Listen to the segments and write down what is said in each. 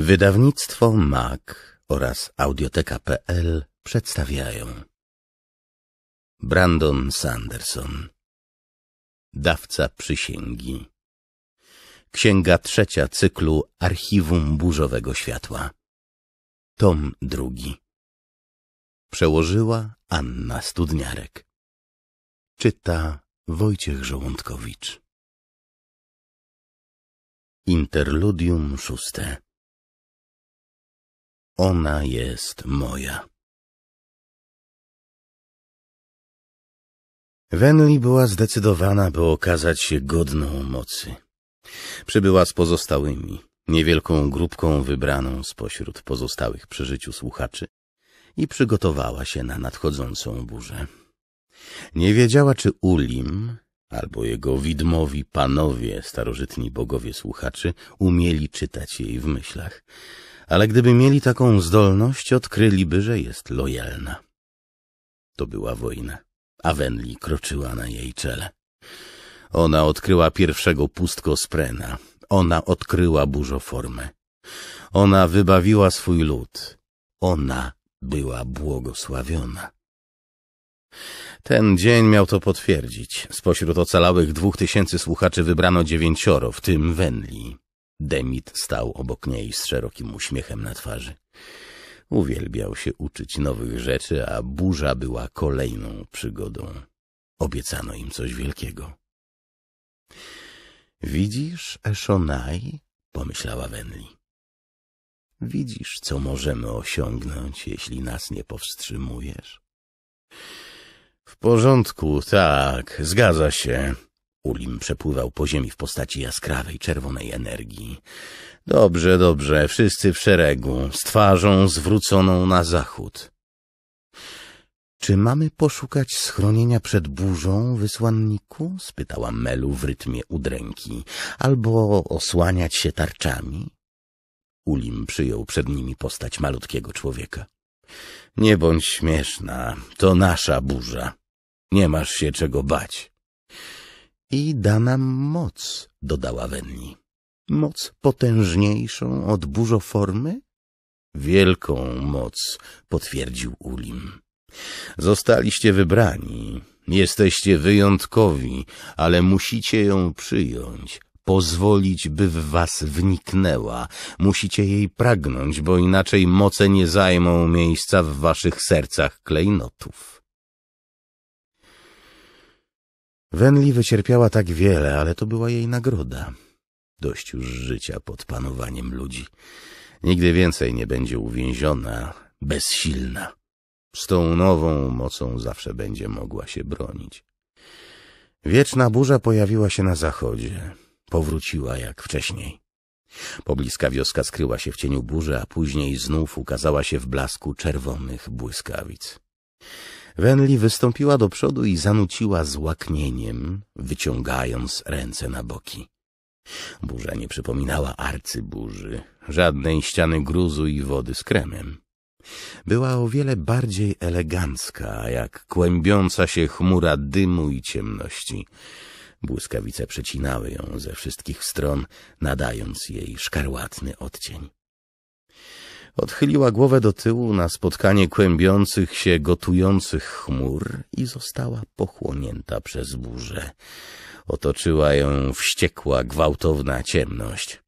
Wydawnictwo MAG oraz audioteka.pl przedstawiają Brandon Sanderson Dawca Przysięgi Księga trzecia cyklu Archiwum Burzowego Światła Tom drugi Przełożyła Anna Studniarek Czyta Wojciech Żołądkowicz Interludium szóste ona jest moja. Wenli była zdecydowana, by okazać się godną mocy. Przybyła z pozostałymi, niewielką grupką wybraną spośród pozostałych przy życiu słuchaczy i przygotowała się na nadchodzącą burzę. Nie wiedziała, czy Ulim, albo jego widmowi panowie, starożytni bogowie słuchaczy, umieli czytać jej w myślach ale gdyby mieli taką zdolność, odkryliby, że jest lojalna. To była wojna, a Wenli kroczyła na jej czele. Ona odkryła pierwszego sprena, ona odkryła burzoformę. Ona wybawiła swój lud. Ona była błogosławiona. Ten dzień miał to potwierdzić. Spośród ocalałych dwóch tysięcy słuchaczy wybrano dziewięcioro, w tym Wenli. Demit stał obok niej z szerokim uśmiechem na twarzy. Uwielbiał się uczyć nowych rzeczy, a burza była kolejną przygodą. Obiecano im coś wielkiego. Widzisz, Eshonai? pomyślała Wenli. Widzisz, co możemy osiągnąć, jeśli nas nie powstrzymujesz? W porządku, tak, zgadza się, Ulim przepływał po ziemi w postaci jaskrawej, czerwonej energii. Dobrze, dobrze, wszyscy w szeregu, z twarzą zwróconą na zachód. Czy mamy poszukać schronienia przed burzą, wysłanniku? spytała Melu w rytmie udręki. Albo osłaniać się tarczami? Ulim przyjął przed nimi postać malutkiego człowieka. Nie bądź śmieszna, to nasza burza. Nie masz się czego bać. I da nam moc, dodała Wenni. Moc potężniejszą od burzoformy? Wielką moc, potwierdził Ulim. Zostaliście wybrani, jesteście wyjątkowi, ale musicie ją przyjąć, pozwolić, by w was wniknęła. Musicie jej pragnąć, bo inaczej moce nie zajmą miejsca w waszych sercach klejnotów. Wenli wycierpiała tak wiele, ale to była jej nagroda. Dość już życia pod panowaniem ludzi. Nigdy więcej nie będzie uwięziona, bezsilna. Z tą nową mocą zawsze będzie mogła się bronić. Wieczna burza pojawiła się na zachodzie. Powróciła jak wcześniej. Pobliska wioska skryła się w cieniu burzy, a później znów ukazała się w blasku czerwonych błyskawic. Wenli wystąpiła do przodu i zanuciła z łaknieniem, wyciągając ręce na boki. Burza nie przypominała arcyburzy, żadnej ściany gruzu i wody z kremem. Była o wiele bardziej elegancka, jak kłębiąca się chmura dymu i ciemności. Błyskawice przecinały ją ze wszystkich stron, nadając jej szkarłatny odcień. Odchyliła głowę do tyłu na spotkanie kłębiących się, gotujących chmur i została pochłonięta przez burzę. Otoczyła ją wściekła, gwałtowna ciemność.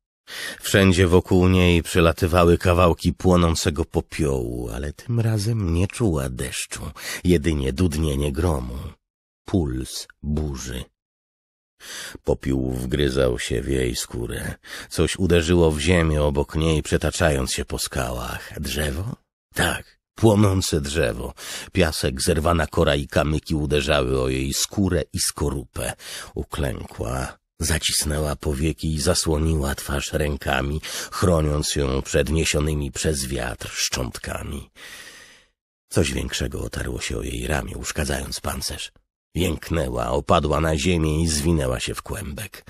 Wszędzie wokół niej przelatywały kawałki płonącego popiołu, ale tym razem nie czuła deszczu, jedynie dudnienie gromu. Puls burzy Popiół wgryzał się w jej skórę. Coś uderzyło w ziemię obok niej, przetaczając się po skałach. Drzewo? Tak, płonące drzewo. Piasek, zerwana kora i kamyki uderzały o jej skórę i skorupę. Uklękła. Zacisnęła powieki i zasłoniła twarz rękami, chroniąc ją przed niesionymi przez wiatr szczątkami. Coś większego otarło się o jej ramię, uszkadzając pancerz. Jęknęła, opadła na ziemię i zwinęła się w kłębek.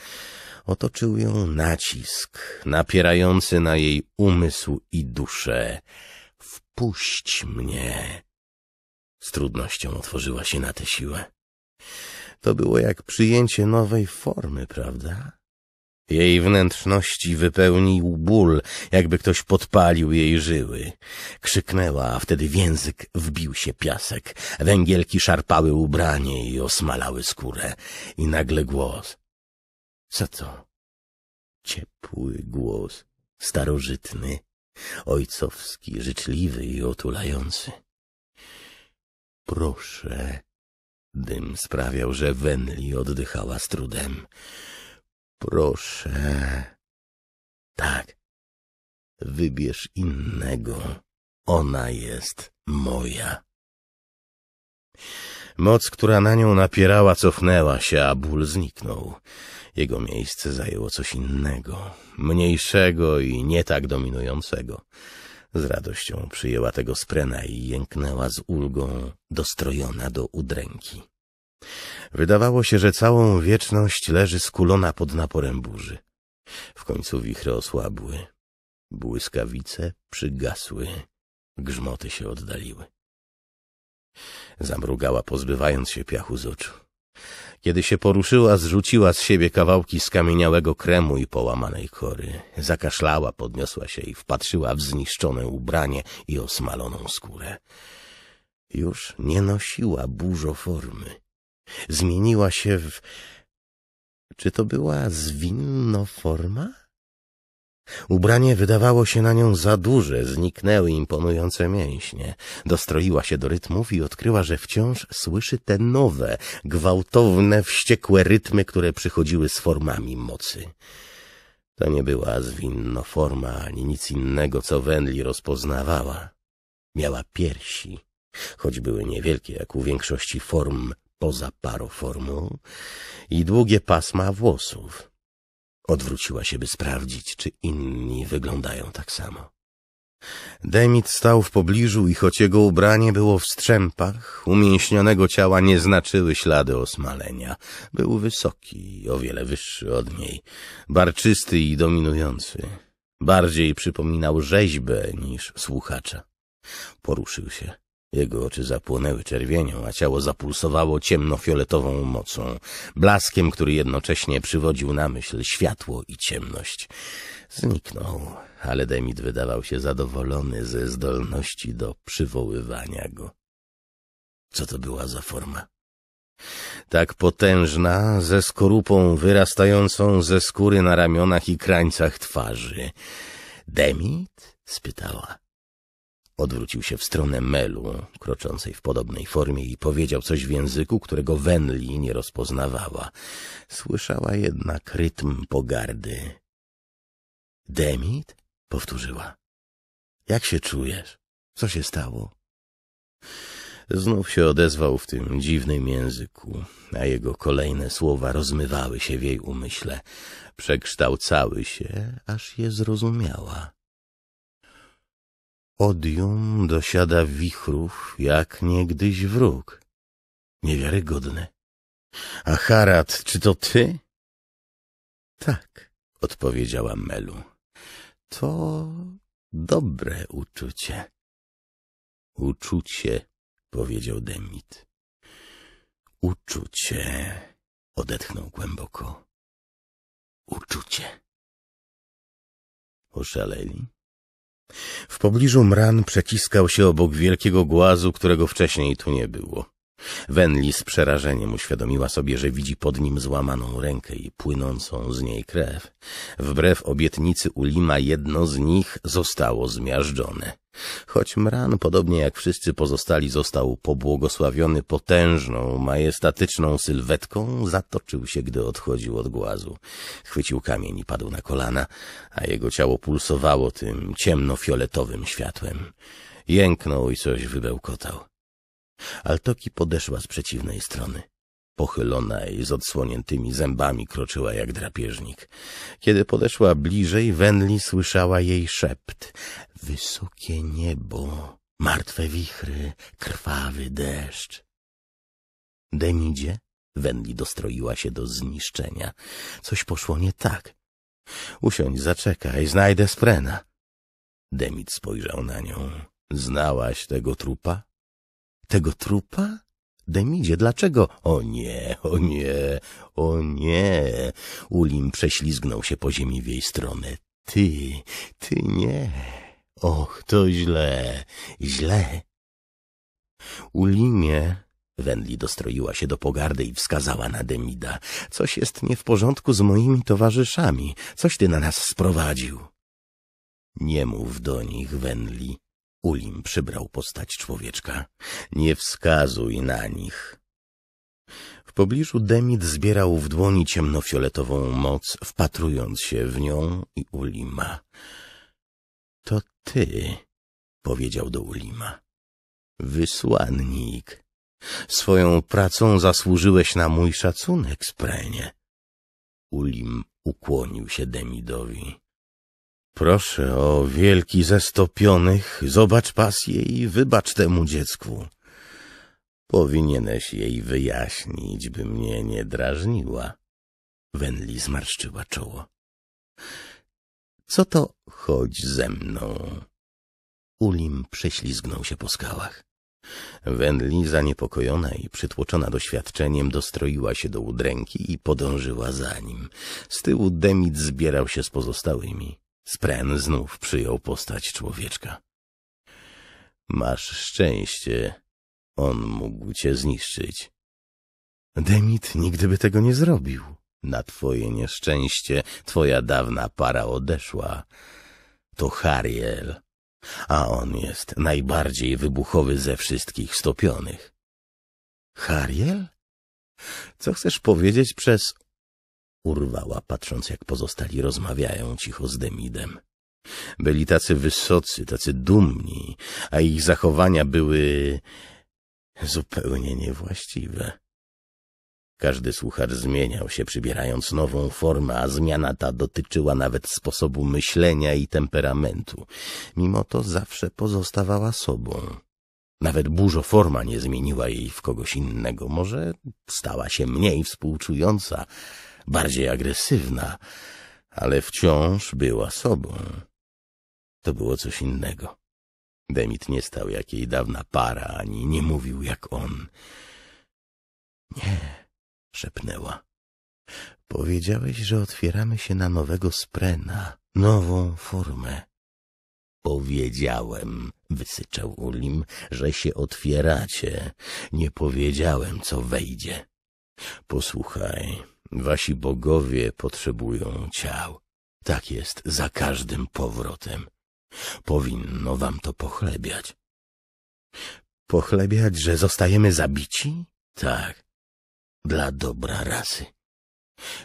Otoczył ją nacisk, napierający na jej umysł i duszę. Wpuść mnie! Z trudnością otworzyła się na tę siłę. To było jak przyjęcie nowej formy, prawda? Jej wnętrzności wypełnił ból, jakby ktoś podpalił jej żyły. Krzyknęła, a wtedy w język wbił się piasek. Węgielki szarpały ubranie i osmalały skórę. I nagle głos. Co to? Ciepły głos, starożytny, ojcowski, życzliwy i otulający. Proszę. Dym sprawiał, że Wenli oddychała z trudem. Proszę. Tak. Wybierz innego. Ona jest moja. Moc, która na nią napierała, cofnęła się, a ból zniknął. Jego miejsce zajęło coś innego, mniejszego i nie tak dominującego. Z radością przyjęła tego sprena i jęknęła z ulgą, dostrojona do udręki. Wydawało się, że całą wieczność leży skulona pod naporem burzy. W końcu wichry osłabły. Błyskawice przygasły. Grzmoty się oddaliły. Zamrugała, pozbywając się piachu z oczu. Kiedy się poruszyła, zrzuciła z siebie kawałki skamieniałego kremu i połamanej kory. Zakaszlała, podniosła się i wpatrzyła w zniszczone ubranie i osmaloną skórę. Już nie nosiła burzo formy. Zmieniła się w... Czy to była zwinno forma? Ubranie wydawało się na nią za duże, zniknęły imponujące mięśnie. Dostroiła się do rytmów i odkryła, że wciąż słyszy te nowe, gwałtowne, wściekłe rytmy, które przychodziły z formami mocy. To nie była zwinno forma ani nic innego, co Wendli rozpoznawała. Miała piersi, choć były niewielkie jak u większości form poza paroformą i długie pasma włosów. Odwróciła się, by sprawdzić, czy inni wyglądają tak samo. Demit stał w pobliżu i choć jego ubranie było w strzępach, umięśnionego ciała nie znaczyły ślady osmalenia. Był wysoki, o wiele wyższy od niej, barczysty i dominujący. Bardziej przypominał rzeźbę niż słuchacza. Poruszył się. Jego oczy zapłonęły czerwienią, a ciało zapulsowało ciemnofioletową mocą, blaskiem, który jednocześnie przywodził na myśl światło i ciemność. Zniknął, ale Demit wydawał się zadowolony ze zdolności do przywoływania go. Co to była za forma? Tak potężna, ze skorupą wyrastającą ze skóry na ramionach i krańcach twarzy. Demit? spytała. Odwrócił się w stronę Melu, kroczącej w podobnej formie i powiedział coś w języku, którego Wenli nie rozpoznawała. Słyszała jednak rytm pogardy. Demit? Powtórzyła. Jak się czujesz? Co się stało? Znów się odezwał w tym dziwnym języku, a jego kolejne słowa rozmywały się w jej umyśle, przekształcały się, aż je zrozumiała. Odium dosiada wichrów, jak niegdyś wróg. Niewiarygodne. A Harad, czy to ty? Tak, odpowiedziała Melu. To dobre uczucie. Uczucie, powiedział Demit. Uczucie, odetchnął głęboko. Uczucie. Oszaleli? W pobliżu mran przeciskał się obok wielkiego głazu, którego wcześniej tu nie było. Wenli z przerażeniem uświadomiła sobie, że widzi pod nim złamaną rękę i płynącą z niej krew. Wbrew obietnicy Ulima jedno z nich zostało zmiażdżone. Choć Mran, podobnie jak wszyscy pozostali, został pobłogosławiony potężną, majestatyczną sylwetką, zatoczył się, gdy odchodził od głazu. Chwycił kamień i padł na kolana, a jego ciało pulsowało tym ciemnofioletowym światłem. Jęknął i coś wybełkotał. Altoki podeszła z przeciwnej strony. Pochylona i z odsłoniętymi zębami kroczyła jak drapieżnik. Kiedy podeszła bliżej, Wenli słyszała jej szept. Wysokie niebo, martwe wichry, krwawy deszcz. Demidzie? Wenli dostroiła się do zniszczenia. Coś poszło nie tak. Usiądź, zaczekaj, znajdę sprena. Demid spojrzał na nią. Znałaś tego trupa? Tego trupa? Demidzie, dlaczego? O nie, o nie, o nie. Ulim prześlizgnął się po ziemi w jej stronę. Ty, ty nie. Och, to źle, źle. Ulimie, Wendli dostroiła się do pogardy i wskazała na Demida. Coś jest nie w porządku z moimi towarzyszami. Coś ty na nas sprowadził. Nie mów do nich, Wendli, Ulim przybrał postać człowieczka. Nie wskazuj na nich. W pobliżu Demid zbierał w dłoni ciemnofioletową moc, wpatrując się w nią i Ulima. To ty, powiedział do Ulima. Wysłannik. Swoją pracą zasłużyłeś na mój szacunek, sprenie. Ulim ukłonił się Demidowi. Proszę o wielki ze stopionych, zobacz pasję i wybacz temu dziecku. Powinieneś jej wyjaśnić, by mnie nie drażniła. Wenli zmarszczyła czoło. Co to chodź ze mną? Ulim prześlizgnął się po skałach. Wendli, zaniepokojona i przytłoczona doświadczeniem, dostroiła się do udręki i podążyła za nim. Z tyłu Demit zbierał się z pozostałymi. Spren znów przyjął postać człowieczka. Masz szczęście. On mógł cię zniszczyć. Demit nigdy by tego nie zrobił. Na twoje nieszczęście twoja dawna para odeszła. To Hariel, a on jest najbardziej wybuchowy ze wszystkich stopionych. Hariel? Co chcesz powiedzieć przez urwała, patrząc jak pozostali rozmawiają cicho z Demidem. Byli tacy wysocy, tacy dumni, a ich zachowania były zupełnie niewłaściwe. Każdy słuchacz zmieniał się, przybierając nową formę, a zmiana ta dotyczyła nawet sposobu myślenia i temperamentu. Mimo to zawsze pozostawała sobą. Nawet forma nie zmieniła jej w kogoś innego. Może stała się mniej współczująca, bardziej agresywna, ale wciąż była sobą. To było coś innego. Demit nie stał jak jej dawna para, ani nie mówił jak on. Nie, szepnęła. Powiedziałeś, że otwieramy się na nowego sprena, nową formę. Powiedziałem, wysyczał Ulim, że się otwieracie. Nie powiedziałem, co wejdzie. Posłuchaj, Wasi bogowie potrzebują ciał. Tak jest za każdym powrotem. Powinno wam to pochlebiać. Pochlebiać, że zostajemy zabici? Tak. Dla dobra rasy.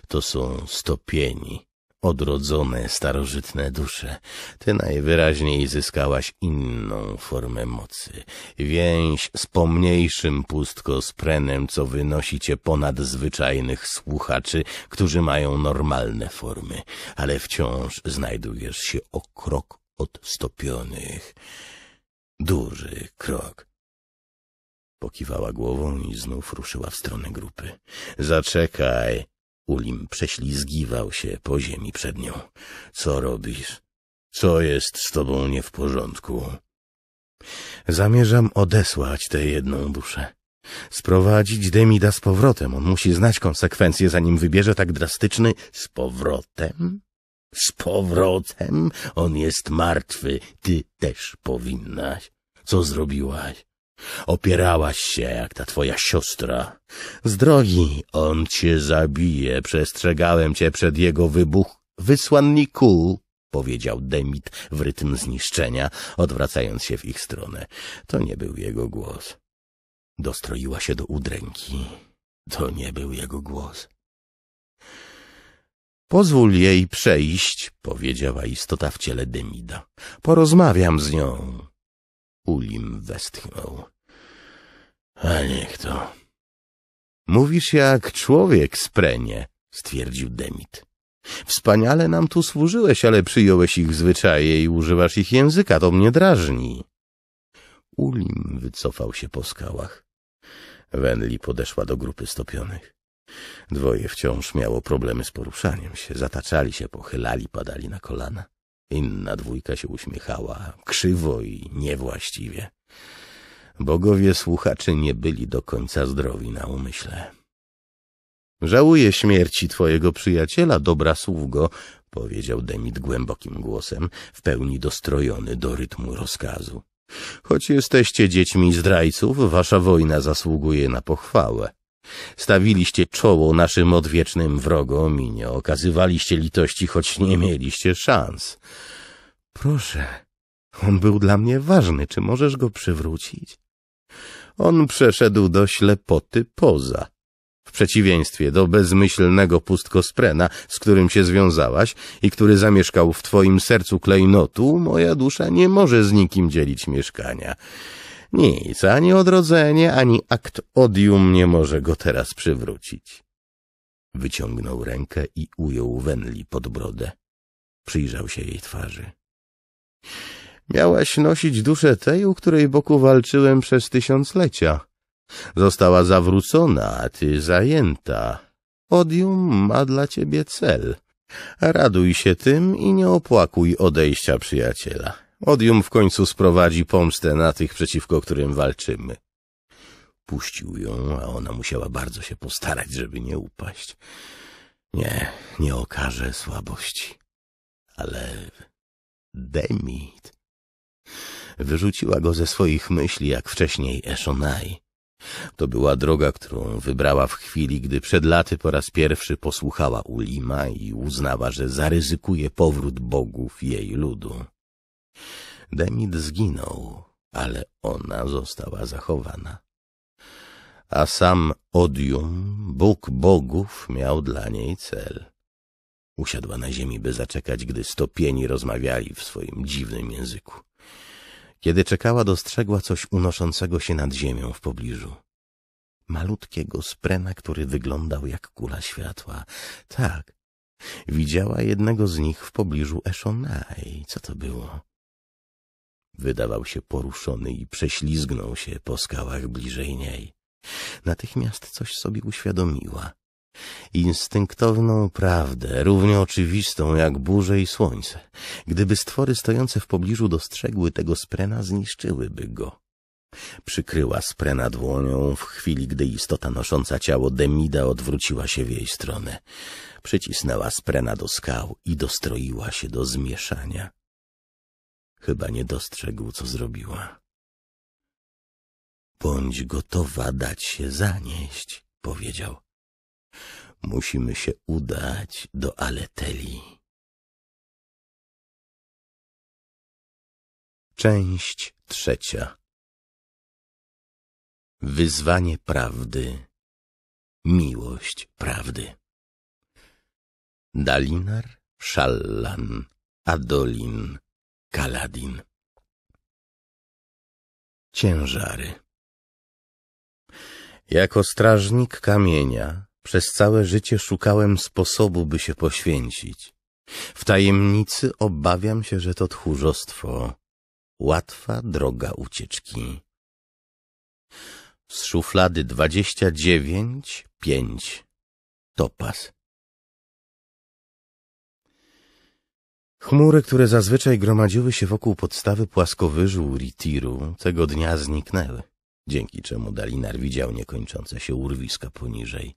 To są stopieni, odrodzone starożytne dusze, ty najwyraźniej zyskałaś inną formę mocy, więź z pomniejszym pustkosplenem, co wynosi cię ponad zwyczajnych słuchaczy, którzy mają normalne formy, ale wciąż znajdujesz się o krok od stopionych. Duży krok. Pokiwała głową i znów ruszyła w stronę grupy. Zaczekaj, Ulim prześlizgiwał się po ziemi przed nią. Co robisz? Co jest z tobą nie w porządku? Zamierzam odesłać tę jedną duszę. Sprowadzić Demida z powrotem. On musi znać konsekwencje, zanim wybierze tak drastyczny... Z powrotem? Z powrotem? On jest martwy. Ty też powinnaś. Co zrobiłaś? Opierałaś się, jak ta twoja siostra. Z drogi, on cię zabije, przestrzegałem cię przed jego wybuch. Wysłanniku, powiedział Demit w rytm zniszczenia, odwracając się w ich stronę. To nie był jego głos. Dostroiła się do udręki. To nie był jego głos. Pozwól jej przejść, powiedziała istota w ciele Demida. Porozmawiam z nią. Ulim westchnął. A niech to. Mówisz jak człowiek, sprenie, stwierdził Demit. Wspaniale nam tu służyłeś, ale przyjąłeś ich zwyczaje i używasz ich języka, to mnie drażni. Ulim wycofał się po skałach. Wenli podeszła do grupy stopionych. Dwoje wciąż miało problemy z poruszaniem się, zataczali się, pochylali, padali na kolana. Inna dwójka się uśmiechała, krzywo i niewłaściwie. Bogowie słuchaczy nie byli do końca zdrowi na umyśle. Żałuję śmierci twojego przyjaciela, dobra sługo, powiedział Demit głębokim głosem, w pełni dostrojony do rytmu rozkazu. Choć jesteście dziećmi zdrajców, wasza wojna zasługuje na pochwałę. Stawiliście czoło naszym odwiecznym wrogom i nie okazywaliście litości, choć nie mieliście szans. Proszę, on był dla mnie ważny, czy możesz go przywrócić? On przeszedł do ślepoty poza. W przeciwieństwie do bezmyślnego pustkosprena, z którym się związałaś i który zamieszkał w twoim sercu klejnotu, moja dusza nie może z nikim dzielić mieszkania. Nic, ani odrodzenie, ani akt odium nie może go teraz przywrócić. Wyciągnął rękę i ujął Wenli pod brodę. Przyjrzał się jej twarzy. Miałaś nosić duszę tej, u której boku walczyłem przez tysiąclecia. Została zawrócona, a ty zajęta. Odium ma dla ciebie cel. Raduj się tym i nie opłakuj odejścia przyjaciela. Odium w końcu sprowadzi pomstę na tych, przeciwko którym walczymy. Puścił ją, a ona musiała bardzo się postarać, żeby nie upaść. Nie, nie okaże słabości. Ale... Demit... Wyrzuciła go ze swoich myśli, jak wcześniej Eshonai. To była droga, którą wybrała w chwili, gdy przed laty po raz pierwszy posłuchała Ulima i uznała, że zaryzykuje powrót bogów jej ludu. Demid zginął, ale ona została zachowana. A sam Odium, Bóg bogów, miał dla niej cel. Usiadła na ziemi, by zaczekać, gdy stopieni rozmawiali w swoim dziwnym języku. Kiedy czekała, dostrzegła coś unoszącego się nad ziemią w pobliżu. Malutkiego sprena, który wyglądał jak kula światła. Tak, widziała jednego z nich w pobliżu Eshonai. Co to było? Wydawał się poruszony i prześlizgnął się po skałach bliżej niej. Natychmiast coś sobie uświadomiła. Instynktowną prawdę, równie oczywistą jak burze i słońce. Gdyby stwory stojące w pobliżu dostrzegły tego sprena, zniszczyłyby go. Przykryła sprena dłonią w chwili, gdy istota nosząca ciało Demida odwróciła się w jej stronę. Przycisnęła sprena do skał i dostroiła się do zmieszania. Chyba nie dostrzegł, co zrobiła. Bądź gotowa dać się zanieść, powiedział. Musimy się udać do Aleteli. Część trzecia Wyzwanie prawdy Miłość prawdy Dalinar, Szallan, Adolin, Kaladin. Ciężary Jako strażnik kamienia przez całe życie szukałem sposobu, by się poświęcić. W tajemnicy obawiam się, że to tchórzostwo. Łatwa droga ucieczki. Z szuflady dwadzieścia dziewięć pięć. topas. Chmury, które zazwyczaj gromadziły się wokół podstawy płaskowyżu Ritiru, tego dnia zniknęły, dzięki czemu Dalinar widział niekończące się urwiska poniżej.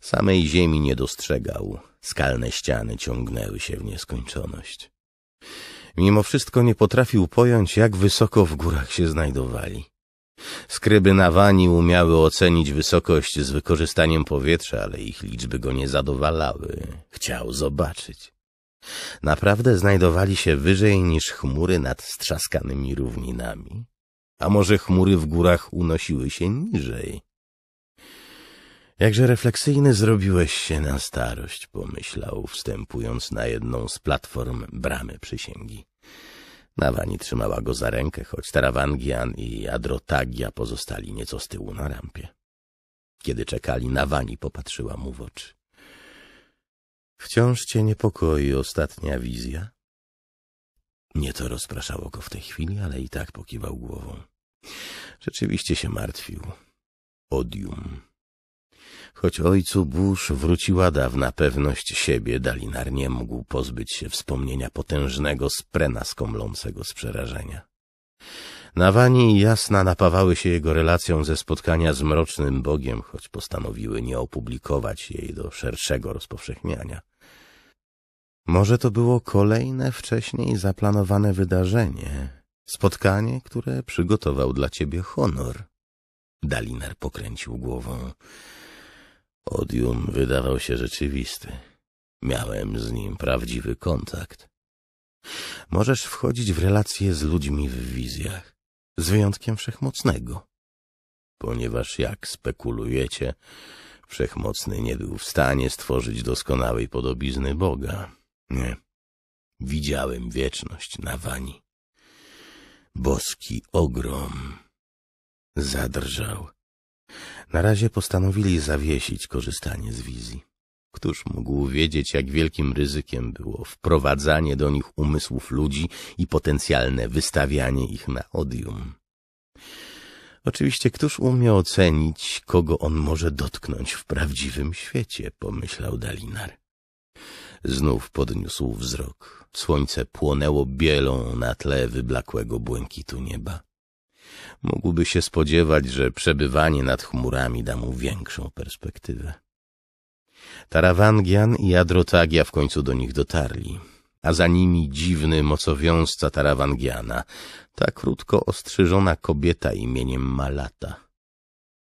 Samej ziemi nie dostrzegał, skalne ściany ciągnęły się w nieskończoność. Mimo wszystko nie potrafił pojąć, jak wysoko w górach się znajdowali. Skryby na Wani umiały ocenić wysokość z wykorzystaniem powietrza, ale ich liczby go nie zadowalały. Chciał zobaczyć. Naprawdę znajdowali się wyżej niż chmury nad strzaskanymi równinami. A może chmury w górach unosiły się niżej? Jakże refleksyjny zrobiłeś się na starość, pomyślał, wstępując na jedną z platform bramy przysięgi. Nawani trzymała go za rękę, choć Tarawangian i Adrotagia pozostali nieco z tyłu na rampie. Kiedy czekali, Nawani popatrzyła mu w oczy. Wciąż cię niepokoi ostatnia wizja? Nie to rozpraszało go w tej chwili, ale i tak pokiwał głową. Rzeczywiście się martwił. Odium. Choć ojcu burz wróciła dawna pewność siebie, Dalinar nie mógł pozbyć się wspomnienia potężnego sprena skomlącego z przerażenia. Nawani i Jasna napawały się jego relacją ze spotkania z Mrocznym Bogiem, choć postanowiły nie opublikować jej do szerszego rozpowszechniania. Może to było kolejne wcześniej zaplanowane wydarzenie, spotkanie, które przygotował dla ciebie honor. Dalinar pokręcił głową. Odium wydawał się rzeczywisty. Miałem z nim prawdziwy kontakt. Możesz wchodzić w relacje z ludźmi w wizjach, z wyjątkiem wszechmocnego. Ponieważ, jak spekulujecie, wszechmocny nie był w stanie stworzyć doskonałej podobizny Boga. Nie. Widziałem wieczność na wani. Boski ogrom zadrżał. Na razie postanowili zawiesić korzystanie z wizji. Któż mógł wiedzieć, jak wielkim ryzykiem było wprowadzanie do nich umysłów ludzi i potencjalne wystawianie ich na odium? Oczywiście, któż umie ocenić, kogo on może dotknąć w prawdziwym świecie, pomyślał Dalinar. Znów podniósł wzrok. Słońce płonęło bielą na tle wyblakłego błękitu nieba. Mógłby się spodziewać, że przebywanie nad chmurami da mu większą perspektywę. Tarawangian i Adrotagia w końcu do nich dotarli, a za nimi dziwny mocowiązca Tarawangiana, ta krótko ostrzyżona kobieta imieniem Malata.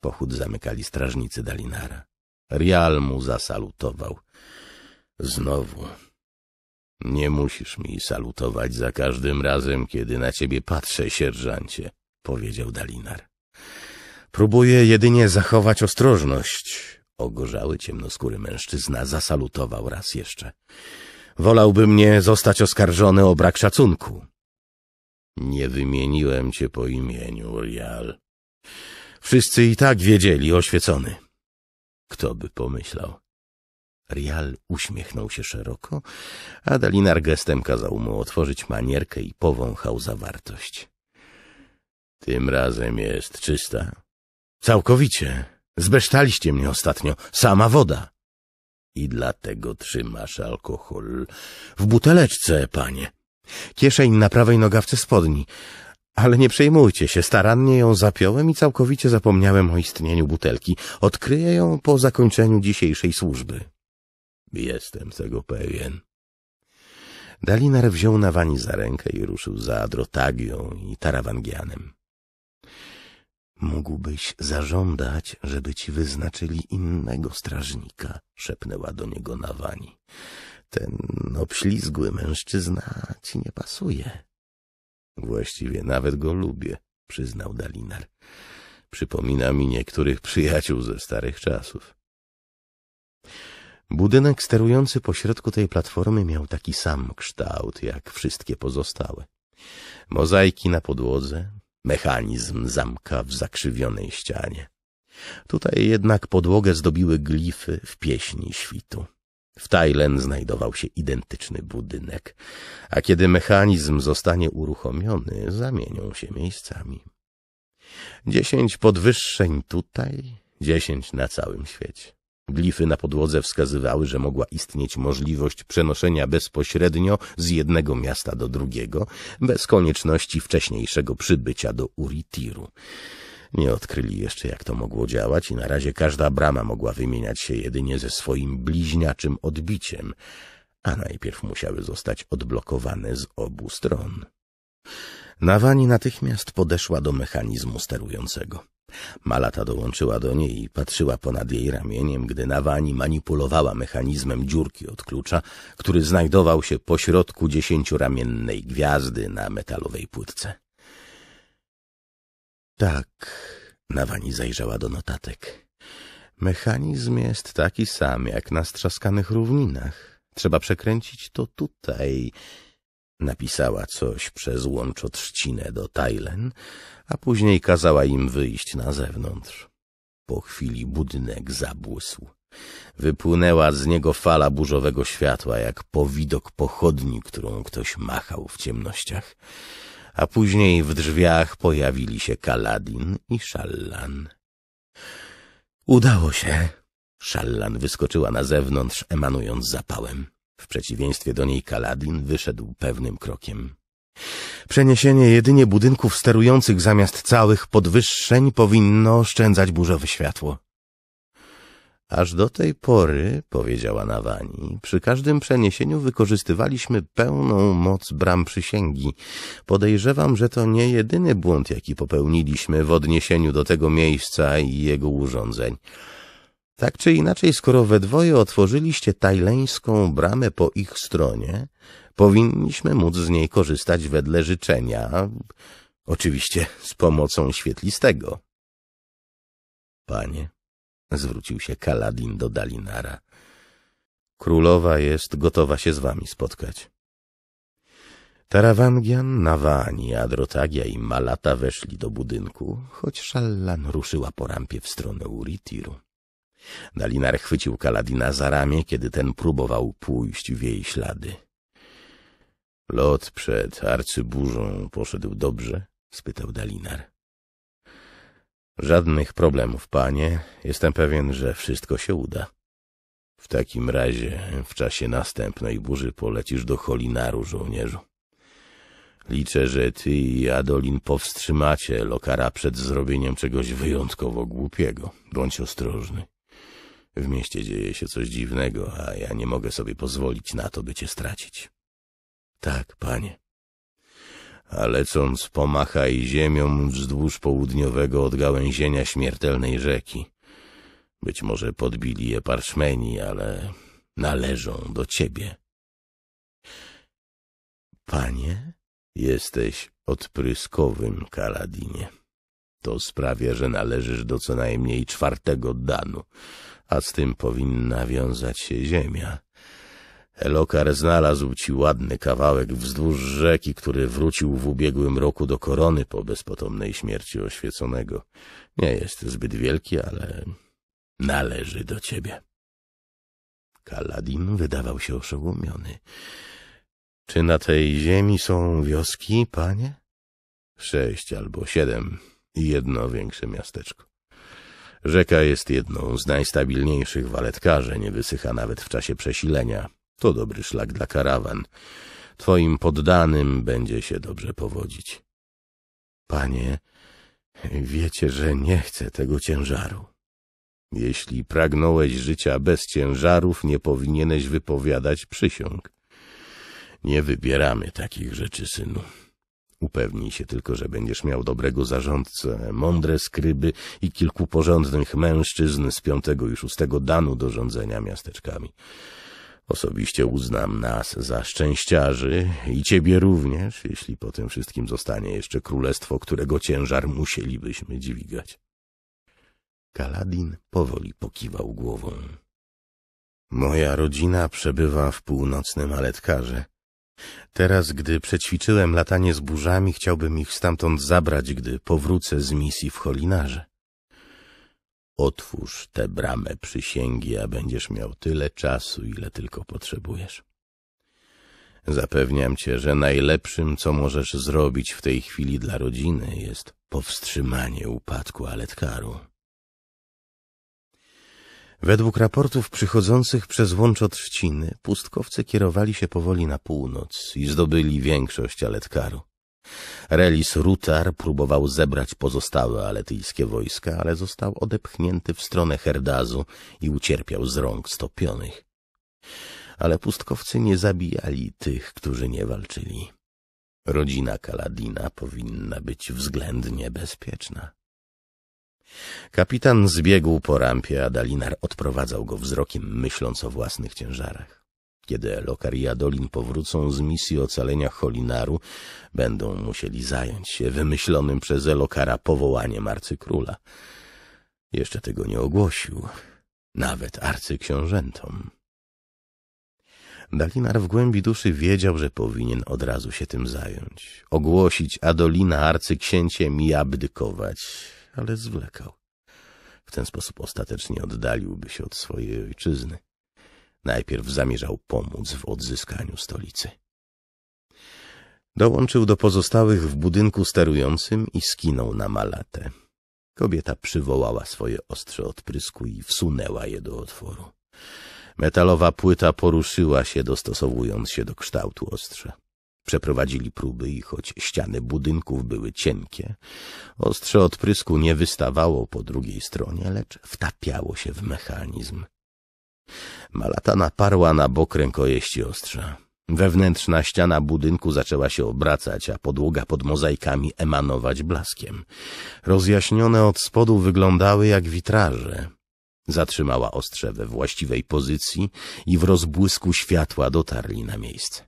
Pochód zamykali strażnicy Dalinara. Rial mu zasalutował. Znowu. Nie musisz mi salutować za każdym razem, kiedy na ciebie patrzę, sierżancie, powiedział Dalinar. Próbuję jedynie zachować ostrożność. Ogorzały ciemnoskóry mężczyzna zasalutował raz jeszcze. Wolałbym nie zostać oskarżony o brak szacunku. Nie wymieniłem cię po imieniu, Urial. Wszyscy i tak wiedzieli, oświecony. Kto by pomyślał? Rial uśmiechnął się szeroko, a Dalinar gestem kazał mu otworzyć manierkę i powąchał zawartość. Tym razem jest czysta. Całkowicie. Zbesztaliście mnie ostatnio. Sama woda. I dlatego trzymasz alkohol w buteleczce, panie. Kieszeń na prawej nogawce spodni. Ale nie przejmujcie się, starannie ją zapiąłem i całkowicie zapomniałem o istnieniu butelki. Odkryję ją po zakończeniu dzisiejszej służby. Jestem tego pewien. Dalinar wziął Nawani za rękę i ruszył za Drotagią i Tarawangianem. Mógłbyś zażądać, żeby ci wyznaczyli innego strażnika, szepnęła do niego Nawani. Ten obślizgły mężczyzna ci nie pasuje. Właściwie nawet go lubię, przyznał Dalinar. Przypomina mi niektórych przyjaciół ze starych czasów. Budynek sterujący pośrodku tej platformy miał taki sam kształt, jak wszystkie pozostałe. Mozaiki na podłodze, mechanizm zamka w zakrzywionej ścianie. Tutaj jednak podłogę zdobiły glify w pieśni świtu. W Tajlen znajdował się identyczny budynek, a kiedy mechanizm zostanie uruchomiony, zamienią się miejscami. Dziesięć podwyższeń tutaj, dziesięć na całym świecie. Glify na podłodze wskazywały, że mogła istnieć możliwość przenoszenia bezpośrednio z jednego miasta do drugiego, bez konieczności wcześniejszego przybycia do Uritiru. Nie odkryli jeszcze, jak to mogło działać i na razie każda brama mogła wymieniać się jedynie ze swoim bliźniaczym odbiciem, a najpierw musiały zostać odblokowane z obu stron. Nawani natychmiast podeszła do mechanizmu sterującego. Malata dołączyła do niej i patrzyła ponad jej ramieniem, gdy Nawani manipulowała mechanizmem dziurki od klucza, który znajdował się pośrodku dziesięcioramiennej gwiazdy na metalowej płytce. Tak, Nawani zajrzała do notatek. Mechanizm jest taki sam jak na strzaskanych równinach. Trzeba przekręcić to tutaj. Napisała coś przez łączotrzcinę do Tajlen, a później kazała im wyjść na zewnątrz. Po chwili budynek zabłysł. Wypłynęła z niego fala burzowego światła, jak powidok pochodni, którą ktoś machał w ciemnościach. A później w drzwiach pojawili się Kaladin i Szallan. Udało się. Szallan wyskoczyła na zewnątrz, emanując zapałem. W przeciwieństwie do niej Kaladin wyszedł pewnym krokiem. Przeniesienie jedynie budynków sterujących zamiast całych podwyższeń powinno oszczędzać burzowe światło. Aż do tej pory, powiedziała Nawani, przy każdym przeniesieniu wykorzystywaliśmy pełną moc bram przysięgi. Podejrzewam, że to nie jedyny błąd, jaki popełniliśmy w odniesieniu do tego miejsca i jego urządzeń. Tak czy inaczej, skoro we dwoje otworzyliście tajleńską bramę po ich stronie, powinniśmy móc z niej korzystać wedle życzenia, oczywiście z pomocą świetlistego. Panie, zwrócił się Kaladin do Dalinara, królowa jest gotowa się z wami spotkać. Tarawangian, Nawani, Adrotagia i Malata weszli do budynku, choć Szallan ruszyła po rampie w stronę Uritiru. Dalinar chwycił Kaladina za ramię, kiedy ten próbował pójść w jej ślady. Lot przed arcyburzą poszedł dobrze? spytał Dalinar. Żadnych problemów, panie. Jestem pewien, że wszystko się uda. W takim razie w czasie następnej burzy polecisz do Holinaru, żołnierzu. Liczę, że ty i Adolin powstrzymacie Lokara przed zrobieniem czegoś wyjątkowo głupiego. Bądź ostrożny. W mieście dzieje się coś dziwnego, a ja nie mogę sobie pozwolić na to, by cię stracić. Tak, panie. A lecąc pomachaj ziemią wzdłuż południowego odgałęzienia śmiertelnej rzeki. Być może podbili je parszmeni, ale należą do ciebie. Panie, jesteś odpryskowym, Kaladinie. To sprawia, że należysz do co najmniej czwartego danu, a z tym powinna wiązać się ziemia. Elokar znalazł ci ładny kawałek wzdłuż rzeki, który wrócił w ubiegłym roku do korony po bezpotomnej śmierci oświeconego. Nie jest zbyt wielki, ale należy do ciebie. Kaladin wydawał się oszołomiony. Czy na tej ziemi są wioski, panie? Sześć albo siedem i jedno większe miasteczko. Rzeka jest jedną z najstabilniejszych waletkarzy, nie wysycha nawet w czasie przesilenia. To dobry szlak dla karawan. Twoim poddanym będzie się dobrze powodzić. Panie, wiecie, że nie chcę tego ciężaru. Jeśli pragnąłeś życia bez ciężarów, nie powinieneś wypowiadać przysiąg. Nie wybieramy takich rzeczy, synu. Upewnij się tylko, że będziesz miał dobrego zarządcę, mądre skryby i kilku porządnych mężczyzn z piątego i szóstego danu do rządzenia miasteczkami. Osobiście uznam nas za szczęściarzy i ciebie również, jeśli po tym wszystkim zostanie jeszcze królestwo, którego ciężar musielibyśmy dźwigać. Kaladin powoli pokiwał głową. Moja rodzina przebywa w północnym Aletkarze. Teraz, gdy przećwiczyłem latanie z burzami, chciałbym ich stamtąd zabrać, gdy powrócę z misji w Holinarze. Otwórz tę bramę przysięgi, a będziesz miał tyle czasu, ile tylko potrzebujesz. Zapewniam cię, że najlepszym, co możesz zrobić w tej chwili dla rodziny, jest powstrzymanie upadku Aletkaru. Według raportów przychodzących przez łącz Trzciny, pustkowcy kierowali się powoli na północ i zdobyli większość Aletkaru. Relis Rutar próbował zebrać pozostałe aletyjskie wojska, ale został odepchnięty w stronę Herdazu i ucierpiał z rąk stopionych. Ale pustkowcy nie zabijali tych, którzy nie walczyli. Rodzina Kaladina powinna być względnie bezpieczna. Kapitan zbiegł po rampie, a Dalinar odprowadzał go wzrokiem, myśląc o własnych ciężarach. Kiedy Adolin powrócą z misji ocalenia Holinaru, będą musieli zająć się wymyślonym przez Elokara powołaniem arcykróla. Jeszcze tego nie ogłosił, nawet arcyksiążętom. Dalinar w głębi duszy wiedział, że powinien od razu się tym zająć. Ogłosić Adolina arcyksięciem i abdykować, ale zwlekał. W ten sposób ostatecznie oddaliłby się od swojej ojczyzny. Najpierw zamierzał pomóc w odzyskaniu stolicy. Dołączył do pozostałych w budynku sterującym i skinął na malatę. Kobieta przywołała swoje ostrze odprysku i wsunęła je do otworu. Metalowa płyta poruszyła się, dostosowując się do kształtu ostrza. Przeprowadzili próby i choć ściany budynków były cienkie, ostrze odprysku nie wystawało po drugiej stronie, lecz wtapiało się w mechanizm. Malata naparła na bok rękojeści ostrza. Wewnętrzna ściana budynku zaczęła się obracać, a podłoga pod mozaikami emanować blaskiem. Rozjaśnione od spodu wyglądały jak witraże. Zatrzymała ostrze we właściwej pozycji i w rozbłysku światła dotarli na miejsce.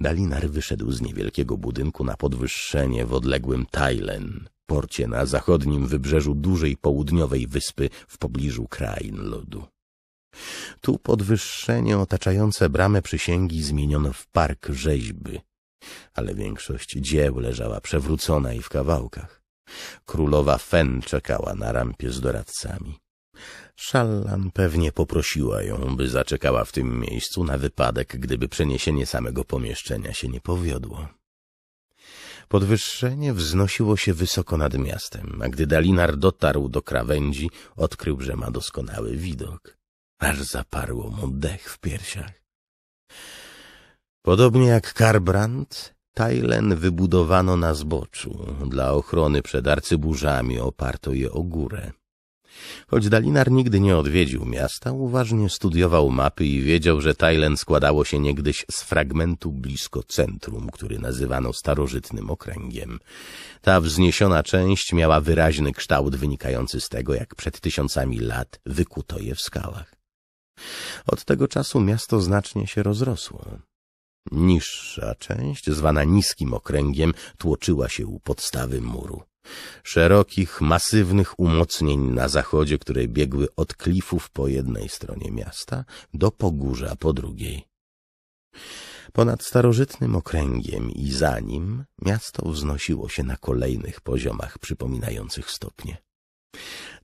Dalinar wyszedł z niewielkiego budynku na podwyższenie w odległym Tajlen, porcie na zachodnim wybrzeżu dużej południowej wyspy w pobliżu krain lodu. Tu podwyższenie otaczające bramę przysięgi zmieniono w park rzeźby, ale większość dzieł leżała przewrócona i w kawałkach. Królowa Fen czekała na rampie z doradcami. Szallam pewnie poprosiła ją, by zaczekała w tym miejscu na wypadek, gdyby przeniesienie samego pomieszczenia się nie powiodło. Podwyższenie wznosiło się wysoko nad miastem, a gdy Dalinar dotarł do krawędzi, odkrył, że ma doskonały widok aż zaparło mu dech w piersiach. Podobnie jak Karbrand, Tajlen wybudowano na zboczu. Dla ochrony przed arcyburzami oparto je o górę. Choć Dalinar nigdy nie odwiedził miasta, uważnie studiował mapy i wiedział, że Tajlen składało się niegdyś z fragmentu blisko centrum, który nazywano starożytnym okręgiem. Ta wzniesiona część miała wyraźny kształt wynikający z tego, jak przed tysiącami lat wykuto je w skałach. Od tego czasu miasto znacznie się rozrosło. Niższa część, zwana niskim okręgiem, tłoczyła się u podstawy muru. Szerokich, masywnych umocnień na zachodzie, które biegły od klifów po jednej stronie miasta do pogórza po drugiej. Ponad starożytnym okręgiem i za nim miasto wznosiło się na kolejnych poziomach przypominających stopnie.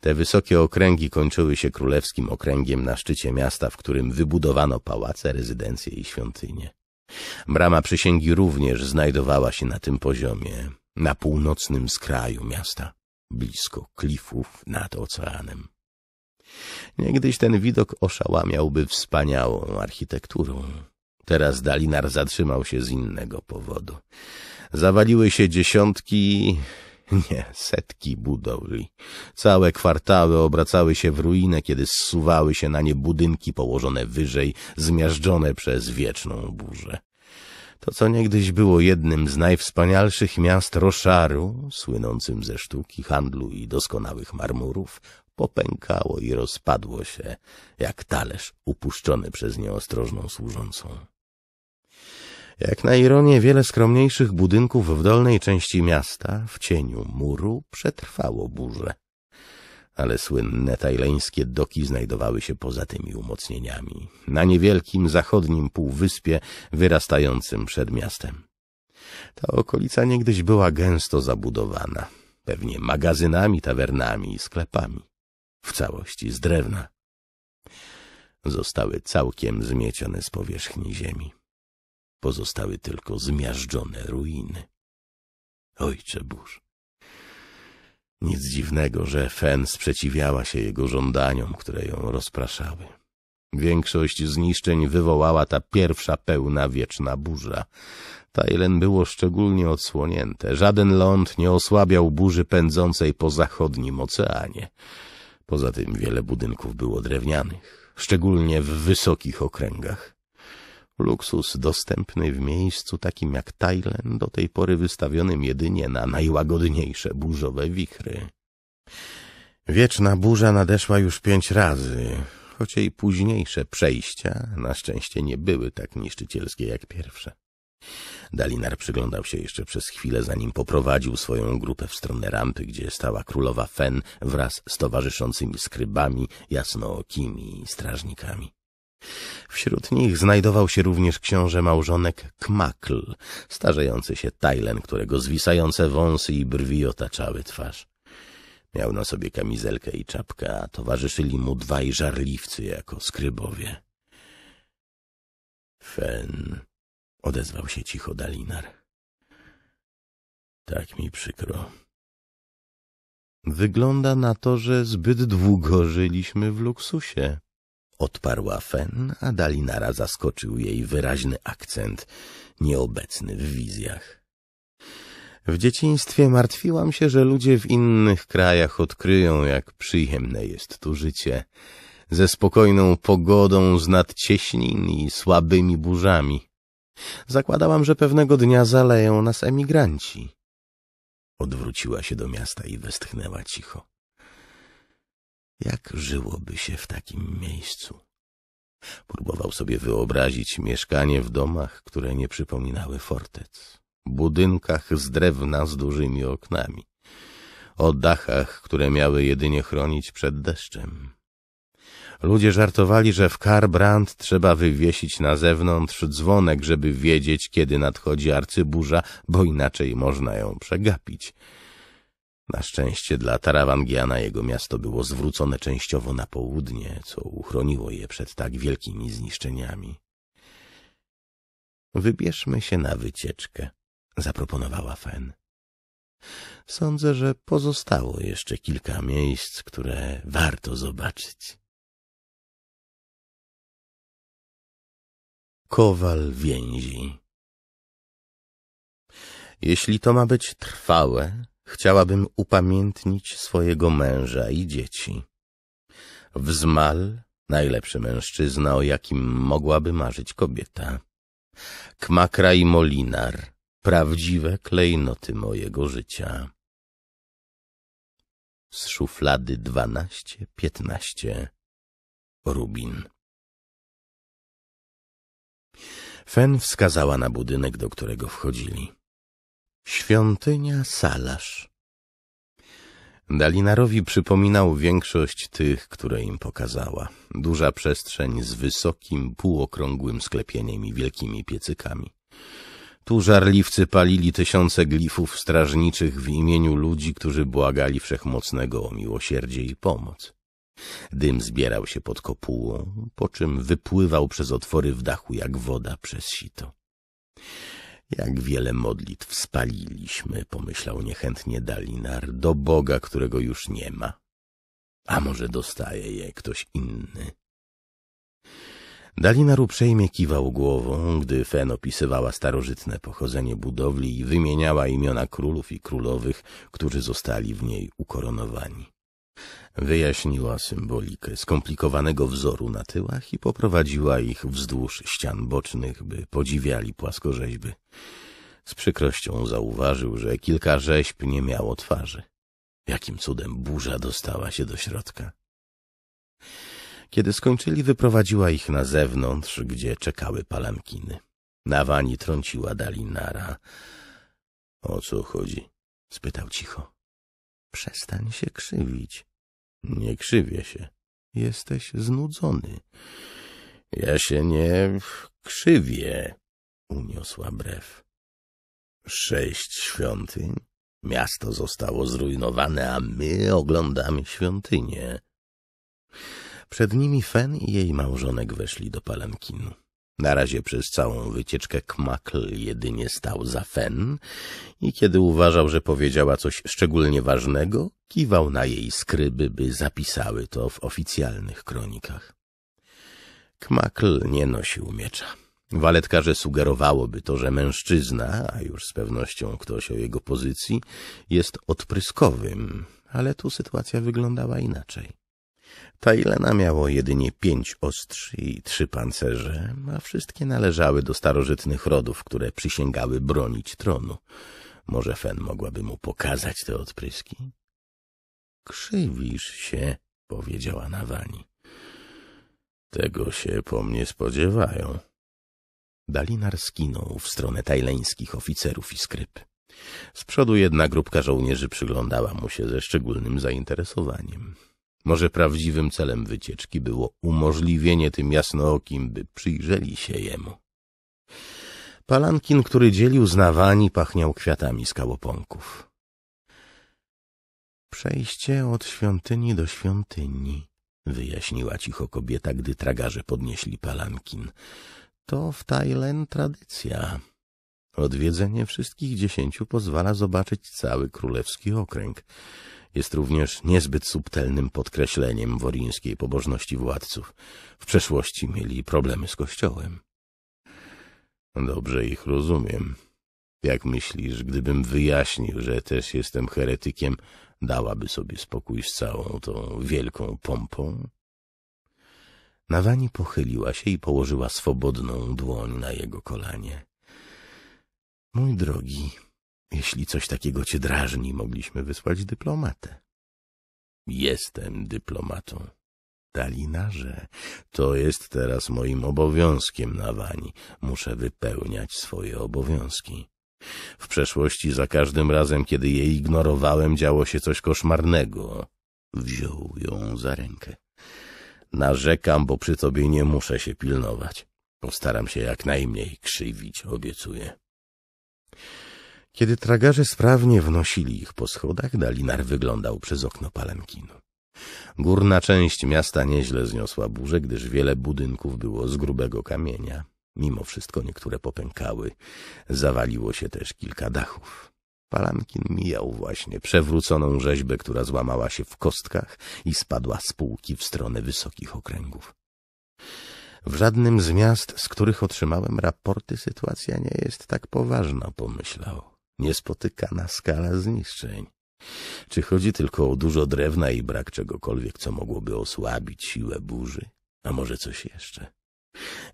Te wysokie okręgi kończyły się królewskim okręgiem na szczycie miasta, w którym wybudowano pałace, rezydencje i świątynie. Brama przysięgi również znajdowała się na tym poziomie, na północnym skraju miasta, blisko klifów nad oceanem. Niegdyś ten widok oszałamiałby wspaniałą architekturą. Teraz Dalinar zatrzymał się z innego powodu. Zawaliły się dziesiątki Nie, setki budowli. Całe kwartały obracały się w ruinę, kiedy zsuwały się na nie budynki położone wyżej, zmiażdżone przez wieczną burzę. To, co niegdyś było jednym z najwspanialszych miast Roszaru, słynącym ze sztuki, handlu i doskonałych marmurów, popękało i rozpadło się, jak talerz upuszczony przez nieostrożną służącą. Jak na ironię, wiele skromniejszych budynków w dolnej części miasta, w cieniu muru, przetrwało burzę. Ale słynne tajleńskie doki znajdowały się poza tymi umocnieniami, na niewielkim zachodnim półwyspie wyrastającym przed miastem. Ta okolica niegdyś była gęsto zabudowana, pewnie magazynami, tawernami i sklepami, w całości z drewna. Zostały całkiem zmiecione z powierzchni ziemi. Pozostały tylko zmiażdżone ruiny. Ojcze burz. Nic dziwnego, że Fen sprzeciwiała się jego żądaniom, które ją rozpraszały. Większość zniszczeń wywołała ta pierwsza pełna wieczna burza. Tajlen było szczególnie odsłonięte. Żaden ląd nie osłabiał burzy pędzącej po zachodnim oceanie. Poza tym wiele budynków było drewnianych, szczególnie w wysokich okręgach. Luksus dostępny w miejscu takim jak Tajlen, do tej pory wystawionym jedynie na najłagodniejsze burzowe wichry. Wieczna burza nadeszła już pięć razy, choć jej późniejsze przejścia na szczęście nie były tak niszczycielskie jak pierwsze. Dalinar przyglądał się jeszcze przez chwilę, zanim poprowadził swoją grupę w stronę rampy, gdzie stała królowa Fen wraz z towarzyszącymi skrybami, jasnookimi strażnikami. Wśród nich znajdował się również książę małżonek Kmakl, starzejący się Tajlen, którego zwisające wąsy i brwi otaczały twarz. Miał na sobie kamizelkę i czapkę, a towarzyszyli mu dwaj żarliwcy jako skrybowie. Fen, odezwał się cicho Dalinar. Tak mi przykro. Wygląda na to, że zbyt długo żyliśmy w luksusie. Odparła Fen, a Dalinara zaskoczył jej wyraźny akcent, nieobecny w wizjach. W dzieciństwie martwiłam się, że ludzie w innych krajach odkryją, jak przyjemne jest tu życie, ze spokojną pogodą z nadcieśnin i słabymi burzami. Zakładałam, że pewnego dnia zaleją nas emigranci. Odwróciła się do miasta i westchnęła cicho. Jak żyłoby się w takim miejscu? Próbował sobie wyobrazić mieszkanie w domach, które nie przypominały fortec, budynkach z drewna z dużymi oknami, o dachach, które miały jedynie chronić przed deszczem. Ludzie żartowali, że w Karbrand trzeba wywiesić na zewnątrz dzwonek, żeby wiedzieć, kiedy nadchodzi arcyburza, bo inaczej można ją przegapić. Na szczęście dla Tarawangiana jego miasto było zwrócone częściowo na południe, co uchroniło je przed tak wielkimi zniszczeniami. Wybierzmy się na wycieczkę, zaproponowała Fen. Sądzę, że pozostało jeszcze kilka miejsc, które warto zobaczyć. Kowal więzi Jeśli to ma być trwałe, Chciałabym upamiętnić swojego męża i dzieci. Wzmal, najlepszy mężczyzna, o jakim mogłaby marzyć kobieta. Kmakra i molinar, prawdziwe klejnoty mojego życia. Z szuflady dwanaście, piętnaście. Rubin. Fen wskazała na budynek, do którego wchodzili. Świątynia Salasz Dalinarowi przypominał większość tych, które im pokazała. Duża przestrzeń z wysokim, półokrągłym sklepieniem i wielkimi piecykami. Tu żarliwcy palili tysiące glifów strażniczych w imieniu ludzi, którzy błagali Wszechmocnego o miłosierdzie i pomoc. Dym zbierał się pod kopułą, po czym wypływał przez otwory w dachu jak woda przez sito. Jak wiele modlitw spaliliśmy, pomyślał niechętnie Dalinar, do Boga, którego już nie ma. A może dostaje je ktoś inny? Dalinar uprzejmie kiwał głową, gdy Fen opisywała starożytne pochodzenie budowli i wymieniała imiona królów i królowych, którzy zostali w niej ukoronowani wyjaśniła symbolikę skomplikowanego wzoru na tyłach i poprowadziła ich wzdłuż ścian bocznych, by podziwiali płaskorzeźby. Z przykrością zauważył, że kilka rzeźb nie miało twarzy. Jakim cudem burza dostała się do środka? Kiedy skończyli, wyprowadziła ich na zewnątrz, gdzie czekały palankiny. Na wani trąciła Dalinara. — O co chodzi? — spytał cicho. — Przestań się krzywić. Nie krzywię się. Jesteś znudzony. Ja się nie krzywię, uniosła brew. Sześć świątyń? Miasto zostało zrujnowane, a my oglądamy świątynię. Przed nimi Fen i jej małżonek weszli do palankinu. Na razie przez całą wycieczkę Kmakl jedynie stał za Fen i kiedy uważał, że powiedziała coś szczególnie ważnego, kiwał na jej skryby, by zapisały to w oficjalnych kronikach. Kmakl nie nosił miecza. Waletkarze sugerowałoby to, że mężczyzna, a już z pewnością ktoś o jego pozycji, jest odpryskowym, ale tu sytuacja wyglądała inaczej. Tajlena miało jedynie pięć ostrzy i trzy pancerze, a wszystkie należały do starożytnych rodów, które przysięgały bronić tronu. Może Fen mogłaby mu pokazać te odpryski? Krzywisz się, powiedziała Nawani. Tego się po mnie spodziewają. Dalinar skinął w stronę tajleńskich oficerów i skryp. Z przodu jedna grupka żołnierzy przyglądała mu się ze szczególnym zainteresowaniem. Może prawdziwym celem wycieczki było umożliwienie tym jasnookim, by przyjrzeli się jemu. Palankin, który dzielił znawani, pachniał kwiatami skałoponków. Przejście od świątyni do świątyni, wyjaśniła cicho kobieta, gdy tragarze podnieśli palankin. To w Tajlen tradycja. Odwiedzenie wszystkich dziesięciu pozwala zobaczyć cały królewski okręg jest również niezbyt subtelnym podkreśleniem worińskiej pobożności władców. W przeszłości mieli problemy z Kościołem. Dobrze ich rozumiem. Jak myślisz, gdybym wyjaśnił, że też jestem heretykiem, dałaby sobie spokój z całą tą wielką pompą? Nawani pochyliła się i położyła swobodną dłoń na jego kolanie. Mój drogi, jeśli coś takiego cię drażni, mogliśmy wysłać dyplomatę. Jestem dyplomatą. Dalinarze, to jest teraz moim obowiązkiem na Wani. Muszę wypełniać swoje obowiązki. W przeszłości za każdym razem, kiedy je ignorowałem, działo się coś koszmarnego. Wziął ją za rękę. Narzekam, bo przy tobie nie muszę się pilnować. Postaram się jak najmniej krzywić, obiecuję. Kiedy tragarze sprawnie wnosili ich po schodach, Dalinar wyglądał przez okno palenkinu. Górna część miasta nieźle zniosła burzę, gdyż wiele budynków było z grubego kamienia. Mimo wszystko niektóre popękały. Zawaliło się też kilka dachów. Palankin mijał właśnie przewróconą rzeźbę, która złamała się w kostkach i spadła z półki w stronę wysokich okręgów. W żadnym z miast, z których otrzymałem raporty, sytuacja nie jest tak poważna, pomyślał niespotykana skala zniszczeń. Czy chodzi tylko o dużo drewna i brak czegokolwiek, co mogłoby osłabić siłę burzy? A może coś jeszcze?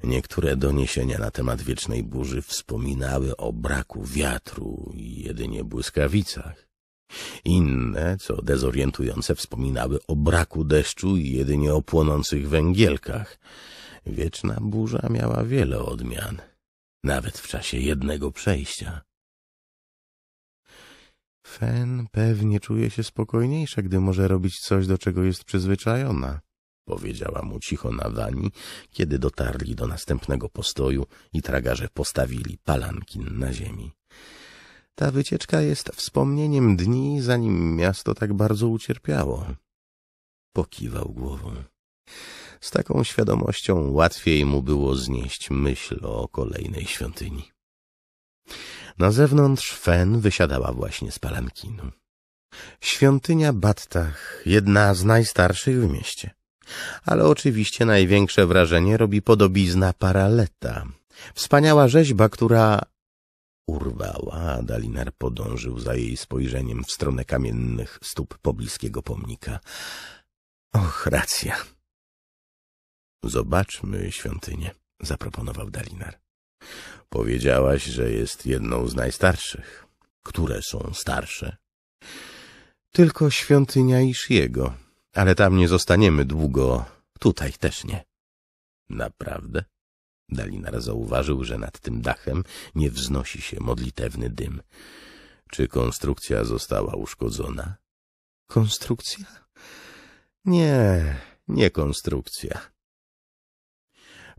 Niektóre doniesienia na temat wiecznej burzy wspominały o braku wiatru i jedynie błyskawicach. Inne, co dezorientujące, wspominały o braku deszczu i jedynie o płonących węgielkach. Wieczna burza miała wiele odmian, nawet w czasie jednego przejścia. Fen pewnie czuje się spokojniejsza, gdy może robić coś, do czego jest przyzwyczajona, powiedziała mu cicho Nawani, kiedy dotarli do następnego postoju i tragarze postawili palankin na ziemi. Ta wycieczka jest wspomnieniem dni, zanim miasto tak bardzo ucierpiało. Pokiwał głową. Z taką świadomością łatwiej mu było znieść myśl o kolejnej świątyni. Na zewnątrz Fen wysiadała właśnie z palankinu. Świątynia Battach, jedna z najstarszych w mieście. Ale oczywiście największe wrażenie robi podobizna paraleta. Wspaniała rzeźba, która urwała, a Dalinar podążył za jej spojrzeniem w stronę kamiennych stóp pobliskiego pomnika. Och, racja. Zobaczmy świątynię, zaproponował Dalinar. Powiedziałaś, że jest jedną z najstarszych. Które są starsze? Tylko świątynia jego, ale tam nie zostaniemy długo, tutaj też nie. Naprawdę? Dalinar zauważył, że nad tym dachem nie wznosi się modlitewny dym. Czy konstrukcja została uszkodzona? Konstrukcja? Nie, nie konstrukcja.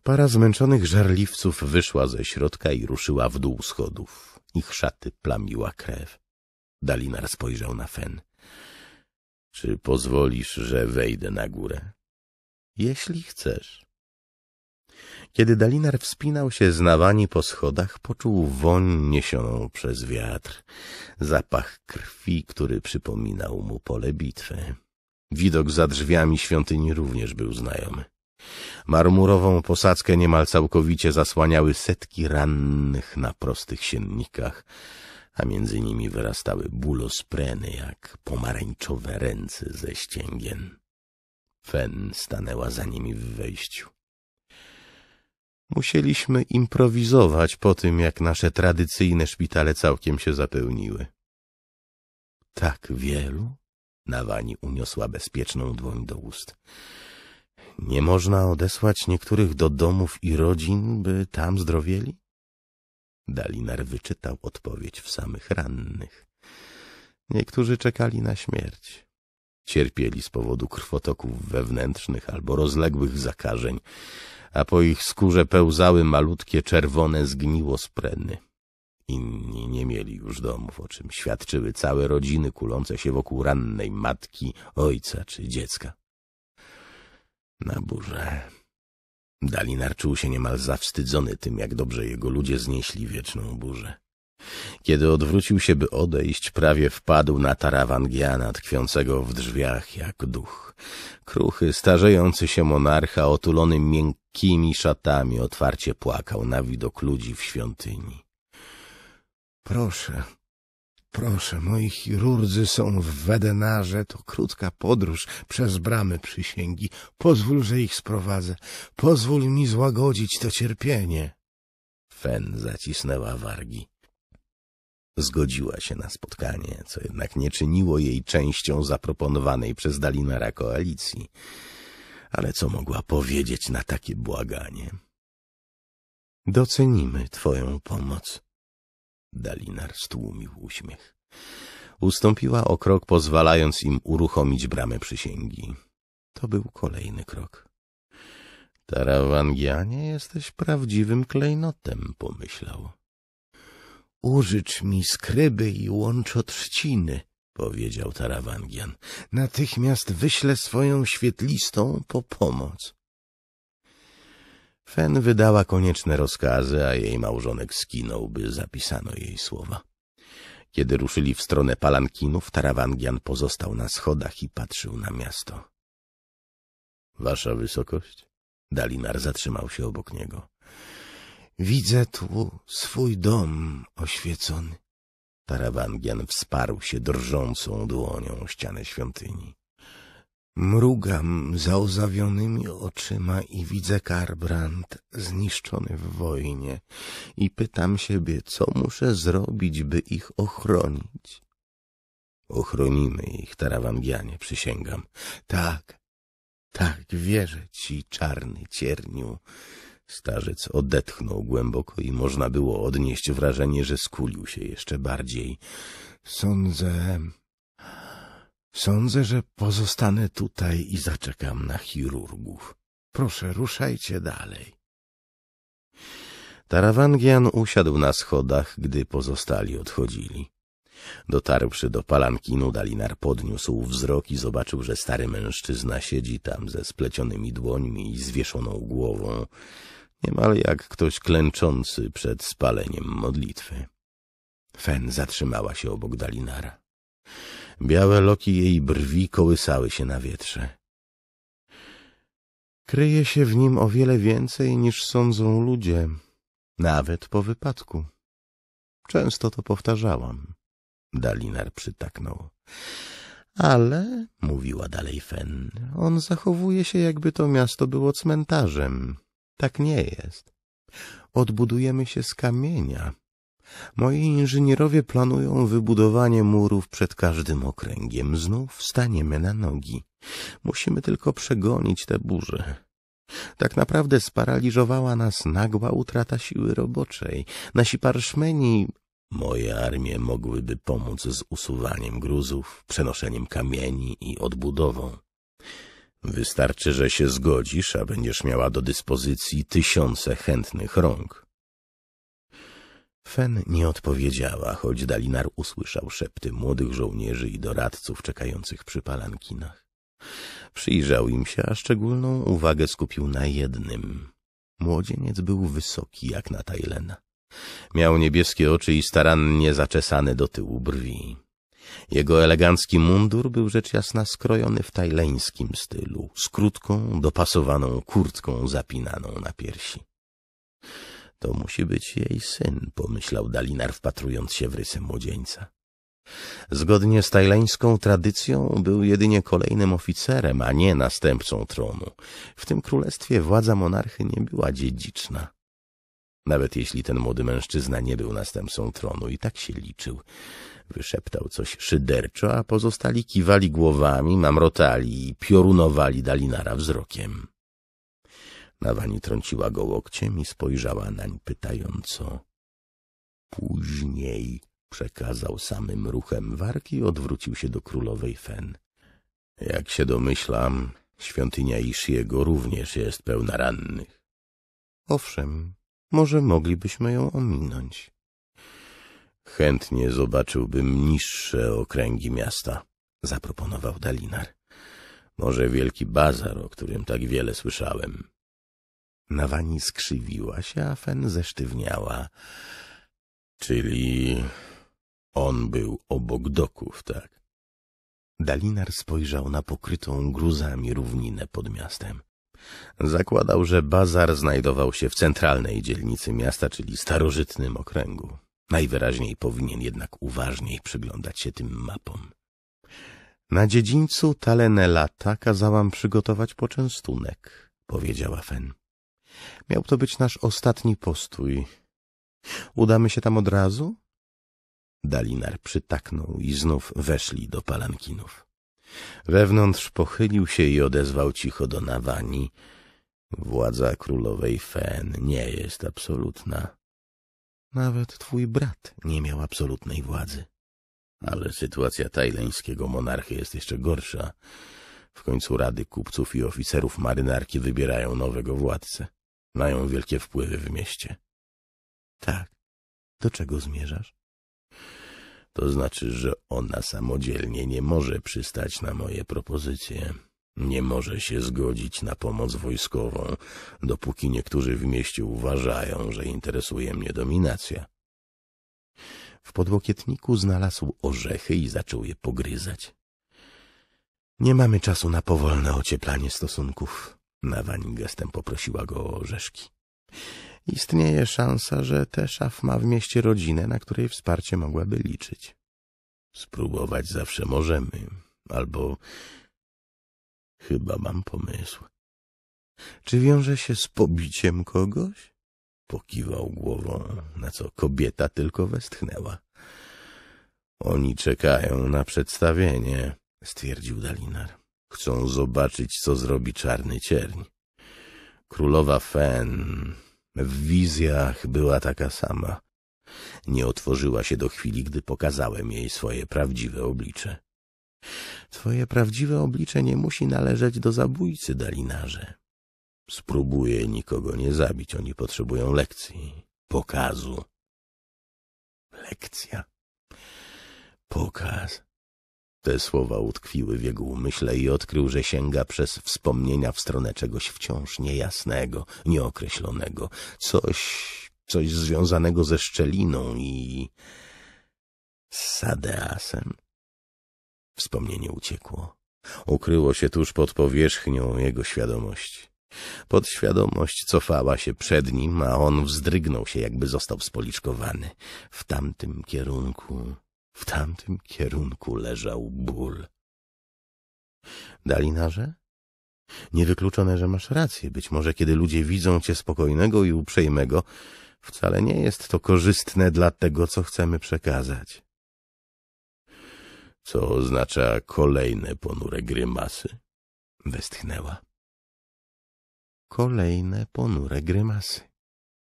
Para zmęczonych żarliwców wyszła ze środka i ruszyła w dół schodów. Ich szaty plamiła krew. Dalinar spojrzał na Fen. — Czy pozwolisz, że wejdę na górę? — Jeśli chcesz. Kiedy Dalinar wspinał się z nawani po schodach, poczuł woń niesioną przez wiatr, zapach krwi, który przypominał mu pole bitwy. Widok za drzwiami świątyni również był znajomy. Marmurową posadzkę niemal całkowicie zasłaniały setki rannych na prostych siennikach, a między nimi wyrastały bulospreny jak pomarańczowe ręce ze ścięgien. Fen stanęła za nimi w wejściu. Musieliśmy improwizować po tym, jak nasze tradycyjne szpitale całkiem się zapełniły. Tak wielu? Nawani uniosła bezpieczną dłoń do ust nie można odesłać niektórych do domów i rodzin, by tam zdrowieli? Dalinar wyczytał odpowiedź w samych rannych. Niektórzy czekali na śmierć. Cierpieli z powodu krwotoków wewnętrznych albo rozległych zakażeń, a po ich skórze pełzały malutkie czerwone zgniło spreny. Inni nie mieli już domów, o czym świadczyły całe rodziny kulące się wokół rannej matki, ojca czy dziecka. Na burzę. Dalinar czuł się niemal zawstydzony tym, jak dobrze jego ludzie znieśli wieczną burzę. Kiedy odwrócił się, by odejść, prawie wpadł na tarawangiana tkwiącego w drzwiach jak duch. Kruchy, starzejący się monarcha, otulony miękkimi szatami, otwarcie płakał na widok ludzi w świątyni. — Proszę Proszę, moi chirurdzy są w Wedenarze. To krótka podróż przez bramy przysięgi. Pozwól, że ich sprowadzę. Pozwól mi złagodzić to cierpienie. Fen zacisnęła wargi. Zgodziła się na spotkanie, co jednak nie czyniło jej częścią zaproponowanej przez Dalinara koalicji. Ale co mogła powiedzieć na takie błaganie? Docenimy twoją pomoc. Dalinar stłumił uśmiech. Ustąpiła o krok, pozwalając im uruchomić bramę przysięgi. To był kolejny krok. Tarawangianie jesteś prawdziwym klejnotem, pomyślał. Użycz mi skryby i łączotrzciny, powiedział Tarawangian. Natychmiast wyślę swoją świetlistą po pomoc. Fen wydała konieczne rozkazy, a jej małżonek skinął, by zapisano jej słowa. Kiedy ruszyli w stronę palankinów, Tarawangian pozostał na schodach i patrzył na miasto. — Wasza wysokość? Dalinar zatrzymał się obok niego. — Widzę tu swój dom oświecony. Tarawangian wsparł się drżącą dłonią o ścianę świątyni. Mrugam załzawionymi oczyma i widzę Karbrand zniszczony w wojnie i pytam siebie, co muszę zrobić, by ich ochronić. Ochronimy ich, Tarawangianie, przysięgam. Tak, tak, wierzę ci, czarny cierniu. Starzec odetchnął głęboko i można było odnieść wrażenie, że skulił się jeszcze bardziej. Sądzę, Sądzę, że pozostanę tutaj i zaczekam na chirurgów. Proszę, ruszajcie dalej. Tarawangian usiadł na schodach, gdy pozostali odchodzili. Dotarłszy do palankinu, Dalinar podniósł wzrok i zobaczył, że stary mężczyzna siedzi tam ze splecionymi dłońmi i zwieszoną głową, niemal jak ktoś klęczący przed spaleniem modlitwy. Fen zatrzymała się obok Dalinara. Białe loki jej brwi kołysały się na wietrze. Kryje się w nim o wiele więcej niż sądzą ludzie, nawet po wypadku. Często to powtarzałam. Dalinar przytaknął. Ale, mówiła dalej Fen, on zachowuje się, jakby to miasto było cmentarzem. Tak nie jest. Odbudujemy się z kamienia, Moi inżynierowie planują wybudowanie murów przed każdym okręgiem. Znów staniemy na nogi. Musimy tylko przegonić te burze. Tak naprawdę sparaliżowała nas nagła utrata siły roboczej. Nasi parszmeni... Moje armie mogłyby pomóc z usuwaniem gruzów, przenoszeniem kamieni i odbudową. Wystarczy, że się zgodzisz, a będziesz miała do dyspozycji tysiące chętnych rąk. Fen nie odpowiedziała, choć Dalinar usłyszał szepty młodych żołnierzy i doradców czekających przy palankinach. Przyjrzał im się, a szczególną uwagę skupił na jednym. Młodzieniec był wysoki jak na Tajlena. Miał niebieskie oczy i starannie zaczesane do tyłu brwi. Jego elegancki mundur był rzecz jasna skrojony w tajleńskim stylu, z krótką, dopasowaną kurtką zapinaną na piersi. To musi być jej syn, pomyślał Dalinar, wpatrując się w rysy młodzieńca. Zgodnie z tajlańską tradycją był jedynie kolejnym oficerem, a nie następcą tronu. W tym królestwie władza monarchy nie była dziedziczna. Nawet jeśli ten młody mężczyzna nie był następcą tronu, i tak się liczył. Wyszeptał coś szyderczo, a pozostali kiwali głowami, mamrotali i piorunowali Dalinara wzrokiem. Nawani trąciła go łokciem i spojrzała nań pytająco. Później przekazał samym ruchem warki i odwrócił się do królowej Fen. Jak się domyślam, świątynia Ishiego również jest pełna rannych. Owszem, może moglibyśmy ją ominąć. Chętnie zobaczyłbym niższe okręgi miasta, zaproponował Dalinar. Może wielki bazar, o którym tak wiele słyszałem. Nawani skrzywiła się, a Fen zesztywniała. Czyli on był obok doków, tak? Dalinar spojrzał na pokrytą gruzami równinę pod miastem. Zakładał, że bazar znajdował się w centralnej dzielnicy miasta, czyli starożytnym okręgu. Najwyraźniej powinien jednak uważniej przyglądać się tym mapom. Na dziedzińcu Talenelata kazałam przygotować poczęstunek, powiedziała Fen. Miał to być nasz ostatni postój. Udamy się tam od razu? Dalinar przytaknął i znów weszli do palankinów. Wewnątrz pochylił się i odezwał cicho do Nawani. Władza królowej Fen nie jest absolutna. Nawet twój brat nie miał absolutnej władzy. Ale sytuacja tajleńskiego monarchy jest jeszcze gorsza. W końcu rady kupców i oficerów marynarki wybierają nowego władcę mają wielkie wpływy w mieście. Tak. Do czego zmierzasz? To znaczy, że ona samodzielnie nie może przystać na moje propozycje. Nie może się zgodzić na pomoc wojskową, dopóki niektórzy w mieście uważają, że interesuje mnie dominacja. W podłokietniku znalazł orzechy i zaczął je pogryzać. Nie mamy czasu na powolne ocieplanie stosunków. Mewani gestem poprosiła go o orzeszki. Istnieje szansa, że Teszaf ma w mieście rodzinę, na której wsparcie mogłaby liczyć. Spróbować zawsze możemy, albo... Chyba mam pomysł. Czy wiąże się z pobiciem kogoś? Pokiwał głową, na co kobieta tylko westchnęła. Oni czekają na przedstawienie, stwierdził Dalinar. Chcą zobaczyć, co zrobi czarny cierń. Królowa Fen w wizjach była taka sama. Nie otworzyła się do chwili, gdy pokazałem jej swoje prawdziwe oblicze. Twoje prawdziwe oblicze nie musi należeć do zabójcy, Dalinarze. Spróbuję nikogo nie zabić, oni potrzebują lekcji, pokazu. Lekcja. Pokaz. Te słowa utkwiły w jego umyśle i odkrył, że sięga przez wspomnienia w stronę czegoś wciąż niejasnego, nieokreślonego, coś, coś związanego ze szczeliną i... z Sadeasem. Wspomnienie uciekło. Ukryło się tuż pod powierzchnią jego świadomości. Podświadomość cofała się przed nim, a on wzdrygnął się, jakby został spoliczkowany. W tamtym kierunku w tamtym kierunku leżał ból. Dalinarze? Niewykluczone, że masz rację. Być może, kiedy ludzie widzą cię spokojnego i uprzejmego, wcale nie jest to korzystne dla tego, co chcemy przekazać. Co oznacza kolejne ponure grymasy? Westchnęła. Kolejne ponure grymasy.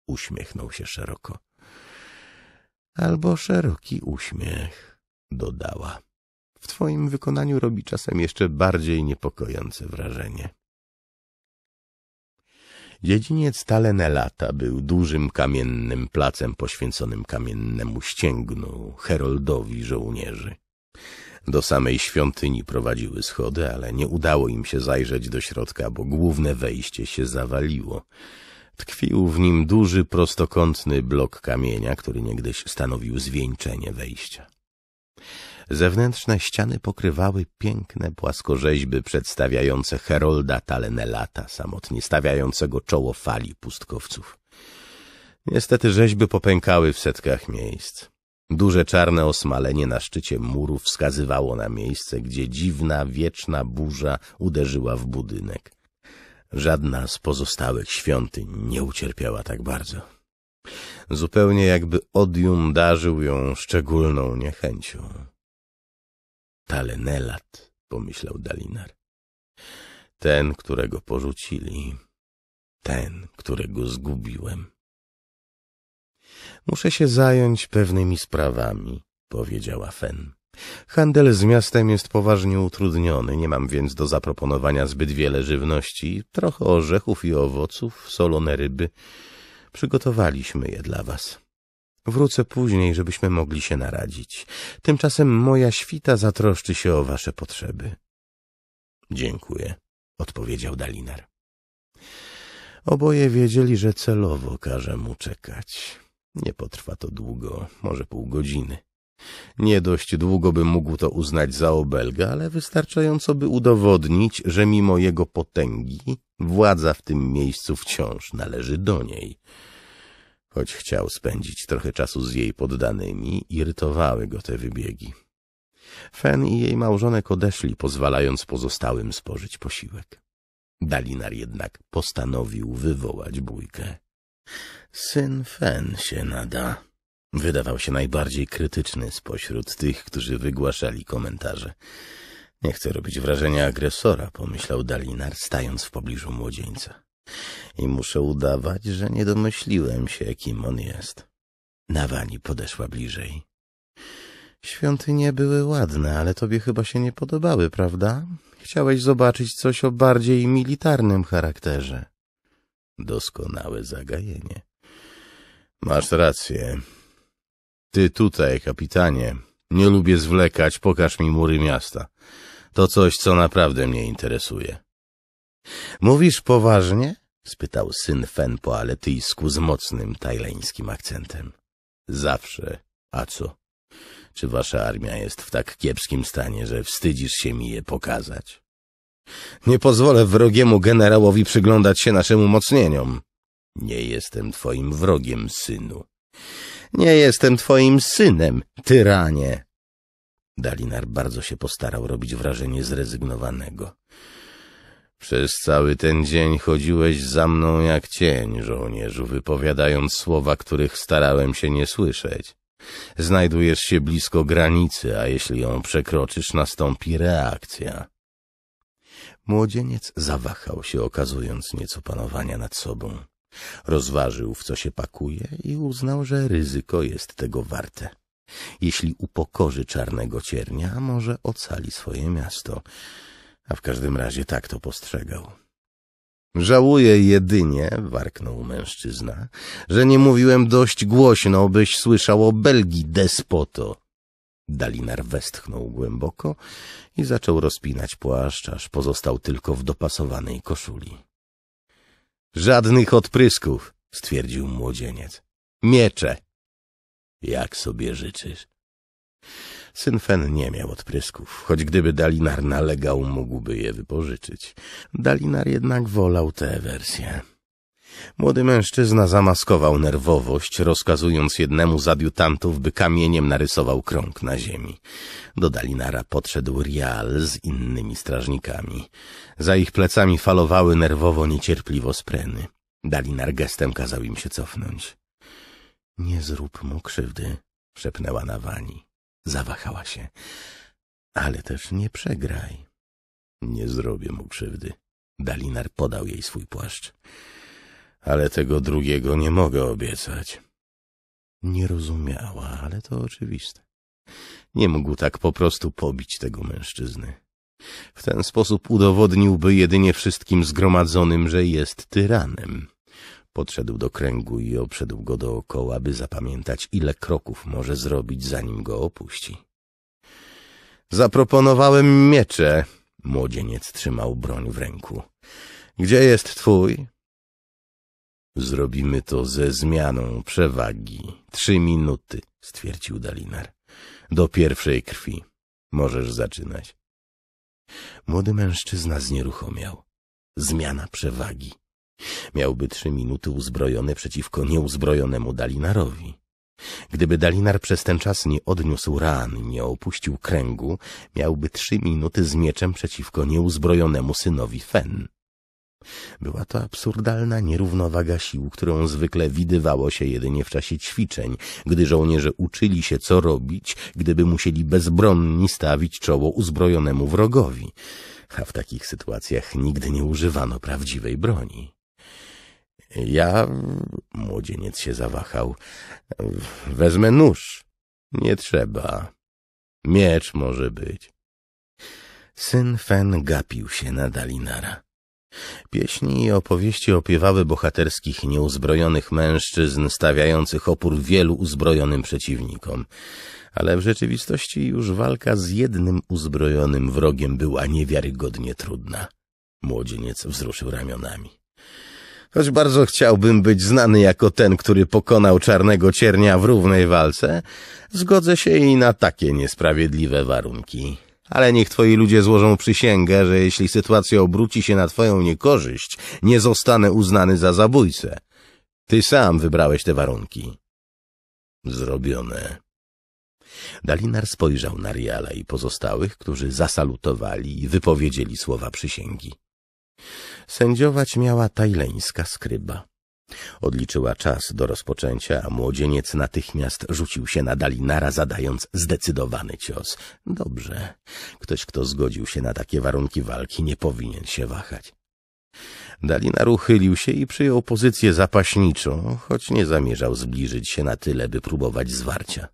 Uśmiechnął się szeroko. Albo szeroki uśmiech, dodała. W twoim wykonaniu robi czasem jeszcze bardziej niepokojące wrażenie. Dziedziniec Talenelata był dużym kamiennym placem poświęconym kamiennemu ścięgnu, heroldowi żołnierzy. Do samej świątyni prowadziły schody, ale nie udało im się zajrzeć do środka, bo główne wejście się zawaliło. Tkwił w nim duży, prostokątny blok kamienia, który niegdyś stanowił zwieńczenie wejścia. Zewnętrzne ściany pokrywały piękne płaskorzeźby przedstawiające Herolda Talenelata, samotnie stawiającego czoło fali pustkowców. Niestety rzeźby popękały w setkach miejsc. Duże czarne osmalenie na szczycie muru wskazywało na miejsce, gdzie dziwna, wieczna burza uderzyła w budynek. Żadna z pozostałych świątyń nie ucierpiała tak bardzo. Zupełnie jakby Odium darzył ją szczególną niechęcią. Talenelat, pomyślał Dalinar. Ten, którego porzucili. Ten, którego zgubiłem. Muszę się zająć pewnymi sprawami, powiedziała Fen. Handel z miastem jest poważnie utrudniony, nie mam więc do zaproponowania zbyt wiele żywności, trochę orzechów i owoców, solone ryby. Przygotowaliśmy je dla was. Wrócę później, żebyśmy mogli się naradzić. Tymczasem moja świta zatroszczy się o wasze potrzeby. Dziękuję, odpowiedział Dalinar. Oboje wiedzieli, że celowo każe mu czekać. Nie potrwa to długo, może pół godziny. Nie dość długo by mógł to uznać za obelgę, ale wystarczająco by udowodnić, że mimo jego potęgi władza w tym miejscu wciąż należy do niej. Choć chciał spędzić trochę czasu z jej poddanymi, irytowały go te wybiegi. Fen i jej małżonek odeszli, pozwalając pozostałym spożyć posiłek. Dalinar jednak postanowił wywołać bójkę. Syn Fen się nada, Wydawał się najbardziej krytyczny spośród tych, którzy wygłaszali komentarze. Nie chcę robić wrażenia agresora, pomyślał Dalinar, stając w pobliżu młodzieńca. I muszę udawać, że nie domyśliłem się, kim on jest. Nawani podeszła bliżej. Świątynie były ładne, ale tobie chyba się nie podobały, prawda? Chciałeś zobaczyć coś o bardziej militarnym charakterze. Doskonałe zagajenie. Masz rację. Ty tutaj, kapitanie. Nie lubię zwlekać, pokaż mi mury miasta. To coś, co naprawdę mnie interesuje. Mówisz poważnie? spytał syn Fen po aletyjsku z mocnym tajleńskim akcentem. Zawsze. A co? Czy wasza armia jest w tak kiepskim stanie, że wstydzisz się mi je pokazać? Nie pozwolę wrogiemu generałowi przyglądać się naszym umocnieniom. Nie jestem twoim wrogiem, synu. Nie jestem twoim synem, tyranie. Dalinar bardzo się postarał robić wrażenie zrezygnowanego. Przez cały ten dzień chodziłeś za mną jak cień, żołnierzu, wypowiadając słowa, których starałem się nie słyszeć. Znajdujesz się blisko granicy, a jeśli ją przekroczysz, nastąpi reakcja. Młodzieniec zawahał się, okazując nieco panowania nad sobą. Rozważył, w co się pakuje i uznał, że ryzyko jest tego warte. Jeśli upokorzy czarnego ciernia, może ocali swoje miasto. A w każdym razie tak to postrzegał. Żałuję jedynie, warknął mężczyzna, że nie mówiłem dość głośno, byś słyszał o Belgii, despoto. Dalinar westchnął głęboko i zaczął rozpinać płaszcz, aż pozostał tylko w dopasowanej koszuli. Żadnych odprysków, stwierdził młodzieniec. Miecze. Jak sobie życzysz? Synfen nie miał odprysków, choć gdyby Dalinar nalegał, mógłby je wypożyczyć. Dalinar jednak wolał tę wersję. Młody mężczyzna zamaskował nerwowość, rozkazując jednemu z adiutantów, by kamieniem narysował krąg na ziemi. Do Dalinara podszedł Rial z innymi strażnikami. Za ich plecami falowały nerwowo niecierpliwo spreny. Dalinar gestem kazał im się cofnąć. — Nie zrób mu krzywdy — szepnęła Wani. Zawahała się. — Ale też nie przegraj. — Nie zrobię mu krzywdy. Dalinar podał jej swój płaszcz ale tego drugiego nie mogę obiecać. Nie rozumiała, ale to oczywiste. Nie mógł tak po prostu pobić tego mężczyzny. W ten sposób udowodniłby jedynie wszystkim zgromadzonym, że jest tyranem. Podszedł do kręgu i obszedł go dookoła, by zapamiętać, ile kroków może zrobić, zanim go opuści. Zaproponowałem miecze. Młodzieniec trzymał broń w ręku. Gdzie jest twój? Zrobimy to ze zmianą przewagi. Trzy minuty, stwierdził Dalinar. Do pierwszej krwi. Możesz zaczynać. Młody mężczyzna znieruchomiał. Zmiana przewagi. Miałby trzy minuty uzbrojone przeciwko nieuzbrojonemu Dalinarowi. Gdyby Dalinar przez ten czas nie odniósł ran, nie opuścił kręgu, miałby trzy minuty z mieczem przeciwko nieuzbrojonemu synowi Fen. Była to absurdalna nierównowaga sił, którą zwykle widywało się jedynie w czasie ćwiczeń, gdy żołnierze uczyli się, co robić, gdyby musieli bezbronni stawić czoło uzbrojonemu wrogowi. A w takich sytuacjach nigdy nie używano prawdziwej broni. Ja, młodzieniec się zawahał, wezmę nóż. Nie trzeba. Miecz może być. Syn Fen gapił się na Dalinara. Pieśni i opowieści opiewały bohaterskich nieuzbrojonych mężczyzn stawiających opór wielu uzbrojonym przeciwnikom. Ale w rzeczywistości już walka z jednym uzbrojonym wrogiem była niewiarygodnie trudna. Młodzieniec wzruszył ramionami. Choć bardzo chciałbym być znany jako ten, który pokonał czarnego ciernia w równej walce, zgodzę się i na takie niesprawiedliwe warunki. Ale niech twoi ludzie złożą przysięgę, że jeśli sytuacja obróci się na twoją niekorzyść, nie zostanę uznany za zabójcę. Ty sam wybrałeś te warunki. Zrobione. Dalinar spojrzał na Riala i pozostałych, którzy zasalutowali i wypowiedzieli słowa przysięgi. Sędziować miała tajleńska skryba. Odliczyła czas do rozpoczęcia, a młodzieniec natychmiast rzucił się na Dalinara, zadając zdecydowany cios. Dobrze. Ktoś, kto zgodził się na takie warunki walki, nie powinien się wahać. Dalinar uchylił się i przyjął pozycję zapaśniczą, choć nie zamierzał zbliżyć się na tyle, by próbować zwarcia.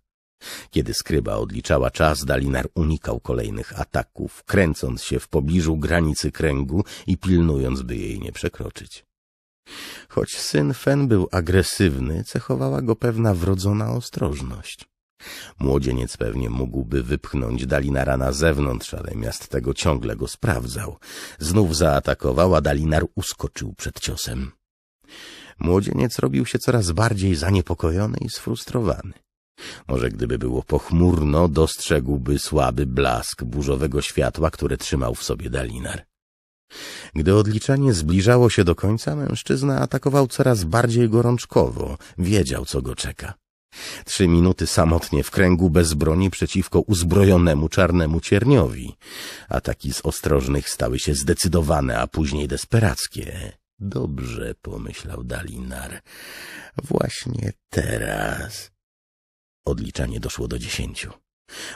Kiedy skryba odliczała czas, Dalinar unikał kolejnych ataków, kręcąc się w pobliżu granicy kręgu i pilnując, by jej nie przekroczyć. Choć syn Fen był agresywny, cechowała go pewna wrodzona ostrożność. Młodzieniec pewnie mógłby wypchnąć Dalinara na zewnątrz, ale miast tego ciągle go sprawdzał. Znów zaatakował, a Dalinar uskoczył przed ciosem. Młodzieniec robił się coraz bardziej zaniepokojony i sfrustrowany. Może gdyby było pochmurno, dostrzegłby słaby blask burzowego światła, które trzymał w sobie Dalinar. Gdy odliczanie zbliżało się do końca, mężczyzna atakował coraz bardziej gorączkowo, wiedział, co go czeka. Trzy minuty samotnie w kręgu bez broni przeciwko uzbrojonemu czarnemu cierniowi. Ataki z ostrożnych stały się zdecydowane, a później desperackie. Dobrze, pomyślał Dalinar. Właśnie teraz. Odliczanie doszło do dziesięciu.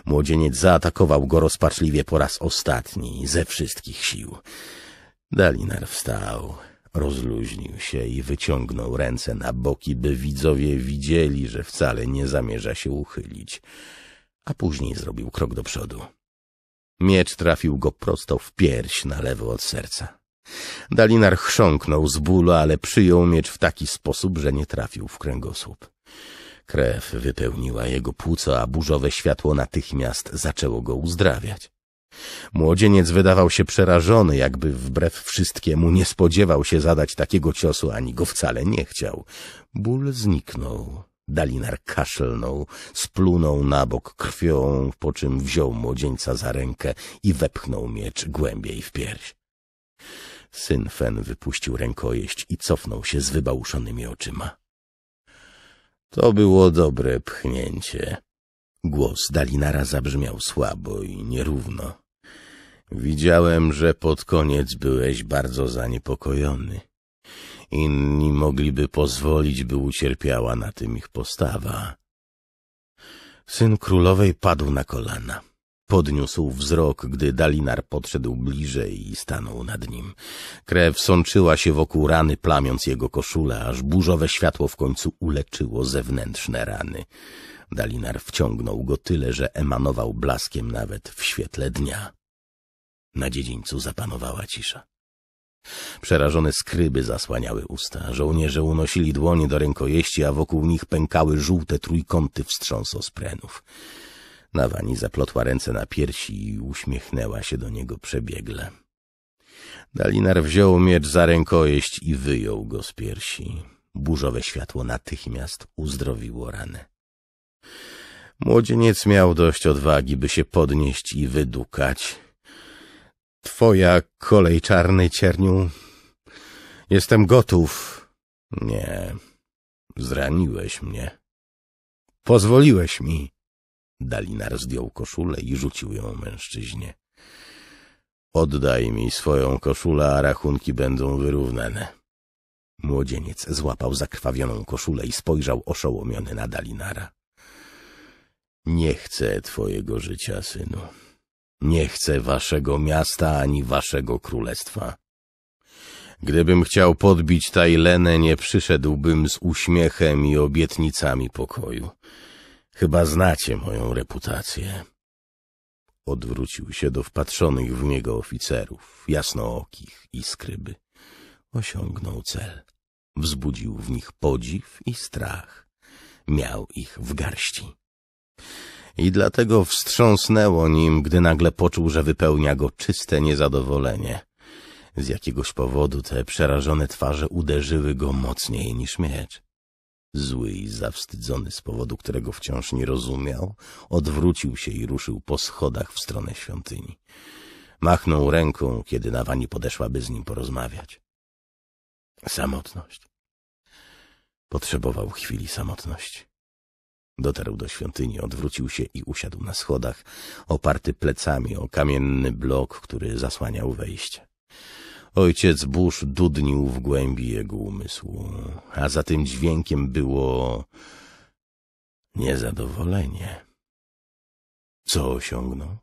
Młodzieniec zaatakował go rozpaczliwie po raz ostatni, ze wszystkich sił. Dalinar wstał, rozluźnił się i wyciągnął ręce na boki, by widzowie widzieli, że wcale nie zamierza się uchylić, a później zrobił krok do przodu. Miecz trafił go prosto w pierś na lewo od serca. Dalinar chrząknął z bólu, ale przyjął miecz w taki sposób, że nie trafił w kręgosłup. Krew wypełniła jego płuco, a burzowe światło natychmiast zaczęło go uzdrawiać. Młodzieniec wydawał się przerażony, jakby wbrew wszystkiemu nie spodziewał się zadać takiego ciosu, ani go wcale nie chciał. Ból zniknął. Dalinar kaszelnął, splunął na bok krwią, po czym wziął młodzieńca za rękę i wepchnął miecz głębiej w pierś. Syn Fen wypuścił rękojeść i cofnął się z wybałuszonymi oczyma. To było dobre pchnięcie. Głos Dalinara zabrzmiał słabo i nierówno. Widziałem, że pod koniec byłeś bardzo zaniepokojony. Inni mogliby pozwolić, by ucierpiała na tym ich postawa. Syn królowej padł na kolana. Podniósł wzrok, gdy Dalinar podszedł bliżej i stanął nad nim. Krew sączyła się wokół rany, plamiąc jego koszulę, aż burzowe światło w końcu uleczyło zewnętrzne rany. Dalinar wciągnął go tyle, że emanował blaskiem nawet w świetle dnia. Na dziedzińcu zapanowała cisza. Przerażone skryby zasłaniały usta, żołnierze unosili dłonie do rękojeści, a wokół nich pękały żółte trójkąty wstrząsosprenów. Nawani zaplotła ręce na piersi i uśmiechnęła się do niego przebiegle. Dalinar wziął miecz za rękojeść i wyjął go z piersi. Burzowe światło natychmiast uzdrowiło ranę. Młodzieniec miał dość odwagi, by się podnieść i wydukać. Twoja kolej czarny cierniu. Jestem gotów. Nie. Zraniłeś mnie. Pozwoliłeś mi. Dalinar zdjął koszulę i rzucił ją mężczyźnie. Oddaj mi swoją koszulę, a rachunki będą wyrównane. Młodzieniec złapał zakrwawioną koszulę i spojrzał oszołomiony na Dalinara. Nie chcę twojego życia, synu. Nie chcę waszego miasta ani waszego królestwa. Gdybym chciał podbić Tajlenę, nie przyszedłbym z uśmiechem i obietnicami pokoju. Chyba znacie moją reputację. Odwrócił się do wpatrzonych w niego oficerów, jasnookich i skryby. Osiągnął cel. Wzbudził w nich podziw i strach. Miał ich w garści i dlatego wstrząsnęło nim, gdy nagle poczuł, że wypełnia go czyste niezadowolenie. Z jakiegoś powodu te przerażone twarze uderzyły go mocniej niż miecz. Zły i zawstydzony z powodu, którego wciąż nie rozumiał, odwrócił się i ruszył po schodach w stronę świątyni. Machnął ręką, kiedy Nawani podeszłaby by z nim porozmawiać. Samotność. Potrzebował chwili samotności. Dotarł do świątyni, odwrócił się i usiadł na schodach, oparty plecami o kamienny blok, który zasłaniał wejście. Ojciec burz dudnił w głębi jego umysłu, a za tym dźwiękiem było niezadowolenie. Co osiągnął?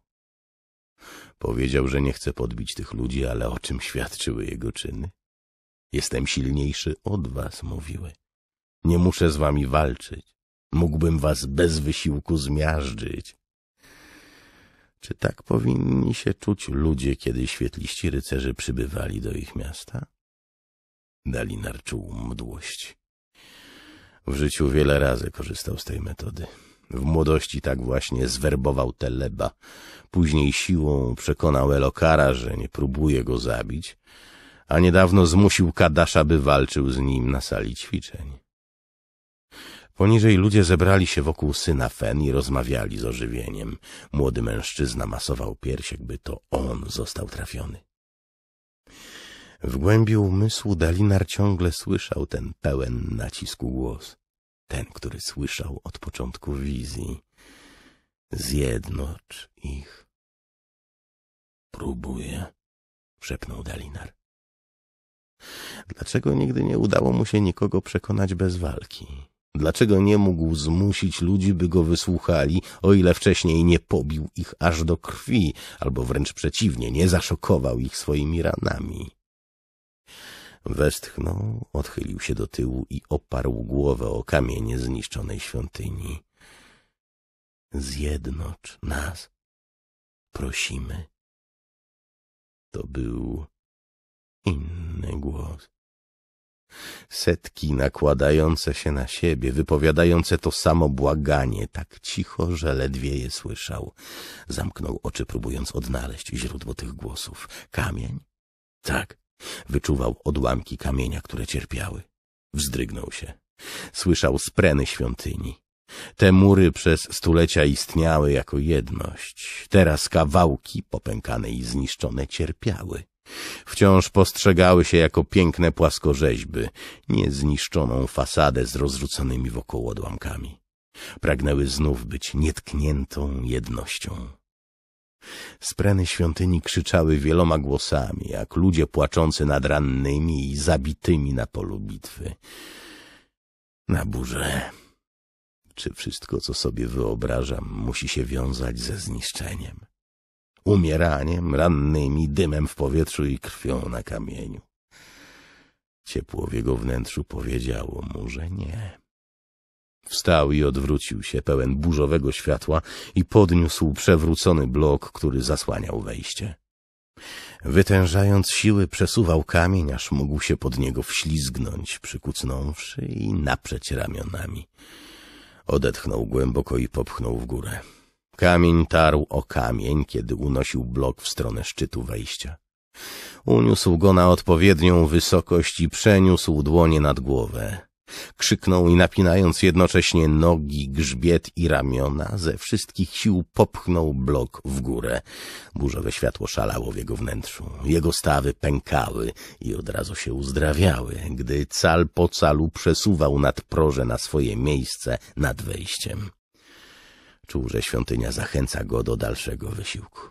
Powiedział, że nie chce podbić tych ludzi, ale o czym świadczyły jego czyny? Jestem silniejszy od was, mówiły. Nie muszę z wami walczyć. Mógłbym was bez wysiłku zmiażdżyć. Czy tak powinni się czuć ludzie, kiedy świetliści rycerze przybywali do ich miasta? Dalinar czuł mdłość. W życiu wiele razy korzystał z tej metody. W młodości tak właśnie zwerbował Teleba. Później siłą przekonał Elokara, że nie próbuje go zabić, a niedawno zmusił Kadasza, by walczył z nim na sali ćwiczeń. Poniżej ludzie zebrali się wokół syna Fen i rozmawiali z ożywieniem. Młody mężczyzna masował piersi, jakby to on został trafiony. W głębi umysłu Dalinar ciągle słyszał ten pełen nacisku głos. Ten, który słyszał od początku wizji. Zjednocz ich. Próbuję, szepnął Dalinar. Dlaczego nigdy nie udało mu się nikogo przekonać bez walki? Dlaczego nie mógł zmusić ludzi, by go wysłuchali, o ile wcześniej nie pobił ich aż do krwi, albo wręcz przeciwnie, nie zaszokował ich swoimi ranami? Westchnął, odchylił się do tyłu i oparł głowę o kamienie zniszczonej świątyni. Zjednocz nas, prosimy. To był inny głos. Setki nakładające się na siebie, wypowiadające to samo błaganie, tak cicho, że ledwie je słyszał. Zamknął oczy, próbując odnaleźć źródło tych głosów. Kamień? Tak. Wyczuwał odłamki kamienia, które cierpiały. Wzdrygnął się. Słyszał spreny świątyni. Te mury przez stulecia istniały jako jedność. Teraz kawałki popękane i zniszczone cierpiały. Wciąż postrzegały się jako piękne płaskorzeźby, niezniszczoną fasadę z rozrzuconymi wokoło odłamkami. Pragnęły znów być nietkniętą jednością. Spreny świątyni krzyczały wieloma głosami, jak ludzie płaczący nad rannymi i zabitymi na polu bitwy. Na burze. Czy wszystko, co sobie wyobrażam, musi się wiązać ze zniszczeniem? umieraniem, rannymi, dymem w powietrzu i krwią na kamieniu. Ciepło w jego wnętrzu powiedziało mu, że nie. Wstał i odwrócił się, pełen burzowego światła i podniósł przewrócony blok, który zasłaniał wejście. Wytężając siły przesuwał kamień, aż mógł się pod niego wślizgnąć, przykucnąwszy i naprzeć ramionami. Odetchnął głęboko i popchnął w górę. Kamień tarł o kamień, kiedy unosił blok w stronę szczytu wejścia. Uniósł go na odpowiednią wysokość i przeniósł dłonie nad głowę. Krzyknął i napinając jednocześnie nogi, grzbiet i ramiona, ze wszystkich sił popchnął blok w górę. Burzowe światło szalało w jego wnętrzu. Jego stawy pękały i od razu się uzdrawiały, gdy cal po calu przesuwał nad proże na swoje miejsce nad wejściem. Czuł, że świątynia zachęca go do dalszego wysiłku.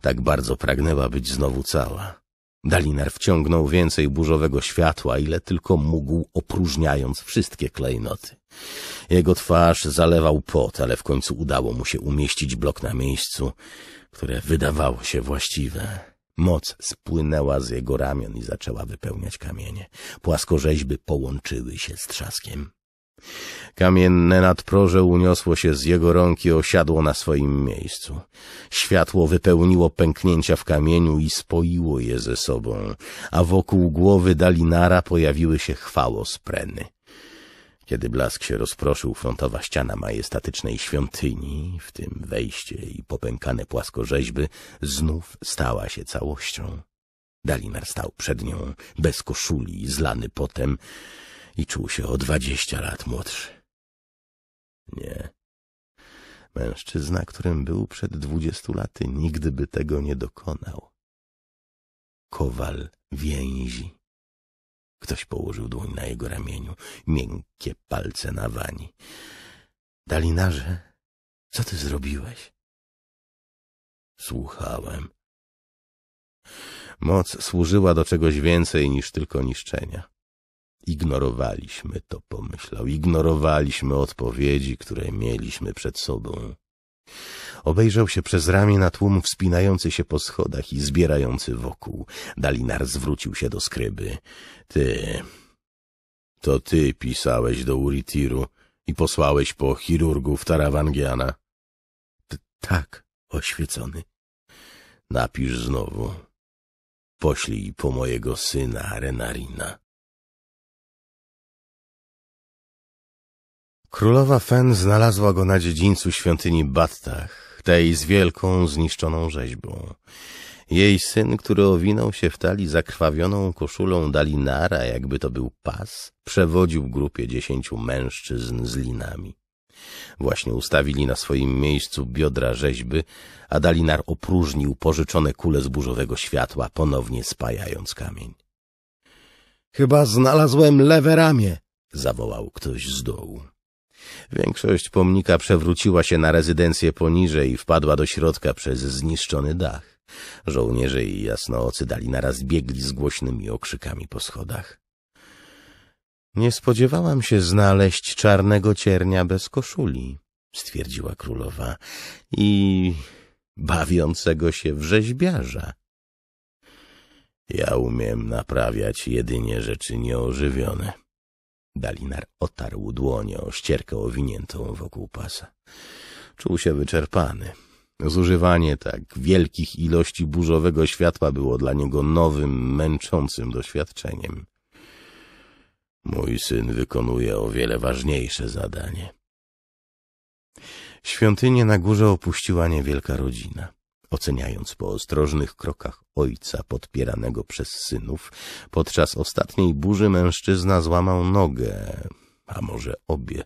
Tak bardzo pragnęła być znowu cała. Dalinar wciągnął więcej burzowego światła, ile tylko mógł, opróżniając wszystkie klejnoty. Jego twarz zalewał pot, ale w końcu udało mu się umieścić blok na miejscu, które wydawało się właściwe. Moc spłynęła z jego ramion i zaczęła wypełniać kamienie. Płaskorzeźby połączyły się z trzaskiem. Kamienne nadproże uniosło się z jego rąk i osiadło na swoim miejscu. Światło wypełniło pęknięcia w kamieniu i spoiło je ze sobą, a wokół głowy Dalinara pojawiły się chwało spreny. Kiedy blask się rozproszył, frontowa ściana majestatycznej świątyni, w tym wejście i popękane płaskorzeźby, znów stała się całością. Dalinar stał przed nią, bez koszuli, zlany potem, i czuł się o dwadzieścia lat młodszy. Nie. Mężczyzna, którym był przed dwudziestu laty, nigdy by tego nie dokonał. Kowal więzi. Ktoś położył dłoń na jego ramieniu, miękkie palce na wani. Dalinarze, co ty zrobiłeś? Słuchałem. Moc służyła do czegoś więcej niż tylko niszczenia. Ignorowaliśmy to, pomyślał. Ignorowaliśmy odpowiedzi, które mieliśmy przed sobą. Obejrzał się przez ramię na tłum wspinający się po schodach i zbierający wokół. Dalinar zwrócił się do skryby. Ty... To ty pisałeś do Uritiru i posłałeś po chirurgów Tarawangiana. T tak, oświecony. Napisz znowu. Poślij po mojego syna Renarina. Królowa Fen znalazła go na dziedzińcu świątyni Battach, tej z wielką, zniszczoną rzeźbą. Jej syn, który owinął się w talii zakrwawioną koszulą dalinara, jakby to był pas, przewodził grupie dziesięciu mężczyzn z linami. Właśnie ustawili na swoim miejscu biodra rzeźby, a dalinar opróżnił pożyczone kule z burzowego światła, ponownie spajając kamień. — Chyba znalazłem lewe ramię! — zawołał ktoś z dołu. Większość pomnika przewróciła się na rezydencję poniżej i wpadła do środka przez zniszczony dach. Żołnierze i jasnoocy dali naraz biegli z głośnymi okrzykami po schodach. Nie spodziewałam się znaleźć czarnego ciernia bez koszuli, stwierdziła królowa, i bawiącego się w rzeźbiarza. Ja umiem naprawiać jedynie rzeczy nieożywione, Dalinar otarł dłonią ścierkę owiniętą wokół pasa. Czuł się wyczerpany. Zużywanie tak wielkich ilości burzowego światła było dla niego nowym, męczącym doświadczeniem. Mój syn wykonuje o wiele ważniejsze zadanie. Świątynię na górze opuściła niewielka rodzina oceniając po ostrożnych krokach ojca podpieranego przez synów. Podczas ostatniej burzy mężczyzna złamał nogę, a może obie.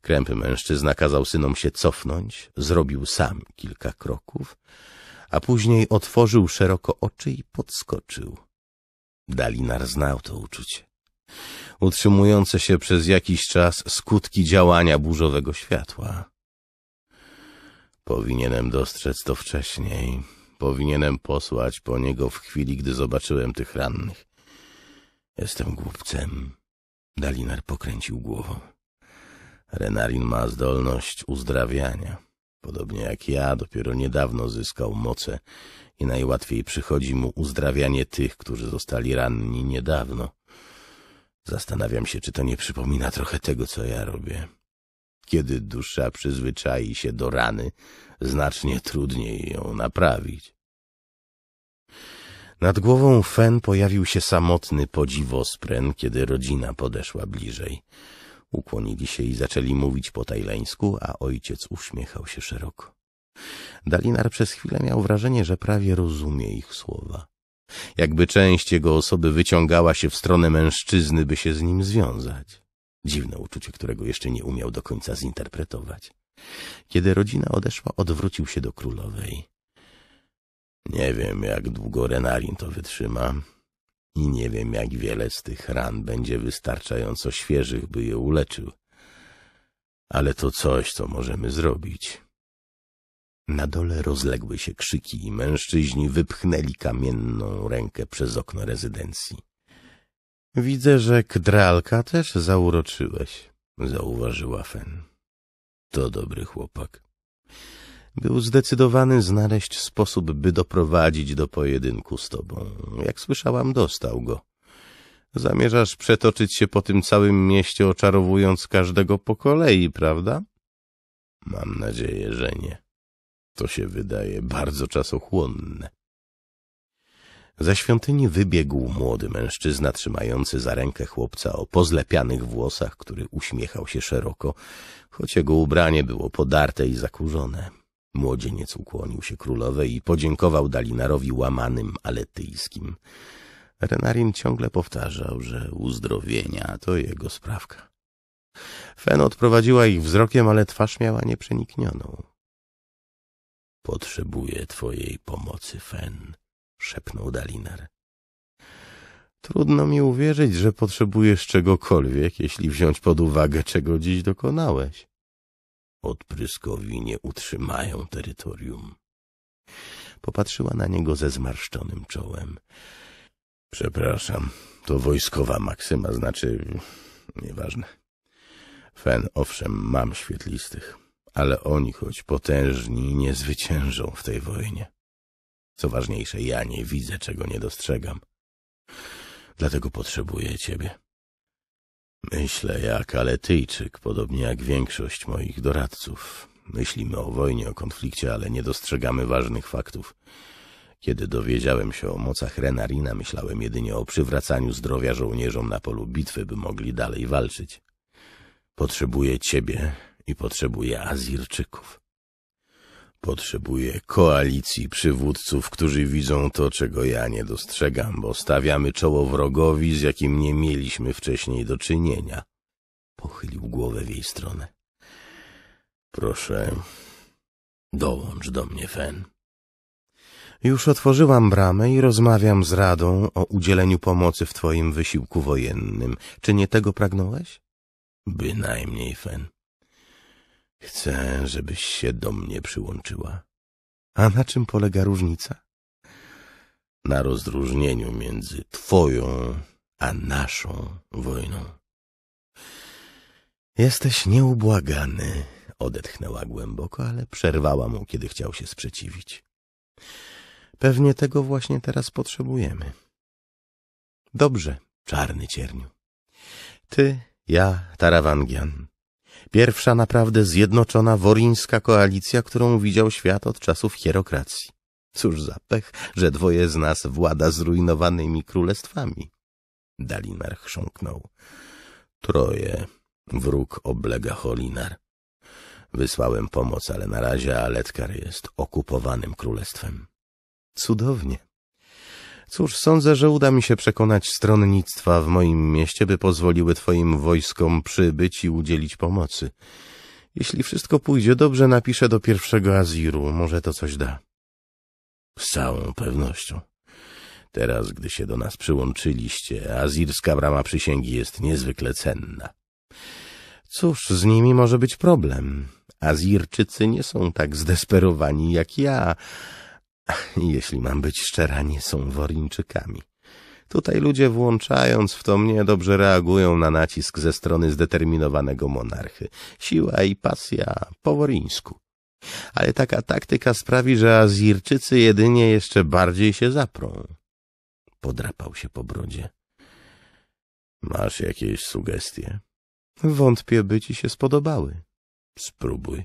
Krępy mężczyzna kazał synom się cofnąć, zrobił sam kilka kroków, a później otworzył szeroko oczy i podskoczył. Dalinar znał to uczucie. Utrzymujące się przez jakiś czas skutki działania burzowego światła. Powinienem dostrzec to wcześniej. Powinienem posłać po niego w chwili, gdy zobaczyłem tych rannych. Jestem głupcem. Dalinar pokręcił głową. Renarin ma zdolność uzdrawiania. Podobnie jak ja, dopiero niedawno zyskał moce i najłatwiej przychodzi mu uzdrawianie tych, którzy zostali ranni niedawno. Zastanawiam się, czy to nie przypomina trochę tego, co ja robię. Kiedy dusza przyzwyczai się do rany, znacznie trudniej ją naprawić. Nad głową Fen pojawił się samotny podziwospren, kiedy rodzina podeszła bliżej. Ukłonili się i zaczęli mówić po tajleńsku, a ojciec uśmiechał się szeroko. Dalinar przez chwilę miał wrażenie, że prawie rozumie ich słowa. Jakby część jego osoby wyciągała się w stronę mężczyzny, by się z nim związać. Dziwne uczucie, którego jeszcze nie umiał do końca zinterpretować. Kiedy rodzina odeszła, odwrócił się do królowej. Nie wiem, jak długo Renarin to wytrzyma i nie wiem, jak wiele z tych ran będzie wystarczająco świeżych, by je uleczył. Ale to coś, co możemy zrobić. Na dole rozległy się krzyki i mężczyźni wypchnęli kamienną rękę przez okno rezydencji. Widzę, że kdralka też zauroczyłeś, zauważyła Fen. To dobry chłopak. Był zdecydowany znaleźć sposób, by doprowadzić do pojedynku z tobą. Jak słyszałam, dostał go. Zamierzasz przetoczyć się po tym całym mieście, oczarowując każdego po kolei, prawda? Mam nadzieję, że nie. To się wydaje bardzo czasochłonne. Za świątyni wybiegł młody mężczyzna trzymający za rękę chłopca o pozlepianych włosach, który uśmiechał się szeroko, choć jego ubranie było podarte i zakurzone. Młodzieniec ukłonił się królowej i podziękował Dalinarowi łamanym, aletyjskim. Renarin ciągle powtarzał, że uzdrowienia to jego sprawka. Fen odprowadziła ich wzrokiem, ale twarz miała nieprzeniknioną. — Potrzebuję twojej pomocy, Fen szepnął Daliner. Trudno mi uwierzyć, że potrzebujesz czegokolwiek, jeśli wziąć pod uwagę, czego dziś dokonałeś. Odpryskowi nie utrzymają terytorium. Popatrzyła na niego ze zmarszczonym czołem. Przepraszam, to wojskowa maksyma, znaczy... nieważne. Fen, owszem, mam świetlistych, ale oni, choć potężni, nie zwyciężą w tej wojnie. Co ważniejsze, ja nie widzę, czego nie dostrzegam. Dlatego potrzebuję ciebie. Myślę jak Aletyjczyk, podobnie jak większość moich doradców. Myślimy o wojnie, o konflikcie, ale nie dostrzegamy ważnych faktów. Kiedy dowiedziałem się o mocach Renarina, myślałem jedynie o przywracaniu zdrowia żołnierzom na polu bitwy, by mogli dalej walczyć. Potrzebuję ciebie i potrzebuję Azirczyków. Potrzebuję koalicji przywódców, którzy widzą to, czego ja nie dostrzegam, bo stawiamy czoło wrogowi, z jakim nie mieliśmy wcześniej do czynienia. Pochylił głowę w jej stronę. Proszę, dołącz do mnie, Fen. Już otworzyłam bramę i rozmawiam z Radą o udzieleniu pomocy w twoim wysiłku wojennym. Czy nie tego pragnąłeś? Bynajmniej, Fen. Chcę, żebyś się do mnie przyłączyła. A na czym polega różnica? Na rozróżnieniu między twoją a naszą wojną. Jesteś nieubłagany, odetchnęła głęboko, ale przerwała mu, kiedy chciał się sprzeciwić. Pewnie tego właśnie teraz potrzebujemy. Dobrze, czarny cierniu. Ty, ja, Tarawangian, Pierwsza naprawdę zjednoczona worińska koalicja, którą widział świat od czasów hierokracji. Cóż za pech, że dwoje z nas włada zrujnowanymi królestwami. Dalinar chrząknął. Troje. Wróg oblega Holinar. Wysłałem pomoc, ale na razie Aletkar jest okupowanym królestwem. Cudownie. Cóż, sądzę, że uda mi się przekonać stronnictwa w moim mieście, by pozwoliły twoim wojskom przybyć i udzielić pomocy. Jeśli wszystko pójdzie dobrze, napiszę do pierwszego Aziru, może to coś da. Z całą pewnością. Teraz, gdy się do nas przyłączyliście, azirska brama przysięgi jest niezwykle cenna. Cóż, z nimi może być problem. Azirczycy nie są tak zdesperowani jak ja, Jeśli mam być szczera, nie są worińczykami. Tutaj ludzie włączając w to mnie dobrze reagują na nacisk ze strony zdeterminowanego monarchy. Siła i pasja po worińsku. Ale taka taktyka sprawi, że Azirczycy jedynie jeszcze bardziej się zaprą. Podrapał się po brodzie. Masz jakieś sugestie? Wątpię, by ci się spodobały. Spróbuj.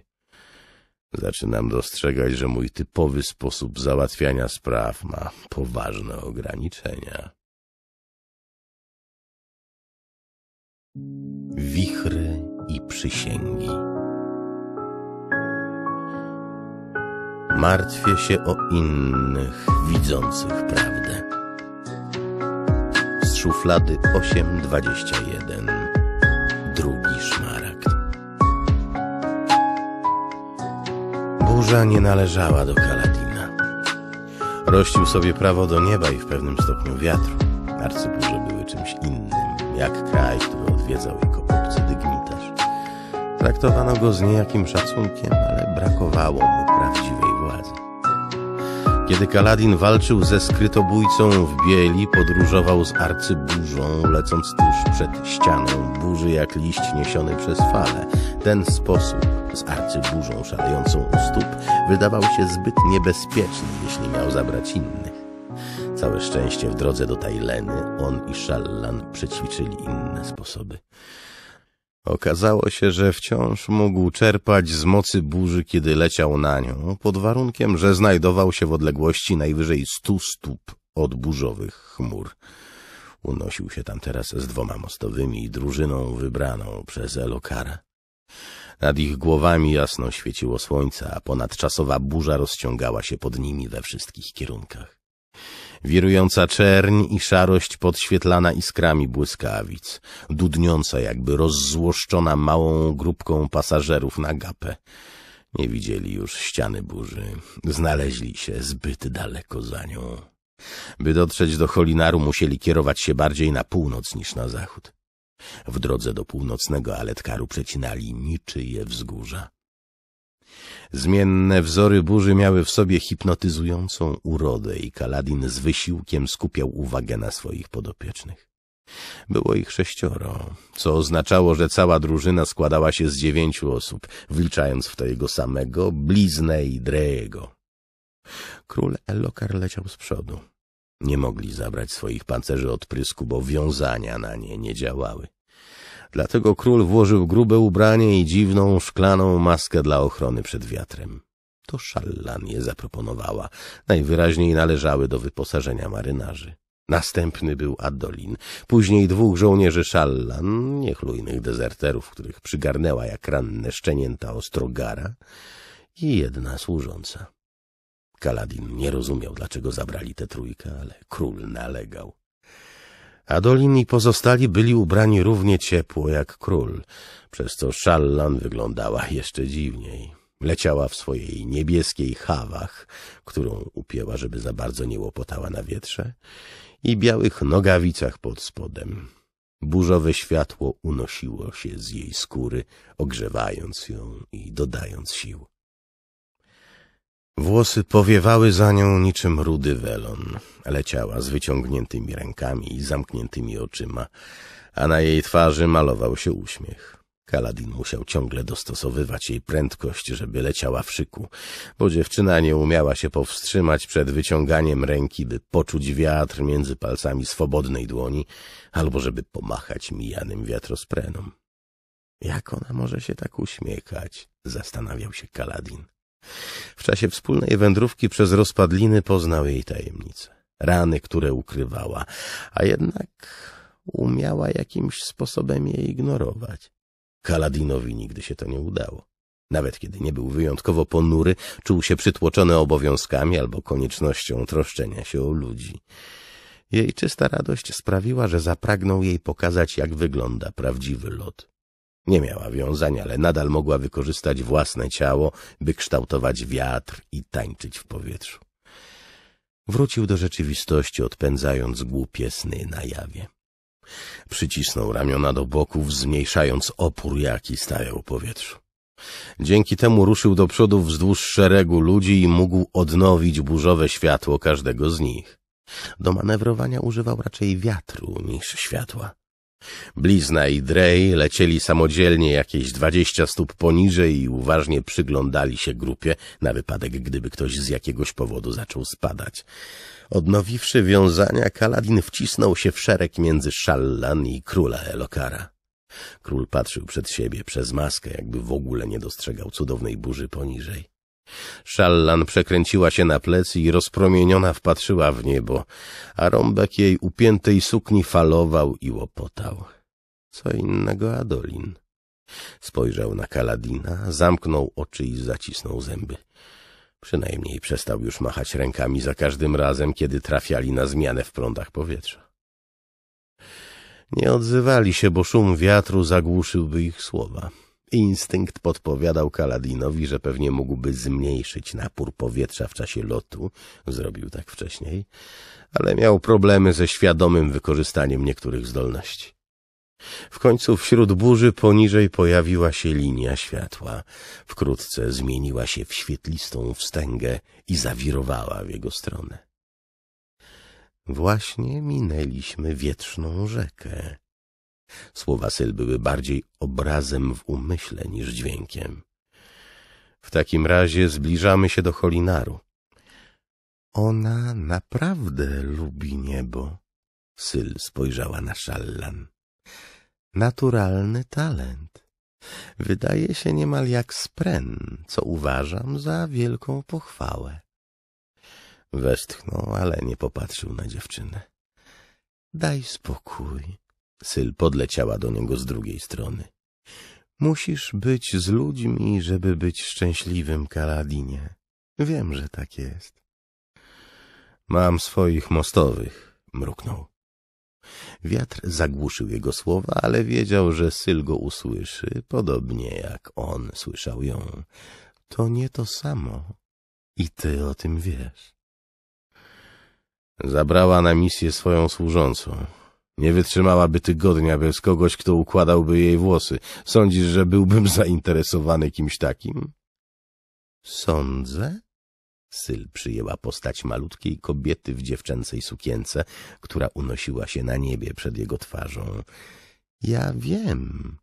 Zaczynam dostrzegać, że mój typowy sposób załatwiania spraw ma poważne ograniczenia. Wichry i przysięgi. Martwię się o innych widzących prawdę. Z szuflady 821 Burza nie należała do Kaladina. Rościł sobie prawo do nieba i w pewnym stopniu wiatru. Arcyburze były czymś innym, jak kraj, który odwiedzał jego kupcy dygnitarz. Traktowano go z niejakim szacunkiem, ale brakowało mu prawdziwej kiedy Kaladin walczył ze skrytobójcą w bieli, podróżował z arcyburzą, lecąc tuż przed ścianą burzy jak liść niesiony przez fale. Ten sposób z arcyburzą szalejącą u stóp wydawał się zbyt niebezpieczny, jeśli miał zabrać innych. Całe szczęście w drodze do Tajleny on i Szallan przećwiczyli inne sposoby. Okazało się, że wciąż mógł czerpać z mocy burzy, kiedy leciał na nią, pod warunkiem, że znajdował się w odległości najwyżej stu stóp od burzowych chmur. Unosił się tam teraz z dwoma mostowymi i drużyną wybraną przez Elokara. Nad ich głowami jasno świeciło słońce, a ponadczasowa burza rozciągała się pod nimi we wszystkich kierunkach wirująca czerń i szarość podświetlana iskrami błyskawic, dudniąca jakby rozzłoszczona małą grupką pasażerów na gapę. Nie widzieli już ściany burzy, znaleźli się zbyt daleko za nią. By dotrzeć do Holinaru musieli kierować się bardziej na północ niż na zachód. W drodze do północnego Aletkaru przecinali niczyje wzgórza. Zmienne wzory burzy miały w sobie hipnotyzującą urodę i Kaladin z wysiłkiem skupiał uwagę na swoich podopiecznych. Było ich sześcioro, co oznaczało, że cała drużyna składała się z dziewięciu osób, wliczając w to jego samego, bliznę i Drejego. Król Elokar leciał z przodu. Nie mogli zabrać swoich pancerzy od prysku, bo wiązania na nie nie działały. Dlatego król włożył grube ubranie i dziwną, szklaną maskę dla ochrony przed wiatrem. To Szallan je zaproponowała. Najwyraźniej należały do wyposażenia marynarzy. Następny był Adolin, później dwóch żołnierzy Szallan, niechlujnych dezerterów, których przygarnęła jak ranne szczenięta Ostrogara, i jedna służąca. Kaladin nie rozumiał, dlaczego zabrali te trójkę, ale król nalegał. Adolin i pozostali byli ubrani równie ciepło jak król, przez co szallan wyglądała jeszcze dziwniej. Leciała w swojej niebieskiej hawach, którą upięła, żeby za bardzo nie łopotała na wietrze, i białych nogawicach pod spodem. Burzowe światło unosiło się z jej skóry, ogrzewając ją i dodając sił. Włosy powiewały za nią niczym rudy welon. Leciała z wyciągniętymi rękami i zamkniętymi oczyma, a na jej twarzy malował się uśmiech. Kaladin musiał ciągle dostosowywać jej prędkość, żeby leciała w szyku, bo dziewczyna nie umiała się powstrzymać przed wyciąganiem ręki, by poczuć wiatr między palcami swobodnej dłoni, albo żeby pomachać mijanym wiatrosprenom. Jak ona może się tak uśmiechać? zastanawiał się Kaladin. W czasie wspólnej wędrówki przez rozpadliny poznał jej tajemnice, rany, które ukrywała, a jednak umiała jakimś sposobem je ignorować. Kaladinowi nigdy się to nie udało. Nawet kiedy nie był wyjątkowo ponury, czuł się przytłoczony obowiązkami albo koniecznością troszczenia się o ludzi. Jej czysta radość sprawiła, że zapragnął jej pokazać, jak wygląda prawdziwy lot. Nie miała wiązania, ale nadal mogła wykorzystać własne ciało, by kształtować wiatr i tańczyć w powietrzu. Wrócił do rzeczywistości, odpędzając głupie sny na jawie. Przycisnął ramiona do boków, zmniejszając opór, jaki stawiał w powietrzu. Dzięki temu ruszył do przodu wzdłuż szeregu ludzi i mógł odnowić burzowe światło każdego z nich. Do manewrowania używał raczej wiatru niż światła. Blizna i Drej lecieli samodzielnie jakieś dwadzieścia stóp poniżej i uważnie przyglądali się grupie na wypadek, gdyby ktoś z jakiegoś powodu zaczął spadać. Odnowiwszy wiązania, Kaladin wcisnął się w szereg między Szallan i króla Elokara. Król patrzył przed siebie przez maskę, jakby w ogóle nie dostrzegał cudownej burzy poniżej. Szallan przekręciła się na plecy i rozpromieniona wpatrzyła w niebo, a rąbek jej upiętej sukni falował i łopotał. Co innego Adolin. Spojrzał na Kaladina, zamknął oczy i zacisnął zęby. Przynajmniej przestał już machać rękami za każdym razem, kiedy trafiali na zmianę w prądach powietrza. Nie odzywali się, bo szum wiatru zagłuszyłby ich słowa. Instynkt podpowiadał Kaladinowi, że pewnie mógłby zmniejszyć napór powietrza w czasie lotu, zrobił tak wcześniej, ale miał problemy ze świadomym wykorzystaniem niektórych zdolności. W końcu wśród burzy poniżej pojawiła się linia światła. Wkrótce zmieniła się w świetlistą wstęgę i zawirowała w jego stronę. Właśnie minęliśmy wietrzną rzekę. Słowa Syl były bardziej obrazem w umyśle niż dźwiękiem. W takim razie zbliżamy się do Holinaru. Ona naprawdę lubi niebo. Syl spojrzała na szallan. Naturalny talent. Wydaje się niemal jak spren, co uważam za wielką pochwałę. Westchnął, ale nie popatrzył na dziewczynę. Daj spokój. Syl podleciała do niego z drugiej strony. Musisz być z ludźmi, żeby być szczęśliwym, Kaladinie. Wiem, że tak jest. Mam swoich mostowych, mruknął. Wiatr zagłuszył jego słowa, ale wiedział, że Syl go usłyszy, podobnie jak on słyszał ją. To nie to samo. I ty o tym wiesz. Zabrała na misję swoją służącą, nie wytrzymałaby tygodnia bez kogoś, kto układałby jej włosy. Sądzisz, że byłbym zainteresowany kimś takim? Sądzę? Syl przyjęła postać malutkiej kobiety w dziewczęcej sukience, która unosiła się na niebie przed jego twarzą. Ja wiem.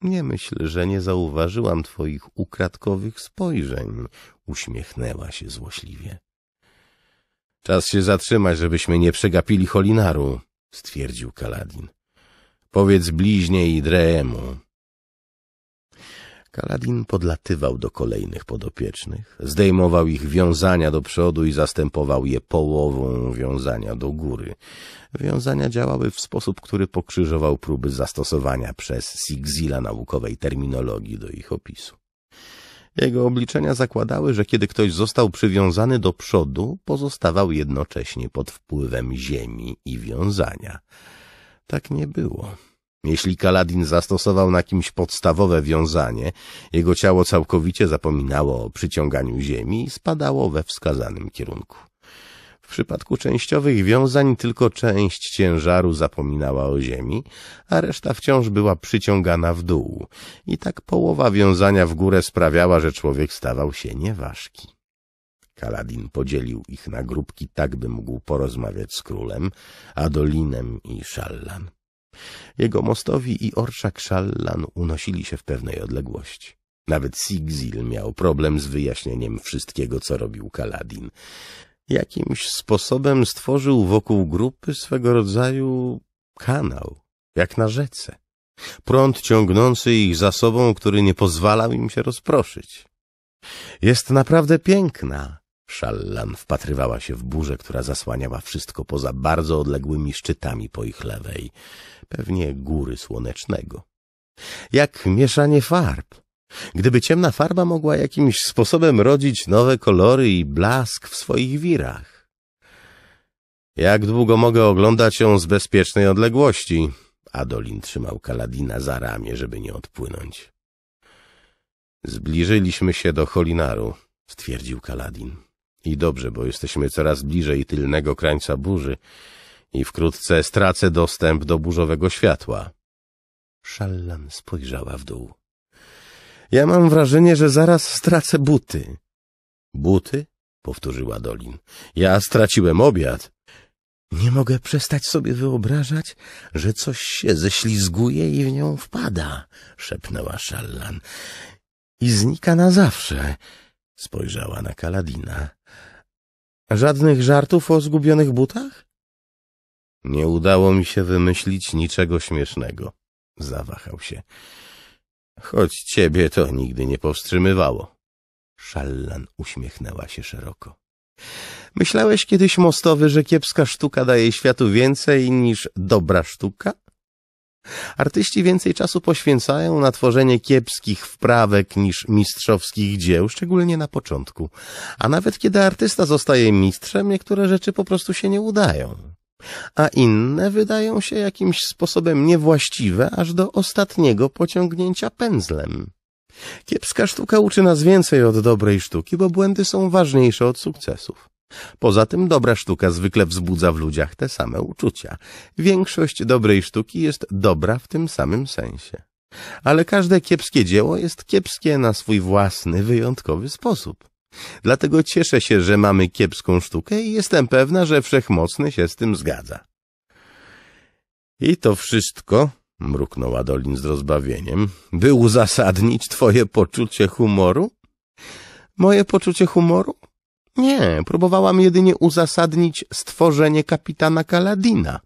Nie myśl, że nie zauważyłam twoich ukradkowych spojrzeń. Uśmiechnęła się złośliwie. Czas się zatrzymać, żebyśmy nie przegapili holinaru stwierdził Kaladin. Powiedz bliźniej Idreemu. Kaladin podlatywał do kolejnych podopiecznych, zdejmował ich wiązania do przodu i zastępował je połową wiązania do góry. Wiązania działały w sposób, który pokrzyżował próby zastosowania przez Sigzila naukowej terminologii do ich opisu. Jego obliczenia zakładały, że kiedy ktoś został przywiązany do przodu, pozostawał jednocześnie pod wpływem ziemi i wiązania. Tak nie było. Jeśli Kaladin zastosował na kimś podstawowe wiązanie, jego ciało całkowicie zapominało o przyciąganiu ziemi i spadało we wskazanym kierunku. W przypadku częściowych wiązań tylko część ciężaru zapominała o ziemi, a reszta wciąż była przyciągana w dół. I tak połowa wiązania w górę sprawiała, że człowiek stawał się nieważki. Kaladin podzielił ich na grupki, tak by mógł porozmawiać z królem, Adolinem i Szallan. Jego mostowi i orszak Szallan unosili się w pewnej odległości. Nawet Sigzil miał problem z wyjaśnieniem wszystkiego, co robił Kaladin. Jakimś sposobem stworzył wokół grupy swego rodzaju kanał, jak na rzece. Prąd ciągnący ich za sobą, który nie pozwalał im się rozproszyć. Jest naprawdę piękna. Szallan wpatrywała się w burzę, która zasłaniała wszystko poza bardzo odległymi szczytami po ich lewej, pewnie góry słonecznego. Jak mieszanie farb, Gdyby ciemna farba mogła jakimś sposobem rodzić nowe kolory i blask w swoich wirach. Jak długo mogę oglądać ją z bezpiecznej odległości? Adolin trzymał Kaladina za ramię, żeby nie odpłynąć. Zbliżyliśmy się do Holinaru, stwierdził Kaladin. I dobrze, bo jesteśmy coraz bliżej tylnego krańca burzy i wkrótce stracę dostęp do burzowego światła. Szallan spojrzała w dół. Ja mam wrażenie, że zaraz stracę buty. Buty? Powtórzyła Dolin. Ja straciłem obiad. Nie mogę przestać sobie wyobrażać, że coś się ześlizguje i w nią wpada, szepnęła Szallan. I znika na zawsze, spojrzała na Kaladina. Żadnych żartów o zgubionych butach? Nie udało mi się wymyślić niczego śmiesznego, zawahał się. Choć ciebie to nigdy nie powstrzymywało. Szallan uśmiechnęła się szeroko. Myślałeś kiedyś, Mostowy, że kiepska sztuka daje światu więcej niż dobra sztuka? Artyści więcej czasu poświęcają na tworzenie kiepskich wprawek niż mistrzowskich dzieł, szczególnie na początku. A nawet kiedy artysta zostaje mistrzem, niektóre rzeczy po prostu się nie udają a inne wydają się jakimś sposobem niewłaściwe aż do ostatniego pociągnięcia pędzlem. Kiepska sztuka uczy nas więcej od dobrej sztuki, bo błędy są ważniejsze od sukcesów. Poza tym dobra sztuka zwykle wzbudza w ludziach te same uczucia. Większość dobrej sztuki jest dobra w tym samym sensie. Ale każde kiepskie dzieło jest kiepskie na swój własny, wyjątkowy sposób. Dlatego cieszę się, że mamy kiepską sztukę i jestem pewna, że Wszechmocny się z tym zgadza. I to wszystko, mruknął Dolin z rozbawieniem, by uzasadnić twoje poczucie humoru? Moje poczucie humoru? Nie, próbowałam jedynie uzasadnić stworzenie kapitana Kaladina.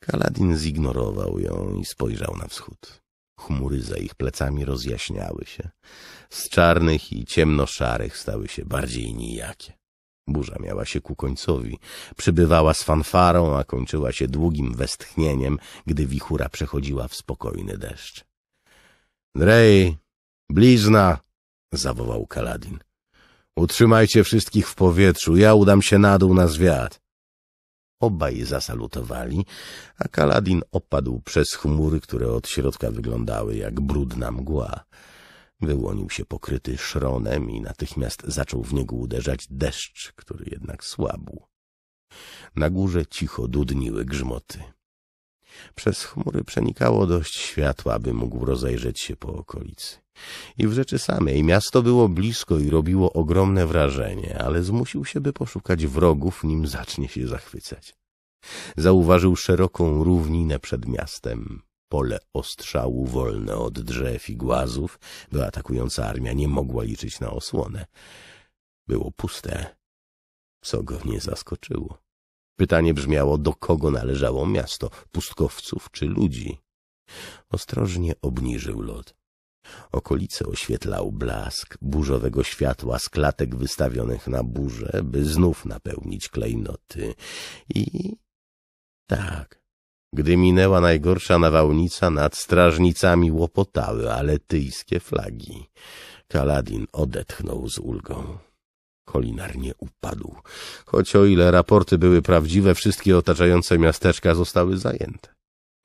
Kaladin zignorował ją i spojrzał na wschód. Chmury za ich plecami rozjaśniały się. Z czarnych i ciemnoszarych stały się bardziej nijakie. Burza miała się ku końcowi. Przybywała z fanfarą, a kończyła się długim westchnieniem, gdy wichura przechodziła w spokojny deszcz. — Drej, blizna! — zawołał Kaladin. — Utrzymajcie wszystkich w powietrzu, ja udam się na dół na zwiat. Obaj zasalutowali, a Kaladin opadł przez chmury, które od środka wyglądały jak brudna mgła. Wyłonił się pokryty szronem i natychmiast zaczął w niego uderzać deszcz, który jednak słabł. Na górze cicho dudniły grzmoty. Przez chmury przenikało dość światła, by mógł rozejrzeć się po okolicy. I w rzeczy samej miasto było blisko i robiło ogromne wrażenie, ale zmusił się, by poszukać wrogów, nim zacznie się zachwycać. Zauważył szeroką równinę przed miastem. Pole ostrzału wolne od drzew i głazów, by atakująca armia nie mogła liczyć na osłonę. Było puste, co go nie zaskoczyło. Pytanie brzmiało, do kogo należało miasto, pustkowców czy ludzi. Ostrożnie obniżył lot. Okolice oświetlał blask burzowego światła z klatek wystawionych na burzę, by znów napełnić klejnoty. I... tak... Gdy minęła najgorsza nawałnica, nad strażnicami łopotały aletyjskie flagi. Kaladin odetchnął z ulgą. Kolinar nie upadł, choć o ile raporty były prawdziwe, wszystkie otaczające miasteczka zostały zajęte.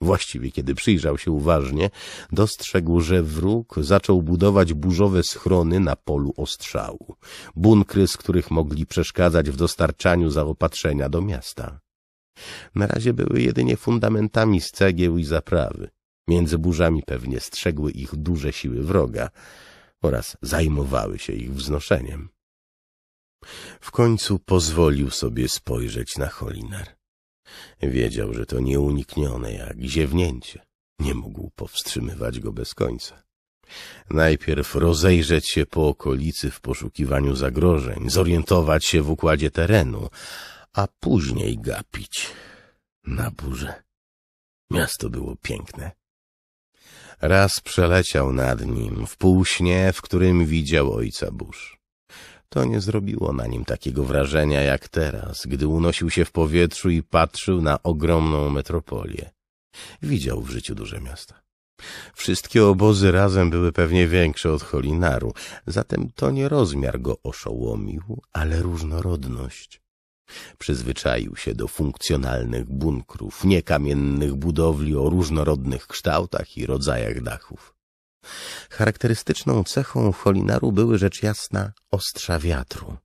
Właściwie, kiedy przyjrzał się uważnie, dostrzegł, że wróg zaczął budować burzowe schrony na polu ostrzału, bunkry, z których mogli przeszkadzać w dostarczaniu zaopatrzenia do miasta. Na razie były jedynie fundamentami z cegieł i zaprawy. Między burzami pewnie strzegły ich duże siły wroga oraz zajmowały się ich wznoszeniem. W końcu pozwolił sobie spojrzeć na Holinar. Wiedział, że to nieuniknione jak ziewnięcie. Nie mógł powstrzymywać go bez końca. Najpierw rozejrzeć się po okolicy w poszukiwaniu zagrożeń, zorientować się w układzie terenu, a później gapić na burze. Miasto było piękne. Raz przeleciał nad nim w półśnie, w którym widział ojca burz. To nie zrobiło na nim takiego wrażenia jak teraz, gdy unosił się w powietrzu i patrzył na ogromną metropolię. Widział w życiu duże miasta. Wszystkie obozy razem były pewnie większe od Holinaru, zatem to nie rozmiar go oszołomił, ale różnorodność. Przyzwyczaił się do funkcjonalnych bunkrów, niekamiennych budowli o różnorodnych kształtach i rodzajach dachów. Charakterystyczną cechą Cholinaru były rzecz jasna ostrza wiatru.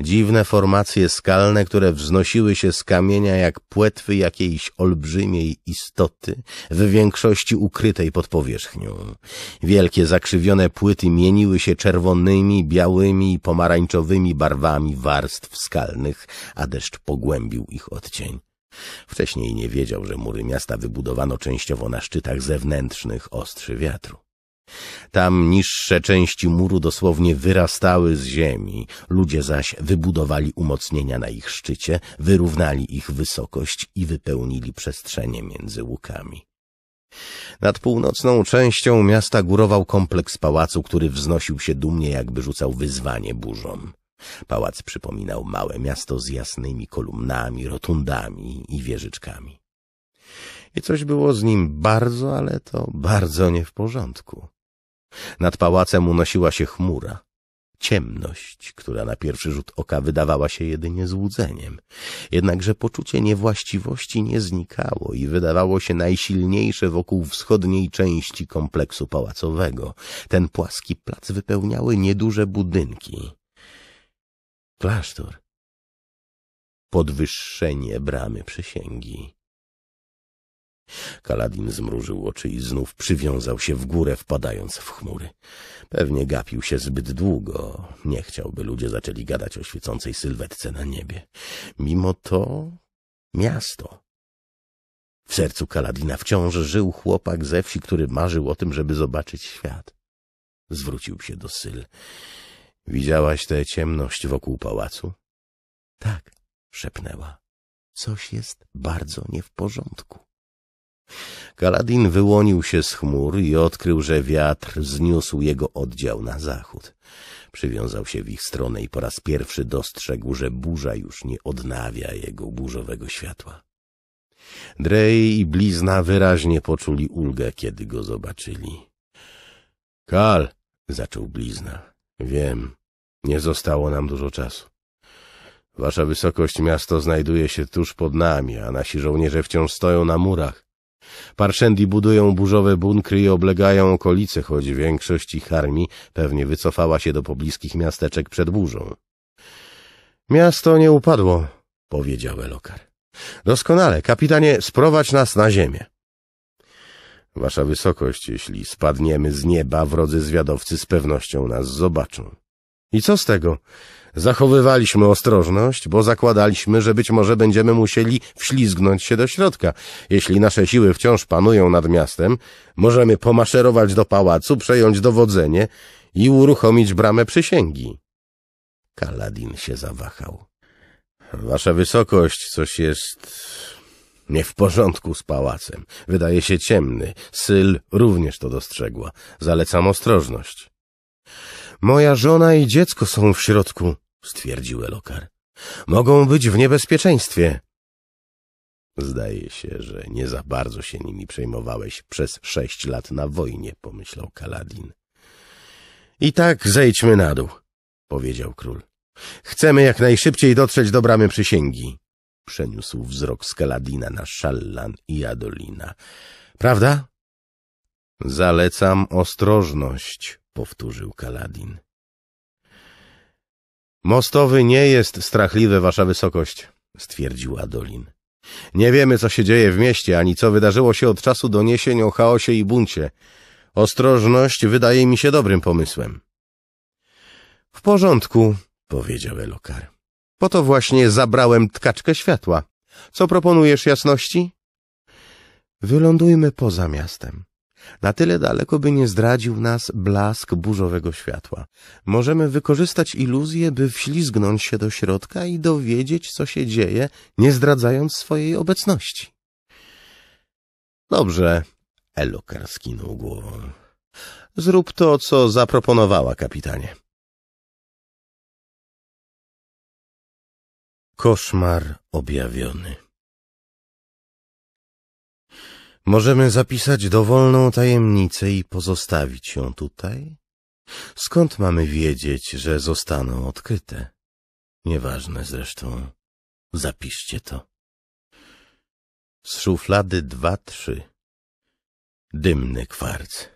Dziwne formacje skalne, które wznosiły się z kamienia jak płetwy jakiejś olbrzymiej istoty, w większości ukrytej pod powierzchnią. Wielkie zakrzywione płyty mieniły się czerwonymi, białymi i pomarańczowymi barwami warstw skalnych, a deszcz pogłębił ich odcień. Wcześniej nie wiedział, że mury miasta wybudowano częściowo na szczytach zewnętrznych ostrzy wiatru. Tam niższe części muru dosłownie wyrastały z ziemi, ludzie zaś wybudowali umocnienia na ich szczycie, wyrównali ich wysokość i wypełnili przestrzenie między łukami. Nad północną częścią miasta górował kompleks pałacu, który wznosił się dumnie, jakby rzucał wyzwanie burzom. Pałac przypominał małe miasto z jasnymi kolumnami, rotundami i wieżyczkami. I coś było z nim bardzo, ale to bardzo nie w porządku. Nad pałacem unosiła się chmura. Ciemność, która na pierwszy rzut oka wydawała się jedynie złudzeniem. Jednakże poczucie niewłaściwości nie znikało i wydawało się najsilniejsze wokół wschodniej części kompleksu pałacowego. Ten płaski plac wypełniały nieduże budynki. Klasztor. Podwyższenie bramy przysięgi. Kaladin zmrużył oczy i znów przywiązał się w górę, wpadając w chmury. Pewnie gapił się zbyt długo. Nie chciałby ludzie zaczęli gadać o świecącej sylwetce na niebie. Mimo to miasto. W sercu Kaladina wciąż żył chłopak ze wsi, który marzył o tym, żeby zobaczyć świat. Zwrócił się do Syl. Widziałaś tę ciemność wokół pałacu? Tak, szepnęła. Coś jest bardzo nie w porządku. Kaladin wyłonił się z chmur i odkrył, że wiatr zniósł jego oddział na zachód. Przywiązał się w ich stronę i po raz pierwszy dostrzegł, że burza już nie odnawia jego burzowego światła. Drej i blizna wyraźnie poczuli ulgę, kiedy go zobaczyli. — Kal! — zaczął blizna. — Wiem, nie zostało nam dużo czasu. Wasza wysokość miasto znajduje się tuż pod nami, a nasi żołnierze wciąż stoją na murach. Parszendi budują burzowe bunkry i oblegają okolice, choć większość ich armii pewnie wycofała się do pobliskich miasteczek przed burzą. Miasto nie upadło, powiedział Elokar. Doskonale, kapitanie, sprowadź nas na ziemię. Wasza wysokość, jeśli spadniemy z nieba, wrodzy zwiadowcy z pewnością nas zobaczą. I co z tego? Zachowywaliśmy ostrożność, bo zakładaliśmy, że być może będziemy musieli wślizgnąć się do środka. Jeśli nasze siły wciąż panują nad miastem, możemy pomaszerować do pałacu, przejąć dowodzenie i uruchomić bramę przysięgi. Kaladin się zawahał. Wasza wysokość, coś jest nie w porządku z pałacem. Wydaje się ciemny. Syl również to dostrzegła. Zalecam ostrożność. Moja żona i dziecko są w środku, stwierdził Elokar. Mogą być w niebezpieczeństwie. Zdaje się, że nie za bardzo się nimi przejmowałeś przez sześć lat na wojnie, pomyślał Kaladin. I tak zejdźmy na dół, powiedział król. Chcemy jak najszybciej dotrzeć do bramy przysięgi. Przeniósł wzrok z Kaladina na Szallan i Adolina. Prawda? Zalecam ostrożność, powtórzył Kaladin. Mostowy nie jest strachliwy, wasza wysokość, stwierdził Adolin. Nie wiemy, co się dzieje w mieście, ani co wydarzyło się od czasu doniesień o chaosie i buncie. Ostrożność wydaje mi się dobrym pomysłem. W porządku, powiedział Elokar. Po to właśnie zabrałem tkaczkę światła. Co proponujesz jasności? Wylądujmy poza miastem. Na tyle daleko, by nie zdradził nas blask burzowego światła. Możemy wykorzystać iluzję, by wślizgnąć się do środka i dowiedzieć, co się dzieje, nie zdradzając swojej obecności. Dobrze, Elokar skinął głową. Zrób to, co zaproponowała, kapitanie. Koszmar objawiony Możemy zapisać dowolną tajemnicę i pozostawić ją tutaj? Skąd mamy wiedzieć, że zostaną odkryte? Nieważne zresztą. Zapiszcie to. Z szuflady dwa, trzy. Dymny kwarc.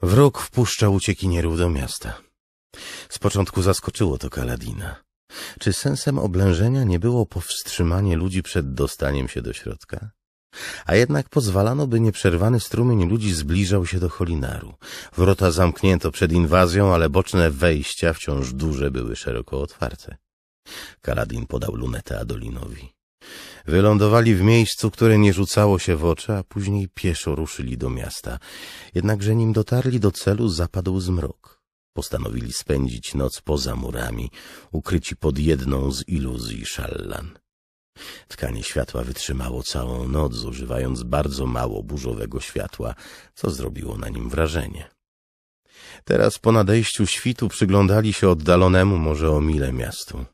Wróg wpuszcza uciekinierów do miasta. Z początku zaskoczyło to Kaladina. Czy sensem oblężenia nie było powstrzymanie ludzi przed dostaniem się do środka? A jednak pozwalano, by nieprzerwany strumień ludzi zbliżał się do Holinaru. Wrota zamknięto przed inwazją, ale boczne wejścia, wciąż duże, były szeroko otwarte. Kaladin podał lunetę Adolinowi. Wylądowali w miejscu, które nie rzucało się w oczy, a później pieszo ruszyli do miasta. Jednakże nim dotarli do celu, zapadł zmrok. Postanowili spędzić noc poza murami, ukryci pod jedną z iluzji szallan. Tkanie światła wytrzymało całą noc, używając bardzo mało burzowego światła, co zrobiło na nim wrażenie. Teraz po nadejściu świtu przyglądali się oddalonemu może o mile miastu.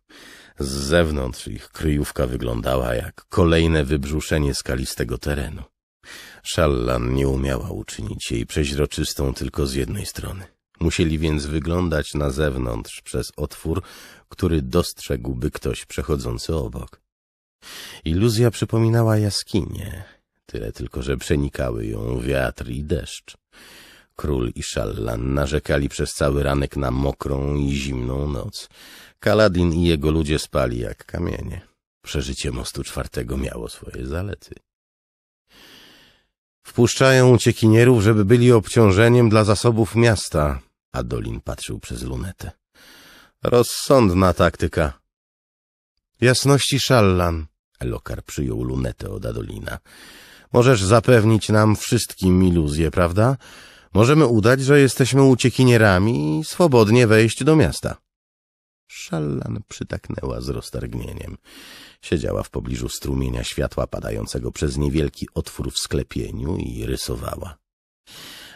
Z zewnątrz ich kryjówka wyglądała jak kolejne wybrzuszenie skalistego terenu. Szallan nie umiała uczynić jej przeźroczystą tylko z jednej strony. Musieli więc wyglądać na zewnątrz przez otwór, który dostrzegłby ktoś przechodzący obok. Iluzja przypominała jaskinię, tyle tylko, że przenikały ją wiatr i deszcz. Król i Szallan narzekali przez cały ranek na mokrą i zimną noc. Kaladin i jego ludzie spali jak kamienie. Przeżycie mostu czwartego miało swoje zalety. Wpuszczają uciekinierów, żeby byli obciążeniem dla zasobów miasta, Adolin patrzył przez lunetę. Rozsądna taktyka. Jasności szallan. Lokar przyjął lunetę od Adolina. Możesz zapewnić nam wszystkim iluzję, prawda? Możemy udać, że jesteśmy uciekinierami i swobodnie wejść do miasta. Szallan przytaknęła z roztargnieniem. Siedziała w pobliżu strumienia światła padającego przez niewielki otwór w sklepieniu i rysowała.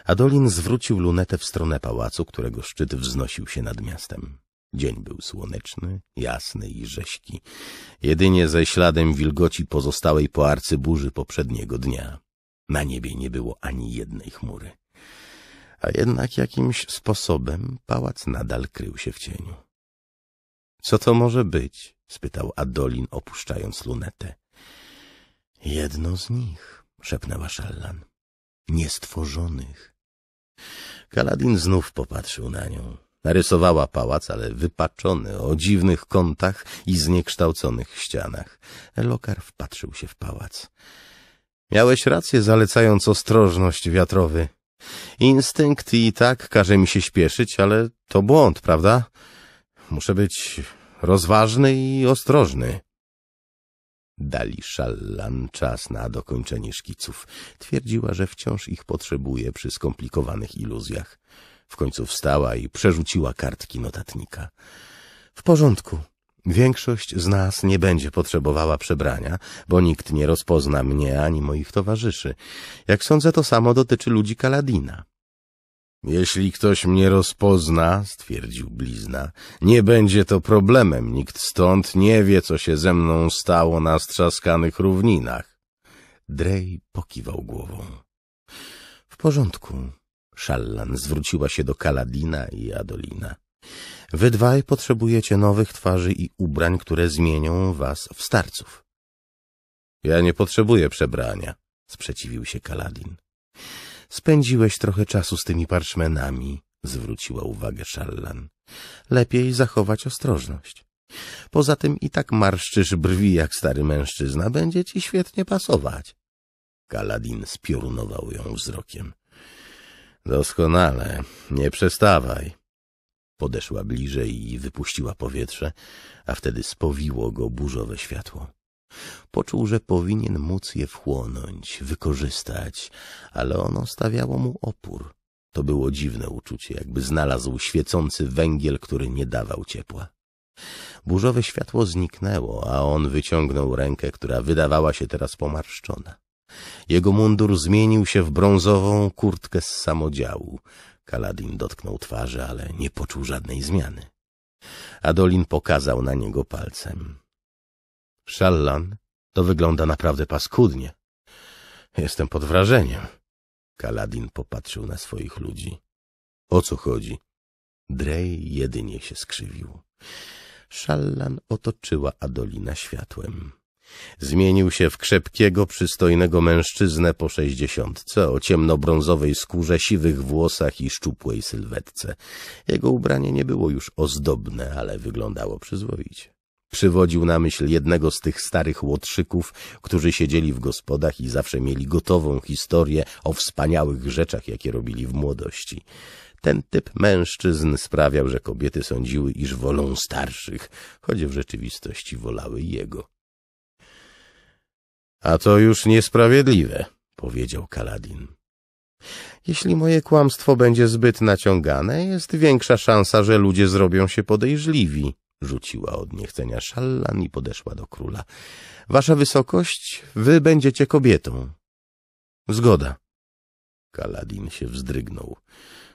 Adolin zwrócił lunetę w stronę pałacu, którego szczyt wznosił się nad miastem. Dzień był słoneczny, jasny i rześki, jedynie ze śladem wilgoci pozostałej po arcy burzy poprzedniego dnia. Na niebie nie było ani jednej chmury. A jednak jakimś sposobem pałac nadal krył się w cieniu. — Co to może być? — spytał Adolin, opuszczając lunetę. — Jedno z nich — szepnęła Szallan niestworzonych. Kaladin znów popatrzył na nią. Narysowała pałac, ale wypaczony, o dziwnych kątach i zniekształconych ścianach. Lokar wpatrzył się w pałac. Miałeś rację, zalecając ostrożność wiatrowy. Instynkt i tak każe mi się śpieszyć, ale to błąd, prawda? Muszę być rozważny i ostrożny. Dali Szallan czas na dokończenie szkiców. Twierdziła, że wciąż ich potrzebuje przy skomplikowanych iluzjach. W końcu wstała i przerzuciła kartki notatnika. W porządku. Większość z nas nie będzie potrzebowała przebrania, bo nikt nie rozpozna mnie ani moich towarzyszy. Jak sądzę, to samo dotyczy ludzi Kaladina. Jeśli ktoś mnie rozpozna, stwierdził blizna, nie będzie to problemem, nikt stąd nie wie, co się ze mną stało na strzaskanych równinach. Drej pokiwał głową. W porządku. Szallan zwróciła się do Kaladina i Adolina. Wy dwaj potrzebujecie nowych twarzy i ubrań, które zmienią was w starców. Ja nie potrzebuję przebrania, sprzeciwił się Kaladin. Spędziłeś trochę czasu z tymi parchmentami? zwróciła uwagę Szallan. Lepiej zachować ostrożność. Poza tym i tak marszczysz brwi jak stary mężczyzna, będzie ci świetnie pasować. Kaladin spiorunował ją wzrokiem. Doskonale, nie przestawaj. Podeszła bliżej i wypuściła powietrze, a wtedy spowiło go burzowe światło. Poczuł, że powinien móc je wchłonąć, wykorzystać, ale ono stawiało mu opór. To było dziwne uczucie, jakby znalazł świecący węgiel, który nie dawał ciepła. Burzowe światło zniknęło, a on wyciągnął rękę, która wydawała się teraz pomarszczona. Jego mundur zmienił się w brązową kurtkę z samodziału. Kaladin dotknął twarzy, ale nie poczuł żadnej zmiany. Adolin pokazał na niego palcem. Szallan, to wygląda naprawdę paskudnie. Jestem pod wrażeniem. Kaladin popatrzył na swoich ludzi. O co chodzi? Drej jedynie się skrzywił. Szallan otoczyła Adolina światłem. Zmienił się w krzepkiego, przystojnego mężczyznę po sześćdziesiątce, o ciemnobrązowej skórze, siwych włosach i szczupłej sylwetce. Jego ubranie nie było już ozdobne, ale wyglądało przyzwoicie. Przywodził na myśl jednego z tych starych łotrzyków, którzy siedzieli w gospodach i zawsze mieli gotową historię o wspaniałych rzeczach, jakie robili w młodości. Ten typ mężczyzn sprawiał, że kobiety sądziły, iż wolą starszych, choć w rzeczywistości wolały jego. — A to już niesprawiedliwe — powiedział Kaladin. Jeśli moje kłamstwo będzie zbyt naciągane, jest większa szansa, że ludzie zrobią się podejrzliwi. Rzuciła od niechcenia szallan i podeszła do króla. Wasza wysokość, wy będziecie kobietą. Zgoda. Kaladin się wzdrygnął.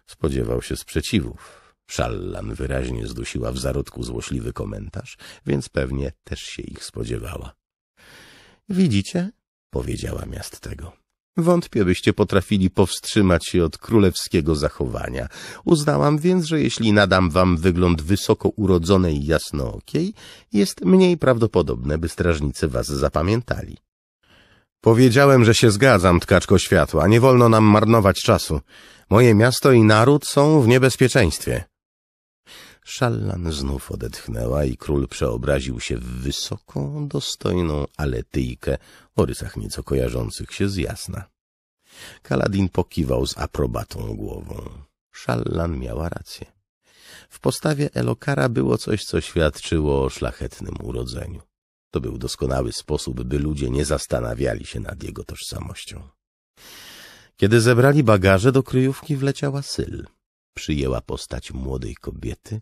Spodziewał się sprzeciwów. Szallan wyraźnie zdusiła w zarodku złośliwy komentarz, więc pewnie też się ich spodziewała. Widzicie? powiedziała miast tego. Wątpię, byście potrafili powstrzymać się od królewskiego zachowania. Uznałam więc, że jeśli nadam wam wygląd wysoko urodzonej jasnookiej, jest mniej prawdopodobne, by strażnicy was zapamiętali. Powiedziałem, że się zgadzam, tkaczko światła. Nie wolno nam marnować czasu. Moje miasto i naród są w niebezpieczeństwie. Szallan znów odetchnęła i król przeobraził się w wysoką, dostojną aletyjkę o rysach nieco kojarzących się z jasna. Kaladin pokiwał z aprobatą głową. Szallan miała rację. W postawie Elokara było coś, co świadczyło o szlachetnym urodzeniu. To był doskonały sposób, by ludzie nie zastanawiali się nad jego tożsamością. Kiedy zebrali bagaże, do kryjówki wleciała Syl. Przyjęła postać młodej kobiety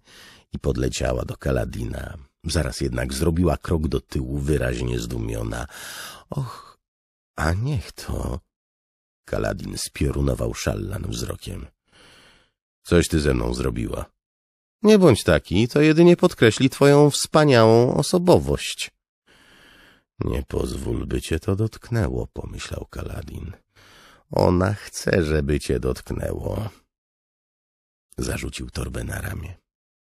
i podleciała do Kaladina. Zaraz jednak zrobiła krok do tyłu, wyraźnie zdumiona. Och, a niech to... Kaladin spiorunował szallan wzrokiem. Coś ty ze mną zrobiła. Nie bądź taki, to jedynie podkreśli twoją wspaniałą osobowość. Nie pozwól, by cię to dotknęło, pomyślał Kaladin. Ona chce, żeby cię dotknęło. Zarzucił torbę na ramię.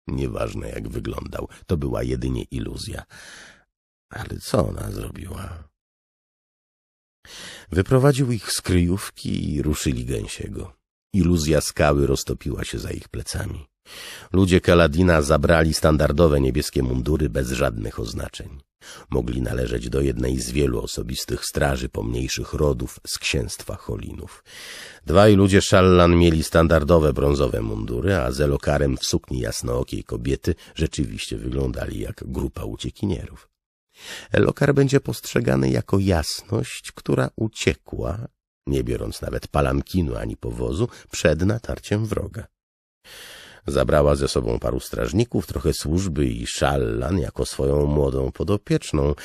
Nieważne jak wyglądał, to była jedynie iluzja. Ale co ona zrobiła? Wyprowadził ich z kryjówki i ruszyli gęsiego. Iluzja skały roztopiła się za ich plecami. Ludzie Kaladina zabrali standardowe niebieskie mundury bez żadnych oznaczeń. Mogli należeć do jednej z wielu osobistych straży pomniejszych rodów z księstwa Cholinów. Dwaj ludzie szallan mieli standardowe brązowe mundury, a z elokarem w sukni jasnookiej kobiety rzeczywiście wyglądali jak grupa uciekinierów. Elokar będzie postrzegany jako jasność, która uciekła, nie biorąc nawet palamkinu ani powozu, przed natarciem wroga. Zabrała ze sobą paru strażników, trochę służby i szallan jako swoją młodą podopieczną.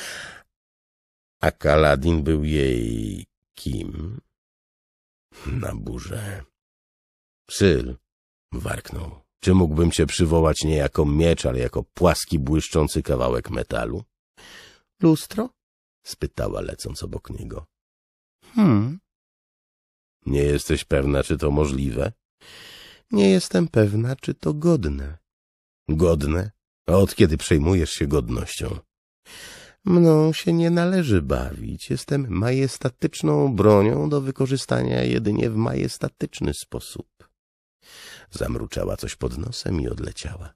A Kaladin był jej... kim? Na burze. Syl, warknął. Czy mógłbym cię przywołać nie jako miecz, ale jako płaski, błyszczący kawałek metalu? Lustro? spytała, lecąc obok niego. Hmm. Nie jesteś pewna, czy to możliwe? Nie jestem pewna, czy to godne. Godne? A od kiedy przejmujesz się godnością? Mną się nie należy bawić. Jestem majestatyczną bronią do wykorzystania jedynie w majestatyczny sposób. Zamruczała coś pod nosem i odleciała.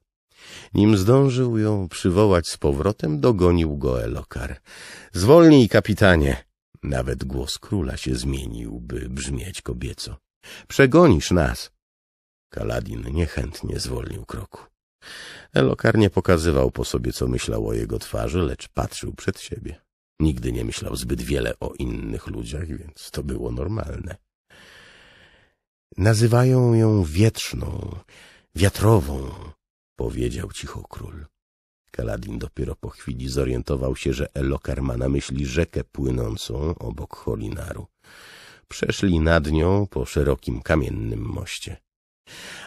Nim zdążył ją przywołać z powrotem, dogonił go Elokar. — Zwolnij, kapitanie! Nawet głos króla się zmienił, by brzmieć kobieco. — Przegonisz nas! Kaladin niechętnie zwolnił kroku. Elokar nie pokazywał po sobie, co myślał o jego twarzy, lecz patrzył przed siebie. Nigdy nie myślał zbyt wiele o innych ludziach, więc to było normalne. Nazywają ją wietrzną, wiatrową, powiedział cicho król. Kaladin dopiero po chwili zorientował się, że Elokar ma na myśli rzekę płynącą obok Holinaru. Przeszli nad nią po szerokim kamiennym moście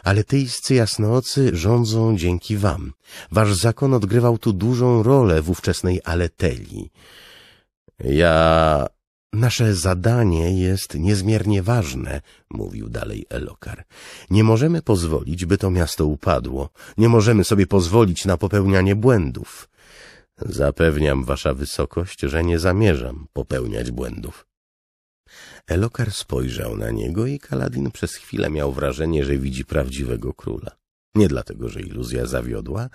ale tyjscy jasnoocy rządzą dzięki wam. Wasz zakon odgrywał tu dużą rolę w ówczesnej Aleteli. Ja... Nasze zadanie jest niezmiernie ważne, mówił dalej Elokar. Nie możemy pozwolić, by to miasto upadło. Nie możemy sobie pozwolić na popełnianie błędów. Zapewniam wasza wysokość, że nie zamierzam popełniać błędów. Elokar spojrzał na niego i Kaladin przez chwilę miał wrażenie, że widzi prawdziwego króla. Nie dlatego, że iluzja zawiodła,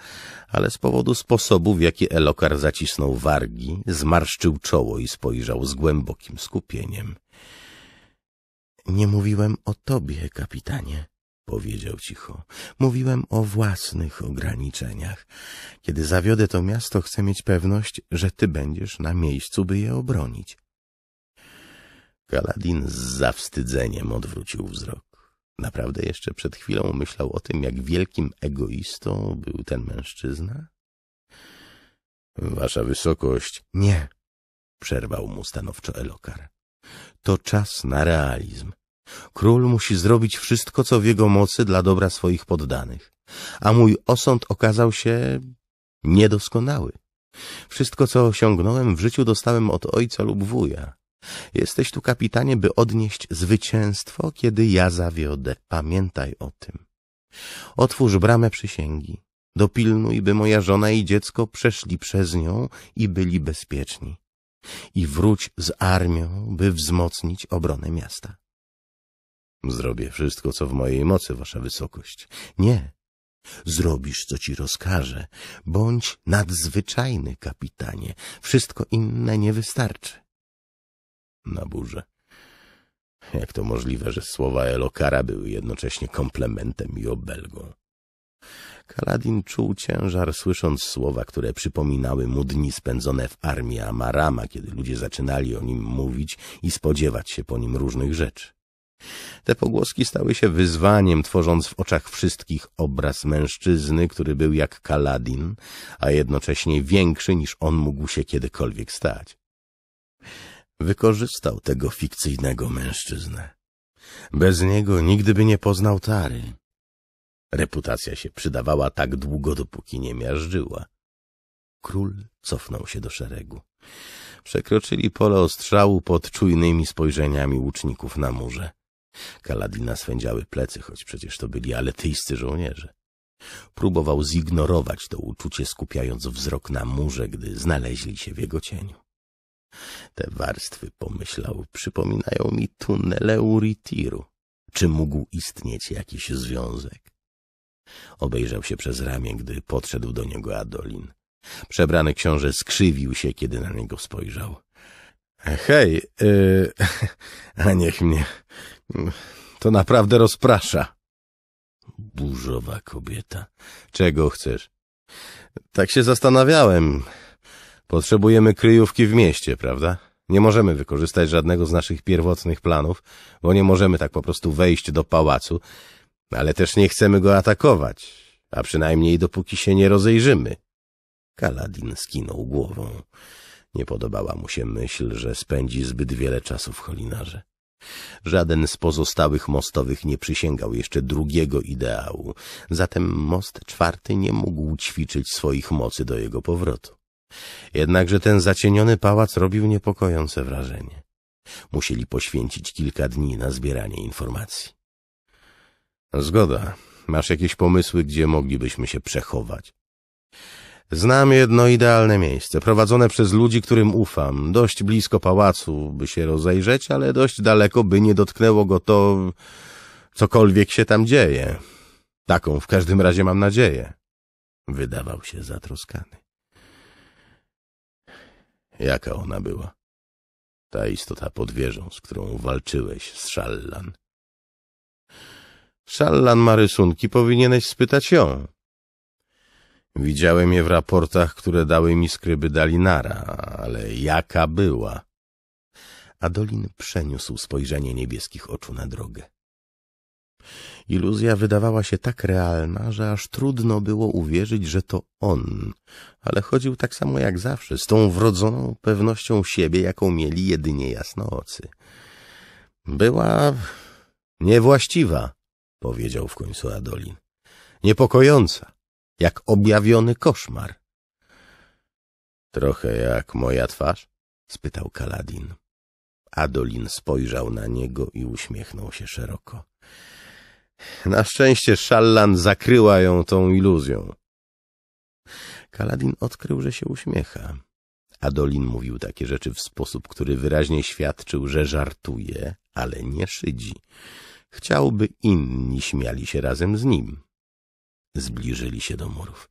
ale z powodu sposobu, w jaki Elokar zacisnął wargi, zmarszczył czoło i spojrzał z głębokim skupieniem. — Nie mówiłem o tobie, kapitanie — powiedział cicho. — Mówiłem o własnych ograniczeniach. Kiedy zawiodę to miasto, chcę mieć pewność, że ty będziesz na miejscu, by je obronić. Kaladin z zawstydzeniem odwrócił wzrok. Naprawdę jeszcze przed chwilą myślał o tym, jak wielkim egoistą był ten mężczyzna? Wasza wysokość... Nie, przerwał mu stanowczo Elokar. To czas na realizm. Król musi zrobić wszystko, co w jego mocy dla dobra swoich poddanych. A mój osąd okazał się niedoskonały. Wszystko, co osiągnąłem w życiu, dostałem od ojca lub wuja. Jesteś tu, kapitanie, by odnieść zwycięstwo, kiedy ja zawiodę. Pamiętaj o tym. Otwórz bramę przysięgi. Dopilnuj, by moja żona i dziecko przeszli przez nią i byli bezpieczni. I wróć z armią, by wzmocnić obronę miasta. Zrobię wszystko, co w mojej mocy, wasza wysokość. Nie. Zrobisz, co ci rozkażę. Bądź nadzwyczajny, kapitanie. Wszystko inne nie wystarczy na burzę. Jak to możliwe, że słowa Elokara były jednocześnie komplementem i obelgą? Kaladin czuł ciężar, słysząc słowa, które przypominały mu dni spędzone w armii Amarama, kiedy ludzie zaczynali o nim mówić i spodziewać się po nim różnych rzeczy. Te pogłoski stały się wyzwaniem, tworząc w oczach wszystkich obraz mężczyzny, który był jak Kaladin, a jednocześnie większy niż on mógł się kiedykolwiek stać wykorzystał tego fikcyjnego mężczyznę. Bez niego nigdy by nie poznał Tary. Reputacja się przydawała tak długo, dopóki nie miażdżyła. Król cofnął się do szeregu. Przekroczyli pole ostrzału pod czujnymi spojrzeniami łuczników na murze. Kaladina swędziały plecy, choć przecież to byli aletyjscy żołnierze. Próbował zignorować to uczucie, skupiając wzrok na murze, gdy znaleźli się w jego cieniu. Te warstwy, pomyślał, przypominają mi tunele Uritiru. Czy mógł istnieć jakiś związek? Obejrzał się przez ramię, gdy podszedł do niego Adolin. Przebrany książę skrzywił się, kiedy na niego spojrzał. Hej, yy, a niech mnie... To naprawdę rozprasza. Burzowa kobieta. Czego chcesz? Tak się zastanawiałem. Potrzebujemy kryjówki w mieście, prawda? Nie możemy wykorzystać żadnego z naszych pierwotnych planów, bo nie możemy tak po prostu wejść do pałacu, ale też nie chcemy go atakować, a przynajmniej dopóki się nie rozejrzymy. Kaladin skinął głową. Nie podobała mu się myśl, że spędzi zbyt wiele czasu w Cholinarze. Żaden z pozostałych mostowych nie przysięgał jeszcze drugiego ideału, zatem most czwarty nie mógł ćwiczyć swoich mocy do jego powrotu. Jednakże ten zacieniony pałac robił niepokojące wrażenie. Musieli poświęcić kilka dni na zbieranie informacji. Zgoda. Masz jakieś pomysły, gdzie moglibyśmy się przechować? Znam jedno idealne miejsce, prowadzone przez ludzi, którym ufam. Dość blisko pałacu, by się rozejrzeć, ale dość daleko, by nie dotknęło go to, cokolwiek się tam dzieje. Taką w każdym razie mam nadzieję. Wydawał się zatroskany. Jaka ona była? Ta istota pod wieżą, z którą walczyłeś, z Szallan. Szallan ma rysunki, powinieneś spytać ją. Widziałem je w raportach, które dały mi skryby Dalinara, ale jaka była? Adolin przeniósł spojrzenie niebieskich oczu na drogę. Iluzja wydawała się tak realna, że aż trudno było uwierzyć, że to on, ale chodził tak samo jak zawsze, z tą wrodzoną pewnością siebie, jaką mieli jedynie jasnoocy. Była niewłaściwa, powiedział w końcu Adolin. Niepokojąca, jak objawiony koszmar. Trochę jak moja twarz? spytał Kaladin. Adolin spojrzał na niego i uśmiechnął się szeroko. Na szczęście Szallan zakryła ją tą iluzją. Kaladin odkrył, że się uśmiecha. Adolin mówił takie rzeczy w sposób, który wyraźnie świadczył, że żartuje, ale nie szydzi. Chciałby inni śmiali się razem z nim. Zbliżyli się do murów.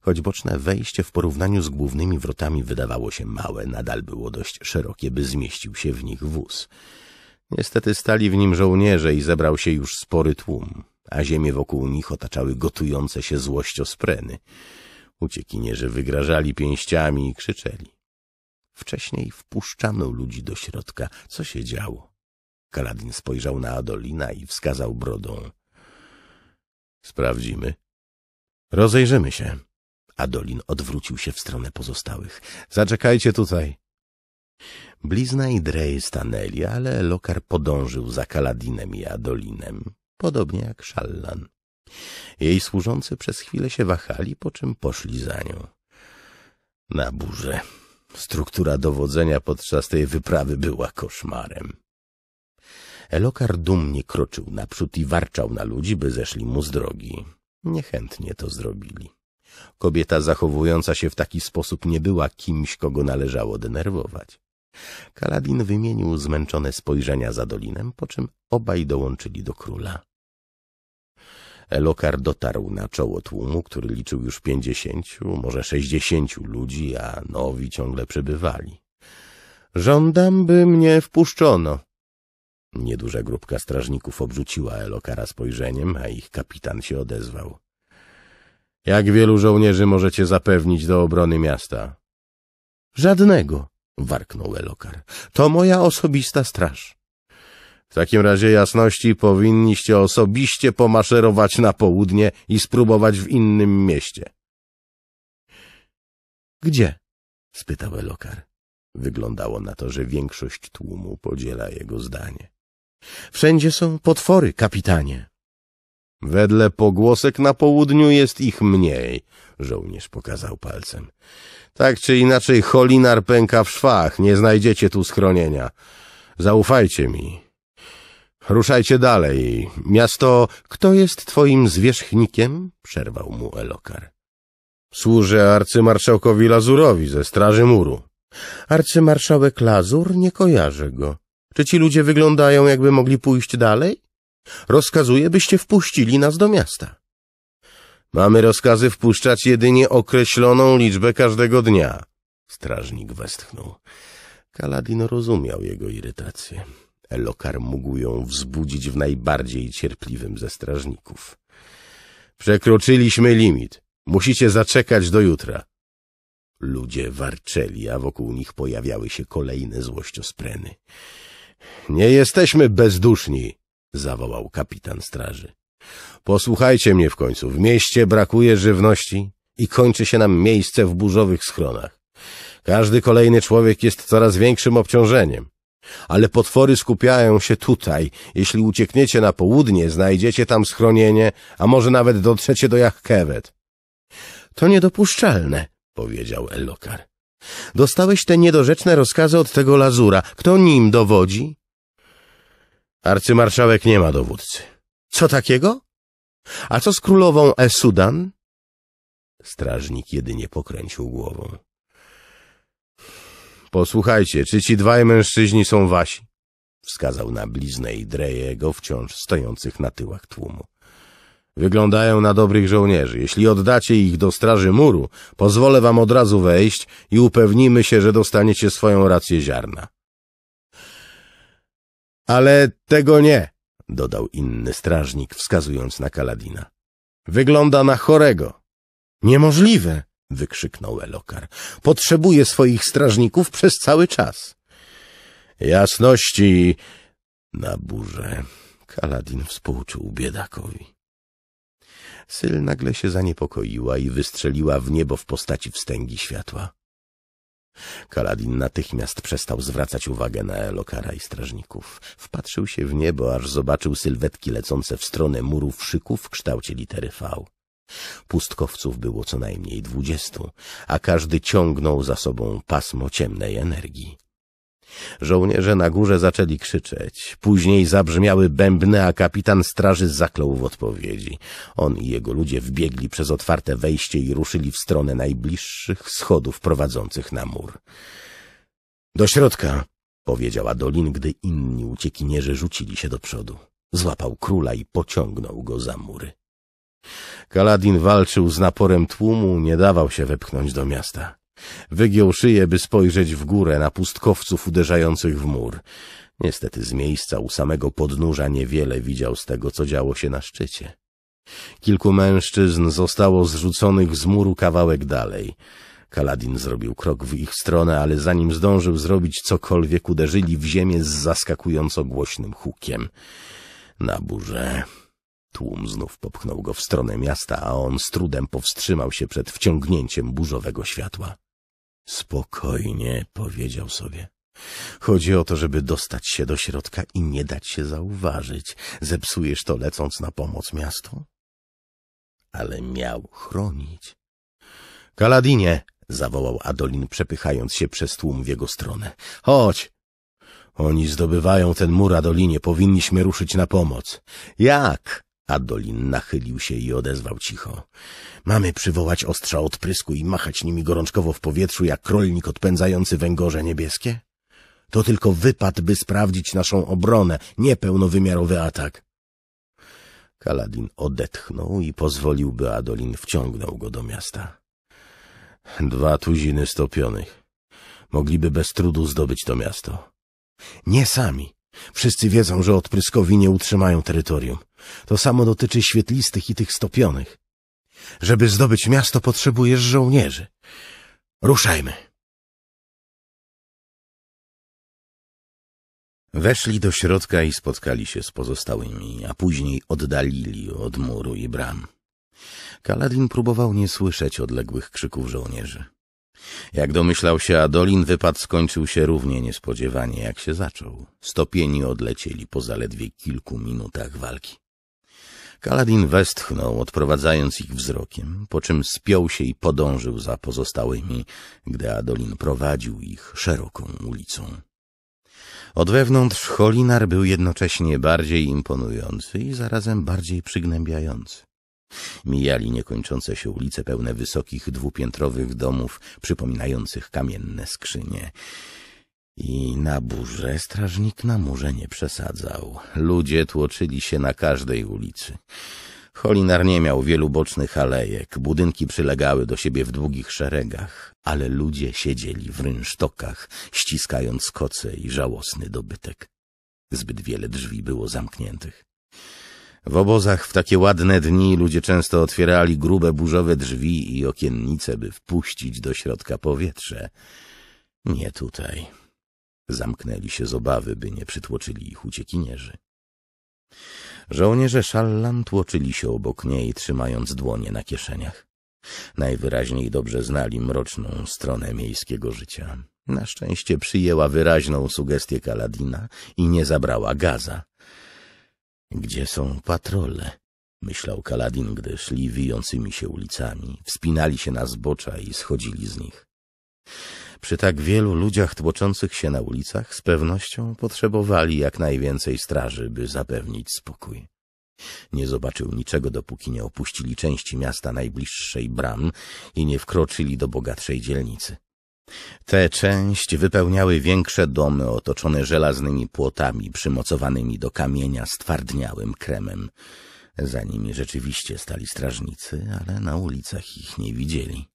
Choć boczne wejście w porównaniu z głównymi wrotami wydawało się małe, nadal było dość szerokie, by zmieścił się w nich wóz. Niestety stali w nim żołnierze i zebrał się już spory tłum, a ziemię wokół nich otaczały gotujące się złością spreny. Uciekinierzy wygrażali pięściami i krzyczeli. Wcześniej wpuszczano ludzi do środka. Co się działo? Kaladin spojrzał na Adolina i wskazał brodą. Sprawdzimy. Rozejrzymy się. Adolin odwrócił się w stronę pozostałych. Zaczekajcie tutaj. Blizna i Drej stanęli, ale Lokar podążył za Kaladinem i Adolinem, podobnie jak Szallan. Jej służący przez chwilę się wahali, po czym poszli za nią. Na burze. Struktura dowodzenia podczas tej wyprawy była koszmarem. Elokar dumnie kroczył naprzód i warczał na ludzi, by zeszli mu z drogi. Niechętnie to zrobili. Kobieta zachowująca się w taki sposób nie była kimś, kogo należało denerwować. Kaladin wymienił zmęczone spojrzenia za dolinem, po czym obaj dołączyli do króla. Elokar dotarł na czoło tłumu, który liczył już pięćdziesięciu, może sześćdziesięciu ludzi, a nowi ciągle przybywali. Żądam, by mnie wpuszczono. Nieduża grupka strażników obrzuciła Elokara spojrzeniem, a ich kapitan się odezwał. Jak wielu żołnierzy możecie zapewnić do obrony miasta? Żadnego, warknął Elokar. To moja osobista straż. W takim razie jasności powinniście osobiście pomaszerować na południe i spróbować w innym mieście. Gdzie? spytał Elokar. Wyglądało na to, że większość tłumu podziela jego zdanie. Wszędzie są potwory, kapitanie. Wedle pogłosek na południu jest ich mniej, żołnierz pokazał palcem. Tak czy inaczej, cholinar pęka w szwach, nie znajdziecie tu schronienia. Zaufajcie mi. Ruszajcie dalej. Miasto, kto jest twoim zwierzchnikiem? Przerwał mu Elokar. Służę arcymarszałkowi Lazurowi ze Straży Muru. Arcymarszałek Lazur nie kojarzy go. Czy ci ludzie wyglądają, jakby mogli pójść dalej? Rozkazuję, byście wpuścili nas do miasta. Mamy rozkazy wpuszczać jedynie określoną liczbę każdego dnia. Strażnik westchnął. Kaladin rozumiał jego irytację. Elokar mógł ją wzbudzić w najbardziej cierpliwym ze strażników. Przekroczyliśmy limit. Musicie zaczekać do jutra. Ludzie warczeli, a wokół nich pojawiały się kolejne złościospreny. Nie jesteśmy bezduszni, zawołał kapitan straży. Posłuchajcie mnie w końcu. W mieście brakuje żywności i kończy się nam miejsce w burzowych schronach. Każdy kolejny człowiek jest coraz większym obciążeniem. Ale potwory skupiają się tutaj. Jeśli uciekniecie na południe, znajdziecie tam schronienie, a może nawet dotrzecie do Jachkewet. To niedopuszczalne, powiedział Elokar. Dostałeś te niedorzeczne rozkazy od tego lazura. Kto nim dowodzi? Arcymarszałek nie ma dowódcy. Co takiego? A co z królową Esudan? Strażnik jedynie pokręcił głową. Posłuchajcie, czy ci dwaj mężczyźni są wasi? Wskazał na bliznę i Drejego wciąż stojących na tyłach tłumu. Wyglądają na dobrych żołnierzy. Jeśli oddacie ich do straży muru, pozwolę wam od razu wejść i upewnimy się, że dostaniecie swoją rację ziarna. Ale tego nie, dodał inny strażnik, wskazując na Kaladina. Wygląda na chorego. Niemożliwe, wykrzyknął Elokar. Potrzebuje swoich strażników przez cały czas. Jasności na burze. Kaladin współczuł biedakowi. Syl nagle się zaniepokoiła i wystrzeliła w niebo w postaci wstęgi światła. Kaladin natychmiast przestał zwracać uwagę na Elokara i strażników. Wpatrzył się w niebo, aż zobaczył sylwetki lecące w stronę murów szyku w kształcie litery V. Pustkowców było co najmniej dwudziestu, a każdy ciągnął za sobą pasmo ciemnej energii. Żołnierze na górze zaczęli krzyczeć. Później zabrzmiały bębny, a kapitan straży zaklął w odpowiedzi. On i jego ludzie wbiegli przez otwarte wejście i ruszyli w stronę najbliższych schodów prowadzących na mur. — Do środka! — powiedziała Dolin, gdy inni uciekinierzy rzucili się do przodu. Złapał króla i pociągnął go za mury. Kaladin walczył z naporem tłumu, nie dawał się wepchnąć do miasta. Wygiął szyję, by spojrzeć w górę na pustkowców uderzających w mur. Niestety z miejsca u samego podnóża niewiele widział z tego, co działo się na szczycie. Kilku mężczyzn zostało zrzuconych z muru kawałek dalej. Kaladin zrobił krok w ich stronę, ale zanim zdążył zrobić cokolwiek, uderzyli w ziemię z zaskakująco głośnym hukiem. Na burze... Tłum znów popchnął go w stronę miasta, a on z trudem powstrzymał się przed wciągnięciem burzowego światła. Spokojnie, powiedział sobie. Chodzi o to, żeby dostać się do środka i nie dać się zauważyć. Zepsujesz to lecąc na pomoc miastu? Ale miał chronić. Kaladinie! zawołał Adolin, przepychając się przez tłum w jego stronę. Chodź! Oni zdobywają ten mur, Adolinie. Powinniśmy ruszyć na pomoc. Jak? Adolin nachylił się i odezwał cicho. Mamy przywołać ostrza odprysku i machać nimi gorączkowo w powietrzu, jak rolnik odpędzający węgorze niebieskie? To tylko wypad, by sprawdzić naszą obronę, nie pełnowymiarowy atak. Kaladin odetchnął i pozwolił, by Adolin wciągnął go do miasta. Dwa tuziny stopionych. Mogliby bez trudu zdobyć to miasto. Nie sami. Wszyscy wiedzą, że odpryskowi nie utrzymają terytorium. To samo dotyczy świetlistych i tych stopionych. Żeby zdobyć miasto, potrzebujesz żołnierzy. Ruszajmy. Weszli do środka i spotkali się z pozostałymi, a później oddalili od muru i bram. Kaladin próbował nie słyszeć odległych krzyków żołnierzy. Jak domyślał się Adolin, wypad skończył się równie niespodziewanie, jak się zaczął. Stopieni odlecieli po zaledwie kilku minutach walki. Kaladin westchnął, odprowadzając ich wzrokiem, po czym spiął się i podążył za pozostałymi, gdy Adolin prowadził ich szeroką ulicą. Od wewnątrz Holinar był jednocześnie bardziej imponujący i zarazem bardziej przygnębiający. Mijali niekończące się ulice pełne wysokich dwupiętrowych domów, przypominających kamienne skrzynie. I na burze strażnik na murze nie przesadzał. Ludzie tłoczyli się na każdej ulicy. Holinar nie miał wielu bocznych alejek, budynki przylegały do siebie w długich szeregach, ale ludzie siedzieli w rynsztokach, ściskając koce i żałosny dobytek. Zbyt wiele drzwi było zamkniętych. W obozach w takie ładne dni ludzie często otwierali grube burzowe drzwi i okiennice, by wpuścić do środka powietrze. Nie tutaj. Zamknęli się z obawy, by nie przytłoczyli ich uciekinierzy. Żołnierze Szallan tłoczyli się obok niej, trzymając dłonie na kieszeniach. Najwyraźniej dobrze znali mroczną stronę miejskiego życia. Na szczęście przyjęła wyraźną sugestię Kaladina i nie zabrała gaza. Gdzie są patrole? Myślał Kaladin, gdy szli wijącymi się ulicami, wspinali się na zbocza i schodzili z nich. Przy tak wielu ludziach tłoczących się na ulicach z pewnością potrzebowali jak najwięcej straży, by zapewnić spokój. Nie zobaczył niczego, dopóki nie opuścili części miasta najbliższej bram i nie wkroczyli do bogatszej dzielnicy. Tę część wypełniały większe domy otoczone żelaznymi płotami przymocowanymi do kamienia stwardniałym kremem. Za nimi rzeczywiście stali strażnicy, ale na ulicach ich nie widzieli.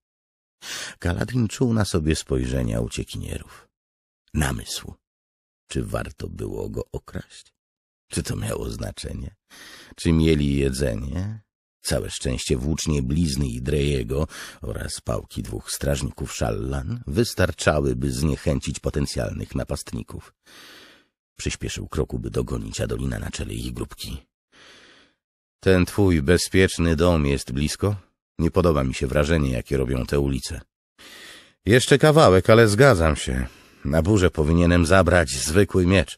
Kaladin czuł na sobie spojrzenia uciekinierów. Namysł. Czy warto było go okraść? Czy to miało znaczenie? Czy mieli jedzenie? Całe szczęście włócznie blizny i Drejego oraz pałki dwóch strażników szallan wystarczały, by zniechęcić potencjalnych napastników. Przyspieszył kroku, by dogonić Adolina na czele ich grupki. — Ten twój bezpieczny dom jest blisko? Nie podoba mi się wrażenie, jakie robią te ulice. Jeszcze kawałek, ale zgadzam się. Na burze powinienem zabrać zwykły miecz.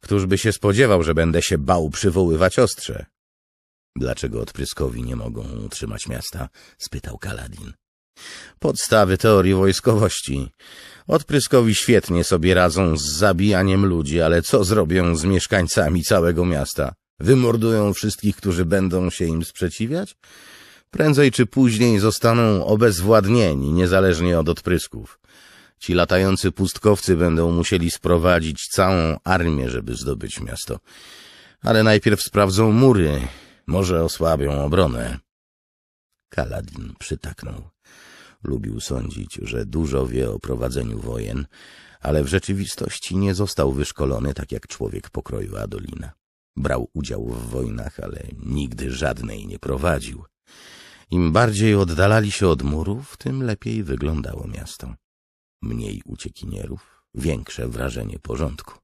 Któż by się spodziewał, że będę się bał przywoływać ostrze? Dlaczego odpryskowi nie mogą utrzymać miasta? spytał Kaladin. Podstawy teorii wojskowości. Odpryskowi świetnie sobie radzą z zabijaniem ludzi, ale co zrobią z mieszkańcami całego miasta? Wymordują wszystkich, którzy będą się im sprzeciwiać? prędzej czy później zostaną obezwładnieni, niezależnie od odprysków. Ci latający pustkowcy będą musieli sprowadzić całą armię, żeby zdobyć miasto. Ale najpierw sprawdzą mury, może osłabią obronę. Kaladin przytaknął. Lubił sądzić, że dużo wie o prowadzeniu wojen, ale w rzeczywistości nie został wyszkolony tak jak człowiek pokroju Adolina. Brał udział w wojnach, ale nigdy żadnej nie prowadził. Im bardziej oddalali się od murów, tym lepiej wyglądało miasto. Mniej uciekinierów, większe wrażenie porządku.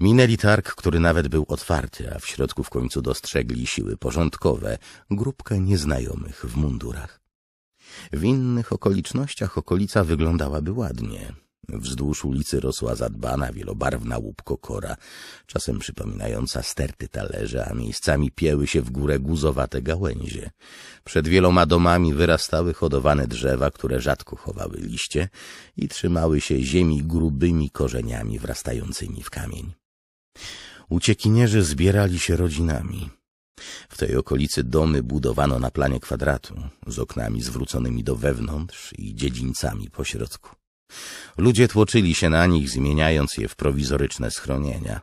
Minęli targ, który nawet był otwarty, a w środku w końcu dostrzegli siły porządkowe, grupkę nieznajomych w mundurach. W innych okolicznościach okolica wyglądałaby ładnie, Wzdłuż ulicy rosła zadbana, wielobarwna łupko kora, czasem przypominająca sterty talerze, a miejscami pieły się w górę guzowate gałęzie. Przed wieloma domami wyrastały hodowane drzewa, które rzadko chowały liście i trzymały się ziemi grubymi korzeniami wrastającymi w kamień. Uciekinierzy zbierali się rodzinami. W tej okolicy domy budowano na planie kwadratu, z oknami zwróconymi do wewnątrz i dziedzińcami pośrodku. Ludzie tłoczyli się na nich, zmieniając je w prowizoryczne schronienia.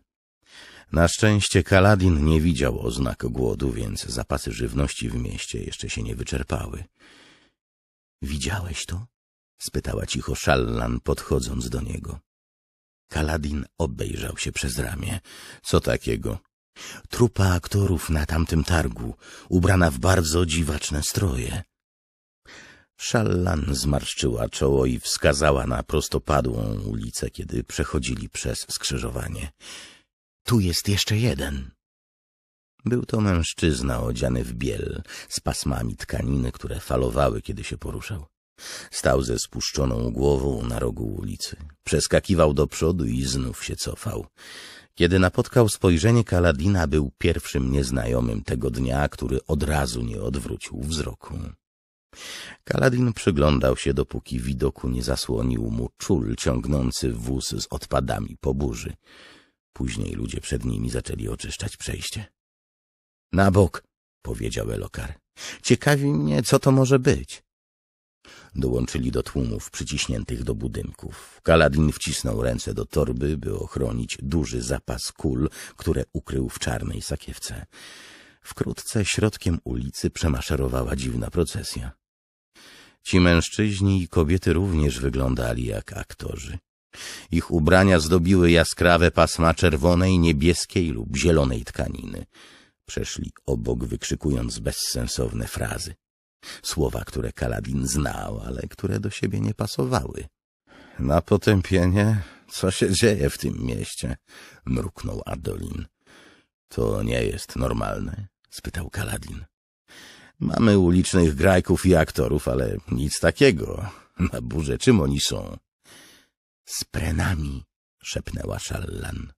Na szczęście Kaladin nie widział oznak głodu, więc zapasy żywności w mieście jeszcze się nie wyczerpały. — Widziałeś to? — spytała cicho Szallan, podchodząc do niego. Kaladin obejrzał się przez ramię. Co takiego? Trupa aktorów na tamtym targu, ubrana w bardzo dziwaczne stroje. Szallan zmarszczyła czoło i wskazała na prostopadłą ulicę, kiedy przechodzili przez skrzyżowanie. Tu jest jeszcze jeden. Był to mężczyzna odziany w biel, z pasmami tkaniny, które falowały, kiedy się poruszał. Stał ze spuszczoną głową na rogu ulicy. Przeskakiwał do przodu i znów się cofał. Kiedy napotkał spojrzenie Kaladina, był pierwszym nieznajomym tego dnia, który od razu nie odwrócił wzroku. Kaladin przyglądał się, dopóki widoku nie zasłonił mu czul ciągnący wóz z odpadami po burzy. Później ludzie przed nimi zaczęli oczyszczać przejście. — Na bok! — powiedział Elokar. — Ciekawi mnie, co to może być. Dołączyli do tłumów przyciśniętych do budynków. Kaladin wcisnął ręce do torby, by ochronić duży zapas kul, które ukrył w czarnej sakiewce. Wkrótce środkiem ulicy przemaszerowała dziwna procesja. Ci mężczyźni i kobiety również wyglądali jak aktorzy. Ich ubrania zdobiły jaskrawe pasma czerwonej, niebieskiej lub zielonej tkaniny. Przeszli obok, wykrzykując bezsensowne frazy. Słowa, które Kaladin znał, ale które do siebie nie pasowały. Na potępienie, co się dzieje w tym mieście? mruknął Adolin. To nie jest normalne spytał Kaladin. Mamy ulicznych grajków i aktorów, ale nic takiego. Na burze czym oni są? Sprenami, szepnęła Szallan.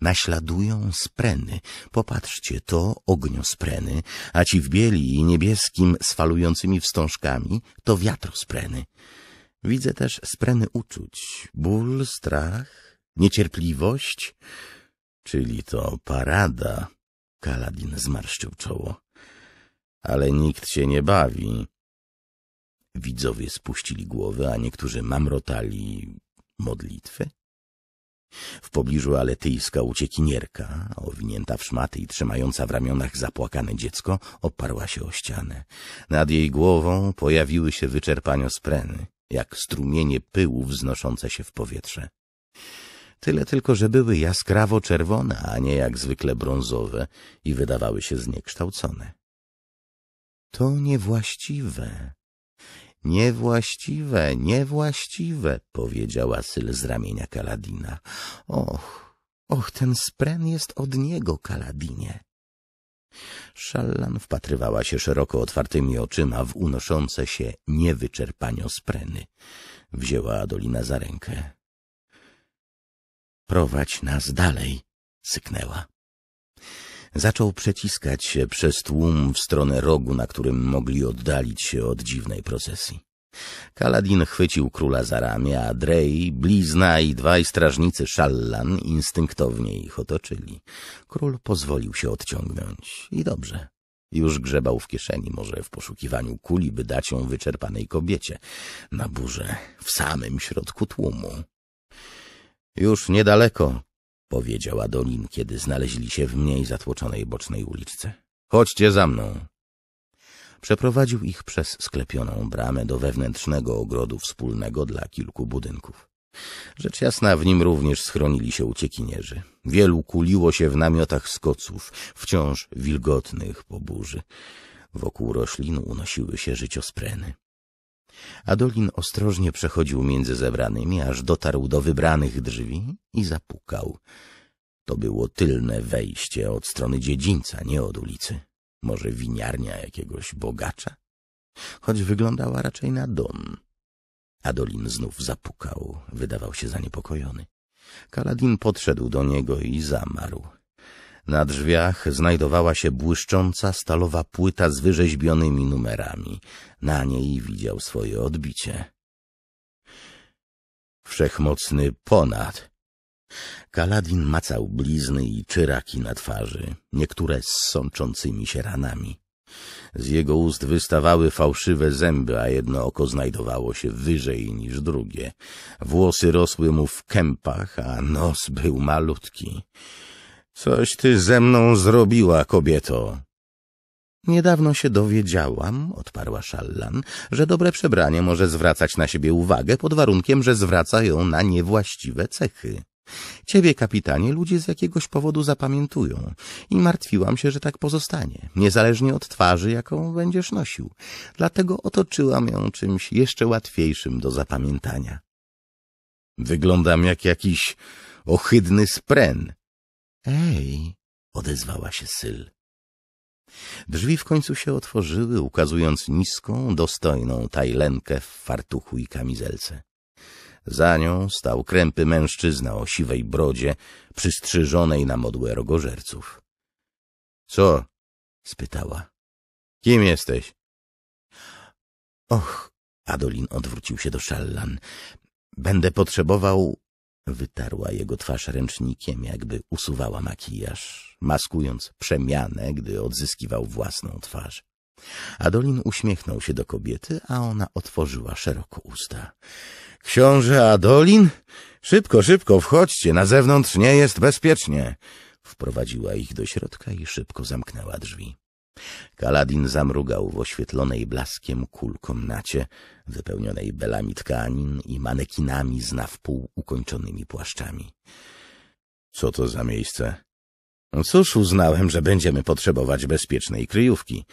Naśladują spreny. Popatrzcie, to ognio-spreny, a ci w bieli i niebieskim z falującymi wstążkami to spreny. Widzę też spreny uczuć, ból, strach, niecierpliwość, czyli to parada. Kaladin zmarszczył czoło. Ale nikt się nie bawi. Widzowie spuścili głowy, a niektórzy mamrotali modlitwy. W pobliżu aletyjska uciekinierka, owinięta w szmaty i trzymająca w ramionach zapłakane dziecko, oparła się o ścianę. Nad jej głową pojawiły się wyczerpanio spreny, jak strumienie pyłu wznoszące się w powietrze tyle tylko, że były jaskrawo-czerwone, a nie jak zwykle brązowe i wydawały się zniekształcone. To niewłaściwe. Niewłaściwe, niewłaściwe, powiedziała Syl z ramienia Kaladina. Och, och, ten spren jest od niego, Kaladinie. Szallan wpatrywała się szeroko otwartymi oczyma w unoszące się niewyczerpanio spreny. Wzięła Adolina za rękę. Prowadź nas dalej, syknęła. Zaczął przeciskać się przez tłum w stronę rogu, na którym mogli oddalić się od dziwnej procesji. Kaladin chwycił króla za ramię, a Drey, blizna i dwaj strażnicy Szallan instynktownie ich otoczyli. Król pozwolił się odciągnąć i dobrze. Już grzebał w kieszeni, może w poszukiwaniu kuli, by dać ją wyczerpanej kobiecie. Na burze, w samym środku tłumu. Już niedaleko, powiedziała Dolin, kiedy znaleźli się w mniej zatłoczonej bocznej uliczce. Chodźcie za mną. Przeprowadził ich przez sklepioną bramę do wewnętrznego ogrodu wspólnego dla kilku budynków. Rzecz jasna, w nim również schronili się uciekinierzy. Wielu kuliło się w namiotach skoców, wciąż wilgotnych po burzy. Wokół roślin unosiły się życiospreny. Adolin ostrożnie przechodził między zebranymi, aż dotarł do wybranych drzwi i zapukał. To było tylne wejście od strony dziedzińca, nie od ulicy. Może winiarnia jakiegoś bogacza? Choć wyglądała raczej na dom. Adolin znów zapukał, wydawał się zaniepokojony. Kaladin podszedł do niego i zamarł. Na drzwiach znajdowała się błyszcząca stalowa płyta z wyrzeźbionymi numerami. Na niej widział swoje odbicie. Wszechmocny ponad. Kaladin macał blizny i czyraki na twarzy, niektóre z sączącymi się ranami. Z jego ust wystawały fałszywe zęby, a jedno oko znajdowało się wyżej niż drugie. Włosy rosły mu w kępach, a nos był malutki. Coś ty ze mną zrobiła, kobieto. Niedawno się dowiedziałam, odparła Szallan, że dobre przebranie może zwracać na siebie uwagę pod warunkiem, że zwraca ją na niewłaściwe cechy. Ciebie, kapitanie, ludzie z jakiegoś powodu zapamiętują i martwiłam się, że tak pozostanie, niezależnie od twarzy, jaką będziesz nosił. Dlatego otoczyłam ją czymś jeszcze łatwiejszym do zapamiętania. Wyglądam jak jakiś ohydny spren, Ej, odezwała się Syl. Drzwi w końcu się otworzyły, ukazując niską, dostojną tajlenkę w fartuchu i kamizelce. Za nią stał krępy mężczyzna o siwej brodzie, przystrzyżonej na modłę rogożerców. — Co? — spytała. — Kim jesteś? — Och — Adolin odwrócił się do Szallan. — Będę potrzebował Wytarła jego twarz ręcznikiem, jakby usuwała makijaż, maskując przemianę, gdy odzyskiwał własną twarz. Adolin uśmiechnął się do kobiety, a ona otworzyła szeroko usta. — Książę Adolin? Szybko, szybko, wchodźcie, na zewnątrz nie jest bezpiecznie! Wprowadziła ich do środka i szybko zamknęła drzwi. Kaladin zamrugał w oświetlonej blaskiem kul komnacie, wypełnionej belami tkanin i manekinami z nawpół ukończonymi płaszczami. Co to za miejsce? No cóż, uznałem, że będziemy potrzebować bezpiecznej kryjówki.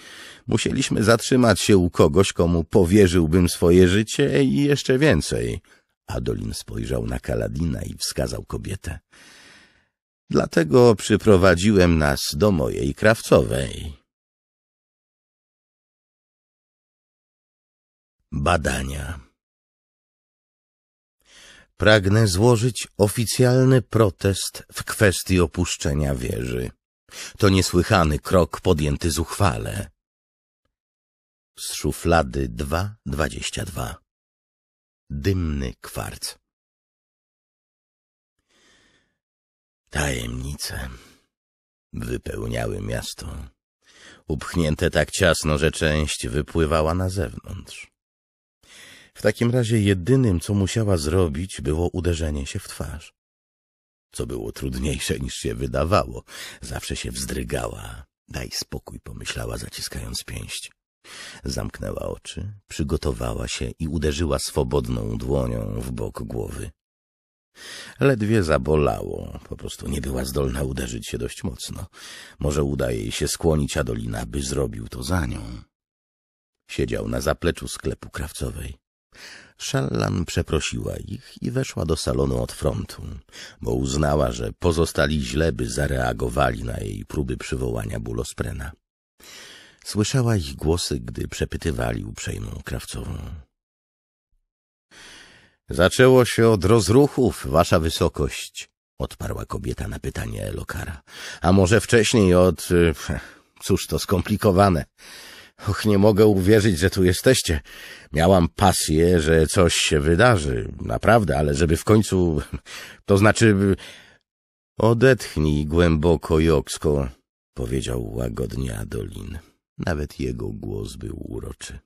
Musieliśmy zatrzymać się u kogoś, komu powierzyłbym swoje życie i jeszcze więcej. Adolin spojrzał na Kaladina i wskazał kobietę. Dlatego przyprowadziłem nas do mojej krawcowej. Badania. Pragnę złożyć oficjalny protest w kwestii opuszczenia wieży. To niesłychany krok podjęty zuchwale. Z szuflady 2.22 Dymny kwarc Tajemnice wypełniały miasto, upchnięte tak ciasno, że część wypływała na zewnątrz. W takim razie jedynym, co musiała zrobić, było uderzenie się w twarz. Co było trudniejsze niż się wydawało. Zawsze się wzdrygała. Daj spokój, pomyślała, zaciskając pięść. Zamknęła oczy, przygotowała się i uderzyła swobodną dłonią w bok głowy. Ledwie zabolało, po prostu nie była zdolna uderzyć się dość mocno. Może uda jej się skłonić Adolina, by zrobił to za nią. Siedział na zapleczu sklepu krawcowej. Szallan przeprosiła ich i weszła do salonu od frontu, bo uznała, że pozostali źle by zareagowali na jej próby przywołania bulosprena. Słyszała ich głosy, gdy przepytywali uprzejmą krawcową. Zaczęło się od rozruchów, wasza wysokość, odparła kobieta na pytanie Elokara. A może wcześniej od... E, cóż to skomplikowane. Och, nie mogę uwierzyć, że tu jesteście. Miałam pasję, że coś się wydarzy. Naprawdę, ale żeby w końcu... To znaczy... Odetchnij głęboko, Joksko, powiedział łagodnie Adolin. Nawet jego głos był uroczy.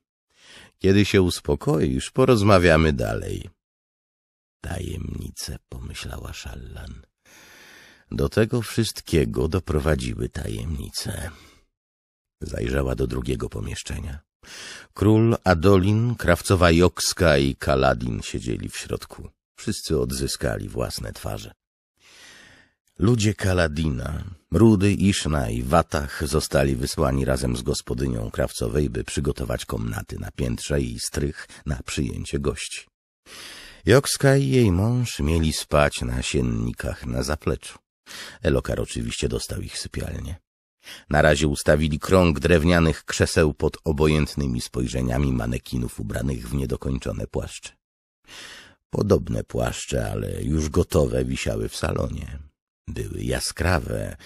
Kiedy się uspokoisz, porozmawiamy dalej. Tajemnice, pomyślała Szallan. Do tego wszystkiego doprowadziły tajemnice. Zajrzała do drugiego pomieszczenia. Król, Adolin, Krawcowa Jokska i Kaladin siedzieli w środku. Wszyscy odzyskali własne twarze. Ludzie Kaladina, Rudy, Iszna i Watach zostali wysłani razem z gospodynią Krawcowej, by przygotować komnaty na piętrze i strych na przyjęcie gości. Jokska i jej mąż mieli spać na siennikach na zapleczu. Elokar oczywiście dostał ich sypialnie. Na razie ustawili krąg drewnianych krzeseł pod obojętnymi spojrzeniami manekinów ubranych w niedokończone płaszcze. Podobne płaszcze, ale już gotowe, wisiały w salonie. Były jaskrawe,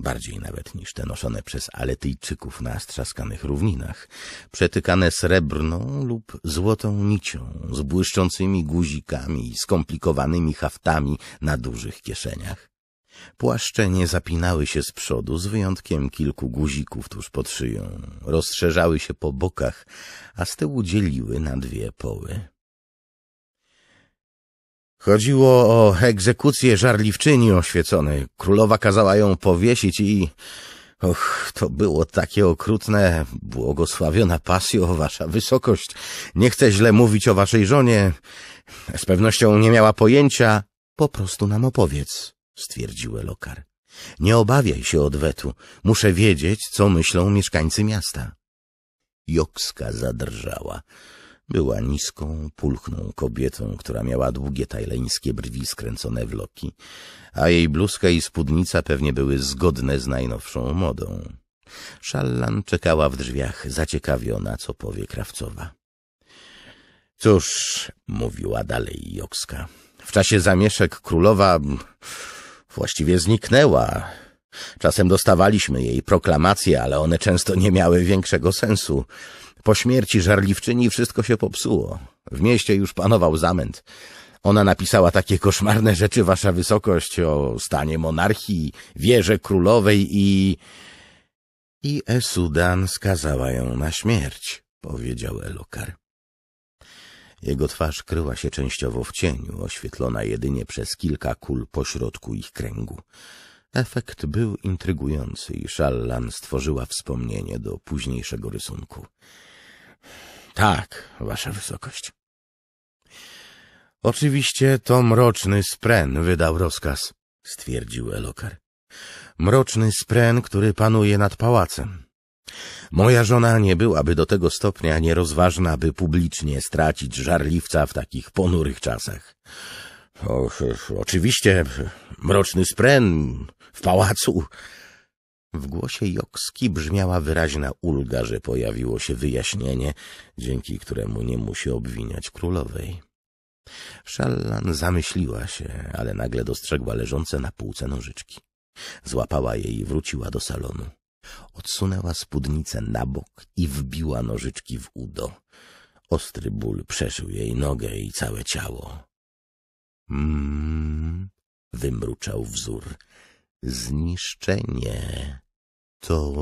bardziej nawet niż te noszone przez Aletyjczyków na strzaskanych równinach, przetykane srebrną lub złotą nicią, z błyszczącymi guzikami i skomplikowanymi haftami na dużych kieszeniach. Płaszcze nie zapinały się z przodu, z wyjątkiem kilku guzików tuż pod szyją. Rozszerzały się po bokach, a z tyłu dzieliły na dwie poły. Chodziło o egzekucję żarliwczyni oświeconej. Królowa kazała ją powiesić i... Och, to było takie okrutne, błogosławiona pasjo, wasza wysokość. Nie chcę źle mówić o waszej żonie. Z pewnością nie miała pojęcia. Po prostu nam opowiedz stwierdził lokar. Nie obawiaj się odwetu. Muszę wiedzieć, co myślą mieszkańcy miasta. Jokska zadrżała. Była niską, pulchną kobietą, która miała długie tajleńskie brwi skręcone w loki, a jej bluzka i spódnica pewnie były zgodne z najnowszą modą. Szallan czekała w drzwiach, zaciekawiona, co powie Krawcowa. — Cóż — mówiła dalej Jokska — w czasie zamieszek królowa Właściwie zniknęła. Czasem dostawaliśmy jej proklamacje, ale one często nie miały większego sensu. Po śmierci żarliwczyni wszystko się popsuło. W mieście już panował zamęt. Ona napisała takie koszmarne rzeczy, wasza wysokość, o stanie monarchii, wierze królowej i... I Esudan skazała ją na śmierć, powiedział Elokar. Jego twarz kryła się częściowo w cieniu, oświetlona jedynie przez kilka kul pośrodku ich kręgu. Efekt był intrygujący i Szallan stworzyła wspomnienie do późniejszego rysunku. Tak, wasza wysokość. Oczywiście to mroczny spren wydał rozkaz, stwierdził Elokar. Mroczny spren, który panuje nad pałacem. Moja żona nie byłaby do tego stopnia nierozważna, by publicznie stracić żarliwca w takich ponurych czasach. O, oczywiście, mroczny spren w pałacu. W głosie Jokski brzmiała wyraźna ulga, że pojawiło się wyjaśnienie, dzięki któremu nie musi obwiniać królowej. Szallan zamyśliła się, ale nagle dostrzegła leżące na półce nożyczki. Złapała je i wróciła do salonu. Odsunęła spódnicę na bok i wbiła nożyczki w udo. Ostry ból przeszył jej nogę i całe ciało. Mmm, wymruczał wzór. Zniszczenie. To...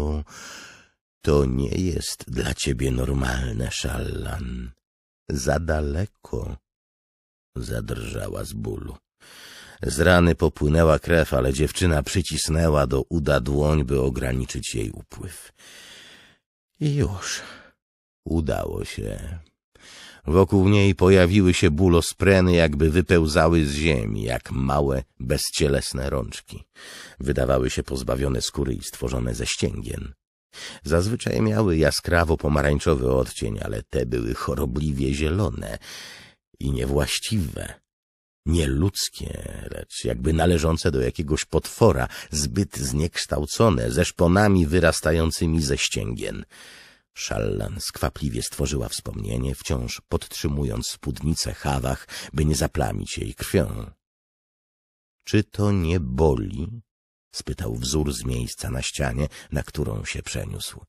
to nie jest dla ciebie normalne, szallan. Za daleko. Zadrżała z bólu. Z rany popłynęła krew, ale dziewczyna przycisnęła do uda dłoń, by ograniczyć jej upływ. I już. Udało się. Wokół niej pojawiły się bólospreny, jakby wypełzały z ziemi, jak małe, bezcielesne rączki. Wydawały się pozbawione skóry i stworzone ze ścięgien. Zazwyczaj miały jaskrawo-pomarańczowy odcień, ale te były chorobliwie zielone i niewłaściwe. Nie ludzkie, lecz jakby należące do jakiegoś potwora, zbyt zniekształcone, ze szponami wyrastającymi ze ścięgien. Szallan skwapliwie stworzyła wspomnienie, wciąż podtrzymując spódnicę Hawach, by nie zaplamić jej krwią. Czy to nie boli? spytał wzór z miejsca na ścianie, na którą się przeniósł.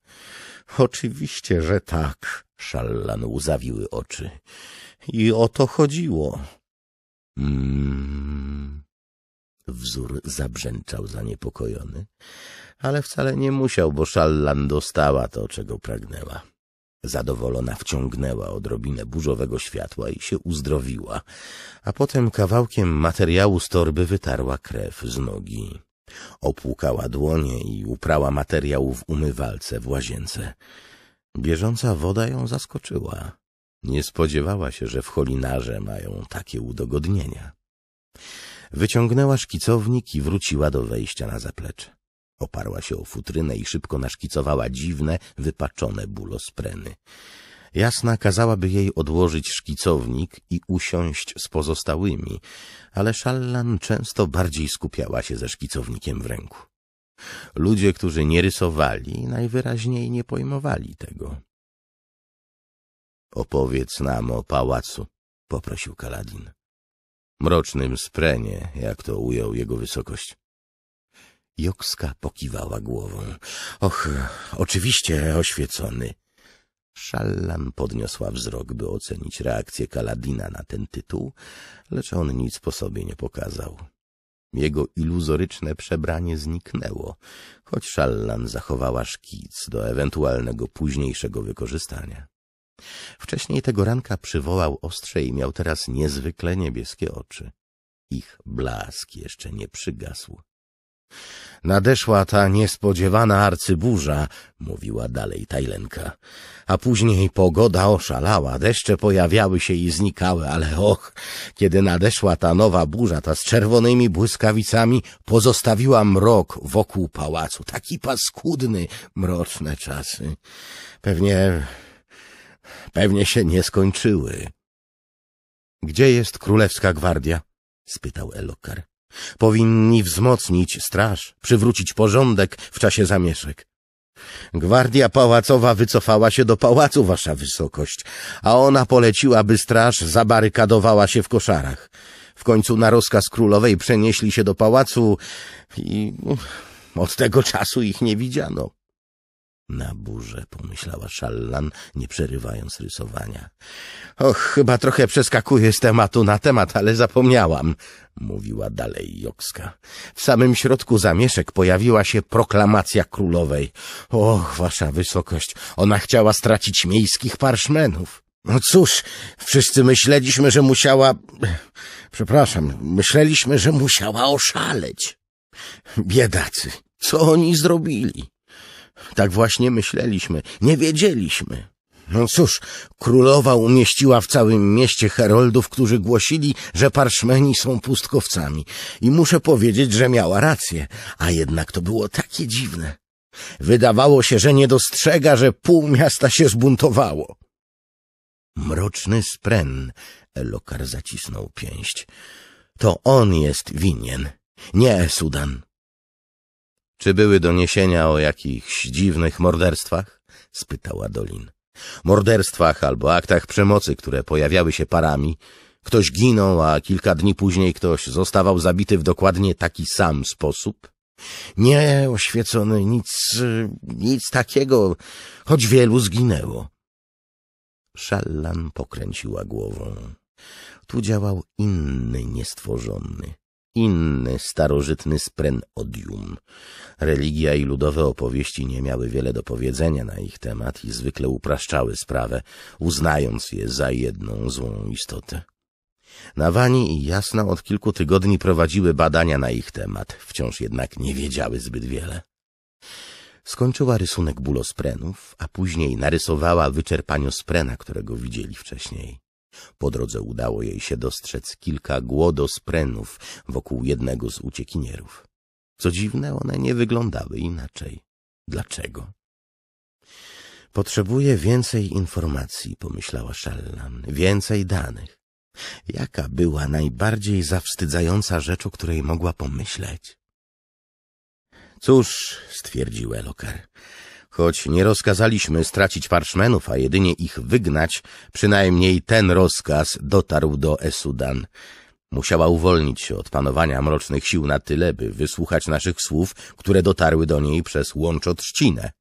Oczywiście, że tak, Szallan łzawiły oczy. I o to chodziło. Mm. Wzór zabrzęczał zaniepokojony, ale wcale nie musiał, bo Szallan dostała to, czego pragnęła. Zadowolona wciągnęła odrobinę burzowego światła i się uzdrowiła, a potem kawałkiem materiału z torby wytarła krew z nogi. Opłukała dłonie i uprała materiał w umywalce w łazience. Bieżąca woda ją zaskoczyła. Nie spodziewała się, że w cholinarze mają takie udogodnienia. Wyciągnęła szkicownik i wróciła do wejścia na zaplecze. Oparła się o futrynę i szybko naszkicowała dziwne, wypaczone bulospreny. Jasna kazałaby jej odłożyć szkicownik i usiąść z pozostałymi, ale Szallan często bardziej skupiała się ze szkicownikiem w ręku. Ludzie, którzy nie rysowali, najwyraźniej nie pojmowali tego. Opowiedz nam o pałacu, poprosił Kaladin. Mrocznym sprenie, jak to ujął jego wysokość. Jokska pokiwała głową. Och, oczywiście oświecony. Szallan podniosła wzrok, by ocenić reakcję Kaladina na ten tytuł, lecz on nic po sobie nie pokazał. Jego iluzoryczne przebranie zniknęło, choć Szallan zachowała szkic do ewentualnego późniejszego wykorzystania. Wcześniej tego ranka przywołał ostrze i miał teraz niezwykle niebieskie oczy. Ich blask jeszcze nie przygasł. Nadeszła ta niespodziewana arcyburza, mówiła dalej Tajlenka, a później pogoda oszalała, deszcze pojawiały się i znikały, ale och, kiedy nadeszła ta nowa burza, ta z czerwonymi błyskawicami, pozostawiła mrok wokół pałacu, taki paskudny, mroczne czasy. Pewnie pewnie się nie skończyły. — Gdzie jest królewska gwardia? — spytał Elokar. — Powinni wzmocnić straż, przywrócić porządek w czasie zamieszek. Gwardia pałacowa wycofała się do pałacu, wasza wysokość, a ona poleciła, by straż zabarykadowała się w koszarach. W końcu na rozkaz królowej przenieśli się do pałacu i od tego czasu ich nie widziano. Na burzę, pomyślała Szallan, nie przerywając rysowania. Och, chyba trochę przeskakuję z tematu na temat, ale zapomniałam, mówiła dalej Jokska. W samym środku zamieszek pojawiła się proklamacja królowej. Och, wasza wysokość, ona chciała stracić miejskich parszmenów. No cóż, wszyscy myśleliśmy, że musiała... Przepraszam, myśleliśmy, że musiała oszaleć. Biedacy, co oni zrobili? Tak właśnie myśleliśmy. Nie wiedzieliśmy. No cóż, królowa umieściła w całym mieście heroldów, którzy głosili, że parszmeni są pustkowcami. I muszę powiedzieć, że miała rację, a jednak to było takie dziwne. Wydawało się, że nie dostrzega, że pół miasta się zbuntowało. Mroczny spren, Elokar zacisnął pięść. To on jest winien, nie Sudan. Czy były doniesienia o jakichś dziwnych morderstwach? spytała Dolin. Morderstwach albo aktach przemocy, które pojawiały się parami. Ktoś ginął, a kilka dni później ktoś zostawał zabity w dokładnie taki sam sposób? Nie, oświecony, nic, nic takiego, choć wielu zginęło. Szallan pokręciła głową. Tu działał inny niestworzony inny starożytny spren odium, Religia i ludowe opowieści nie miały wiele do powiedzenia na ich temat i zwykle upraszczały sprawę, uznając je za jedną złą istotę. Nawani i Jasna od kilku tygodni prowadziły badania na ich temat, wciąż jednak nie wiedziały zbyt wiele. Skończyła rysunek bulosprenów, a później narysowała wyczerpaniu sprena, którego widzieli wcześniej. Po drodze udało jej się dostrzec kilka głodosprenów wokół jednego z uciekinierów. Co dziwne, one nie wyglądały inaczej. Dlaczego? Potrzebuję więcej informacji, pomyślała Szallan, więcej danych. Jaka była najbardziej zawstydzająca rzecz, o której mogła pomyśleć? Cóż, stwierdził Elokar, Choć nie rozkazaliśmy stracić parszmenów, a jedynie ich wygnać, przynajmniej ten rozkaz dotarł do Esudan. Musiała uwolnić się od panowania mrocznych sił na tyle, by wysłuchać naszych słów, które dotarły do niej przez łączotrzcinę.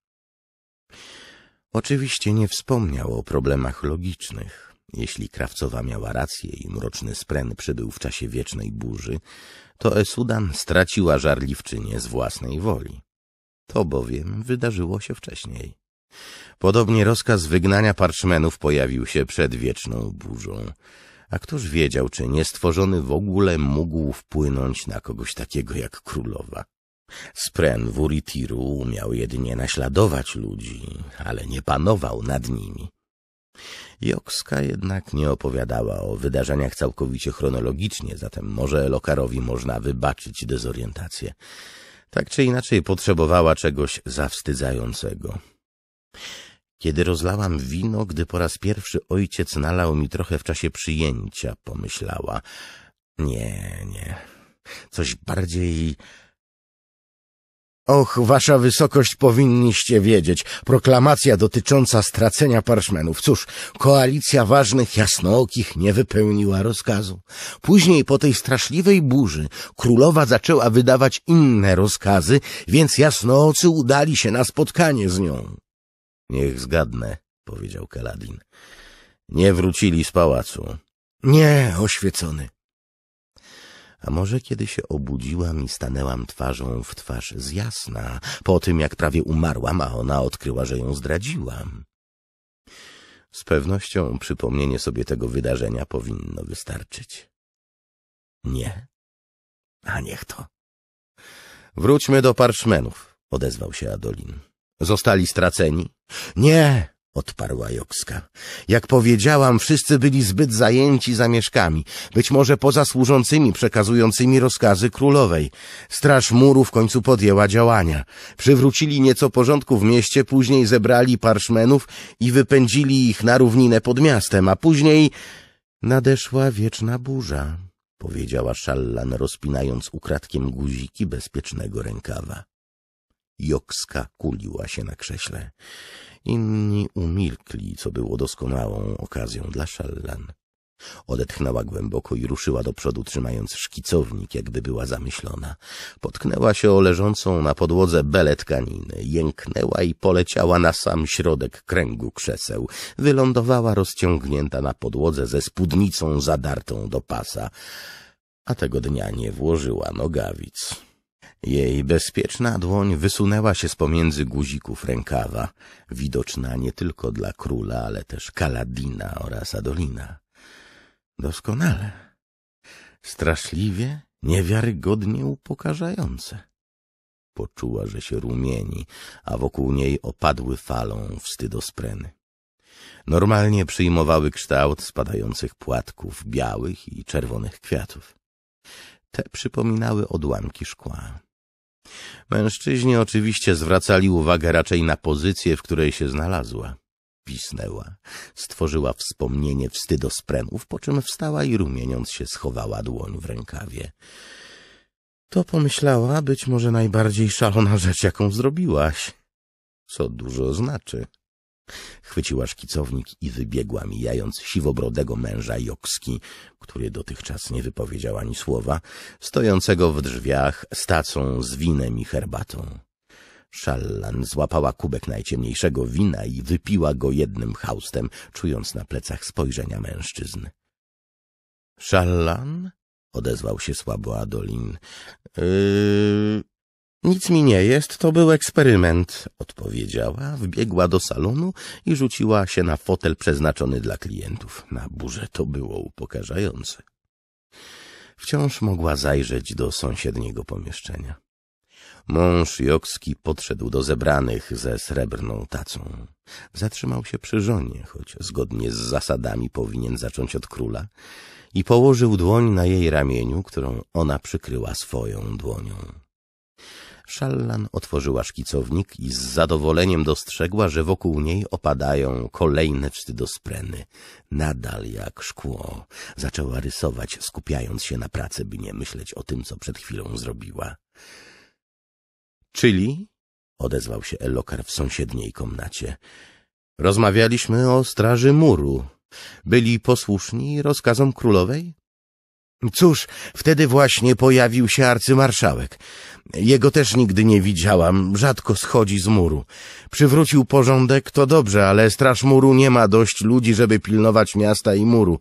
Oczywiście nie wspomniał o problemach logicznych. Jeśli Krawcowa miała rację i mroczny spren przybył w czasie wiecznej burzy, to Esudan straciła żarliwczynię z własnej woli. To bowiem wydarzyło się wcześniej. Podobnie rozkaz wygnania parszmenów pojawił się przed wieczną burzą. A któż wiedział, czy niestworzony w ogóle mógł wpłynąć na kogoś takiego jak królowa? Spren Uritiru umiał jedynie naśladować ludzi, ale nie panował nad nimi. Jokska jednak nie opowiadała o wydarzeniach całkowicie chronologicznie, zatem może Lokarowi można wybaczyć dezorientację. Tak czy inaczej potrzebowała czegoś zawstydzającego. Kiedy rozlałam wino, gdy po raz pierwszy ojciec nalał mi trochę w czasie przyjęcia, pomyślała. Nie, nie. Coś bardziej Och, wasza wysokość powinniście wiedzieć. Proklamacja dotycząca stracenia parszmenów. Cóż, koalicja ważnych jasnookich nie wypełniła rozkazu. Później po tej straszliwej burzy królowa zaczęła wydawać inne rozkazy, więc jasnoocy udali się na spotkanie z nią. Niech zgadnę, powiedział Kaladin. Nie wrócili z pałacu. Nie, oświecony. A może kiedy się obudziłam i stanęłam twarzą w twarz z jasna, po tym jak prawie umarłam, a ona odkryła, że ją zdradziłam. Z pewnością przypomnienie sobie tego wydarzenia powinno wystarczyć. Nie. A niech to. Wróćmy do parszmenów, odezwał się Adolin. Zostali straceni? Nie, odparła Jokska. Jak powiedziałam, wszyscy byli zbyt zajęci zamieszkami, być może poza służącymi przekazującymi rozkazy królowej. Straż muru w końcu podjęła działania. Przywrócili nieco porządku w mieście, później zebrali parszmenów i wypędzili ich na równinę pod miastem, a później... Nadeszła wieczna burza, powiedziała Szallan, rozpinając ukradkiem guziki bezpiecznego rękawa. Jokska kuliła się na krześle. Inni umilkli, co było doskonałą okazją dla Szallan. Odetchnęła głęboko i ruszyła do przodu, trzymając szkicownik, jakby była zamyślona. Potknęła się o leżącą na podłodze belę tkaniny, jęknęła i poleciała na sam środek kręgu krzeseł. Wylądowała rozciągnięta na podłodze ze spódnicą zadartą do pasa, a tego dnia nie włożyła nogawic. Jej bezpieczna dłoń wysunęła się z pomiędzy guzików rękawa, widoczna nie tylko dla króla, ale też Kaladina oraz Adolina. Doskonale. Straszliwie, niewiarygodnie upokarzające. Poczuła, że się rumieni, a wokół niej opadły falą wstydospreny. Normalnie przyjmowały kształt spadających płatków białych i czerwonych kwiatów. Te przypominały odłamki szkła. Mężczyźni oczywiście zwracali uwagę raczej na pozycję, w której się znalazła. Pisnęła, stworzyła wspomnienie wstydu spremów, po czym wstała i rumieniąc się schowała dłoń w rękawie. To pomyślała być może najbardziej szalona rzecz, jaką zrobiłaś. Co dużo znaczy. Chwyciła szkicownik i wybiegła, mijając siwobrodego męża Jokski, który dotychczas nie wypowiedział ani słowa, stojącego w drzwiach z tacą z winem i herbatą. Szallan złapała kubek najciemniejszego wina i wypiła go jednym haustem, czując na plecach spojrzenia mężczyzn. — Szallan? — odezwał się słabo Adolin. Yy, nic mi nie jest, to był eksperyment, odpowiedziała, wbiegła do salonu i rzuciła się na fotel przeznaczony dla klientów. Na burzę to było upokarzające. Wciąż mogła zajrzeć do sąsiedniego pomieszczenia. Mąż Jokski podszedł do zebranych ze srebrną tacą. Zatrzymał się przy żonie, choć zgodnie z zasadami powinien zacząć od króla, i położył dłoń na jej ramieniu, którą ona przykryła swoją dłonią. Szallan otworzyła szkicownik i z zadowoleniem dostrzegła, że wokół niej opadają kolejne wstydospreny. Nadal jak szkło. Zaczęła rysować, skupiając się na pracy, by nie myśleć o tym, co przed chwilą zrobiła. Czyli? Odezwał się Elokar w sąsiedniej komnacie. Rozmawialiśmy o straży muru. Byli posłuszni rozkazom królowej? Cóż, wtedy właśnie pojawił się arcymarszałek. Jego też nigdy nie widziałam, rzadko schodzi z muru. Przywrócił porządek, to dobrze, ale straż muru nie ma dość ludzi, żeby pilnować miasta i muru.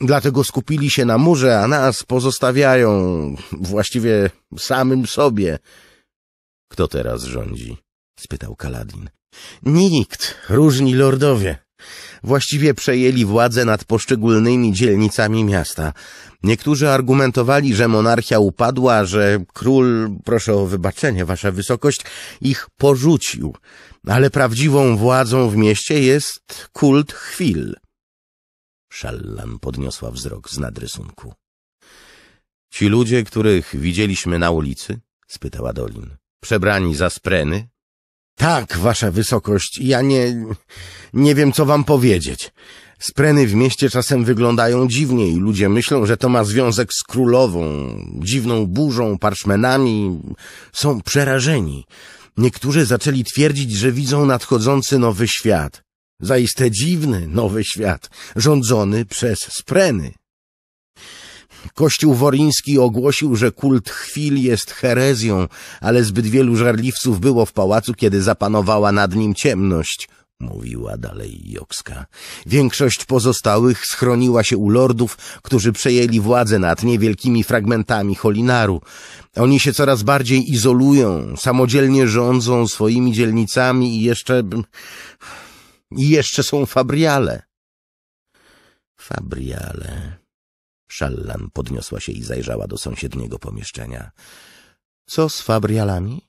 Dlatego skupili się na murze, a nas pozostawiają właściwie samym sobie. Kto teraz rządzi? spytał Kaladin. Nikt, różni lordowie właściwie przejęli władzę nad poszczególnymi dzielnicami miasta. Niektórzy argumentowali, że monarchia upadła, że król, proszę o wybaczenie, wasza wysokość, ich porzucił. Ale prawdziwą władzą w mieście jest kult chwil. Szallan podniosła wzrok z nadrysunku. Ci ludzie, których widzieliśmy na ulicy? spytała Dolin. Przebrani za spreny, tak, wasza wysokość, ja nie... nie wiem, co wam powiedzieć. Spreny w mieście czasem wyglądają dziwnie i ludzie myślą, że to ma związek z królową, dziwną burzą, parszmenami. Są przerażeni. Niektórzy zaczęli twierdzić, że widzą nadchodzący nowy świat. Zaiste dziwny nowy świat, rządzony przez spreny. Kościół Woriński ogłosił, że kult chwil jest herezją, ale zbyt wielu żarliwców było w pałacu, kiedy zapanowała nad nim ciemność – mówiła dalej Jokska. Większość pozostałych schroniła się u lordów, którzy przejęli władzę nad niewielkimi fragmentami Holinaru. Oni się coraz bardziej izolują, samodzielnie rządzą swoimi dzielnicami i jeszcze... i jeszcze są fabriale. Fabriale... Szallan podniosła się i zajrzała do sąsiedniego pomieszczenia. Co z fabrialami?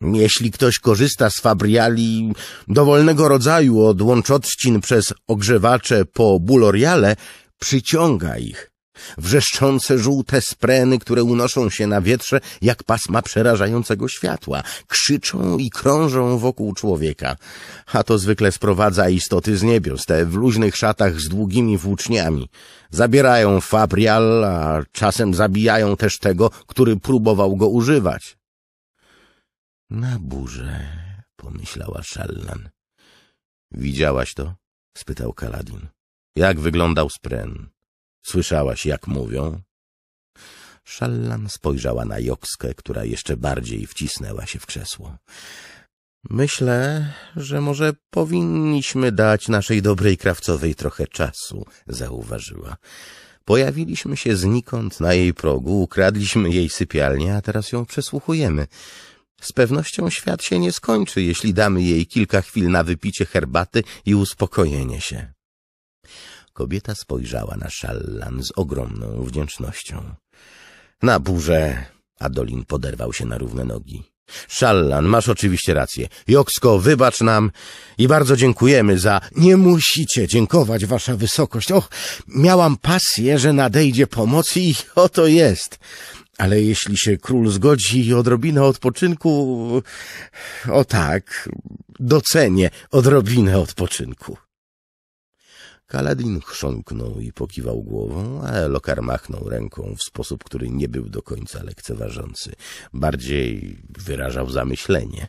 Jeśli ktoś korzysta z fabriali dowolnego rodzaju od łączotcin przez ogrzewacze po buloriale, przyciąga ich. Wrzeszczące żółte spreny, które unoszą się na wietrze jak pasma przerażającego światła, krzyczą i krążą wokół człowieka. A to zwykle sprowadza istoty z niebios, te w luźnych szatach z długimi włóczniami. Zabierają fabrial, a czasem zabijają też tego, który próbował go używać. Na burze, pomyślała Szallan. Widziałaś to? spytał Kaladin. Jak wyglądał spren? Słyszałaś, jak mówią? Szallan spojrzała na Jokskę, która jeszcze bardziej wcisnęła się w krzesło. Myślę, że może powinniśmy dać naszej dobrej krawcowej trochę czasu, zauważyła. Pojawiliśmy się znikąd na jej progu, ukradliśmy jej sypialnię, a teraz ją przesłuchujemy. Z pewnością świat się nie skończy, jeśli damy jej kilka chwil na wypicie herbaty i uspokojenie się. Kobieta spojrzała na Szallan z ogromną wdzięcznością. Na burzę. Adolin poderwał się na równe nogi. Szallan, masz oczywiście rację. Joksko, wybacz nam i bardzo dziękujemy za... Nie musicie dziękować, wasza wysokość. Och, miałam pasję, że nadejdzie pomoc i oto jest. Ale jeśli się król zgodzi i odrobinę odpoczynku... O tak, docenię odrobinę odpoczynku. Kaladin chrząknął i pokiwał głową, a Lokar machnął ręką w sposób, który nie był do końca lekceważący. Bardziej wyrażał zamyślenie.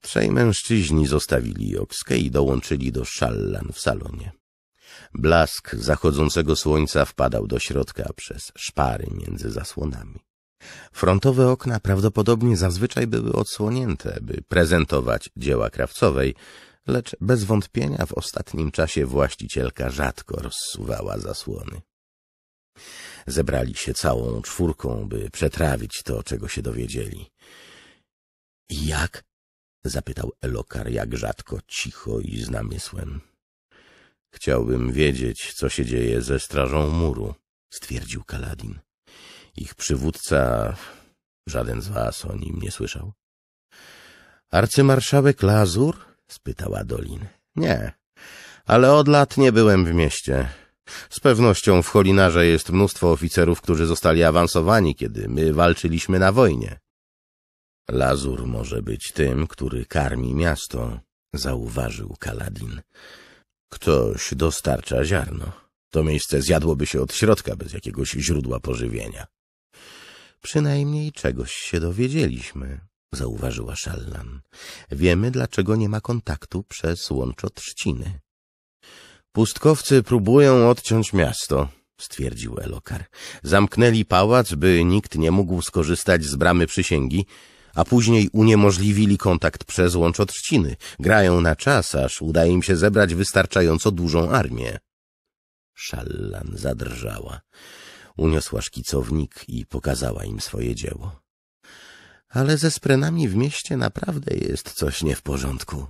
Trzej mężczyźni zostawili Jokskę i dołączyli do szallan w salonie. Blask zachodzącego słońca wpadał do środka przez szpary między zasłonami. Frontowe okna prawdopodobnie zazwyczaj były odsłonięte, by prezentować dzieła krawcowej, lecz bez wątpienia w ostatnim czasie właścicielka rzadko rozsuwała zasłony. Zebrali się całą czwórką, by przetrawić to, czego się dowiedzieli. — Jak? — zapytał Elokar, jak rzadko, cicho i z namysłem. — Chciałbym wiedzieć, co się dzieje ze strażą muru — stwierdził Kaladin. — Ich przywódca... Żaden z was o nim nie słyszał. — Arcymarszałek Lazur? — spytała Dolin. Nie, ale od lat nie byłem w mieście. Z pewnością w Holinarze jest mnóstwo oficerów, którzy zostali awansowani, kiedy my walczyliśmy na wojnie. Lazur może być tym, który karmi miasto, zauważył Kaladin. Ktoś dostarcza ziarno. To miejsce zjadłoby się od środka bez jakiegoś źródła pożywienia. Przynajmniej czegoś się dowiedzieliśmy, zauważyła Szellan. Wiemy, dlaczego nie ma kontaktu przez łączo trzciny. Pustkowcy próbują odciąć miasto, stwierdził Elokar. Zamknęli pałac, by nikt nie mógł skorzystać z bramy przysięgi, a później uniemożliwili kontakt przez łącz trzciny. Grają na czas, aż uda im się zebrać wystarczająco dużą armię. Szallan zadrżała. Uniosła szkicownik i pokazała im swoje dzieło ale ze sprenami w mieście naprawdę jest coś nie w porządku.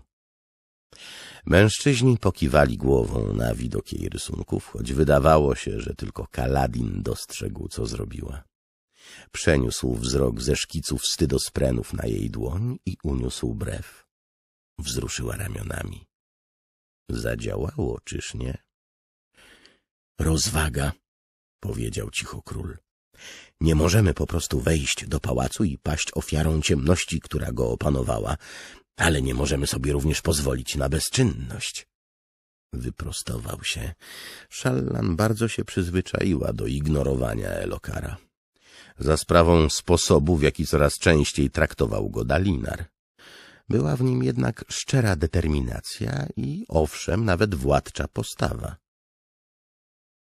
Mężczyźni pokiwali głową na widok jej rysunków, choć wydawało się, że tylko Kaladin dostrzegł, co zrobiła. Przeniósł wzrok ze szkiców wstydospręów na jej dłoń i uniósł brew. Wzruszyła ramionami. Zadziałało, czyż nie? Rozwaga, powiedział cicho król. Nie możemy po prostu wejść do pałacu i paść ofiarą ciemności, która go opanowała, ale nie możemy sobie również pozwolić na bezczynność. Wyprostował się. Szallan bardzo się przyzwyczaiła do ignorowania Elokara. Za sprawą sposobu, w jaki coraz częściej traktował go Dalinar. Była w nim jednak szczera determinacja i, owszem, nawet władcza postawa.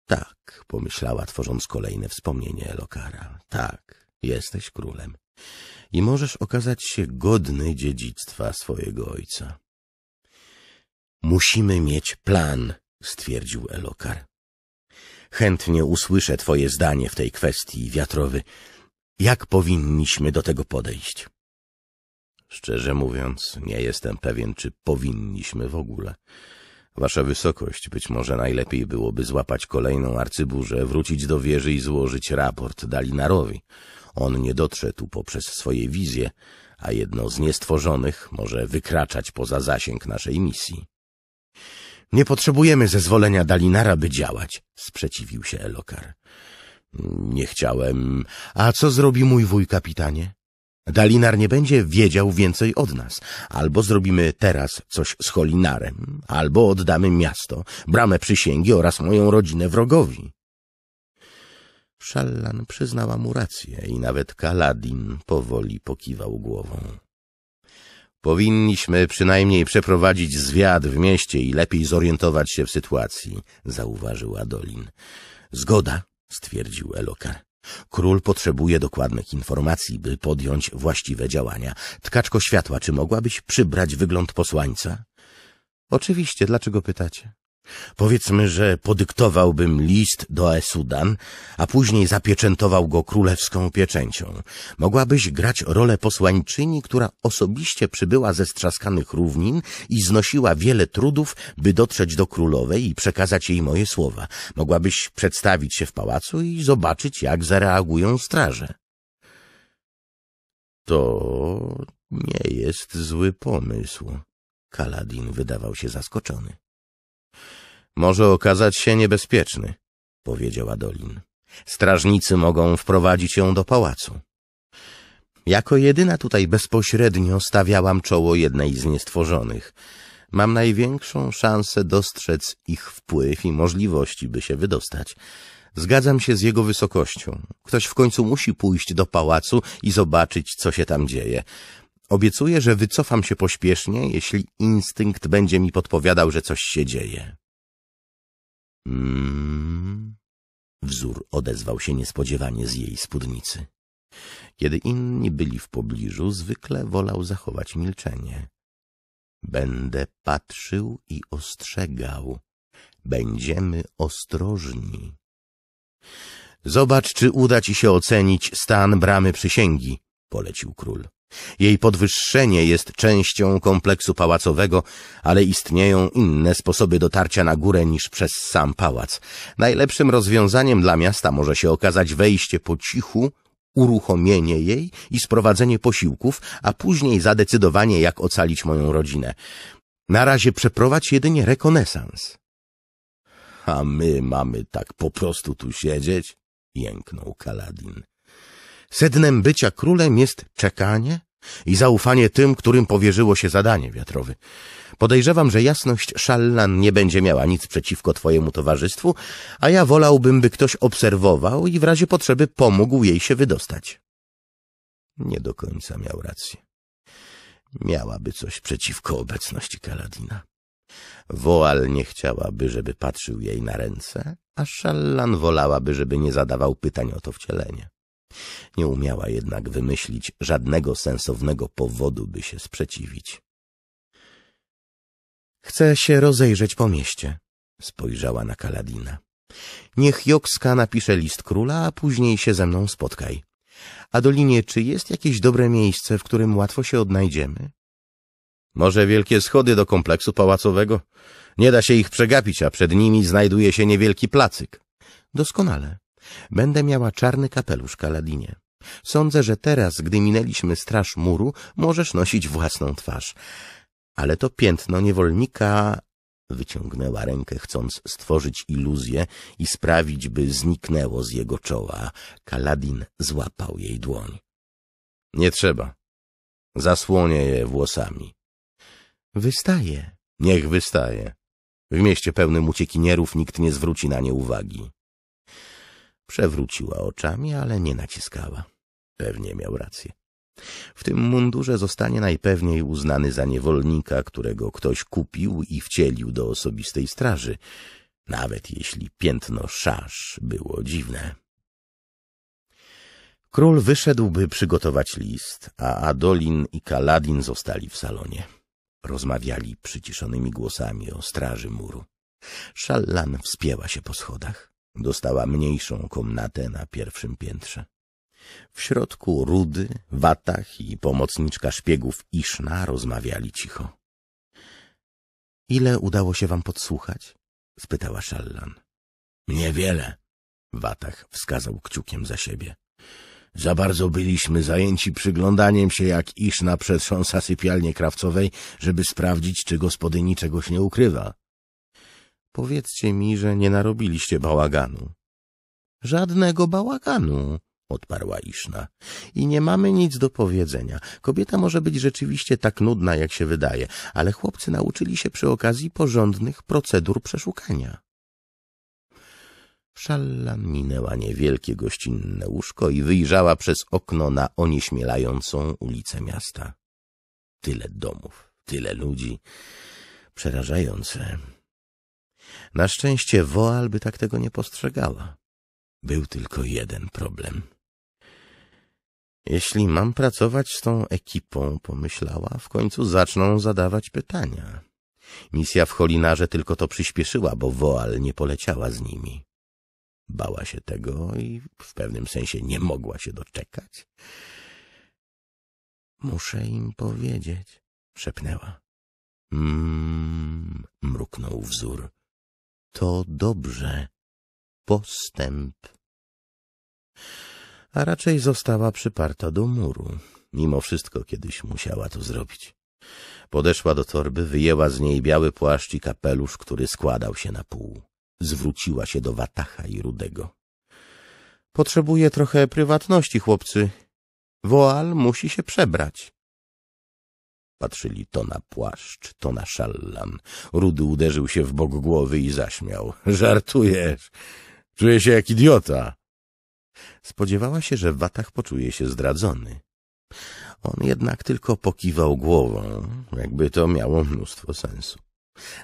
Tak, pomyślała, tworząc kolejne wspomnienie Elokara. Tak, jesteś królem i możesz okazać się godny dziedzictwa swojego ojca. Musimy mieć plan, stwierdził Elokar. Chętnie usłyszę twoje zdanie w tej kwestii, wiatrowy. Jak powinniśmy do tego podejść? Szczerze mówiąc, nie jestem pewien, czy powinniśmy w ogóle. Wasza wysokość, być może najlepiej byłoby złapać kolejną arcyburzę, wrócić do wieży i złożyć raport Dalinarowi. On nie dotrze tu poprzez swoje wizje, a jedno z niestworzonych może wykraczać poza zasięg naszej misji. Nie potrzebujemy zezwolenia Dalinara, by działać, sprzeciwił się Elokar. Nie chciałem. A co zrobi mój wuj, kapitanie? Dalinar nie będzie wiedział więcej od nas. Albo zrobimy teraz coś z Holinarem, albo oddamy miasto, bramę przysięgi oraz moją rodzinę wrogowi. Szallan przyznała mu rację i nawet Kaladin powoli pokiwał głową. Powinniśmy przynajmniej przeprowadzić zwiad w mieście i lepiej zorientować się w sytuacji, Zauważył Adolin. Zgoda, stwierdził Elokar. Król potrzebuje dokładnych informacji, by podjąć właściwe działania. Tkaczko światła, czy mogłabyś przybrać wygląd posłańca? Oczywiście, dlaczego pytacie? Powiedzmy, że podyktowałbym list do Esudan, a później zapieczętował go królewską pieczęcią. Mogłabyś grać rolę posłańczyni, która osobiście przybyła ze strzaskanych równin i znosiła wiele trudów, by dotrzeć do królowej i przekazać jej moje słowa. Mogłabyś przedstawić się w pałacu i zobaczyć, jak zareagują straże. To nie jest zły pomysł. Kaladin wydawał się zaskoczony może okazać się niebezpieczny, powiedziała Dolin. Strażnicy mogą wprowadzić ją do pałacu. Jako jedyna tutaj bezpośrednio stawiałam czoło jednej z niestworzonych. Mam największą szansę dostrzec ich wpływ i możliwości, by się wydostać. Zgadzam się z jego wysokością. Ktoś w końcu musi pójść do pałacu i zobaczyć, co się tam dzieje. Obiecuję, że wycofam się pośpiesznie, jeśli instynkt będzie mi podpowiadał, że coś się dzieje. Mm. Wzór odezwał się niespodziewanie z jej spódnicy. Kiedy inni byli w pobliżu, zwykle wolał zachować milczenie. Będę patrzył i ostrzegał. Będziemy ostrożni. Zobacz, czy uda ci się ocenić stan bramy przysięgi, polecił król. Jej podwyższenie jest częścią kompleksu pałacowego, ale istnieją inne sposoby dotarcia na górę niż przez sam pałac. Najlepszym rozwiązaniem dla miasta może się okazać wejście po cichu, uruchomienie jej i sprowadzenie posiłków, a później zadecydowanie, jak ocalić moją rodzinę. Na razie przeprowadź jedynie rekonesans. A my mamy tak po prostu tu siedzieć? jęknął Kaladin. Sednem bycia królem jest czekanie i zaufanie tym, którym powierzyło się zadanie wiatrowy. Podejrzewam, że jasność Szallan nie będzie miała nic przeciwko twojemu towarzystwu, a ja wolałbym, by ktoś obserwował i w razie potrzeby pomógł jej się wydostać. Nie do końca miał rację. Miałaby coś przeciwko obecności Kaladina. Woal nie chciałaby, żeby patrzył jej na ręce, a Szallan wolałaby, żeby nie zadawał pytań o to wcielenie. Nie umiała jednak wymyślić żadnego sensownego powodu, by się sprzeciwić. Chcę się rozejrzeć po mieście, spojrzała na Kaladina. Niech Jokska napisze list króla, a później się ze mną spotkaj. Adolinie, czy jest jakieś dobre miejsce, w którym łatwo się odnajdziemy? Może wielkie schody do kompleksu pałacowego? Nie da się ich przegapić, a przed nimi znajduje się niewielki placyk. Doskonale. Będę miała czarny kapelusz Kaladinie. Sądzę, że teraz, gdy minęliśmy straż muru, możesz nosić własną twarz. Ale to piętno niewolnika... Wyciągnęła rękę, chcąc stworzyć iluzję i sprawić, by zniknęło z jego czoła. Kaladin złapał jej dłoń. Nie trzeba. Zasłonię je włosami. Wystaje. Niech wystaje. W mieście pełnym uciekinierów nikt nie zwróci na nie uwagi. Przewróciła oczami, ale nie naciskała. Pewnie miał rację. W tym mundurze zostanie najpewniej uznany za niewolnika, którego ktoś kupił i wcielił do osobistej straży, nawet jeśli piętno szasz było dziwne. Król wyszedł, by przygotować list, a Adolin i Kaladin zostali w salonie. Rozmawiali przyciszonymi głosami o straży muru. Szallan wspięła się po schodach. Dostała mniejszą komnatę na pierwszym piętrze. W środku Rudy, Watach i pomocniczka szpiegów Iszna rozmawiali cicho. — Ile udało się wam podsłuchać? — spytała Szallan. — Niewiele — Watach wskazał kciukiem za siebie. — Za bardzo byliśmy zajęci przyglądaniem się, jak Iszna przetrząsa sypialnię krawcowej, żeby sprawdzić, czy gospodyni czegoś nie ukrywa. Powiedzcie mi, że nie narobiliście bałaganu. Żadnego bałaganu, odparła Iszna. I nie mamy nic do powiedzenia. Kobieta może być rzeczywiście tak nudna, jak się wydaje, ale chłopcy nauczyli się przy okazji porządnych procedur przeszukania. Szalla minęła niewielkie gościnne łóżko i wyjrzała przez okno na onieśmielającą ulicę miasta. Tyle domów, tyle ludzi. Przerażające. Na szczęście Woal by tak tego nie postrzegała. Był tylko jeden problem. Jeśli mam pracować z tą ekipą, pomyślała, w końcu zaczną zadawać pytania. Misja w Holinarze tylko to przyspieszyła, bo Woal nie poleciała z nimi. Bała się tego i w pewnym sensie nie mogła się doczekać. Muszę im powiedzieć, szepnęła. Mmm, mruknął wzór. To dobrze. Postęp. A raczej została przyparta do muru. Mimo wszystko kiedyś musiała to zrobić. Podeszła do torby, wyjęła z niej biały płaszcz i kapelusz, który składał się na pół. Zwróciła się do Watacha i Rudego. Potrzebuję trochę prywatności, chłopcy. Woal musi się przebrać. Patrzyli to na płaszcz, to na szallan. Rudy uderzył się w bok głowy i zaśmiał. Żartujesz! Czuję się jak idiota! Spodziewała się, że Watach poczuje się zdradzony. On jednak tylko pokiwał głową, jakby to miało mnóstwo sensu.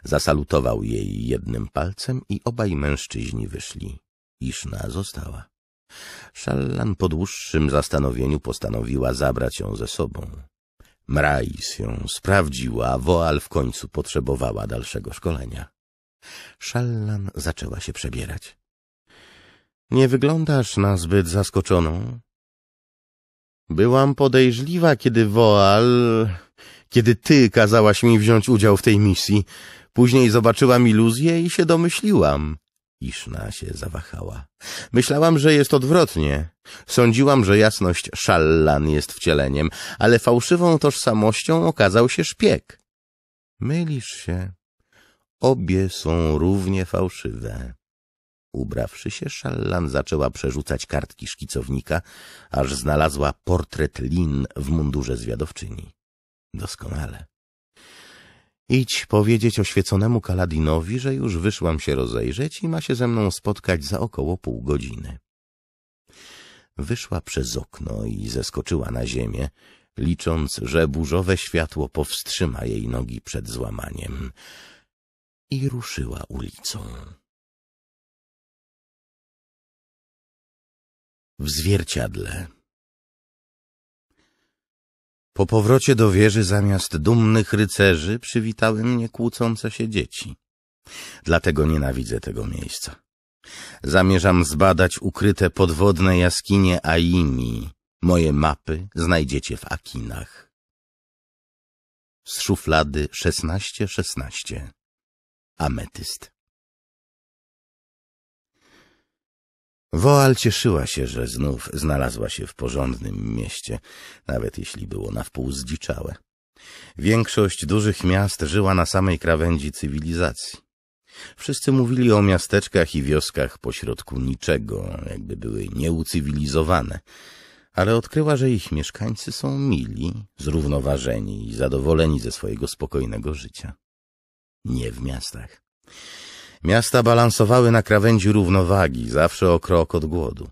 Zasalutował jej jednym palcem i obaj mężczyźni wyszli. Iszna została. Szallan po dłuższym zastanowieniu postanowiła zabrać ją ze sobą. Mrais ją sprawdziła, a Woal w końcu potrzebowała dalszego szkolenia. Szallan zaczęła się przebierać. — Nie wyglądasz na zbyt zaskoczoną. — Byłam podejrzliwa, kiedy Woal... Kiedy ty kazałaś mi wziąć udział w tej misji. Później zobaczyłam iluzję i się domyśliłam. Iszna się zawahała. Myślałam, że jest odwrotnie. Sądziłam, że jasność szallan jest wcieleniem, ale fałszywą tożsamością okazał się szpieg. Mylisz się. Obie są równie fałszywe. Ubrawszy się, szallan zaczęła przerzucać kartki szkicownika, aż znalazła portret Lin w mundurze zwiadowczyni. Doskonale. Idź powiedzieć oświeconemu Kaladinowi, że już wyszłam się rozejrzeć i ma się ze mną spotkać za około pół godziny. Wyszła przez okno i zeskoczyła na ziemię, licząc, że burzowe światło powstrzyma jej nogi przed złamaniem. I ruszyła ulicą. W zwierciadle po powrocie do wieży zamiast dumnych rycerzy przywitały mnie kłócące się dzieci. Dlatego nienawidzę tego miejsca. Zamierzam zbadać ukryte podwodne jaskinie Aini. Moje mapy znajdziecie w Akinach. Z szuflady 1616 16. Ametyst Woal cieszyła się, że znów znalazła się w porządnym mieście, nawet jeśli było na wpół zdziczałe. Większość dużych miast żyła na samej krawędzi cywilizacji. Wszyscy mówili o miasteczkach i wioskach pośrodku niczego, jakby były nieucywilizowane, ale odkryła, że ich mieszkańcy są mili, zrównoważeni i zadowoleni ze swojego spokojnego życia. Nie w miastach. Miasta balansowały na krawędzi równowagi, zawsze o krok od głodu.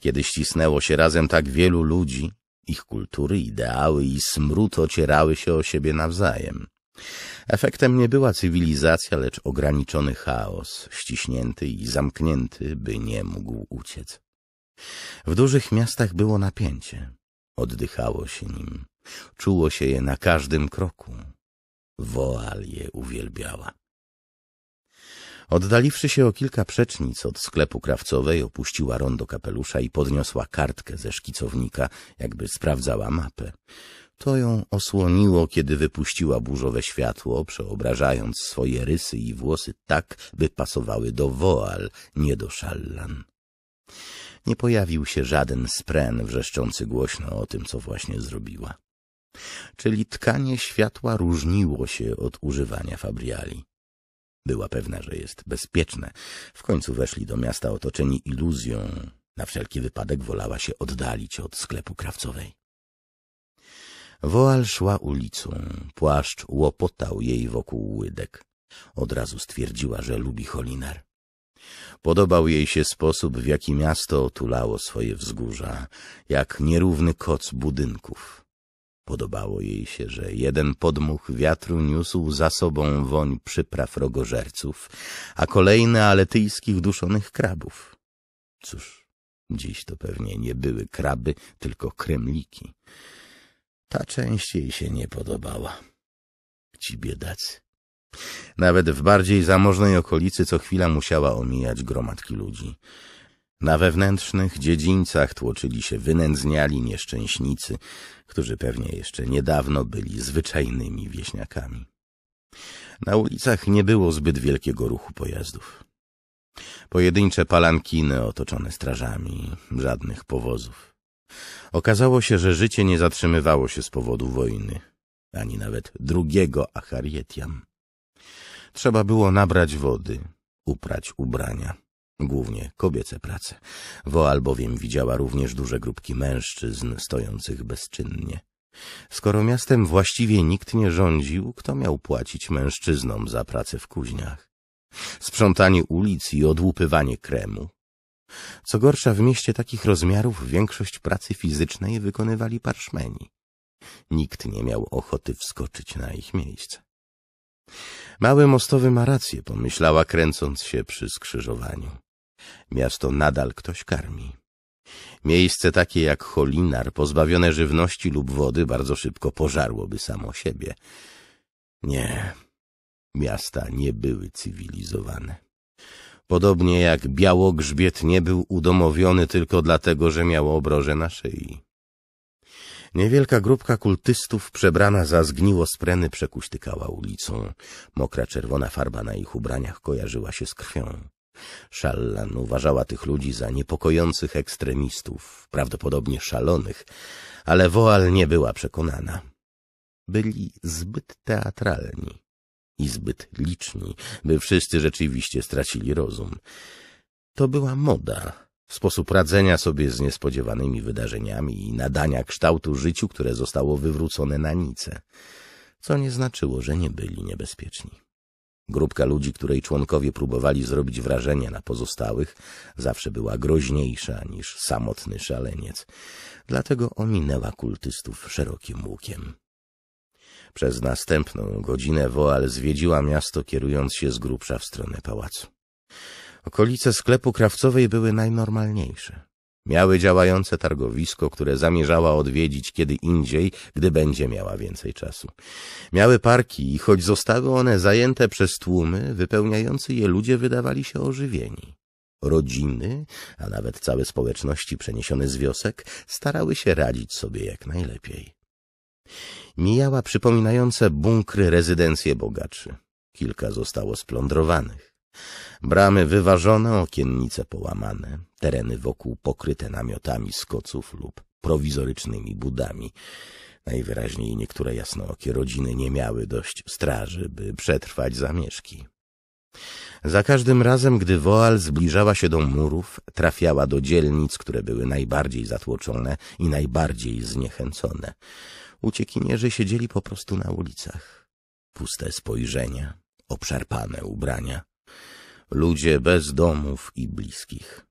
Kiedy ścisnęło się razem tak wielu ludzi, ich kultury, ideały i smród ocierały się o siebie nawzajem. Efektem nie była cywilizacja, lecz ograniczony chaos, ściśnięty i zamknięty, by nie mógł uciec. W dużych miastach było napięcie. Oddychało się nim. Czuło się je na każdym kroku. Woal je uwielbiała. Oddaliwszy się o kilka przecznic od sklepu krawcowej, opuściła rondo kapelusza i podniosła kartkę ze szkicownika, jakby sprawdzała mapę. To ją osłoniło, kiedy wypuściła burzowe światło, przeobrażając swoje rysy i włosy tak, by pasowały do woal, nie do szallan. Nie pojawił się żaden spren wrzeszczący głośno o tym, co właśnie zrobiła. Czyli tkanie światła różniło się od używania fabriali. Była pewna, że jest bezpieczne. W końcu weszli do miasta otoczeni iluzją. Na wszelki wypadek wolała się oddalić od sklepu krawcowej. Woal szła ulicą. Płaszcz łopotał jej wokół łydek. Od razu stwierdziła, że lubi Holinar. Podobał jej się sposób, w jaki miasto otulało swoje wzgórza, jak nierówny koc budynków. Podobało jej się, że jeden podmuch wiatru niósł za sobą woń przypraw rogożerców, a kolejny aletyjskich duszonych krabów. Cóż, dziś to pewnie nie były kraby, tylko kremliki. Ta część jej się nie podobała. Ci biedacy. Nawet w bardziej zamożnej okolicy co chwila musiała omijać gromadki ludzi. Na wewnętrznych dziedzińcach tłoczyli się wynędzniali nieszczęśnicy, którzy pewnie jeszcze niedawno byli zwyczajnymi wieśniakami. Na ulicach nie było zbyt wielkiego ruchu pojazdów. Pojedyncze palankiny otoczone strażami, żadnych powozów. Okazało się, że życie nie zatrzymywało się z powodu wojny, ani nawet drugiego Acharietiam. Trzeba było nabrać wody, uprać ubrania głównie kobiece prace. Woal bowiem widziała również duże grupki mężczyzn stojących bezczynnie. Skoro miastem właściwie nikt nie rządził, kto miał płacić mężczyznom za pracę w kuźniach? Sprzątanie ulic i odłupywanie kremu. Co gorsza, w mieście takich rozmiarów większość pracy fizycznej wykonywali parszmeni. Nikt nie miał ochoty wskoczyć na ich miejsce. Mały mostowy ma rację, pomyślała kręcąc się przy skrzyżowaniu. Miasto nadal ktoś karmi. Miejsce takie jak Cholinar, pozbawione żywności lub wody, bardzo szybko pożarłoby samo siebie. Nie, miasta nie były cywilizowane. Podobnie jak Białogrzbiet nie był udomowiony tylko dlatego, że miało obroże na szyi. Niewielka grupka kultystów przebrana za zgniło spreny przekuśtykała ulicą. Mokra czerwona farba na ich ubraniach kojarzyła się z krwią. Szallan uważała tych ludzi za niepokojących ekstremistów, prawdopodobnie szalonych, ale Woal nie była przekonana. Byli zbyt teatralni i zbyt liczni, by wszyscy rzeczywiście stracili rozum. To była moda, sposób radzenia sobie z niespodziewanymi wydarzeniami i nadania kształtu życiu, które zostało wywrócone na nice, co nie znaczyło, że nie byli niebezpieczni. Grupka ludzi, której członkowie próbowali zrobić wrażenie na pozostałych, zawsze była groźniejsza niż samotny szaleniec, dlatego ominęła kultystów szerokim łukiem. Przez następną godzinę Woal zwiedziła miasto, kierując się z grubsza w stronę pałacu. Okolice sklepu krawcowej były najnormalniejsze. Miały działające targowisko, które zamierzała odwiedzić kiedy indziej, gdy będzie miała więcej czasu. Miały parki i choć zostały one zajęte przez tłumy, wypełniający je ludzie wydawali się ożywieni. Rodziny, a nawet całe społeczności przeniesione z wiosek, starały się radzić sobie jak najlepiej. Mijała przypominające bunkry rezydencje bogaczy. Kilka zostało splądrowanych. Bramy wyważone, okiennice połamane, tereny wokół pokryte namiotami skoców lub prowizorycznymi budami. Najwyraźniej niektóre jasnookie rodziny nie miały dość straży, by przetrwać zamieszki. Za każdym razem, gdy Woal zbliżała się do murów, trafiała do dzielnic, które były najbardziej zatłoczone i najbardziej zniechęcone. Uciekinierzy siedzieli po prostu na ulicach. Puste spojrzenia, obszarpane ubrania, ludzie bez domów i bliskich.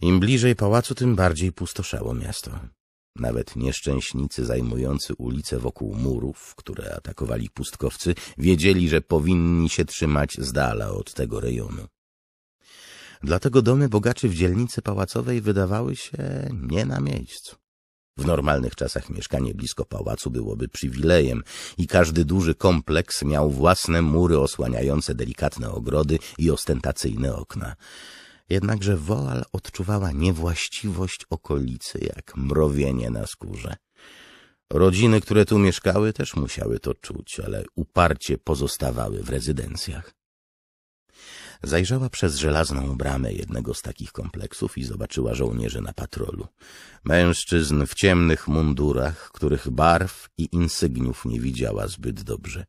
Im bliżej pałacu, tym bardziej pustoszało miasto. Nawet nieszczęśnicy zajmujący ulice wokół murów, które atakowali pustkowcy, wiedzieli, że powinni się trzymać z dala od tego rejonu. Dlatego domy bogaczy w dzielnicy pałacowej wydawały się nie na miejscu. W normalnych czasach mieszkanie blisko pałacu byłoby przywilejem i każdy duży kompleks miał własne mury osłaniające delikatne ogrody i ostentacyjne okna. Jednakże Woal odczuwała niewłaściwość okolicy jak mrowienie na skórze. Rodziny, które tu mieszkały, też musiały to czuć, ale uparcie pozostawały w rezydencjach. Zajrzała przez żelazną bramę jednego z takich kompleksów i zobaczyła żołnierzy na patrolu. Mężczyzn w ciemnych mundurach, których barw i insygniów nie widziała zbyt dobrze.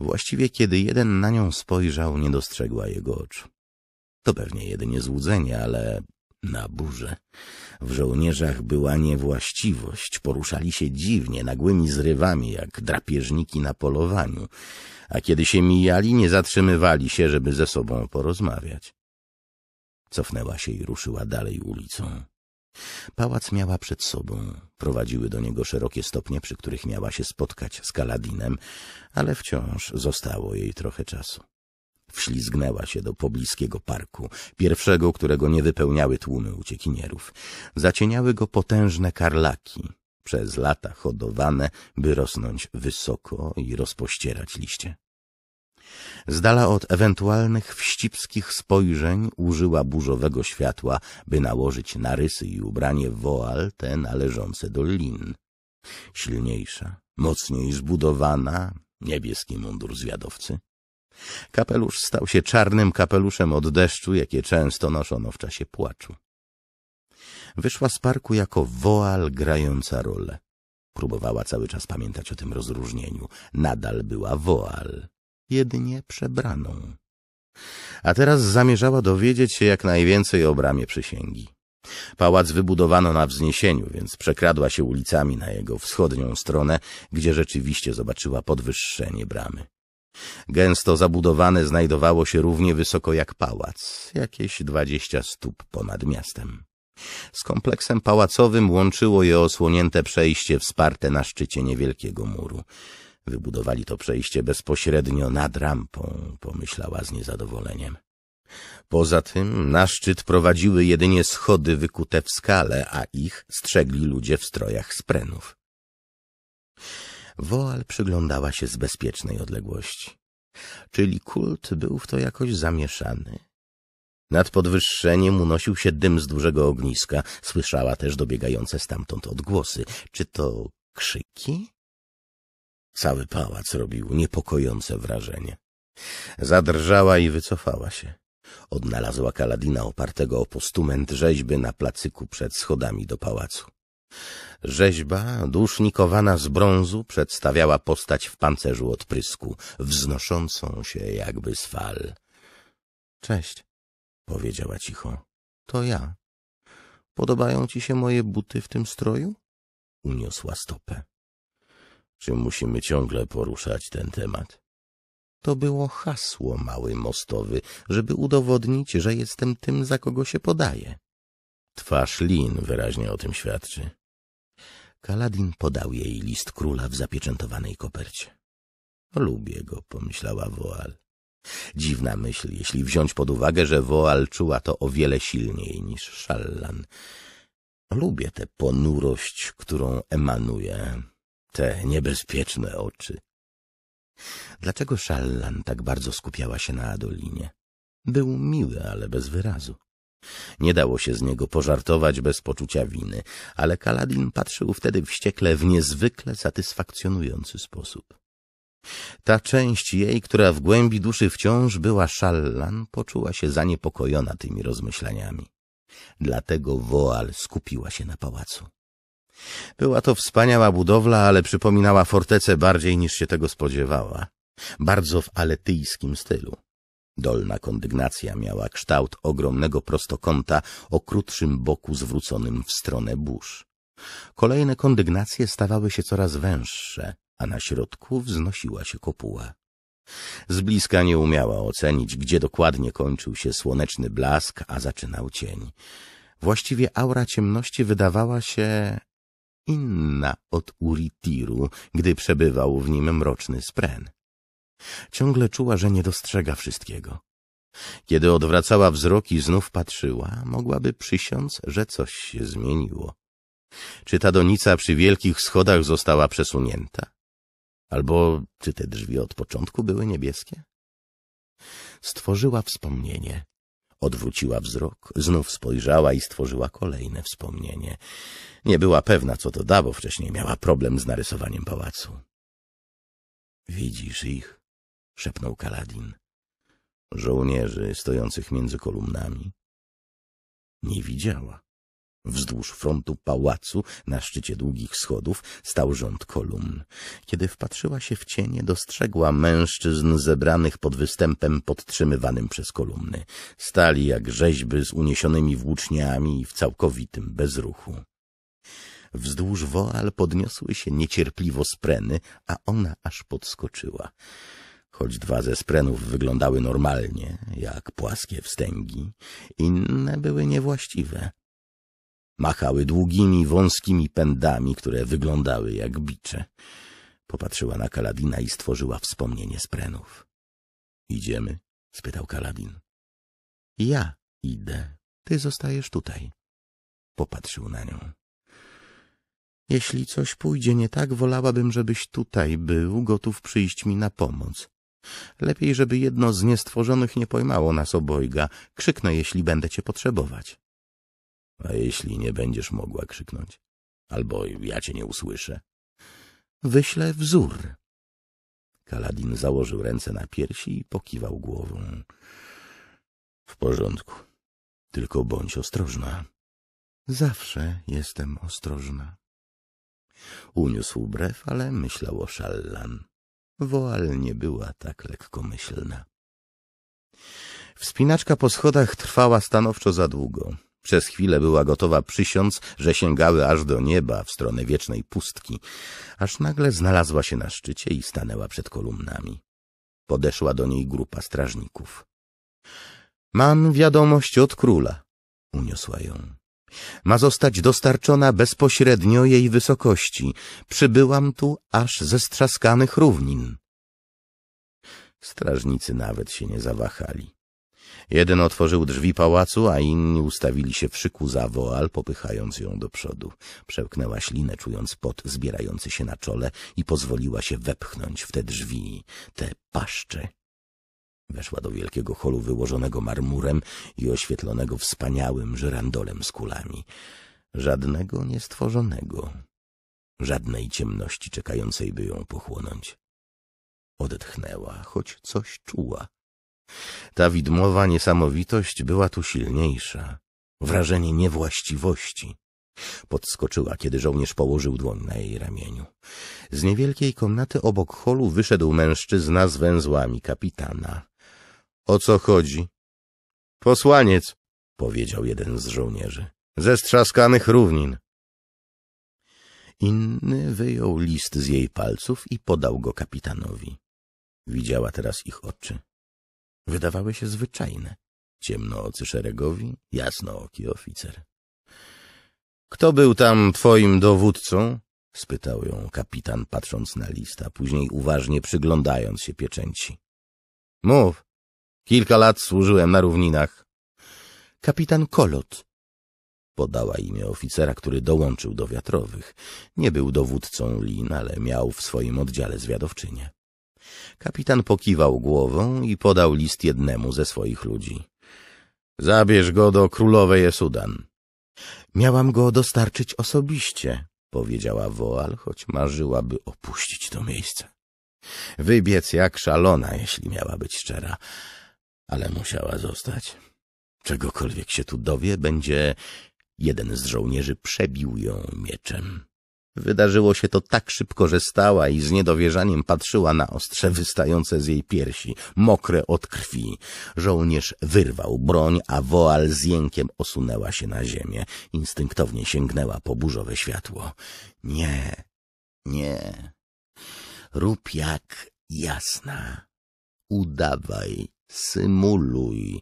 Właściwie kiedy jeden na nią spojrzał, nie dostrzegła jego oczu. To pewnie jedynie złudzenie, ale na burzę. W żołnierzach była niewłaściwość, poruszali się dziwnie, nagłymi zrywami, jak drapieżniki na polowaniu, a kiedy się mijali, nie zatrzymywali się, żeby ze sobą porozmawiać. Cofnęła się i ruszyła dalej ulicą. Pałac miała przed sobą, prowadziły do niego szerokie stopnie, przy których miała się spotkać z Kaladinem, ale wciąż zostało jej trochę czasu wślizgnęła się do pobliskiego parku, pierwszego, którego nie wypełniały tłumy uciekinierów. Zacieniały go potężne karlaki, przez lata hodowane, by rosnąć wysoko i rozpościerać liście. Z dala od ewentualnych wścibskich spojrzeń użyła burzowego światła, by nałożyć narysy i ubranie woal te należące do lin. Silniejsza, mocniej zbudowana, niebieski mundur zwiadowcy, Kapelusz stał się czarnym kapeluszem od deszczu, jakie często noszono w czasie płaczu. Wyszła z parku jako woal grająca rolę. Próbowała cały czas pamiętać o tym rozróżnieniu. Nadal była woal, jedynie przebraną. A teraz zamierzała dowiedzieć się jak najwięcej o bramie przysięgi. Pałac wybudowano na wzniesieniu, więc przekradła się ulicami na jego wschodnią stronę, gdzie rzeczywiście zobaczyła podwyższenie bramy. Gęsto zabudowane znajdowało się równie wysoko jak pałac, jakieś dwadzieścia stóp ponad miastem. Z kompleksem pałacowym łączyło je osłonięte przejście wsparte na szczycie niewielkiego muru. Wybudowali to przejście bezpośrednio nad rampą, pomyślała z niezadowoleniem. Poza tym na szczyt prowadziły jedynie schody wykute w skale, a ich strzegli ludzie w strojach sprenów. Woal przyglądała się z bezpiecznej odległości. Czyli kult był w to jakoś zamieszany. Nad podwyższeniem unosił się dym z dużego ogniska. Słyszała też dobiegające stamtąd odgłosy. Czy to krzyki? Cały pałac robił niepokojące wrażenie. Zadrżała i wycofała się. Odnalazła Kaladina opartego o postument rzeźby na placyku przed schodami do pałacu. Rzeźba, dusznikowana z brązu, przedstawiała postać w pancerzu odprysku, wznoszącą się jakby z fal. — Cześć — powiedziała cicho. — To ja. — Podobają ci się moje buty w tym stroju? — uniosła stopę. — Czy musimy ciągle poruszać ten temat? — To było hasło, mały mostowy, żeby udowodnić, że jestem tym, za kogo się podaje. Twarz Lin wyraźnie o tym świadczy. Kaladin podał jej list króla w zapieczętowanej kopercie. Lubię go, pomyślała Woal. Dziwna myśl, jeśli wziąć pod uwagę, że Woal czuła to o wiele silniej niż Szallan. Lubię tę ponurość, którą emanuje, te niebezpieczne oczy. Dlaczego Szallan tak bardzo skupiała się na Adolinie? Był miły, ale bez wyrazu. Nie dało się z niego pożartować bez poczucia winy, ale Kaladin patrzył wtedy wściekle w niezwykle satysfakcjonujący sposób. Ta część jej, która w głębi duszy wciąż była szallan, poczuła się zaniepokojona tymi rozmyślaniami. Dlatego Woal skupiła się na pałacu. Była to wspaniała budowla, ale przypominała fortecę bardziej niż się tego spodziewała. Bardzo w aletyjskim stylu. Dolna kondygnacja miała kształt ogromnego prostokąta o krótszym boku zwróconym w stronę burz. Kolejne kondygnacje stawały się coraz węższe, a na środku wznosiła się kopuła. Z bliska nie umiała ocenić, gdzie dokładnie kończył się słoneczny blask, a zaczynał cień. Właściwie aura ciemności wydawała się inna od Uritiru, gdy przebywał w nim mroczny spren. Ciągle czuła, że nie dostrzega wszystkiego. Kiedy odwracała wzrok i znów patrzyła, mogłaby przysiąc, że coś się zmieniło. Czy ta donica przy wielkich schodach została przesunięta? Albo czy te drzwi od początku były niebieskie? Stworzyła wspomnienie. Odwróciła wzrok, znów spojrzała i stworzyła kolejne wspomnienie. Nie była pewna, co to da, bo wcześniej miała problem z narysowaniem pałacu. Widzisz ich? szepnął Kaladin. Żołnierzy stojących między kolumnami. Nie widziała. Wzdłuż frontu pałacu, na szczycie długich schodów, stał rząd kolumn. Kiedy wpatrzyła się w cienie, dostrzegła mężczyzn zebranych pod występem podtrzymywanym przez kolumny. Stali jak rzeźby z uniesionymi włóczniami i w całkowitym bezruchu. Wzdłuż woal podniosły się niecierpliwo spreny, a ona aż podskoczyła. Choć dwa ze sprenów wyglądały normalnie, jak płaskie wstęgi, inne były niewłaściwe. Machały długimi, wąskimi pędami, które wyglądały jak bicze. Popatrzyła na Kaladina i stworzyła wspomnienie sprenów. — Idziemy? — spytał Kaladin. — Ja idę. Ty zostajesz tutaj. Popatrzył na nią. — Jeśli coś pójdzie nie tak, wolałabym, żebyś tutaj był, gotów przyjść mi na pomoc. Lepiej, żeby jedno z niestworzonych nie pojmało nas obojga. Krzyknę, jeśli będę cię potrzebować. A jeśli nie będziesz mogła krzyknąć? Albo ja cię nie usłyszę. Wyślę wzór. Kaladin założył ręce na piersi i pokiwał głową. W porządku. Tylko bądź ostrożna. Zawsze jestem ostrożna. Uniósł brew, ale myślał o szallan. Woal nie była tak lekkomyślna. Wspinaczka po schodach trwała stanowczo za długo. Przez chwilę była gotowa przysiąc, że sięgały aż do nieba, w stronę wiecznej pustki, aż nagle znalazła się na szczycie i stanęła przed kolumnami. Podeszła do niej grupa strażników. — Mam wiadomość od króla — uniosła ją. Ma zostać dostarczona bezpośrednio jej wysokości. Przybyłam tu aż ze strzaskanych równin. Strażnicy nawet się nie zawahali. Jeden otworzył drzwi pałacu, a inni ustawili się w szyku za woal, popychając ją do przodu. Przełknęła ślinę, czując pot zbierający się na czole i pozwoliła się wepchnąć w te drzwi, te paszcze Weszła do wielkiego holu wyłożonego marmurem i oświetlonego wspaniałym żyrandolem z kulami. Żadnego niestworzonego, żadnej ciemności czekającej, by ją pochłonąć. Odetchnęła, choć coś czuła. Ta widmowa niesamowitość była tu silniejsza. Wrażenie niewłaściwości. Podskoczyła, kiedy żołnierz położył dłoń na jej ramieniu. Z niewielkiej komnaty obok holu wyszedł mężczyzna z węzłami kapitana. O co chodzi? Posłaniec, powiedział jeden z żołnierzy, ze strzaskanych równin. Inny wyjął list z jej palców i podał go kapitanowi. Widziała teraz ich oczy. Wydawały się zwyczajne. Ciemnoocy szeregowi, jasnooki oficer. Kto był tam twoim dowódcą? spytał ją kapitan, patrząc na lista, później uważnie przyglądając się pieczęci. Mów. Kilka lat służyłem na równinach. Kapitan Kolot. Podała imię oficera, który dołączył do wiatrowych. Nie był dowódcą lin, ale miał w swoim oddziale zwiadowczynię. Kapitan pokiwał głową i podał list jednemu ze swoich ludzi. Zabierz go do królowej Esudan. Miałam go dostarczyć osobiście, powiedziała Woal, choć marzyłaby opuścić to miejsce. Wybiec jak szalona, jeśli miała być szczera ale musiała zostać. Czegokolwiek się tu dowie, będzie... Jeden z żołnierzy przebił ją mieczem. Wydarzyło się to tak szybko, że stała i z niedowierzaniem patrzyła na ostrze wystające z jej piersi, mokre od krwi. Żołnierz wyrwał broń, a woal z jękiem osunęła się na ziemię. Instynktownie sięgnęła po burzowe światło. Nie, nie. Rób jak jasna. Udawaj Symuluj.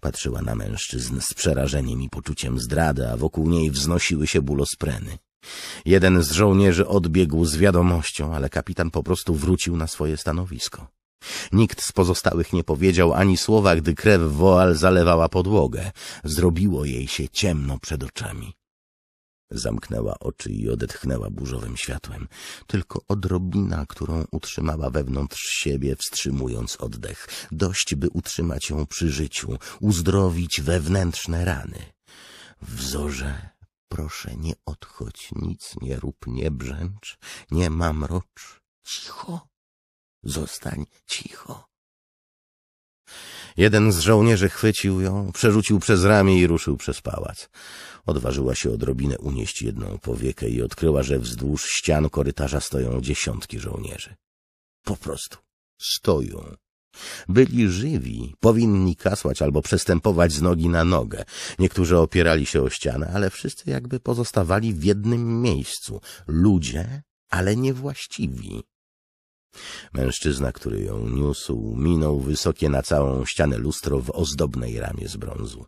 Patrzyła na mężczyzn z przerażeniem i poczuciem zdrady, a wokół niej wznosiły się bólospreny. Jeden z żołnierzy odbiegł z wiadomością, ale kapitan po prostu wrócił na swoje stanowisko. Nikt z pozostałych nie powiedział ani słowa, gdy krew woal zalewała podłogę. Zrobiło jej się ciemno przed oczami. Zamknęła oczy i odetchnęła burzowym światłem. Tylko odrobina, którą utrzymała wewnątrz siebie, wstrzymując oddech. Dość, by utrzymać ją przy życiu, uzdrowić wewnętrzne rany. Wzorze, proszę, nie odchodź, nic nie rób, nie brzęcz, nie mam rocz. Cicho, zostań cicho. Jeden z żołnierzy chwycił ją, przerzucił przez ramię i ruszył przez pałac. Odważyła się odrobinę unieść jedną powiekę i odkryła, że wzdłuż ścian korytarza stoją dziesiątki żołnierzy. Po prostu stoją. Byli żywi, powinni kasłać albo przestępować z nogi na nogę. Niektórzy opierali się o ścianę, ale wszyscy jakby pozostawali w jednym miejscu. Ludzie, ale niewłaściwi. Mężczyzna, który ją niósł, minął wysokie na całą ścianę lustro w ozdobnej ramie z brązu.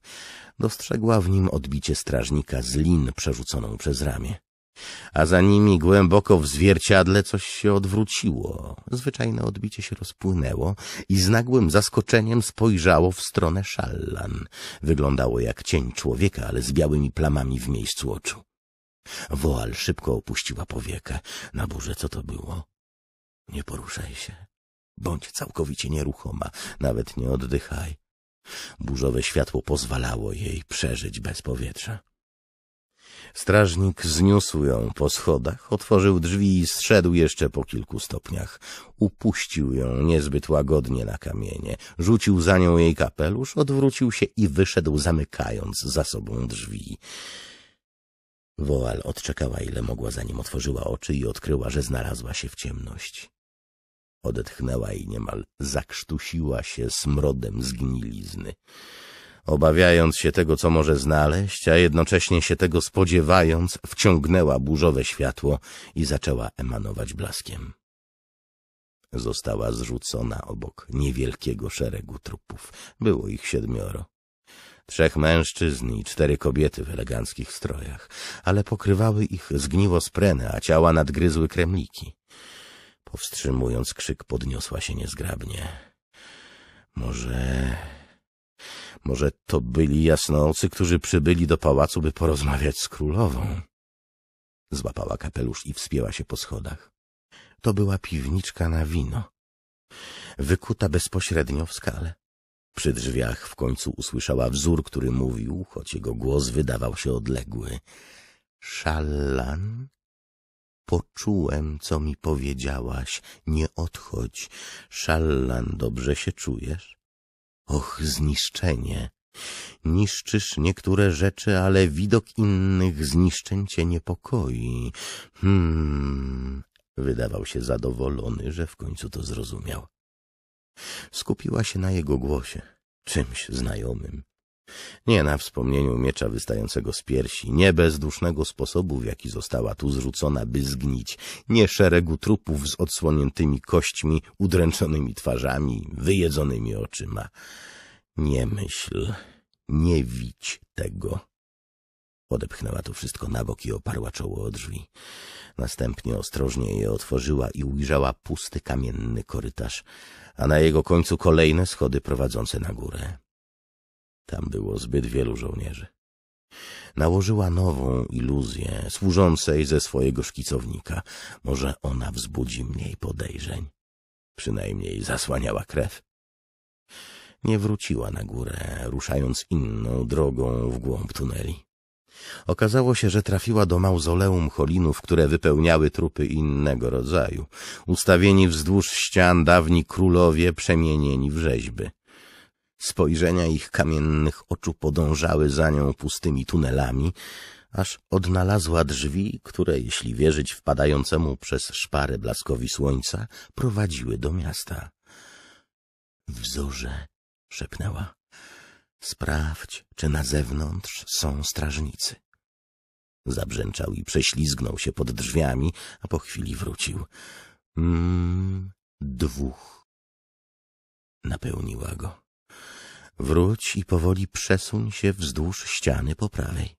Dostrzegła w nim odbicie strażnika z lin przerzuconą przez ramię. A za nimi głęboko w zwierciadle coś się odwróciło. Zwyczajne odbicie się rozpłynęło i z nagłym zaskoczeniem spojrzało w stronę szallan. Wyglądało jak cień człowieka, ale z białymi plamami w miejscu oczu. Woal szybko opuściła powiekę. Na burze co to było? Nie poruszaj się. Bądź całkowicie nieruchoma, nawet nie oddychaj. Burzowe światło pozwalało jej przeżyć bez powietrza. Strażnik zniósł ją po schodach, otworzył drzwi i zszedł jeszcze po kilku stopniach. Upuścił ją niezbyt łagodnie na kamienie, rzucił za nią jej kapelusz, odwrócił się i wyszedł, zamykając za sobą drzwi. Woal odczekała, ile mogła, zanim otworzyła oczy i odkryła, że znalazła się w ciemności. Odetchnęła i niemal zakrztusiła się smrodem zgnilizny. Obawiając się tego, co może znaleźć, a jednocześnie się tego spodziewając, wciągnęła burzowe światło i zaczęła emanować blaskiem. Została zrzucona obok niewielkiego szeregu trupów. Było ich siedmioro. Trzech mężczyzn i cztery kobiety w eleganckich strojach, ale pokrywały ich zgniło spreny, a ciała nadgryzły kremliki. Powstrzymując krzyk, podniosła się niezgrabnie. Może... Może to byli jasnoocy, którzy przybyli do pałacu, by porozmawiać z królową. Złapała kapelusz i wspięła się po schodach. To była piwniczka na wino. Wykuta bezpośrednio w skale. Przy drzwiach w końcu usłyszała wzór, który mówił, choć jego głos wydawał się odległy. Szallan Poczułem, co mi powiedziałaś. Nie odchodź. Szallan, dobrze się czujesz? Och, zniszczenie. Niszczysz niektóre rzeczy, ale widok innych zniszczeń cię niepokoi. Hmm... Wydawał się zadowolony, że w końcu to zrozumiał. Skupiła się na jego głosie, czymś znajomym. Nie na wspomnieniu miecza wystającego z piersi, nie bezdusznego sposobu, w jaki została tu zrzucona, by zgnić, nie szeregu trupów z odsłoniętymi kośćmi, udręczonymi twarzami, wyjedzonymi oczyma. Nie myśl, nie widź tego. Odepchnęła to wszystko na bok i oparła czoło o drzwi. Następnie ostrożnie je otworzyła i ujrzała pusty kamienny korytarz, a na jego końcu kolejne schody prowadzące na górę. Tam było zbyt wielu żołnierzy. Nałożyła nową iluzję, służącej ze swojego szkicownika. Może ona wzbudzi mniej podejrzeń. Przynajmniej zasłaniała krew. Nie wróciła na górę, ruszając inną drogą w głąb tuneli. Okazało się, że trafiła do mauzoleum cholinów, które wypełniały trupy innego rodzaju, ustawieni wzdłuż ścian dawni królowie przemienieni w rzeźby. Spojrzenia ich kamiennych oczu podążały za nią pustymi tunelami, aż odnalazła drzwi, które, jeśli wierzyć wpadającemu przez szpary blaskowi słońca, prowadziły do miasta. — Wzorze — szepnęła — sprawdź, czy na zewnątrz są strażnicy. Zabrzęczał i prześlizgnął się pod drzwiami, a po chwili wrócił. — Mmm, dwóch. Napełniła go. Wróć i powoli przesuń się wzdłuż ściany po prawej.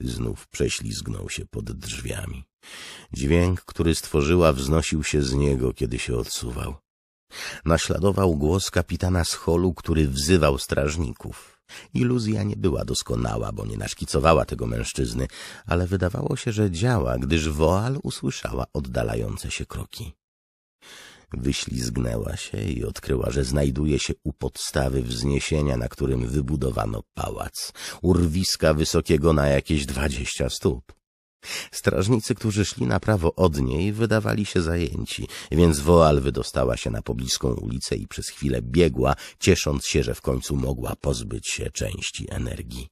Znów prześlizgnął się pod drzwiami. Dźwięk, który stworzyła, wznosił się z niego, kiedy się odsuwał. Naśladował głos kapitana z holu, który wzywał strażników. Iluzja nie była doskonała, bo nie naszkicowała tego mężczyzny, ale wydawało się, że działa, gdyż Woal usłyszała oddalające się kroki. Wyślizgnęła się i odkryła, że znajduje się u podstawy wzniesienia, na którym wybudowano pałac, urwiska wysokiego na jakieś dwadzieścia stóp. Strażnicy, którzy szli na prawo od niej, wydawali się zajęci, więc Woal wydostała się na pobliską ulicę i przez chwilę biegła, ciesząc się, że w końcu mogła pozbyć się części energii.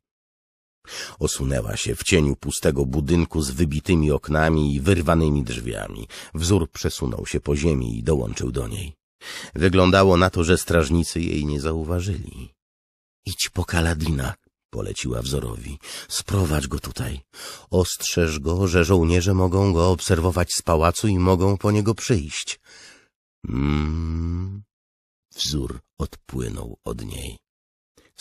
Osunęła się w cieniu pustego budynku z wybitymi oknami i wyrwanymi drzwiami. Wzór przesunął się po ziemi i dołączył do niej. Wyglądało na to, że strażnicy jej nie zauważyli. Idź po Kaladina, poleciła wzorowi. Sprowadź go tutaj. Ostrzeż go, że żołnierze mogą go obserwować z pałacu i mogą po niego przyjść. Mm. Wzór odpłynął od niej.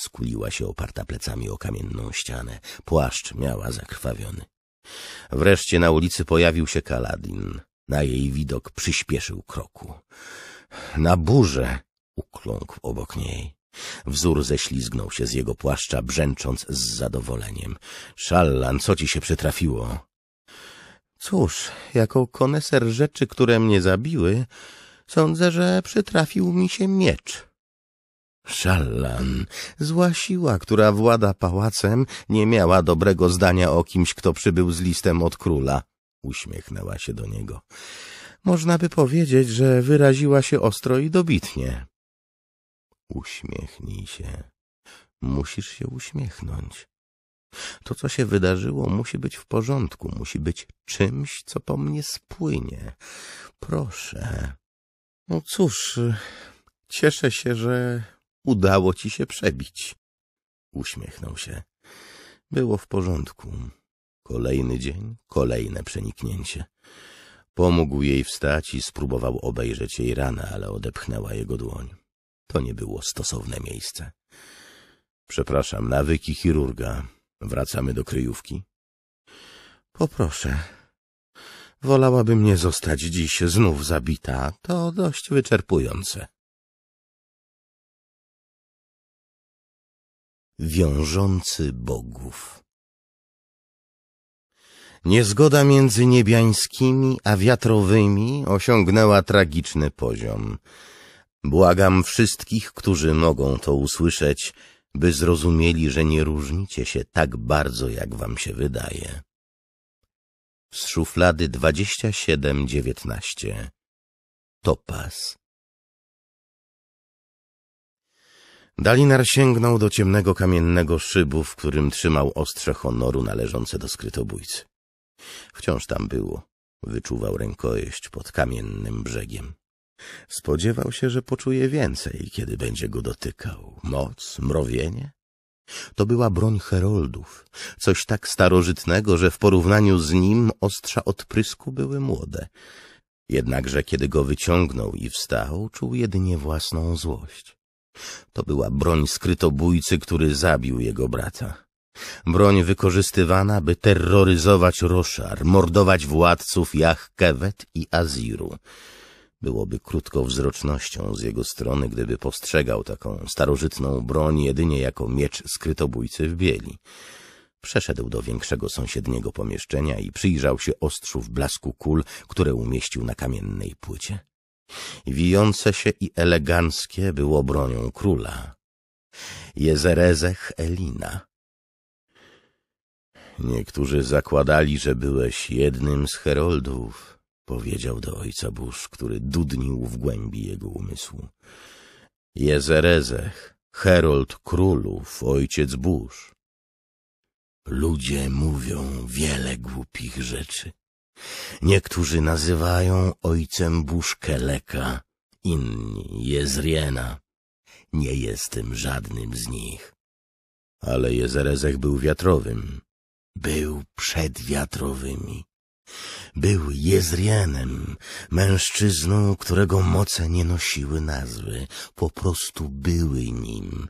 Skuliła się oparta plecami o kamienną ścianę. Płaszcz miała zakrwawiony. Wreszcie na ulicy pojawił się Kaladin. Na jej widok przyspieszył kroku. Na burze! Ukląkł obok niej. Wzór ześlizgnął się z jego płaszcza, brzęcząc z zadowoleniem. Szallan, co ci się przytrafiło? Cóż, jako koneser rzeczy, które mnie zabiły, sądzę, że przytrafił mi się miecz. Szallan, zła siła, która włada pałacem, nie miała dobrego zdania o kimś, kto przybył z listem od króla. Uśmiechnęła się do niego. Można by powiedzieć, że wyraziła się ostro i dobitnie. Uśmiechnij się. Musisz się uśmiechnąć. To, co się wydarzyło, musi być w porządku, musi być czymś, co po mnie spłynie. Proszę. No cóż, cieszę się, że udało ci się przebić. Uśmiechnął się. Było w porządku. Kolejny dzień, kolejne przeniknięcie. Pomógł jej wstać i spróbował obejrzeć jej ranę, ale odepchnęła jego dłoń. To nie było stosowne miejsce. Przepraszam, nawyki chirurga. Wracamy do kryjówki? Poproszę. Wolałabym nie zostać dziś znów zabita. To dość wyczerpujące. wiążący bogów. Niezgoda między niebiańskimi a wiatrowymi osiągnęła tragiczny poziom. Błagam wszystkich, którzy mogą to usłyszeć, by zrozumieli, że nie różnicie się tak bardzo, jak wam się wydaje. Z szuflady 27-19 Topas. Dalinar sięgnął do ciemnego kamiennego szybu, w którym trzymał ostrze honoru należące do skrytobójcy. Wciąż tam było. Wyczuwał rękojeść pod kamiennym brzegiem. Spodziewał się, że poczuje więcej, kiedy będzie go dotykał. Moc, mrowienie? To była broń heroldów, coś tak starożytnego, że w porównaniu z nim ostrza odprysku były młode. Jednakże kiedy go wyciągnął i wstał, czuł jedynie własną złość. To była broń skrytobójcy, który zabił jego brata. Broń wykorzystywana, by terroryzować Roszar, mordować władców Kewet i Aziru. Byłoby krótkowzrocznością z jego strony, gdyby postrzegał taką starożytną broń jedynie jako miecz skrytobójcy w bieli. Przeszedł do większego sąsiedniego pomieszczenia i przyjrzał się ostrzu w blasku kul, które umieścił na kamiennej płycie. Wijące się i eleganckie było bronią króla. Jezerezech Elina. Niektórzy zakładali, że byłeś jednym z heroldów, powiedział do ojca burz, który dudnił w głębi jego umysłu. Jezerezech, herold królów, ojciec burz. Ludzie mówią wiele głupich rzeczy. Niektórzy nazywają ojcem Buszkeleka, inni Jezriena. Nie jestem żadnym z nich. Ale Jezerezek był wiatrowym. Był przed wiatrowymi. Był Jezrienem, mężczyzną, którego moce nie nosiły nazwy, po prostu były nim.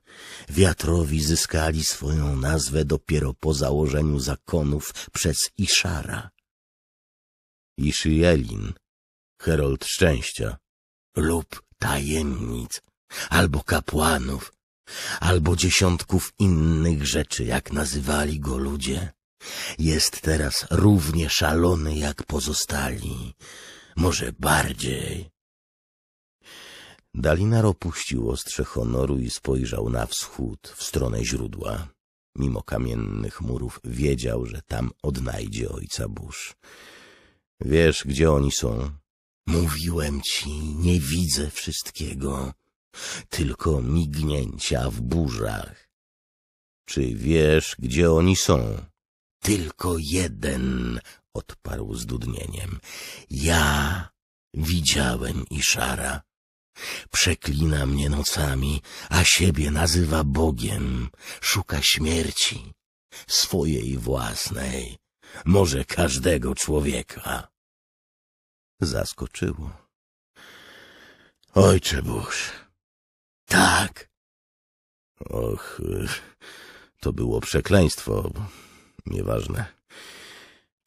Wiatrowi zyskali swoją nazwę dopiero po założeniu zakonów przez Iszara. I Iszyelin, herold szczęścia, lub tajemnic, albo kapłanów, albo dziesiątków innych rzeczy, jak nazywali go ludzie. Jest teraz równie szalony jak pozostali, może bardziej. Dalinar opuścił ostrze honoru i spojrzał na wschód, w stronę źródła. Mimo kamiennych murów wiedział, że tam odnajdzie ojca burz. Wiesz, gdzie oni są? Mówiłem ci, nie widzę wszystkiego. Tylko mignięcia w burzach. Czy wiesz, gdzie oni są? Tylko jeden, odparł z dudnieniem. Ja widziałem Iszara. Przeklina mnie nocami, a siebie nazywa Bogiem. Szuka śmierci, swojej własnej, może każdego człowieka zaskoczyło. Ojcze Bóż. Tak. Och, to było przekleństwo. Nieważne.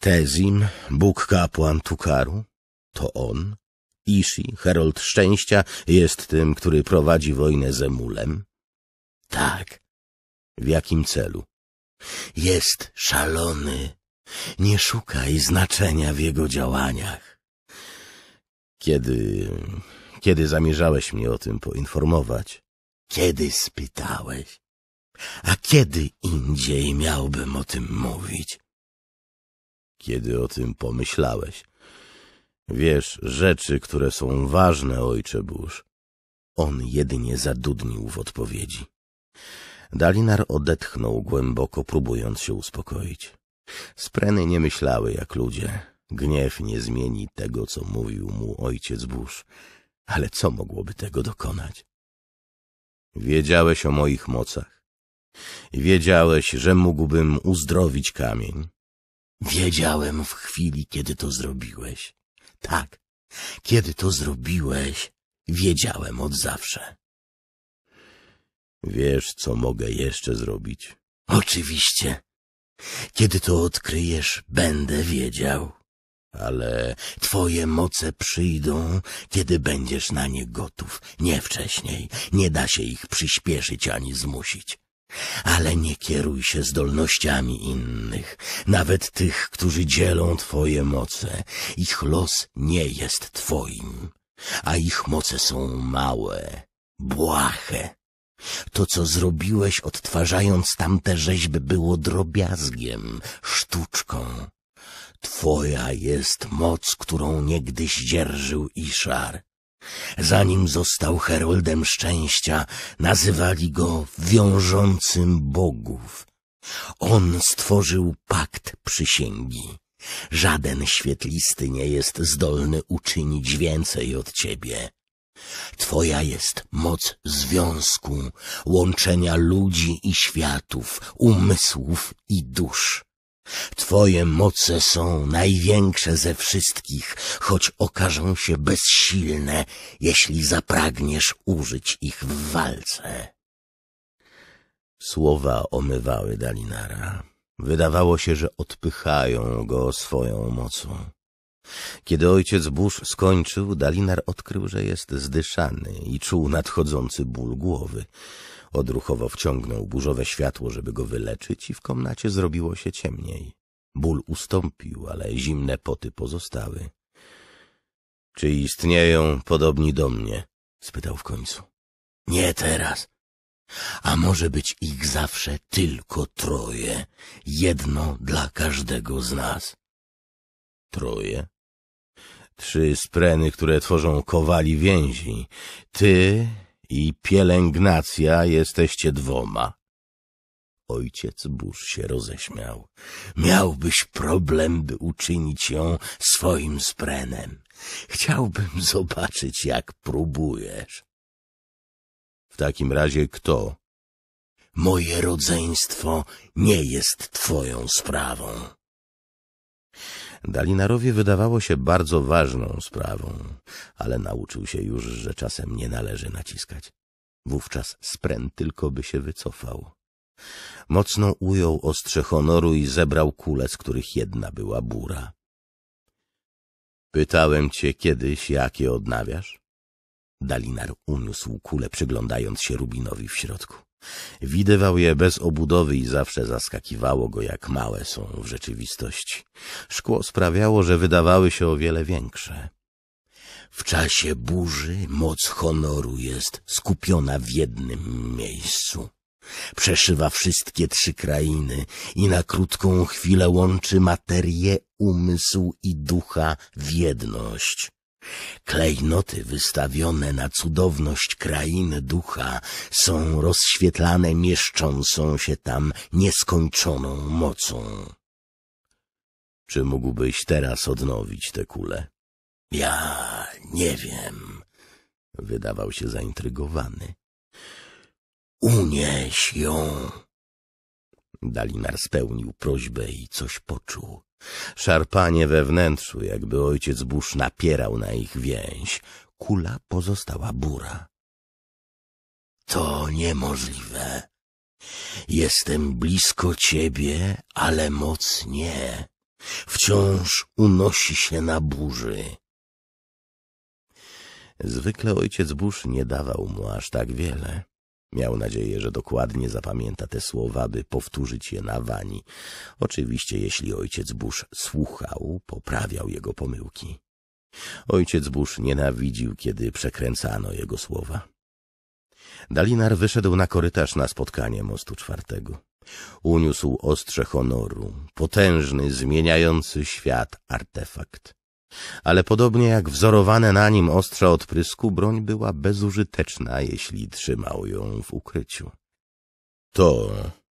Tezim, Bóg kapłan Tukaru, to on, Ishi, Herold Szczęścia, jest tym, który prowadzi wojnę z Emulem? Tak. W jakim celu? Jest szalony. Nie szukaj znaczenia w jego działaniach. Kiedy... kiedy zamierzałeś mnie o tym poinformować? Kiedy spytałeś? A kiedy indziej miałbym o tym mówić? Kiedy o tym pomyślałeś? Wiesz, rzeczy, które są ważne, ojcze Burz. On jedynie zadudnił w odpowiedzi. Dalinar odetchnął głęboko, próbując się uspokoić. Spreny nie myślały jak ludzie. Gniew nie zmieni tego, co mówił mu ojciec burz, ale co mogłoby tego dokonać? Wiedziałeś o moich mocach. Wiedziałeś, że mógłbym uzdrowić kamień. Wiedziałem w chwili, kiedy to zrobiłeś. Tak, kiedy to zrobiłeś, wiedziałem od zawsze. Wiesz, co mogę jeszcze zrobić? Oczywiście. Kiedy to odkryjesz, będę wiedział ale twoje moce przyjdą, kiedy będziesz na nie gotów, nie wcześniej. Nie da się ich przyspieszyć ani zmusić. Ale nie kieruj się zdolnościami innych, nawet tych, którzy dzielą twoje moce. Ich los nie jest twoim, a ich moce są małe, błahe. To, co zrobiłeś, odtwarzając tamte rzeźby, było drobiazgiem, sztuczką. Twoja jest moc, którą niegdyś dzierżył Iszar. Zanim został heroldem szczęścia, nazywali go wiążącym bogów. On stworzył pakt przysięgi. Żaden świetlisty nie jest zdolny uczynić więcej od ciebie. Twoja jest moc związku, łączenia ludzi i światów, umysłów i dusz. Twoje moce są największe ze wszystkich, choć okażą się bezsilne, jeśli zapragniesz użyć ich w walce. Słowa omywały Dalinara. Wydawało się, że odpychają go swoją mocą. Kiedy ojciec burz skończył, Dalinar odkrył, że jest zdyszany i czuł nadchodzący ból głowy. Odruchowo wciągnął burzowe światło, żeby go wyleczyć i w komnacie zrobiło się ciemniej. Ból ustąpił, ale zimne poty pozostały. — Czy istnieją podobni do mnie? — spytał w końcu. — Nie teraz. A może być ich zawsze tylko troje, jedno dla każdego z nas. Troje? Trzy spreny, które tworzą kowali więzi. Ty, i pielęgnacja jesteście dwoma. Ojciec burz się roześmiał. Miałbyś problem, by uczynić ją swoim sprenem. Chciałbym zobaczyć, jak próbujesz. W takim razie kto? Moje rodzeństwo nie jest twoją sprawą. Dalinarowi wydawało się bardzo ważną sprawą, ale nauczył się już, że czasem nie należy naciskać. Wówczas spręt tylko by się wycofał. Mocno ujął ostrze honoru i zebrał kule, z których jedna była bura. Pytałem cię kiedyś, jakie odnawiasz? Dalinar uniósł kulę, przyglądając się Rubinowi w środku. Widywał je bez obudowy i zawsze zaskakiwało go, jak małe są w rzeczywistości. Szkło sprawiało, że wydawały się o wiele większe. W czasie burzy moc honoru jest skupiona w jednym miejscu. Przeszywa wszystkie trzy krainy i na krótką chwilę łączy materię, umysł i ducha w jedność. Klejnoty wystawione na cudowność krainy ducha są rozświetlane mieszczącą się tam nieskończoną mocą. Czy mógłbyś teraz odnowić te kule? Ja nie wiem. Wydawał się zaintrygowany. Unieś ją. Dalinar spełnił prośbę i coś poczuł. Szarpanie we wnętrzu, jakby ojciec burz napierał na ich więź. Kula pozostała bura. To niemożliwe. Jestem blisko ciebie, ale moc nie. Wciąż unosi się na burzy. Zwykle ojciec burz nie dawał mu aż tak wiele. Miał nadzieję, że dokładnie zapamięta te słowa, by powtórzyć je na Wani. Oczywiście, jeśli ojciec Bush słuchał, poprawiał jego pomyłki. Ojciec Bush nienawidził, kiedy przekręcano jego słowa. Dalinar wyszedł na korytarz na spotkanie mostu czwartego. Uniósł ostrze honoru, potężny, zmieniający świat artefakt ale podobnie jak wzorowane na nim ostrze odprysku, broń była bezużyteczna, jeśli trzymał ją w ukryciu. To,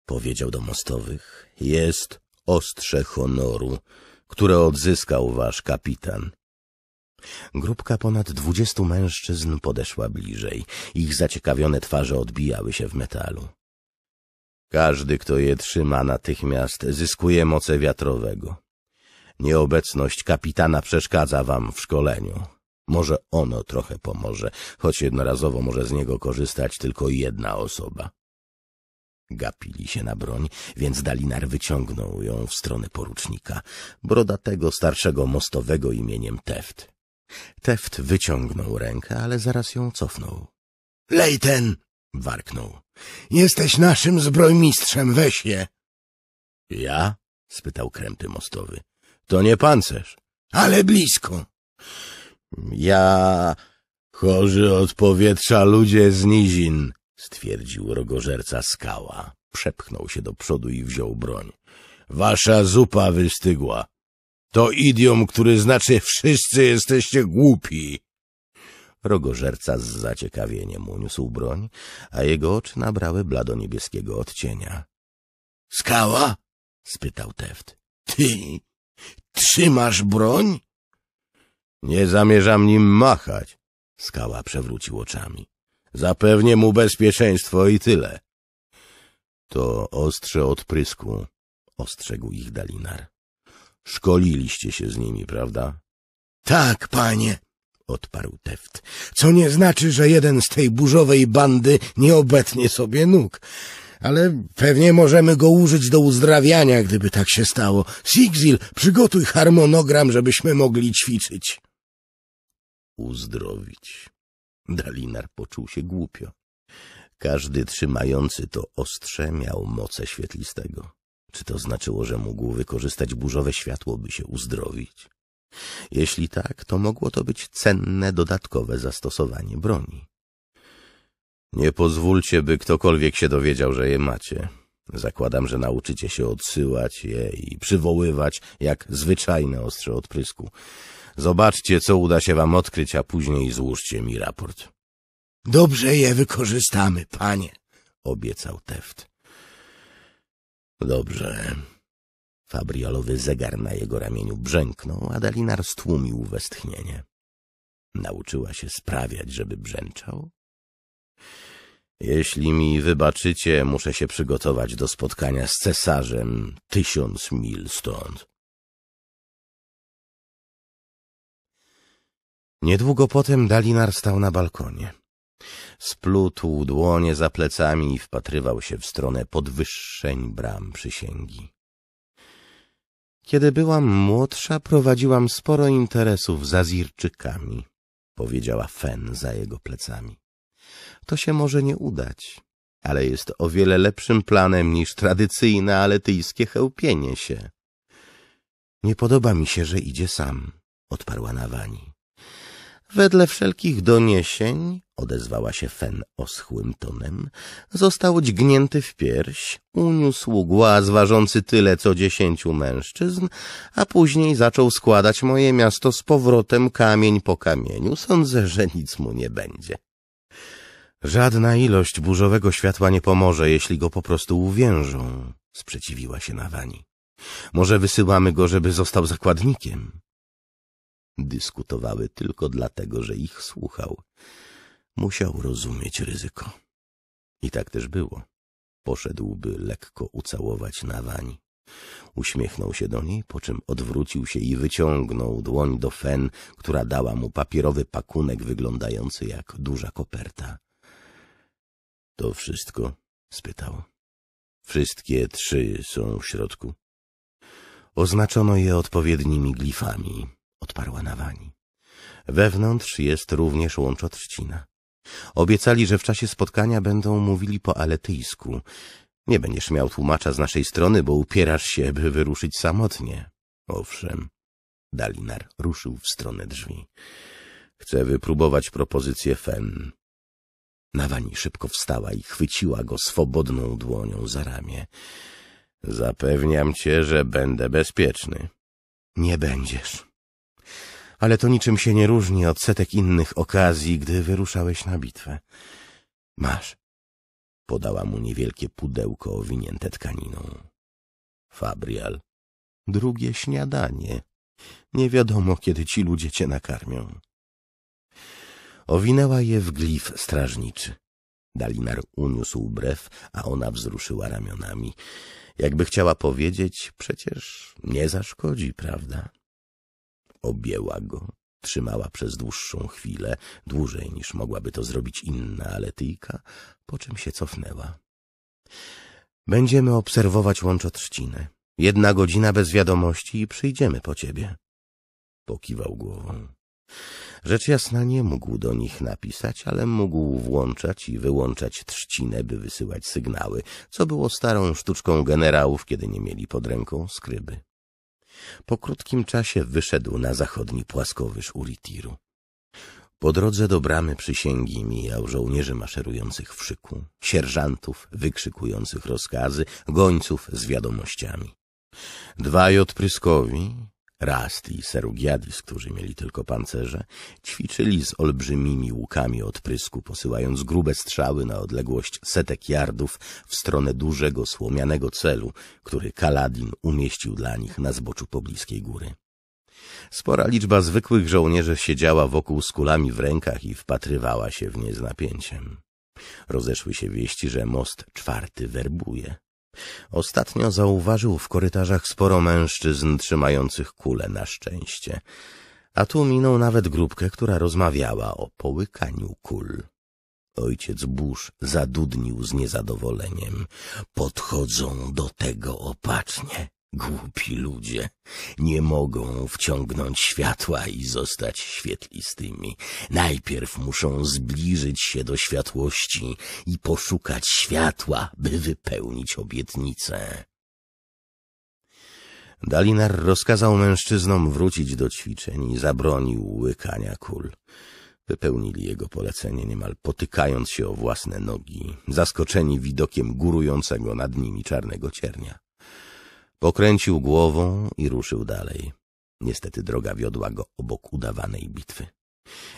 powiedział do mostowych, jest ostrze honoru, które odzyskał wasz kapitan. Grupka ponad dwudziestu mężczyzn podeszła bliżej. Ich zaciekawione twarze odbijały się w metalu. Każdy, kto je trzyma natychmiast, zyskuje moce wiatrowego. Nieobecność kapitana przeszkadza wam w szkoleniu. Może ono trochę pomoże, choć jednorazowo może z niego korzystać tylko jedna osoba. Gapili się na broń, więc Dalinar wyciągnął ją w stronę porucznika, brodatego starszego mostowego imieniem Teft. Teft wyciągnął rękę, ale zaraz ją cofnął. — Lejten! — warknął. — Jesteś naszym zbrojmistrzem, weź je! — Ja? — spytał krępy mostowy. To nie pancerz. Ale blisko. Ja... Chorzy od powietrza ludzie z nizin, stwierdził rogożerca skała. Przepchnął się do przodu i wziął broń. Wasza zupa wystygła. To idiom, który znaczy wszyscy jesteście głupi. Rogożerca z zaciekawieniem uniósł broń, a jego oczy nabrały blado niebieskiego odcienia. — Skała? — spytał Teft. — Ty Trzymasz broń? Nie zamierzam nim machać. Skała przewrócił oczami. Zapewnię mu bezpieczeństwo i tyle. To ostrze od prysku, ostrzegł ich Dalinar. Szkoliliście się z nimi, prawda? Tak, panie, odparł Teft. Co nie znaczy, że jeden z tej burzowej bandy nie obetnie sobie nóg ale pewnie możemy go użyć do uzdrawiania, gdyby tak się stało. Sigzil, przygotuj harmonogram, żebyśmy mogli ćwiczyć. Uzdrowić. Dalinar poczuł się głupio. Każdy trzymający to ostrze miał moce świetlistego. Czy to znaczyło, że mógł wykorzystać burzowe światło, by się uzdrowić? Jeśli tak, to mogło to być cenne, dodatkowe zastosowanie broni. Nie pozwólcie, by ktokolwiek się dowiedział, że je macie. Zakładam, że nauczycie się odsyłać je i przywoływać jak zwyczajne ostrze odprysku. Zobaczcie, co uda się wam odkryć, a później złóżcie mi raport. Dobrze je wykorzystamy, panie, obiecał Teft. Dobrze. Fabriolowy zegar na jego ramieniu brzęknął, a Dalinar stłumił westchnienie. Nauczyła się sprawiać, żeby brzęczał jeśli mi wybaczycie, muszę się przygotować do spotkania z cesarzem tysiąc mil stąd. Niedługo potem Dalinar stał na balkonie. Splutł dłonie za plecami i wpatrywał się w stronę podwyższeń bram przysięgi. Kiedy byłam młodsza, prowadziłam sporo interesów z Azirczykami, powiedziała Fen za jego plecami to się może nie udać. Ale jest o wiele lepszym planem niż tradycyjne aletyjskie chełpienie się. Nie podoba mi się, że idzie sam, odparła Nawani. Wedle wszelkich doniesień, odezwała się Fen oschłym tonem, został dźgnięty w pierś, uniósł głaz ważący tyle co dziesięciu mężczyzn, a później zaczął składać moje miasto z powrotem kamień po kamieniu. Sądzę, że nic mu nie będzie. Żadna ilość burzowego światła nie pomoże, jeśli go po prostu uwiężą, sprzeciwiła się Nawani. Może wysyłamy go, żeby został zakładnikiem? Dyskutowały tylko dlatego, że ich słuchał. Musiał rozumieć ryzyko. I tak też było. Poszedłby lekko ucałować Nawani. Uśmiechnął się do niej, po czym odwrócił się i wyciągnął dłoń do Fen, która dała mu papierowy pakunek wyglądający jak duża koperta. To wszystko? spytał. Wszystkie trzy są w środku. Oznaczono je odpowiednimi glifami, odparła Nawani. Wewnątrz jest również łączotrzcina. Obiecali, że w czasie spotkania będą mówili po aletyjsku. Nie będziesz miał tłumacza z naszej strony, bo upierasz się, by wyruszyć samotnie. Owszem. Dalinar ruszył w stronę drzwi. Chcę wypróbować propozycję Fen. Nawani szybko wstała i chwyciła go swobodną dłonią za ramię. Zapewniam cię, że będę bezpieczny. Nie będziesz. Ale to niczym się nie różni od setek innych okazji, gdy wyruszałeś na bitwę. Masz. Podała mu niewielkie pudełko owinięte tkaniną. Fabrial. Drugie śniadanie. Nie wiadomo, kiedy ci ludzie cię nakarmią. Owinęła je w glif strażniczy. Dalinar uniósł brew, a ona wzruszyła ramionami. Jakby chciała powiedzieć, przecież nie zaszkodzi, prawda? Objęła go, trzymała przez dłuższą chwilę, dłużej niż mogłaby to zrobić inna aletyjka, po czym się cofnęła. Będziemy obserwować łączotrzcinę. Jedna godzina bez wiadomości i przyjdziemy po ciebie. Pokiwał głową. Rzecz jasna nie mógł do nich napisać, ale mógł włączać i wyłączać trzcinę, by wysyłać sygnały, co było starą sztuczką generałów, kiedy nie mieli pod ręką skryby. Po krótkim czasie wyszedł na zachodni płaskowyż Uritiru. Po drodze do bramy przysięgi mijał żołnierzy maszerujących w szyku, sierżantów wykrzykujących rozkazy, gońców z wiadomościami. Dwaj odpryskowi, Rast i Serugiadis, którzy mieli tylko pancerze, ćwiczyli z olbrzymimi łukami odprysku, posyłając grube strzały na odległość setek jardów w stronę dużego słomianego celu, który Kaladin umieścił dla nich na zboczu pobliskiej góry. Spora liczba zwykłych żołnierzy siedziała wokół z kulami w rękach i wpatrywała się w nie z napięciem. Rozeszły się wieści, że most czwarty werbuje. Ostatnio zauważył w korytarzach sporo mężczyzn trzymających kule na szczęście, a tu minął nawet grupkę, która rozmawiała o połykaniu kul. Ojciec Burz zadudnił z niezadowoleniem. Podchodzą do tego opacznie. Głupi ludzie nie mogą wciągnąć światła i zostać świetlistymi. Najpierw muszą zbliżyć się do światłości i poszukać światła, by wypełnić obietnicę. Dalinar rozkazał mężczyznom wrócić do ćwiczeń i zabronił łykania kul. Wypełnili jego polecenie, niemal potykając się o własne nogi, zaskoczeni widokiem górującego nad nimi czarnego ciernia. Pokręcił głową i ruszył dalej. Niestety droga wiodła go obok udawanej bitwy.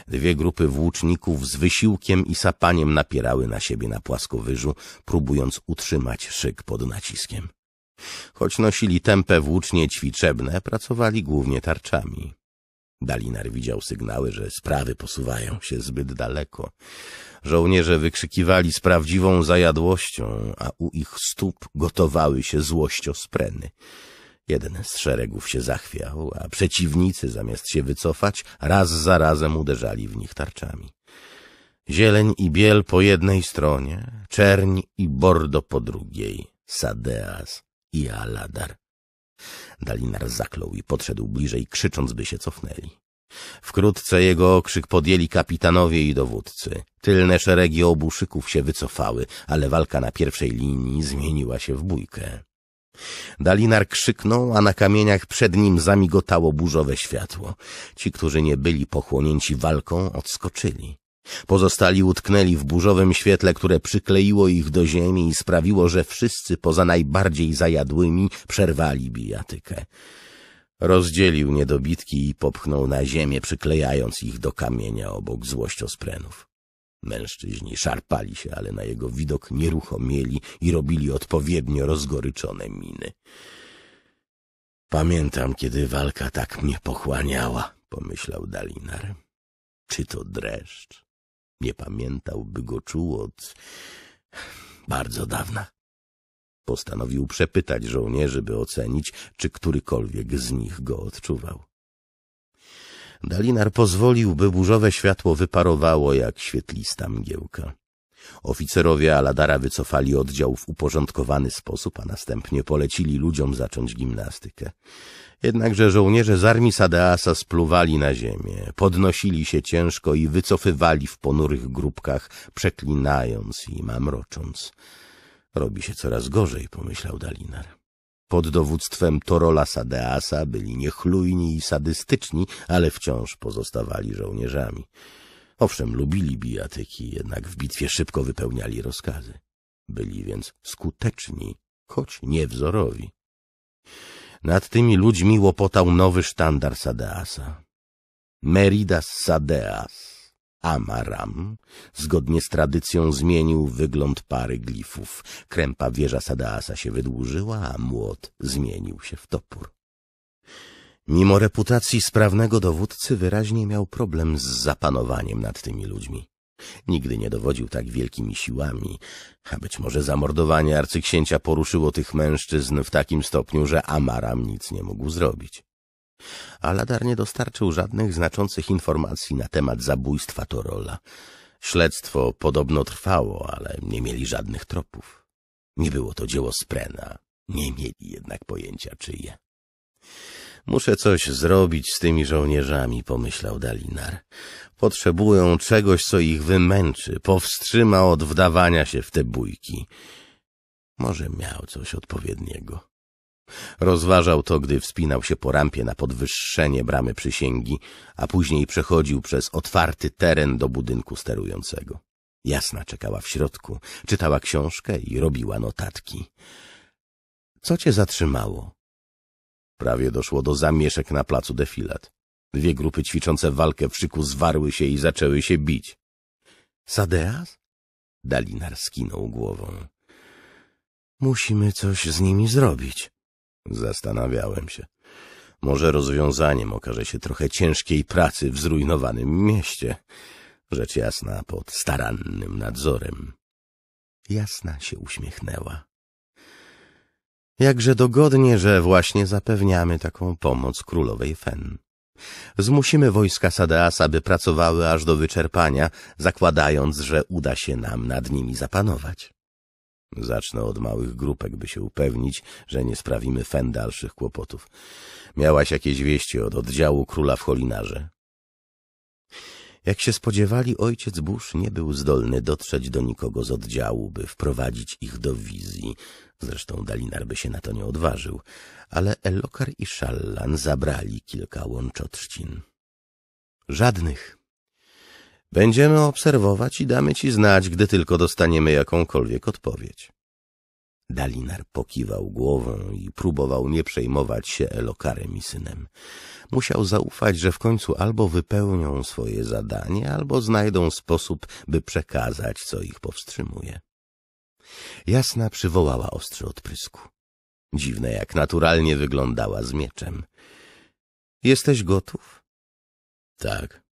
Dwie grupy włóczników z wysiłkiem i sapaniem napierały na siebie na płaskowyżu, próbując utrzymać szyk pod naciskiem. Choć nosili tempę włócznie ćwiczebne, pracowali głównie tarczami. Dalinar widział sygnały, że sprawy posuwają się zbyt daleko. Żołnierze wykrzykiwali z prawdziwą zajadłością, a u ich stóp gotowały się złościospreny. Jeden z szeregów się zachwiał, a przeciwnicy, zamiast się wycofać, raz za razem uderzali w nich tarczami. Zieleń i biel po jednej stronie, czerń i bordo po drugiej, Sadeas i Aladar Dalinar zaklął i podszedł bliżej, krzycząc, by się cofnęli. Wkrótce jego okrzyk podjęli kapitanowie i dowódcy. Tylne szeregi obu szyków się wycofały, ale walka na pierwszej linii zmieniła się w bójkę. Dalinar krzyknął, a na kamieniach przed nim zamigotało burzowe światło. Ci, którzy nie byli pochłonięci walką, odskoczyli. Pozostali utknęli w burzowym świetle, które przykleiło ich do ziemi i sprawiło, że wszyscy poza najbardziej zajadłymi przerwali bijatykę. Rozdzielił niedobitki i popchnął na ziemię, przyklejając ich do kamienia obok złościosprenów. Mężczyźni szarpali się, ale na jego widok nieruchomieli i robili odpowiednio rozgoryczone miny. Pamiętam, kiedy walka tak mnie pochłaniała, pomyślał Dalinar. Czy to dreszcz? Nie pamiętałby go czuł od bardzo dawna. Postanowił przepytać żołnierzy, by ocenić, czy którykolwiek z nich go odczuwał. Dalinar pozwolił, by burzowe światło wyparowało jak świetlista mgiełka. Oficerowie Aladara wycofali oddział w uporządkowany sposób, a następnie polecili ludziom zacząć gimnastykę. Jednakże żołnierze z armii Sadeasa spluwali na ziemię, podnosili się ciężko i wycofywali w ponurych grupkach, przeklinając i mamrocząc. Robi się coraz gorzej, pomyślał Dalinar. Pod dowództwem Torola Sadeasa byli niechlujni i sadystyczni, ale wciąż pozostawali żołnierzami. Owszem, lubili bijatyki, jednak w bitwie szybko wypełniali rozkazy. Byli więc skuteczni, choć niewzorowi. Nad tymi ludźmi łopotał nowy sztandar Sadeasa. Meridas Sadeas, Amaram, zgodnie z tradycją zmienił wygląd pary glifów. Krępa wieża Sadeasa się wydłużyła, a młot zmienił się w topór. Mimo reputacji sprawnego dowódcy wyraźnie miał problem z zapanowaniem nad tymi ludźmi. Nigdy nie dowodził tak wielkimi siłami, a być może zamordowanie arcyksięcia poruszyło tych mężczyzn w takim stopniu, że Amaram nic nie mógł zrobić. Aladar nie dostarczył żadnych znaczących informacji na temat zabójstwa Torola. Śledztwo podobno trwało, ale nie mieli żadnych tropów. Nie było to dzieło Sprena, nie mieli jednak pojęcia czyje. Muszę coś zrobić z tymi żołnierzami, pomyślał Dalinar. Potrzebują czegoś, co ich wymęczy, powstrzyma od wdawania się w te bójki. Może miał coś odpowiedniego. Rozważał to, gdy wspinał się po rampie na podwyższenie bramy przysięgi, a później przechodził przez otwarty teren do budynku sterującego. Jasna czekała w środku, czytała książkę i robiła notatki. — Co cię zatrzymało? Prawie doszło do zamieszek na placu defilat. Dwie grupy ćwiczące walkę w szyku zwarły się i zaczęły się bić. Sadeas? Dalinar skinął głową. Musimy coś z nimi zrobić. Zastanawiałem się. Może rozwiązaniem okaże się trochę ciężkiej pracy w zrujnowanym mieście. Rzecz jasna pod starannym nadzorem. Jasna się uśmiechnęła. Jakże dogodnie, że właśnie zapewniamy taką pomoc królowej Fen. Zmusimy wojska Sadeasa, by pracowały aż do wyczerpania, zakładając, że uda się nam nad nimi zapanować. Zacznę od małych grupek, by się upewnić, że nie sprawimy Fen dalszych kłopotów. Miałaś jakieś wieści od oddziału króla w Holinarze? Jak się spodziewali, ojciec Bush nie był zdolny dotrzeć do nikogo z oddziału, by wprowadzić ich do wizji, Zresztą Dalinar by się na to nie odważył, ale Elokar i Szallan zabrali kilka łączotrzcin. Żadnych. Będziemy obserwować i damy ci znać, gdy tylko dostaniemy jakąkolwiek odpowiedź. Dalinar pokiwał głową i próbował nie przejmować się Elokarem i synem. Musiał zaufać, że w końcu albo wypełnią swoje zadanie, albo znajdą sposób, by przekazać, co ich powstrzymuje. Jasna przywołała ostrzy odprysku. Dziwne, jak naturalnie wyglądała z mieczem. Jesteś gotów? Tak.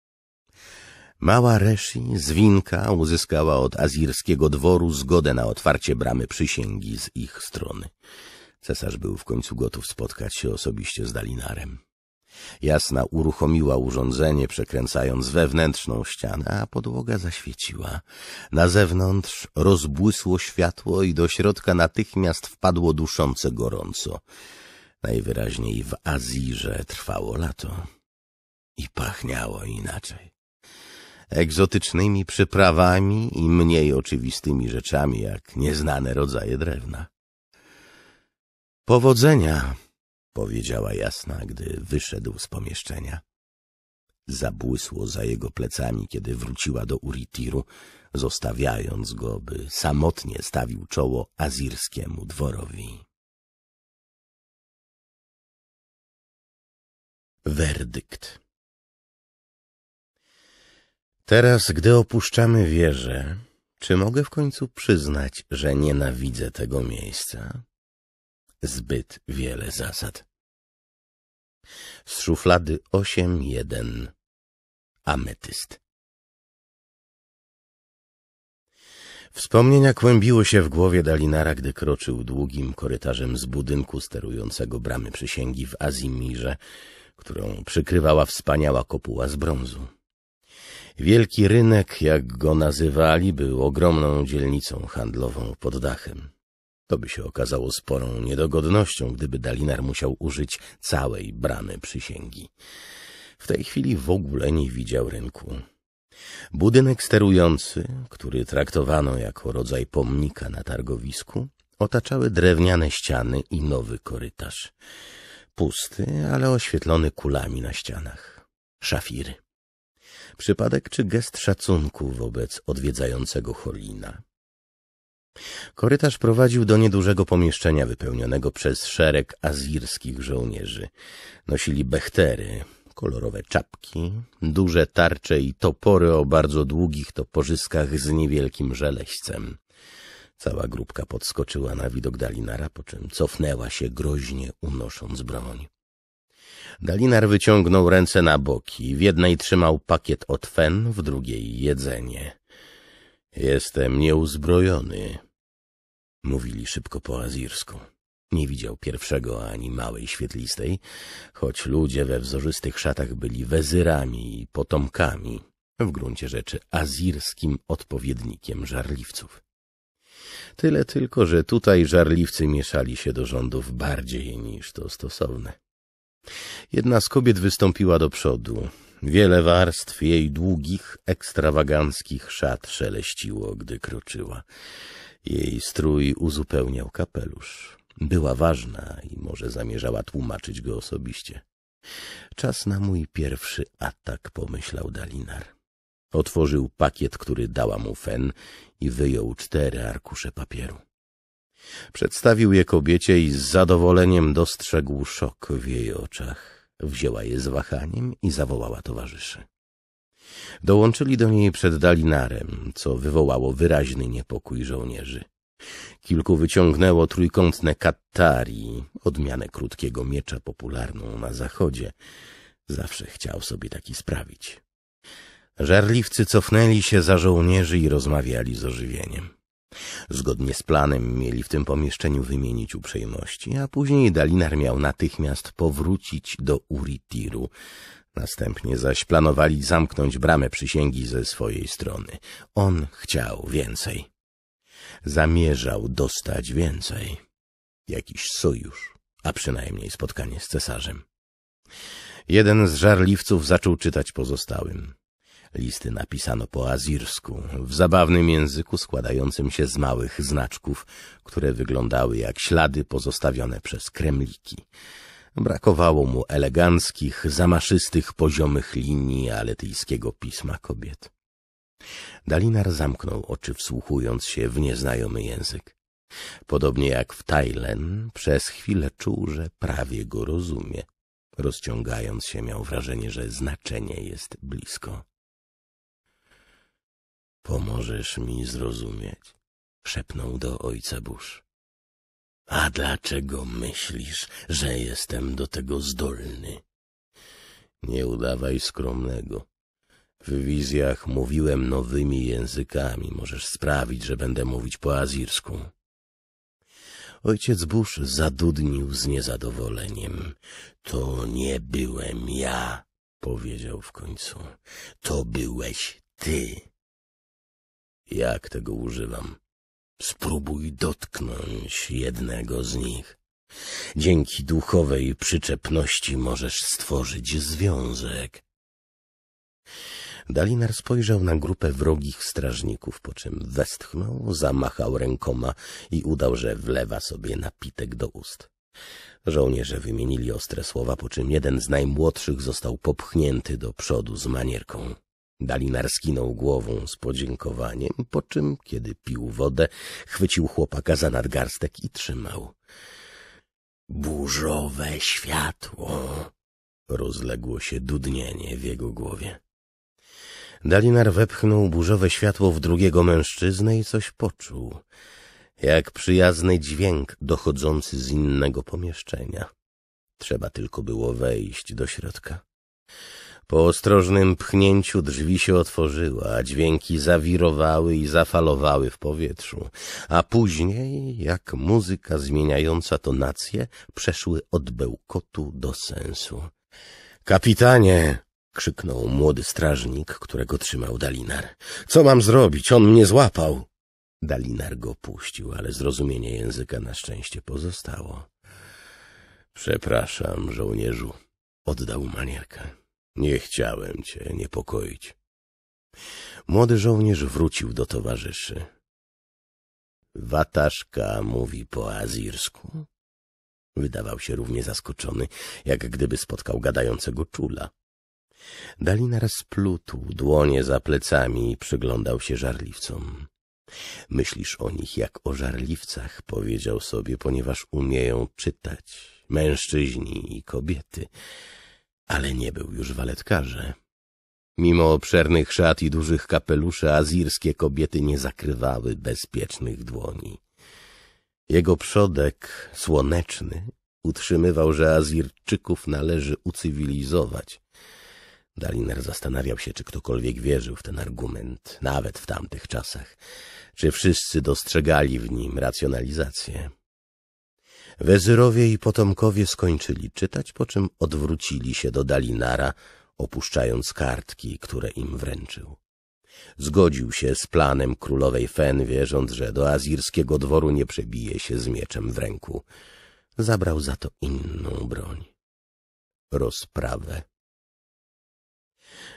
Mała Reshi z winka uzyskała od azirskiego dworu zgodę na otwarcie bramy przysięgi z ich strony. Cesarz był w końcu gotów spotkać się osobiście z Dalinarem. Jasna uruchomiła urządzenie, przekręcając wewnętrzną ścianę, a podłoga zaświeciła. Na zewnątrz rozbłysło światło i do środka natychmiast wpadło duszące gorąco. Najwyraźniej w Azirze trwało lato. I pachniało inaczej. Egzotycznymi przyprawami i mniej oczywistymi rzeczami, jak nieznane rodzaje drewna. Powodzenia! powiedziała jasna, gdy wyszedł z pomieszczenia. Zabłysło za jego plecami, kiedy wróciła do Uritiru, zostawiając go, by samotnie stawił czoło azirskiemu dworowi. Werdykt Teraz, gdy opuszczamy wieżę, czy mogę w końcu przyznać, że nienawidzę tego miejsca? zbyt wiele zasad. Z szuflady 8.1 Ametyst Wspomnienia kłębiły się w głowie Dalinara, gdy kroczył długim korytarzem z budynku sterującego bramy przysięgi w Azimirze, którą przykrywała wspaniała kopuła z brązu. Wielki rynek, jak go nazywali, był ogromną dzielnicą handlową pod dachem. To by się okazało sporą niedogodnością, gdyby Dalinar musiał użyć całej bramy przysięgi. W tej chwili w ogóle nie widział rynku. Budynek sterujący, który traktowano jako rodzaj pomnika na targowisku, otaczały drewniane ściany i nowy korytarz. Pusty, ale oświetlony kulami na ścianach. Szafiry. Przypadek czy gest szacunku wobec odwiedzającego Holina? Korytarz prowadził do niedużego pomieszczenia wypełnionego przez szereg azirskich żołnierzy. Nosili bechtery, kolorowe czapki, duże tarcze i topory o bardzo długich toporzyskach z niewielkim żeleścem. Cała grupka podskoczyła na widok Dalinara, po czym cofnęła się groźnie, unosząc broń. Dalinar wyciągnął ręce na boki. W jednej trzymał pakiet od fen, w drugiej jedzenie. Jestem nieuzbrojony, mówili szybko po azirsku. Nie widział pierwszego ani małej świetlistej, choć ludzie we wzorzystych szatach byli wezyrami i potomkami, w gruncie rzeczy azirskim odpowiednikiem żarliwców. Tyle tylko, że tutaj żarliwcy mieszali się do rządów bardziej niż to stosowne. Jedna z kobiet wystąpiła do przodu, Wiele warstw jej długich, ekstrawaganckich szat szeleściło, gdy kroczyła. Jej strój uzupełniał kapelusz. Była ważna i może zamierzała tłumaczyć go osobiście. Czas na mój pierwszy atak, pomyślał Dalinar. Otworzył pakiet, który dała mu Fen i wyjął cztery arkusze papieru. Przedstawił je kobiecie i z zadowoleniem dostrzegł szok w jej oczach. Wzięła je z wahaniem i zawołała towarzyszy. Dołączyli do niej przed Dalinarem, co wywołało wyraźny niepokój żołnierzy. Kilku wyciągnęło trójkątne kattari, odmianę krótkiego miecza popularną na zachodzie. Zawsze chciał sobie taki sprawić. Żarliwcy cofnęli się za żołnierzy i rozmawiali z ożywieniem. Zgodnie z planem mieli w tym pomieszczeniu wymienić uprzejmości, a później Dalinar miał natychmiast powrócić do Uritiru. Następnie zaś planowali zamknąć bramę przysięgi ze swojej strony. On chciał więcej. Zamierzał dostać więcej. Jakiś sojusz, a przynajmniej spotkanie z cesarzem. Jeden z żarliwców zaczął czytać pozostałym. Listy napisano po azirsku, w zabawnym języku składającym się z małych znaczków, które wyglądały jak ślady pozostawione przez kremliki. Brakowało mu eleganckich, zamaszystych, poziomych linii aletyjskiego pisma kobiet. Dalinar zamknął oczy, wsłuchując się w nieznajomy język. Podobnie jak w Tajlen, przez chwilę czuł, że prawie go rozumie. Rozciągając się, miał wrażenie, że znaczenie jest blisko. Pomożesz mi zrozumieć, szepnął do ojca burz. A dlaczego myślisz, że jestem do tego zdolny? Nie udawaj skromnego. W wizjach mówiłem nowymi językami. Możesz sprawić, że będę mówić po azirsku. Ojciec Bush zadudnił z niezadowoleniem. To nie byłem ja, powiedział w końcu. To byłeś ty. Jak tego używam? Spróbuj dotknąć jednego z nich. Dzięki duchowej przyczepności możesz stworzyć związek. Dalinar spojrzał na grupę wrogich strażników, po czym westchnął, zamachał rękoma i udał, że wlewa sobie napitek do ust. Żołnierze wymienili ostre słowa, po czym jeden z najmłodszych został popchnięty do przodu z manierką. Dalinar skinął głową z podziękowaniem, po czym, kiedy pił wodę, chwycił chłopaka za nadgarstek i trzymał. Burzowe światło! Rozległo się dudnienie w jego głowie. Dalinar wepchnął burzowe światło w drugiego mężczyznę i coś poczuł, jak przyjazny dźwięk dochodzący z innego pomieszczenia. Trzeba tylko było wejść do środka. Po ostrożnym pchnięciu drzwi się otworzyła, a dźwięki zawirowały i zafalowały w powietrzu, a później, jak muzyka zmieniająca tonację, przeszły od bełkotu do sensu. — Kapitanie! — krzyknął młody strażnik, którego trzymał Dalinar. — Co mam zrobić? On mnie złapał! Dalinar go puścił, ale zrozumienie języka na szczęście pozostało. — Przepraszam, żołnierzu — oddał manierkę. Nie chciałem cię niepokoić. Młody żołnierz wrócił do towarzyszy. Wataszka mówi po azirsku. Wydawał się równie zaskoczony, jak gdyby spotkał gadającego czula. naraz plutu, dłonie za plecami i przyglądał się żarliwcom. Myślisz o nich jak o żarliwcach, powiedział sobie, ponieważ umieją czytać mężczyźni i kobiety. Ale nie był już waletkarze. Mimo obszernych szat i dużych kapeluszy, azirskie kobiety nie zakrywały bezpiecznych dłoni. Jego przodek, słoneczny, utrzymywał, że Azirczyków należy ucywilizować. Daliner zastanawiał się, czy ktokolwiek wierzył w ten argument, nawet w tamtych czasach. Czy wszyscy dostrzegali w nim racjonalizację? Wezyrowie i potomkowie skończyli czytać, po czym odwrócili się do Dalinara, opuszczając kartki, które im wręczył. Zgodził się z planem królowej Fen, wierząc, że do azirskiego dworu nie przebije się z mieczem w ręku. Zabrał za to inną broń. Rozprawę.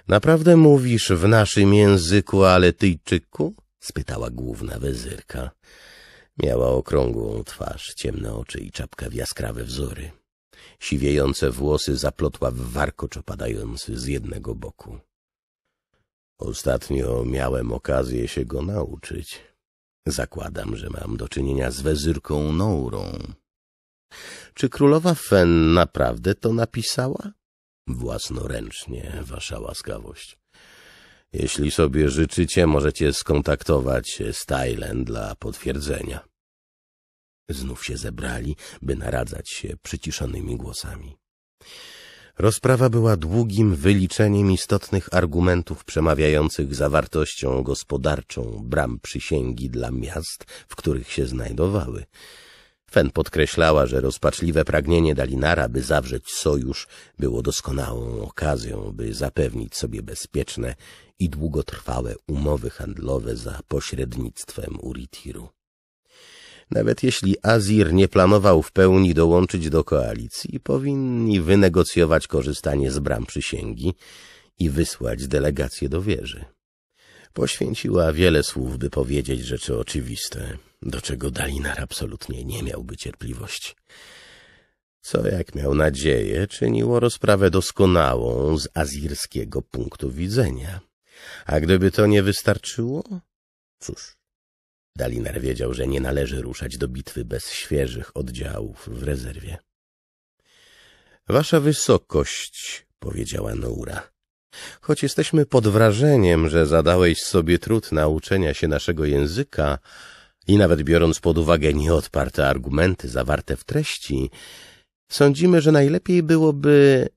Naprawdę mówisz w naszym języku, Aletyjczyku? spytała główna wezyrka. Miała okrągłą twarz, ciemne oczy i czapkę w jaskrawe wzory. Siwiejące włosy zaplotła w warkocz opadający z jednego boku. Ostatnio miałem okazję się go nauczyć. Zakładam, że mam do czynienia z wezyrką Nourą. Czy królowa Fen naprawdę to napisała? Własnoręcznie, wasza łaskawość. Jeśli sobie życzycie, możecie skontaktować się z Thailand dla potwierdzenia. Znów się zebrali, by naradzać się przyciszonymi głosami. Rozprawa była długim wyliczeniem istotnych argumentów przemawiających zawartością gospodarczą bram przysięgi dla miast, w których się znajdowały. Fen podkreślała, że rozpaczliwe pragnienie Dalinara, by zawrzeć sojusz, było doskonałą okazją, by zapewnić sobie bezpieczne i długotrwałe umowy handlowe za pośrednictwem Uritiru. Nawet jeśli Azir nie planował w pełni dołączyć do koalicji, powinni wynegocjować korzystanie z bram przysięgi i wysłać delegację do wieży. Poświęciła wiele słów, by powiedzieć rzeczy oczywiste do czego Dalinar absolutnie nie miałby cierpliwości. Co jak miał nadzieję, czyniło rozprawę doskonałą z azirskiego punktu widzenia. A gdyby to nie wystarczyło? Cóż, Dalinar wiedział, że nie należy ruszać do bitwy bez świeżych oddziałów w rezerwie. Wasza wysokość, powiedziała Noura, choć jesteśmy pod wrażeniem, że zadałeś sobie trud nauczenia się naszego języka, i nawet biorąc pod uwagę nieodparte argumenty zawarte w treści, sądzimy, że najlepiej byłoby...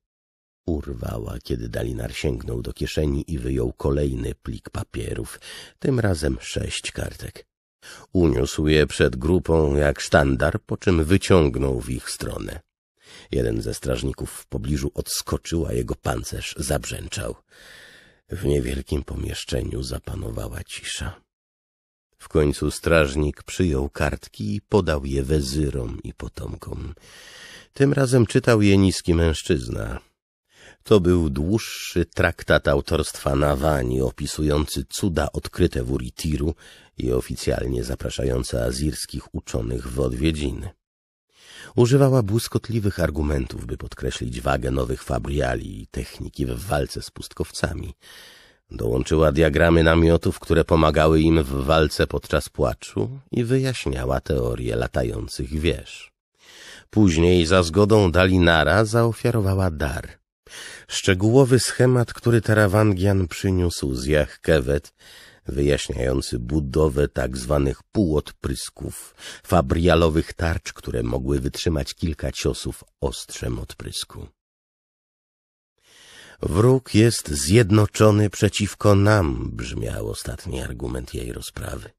Urwała, kiedy Dalinar sięgnął do kieszeni i wyjął kolejny plik papierów, tym razem sześć kartek. Uniósł je przed grupą jak sztandar, po czym wyciągnął w ich stronę. Jeden ze strażników w pobliżu odskoczył, a jego pancerz zabrzęczał. W niewielkim pomieszczeniu zapanowała cisza. W końcu strażnik przyjął kartki i podał je wezyrom i potomkom. Tym razem czytał je niski mężczyzna. To był dłuższy traktat autorstwa Nawani opisujący cuda odkryte w Uritiru i oficjalnie zapraszający azirskich uczonych w odwiedziny. Używała błyskotliwych argumentów, by podkreślić wagę nowych fabriali i techniki w walce z pustkowcami. Dołączyła diagramy namiotów, które pomagały im w walce podczas płaczu i wyjaśniała teorię latających wież. Później za zgodą Dalinara zaofiarowała dar. Szczegółowy schemat, który Tarawangian przyniósł z Jachkewet, wyjaśniający budowę tak zwanych półodprysków, fabrialowych tarcz, które mogły wytrzymać kilka ciosów ostrzem odprysku. Wróg jest zjednoczony przeciwko nam, brzmiał ostatni argument jej rozprawy.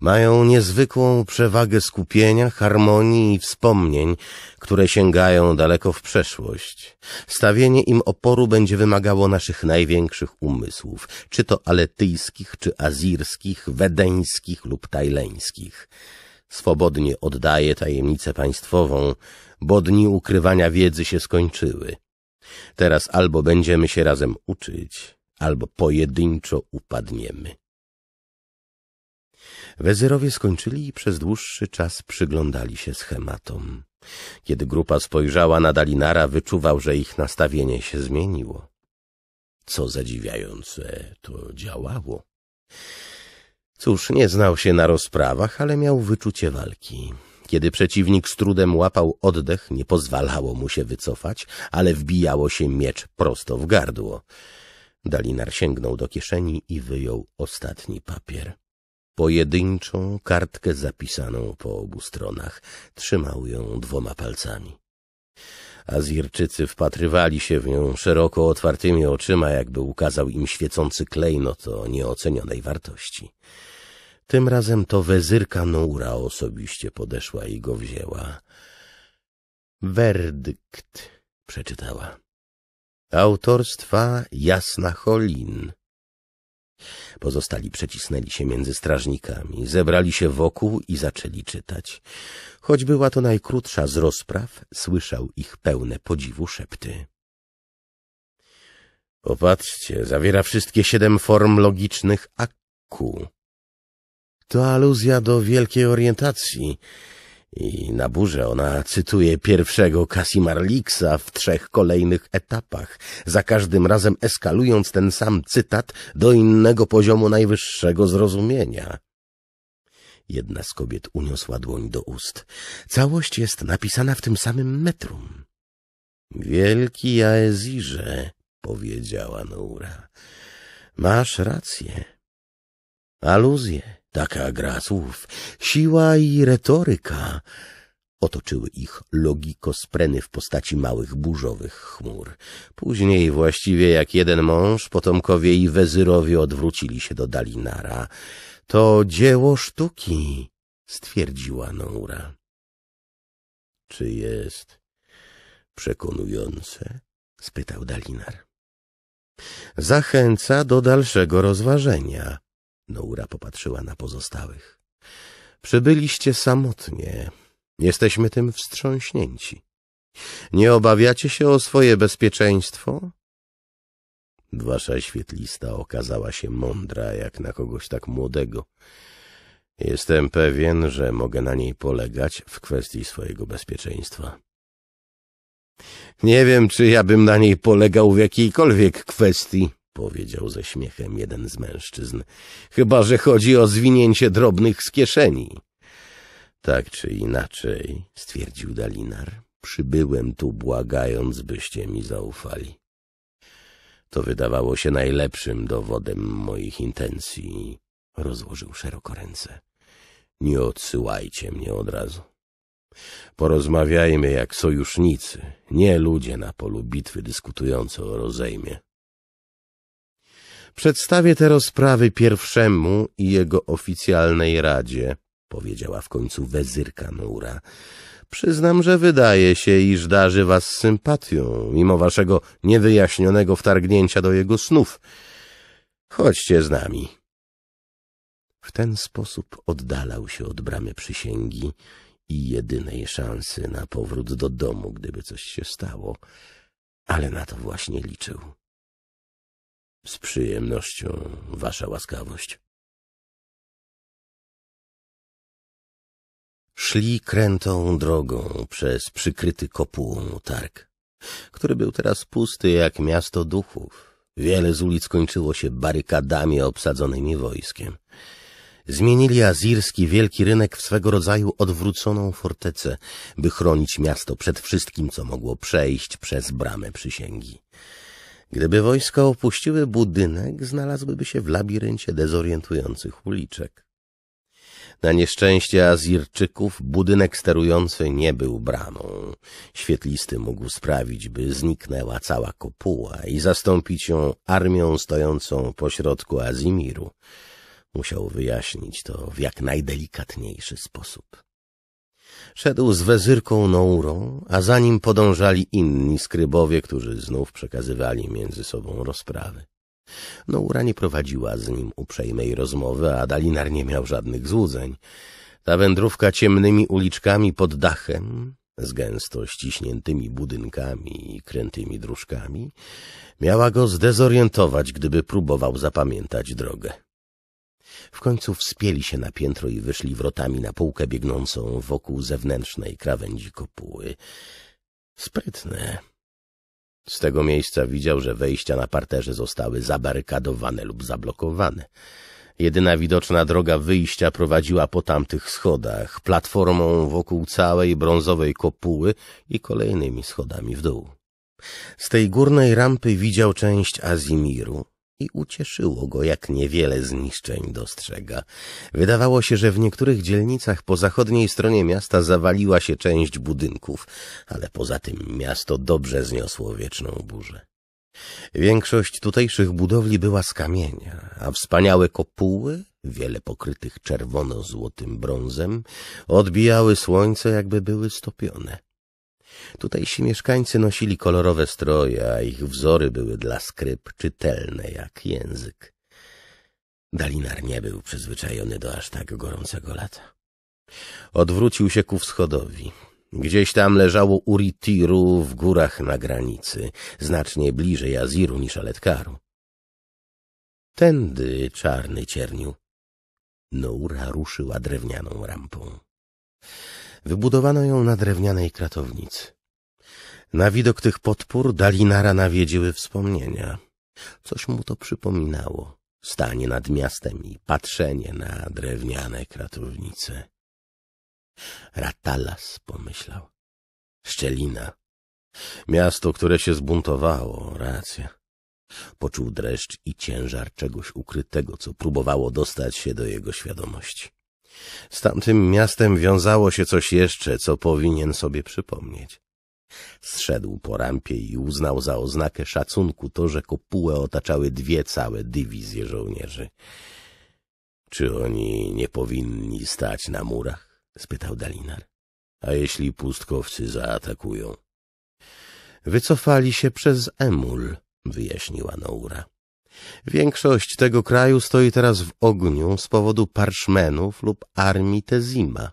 Mają niezwykłą przewagę skupienia, harmonii i wspomnień, które sięgają daleko w przeszłość. Stawienie im oporu będzie wymagało naszych największych umysłów, czy to aletyjskich, czy azirskich, wedeńskich lub tajleńskich. Swobodnie oddaje tajemnicę państwową, bo dni ukrywania wiedzy się skończyły. Teraz albo będziemy się razem uczyć, albo pojedynczo upadniemy. Wezyrowie skończyli i przez dłuższy czas przyglądali się schematom. Kiedy grupa spojrzała na Dalinara, wyczuwał, że ich nastawienie się zmieniło. Co zadziwiające, to działało. Cóż, nie znał się na rozprawach, ale miał wyczucie walki. Kiedy przeciwnik z trudem łapał oddech, nie pozwalało mu się wycofać, ale wbijało się miecz prosto w gardło. Dalinar sięgnął do kieszeni i wyjął ostatni papier. Pojedynczą kartkę zapisaną po obu stronach. Trzymał ją dwoma palcami. Azirczycy wpatrywali się w nią szeroko otwartymi oczyma, jakby ukazał im świecący klejnot o nieocenionej wartości. Tym razem to wezyrka Noura osobiście podeszła i go wzięła. Werdykt, przeczytała. Autorstwa Jasna Holin. Pozostali przecisnęli się między strażnikami, zebrali się wokół i zaczęli czytać. Choć była to najkrótsza z rozpraw, słyszał ich pełne podziwu szepty. Popatrzcie, zawiera wszystkie siedem form logicznych akku. To aluzja do wielkiej orientacji i na burze ona cytuje pierwszego Kasimarliksa w trzech kolejnych etapach, za każdym razem eskalując ten sam cytat do innego poziomu najwyższego zrozumienia. Jedna z kobiet uniosła dłoń do ust. Całość jest napisana w tym samym metrum. Wielki Jaezirze, powiedziała Noura, masz rację. Aluzje taka gra słów, siła i retoryka otoczyły ich logikospreny w postaci małych burzowych chmur. Później właściwie jak jeden mąż, potomkowie i wezyrowie odwrócili się do Dalinara. To dzieło sztuki, stwierdziła Noura. Czy jest przekonujące? spytał Dalinar. Zachęca do dalszego rozważenia, Noura popatrzyła na pozostałych. Przybyliście samotnie. Jesteśmy tym wstrząśnięci. Nie obawiacie się o swoje bezpieczeństwo? Wasza świetlista okazała się mądra jak na kogoś tak młodego. Jestem pewien, że mogę na niej polegać w kwestii swojego bezpieczeństwa. Nie wiem, czy ja bym na niej polegał w jakiejkolwiek kwestii, powiedział ze śmiechem jeden z mężczyzn, chyba że chodzi o zwinięcie drobnych z kieszeni. Tak czy inaczej, stwierdził Dalinar, przybyłem tu błagając, byście mi zaufali. To wydawało się najlepszym dowodem moich intencji. Rozłożył szeroko ręce. Nie odsyłajcie mnie od razu. Porozmawiajmy jak sojusznicy, nie ludzie na polu bitwy dyskutujący o rozejmie. Przedstawię te rozprawy pierwszemu i jego oficjalnej radzie, powiedziała w końcu wezyrka Nura. Przyznam, że wydaje się, iż darzy was sympatią, mimo waszego niewyjaśnionego wtargnięcia do jego snów. Chodźcie z nami. W ten sposób oddalał się od bramy przysięgi i jedynej szansy na powrót do domu, gdyby coś się stało, ale na to właśnie liczył. Z przyjemnością, wasza łaskawość. Szli krętą drogą przez przykryty kopułą targ, który był teraz pusty jak miasto duchów. Wiele z ulic kończyło się barykadami obsadzonymi wojskiem. Zmienili azirski wielki rynek w swego rodzaju odwróconą fortecę, by chronić miasto przed wszystkim, co mogło przejść przez bramę przysięgi. Gdyby wojska opuściły budynek, znalazłyby się w labiryncie dezorientujących uliczek. Na nieszczęście Azirczyków budynek sterujący nie był bramą. Świetlisty mógł sprawić, by zniknęła cała kopuła i zastąpić ją armią stojącą pośrodku Azimiru. Musiał wyjaśnić to w jak najdelikatniejszy sposób. Szedł z wezyrką Nourą, a za nim podążali inni skrybowie, którzy znów przekazywali między sobą rozprawy. Noura nie prowadziła z nim uprzejmej rozmowy, a Dalinar nie miał żadnych złudzeń. Ta wędrówka ciemnymi uliczkami pod dachem, z gęsto ściśniętymi budynkami i krętymi dróżkami, miała go zdezorientować, gdyby próbował zapamiętać drogę. W końcu wspięli się na piętro i wyszli wrotami na półkę biegnącą wokół zewnętrznej krawędzi kopuły. Sprytne. Z tego miejsca widział, że wejścia na parterze zostały zabarykadowane lub zablokowane. Jedyna widoczna droga wyjścia prowadziła po tamtych schodach, platformą wokół całej brązowej kopuły i kolejnymi schodami w dół. Z tej górnej rampy widział część Azimiru, i ucieszyło go, jak niewiele zniszczeń dostrzega. Wydawało się, że w niektórych dzielnicach po zachodniej stronie miasta zawaliła się część budynków, ale poza tym miasto dobrze zniosło wieczną burzę. Większość tutejszych budowli była z kamienia, a wspaniałe kopuły, wiele pokrytych czerwono-złotym brązem, odbijały słońce, jakby były stopione. Tutejsi mieszkańcy nosili kolorowe stroje, a ich wzory były dla skryp czytelne jak język. Dalinar nie był przyzwyczajony do aż tak gorącego lata. Odwrócił się ku wschodowi. Gdzieś tam leżało Uritiru w górach na granicy, znacznie bliżej Aziru niż Aletkaru. Tędy, czarny cierniu. Noura ruszyła drewnianą rampą. Wybudowano ją na drewnianej kratownicy. Na widok tych podpór Dalinara nawiedziły wspomnienia. Coś mu to przypominało. Stanie nad miastem i patrzenie na drewniane kratownice. Ratalas, pomyślał. Szczelina. Miasto, które się zbuntowało, racja. Poczuł dreszcz i ciężar czegoś ukrytego, co próbowało dostać się do jego świadomości. Z tamtym miastem wiązało się coś jeszcze, co powinien sobie przypomnieć. Zszedł po rampie i uznał za oznakę szacunku to, że kopułę otaczały dwie całe dywizje żołnierzy. — Czy oni nie powinni stać na murach? — spytał Dalinar. — A jeśli pustkowcy zaatakują? — Wycofali się przez Emul — wyjaśniła Noura. Większość tego kraju stoi teraz w ogniu z powodu parszmenów lub armii Tezima.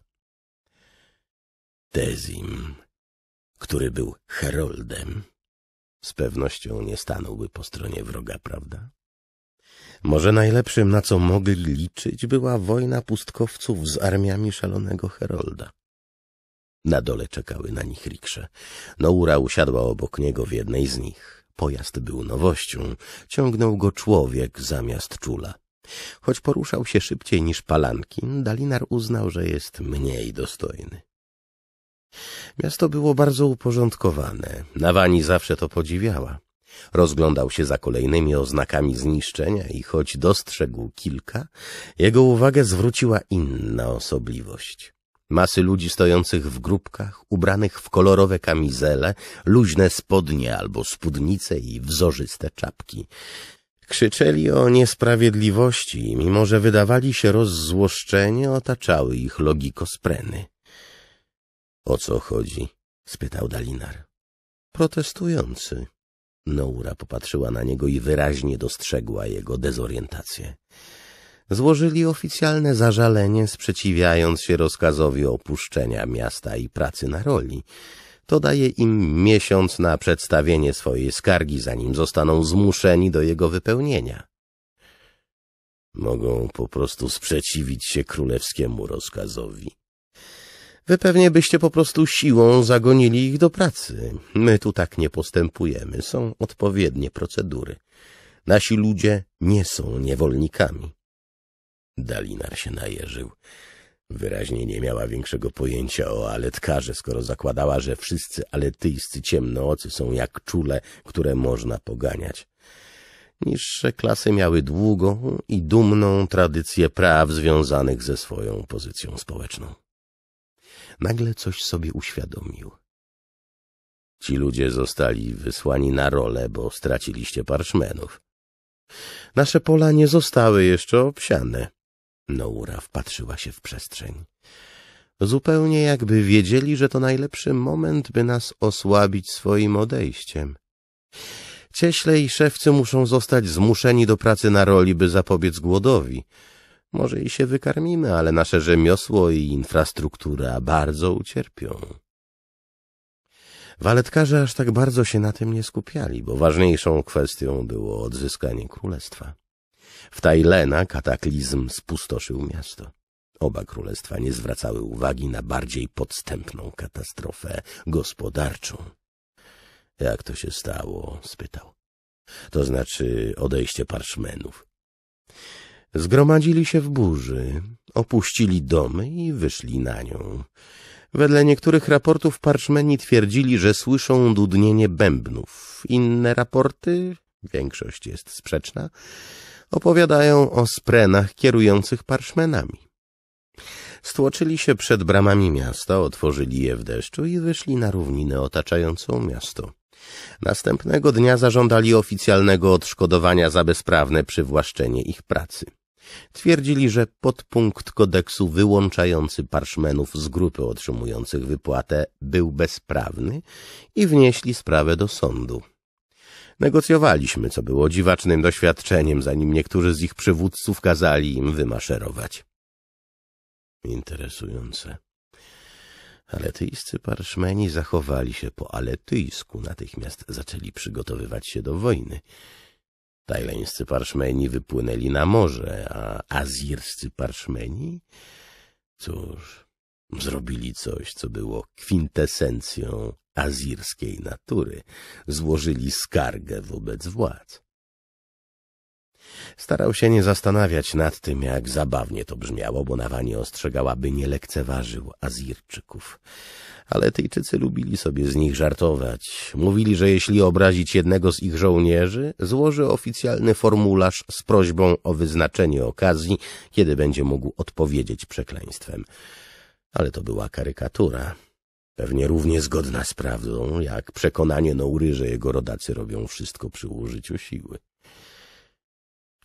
Tezim, który był heroldem, z pewnością nie stanąłby po stronie wroga, prawda? Może najlepszym, na co mogli liczyć, była wojna pustkowców z armiami szalonego Herolda. Na dole czekały na nich riksze. Noura usiadła obok niego w jednej z nich. Pojazd był nowością, ciągnął go człowiek zamiast czula. Choć poruszał się szybciej niż Palankin, Dalinar uznał, że jest mniej dostojny. Miasto było bardzo uporządkowane. Nawani zawsze to podziwiała. Rozglądał się za kolejnymi oznakami zniszczenia i choć dostrzegł kilka, jego uwagę zwróciła inna osobliwość. Masy ludzi stojących w grupkach, ubranych w kolorowe kamizele, luźne spodnie albo spódnice i wzorzyste czapki. Krzyczeli o niesprawiedliwości i mimo, że wydawali się rozzłoszczenie, otaczały ich logikospreny. — O co chodzi? — spytał Dalinar. — Protestujący. Noura popatrzyła na niego i wyraźnie dostrzegła jego dezorientację złożyli oficjalne zażalenie, sprzeciwiając się rozkazowi opuszczenia miasta i pracy na roli. To daje im miesiąc na przedstawienie swojej skargi, zanim zostaną zmuszeni do jego wypełnienia. Mogą po prostu sprzeciwić się królewskiemu rozkazowi. Wy pewnie byście po prostu siłą zagonili ich do pracy. My tu tak nie postępujemy, są odpowiednie procedury. Nasi ludzie nie są niewolnikami. Dalinar się najeżył. Wyraźnie nie miała większego pojęcia o aletkarze, skoro zakładała, że wszyscy aletyjscy ciemnoocy są jak czule, które można poganiać. Niższe klasy miały długą i dumną tradycję praw związanych ze swoją pozycją społeczną. Nagle coś sobie uświadomił. Ci ludzie zostali wysłani na rolę, bo straciliście parszmenów. Nasze pola nie zostały jeszcze obsiane. Noura wpatrzyła się w przestrzeń. Zupełnie jakby wiedzieli, że to najlepszy moment, by nas osłabić swoim odejściem. Cieśle i szewcy muszą zostać zmuszeni do pracy na roli, by zapobiec głodowi. Może i się wykarmimy, ale nasze rzemiosło i infrastruktura bardzo ucierpią. Waletkarze aż tak bardzo się na tym nie skupiali, bo ważniejszą kwestią było odzyskanie królestwa. W Tajlena kataklizm spustoszył miasto. Oba królestwa nie zwracały uwagi na bardziej podstępną katastrofę gospodarczą. Jak to się stało? spytał. To znaczy odejście parszmenów. Zgromadzili się w burzy, opuścili domy i wyszli na nią. Wedle niektórych raportów parszmeni twierdzili, że słyszą dudnienie bębnów. Inne raporty, większość jest sprzeczna, opowiadają o sprenach kierujących parszmenami. Stłoczyli się przed bramami miasta, otworzyli je w deszczu i wyszli na równinę otaczającą miasto. Następnego dnia zażądali oficjalnego odszkodowania za bezprawne przywłaszczenie ich pracy. Twierdzili, że podpunkt kodeksu wyłączający parszmenów z grupy otrzymujących wypłatę był bezprawny i wnieśli sprawę do sądu. Negocjowaliśmy, co było dziwacznym doświadczeniem, zanim niektórzy z ich przywódców kazali im wymaszerować. Interesujące. Aletyjscy parszmeni zachowali się po aletyjsku, natychmiast zaczęli przygotowywać się do wojny. Tajleńscy parszmeni wypłynęli na morze, a azirscy parszmeni? Cóż, zrobili coś, co było kwintesencją azirskiej natury, złożyli skargę wobec władz. Starał się nie zastanawiać nad tym, jak zabawnie to brzmiało, bo Nawanie ostrzegała, by nie lekceważył Azirczyków. Ale Tyjczycy lubili sobie z nich żartować. Mówili, że jeśli obrazić jednego z ich żołnierzy, złoży oficjalny formularz z prośbą o wyznaczenie okazji, kiedy będzie mógł odpowiedzieć przekleństwem. Ale to była karykatura. Pewnie równie zgodna z prawdą, jak przekonanie Noury, że jego rodacy robią wszystko przy użyciu siły.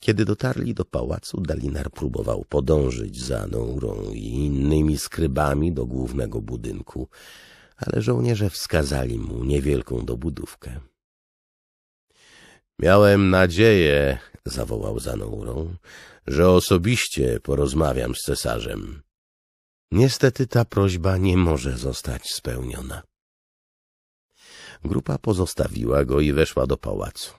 Kiedy dotarli do pałacu, Dalinar próbował podążyć za Nourą i innymi skrybami do głównego budynku, ale żołnierze wskazali mu niewielką dobudówkę. Miałem nadzieję, zawołał za Nourą, że osobiście porozmawiam z cesarzem. Niestety ta prośba nie może zostać spełniona. Grupa pozostawiła go i weszła do pałacu.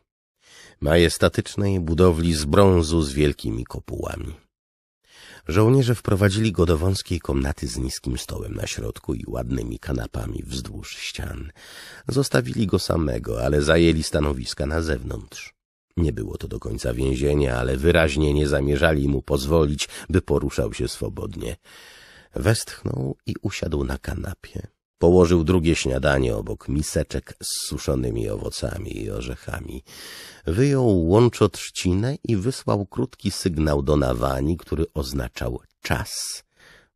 Majestatycznej budowli z brązu z wielkimi kopułami. Żołnierze wprowadzili go do wąskiej komnaty z niskim stołem na środku i ładnymi kanapami wzdłuż ścian. Zostawili go samego, ale zajęli stanowiska na zewnątrz. Nie było to do końca więzienia, ale wyraźnie nie zamierzali mu pozwolić, by poruszał się swobodnie. Westchnął i usiadł na kanapie. Położył drugie śniadanie obok miseczek z suszonymi owocami i orzechami. Wyjął łączotrzcinę i wysłał krótki sygnał do Nawani, który oznaczał czas.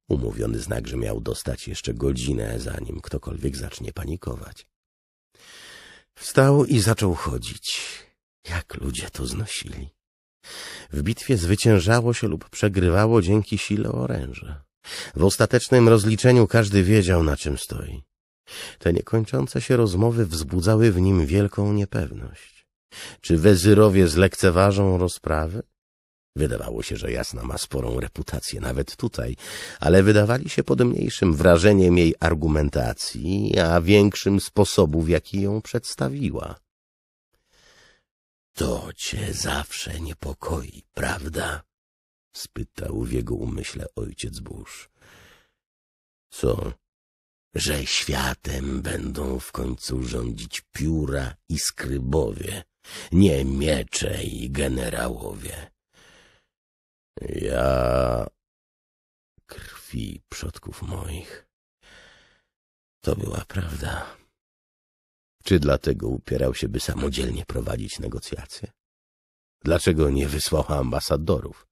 Umówiony znak, że miał dostać jeszcze godzinę, zanim ktokolwiek zacznie panikować. Wstał i zaczął chodzić. Jak ludzie to znosili. W bitwie zwyciężało się lub przegrywało dzięki sile oręża. W ostatecznym rozliczeniu każdy wiedział, na czym stoi. Te niekończące się rozmowy wzbudzały w nim wielką niepewność. Czy wezyrowie zlekceważą rozprawy? Wydawało się, że Jasna ma sporą reputację nawet tutaj, ale wydawali się pod mniejszym wrażeniem jej argumentacji, a większym sposobu, w jaki ją przedstawiła. To cię zawsze niepokoi, prawda? spytał w jego umyśle ojciec burz. Co? Że światem będą w końcu rządzić pióra i skrybowie, nie miecze i generałowie. Ja... krwi przodków moich. To była prawda. Czy dlatego upierał się, by samodzielnie prowadzić negocjacje? Dlaczego nie wysłał ambasadorów?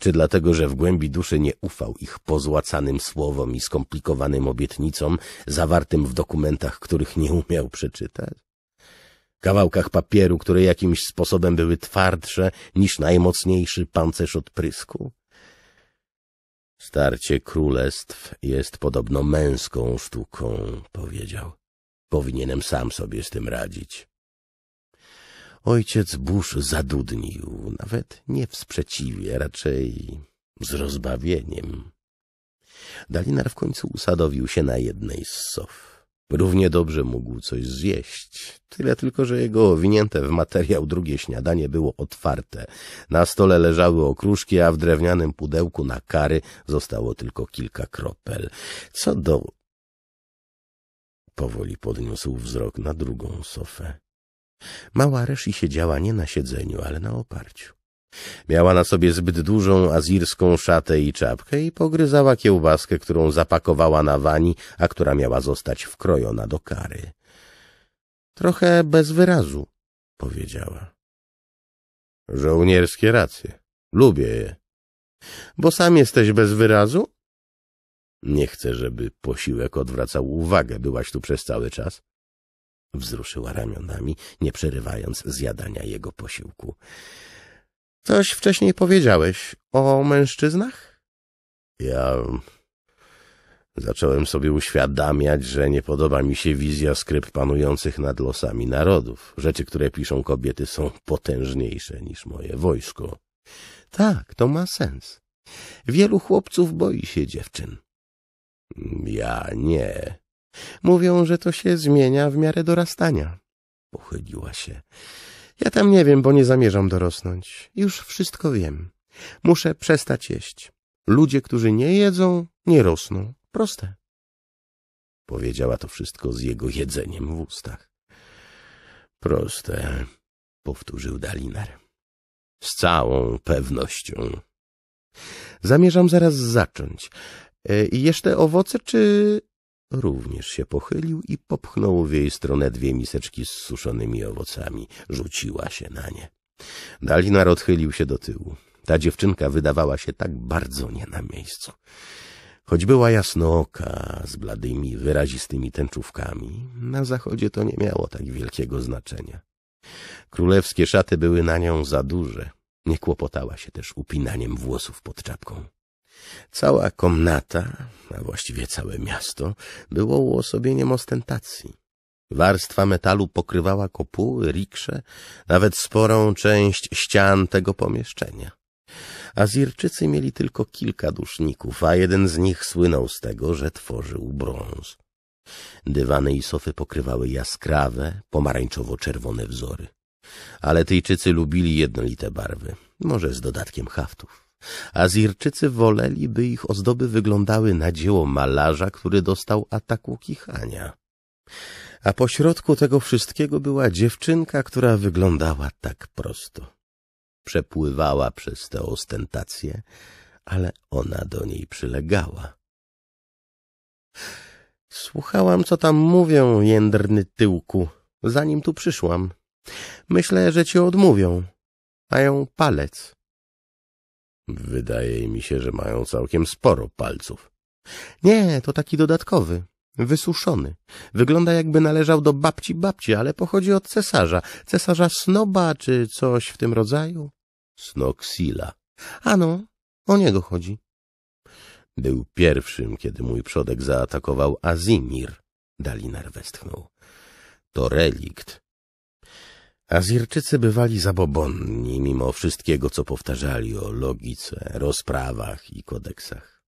Czy dlatego, że w głębi duszy nie ufał ich pozłacanym słowom i skomplikowanym obietnicom, zawartym w dokumentach, których nie umiał przeczytać? Kawałkach papieru, które jakimś sposobem były twardsze niż najmocniejszy pancerz od prysku? Starcie królestw jest podobno męską sztuką, powiedział. Powinienem sam sobie z tym radzić. Ojciec burz zadudnił, nawet nie w sprzeciwie, raczej z rozbawieniem. Dalinar w końcu usadowił się na jednej z sof. Równie dobrze mógł coś zjeść, tyle tylko, że jego owinięte w materiał drugie śniadanie było otwarte. Na stole leżały okruszki, a w drewnianym pudełku na kary zostało tylko kilka kropel. Co do... Powoli podniósł wzrok na drugą sofę. Mała i siedziała nie na siedzeniu, ale na oparciu. Miała na sobie zbyt dużą azirską szatę i czapkę i pogryzała kiełbaskę, którą zapakowała na wani, a która miała zostać wkrojona do kary. — Trochę bez wyrazu — powiedziała. — Żołnierskie racje. Lubię je. — Bo sam jesteś bez wyrazu? — Nie chcę, żeby posiłek odwracał uwagę. Byłaś tu przez cały czas. Wzruszyła ramionami, nie przerywając zjadania jego posiłku. Coś wcześniej powiedziałeś o mężczyznach? Ja zacząłem sobie uświadamiać, że nie podoba mi się wizja skrypt panujących nad losami narodów. Rzeczy, które piszą kobiety są potężniejsze niż moje wojsko. Tak, to ma sens. Wielu chłopców boi się dziewczyn. Ja nie. Mówią, że to się zmienia w miarę dorastania. Pochyliła się. Ja tam nie wiem, bo nie zamierzam dorosnąć. Już wszystko wiem. Muszę przestać jeść. Ludzie, którzy nie jedzą, nie rosną. Proste. Powiedziała to wszystko z jego jedzeniem w ustach. Proste, powtórzył Dalinar, Z całą pewnością. Zamierzam zaraz zacząć. I e, jeszcze owoce, czy również się pochylił i popchnął w jej stronę dwie miseczki z suszonymi owocami. Rzuciła się na nie. Dalinar odchylił się do tyłu. Ta dziewczynka wydawała się tak bardzo nie na miejscu. Choć była jasnooka, z bladymi, wyrazistymi tęczówkami, na zachodzie to nie miało tak wielkiego znaczenia. Królewskie szaty były na nią za duże. Nie kłopotała się też upinaniem włosów pod czapką. Cała komnata, a właściwie całe miasto, było uosobieniem ostentacji. Warstwa metalu pokrywała kopuły, riksze, nawet sporą część ścian tego pomieszczenia. Azirczycy mieli tylko kilka duszników, a jeden z nich słynął z tego, że tworzył brąz. Dywany i sofy pokrywały jaskrawe, pomarańczowo-czerwone wzory. Ale Tyjczycy lubili jednolite barwy, może z dodatkiem haftów. Azirczycy woleli, by ich ozdoby wyglądały na dzieło malarza, który dostał ataku kichania. A pośrodku tego wszystkiego była dziewczynka, która wyglądała tak prosto. Przepływała przez te ostentacje, ale ona do niej przylegała. Słuchałam, co tam mówią, jędrny tyłku, zanim tu przyszłam. Myślę, że cię odmówią. Mają palec. Wydaje mi się, że mają całkiem sporo palców. Nie, to taki dodatkowy, wysuszony. Wygląda jakby należał do babci babci, ale pochodzi od cesarza. Cesarza Snoba czy coś w tym rodzaju? Snoksila. Ano, o niego chodzi. Był pierwszym, kiedy mój przodek zaatakował Azimir. Dalinar westchnął. To relikt Azirczycy bywali zabobonni mimo wszystkiego, co powtarzali o logice, rozprawach i kodeksach.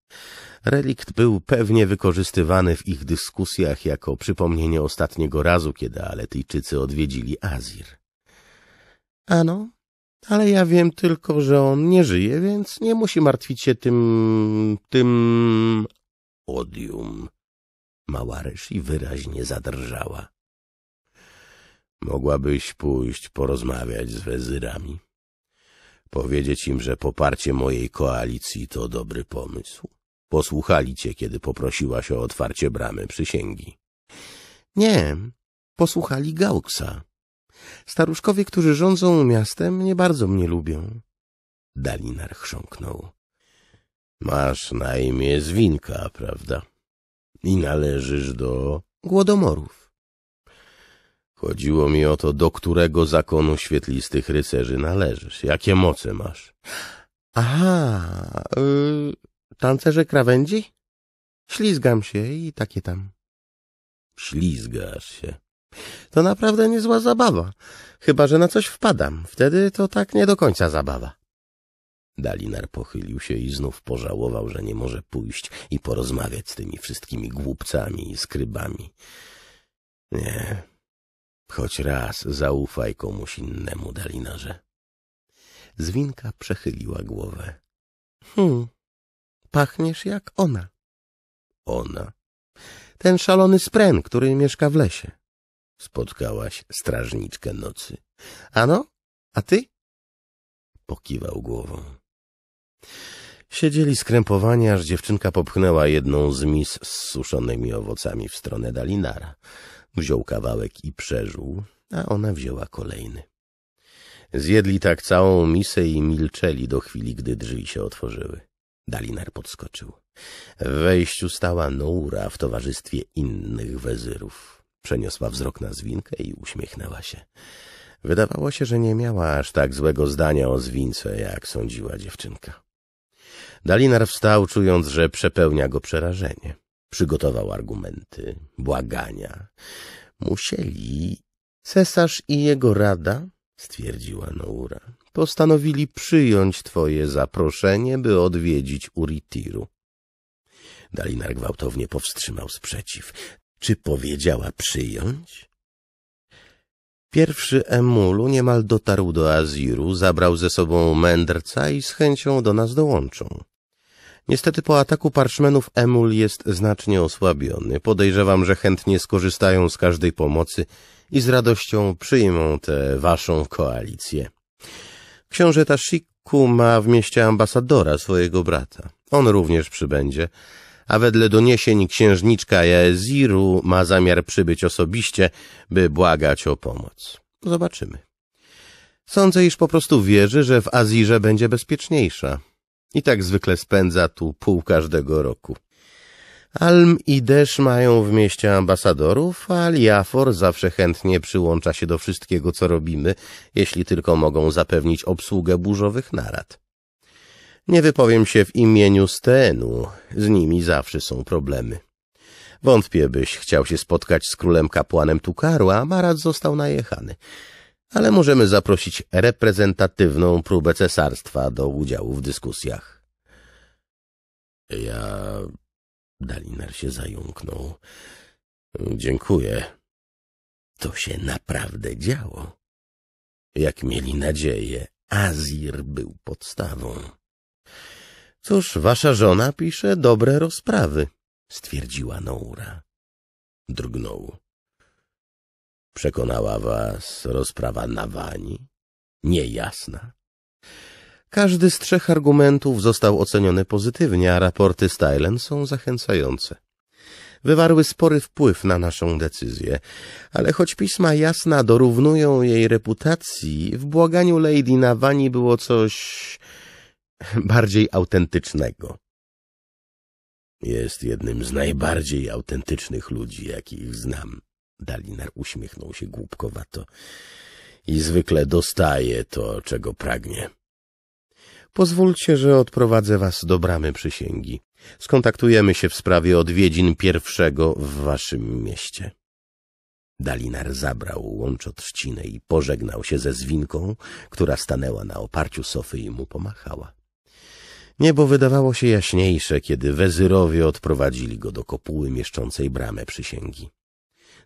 Relikt był pewnie wykorzystywany w ich dyskusjach jako przypomnienie ostatniego razu, kiedy Aletyjczycy odwiedzili Azir. Ano, ale ja wiem tylko, że on nie żyje, więc nie musi martwić się tym... tym... odium. Mała i wyraźnie zadrżała. Mogłabyś pójść porozmawiać z wezyrami. Powiedzieć im, że poparcie mojej koalicji to dobry pomysł. Posłuchali cię, kiedy poprosiłaś o otwarcie bramy przysięgi. Nie, posłuchali Gauksa. Staruszkowie, którzy rządzą miastem, nie bardzo mnie lubią. Dalinar chrząknął. Masz na imię Zwinka, prawda? I należysz do... Głodomorów. Chodziło mi o to, do którego zakonu świetlistych rycerzy należysz, jakie moce masz. Aha, yy, tancerze krawędzi? Ślizgam się i takie tam. Ślizgasz się. To naprawdę niezła zabawa. Chyba, że na coś wpadam. Wtedy to tak nie do końca zabawa. Dalinar pochylił się i znów pożałował, że nie może pójść i porozmawiać z tymi wszystkimi głupcami i skrybami. Nie, Choć raz zaufaj komuś innemu, dalinarze. Zwinka przechyliła głowę. Hmm, pachniesz jak ona. Ona? Ten szalony spren, który mieszka w lesie. Spotkałaś strażniczkę nocy. Ano, a ty? Pokiwał głową. Siedzieli skrępowani, aż dziewczynka popchnęła jedną z mis z suszonymi owocami w stronę Dalinara. Wziął kawałek i przeżuł, a ona wzięła kolejny. Zjedli tak całą misę i milczeli do chwili, gdy drzwi się otworzyły. Dalinar podskoczył. W wejściu stała Noura w towarzystwie innych wezyrów. Przeniosła wzrok na Zwinkę i uśmiechnęła się. Wydawało się, że nie miała aż tak złego zdania o Zwince, jak sądziła dziewczynka. Dalinar wstał, czując, że przepełnia go przerażenie. Przygotował argumenty, błagania. Musieli... Cesarz i jego rada, stwierdziła Noura, postanowili przyjąć twoje zaproszenie, by odwiedzić Uritiru. Dalinar gwałtownie powstrzymał sprzeciw. Czy powiedziała przyjąć? Pierwszy Emulu niemal dotarł do Aziru, zabrał ze sobą mędrca i z chęcią do nas dołączą, Niestety po ataku parczmenów Emul jest znacznie osłabiony. Podejrzewam, że chętnie skorzystają z każdej pomocy i z radością przyjmą tę waszą koalicję. Książę Tashiku ma w mieście ambasadora swojego brata. On również przybędzie, a wedle doniesień księżniczka Jeziru ma zamiar przybyć osobiście, by błagać o pomoc. Zobaczymy. Sądzę, iż po prostu wierzy, że w Azirze będzie bezpieczniejsza. I tak zwykle spędza tu pół każdego roku. Alm i Desz mają w mieście ambasadorów, a Liafor zawsze chętnie przyłącza się do wszystkiego, co robimy, jeśli tylko mogą zapewnić obsługę burzowych narad. Nie wypowiem się w imieniu Stenu, z nimi zawsze są problemy. Wątpię, byś chciał się spotkać z królem kapłanem Tukaru, a Marat został najechany ale możemy zaprosić reprezentatywną próbę cesarstwa do udziału w dyskusjach. Ja... Daliner się zająknął. Dziękuję. To się naprawdę działo. Jak mieli nadzieję, Azir był podstawą. Cóż, wasza żona pisze dobre rozprawy, stwierdziła Noura. Drgnął. Przekonała was rozprawa Nawani? Niejasna? Każdy z trzech argumentów został oceniony pozytywnie, a raporty Stylen są zachęcające. Wywarły spory wpływ na naszą decyzję, ale choć pisma jasna dorównują jej reputacji, w błaganiu Lady Nawani było coś bardziej autentycznego. Jest jednym z najbardziej autentycznych ludzi, jakich znam. Dalinar uśmiechnął się głupkowato. I zwykle dostaje to, czego pragnie. Pozwólcie, że odprowadzę was do bramy przysięgi. Skontaktujemy się w sprawie odwiedzin pierwszego w waszym mieście. Dalinar zabrał łączotrzcinę i pożegnał się ze zwinką, która stanęła na oparciu sofy i mu pomachała. Niebo wydawało się jaśniejsze, kiedy wezyrowie odprowadzili go do kopuły mieszczącej bramę przysięgi.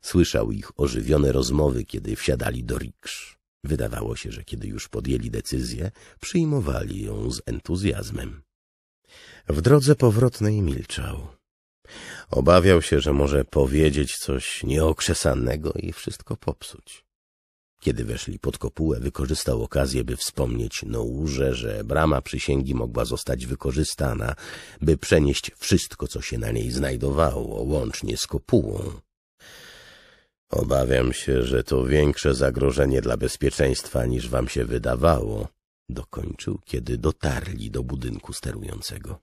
Słyszał ich ożywione rozmowy, kiedy wsiadali do riksz. Wydawało się, że kiedy już podjęli decyzję, przyjmowali ją z entuzjazmem. W drodze powrotnej milczał. Obawiał się, że może powiedzieć coś nieokrzesanego i wszystko popsuć. Kiedy weszli pod kopułę, wykorzystał okazję, by wspomnieć Nourze, że brama przysięgi mogła zostać wykorzystana, by przenieść wszystko, co się na niej znajdowało, łącznie z kopułą. Obawiam się, że to większe zagrożenie dla bezpieczeństwa niż wam się wydawało, dokończył, kiedy dotarli do budynku sterującego.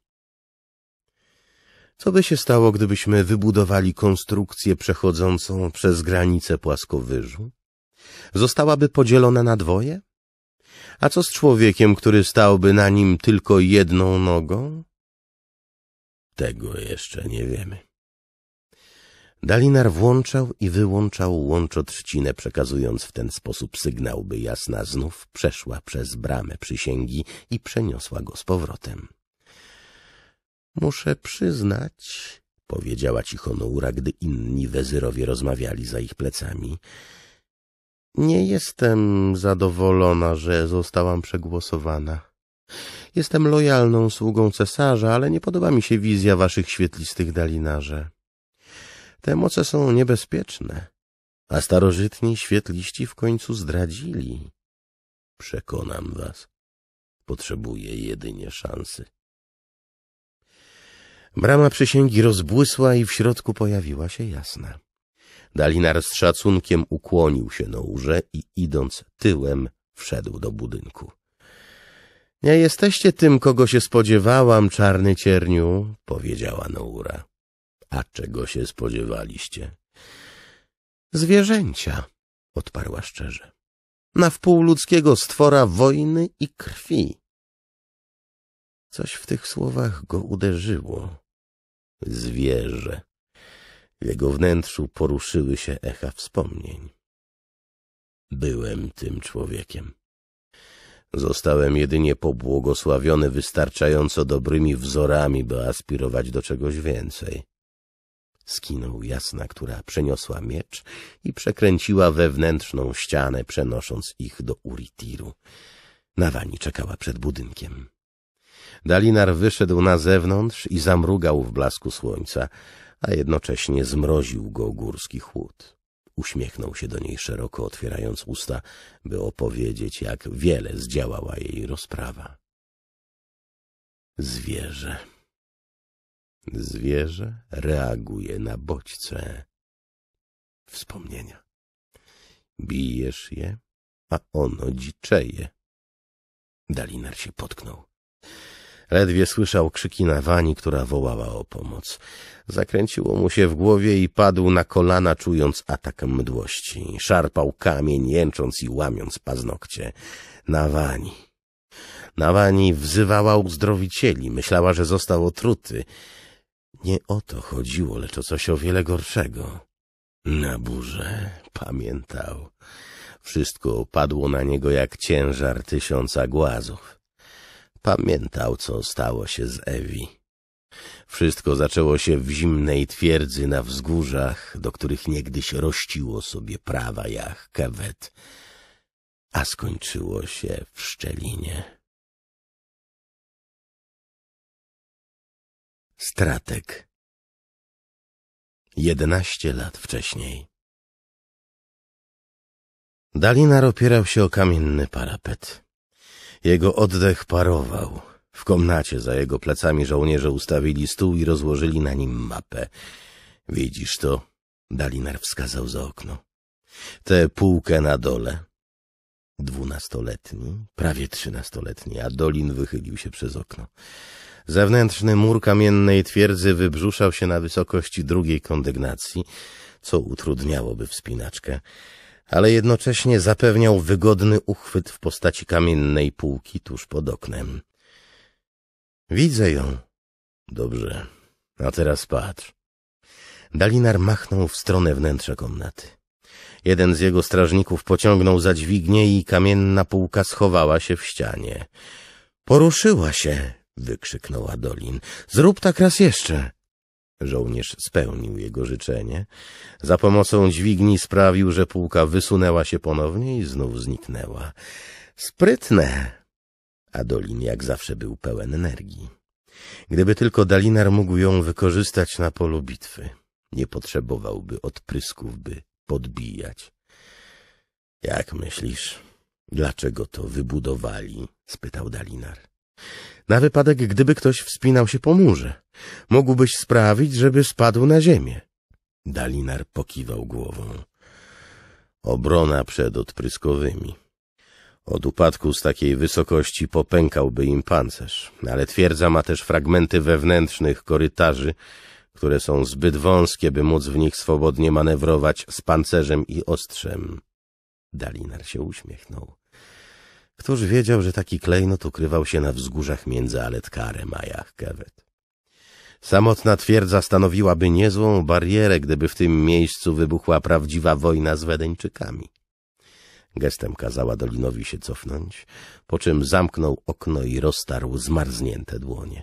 Co by się stało, gdybyśmy wybudowali konstrukcję przechodzącą przez granicę płaskowyżu? Zostałaby podzielona na dwoje? A co z człowiekiem, który stałby na nim tylko jedną nogą? Tego jeszcze nie wiemy. Dalinar włączał i wyłączał łączotrzcinę, przekazując w ten sposób sygnał, by jasna znów przeszła przez bramę przysięgi i przeniosła go z powrotem. Muszę przyznać, powiedziała cicho Noura, gdy inni wezyrowie rozmawiali za ich plecami. Nie jestem zadowolona, że zostałam przegłosowana. Jestem lojalną sługą cesarza, ale nie podoba mi się wizja waszych świetlistych dalinarze. Te moce są niebezpieczne, a starożytni świetliści w końcu zdradzili. Przekonam was. Potrzebuję jedynie szansy. Brama przysięgi rozbłysła i w środku pojawiła się jasna. Dalinar z szacunkiem ukłonił się na i idąc tyłem wszedł do budynku. — Nie jesteście tym, kogo się spodziewałam, czarny cierniu — powiedziała Noura. A czego się spodziewaliście? Zwierzęcia, odparła szczerze. Na wpół ludzkiego stwora wojny i krwi. Coś w tych słowach go uderzyło. Zwierzę. W jego wnętrzu poruszyły się echa wspomnień. Byłem tym człowiekiem. Zostałem jedynie pobłogosławiony wystarczająco dobrymi wzorami, by aspirować do czegoś więcej skinął jasna, która przeniosła miecz i przekręciła wewnętrzną ścianę, przenosząc ich do Uritiru. Nawani czekała przed budynkiem. Dalinar wyszedł na zewnątrz i zamrugał w blasku słońca, a jednocześnie zmroził go górski chłód. Uśmiechnął się do niej szeroko, otwierając usta, by opowiedzieć, jak wiele zdziałała jej rozprawa. Zwierzę. Zwierzę reaguje na bodźce. Wspomnienia. Bijesz je, a ono dziczeje. Dalinar się potknął. Ledwie słyszał krzyki Nawani, która wołała o pomoc. Zakręciło mu się w głowie i padł na kolana, czując atak mdłości. Szarpał kamień, jęcząc i łamiąc paznokcie. Nawani. Nawani wzywała uzdrowicieli. Myślała, że został otruty. Nie o to chodziło, lecz o coś o wiele gorszego. Na burzę pamiętał. Wszystko padło na niego jak ciężar tysiąca głazów. Pamiętał, co stało się z Ewi. Wszystko zaczęło się w zimnej twierdzy na wzgórzach, do których niegdyś rościło sobie prawa jak kewet, a skończyło się w szczelinie. Stratek. Jedenaście lat wcześniej. Dalinar opierał się o kamienny parapet. Jego oddech parował. W komnacie za jego plecami żołnierze ustawili stół i rozłożyli na nim mapę. Widzisz to? Dalinar wskazał za okno. Tę półkę na dole. Dwunastoletni, prawie trzynastoletni, a Dolin wychylił się przez okno. Zewnętrzny mur kamiennej twierdzy wybrzuszał się na wysokości drugiej kondygnacji, co utrudniałoby wspinaczkę, ale jednocześnie zapewniał wygodny uchwyt w postaci kamiennej półki tuż pod oknem. Widzę ją. Dobrze. A teraz patrz. Dalinar machnął w stronę wnętrza komnaty. Jeden z jego strażników pociągnął za dźwignię i kamienna półka schowała się w ścianie. Poruszyła się, wykrzyknęła Dolin. Zrób tak raz jeszcze. Żołnierz spełnił jego życzenie. Za pomocą dźwigni sprawił, że półka wysunęła się ponownie i znów zniknęła. Sprytne! Adolin jak zawsze był pełen energii. Gdyby tylko Dalinar mógł ją wykorzystać na polu bitwy, nie potrzebowałby odprysków, by podbijać. Jak myślisz, dlaczego to wybudowali? spytał Dalinar. Na wypadek, gdyby ktoś wspinał się po murze. Mógłbyś sprawić, żeby spadł na ziemię. Dalinar pokiwał głową. Obrona przed odpryskowymi. Od upadku z takiej wysokości popękałby im pancerz, ale twierdza ma też fragmenty wewnętrznych korytarzy, które są zbyt wąskie, by móc w nich swobodnie manewrować z pancerzem i ostrzem. Dalinar się uśmiechnął. Któż wiedział, że taki klejnot ukrywał się na wzgórzach między Aletkarem a Jachkevet? Samotna twierdza stanowiłaby niezłą barierę, gdyby w tym miejscu wybuchła prawdziwa wojna z Wedeńczykami. Gestem kazała Dolinowi się cofnąć, po czym zamknął okno i roztarł zmarznięte dłonie.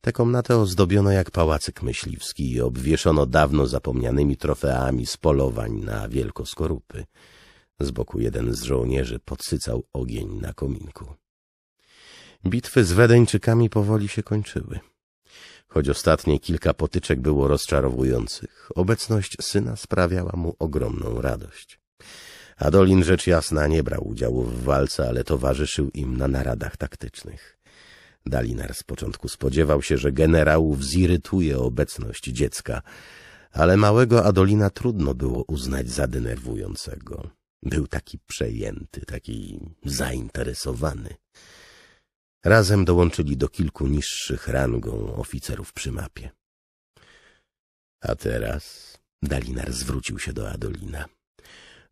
Tę komnatę ozdobiono jak pałacyk myśliwski i obwieszono dawno zapomnianymi trofeami z polowań na wielkoskorupy. skorupy. Z boku jeden z żołnierzy podsycał ogień na kominku. Bitwy z Wedeńczykami powoli się kończyły. Choć ostatnie kilka potyczek było rozczarowujących, obecność syna sprawiała mu ogromną radość. Adolin rzecz jasna nie brał udziału w walce, ale towarzyszył im na naradach taktycznych. Dalinar z początku spodziewał się, że generałów zirytuje obecność dziecka, ale małego Adolina trudno było uznać za denerwującego. Był taki przejęty, taki zainteresowany. Razem dołączyli do kilku niższych rangą oficerów przy mapie. A teraz Dalinar zwrócił się do Adolina.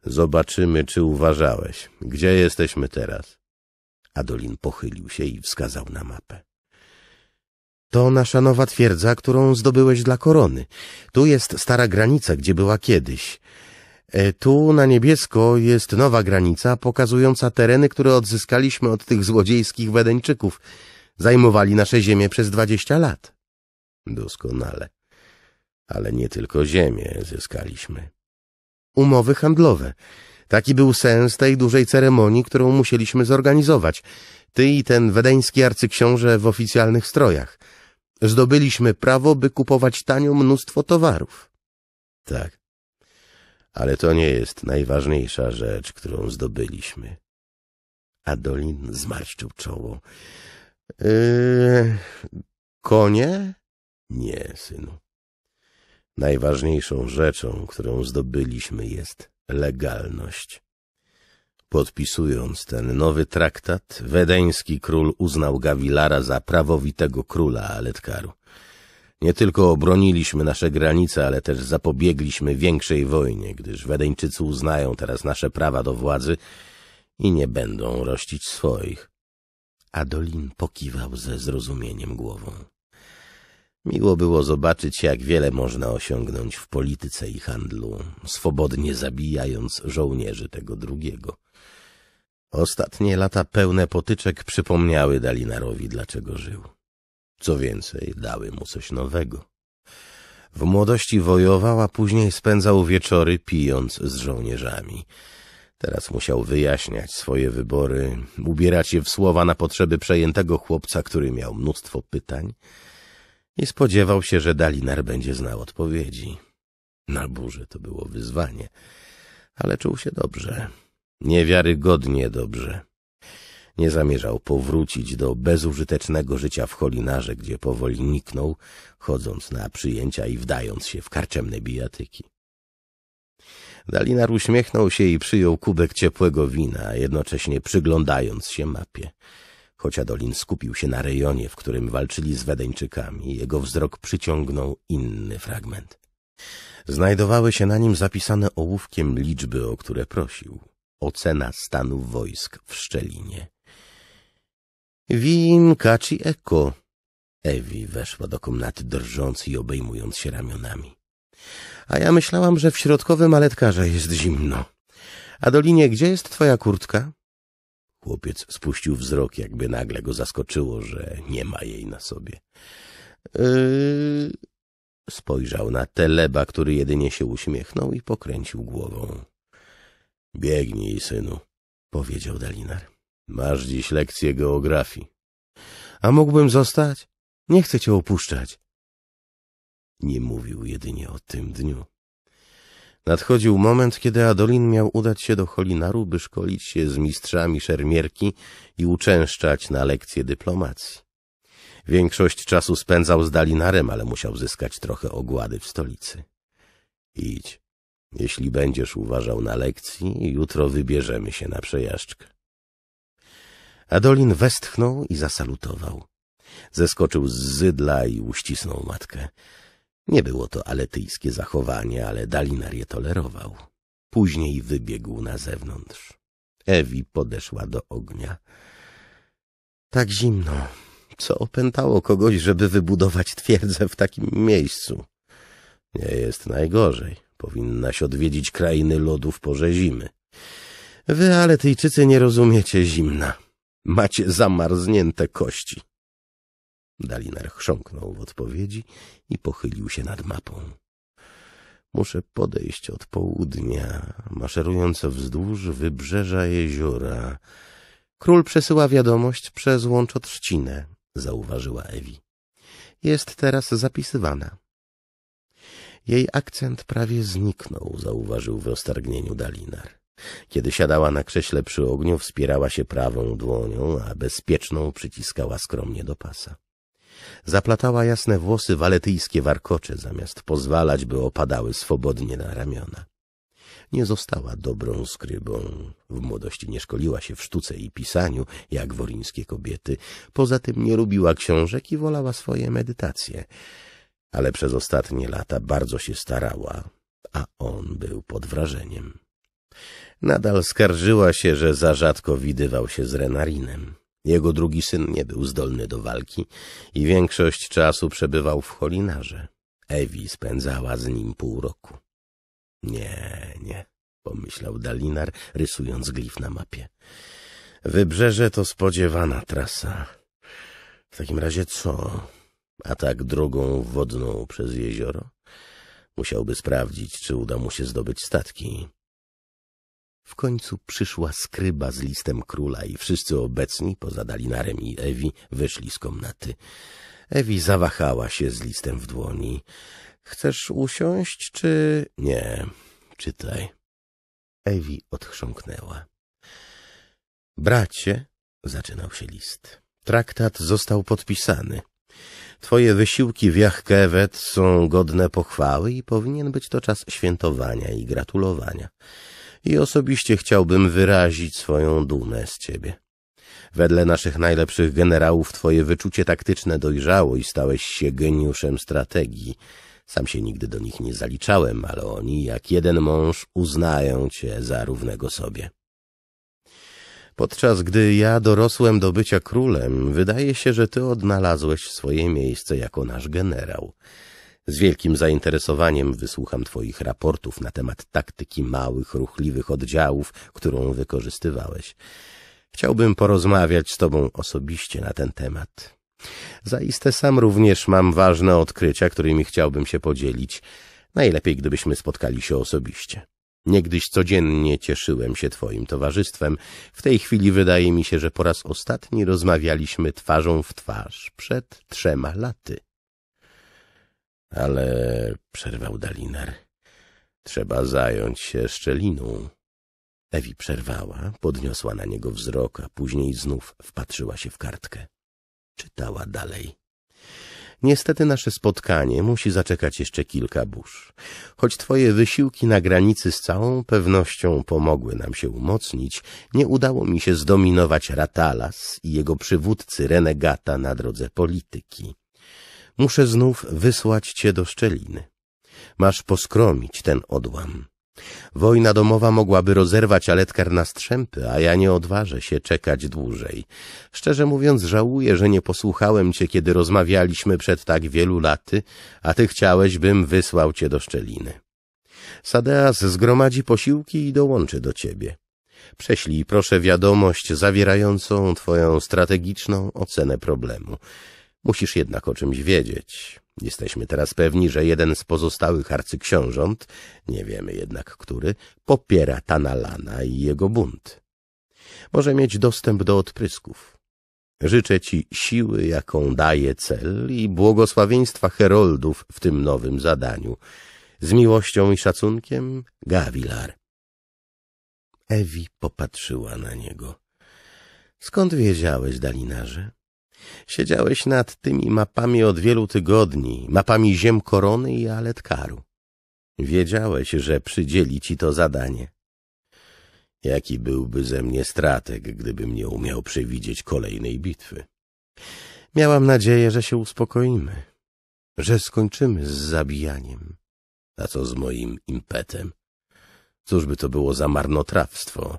Zobaczymy, czy uważałeś. Gdzie jesteśmy teraz? Adolin pochylił się i wskazał na mapę. To nasza nowa twierdza, którą zdobyłeś dla korony. Tu jest stara granica, gdzie była kiedyś. E, tu na niebiesko jest nowa granica pokazująca tereny, które odzyskaliśmy od tych złodziejskich Wedeńczyków. Zajmowali nasze ziemie przez dwadzieścia lat. Doskonale. Ale nie tylko ziemię zyskaliśmy. Umowy handlowe. Taki był sens tej dużej ceremonii, którą musieliśmy zorganizować. Ty i ten wedeński arcyksiąże w oficjalnych strojach. Zdobyliśmy prawo, by kupować tanio mnóstwo towarów. Tak. Ale to nie jest najważniejsza rzecz, którą zdobyliśmy. Adolin zmarszczył czoło. Yy, konie? Nie, synu. Najważniejszą rzeczą, którą zdobyliśmy jest legalność. Podpisując ten nowy traktat, wedeński król uznał Gawilara za prawowitego króla Aletkaru. Nie tylko obroniliśmy nasze granice, ale też zapobiegliśmy większej wojnie, gdyż Wedeńczycy uznają teraz nasze prawa do władzy i nie będą rościć swoich. Adolin pokiwał ze zrozumieniem głową. Miło było zobaczyć, jak wiele można osiągnąć w polityce i handlu, swobodnie zabijając żołnierzy tego drugiego. Ostatnie lata pełne potyczek przypomniały Dalinarowi, dlaczego żył. Co więcej, dały mu coś nowego. W młodości wojował, a później spędzał wieczory pijąc z żołnierzami. Teraz musiał wyjaśniać swoje wybory, ubierać je w słowa na potrzeby przejętego chłopca, który miał mnóstwo pytań i spodziewał się, że Dalinar będzie znał odpowiedzi. Na burze to było wyzwanie, ale czuł się dobrze, niewiarygodnie dobrze. Nie zamierzał powrócić do bezużytecznego życia w Holinarze, gdzie powoli niknął, chodząc na przyjęcia i wdając się w karczemne bijatyki. Dalinar uśmiechnął się i przyjął kubek ciepłego wina, jednocześnie przyglądając się mapie. Choć Adolin skupił się na rejonie, w którym walczyli z Wedeńczykami, jego wzrok przyciągnął inny fragment. Znajdowały się na nim zapisane ołówkiem liczby, o które prosił. Ocena stanu wojsk w Szczelinie. Wim, Winkaci eko. Ewi weszła do komnaty drżąc i obejmując się ramionami. A ja myślałam, że w środkowym aletkarze jest zimno. Adolinie, gdzie jest twoja kurtka? Chłopiec spuścił wzrok, jakby nagle go zaskoczyło, że nie ma jej na sobie. Yy... Spojrzał na Teleba, który jedynie się uśmiechnął i pokręcił głową. — Biegnij, synu — powiedział Dalinar. Masz dziś lekcję geografii. A mógłbym zostać? Nie chcę cię opuszczać. Nie mówił jedynie o tym dniu. Nadchodził moment, kiedy Adolin miał udać się do Holinaru, by szkolić się z mistrzami szermierki i uczęszczać na lekcje dyplomacji. Większość czasu spędzał z Dalinarem, ale musiał zyskać trochę ogłady w stolicy. Idź. Jeśli będziesz uważał na lekcji, jutro wybierzemy się na przejażdżkę. Adolin westchnął i zasalutował. Zeskoczył z zydla i uścisnął matkę. Nie było to aletyjskie zachowanie, ale Dalinar je tolerował. Później wybiegł na zewnątrz. Ewi podeszła do ognia. Tak zimno. Co opętało kogoś, żeby wybudować twierdzę w takim miejscu? Nie jest najgorzej. Powinnaś odwiedzić krainy lodów porze zimy. Wy, Aletyjczycy, nie rozumiecie zimna. Macie zamarznięte kości. Dalinar chrząknął w odpowiedzi i pochylił się nad mapą. Muszę podejść od południa, maszerując wzdłuż wybrzeża jeziora. Król przesyła wiadomość przez łącz trzcinę, zauważyła Ewi. Jest teraz zapisywana. Jej akcent prawie zniknął, zauważył w roztargnieniu Dalinar. Kiedy siadała na krześle przy ogniu, wspierała się prawą dłonią, a bezpieczną przyciskała skromnie do pasa. Zaplatała jasne włosy waletyjskie warkocze, zamiast pozwalać, by opadały swobodnie na ramiona. Nie została dobrą skrybą. W młodości nie szkoliła się w sztuce i pisaniu, jak worińskie kobiety. Poza tym nie lubiła książek i wolała swoje medytacje. Ale przez ostatnie lata bardzo się starała, a on był pod wrażeniem. Nadal skarżyła się, że za rzadko widywał się z Renarinem. Jego drugi syn nie był zdolny do walki i większość czasu przebywał w cholinarze. Ewi spędzała z nim pół roku. Nie, nie, pomyślał Dalinar, rysując glif na mapie. Wybrzeże to spodziewana trasa. W takim razie co? Atak drogą wodną przez jezioro? Musiałby sprawdzić, czy uda mu się zdobyć statki. W końcu przyszła skryba z listem króla i wszyscy obecni, poza Dalinarem i Ewi, wyszli z komnaty. Ewi zawahała się z listem w dłoni. — Chcesz usiąść, czy... — Nie, czytaj. Ewi odchrząknęła. — Bracie — zaczynał się list. — Traktat został podpisany. Twoje wysiłki w Jachkewet są godne pochwały i powinien być to czas świętowania i gratulowania i osobiście chciałbym wyrazić swoją dumę z ciebie. Wedle naszych najlepszych generałów twoje wyczucie taktyczne dojrzało i stałeś się geniuszem strategii. Sam się nigdy do nich nie zaliczałem, ale oni, jak jeden mąż, uznają cię za równego sobie. Podczas gdy ja dorosłem do bycia królem, wydaje się, że ty odnalazłeś swoje miejsce jako nasz generał. Z wielkim zainteresowaniem wysłucham Twoich raportów na temat taktyki małych, ruchliwych oddziałów, którą wykorzystywałeś. Chciałbym porozmawiać z Tobą osobiście na ten temat. Zaiste sam również mam ważne odkrycia, którymi chciałbym się podzielić. Najlepiej, gdybyśmy spotkali się osobiście. Niegdyś codziennie cieszyłem się Twoim towarzystwem. W tej chwili wydaje mi się, że po raz ostatni rozmawialiśmy twarzą w twarz przed trzema laty. Ale, przerwał Daliner, trzeba zająć się szczeliną. Ewi przerwała, podniosła na niego wzrok, a później znów wpatrzyła się w kartkę. Czytała dalej. Niestety nasze spotkanie musi zaczekać jeszcze kilka burz. Choć twoje wysiłki na granicy z całą pewnością pomogły nam się umocnić, nie udało mi się zdominować Ratalas i jego przywódcy renegata na drodze polityki muszę znów wysłać cię do szczeliny. Masz poskromić ten odłam. Wojna domowa mogłaby rozerwać Aletkar na strzępy, a ja nie odważę się czekać dłużej. Szczerze mówiąc, żałuję, że nie posłuchałem cię, kiedy rozmawialiśmy przed tak wielu laty, a ty chciałeś, bym wysłał cię do szczeliny. Sadeas zgromadzi posiłki i dołączy do ciebie. Prześlij proszę wiadomość zawierającą twoją strategiczną ocenę problemu. Musisz jednak o czymś wiedzieć. Jesteśmy teraz pewni, że jeden z pozostałych arcyksiążąt, nie wiemy jednak który, popiera Tanalana i jego bunt. Może mieć dostęp do odprysków. Życzę ci siły, jaką daje cel i błogosławieństwa heroldów w tym nowym zadaniu. Z miłością i szacunkiem, Gawilar. Ewi popatrzyła na niego. Skąd wiedziałeś, Dalinarze? Siedziałeś nad tymi mapami od wielu tygodni, mapami ziem korony i aletkaru. Wiedziałeś, że przydzieli ci to zadanie. Jaki byłby ze mnie stratek, gdybym nie umiał przewidzieć kolejnej bitwy? Miałam nadzieję, że się uspokoimy, że skończymy z zabijaniem. A co z moim impetem? Cóż by to było za marnotrawstwo,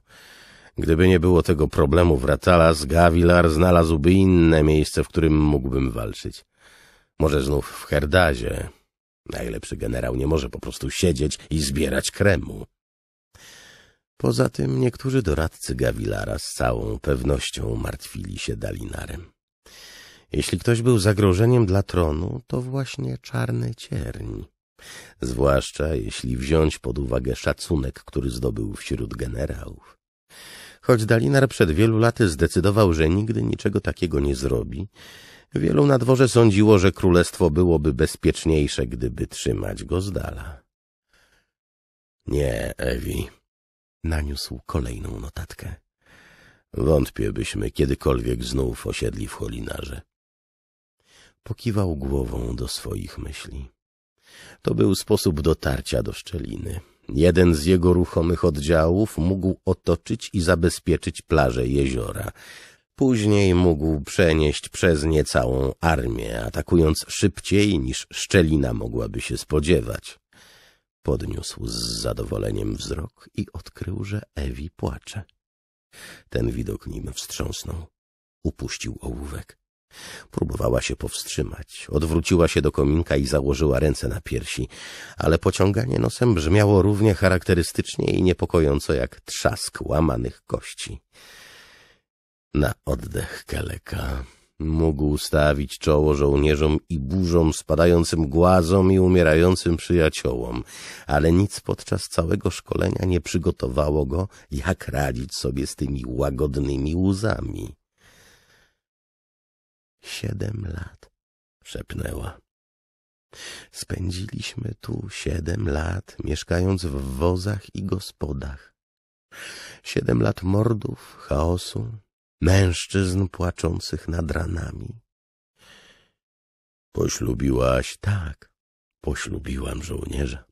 Gdyby nie było tego problemu Wratalas, Gavilar znalazłby inne miejsce, w którym mógłbym walczyć. Może znów w Herdazie. Najlepszy generał nie może po prostu siedzieć i zbierać kremu. Poza tym niektórzy doradcy Gavilara z całą pewnością martwili się Dalinarem. Jeśli ktoś był zagrożeniem dla tronu, to właśnie czarny cierń. Zwłaszcza jeśli wziąć pod uwagę szacunek, który zdobył wśród generałów. Choć Dalinar przed wielu laty zdecydował, że nigdy niczego takiego nie zrobi, wielu na dworze sądziło, że królestwo byłoby bezpieczniejsze, gdyby trzymać go z dala. Nie, Ewi, naniósł kolejną notatkę. Wątpię, byśmy kiedykolwiek znów osiedli w Holinarze. Pokiwał głową do swoich myśli. To był sposób dotarcia do szczeliny. Jeden z jego ruchomych oddziałów mógł otoczyć i zabezpieczyć plażę jeziora. Później mógł przenieść przez nie całą armię, atakując szybciej niż szczelina mogłaby się spodziewać. Podniósł z zadowoleniem wzrok i odkrył, że Ewi płacze. Ten widok nim wstrząsnął. Upuścił ołówek. Próbowała się powstrzymać. Odwróciła się do kominka i założyła ręce na piersi, ale pociąganie nosem brzmiało równie charakterystycznie i niepokojąco jak trzask łamanych kości. Na oddech Keleka mógł stawić czoło żołnierzom i burzom, spadającym głazom i umierającym przyjaciołom, ale nic podczas całego szkolenia nie przygotowało go, jak radzić sobie z tymi łagodnymi łzami. Siedem lat, szepnęła. Spędziliśmy tu siedem lat, mieszkając w wozach i gospodach. Siedem lat mordów, chaosu, mężczyzn płaczących nad ranami. Poślubiłaś, tak, poślubiłam żołnierza.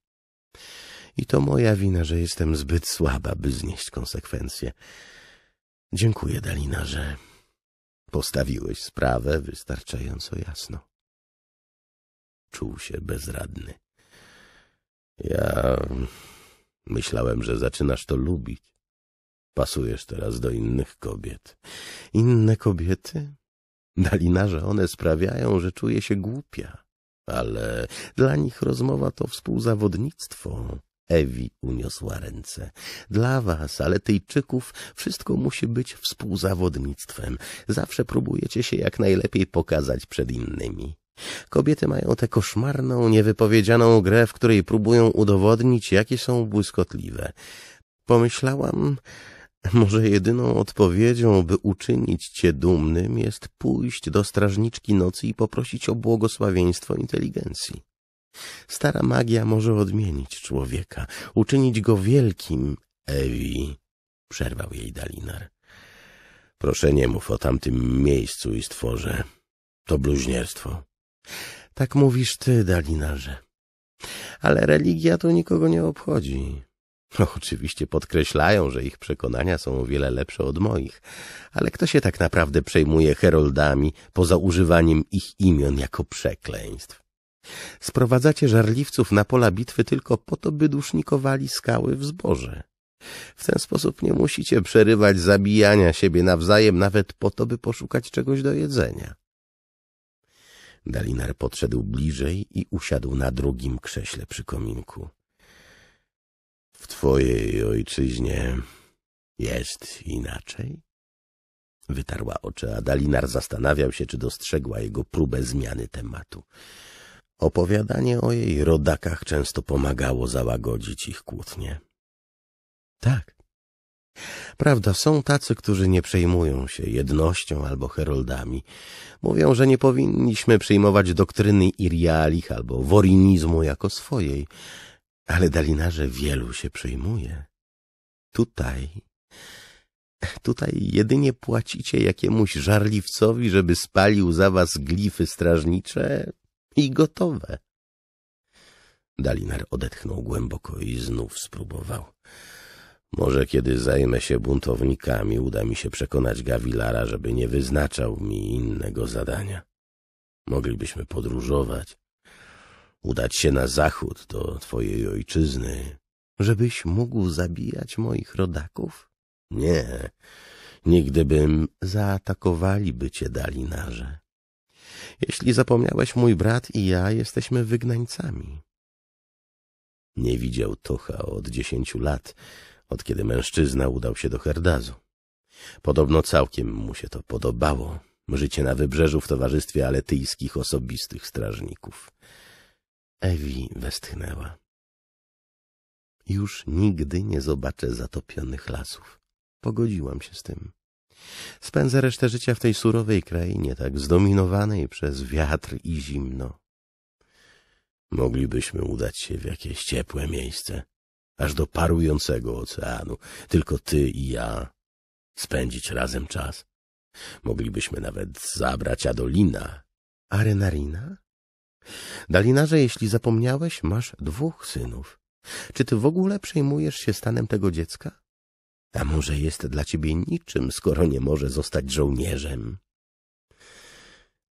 I to moja wina, że jestem zbyt słaba, by znieść konsekwencje. Dziękuję, Dalina, że... Postawiłeś sprawę wystarczająco jasno. Czuł się bezradny. Ja myślałem, że zaczynasz to lubić. Pasujesz teraz do innych kobiet. Inne kobiety? Dalinarze one sprawiają, że czuję się głupia. Ale dla nich rozmowa to współzawodnictwo. Ewi uniosła ręce. Dla was, Aletyjczyków, wszystko musi być współzawodnictwem. Zawsze próbujecie się jak najlepiej pokazać przed innymi. Kobiety mają tę koszmarną, niewypowiedzianą grę, w której próbują udowodnić, jakie są błyskotliwe. Pomyślałam, może jedyną odpowiedzią, by uczynić cię dumnym, jest pójść do strażniczki nocy i poprosić o błogosławieństwo inteligencji. Stara magia może odmienić człowieka, uczynić go wielkim, Ewi, przerwał jej Dalinar. Proszę nie mów o tamtym miejscu i stworze. To bluźnierstwo. Tak mówisz ty, Dalinarze. Ale religia to nikogo nie obchodzi. No, oczywiście podkreślają, że ich przekonania są o wiele lepsze od moich, ale kto się tak naprawdę przejmuje heroldami poza używaniem ich imion jako przekleństw? Sprowadzacie żarliwców na pola bitwy tylko po to, by dusznikowali skały w zboże. W ten sposób nie musicie przerywać zabijania siebie nawzajem nawet po to, by poszukać czegoś do jedzenia. Dalinar podszedł bliżej i usiadł na drugim krześle przy kominku. W twojej ojczyźnie jest inaczej? Wytarła oczy, a Dalinar zastanawiał się, czy dostrzegła jego próbę zmiany tematu. Opowiadanie o jej rodakach często pomagało załagodzić ich kłótnie. Tak. Prawda, są tacy, którzy nie przejmują się jednością albo heroldami. Mówią, że nie powinniśmy przyjmować doktryny Irialich albo worinizmu jako swojej, ale dalinarze wielu się przejmuje. Tutaj, tutaj jedynie płacicie jakiemuś żarliwcowi, żeby spalił za was glify strażnicze, i gotowe. Dalinar odetchnął głęboko i znów spróbował. Może kiedy zajmę się buntownikami, uda mi się przekonać Gawilara, żeby nie wyznaczał mi innego zadania. Moglibyśmy podróżować, udać się na zachód do twojej ojczyzny. Żebyś mógł zabijać moich rodaków? Nie, nigdy bym zaatakowaliby cię, Dalinarze. Jeśli zapomniałeś, mój brat i ja jesteśmy wygnańcami. Nie widział Tocha od dziesięciu lat, od kiedy mężczyzna udał się do Herdazu. Podobno całkiem mu się to podobało, życie na wybrzeżu w towarzystwie aletyjskich osobistych strażników. Ewi westchnęła. Już nigdy nie zobaczę zatopionych lasów. Pogodziłam się z tym. Spędzę resztę życia w tej surowej krainie, tak zdominowanej przez wiatr i zimno. Moglibyśmy udać się w jakieś ciepłe miejsce, aż do parującego oceanu, tylko ty i ja, spędzić razem czas. Moglibyśmy nawet zabrać Adolina. Arenarina? Dalinarze, jeśli zapomniałeś, masz dwóch synów. Czy ty w ogóle przejmujesz się stanem tego dziecka? A może jest dla ciebie niczym, skoro nie może zostać żołnierzem?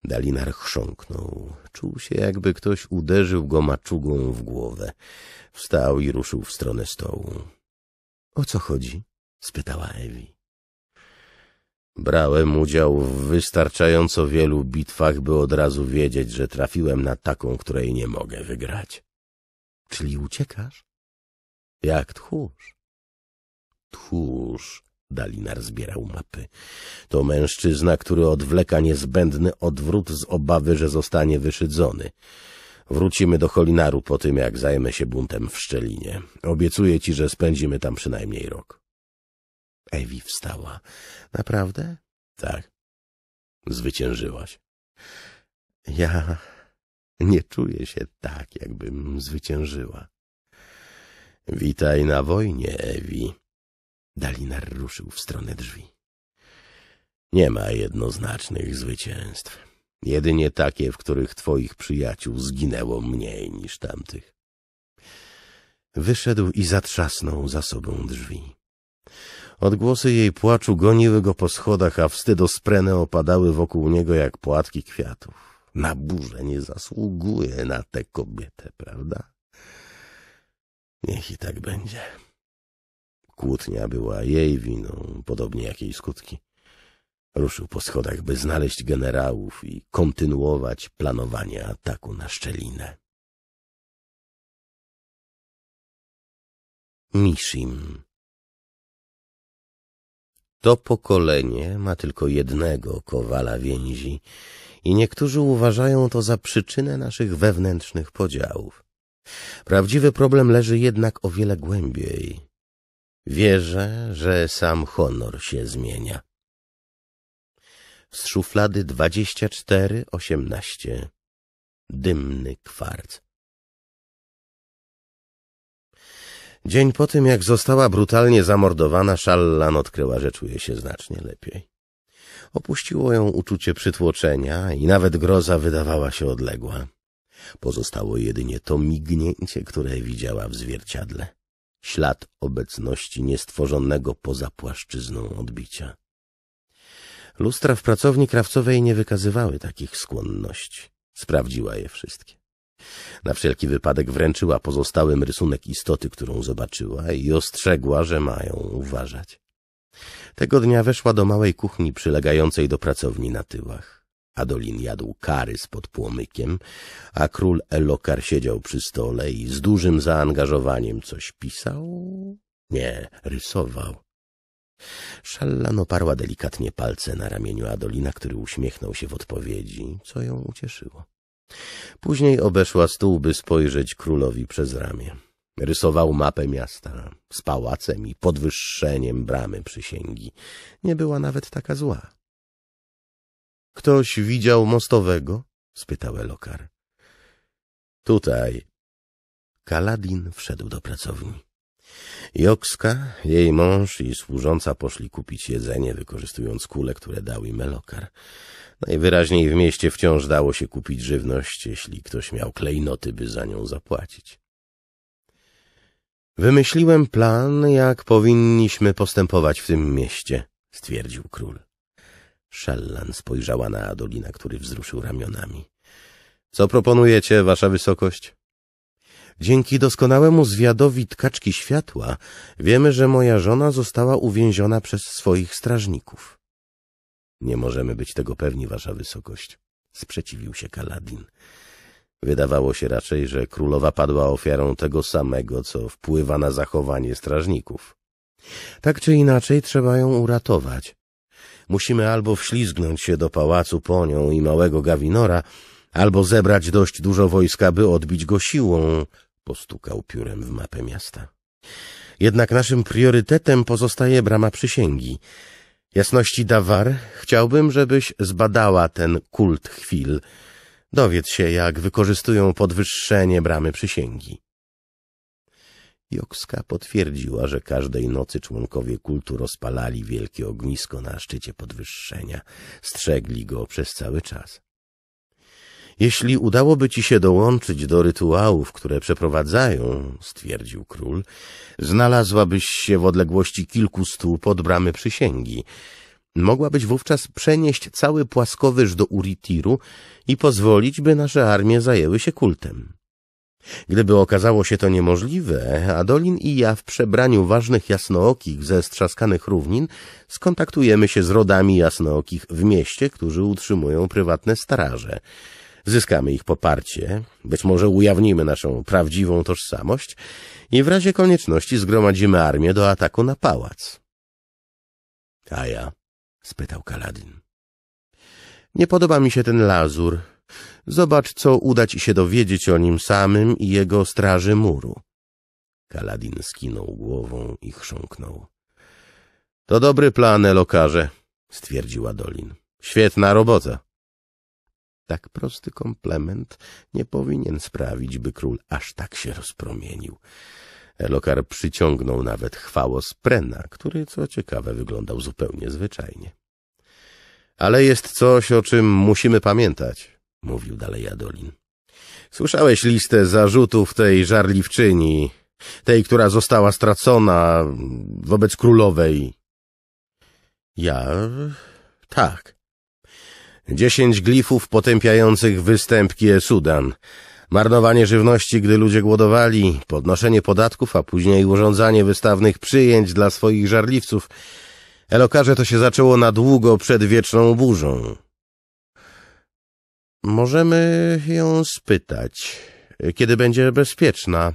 Dalinar chrząknął. Czuł się, jakby ktoś uderzył go maczugą w głowę. Wstał i ruszył w stronę stołu. — O co chodzi? — spytała Ewi. Brałem udział w wystarczająco wielu bitwach, by od razu wiedzieć, że trafiłem na taką, której nie mogę wygrać. — Czyli uciekasz? — Jak tchórz. Tuż, Dalinar zbierał mapy. To mężczyzna, który odwleka niezbędny odwrót z obawy, że zostanie wyszydzony. Wrócimy do Holinaru po tym, jak zajmę się buntem w Szczelinie. Obiecuję ci, że spędzimy tam przynajmniej rok. Ewi wstała. Naprawdę? Tak. Zwyciężyłaś. Ja nie czuję się tak, jakbym zwyciężyła. Witaj na wojnie, Ewi. Dalinar ruszył w stronę drzwi. Nie ma jednoznacznych zwycięstw. Jedynie takie, w których twoich przyjaciół zginęło mniej niż tamtych. Wyszedł i zatrzasnął za sobą drzwi. Odgłosy jej płaczu goniły go po schodach, a wstydosprene opadały wokół niego jak płatki kwiatów. Na burzę nie zasługuje na tę kobietę, prawda? Niech i tak będzie. Kłótnia była jej winą, podobnie jak jej skutki. Ruszył po schodach, by znaleźć generałów i kontynuować planowanie ataku na szczelinę. Mishim To pokolenie ma tylko jednego kowala więzi i niektórzy uważają to za przyczynę naszych wewnętrznych podziałów. Prawdziwy problem leży jednak o wiele głębiej. Wierzę, że sam honor się zmienia. Z szuflady 24-18 Dymny kwarc Dzień po tym, jak została brutalnie zamordowana, Szallan odkryła, że czuje się znacznie lepiej. Opuściło ją uczucie przytłoczenia i nawet groza wydawała się odległa. Pozostało jedynie to mignięcie, które widziała w zwierciadle ślad obecności niestworzonego poza płaszczyzną odbicia. Lustra w pracowni krawcowej nie wykazywały takich skłonności. Sprawdziła je wszystkie. Na wszelki wypadek wręczyła pozostałym rysunek istoty, którą zobaczyła i ostrzegła, że mają uważać. Tego dnia weszła do małej kuchni przylegającej do pracowni na tyłach. Adolin jadł kary pod płomykiem, a król Elokar siedział przy stole i z dużym zaangażowaniem coś pisał? Nie, rysował. Szallan oparła delikatnie palce na ramieniu Adolina, który uśmiechnął się w odpowiedzi, co ją ucieszyło. Później obeszła stół, by spojrzeć królowi przez ramię. Rysował mapę miasta z pałacem i podwyższeniem bramy przysięgi. Nie była nawet taka zła. — Ktoś widział mostowego? — spytał Elokar. — Tutaj. Kaladin wszedł do pracowni. Jokska, jej mąż i służąca poszli kupić jedzenie, wykorzystując kule, które dał im Elokar. Najwyraźniej w mieście wciąż dało się kupić żywność, jeśli ktoś miał klejnoty, by za nią zapłacić. Wymyśliłem plan, jak powinniśmy postępować w tym mieście, stwierdził król. Szallan spojrzała na Adolina, który wzruszył ramionami. Co proponujecie, wasza wysokość? Dzięki doskonałemu zwiadowi tkaczki światła wiemy, że moja żona została uwięziona przez swoich strażników. Nie możemy być tego pewni, wasza wysokość, sprzeciwił się Kaladin. Wydawało się raczej, że królowa padła ofiarą tego samego, co wpływa na zachowanie strażników. Tak czy inaczej trzeba ją uratować, Musimy albo wślizgnąć się do pałacu po nią i małego Gawinora, albo zebrać dość dużo wojska, by odbić go siłą, postukał piórem w mapę miasta. Jednak naszym priorytetem pozostaje brama przysięgi. Jasności Dawar, chciałbym, żebyś zbadała ten kult chwil. Dowiedz się, jak wykorzystują podwyższenie bramy przysięgi. Jokska potwierdziła, że każdej nocy członkowie kultu rozpalali wielkie ognisko na szczycie podwyższenia. Strzegli go przez cały czas. Jeśli udałoby ci się dołączyć do rytuałów, które przeprowadzają, stwierdził król, znalazłabyś się w odległości kilku stóp od bramy przysięgi. Mogłabyś wówczas przenieść cały płaskowyż do Uritiru i pozwolić, by nasze armie zajęły się kultem. Gdyby okazało się to niemożliwe, Adolin i ja w przebraniu ważnych jasnookich ze strzaskanych równin skontaktujemy się z rodami jasnookich w mieście, którzy utrzymują prywatne straże. Zyskamy ich poparcie, być może ujawnimy naszą prawdziwą tożsamość i w razie konieczności zgromadzimy armię do ataku na pałac. — A ja? — spytał Kaladin. — Nie podoba mi się ten lazur Zobacz, co uda ci się dowiedzieć o nim samym i jego straży muru. Kaladin skinął głową i chrząknął. To dobry plan, Elokarze, stwierdziła Dolin. Świetna robota. Tak prosty komplement nie powinien sprawić, by król aż tak się rozpromienił. Elokar przyciągnął nawet chwało sprena, który, co ciekawe, wyglądał zupełnie zwyczajnie. Ale jest coś, o czym musimy pamiętać mówił dalej Adolin. Słyszałeś listę zarzutów tej żarliwczyni, tej, która została stracona wobec królowej. Ja... tak. Dziesięć glifów potępiających występki e Sudan. Marnowanie żywności, gdy ludzie głodowali, podnoszenie podatków, a później urządzanie wystawnych przyjęć dla swoich żarliwców. Elokarze to się zaczęło na długo przed wieczną burzą. Możemy ją spytać, kiedy będzie bezpieczna.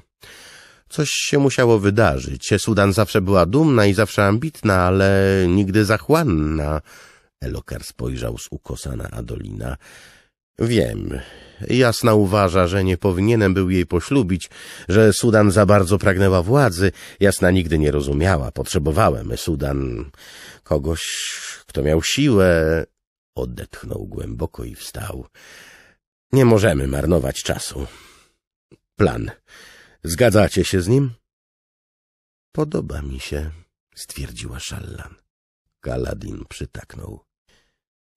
Coś się musiało wydarzyć. Sudan zawsze była dumna i zawsze ambitna, ale nigdy zachłanna. Elokar spojrzał z ukosa na Adolina. Wiem. Jasna uważa, że nie powinienem był jej poślubić, że Sudan za bardzo pragnęła władzy. Jasna nigdy nie rozumiała. Potrzebowałem, Sudan, kogoś, kto miał siłę, Odetchnął głęboko i wstał. Nie możemy marnować czasu. Plan. Zgadzacie się z nim? Podoba mi się, stwierdziła Szallan. Kaladin przytaknął.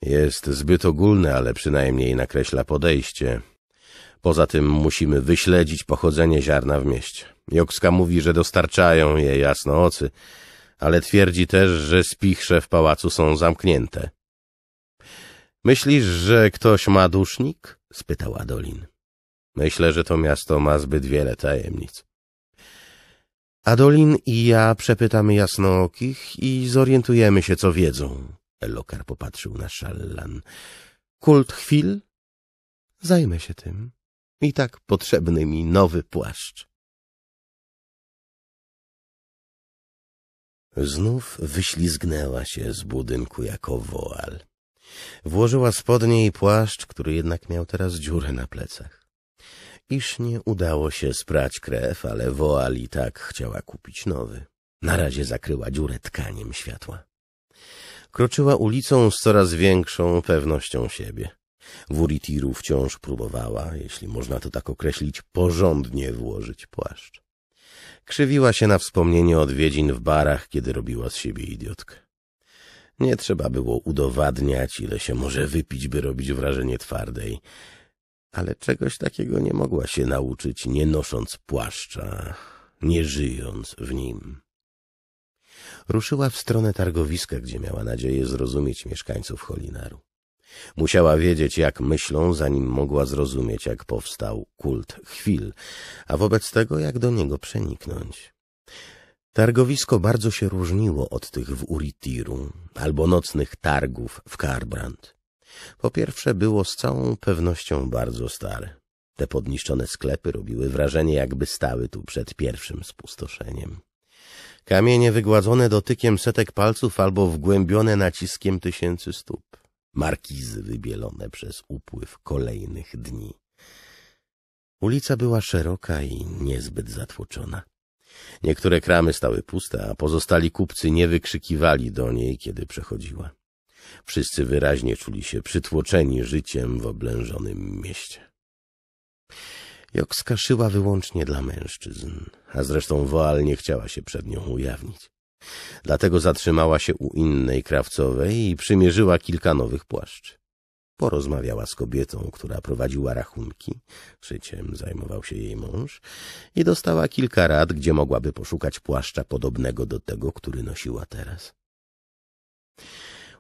Jest zbyt ogólny, ale przynajmniej nakreśla podejście. Poza tym musimy wyśledzić pochodzenie ziarna w mieście. Jokska mówi, że dostarczają je jasnoocy, ale twierdzi też, że spichrze w pałacu są zamknięte. Myślisz, że ktoś ma dusznik? spytał Adolin. Myślę, że to miasto ma zbyt wiele tajemnic. Adolin i ja przepytamy jasnookich i zorientujemy się, co wiedzą. Lokar popatrzył na szallan. Kult chwil? Zajmę się tym. I tak potrzebny mi nowy płaszcz. Znów wyślizgnęła się z budynku jako woal. Włożyła spodnie i płaszcz, który jednak miał teraz dziurę na plecach. Iż nie udało się sprać krew, ale Woali tak chciała kupić nowy. Na razie zakryła dziurę tkaniem światła. Kroczyła ulicą z coraz większą pewnością siebie. Wuritiru wciąż próbowała, jeśli można to tak określić, porządnie włożyć płaszcz. Krzywiła się na wspomnienie odwiedzin w barach, kiedy robiła z siebie idiotkę. Nie trzeba było udowadniać, ile się może wypić, by robić wrażenie twardej. Ale czegoś takiego nie mogła się nauczyć, nie nosząc płaszcza, nie żyjąc w nim. Ruszyła w stronę targowiska, gdzie miała nadzieję zrozumieć mieszkańców Holinaru. Musiała wiedzieć, jak myślą, zanim mogła zrozumieć, jak powstał kult chwil, a wobec tego, jak do niego przeniknąć. Targowisko bardzo się różniło od tych w Uritiru albo nocnych targów w Karbrand. Po pierwsze było z całą pewnością bardzo stare. Te podniszczone sklepy robiły wrażenie, jakby stały tu przed pierwszym spustoszeniem. Kamienie wygładzone dotykiem setek palców albo wgłębione naciskiem tysięcy stóp. Markizy wybielone przez upływ kolejnych dni. Ulica była szeroka i niezbyt zatłoczona. Niektóre kramy stały puste, a pozostali kupcy nie wykrzykiwali do niej, kiedy przechodziła. Wszyscy wyraźnie czuli się przytłoczeni życiem w oblężonym mieście. Jokska szyła wyłącznie dla mężczyzn, a zresztą Woal nie chciała się przed nią ujawnić. Dlatego zatrzymała się u innej krawcowej i przymierzyła kilka nowych płaszczy. Porozmawiała z kobietą, która prowadziła rachunki, szyciem zajmował się jej mąż, i dostała kilka rad, gdzie mogłaby poszukać płaszcza podobnego do tego, który nosiła teraz.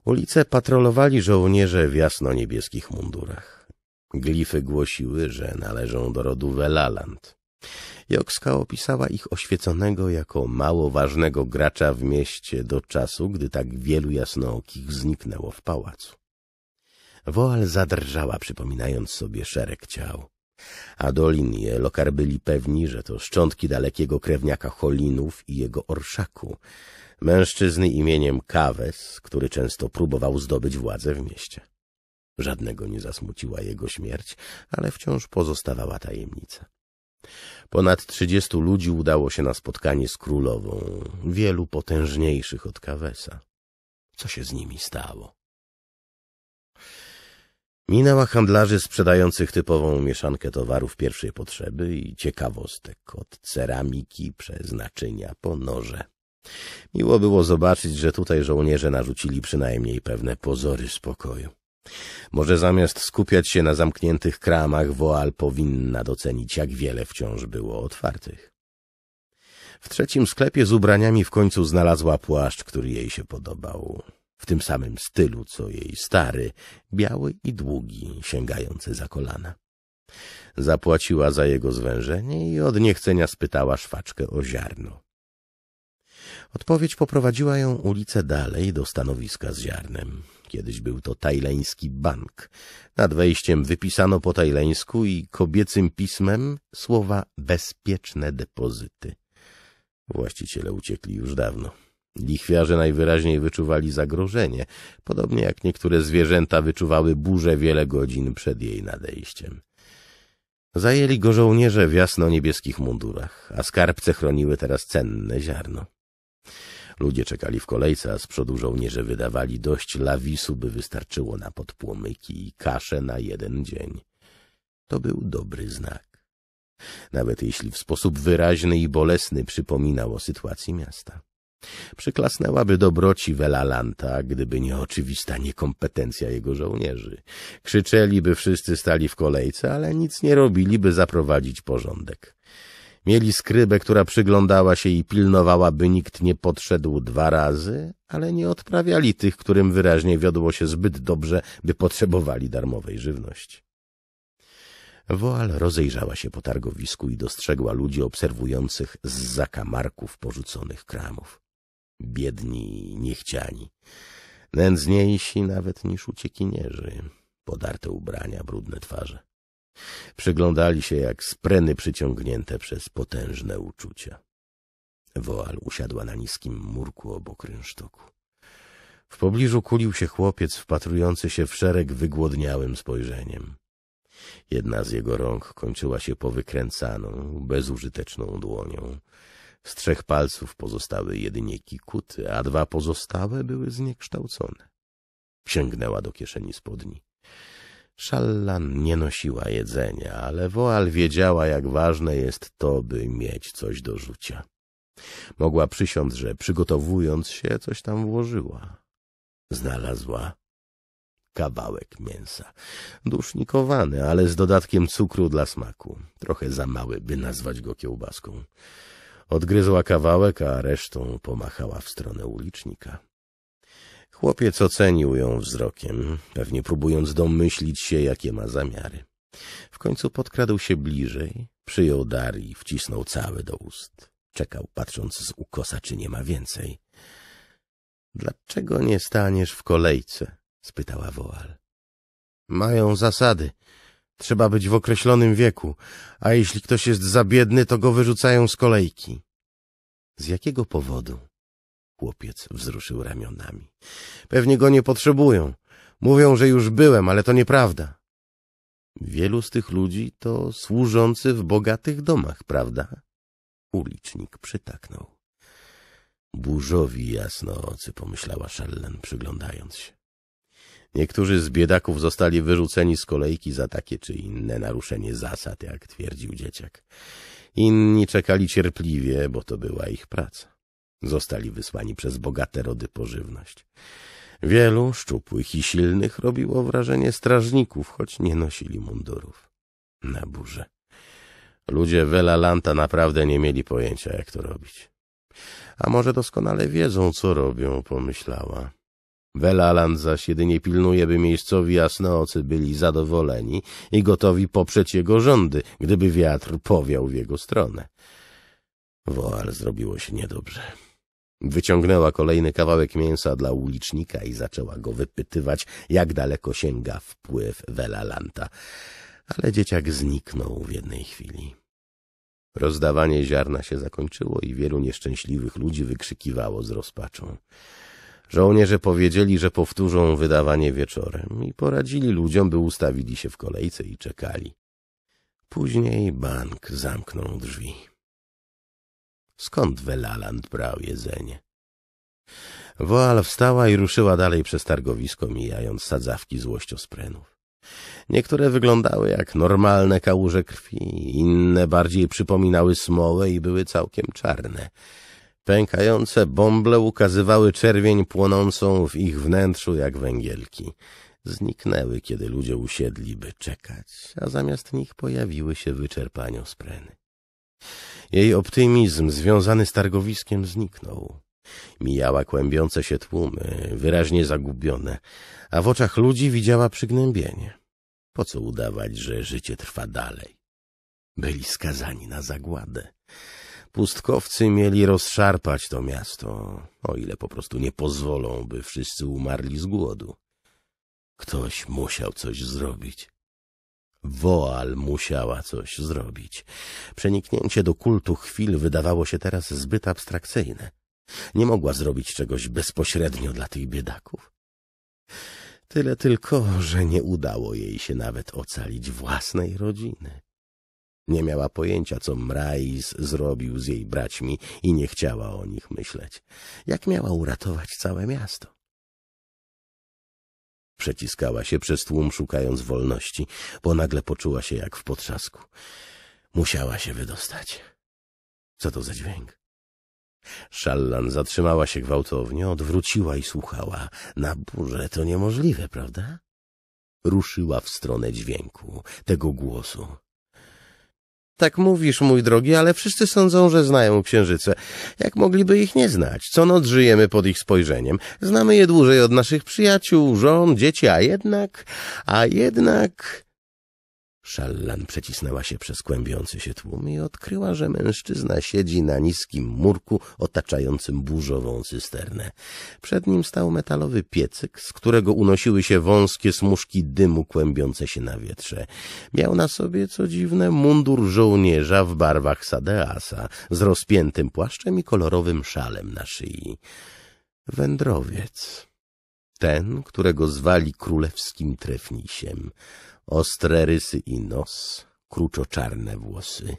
Ulice patrolowali żołnierze w jasno-niebieskich mundurach. Glify głosiły, że należą do rodu Welaland. Jokska opisała ich oświeconego jako mało ważnego gracza w mieście do czasu, gdy tak wielu jasnookich zniknęło w pałacu. Woal zadrżała, przypominając sobie szereg ciał. Adolin i Lokar byli pewni, że to szczątki dalekiego krewniaka Cholinów i jego orszaku, mężczyzny imieniem Kawes, który często próbował zdobyć władzę w mieście. Żadnego nie zasmuciła jego śmierć, ale wciąż pozostawała tajemnica. Ponad trzydziestu ludzi udało się na spotkanie z królową, wielu potężniejszych od Kawesa. Co się z nimi stało? Minęła handlarzy sprzedających typową mieszankę towarów pierwszej potrzeby i ciekawostek od ceramiki przez naczynia po noże. Miło było zobaczyć, że tutaj żołnierze narzucili przynajmniej pewne pozory spokoju. Może zamiast skupiać się na zamkniętych kramach, Woal powinna docenić, jak wiele wciąż było otwartych. W trzecim sklepie z ubraniami w końcu znalazła płaszcz, który jej się podobał w tym samym stylu, co jej stary, biały i długi, sięgający za kolana. Zapłaciła za jego zwężenie i od niechcenia spytała szwaczkę o ziarno. Odpowiedź poprowadziła ją ulicę dalej do stanowiska z ziarnem. Kiedyś był to tajleński bank. Nad wejściem wypisano po tajleńsku i kobiecym pismem słowa bezpieczne depozyty. Właściciele uciekli już dawno. Lichwiarze najwyraźniej wyczuwali zagrożenie, podobnie jak niektóre zwierzęta wyczuwały burzę wiele godzin przed jej nadejściem. Zajęli go żołnierze w jasno-niebieskich mundurach, a skarbce chroniły teraz cenne ziarno. Ludzie czekali w kolejce, a z przodu żołnierze wydawali dość lawisu, by wystarczyło na podpłomyki i kaszę na jeden dzień. To był dobry znak, nawet jeśli w sposób wyraźny i bolesny przypominał o sytuacji miasta. Przyklasnęłaby dobroci Welalanta, gdyby nie oczywista niekompetencja jego żołnierzy. Krzyczeliby wszyscy stali w kolejce, ale nic nie robiliby zaprowadzić porządek. Mieli skrybę, która przyglądała się i pilnowała, by nikt nie podszedł dwa razy, ale nie odprawiali tych, którym wyraźnie wiodło się zbyt dobrze, by potrzebowali darmowej żywności. Woal rozejrzała się po targowisku i dostrzegła ludzi obserwujących z zakamarków porzuconych kramów biedni i niechciani, nędzniejsi nawet niż uciekinierzy, podarte ubrania, brudne twarze. Przyglądali się jak spreny przyciągnięte przez potężne uczucia. Woal usiadła na niskim murku obok rynsztoku. W pobliżu kulił się chłopiec wpatrujący się w szereg wygłodniałym spojrzeniem. Jedna z jego rąk kończyła się powykręcaną, bezużyteczną dłonią. Z trzech palców pozostały jedynie kikuty, a dwa pozostałe były zniekształcone. Sięgnęła do kieszeni spodni. Szallan nie nosiła jedzenia, ale Woal wiedziała, jak ważne jest to, by mieć coś do rzucia. Mogła przysiąc, że przygotowując się, coś tam włożyła. Znalazła kawałek mięsa. Dusznikowany, ale z dodatkiem cukru dla smaku. Trochę za mały, by nazwać go kiełbaską. Odgryzła kawałek, a resztą pomachała w stronę ulicznika. Chłopiec ocenił ją wzrokiem, pewnie próbując domyślić się, jakie ma zamiary. W końcu podkradł się bliżej, przyjął dar i wcisnął cały do ust. Czekał, patrząc z ukosa, czy nie ma więcej. — Dlaczego nie staniesz w kolejce? — spytała Woal. — Mają zasady Trzeba być w określonym wieku, a jeśli ktoś jest za biedny, to go wyrzucają z kolejki. Z jakiego powodu? Chłopiec wzruszył ramionami. Pewnie go nie potrzebują. Mówią, że już byłem, ale to nieprawda. Wielu z tych ludzi to służący w bogatych domach, prawda? Ulicznik przytaknął. Burzowi jasno ocy, pomyślała Szellen, przyglądając się. Niektórzy z biedaków zostali wyrzuceni z kolejki za takie czy inne naruszenie zasad, jak twierdził dzieciak. Inni czekali cierpliwie, bo to była ich praca. Zostali wysłani przez bogate rody po żywność. Wielu szczupłych i silnych robiło wrażenie strażników, choć nie nosili mundurów. Na burze. Ludzie Velalanta naprawdę nie mieli pojęcia, jak to robić. A może doskonale wiedzą, co robią, pomyślała. Welalan zaś jedynie pilnuje, by miejscowi jasnoocy byli zadowoleni i gotowi poprzeć jego rządy, gdyby wiatr powiał w jego stronę. Woal zrobiło się niedobrze. Wyciągnęła kolejny kawałek mięsa dla ulicznika i zaczęła go wypytywać, jak daleko sięga wpływ Welalanta. Ale dzieciak zniknął w jednej chwili. Rozdawanie ziarna się zakończyło i wielu nieszczęśliwych ludzi wykrzykiwało z rozpaczą. Żołnierze powiedzieli, że powtórzą wydawanie wieczorem i poradzili ludziom, by ustawili się w kolejce i czekali. Później bank zamknął drzwi. Skąd Welaland brał jedzenie? Woal wstała i ruszyła dalej przez targowisko, mijając sadzawki złościosprenów. Niektóre wyglądały jak normalne kałuże krwi, inne bardziej przypominały smołę i były całkiem czarne – Pękające bąble ukazywały czerwień płonącą w ich wnętrzu jak węgielki. Zniknęły, kiedy ludzie usiedli, by czekać, a zamiast nich pojawiły się wyczerpania spreny. Jej optymizm związany z targowiskiem zniknął. Mijała kłębiące się tłumy, wyraźnie zagubione, a w oczach ludzi widziała przygnębienie. Po co udawać, że życie trwa dalej? Byli skazani na zagładę. Pustkowcy mieli rozszarpać to miasto, o ile po prostu nie pozwolą, by wszyscy umarli z głodu. Ktoś musiał coś zrobić. Woal musiała coś zrobić. Przeniknięcie do kultu chwil wydawało się teraz zbyt abstrakcyjne. Nie mogła zrobić czegoś bezpośrednio dla tych biedaków. Tyle tylko, że nie udało jej się nawet ocalić własnej rodziny. Nie miała pojęcia, co Mrais zrobił z jej braćmi i nie chciała o nich myśleć. Jak miała uratować całe miasto? Przeciskała się przez tłum, szukając wolności, bo nagle poczuła się jak w potrzasku. Musiała się wydostać. Co to za dźwięk? Szallan zatrzymała się gwałtownie, odwróciła i słuchała. Na burze to niemożliwe, prawda? Ruszyła w stronę dźwięku, tego głosu. Tak mówisz, mój drogi, ale wszyscy sądzą, że znają księżyce. Jak mogliby ich nie znać? Co noc żyjemy pod ich spojrzeniem. Znamy je dłużej od naszych przyjaciół, żon, dzieci, a jednak... A jednak... Szallan przecisnęła się przez kłębiący się tłum i odkryła, że mężczyzna siedzi na niskim murku otaczającym burzową cysternę. Przed nim stał metalowy piecyk, z którego unosiły się wąskie smuszki dymu kłębiące się na wietrze. Miał na sobie, co dziwne, mundur żołnierza w barwach Sadeasa, z rozpiętym płaszczem i kolorowym szalem na szyi. Wędrowiec. Ten, którego zwali królewskim trefnisiem ostre rysy i nos, kruczo-czarne włosy.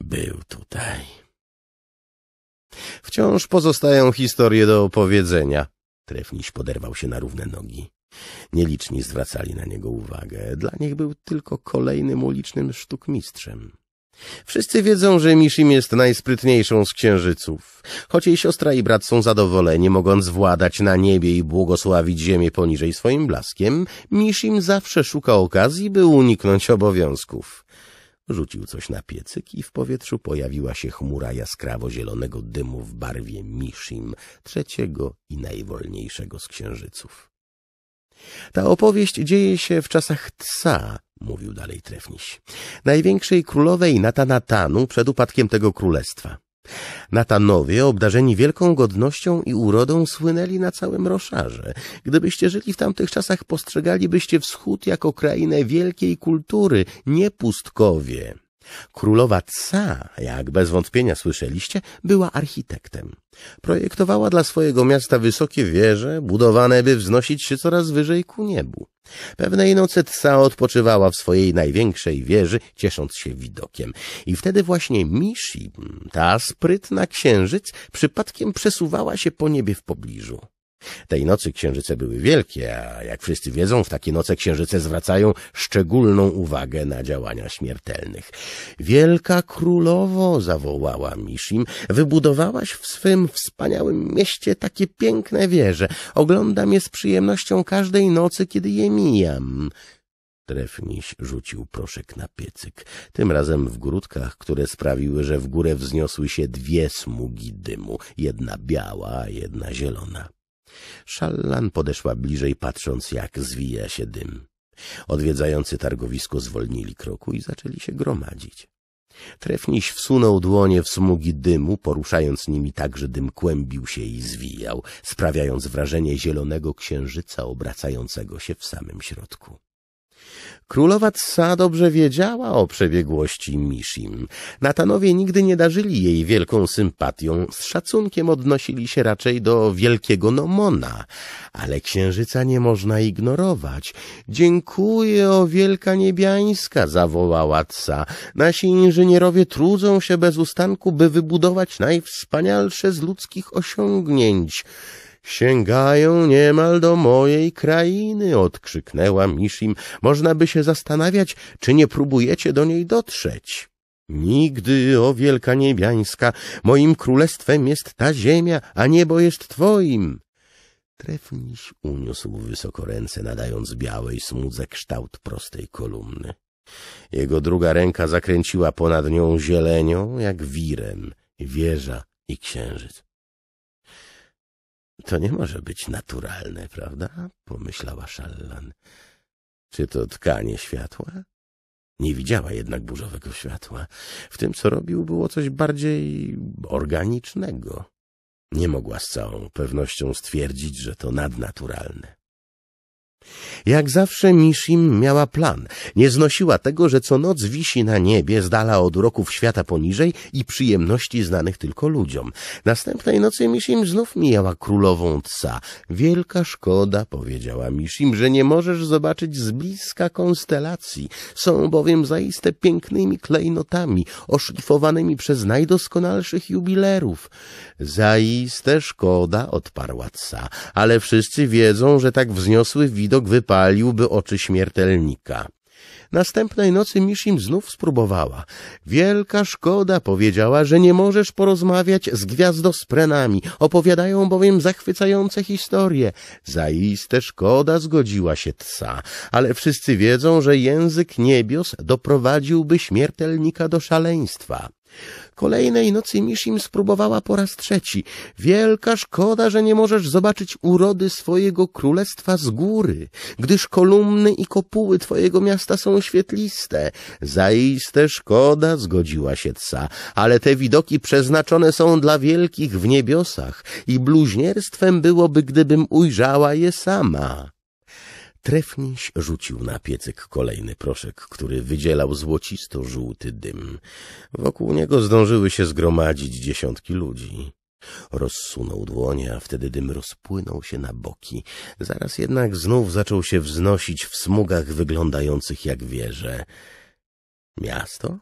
Był tutaj. Wciąż pozostają historie do opowiedzenia. Trefniś poderwał się na równe nogi. Nieliczni zwracali na niego uwagę. Dla nich był tylko kolejnym ulicznym sztukmistrzem. Wszyscy wiedzą, że Mishim jest najsprytniejszą z księżyców, choć jej siostra i brat są zadowoleni, mogąc władać na niebie i błogosławić ziemię poniżej swoim blaskiem, Mishim zawsze szuka okazji, by uniknąć obowiązków. Rzucił coś na piecyk i w powietrzu pojawiła się chmura jaskrawo-zielonego dymu w barwie Mishim, trzeciego i najwolniejszego z księżyców. Ta opowieść dzieje się w czasach Tsa, mówił dalej Trefniś, największej królowej Natanatanu przed upadkiem tego królestwa. Natanowie, obdarzeni wielką godnością i urodą, słynęli na całym roszarze. Gdybyście żyli w tamtych czasach, postrzegalibyście wschód jako krainę wielkiej kultury, nie pustkowie. Królowa Tsa, jak bez wątpienia słyszeliście, była architektem. Projektowała dla swojego miasta wysokie wieże, budowane by wznosić się coraz wyżej ku niebu. Pewnej nocy Tsa odpoczywała w swojej największej wieży, ciesząc się widokiem. I wtedy właśnie Mishi, ta sprytna księżyc, przypadkiem przesuwała się po niebie w pobliżu. Tej nocy księżyce były wielkie, a jak wszyscy wiedzą, w takie noce księżyce zwracają szczególną uwagę na działania śmiertelnych. Wielka królowo, zawołała Mishim, wybudowałaś w swym wspaniałym mieście takie piękne wieże. Oglądam je z przyjemnością każdej nocy, kiedy je mijam. Trefniś rzucił proszek na piecyk, tym razem w grudkach, które sprawiły, że w górę wzniosły się dwie smugi dymu, jedna biała, jedna zielona. Szallan podeszła bliżej, patrząc, jak zwija się dym. Odwiedzający targowisko zwolnili kroku i zaczęli się gromadzić. Trefniś wsunął dłonie w smugi dymu, poruszając nimi tak, że dym kłębił się i zwijał, sprawiając wrażenie zielonego księżyca obracającego się w samym środku. Królowa Tsa dobrze wiedziała o przebiegłości Mishim. Natanowie nigdy nie darzyli jej wielką sympatią, z szacunkiem odnosili się raczej do wielkiego Nomona, ale księżyca nie można ignorować. Dziękuję, o wielka niebiańska, zawołała Tsa. Nasi inżynierowie trudzą się bez ustanku, by wybudować najwspanialsze z ludzkich osiągnięć. Sięgają niemal do mojej krainy, odkrzyknęła Mishim. Można by się zastanawiać, czy nie próbujecie do niej dotrzeć. Nigdy, o wielka niebiańska, moim królestwem jest ta ziemia, a niebo jest twoim. Trefniś uniósł wysoko ręce, nadając białej smudze kształt prostej kolumny. Jego druga ręka zakręciła ponad nią zielenią, jak wirem, wieża i księżyc. To nie może być naturalne, prawda? Pomyślała Szallan. Czy to tkanie światła? Nie widziała jednak burzowego światła. W tym, co robił, było coś bardziej organicznego. Nie mogła z całą pewnością stwierdzić, że to nadnaturalne. Jak zawsze Mishim miała plan. Nie znosiła tego, że co noc wisi na niebie zdala od uroków świata poniżej i przyjemności znanych tylko ludziom. Następnej nocy Mishim znów mijała królową tsa. Wielka szkoda, powiedziała Mishim, że nie możesz zobaczyć z bliska konstelacji. Są bowiem zaiste pięknymi klejnotami, oszlifowanymi przez najdoskonalszych jubilerów. Zaiste szkoda, odparła tsa, ale wszyscy wiedzą, że tak wzniosły widok widok wypaliłby oczy śmiertelnika. Następnej nocy Mishim znów spróbowała. Wielka szkoda powiedziała, że nie możesz porozmawiać z gwiazdosprenami, opowiadają bowiem zachwycające historie. Zaiste szkoda zgodziła się tsa, ale wszyscy wiedzą, że język niebios doprowadziłby śmiertelnika do szaleństwa. Kolejnej nocy Mishim spróbowała po raz trzeci. Wielka szkoda, że nie możesz zobaczyć urody swojego królestwa z góry, gdyż kolumny i kopuły twojego miasta są świetliste. Zaiste szkoda, zgodziła się Tsa, ale te widoki przeznaczone są dla wielkich w niebiosach i bluźnierstwem byłoby, gdybym ujrzała je sama. Trefniś rzucił na piecyk kolejny proszek, który wydzielał złocisto-żółty dym. Wokół niego zdążyły się zgromadzić dziesiątki ludzi. Rozsunął dłonie, a wtedy dym rozpłynął się na boki. Zaraz jednak znów zaczął się wznosić w smugach wyglądających jak wieże. Miasto?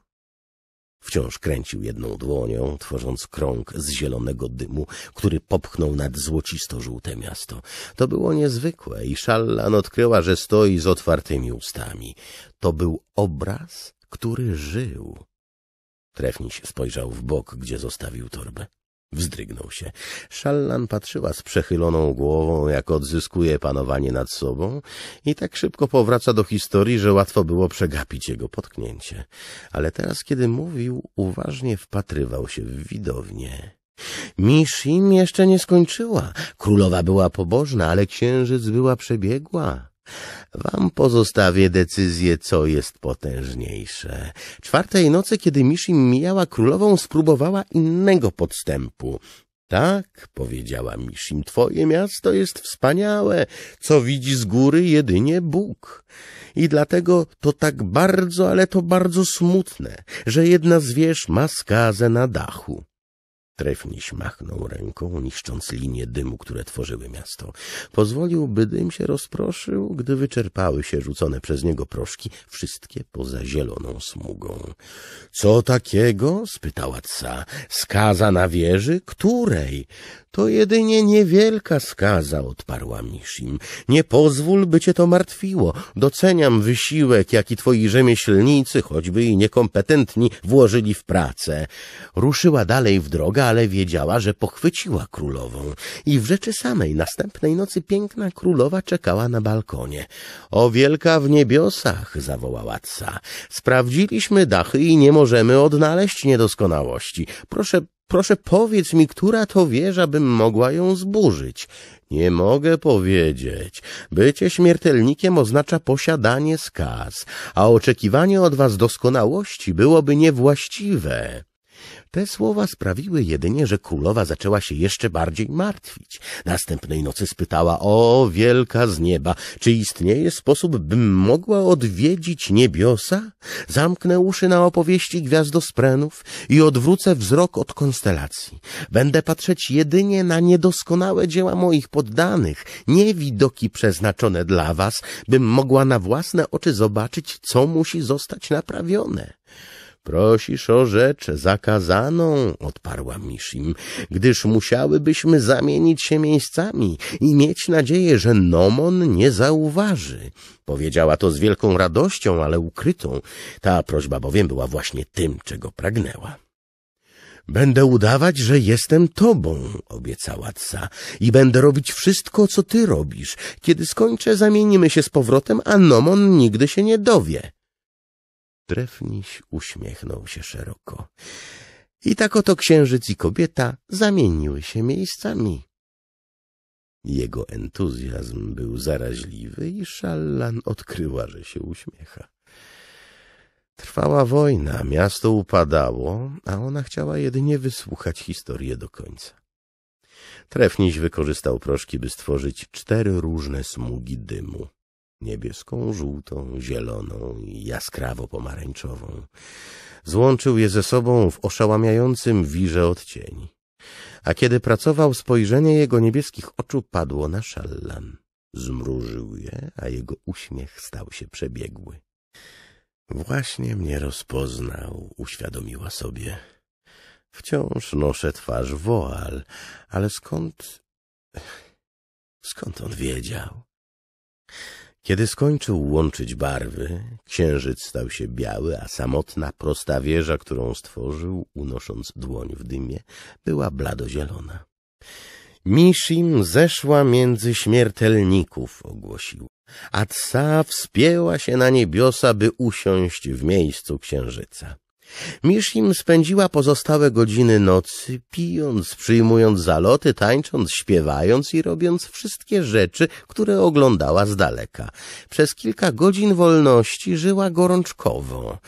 Wciąż kręcił jedną dłonią, tworząc krąg z zielonego dymu, który popchnął nad złocisto-żółte miasto. To było niezwykłe i Szallan odkryła, że stoi z otwartymi ustami. To był obraz, który żył. Trefniś spojrzał w bok, gdzie zostawił torbę. Wzdrygnął się. Szallan patrzyła z przechyloną głową, jak odzyskuje panowanie nad sobą i tak szybko powraca do historii, że łatwo było przegapić jego potknięcie. Ale teraz, kiedy mówił, uważnie wpatrywał się w widownię. im jeszcze nie skończyła. Królowa była pobożna, ale księżyc była przebiegła. Wam pozostawię decyzję, co jest potężniejsze. Czwartej nocy, kiedy Mishim mijała królową, spróbowała innego podstępu. Tak, powiedziała Mishim, twoje miasto jest wspaniałe, co widzi z góry jedynie Bóg. I dlatego to tak bardzo, ale to bardzo smutne, że jedna z wież ma skazę na dachu. Trefniś machnął ręką, niszcząc linie dymu, które tworzyły miasto. Pozwolił, by dym się rozproszył, gdy wyczerpały się rzucone przez niego proszki, wszystkie poza zieloną smugą. — Co takiego? — spytała Tsa. — Skaza na wieży? Której? — To jedynie niewielka skaza — odparła Mishim. — Nie pozwól, by cię to martwiło. Doceniam wysiłek, jaki twoi rzemieślnicy, choćby i niekompetentni, włożyli w pracę. Ruszyła dalej w drogę, ale wiedziała, że pochwyciła królową i w rzeczy samej następnej nocy piękna królowa czekała na balkonie. O wielka w niebiosach, zawołała Tsa. Sprawdziliśmy dachy i nie możemy odnaleźć niedoskonałości. Proszę Proszę powiedz mi, która to wieża, bym mogła ją zburzyć. Nie mogę powiedzieć. Bycie śmiertelnikiem oznacza posiadanie skaz, a oczekiwanie od was doskonałości byłoby niewłaściwe. Te słowa sprawiły jedynie, że królowa zaczęła się jeszcze bardziej martwić. Następnej nocy spytała, o wielka z nieba, czy istnieje sposób, bym mogła odwiedzić niebiosa? Zamknę uszy na opowieści gwiazdosprenów i odwrócę wzrok od konstelacji. Będę patrzeć jedynie na niedoskonałe dzieła moich poddanych, nie widoki przeznaczone dla was, bym mogła na własne oczy zobaczyć, co musi zostać naprawione. Prosisz o rzecz zakazaną, odparła Mishim, gdyż musiałybyśmy zamienić się miejscami i mieć nadzieję, że Nomon nie zauważy. Powiedziała to z wielką radością, ale ukrytą. Ta prośba bowiem była właśnie tym, czego pragnęła. Będę udawać, że jestem tobą, obiecała Tsa, i będę robić wszystko, co ty robisz. Kiedy skończę, zamienimy się z powrotem, a Nomon nigdy się nie dowie. Trefniś uśmiechnął się szeroko. I tak oto księżyc i kobieta zamieniły się miejscami. Jego entuzjazm był zaraźliwy i Szallan odkryła, że się uśmiecha. Trwała wojna, miasto upadało, a ona chciała jedynie wysłuchać historię do końca. Trefniś wykorzystał proszki, by stworzyć cztery różne smugi dymu niebieską, żółtą, zieloną i jaskrawo-pomarańczową. Złączył je ze sobą w oszałamiającym wirze odcieni. A kiedy pracował, spojrzenie jego niebieskich oczu padło na szallan. Zmrużył je, a jego uśmiech stał się przebiegły. Właśnie mnie rozpoznał, uświadomiła sobie. Wciąż noszę twarz woal, ale skąd... skąd on wiedział? Kiedy skończył łączyć barwy, księżyc stał się biały, a samotna, prosta wieża, którą stworzył, unosząc dłoń w dymie, była bladozielona. Mishim zeszła między śmiertelników, ogłosił, a tsa wspięła się na niebiosa, by usiąść w miejscu księżyca. Miszim spędziła pozostałe godziny nocy, pijąc, przyjmując zaloty, tańcząc, śpiewając i robiąc wszystkie rzeczy, które oglądała z daleka. Przez kilka godzin wolności żyła gorączkowo.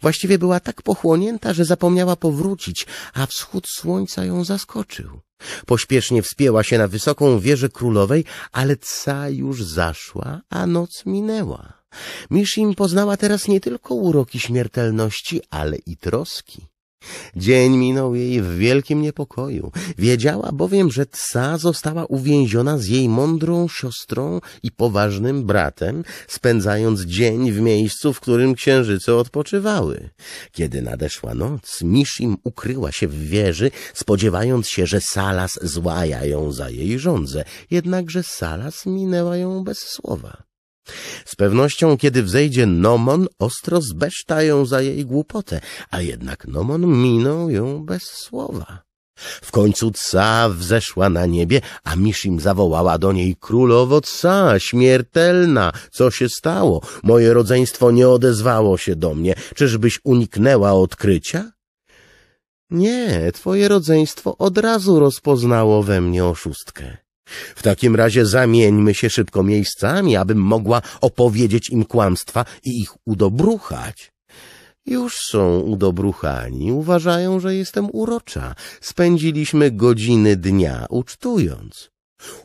Właściwie była tak pochłonięta, że zapomniała powrócić, a wschód słońca ją zaskoczył. Pośpiesznie wspięła się na wysoką wieżę królowej, ale ca już zaszła, a noc minęła. Miszim poznała teraz nie tylko uroki śmiertelności, ale i troski. Dzień minął jej w wielkim niepokoju. Wiedziała bowiem, że tsa została uwięziona z jej mądrą siostrą i poważnym bratem, spędzając dzień w miejscu, w którym księżyce odpoczywały. Kiedy nadeszła noc, Mishim ukryła się w wieży, spodziewając się, że Salas złaja ją za jej żądzę, jednakże Salas minęła ją bez słowa. Z pewnością, kiedy wzejdzie Nomon, ostro zbesztają za jej głupotę, a jednak Nomon minął ją bez słowa. W końcu Ca wzeszła na niebie, a Mishim zawołała do niej królowo Ca, śmiertelna, co się stało? Moje rodzeństwo nie odezwało się do mnie. Czyżbyś uniknęła odkrycia? Nie, twoje rodzeństwo od razu rozpoznało we mnie oszustkę. W takim razie zamieńmy się szybko miejscami, abym mogła opowiedzieć im kłamstwa i ich udobruchać. Już są udobruchani, uważają, że jestem urocza. Spędziliśmy godziny dnia ucztując.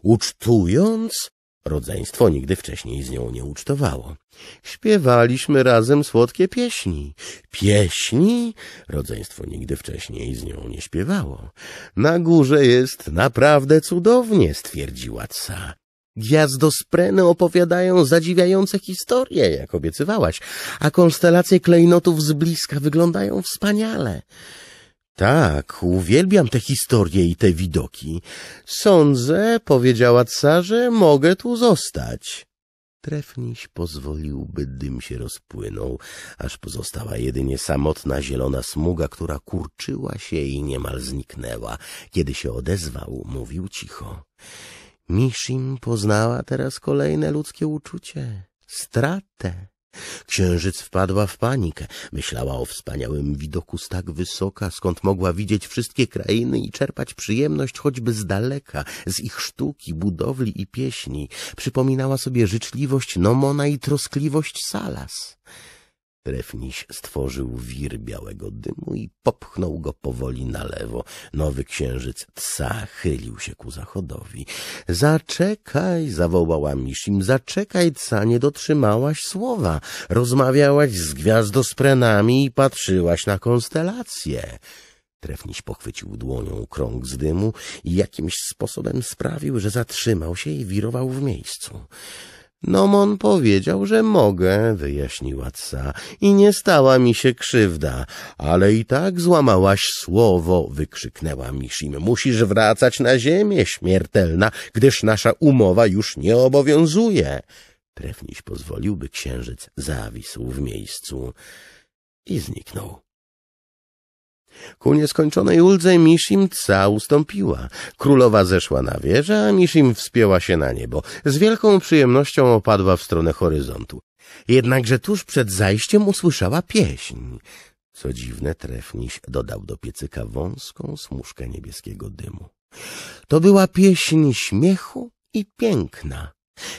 Ucztując? Rodzeństwo nigdy wcześniej z nią nie ucztowało. Śpiewaliśmy razem słodkie pieśni. Pieśni? Rodzeństwo nigdy wcześniej z nią nie śpiewało. Na górze jest naprawdę cudownie, stwierdziła Tsa. Gwiazdospreny opowiadają zadziwiające historie, jak obiecywałaś, a konstelacje klejnotów z bliska wyglądają wspaniale. Tak, uwielbiam te historie i te widoki. Sądzę, powiedziała Tsa, mogę tu zostać. Trefniś pozwolił, by dym się rozpłynął, aż pozostała jedynie samotna zielona smuga, która kurczyła się i niemal zniknęła. Kiedy się odezwał, mówił cicho. Mishim poznała teraz kolejne ludzkie uczucie — stratę. Księżyc wpadła w panikę. Myślała o wspaniałym widoku z tak wysoka, skąd mogła widzieć wszystkie krainy i czerpać przyjemność choćby z daleka, z ich sztuki, budowli i pieśni. Przypominała sobie życzliwość Nomona i troskliwość Salas. Trefniś stworzył wir białego dymu i popchnął go powoli na lewo. Nowy księżyc tsa chylił się ku zachodowi. — Zaczekaj! — zawołała Mishim. — Zaczekaj, tsa, nie dotrzymałaś słowa. Rozmawiałaś z gwiazdosprenami i patrzyłaś na konstelacje. Trefniś pochwycił dłonią krąg z dymu i jakimś sposobem sprawił, że zatrzymał się i wirował w miejscu. Nomon powiedział, że mogę, wyjaśniła Tsa, i nie stała mi się krzywda, ale i tak złamałaś słowo, wykrzyknęła Mishim. Musisz wracać na ziemię, śmiertelna, gdyż nasza umowa już nie obowiązuje. Trefniś pozwolił, by księżyc zawisł w miejscu i zniknął. Ku nieskończonej uldze Mishim Ca ustąpiła. Królowa zeszła na wieżę, a Mishim wspięła się na niebo. Z wielką przyjemnością opadła w stronę horyzontu. Jednakże tuż przed zajściem usłyszała pieśń. Co dziwne, trefniś dodał do piecyka wąską smuszkę niebieskiego dymu. To była pieśń śmiechu i piękna.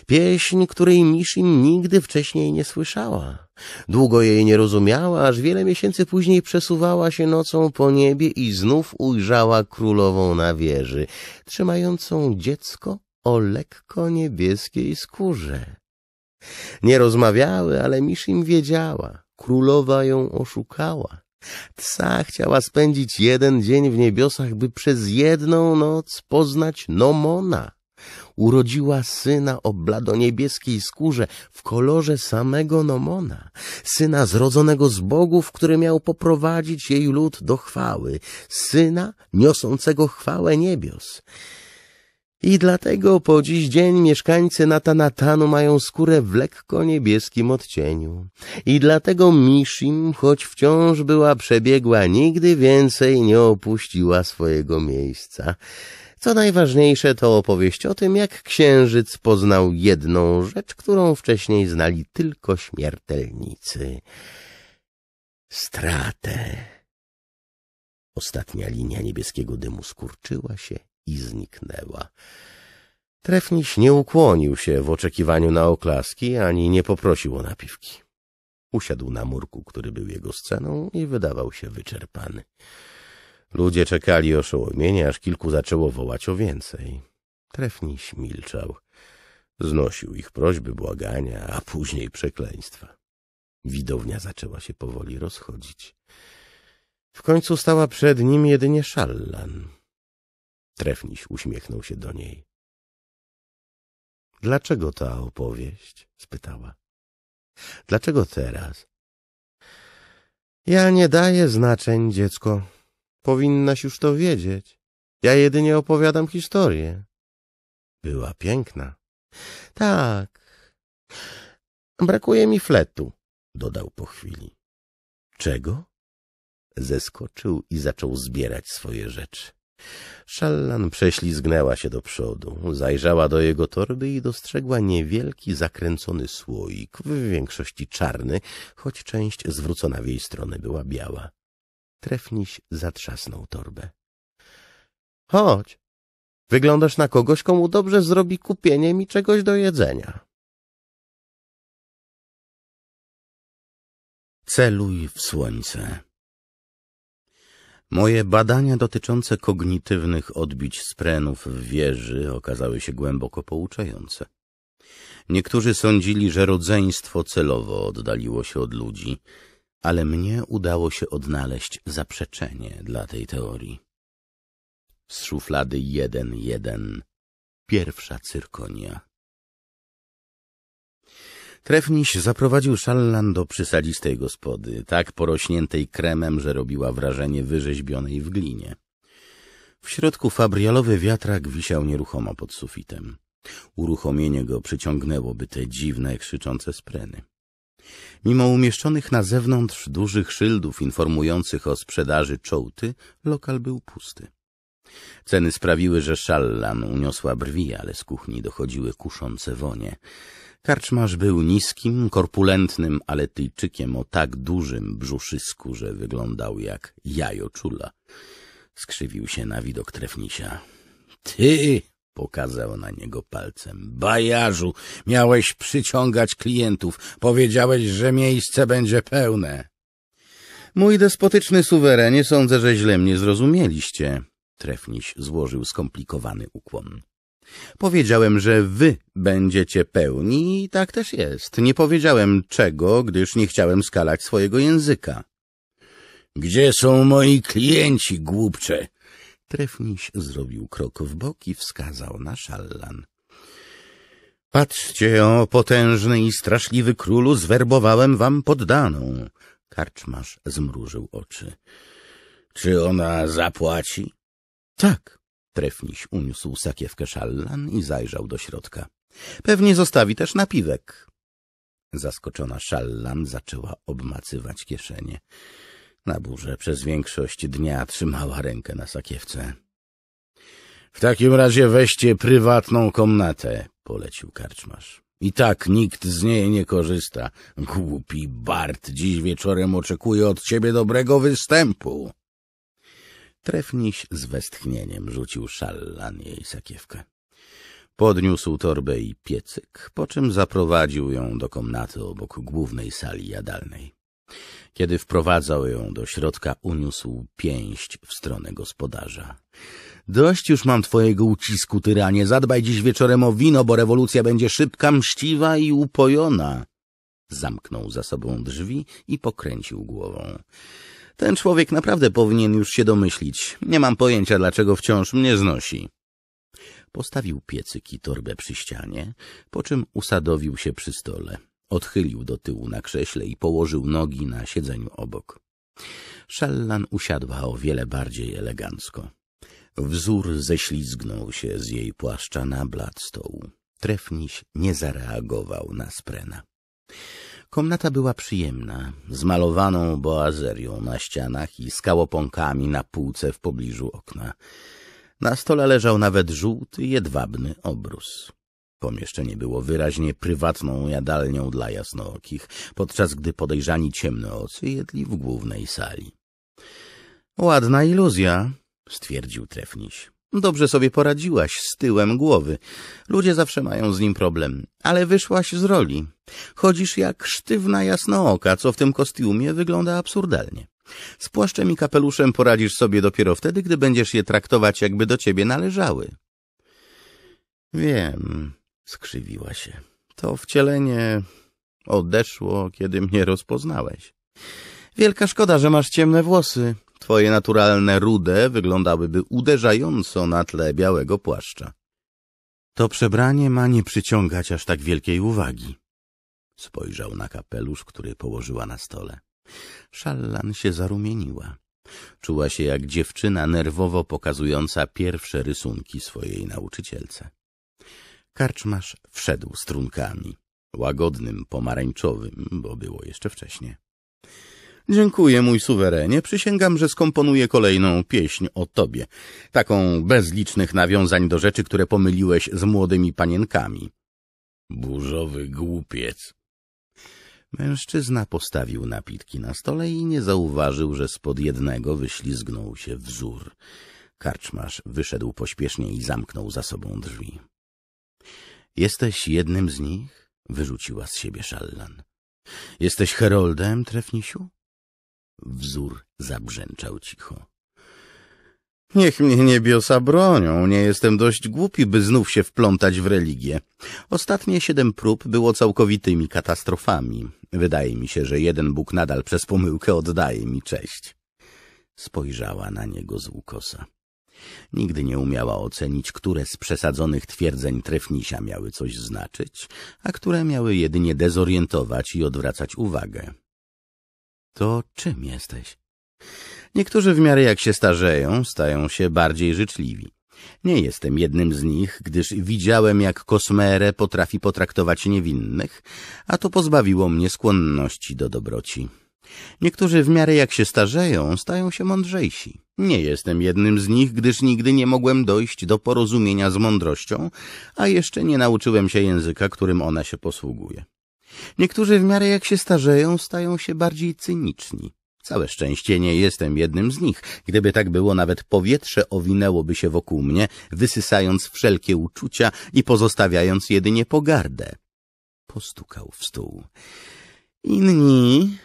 Pieśń, której Mishim nigdy wcześniej nie słyszała. Długo jej nie rozumiała, aż wiele miesięcy później przesuwała się nocą po niebie i znów ujrzała królową na wieży, trzymającą dziecko o lekko niebieskiej skórze. Nie rozmawiały, ale im wiedziała. Królowa ją oszukała. Tsa chciała spędzić jeden dzień w niebiosach, by przez jedną noc poznać Nomona urodziła syna o bladoniebieskiej skórze w kolorze samego Nomona, syna zrodzonego z bogów, który miał poprowadzić jej lud do chwały, syna niosącego chwałę niebios. I dlatego po dziś dzień mieszkańcy Natanatanu mają skórę w lekko niebieskim odcieniu. I dlatego Mishim, choć wciąż była przebiegła, nigdy więcej nie opuściła swojego miejsca. Co najważniejsze to opowieść o tym, jak księżyc poznał jedną rzecz, którą wcześniej znali tylko śmiertelnicy. Stratę. Ostatnia linia niebieskiego dymu skurczyła się i zniknęła. Trefniś nie ukłonił się w oczekiwaniu na oklaski, ani nie poprosił o napiwki. Usiadł na murku, który był jego sceną i wydawał się wyczerpany. Ludzie czekali oszołomieni, aż kilku zaczęło wołać o więcej. Trefniś milczał. Znosił ich prośby, błagania, a później przekleństwa. Widownia zaczęła się powoli rozchodzić. W końcu stała przed nim jedynie szallan. Trefniś uśmiechnął się do niej. — Dlaczego ta opowieść? — spytała. — Dlaczego teraz? — Ja nie daję znaczeń, dziecko Powinnaś już to wiedzieć. Ja jedynie opowiadam historię. Była piękna. Tak. Brakuje mi fletu, dodał po chwili. Czego? Zeskoczył i zaczął zbierać swoje rzeczy. Szallan prześlizgnęła się do przodu, zajrzała do jego torby i dostrzegła niewielki, zakręcony słoik, w większości czarny, choć część zwrócona w jej stronę była biała. Trefniś zatrzasnął torbę. Chodź, wyglądasz na kogoś, komu dobrze zrobi kupienie mi czegoś do jedzenia. Celuj w słońce. Moje badania dotyczące kognitywnych odbić sprenów w wieży okazały się głęboko pouczające. Niektórzy sądzili, że rodzeństwo celowo oddaliło się od ludzi, ale mnie udało się odnaleźć zaprzeczenie dla tej teorii. Z szuflady 1-1, pierwsza cyrkonia. Trefniś zaprowadził Szallan do przysadzistej gospody, tak porośniętej kremem, że robiła wrażenie wyrzeźbionej w glinie. W środku fabrialowy wiatrak wisiał nieruchomo pod sufitem. Uruchomienie go przyciągnęłoby te dziwne, krzyczące spreny. Mimo umieszczonych na zewnątrz dużych szyldów informujących o sprzedaży czołty, lokal był pusty. Ceny sprawiły, że szallan uniosła brwi, ale z kuchni dochodziły kuszące wonie. Karczmarz był niskim, korpulentnym tyjczykiem o tak dużym brzuszysku, że wyglądał jak jajo czula. Skrzywił się na widok trefnisia. — Ty! Pokazał na niego palcem. Bajarzu, miałeś przyciągać klientów. Powiedziałeś, że miejsce będzie pełne. Mój despotyczny suwerenie, sądzę, że źle mnie zrozumieliście. Trefniś złożył skomplikowany ukłon. Powiedziałem, że wy będziecie pełni i tak też jest. Nie powiedziałem czego, gdyż nie chciałem skalać swojego języka. — Gdzie są moi klienci, głupcze? Trefniś zrobił krok w bok i wskazał na szallan. Patrzcie, o potężny i straszliwy królu, zwerbowałem wam poddaną. Karczmarz zmrużył oczy. Czy ona zapłaci? Tak. Trefniś uniósł sakiewkę szallan i zajrzał do środka. Pewnie zostawi też napiwek. Zaskoczona szallan zaczęła obmacywać kieszenie. Na burze przez większość dnia trzymała rękę na sakiewce. — W takim razie weźcie prywatną komnatę — polecił karczmarz. — I tak nikt z niej nie korzysta. Głupi Bart dziś wieczorem oczekuje od ciebie dobrego występu. Trefniś z westchnieniem rzucił szallan jej sakiewkę. Podniósł torbę i piecyk, po czym zaprowadził ją do komnaty obok głównej sali jadalnej. Kiedy wprowadzał ją do środka, uniósł pięść w stronę gospodarza. Dość już mam twojego ucisku, tyranie. Zadbaj dziś wieczorem o wino, bo rewolucja będzie szybka, mściwa i upojona. Zamknął za sobą drzwi i pokręcił głową. Ten człowiek naprawdę powinien już się domyślić. Nie mam pojęcia, dlaczego wciąż mnie znosi. Postawił piecyki torbę przy ścianie, po czym usadowił się przy stole. Odchylił do tyłu na krześle i położył nogi na siedzeniu obok. Szallan usiadła o wiele bardziej elegancko. Wzór ześlizgnął się z jej płaszcza na blad stołu. Trefniś nie zareagował na sprena. Komnata była przyjemna, zmalowaną boazerią na ścianach i skałopąkami na półce w pobliżu okna. Na stole leżał nawet żółty, jedwabny obrus. Pomieszczenie było wyraźnie prywatną jadalnią dla jasnookich, podczas gdy podejrzani ciemnoocy jedli w głównej sali. — Ładna iluzja — stwierdził Trefniś. — Dobrze sobie poradziłaś z tyłem głowy. Ludzie zawsze mają z nim problem, ale wyszłaś z roli. Chodzisz jak sztywna jasnooka, co w tym kostiumie wygląda absurdalnie. Z płaszczem i kapeluszem poradzisz sobie dopiero wtedy, gdy będziesz je traktować, jakby do ciebie należały. — Wiem Skrzywiła się. To wcielenie odeszło, kiedy mnie rozpoznałeś. Wielka szkoda, że masz ciemne włosy. Twoje naturalne rude wyglądałyby uderzająco na tle białego płaszcza. To przebranie ma nie przyciągać aż tak wielkiej uwagi. Spojrzał na kapelusz, który położyła na stole. Szallan się zarumieniła. Czuła się jak dziewczyna nerwowo pokazująca pierwsze rysunki swojej nauczycielce. Karczmasz wszedł strunkami, łagodnym, pomarańczowym, bo było jeszcze wcześnie. Dziękuję, mój suwerenie. Przysięgam, że skomponuję kolejną pieśń o tobie. Taką bez licznych nawiązań do rzeczy, które pomyliłeś z młodymi panienkami. Burzowy głupiec. Mężczyzna postawił napitki na stole i nie zauważył, że spod jednego wyślizgnął się wzór. Karczmarz wyszedł pośpiesznie i zamknął za sobą drzwi. Jesteś jednym z nich? Wyrzuciła z siebie szallan. Jesteś heroldem, trefnisiu? Wzór zabrzęczał cicho. Niech mnie niebiosa bronią, nie jestem dość głupi, by znów się wplątać w religię. Ostatnie siedem prób było całkowitymi katastrofami. Wydaje mi się, że jeden Bóg nadal przez pomyłkę oddaje mi cześć. Spojrzała na niego z ukosa. Nigdy nie umiała ocenić, które z przesadzonych twierdzeń trefnisia miały coś znaczyć, a które miały jedynie dezorientować i odwracać uwagę. To czym jesteś? Niektórzy w miarę jak się starzeją, stają się bardziej życzliwi. Nie jestem jednym z nich, gdyż widziałem, jak Kosmere potrafi potraktować niewinnych, a to pozbawiło mnie skłonności do dobroci. Niektórzy w miarę jak się starzeją, stają się mądrzejsi. Nie jestem jednym z nich, gdyż nigdy nie mogłem dojść do porozumienia z mądrością, a jeszcze nie nauczyłem się języka, którym ona się posługuje. Niektórzy w miarę jak się starzeją, stają się bardziej cyniczni. Całe szczęście nie jestem jednym z nich. Gdyby tak było, nawet powietrze owinęłoby się wokół mnie, wysysając wszelkie uczucia i pozostawiając jedynie pogardę. Postukał w stół. Inni,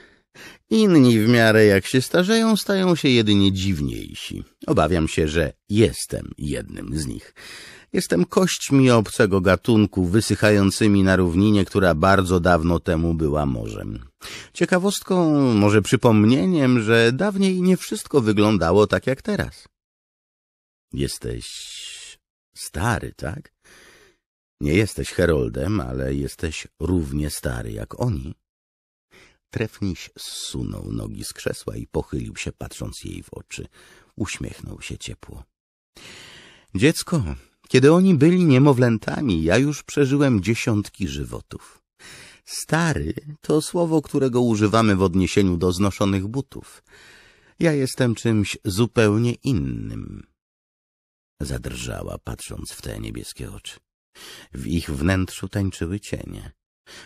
Inni w miarę jak się starzeją, stają się jedynie dziwniejsi. Obawiam się, że jestem jednym z nich. Jestem kośćmi obcego gatunku, wysychającymi na równinie, która bardzo dawno temu była morzem. Ciekawostką, może przypomnieniem, że dawniej nie wszystko wyglądało tak jak teraz. Jesteś stary, tak? Nie jesteś Heroldem, ale jesteś równie stary jak oni. Trefniś zsunął nogi z krzesła i pochylił się, patrząc jej w oczy. Uśmiechnął się ciepło. Dziecko, kiedy oni byli niemowlętami, ja już przeżyłem dziesiątki żywotów. Stary to słowo, którego używamy w odniesieniu do znoszonych butów. Ja jestem czymś zupełnie innym. Zadrżała, patrząc w te niebieskie oczy. W ich wnętrzu tańczyły cienie.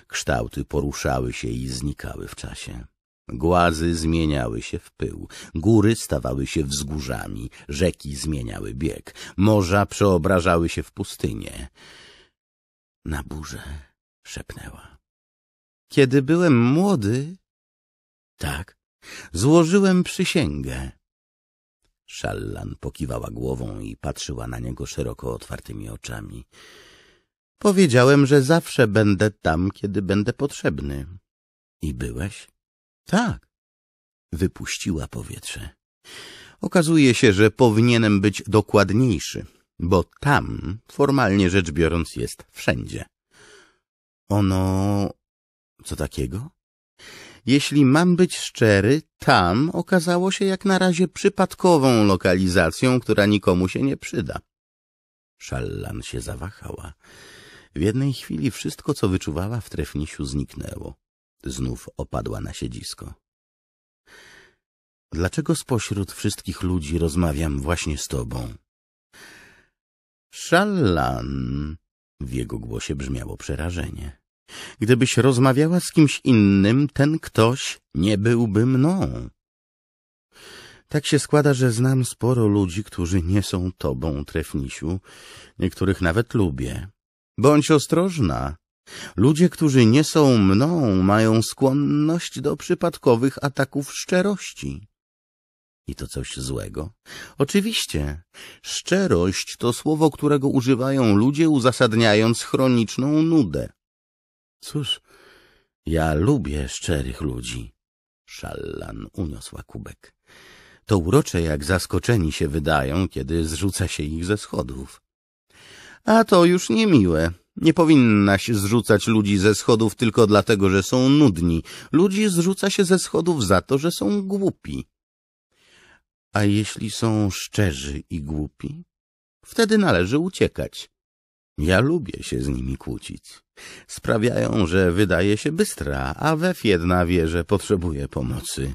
Kształty poruszały się i znikały w czasie. Głazy zmieniały się w pył, góry stawały się wzgórzami, rzeki zmieniały bieg, morza przeobrażały się w pustynię. Na burzę szepnęła. Kiedy byłem młody... Tak, złożyłem przysięgę. Szallan pokiwała głową i patrzyła na niego szeroko otwartymi oczami. Powiedziałem, że zawsze będę tam, kiedy będę potrzebny. I byłeś? Tak. Wypuściła powietrze. Okazuje się, że powinienem być dokładniejszy, bo tam, formalnie rzecz biorąc, jest wszędzie. Ono... co takiego? Jeśli mam być szczery, tam okazało się jak na razie przypadkową lokalizacją, która nikomu się nie przyda. Szallan się zawahała. W jednej chwili wszystko, co wyczuwała w trefnisiu, zniknęło. Znów opadła na siedzisko. Dlaczego spośród wszystkich ludzi rozmawiam właśnie z tobą? Szalan! W jego głosie brzmiało przerażenie. Gdybyś rozmawiała z kimś innym, ten ktoś nie byłby mną. Tak się składa, że znam sporo ludzi, którzy nie są tobą, Trefnisiu. Niektórych nawet lubię. Bądź ostrożna. Ludzie, którzy nie są mną, mają skłonność do przypadkowych ataków szczerości. I to coś złego? Oczywiście. Szczerość to słowo, którego używają ludzie, uzasadniając chroniczną nudę. Cóż, ja lubię szczerych ludzi. Szallan uniosła kubek. To urocze, jak zaskoczeni się wydają, kiedy zrzuca się ich ze schodów. A to już niemiłe. Nie powinnaś zrzucać ludzi ze schodów tylko dlatego, że są nudni. Ludzi zrzuca się ze schodów za to, że są głupi. A jeśli są szczerzy i głupi, wtedy należy uciekać. Ja lubię się z nimi kłócić. Sprawiają, że wydaje się bystra, a Wef jedna wie, że potrzebuje pomocy.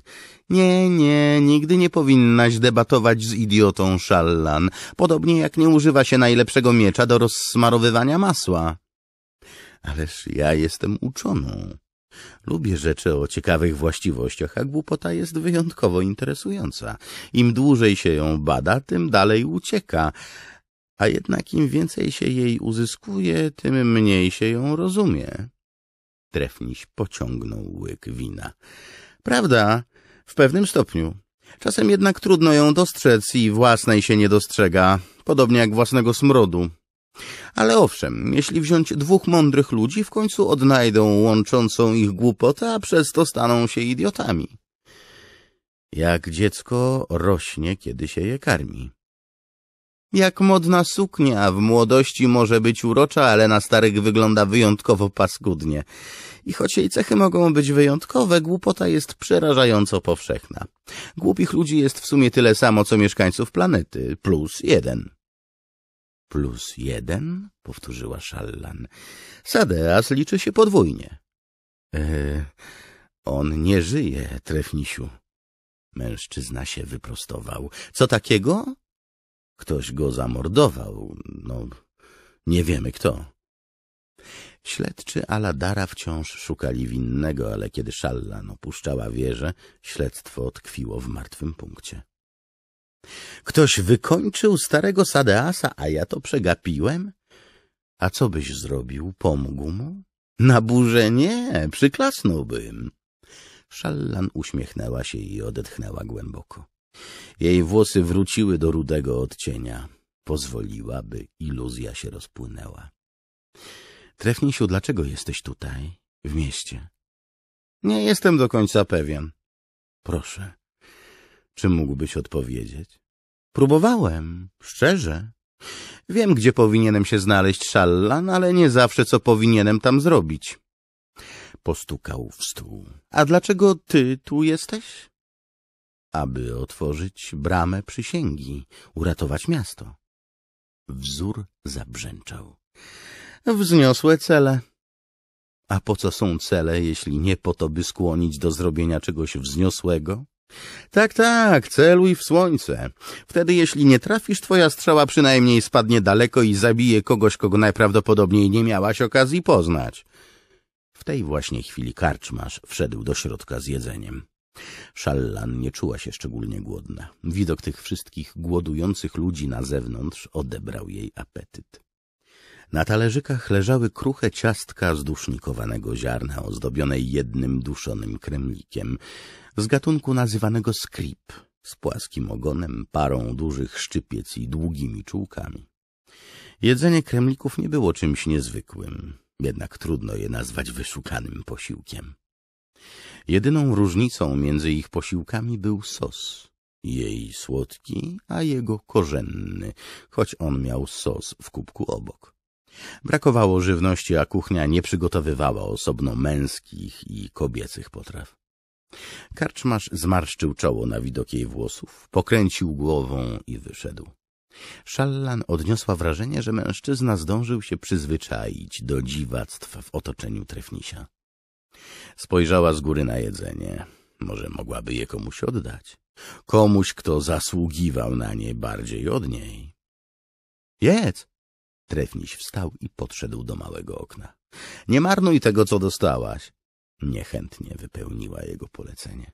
Nie, nie, nigdy nie powinnaś debatować z idiotą szallan, podobnie jak nie używa się najlepszego miecza do rozsmarowywania masła. Ależ ja jestem uczoną. Lubię rzeczy o ciekawych właściwościach, a głupota jest wyjątkowo interesująca. Im dłużej się ją bada, tym dalej ucieka a jednak im więcej się jej uzyskuje, tym mniej się ją rozumie. Trefniś pociągnął łyk wina. Prawda, w pewnym stopniu. Czasem jednak trudno ją dostrzec i własnej się nie dostrzega, podobnie jak własnego smrodu. Ale owszem, jeśli wziąć dwóch mądrych ludzi, w końcu odnajdą łączącą ich głupotę, a przez to staną się idiotami. Jak dziecko rośnie, kiedy się je karmi. Jak modna suknia, w młodości może być urocza, ale na starych wygląda wyjątkowo paskudnie. I choć jej cechy mogą być wyjątkowe, głupota jest przerażająco powszechna. Głupich ludzi jest w sumie tyle samo, co mieszkańców planety, plus jeden. Plus jeden? powtórzyła Szallan. Sadeas liczy się podwójnie. Eee, on nie żyje, Trefnisiu. Mężczyzna się wyprostował. Co takiego? Ktoś go zamordował. No, nie wiemy kto. Śledczy Aladara wciąż szukali winnego, ale kiedy Szallan opuszczała wieżę, śledztwo tkwiło w martwym punkcie. Ktoś wykończył starego Sadeasa, a ja to przegapiłem? A co byś zrobił? Pomógł mu? Na burzę nie, przyklasnąłbym. Szallan uśmiechnęła się i odetchnęła głęboko. Jej włosy wróciły do rudego odcienia. Pozwoliła, by iluzja się rozpłynęła. Trefnisiu, dlaczego jesteś tutaj, w mieście? Nie jestem do końca pewien. Proszę, czy mógłbyś odpowiedzieć? Próbowałem, szczerze. Wiem, gdzie powinienem się znaleźć, szallan, ale nie zawsze, co powinienem tam zrobić. Postukał w stół. A dlaczego ty tu jesteś? aby otworzyć bramę przysięgi, uratować miasto. Wzór zabrzęczał. Wzniosłe cele. A po co są cele, jeśli nie po to, by skłonić do zrobienia czegoś wzniosłego? Tak, tak, celuj w słońce. Wtedy, jeśli nie trafisz, twoja strzała przynajmniej spadnie daleko i zabije kogoś, kogo najprawdopodobniej nie miałaś okazji poznać. W tej właśnie chwili karczmarz wszedł do środka z jedzeniem. Szallan nie czuła się szczególnie głodna. Widok tych wszystkich głodujących ludzi na zewnątrz odebrał jej apetyt. Na talerzykach leżały kruche ciastka z dusznikowanego ziarna ozdobione jednym duszonym kremlikiem z gatunku nazywanego skrip, z płaskim ogonem, parą dużych szczypiec i długimi czułkami. Jedzenie kremlików nie było czymś niezwykłym, jednak trudno je nazwać wyszukanym posiłkiem. Jedyną różnicą między ich posiłkami był sos. Jej słodki, a jego korzenny, choć on miał sos w kubku obok. Brakowało żywności, a kuchnia nie przygotowywała osobno męskich i kobiecych potraw. Karczmarz zmarszczył czoło na widok jej włosów, pokręcił głową i wyszedł. Szallan odniosła wrażenie, że mężczyzna zdążył się przyzwyczaić do dziwactw w otoczeniu Trefnisia. Spojrzała z góry na jedzenie. Może mogłaby je komuś oddać. Komuś, kto zasługiwał na nie bardziej od niej. Jedz! Trefniś wstał i podszedł do małego okna. Nie marnuj tego, co dostałaś. Niechętnie wypełniła jego polecenie.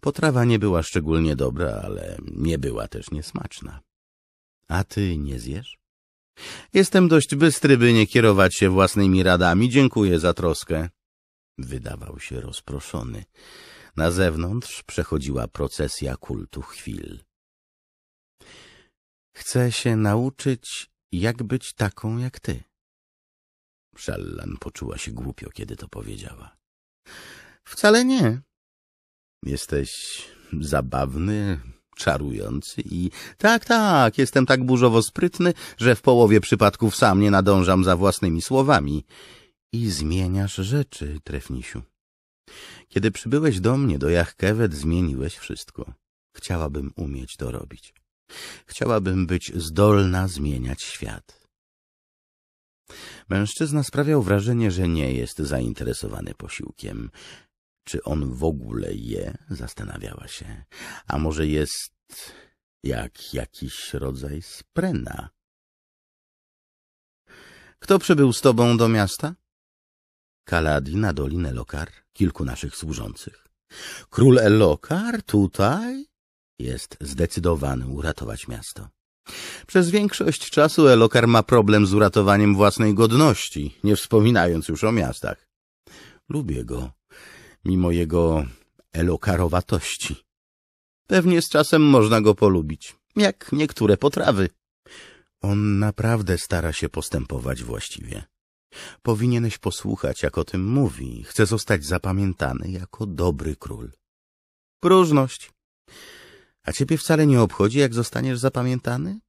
Potrawa nie była szczególnie dobra, ale nie była też niesmaczna. A ty nie zjesz? Jestem dość bystry, by nie kierować się własnymi radami. Dziękuję za troskę. Wydawał się rozproszony. Na zewnątrz przechodziła procesja kultu chwil. Chcę się nauczyć, jak być taką jak ty. Szallan poczuła się głupio, kiedy to powiedziała. Wcale nie. Jesteś zabawny, czarujący i... Tak, tak, jestem tak burzowo sprytny, że w połowie przypadków sam nie nadążam za własnymi słowami i zmieniasz rzeczy, Trefnisiu. Kiedy przybyłeś do mnie, do Jachkewet, zmieniłeś wszystko. Chciałabym umieć to robić. Chciałabym być zdolna zmieniać świat. Mężczyzna sprawiał wrażenie, że nie jest zainteresowany posiłkiem. Czy on w ogóle je? Zastanawiała się. A może jest jak jakiś rodzaj sprena? Kto przybył z tobą do miasta? Kaladi na dolinę Lokar, kilku naszych służących. Król Lokar tutaj jest zdecydowany uratować miasto. Przez większość czasu Elokar ma problem z uratowaniem własnej godności, nie wspominając już o miastach. Lubię go, mimo jego elokarowatości. Pewnie z czasem można go polubić, jak niektóre potrawy. On naprawdę stara się postępować właściwie. Powinieneś posłuchać, jak o tym mówi. Chce zostać zapamiętany jako dobry król. Próżność. A ciebie wcale nie obchodzi, jak zostaniesz zapamiętany?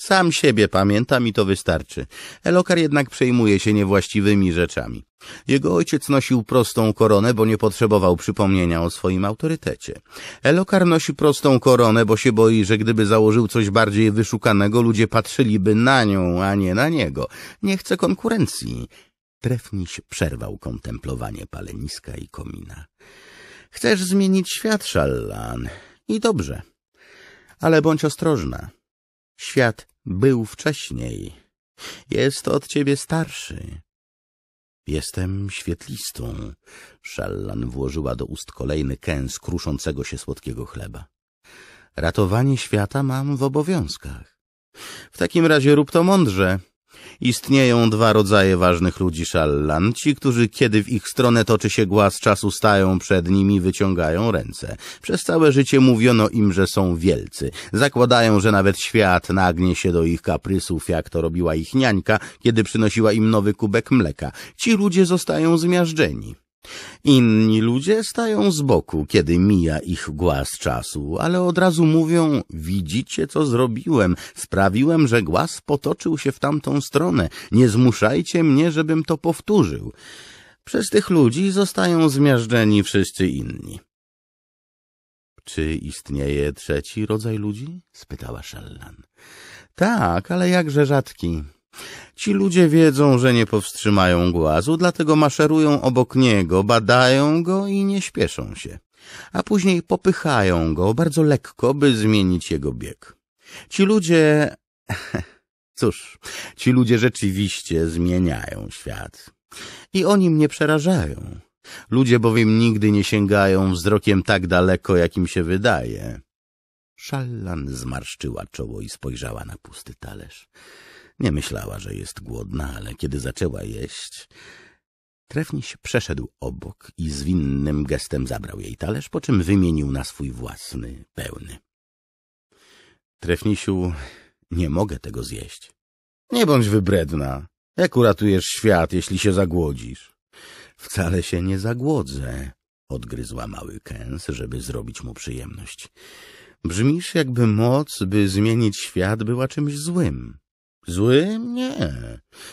Sam siebie pamiętam i to wystarczy. Elokar jednak przejmuje się niewłaściwymi rzeczami. Jego ojciec nosił prostą koronę, bo nie potrzebował przypomnienia o swoim autorytecie. Elokar nosi prostą koronę, bo się boi, że gdyby założył coś bardziej wyszukanego, ludzie patrzyliby na nią, a nie na niego. Nie chce konkurencji. Trefniś przerwał kontemplowanie paleniska i komina. Chcesz zmienić świat, Szallan. I dobrze. Ale bądź ostrożna. Świat był wcześniej. Jest od ciebie starszy. Jestem świetlistą. Szallan włożyła do ust kolejny kęs kruszącego się słodkiego chleba. Ratowanie świata mam w obowiązkach. W takim razie rób to mądrze. Istnieją dwa rodzaje ważnych ludzi szallan. Ci, którzy kiedy w ich stronę toczy się głaz czasu, stają przed nimi, wyciągają ręce. Przez całe życie mówiono im, że są wielcy. Zakładają, że nawet świat nagnie się do ich kaprysów, jak to robiła ich niańka, kiedy przynosiła im nowy kubek mleka. Ci ludzie zostają zmiażdżeni. Inni ludzie stają z boku, kiedy mija ich głaz czasu, ale od razu mówią, widzicie co zrobiłem, sprawiłem, że głaz potoczył się w tamtą stronę, nie zmuszajcie mnie, żebym to powtórzył. Przez tych ludzi zostają zmiażdżeni wszyscy inni. Czy istnieje trzeci rodzaj ludzi? spytała Szellan. Tak, ale jakże rzadki. Ci ludzie wiedzą, że nie powstrzymają głazu, dlatego maszerują obok niego, badają go i nie śpieszą się. A później popychają go bardzo lekko, by zmienić jego bieg. Ci ludzie... Cóż, ci ludzie rzeczywiście zmieniają świat. I oni mnie przerażają. Ludzie bowiem nigdy nie sięgają wzrokiem tak daleko, jak im się wydaje. Szallan zmarszczyła czoło i spojrzała na pusty talerz. Nie myślała, że jest głodna, ale kiedy zaczęła jeść... Trefniś przeszedł obok i zwinnym gestem zabrał jej talerz, po czym wymienił na swój własny, pełny. Trefnisiu, nie mogę tego zjeść. Nie bądź wybredna. Jak uratujesz świat, jeśli się zagłodzisz? Wcale się nie zagłodzę, odgryzła mały kęs, żeby zrobić mu przyjemność. Brzmisz, jakby moc, by zmienić świat, była czymś złym. Złym? Nie.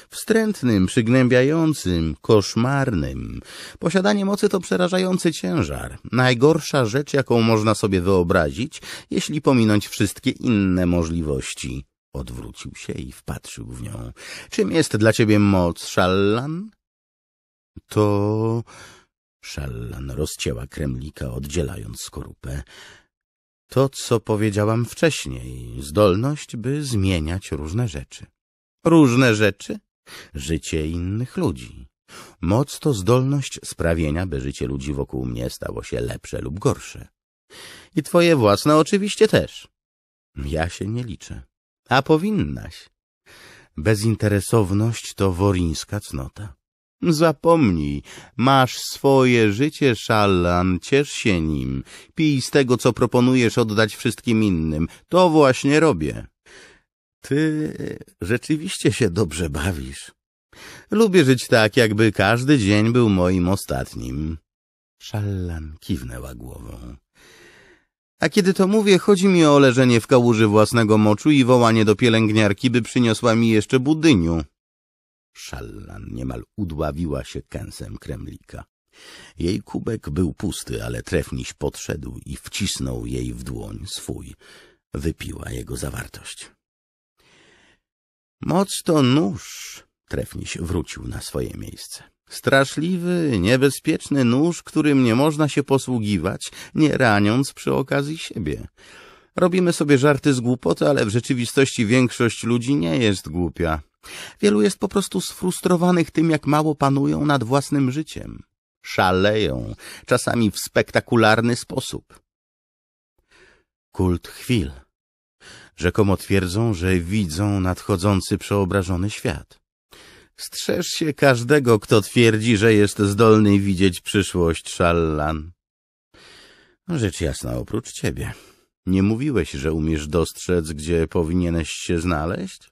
Wstrętnym, przygnębiającym, koszmarnym. Posiadanie mocy to przerażający ciężar. Najgorsza rzecz, jaką można sobie wyobrazić, jeśli pominąć wszystkie inne możliwości. Odwrócił się i wpatrzył w nią. Czym jest dla ciebie moc, Szallan? To... Szallan rozcięła kremlika, oddzielając skorupę. To, co powiedziałam wcześniej, zdolność, by zmieniać różne rzeczy. Różne rzeczy? Życie innych ludzi. Moc to zdolność sprawienia, by życie ludzi wokół mnie stało się lepsze lub gorsze. I twoje własne oczywiście też. Ja się nie liczę. A powinnaś. Bezinteresowność to worińska cnota. Zapomnij, masz swoje życie, szalan, ciesz się nim. Pij z tego, co proponujesz oddać wszystkim innym. To właśnie robię. Ty rzeczywiście się dobrze bawisz. Lubię żyć tak, jakby każdy dzień był moim ostatnim. Szalan kiwnęła głową. A kiedy to mówię, chodzi mi o leżenie w kałuży własnego moczu i wołanie do pielęgniarki, by przyniosła mi jeszcze budyniu. Szallan niemal udławiła się kęsem kremlika. Jej kubek był pusty, ale trefniś podszedł i wcisnął jej w dłoń swój. Wypiła jego zawartość. Moc to nóż, trefniś wrócił na swoje miejsce. Straszliwy, niebezpieczny nóż, którym nie można się posługiwać, nie raniąc przy okazji siebie. Robimy sobie żarty z głupoty, ale w rzeczywistości większość ludzi nie jest głupia. Wielu jest po prostu sfrustrowanych tym, jak mało panują nad własnym życiem. Szaleją, czasami w spektakularny sposób. Kult chwil. Rzekomo twierdzą, że widzą nadchodzący przeobrażony świat. Strzeż się każdego, kto twierdzi, że jest zdolny widzieć przyszłość, Szallan. Rzecz jasna, oprócz ciebie. Nie mówiłeś, że umiesz dostrzec, gdzie powinieneś się znaleźć?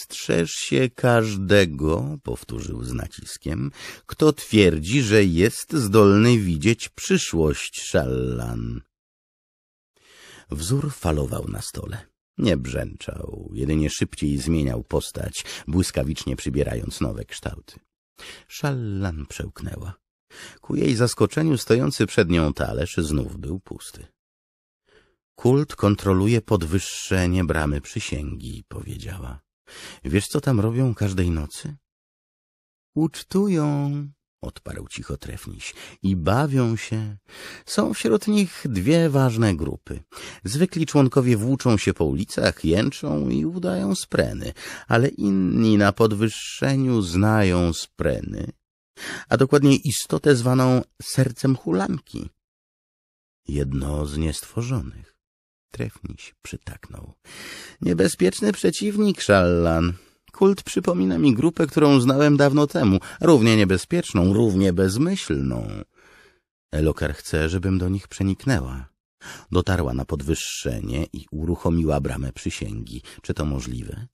Strzeż się każdego, powtórzył z naciskiem, kto twierdzi, że jest zdolny widzieć przyszłość, szallan. Wzór falował na stole. Nie brzęczał, jedynie szybciej zmieniał postać, błyskawicznie przybierając nowe kształty. Szallan przełknęła. Ku jej zaskoczeniu stojący przed nią talerz znów był pusty. Kult kontroluje podwyższenie bramy przysięgi, powiedziała. Wiesz, co tam robią każdej nocy? Ucztują, odparł cicho trefniś, i bawią się. Są wśród nich dwie ważne grupy. Zwykli członkowie włóczą się po ulicach, jęczą i udają spreny, ale inni na podwyższeniu znają spreny, a dokładnie istotę zwaną sercem hulanki. Jedno z niestworzonych trefniś przytaknął. Niebezpieczny przeciwnik, szallan. Kult przypomina mi grupę, którą znałem dawno temu, równie niebezpieczną, równie bezmyślną. Elokar chce, żebym do nich przeniknęła. Dotarła na podwyższenie i uruchomiła bramę przysięgi. Czy to możliwe?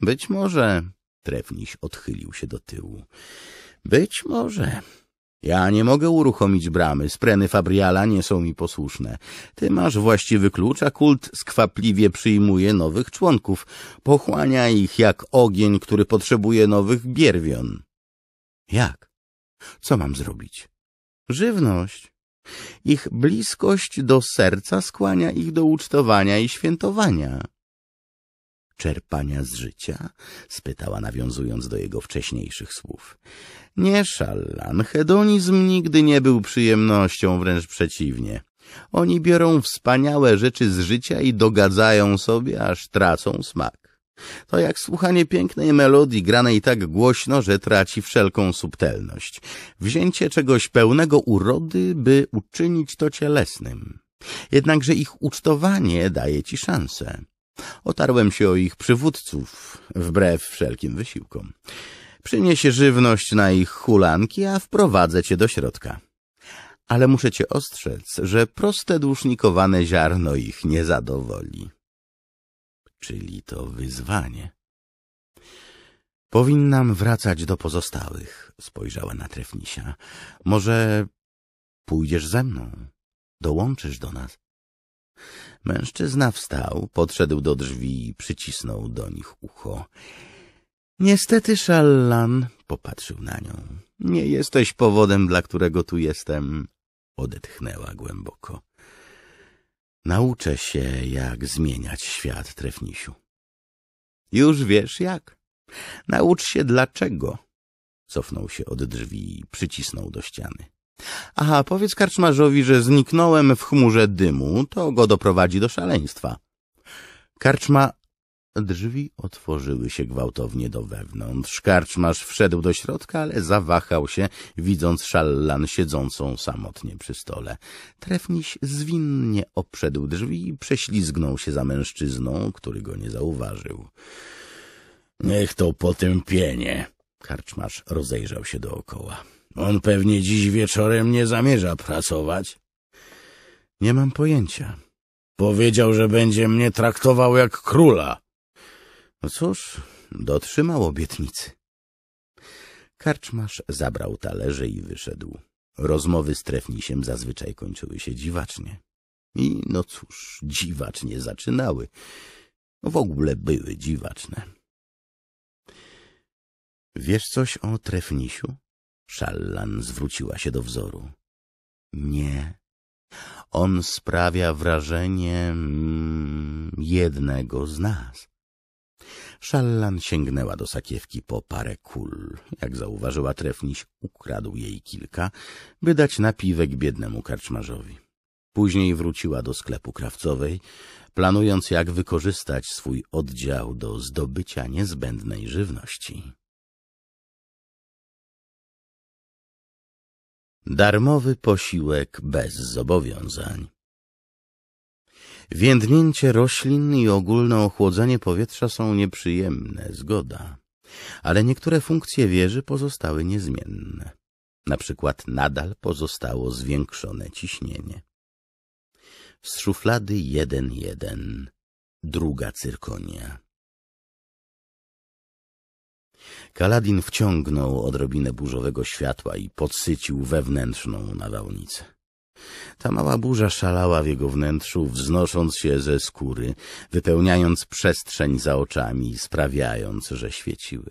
Być może. Trefniś odchylił się do tyłu. Być może. Ja nie mogę uruchomić bramy, spreny Fabriala nie są mi posłuszne. Ty masz właściwy klucz, a kult skwapliwie przyjmuje nowych członków. Pochłania ich jak ogień, który potrzebuje nowych bierwion. Jak? Co mam zrobić? Żywność. Ich bliskość do serca skłania ich do ucztowania i świętowania czerpania z życia? spytała nawiązując do jego wcześniejszych słów. Nie, szalan, hedonizm nigdy nie był przyjemnością, wręcz przeciwnie. Oni biorą wspaniałe rzeczy z życia i dogadzają sobie, aż tracą smak. To jak słuchanie pięknej melodii granej tak głośno, że traci wszelką subtelność. Wzięcie czegoś pełnego urody, by uczynić to cielesnym. Jednakże ich ucztowanie daje ci szansę. Otarłem się o ich przywódców, wbrew wszelkim wysiłkom. Przyniesie żywność na ich hulanki, a wprowadzę cię do środka. Ale muszę cię ostrzec, że proste dusznikowane ziarno ich nie zadowoli. Czyli to wyzwanie. Powinnam wracać do pozostałych, spojrzała na Trefnisia. Może pójdziesz ze mną, dołączysz do nas. Mężczyzna wstał, podszedł do drzwi i przycisnął do nich ucho. Niestety, Szallan, popatrzył na nią, nie jesteś powodem, dla którego tu jestem. Odetchnęła głęboko. Nauczę się, jak zmieniać świat, Trefnisiu. Już wiesz jak. Naucz się dlaczego. Cofnął się od drzwi i przycisnął do ściany. Aha, powiedz karczmarzowi, że zniknąłem w chmurze dymu, to go doprowadzi do szaleństwa. Karczma... Drzwi otworzyły się gwałtownie do wewnątrz. Karczmarz wszedł do środka, ale zawahał się, widząc szallan siedzącą samotnie przy stole. Trefniś zwinnie obszedł drzwi i prześlizgnął się za mężczyzną, który go nie zauważył. — Niech to potępienie! — karczmarz rozejrzał się dookoła. On pewnie dziś wieczorem nie zamierza pracować. Nie mam pojęcia. Powiedział, że będzie mnie traktował jak króla. No cóż, dotrzymał obietnicy. Karczmarz zabrał talerze i wyszedł. Rozmowy z Trefnisiem zazwyczaj kończyły się dziwacznie. I no cóż, dziwacznie zaczynały. W ogóle były dziwaczne. Wiesz coś o Trefnisiu? Szallan zwróciła się do wzoru. Nie. On sprawia wrażenie mm, jednego z nas. Szallan sięgnęła do sakiewki po parę kul. Jak zauważyła trefniś, ukradł jej kilka, by dać napiwek biednemu karczmarzowi. Później wróciła do sklepu krawcowej, planując jak wykorzystać swój oddział do zdobycia niezbędnej żywności. Darmowy posiłek bez zobowiązań. Więdnięcie roślin i ogólne ochłodzenie powietrza są nieprzyjemne, zgoda. Ale niektóre funkcje wieży pozostały niezmienne. Na przykład nadal pozostało zwiększone ciśnienie. Z szuflady 1.1. Druga cyrkonia. Kaladin wciągnął odrobinę burzowego światła i podsycił wewnętrzną nawałnicę. Ta mała burza szalała w jego wnętrzu, wznosząc się ze skóry, wypełniając przestrzeń za oczami i sprawiając, że świeciły.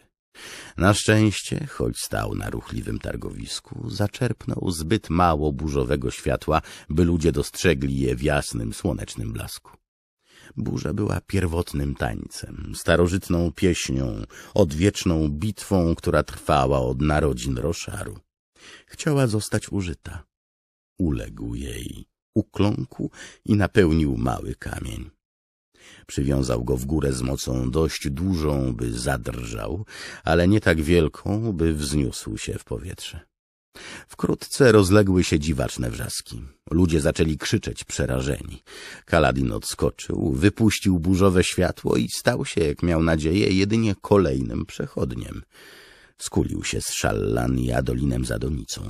Na szczęście, choć stał na ruchliwym targowisku, zaczerpnął zbyt mało burzowego światła, by ludzie dostrzegli je w jasnym, słonecznym blasku. Burza była pierwotnym tańcem, starożytną pieśnią, odwieczną bitwą, która trwała od narodzin Roszaru. Chciała zostać użyta. Uległ jej, ukląkł i napełnił mały kamień. Przywiązał go w górę z mocą dość dużą, by zadrżał, ale nie tak wielką, by wzniósł się w powietrze. Wkrótce rozległy się dziwaczne wrzaski. Ludzie zaczęli krzyczeć przerażeni. Kaladin odskoczył, wypuścił burzowe światło i stał się, jak miał nadzieję, jedynie kolejnym przechodniem. Skulił się z szallan i adolinem za donicą.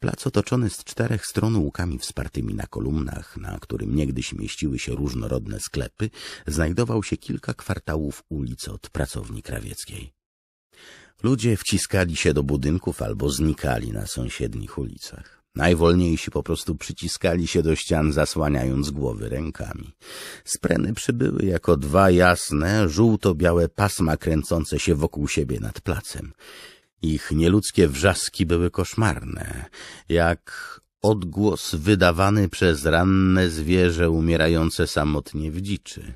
Plac otoczony z czterech stron łukami wspartymi na kolumnach, na którym niegdyś mieściły się różnorodne sklepy, znajdował się kilka kwartałów ulic od pracowni krawieckiej. Ludzie wciskali się do budynków albo znikali na sąsiednich ulicach. Najwolniejsi po prostu przyciskali się do ścian, zasłaniając głowy rękami. Spreny przybyły jako dwa jasne, żółto-białe pasma kręcące się wokół siebie nad placem. Ich nieludzkie wrzaski były koszmarne, jak odgłos wydawany przez ranne zwierzę umierające samotnie w dziczy.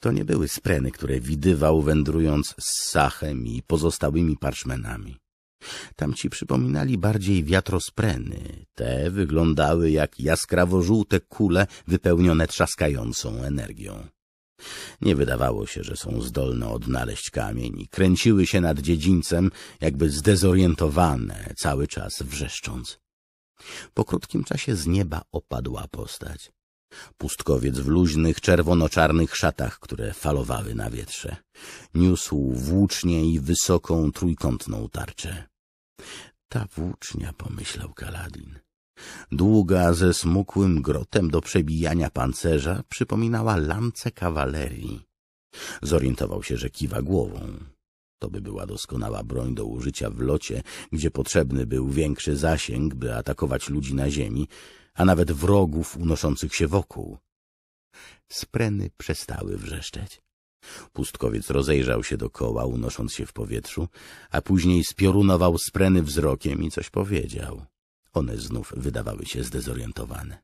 To nie były spreny, które widywał wędrując z Sachem i pozostałymi parszmenami. Tamci przypominali bardziej wiatrospreny. Te wyglądały jak jaskrawo-żółte kule wypełnione trzaskającą energią. Nie wydawało się, że są zdolne odnaleźć kamień i kręciły się nad dziedzińcem, jakby zdezorientowane, cały czas wrzeszcząc. Po krótkim czasie z nieba opadła postać. Pustkowiec w luźnych, czerwono-czarnych szatach, które falowały na wietrze. Niósł włócznie i wysoką, trójkątną tarczę. Ta włócznia, pomyślał Kaladin. Długa ze smukłym grotem do przebijania pancerza przypominała lance kawalerii. Zorientował się, że kiwa głową. To by była doskonała broń do użycia w locie, gdzie potrzebny był większy zasięg, by atakować ludzi na ziemi, a nawet wrogów unoszących się wokół. Spreny przestały wrzeszczeć. Pustkowiec rozejrzał się dokoła, unosząc się w powietrzu, a później spiorunował spreny wzrokiem i coś powiedział. One znów wydawały się zdezorientowane.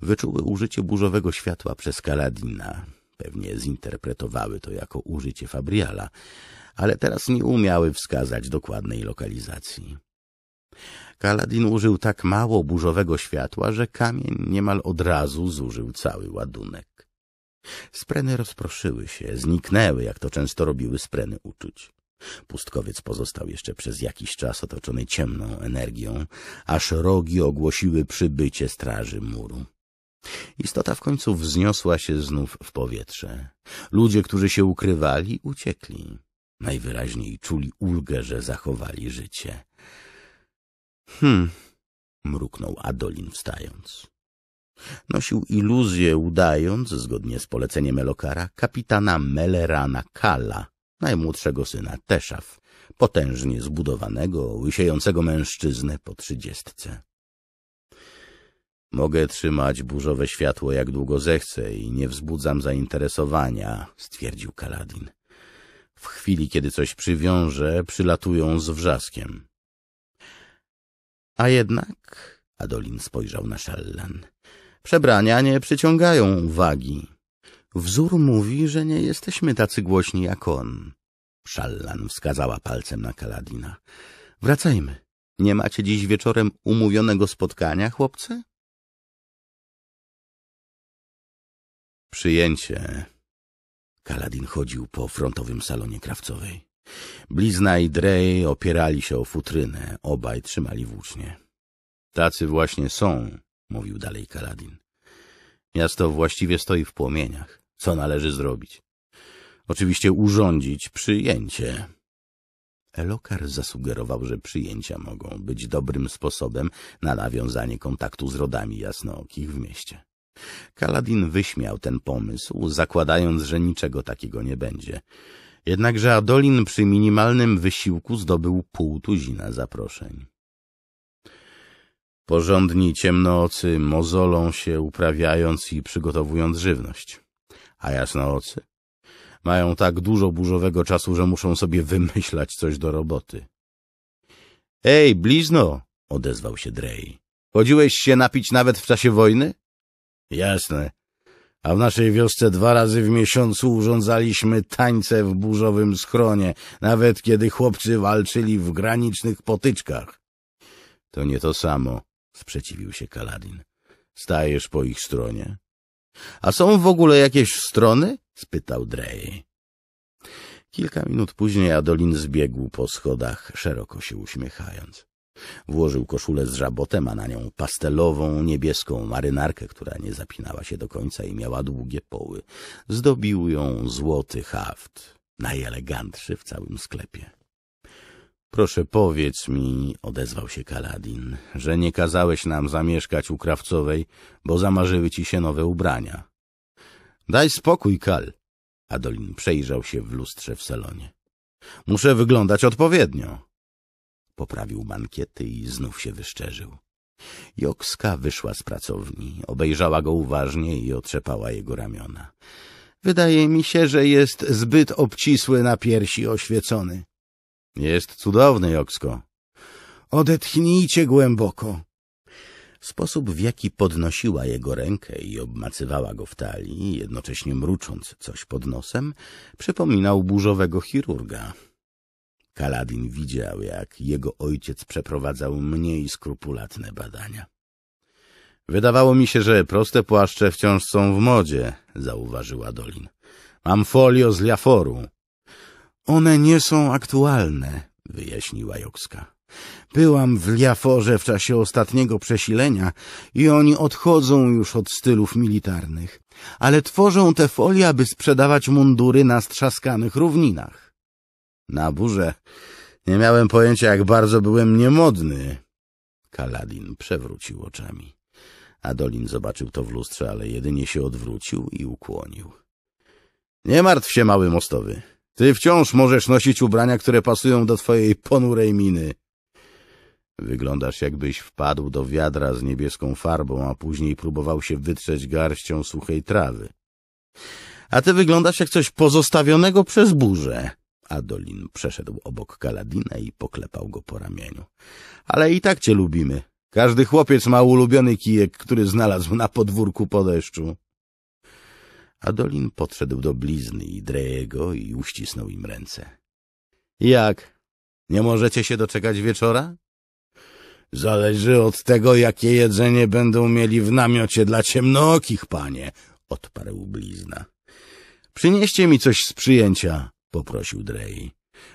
Wyczuły użycie burzowego światła przez Kaladina. Pewnie zinterpretowały to jako użycie Fabriala, ale teraz nie umiały wskazać dokładnej lokalizacji. Kaladin użył tak mało burzowego światła, że kamień niemal od razu zużył cały ładunek. Spreny rozproszyły się, zniknęły, jak to często robiły spreny uczuć. Pustkowiec pozostał jeszcze przez jakiś czas otoczony ciemną energią, aż rogi ogłosiły przybycie straży muru. Istota w końcu wzniosła się znów w powietrze. Ludzie, którzy się ukrywali, uciekli. Najwyraźniej czuli ulgę, że zachowali życie. Hm, mruknął Adolin wstając. Nosił iluzję, udając, zgodnie z poleceniem Elokara, kapitana Melerana Kala, najmłodszego syna Teszaf, potężnie zbudowanego, łysiejącego mężczyznę po trzydziestce. Mogę trzymać burzowe światło jak długo zechcę i nie wzbudzam zainteresowania, stwierdził Kaladin. W chwili, kiedy coś przywiąże, przylatują z wrzaskiem. A jednak... Adolin spojrzał na Szellan. Przebrania nie przyciągają uwagi. Wzór mówi, że nie jesteśmy tacy głośni jak on. Szallan wskazała palcem na Kaladina. Wracajmy. Nie macie dziś wieczorem umówionego spotkania, chłopcy? Przyjęcie. Kaladin chodził po frontowym salonie krawcowej. Blizna i Drej opierali się o futrynę, obaj trzymali włócznie. Tacy właśnie są, mówił dalej Kaladin. Miasto właściwie stoi w płomieniach. Co należy zrobić? Oczywiście urządzić przyjęcie. Elokar zasugerował, że przyjęcia mogą być dobrym sposobem na nawiązanie kontaktu z rodami jasnookich w mieście. Kaladin wyśmiał ten pomysł, zakładając, że niczego takiego nie będzie. Jednakże Adolin przy minimalnym wysiłku zdobył pół tuzina zaproszeń. Porządni ciemnoocy mozolą się uprawiając i przygotowując żywność. A jasnoocy mają tak dużo burzowego czasu, że muszą sobie wymyślać coś do roboty. — Ej, blizno! — odezwał się Drej. — Chodziłeś się napić nawet w czasie wojny? — Jasne a w naszej wiosce dwa razy w miesiącu urządzaliśmy tańce w burzowym schronie, nawet kiedy chłopcy walczyli w granicznych potyczkach. — To nie to samo — sprzeciwił się Kaladin. — Stajesz po ich stronie? — A są w ogóle jakieś strony? — spytał Drej. Kilka minut później Adolin zbiegł po schodach, szeroko się uśmiechając. Włożył koszulę z żabotem, a na nią pastelową, niebieską marynarkę, która nie zapinała się do końca i miała długie poły. Zdobił ją złoty haft, najelegantszy w całym sklepie. Proszę powiedz mi, odezwał się Kaladin, że nie kazałeś nam zamieszkać u krawcowej, bo zamarzyły ci się nowe ubrania. Daj spokój, Kal. Adolin przejrzał się w lustrze w salonie. Muszę wyglądać odpowiednio poprawił mankiety i znów się wyszczerzył. Jokska wyszła z pracowni, obejrzała go uważnie i otrzepała jego ramiona. Wydaje mi się, że jest zbyt obcisły na piersi oświecony. Jest cudowny, Joksko. Odetchnijcie głęboko. Sposób, w jaki podnosiła jego rękę i obmacywała go w talii, jednocześnie mrucząc coś pod nosem, przypominał burzowego chirurga. Kaladin widział, jak jego ojciec przeprowadzał mniej skrupulatne badania. Wydawało mi się, że proste płaszcze wciąż są w modzie, zauważyła Dolin. Mam folio z liaforu. One nie są aktualne, wyjaśniła Jokska. Byłam w liaforze w czasie ostatniego przesilenia i oni odchodzą już od stylów militarnych, ale tworzą te folia, by sprzedawać mundury na strzaskanych równinach. Na burzę nie miałem pojęcia, jak bardzo byłem niemodny. Kaladin przewrócił oczami. Adolin zobaczył to w lustrze, ale jedynie się odwrócił i ukłonił. Nie martw się, mały mostowy. Ty wciąż możesz nosić ubrania, które pasują do twojej ponurej miny. Wyglądasz, jakbyś wpadł do wiadra z niebieską farbą, a później próbował się wytrzeć garścią suchej trawy. A ty wyglądasz jak coś pozostawionego przez burzę. Adolin przeszedł obok Kaladina i poklepał go po ramieniu. Ale i tak cię lubimy. Każdy chłopiec ma ulubiony kijek, który znalazł na podwórku po deszczu. Adolin podszedł do blizny i Drejego i uścisnął im ręce. Jak? Nie możecie się doczekać wieczora? Zależy od tego, jakie jedzenie będą mieli w namiocie dla ciemnookich, panie, odparł blizna. Przynieście mi coś z przyjęcia poprosił Drej.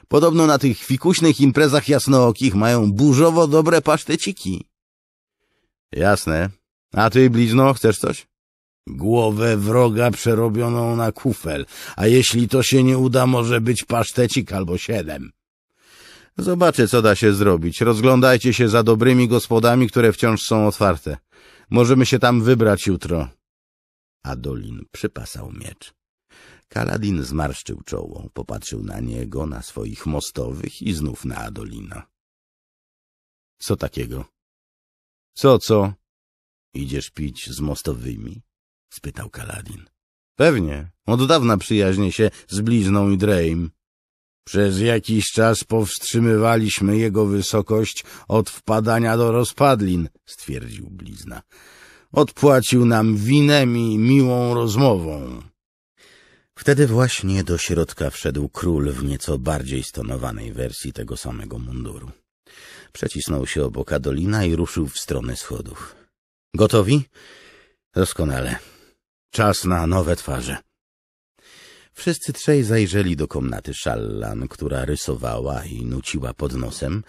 Podobno na tych fikuśnych imprezach jasnookich mają burzowo dobre paszteciki. Jasne. A ty, blizno, chcesz coś? Głowę wroga przerobioną na kufel, a jeśli to się nie uda, może być pasztecik albo siedem. Zobaczę, co da się zrobić. Rozglądajcie się za dobrymi gospodami, które wciąż są otwarte. Możemy się tam wybrać jutro. Adolin przypasał miecz. Kaladin zmarszczył czoło, popatrzył na niego, na swoich mostowych i znów na Adolina. — Co takiego? — Co, co? — Idziesz pić z mostowymi? — spytał Kaladin. — Pewnie. Od dawna przyjaźnię się z Blizną i Dreim. Przez jakiś czas powstrzymywaliśmy jego wysokość od wpadania do rozpadlin, stwierdził blizna. Odpłacił nam winem i miłą rozmową. Wtedy właśnie do środka wszedł król w nieco bardziej stonowanej wersji tego samego munduru. Przecisnął się obok Adolina i ruszył w stronę schodów. Gotowi? Doskonale. Czas na nowe twarze. Wszyscy trzej zajrzeli do komnaty szallan, która rysowała i nuciła pod nosem,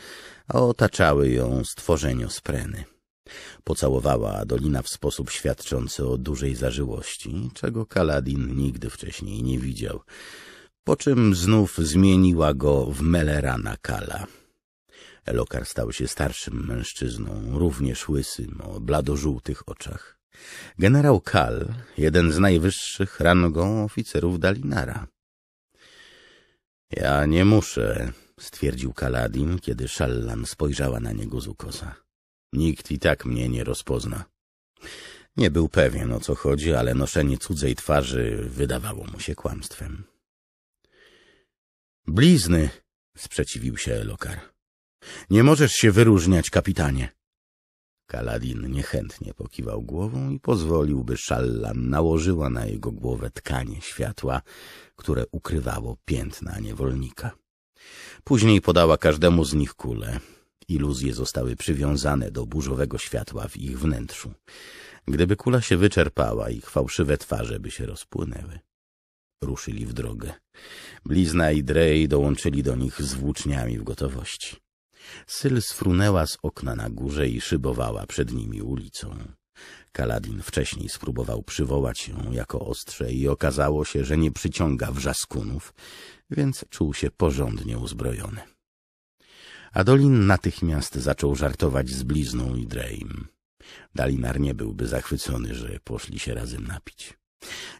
a otaczały ją stworzenie spreny. Pocałowała Adolina w sposób świadczący o dużej zażyłości, czego Kaladin nigdy wcześniej nie widział, po czym znów zmieniła go w Melerana Kala. Elokar stał się starszym mężczyzną, również łysym, o bladożółtych oczach. Generał Kal, jeden z najwyższych rangą oficerów Dalinara. — Ja nie muszę — stwierdził Kaladin, kiedy Szallan spojrzała na niego z ukosa. Nikt i tak mnie nie rozpozna. Nie był pewien, o co chodzi, ale noszenie cudzej twarzy wydawało mu się kłamstwem. Blizny, sprzeciwił się Elokar. Nie możesz się wyróżniać, kapitanie. Kaladin niechętnie pokiwał głową i pozwolił, by Szallan nałożyła na jego głowę tkanie światła, które ukrywało piętna niewolnika. Później podała każdemu z nich kulę. Iluzje zostały przywiązane do burzowego światła w ich wnętrzu. Gdyby kula się wyczerpała, ich fałszywe twarze by się rozpłynęły. Ruszyli w drogę. Blizna i Drej dołączyli do nich z włóczniami w gotowości. Syl sfrunęła z okna na górze i szybowała przed nimi ulicą. Kaladin wcześniej spróbował przywołać ją jako ostrze i okazało się, że nie przyciąga wrzaskunów, więc czuł się porządnie uzbrojony. Adolin natychmiast zaczął żartować z blizną i Dreim. Dalinar nie byłby zachwycony, że poszli się razem napić.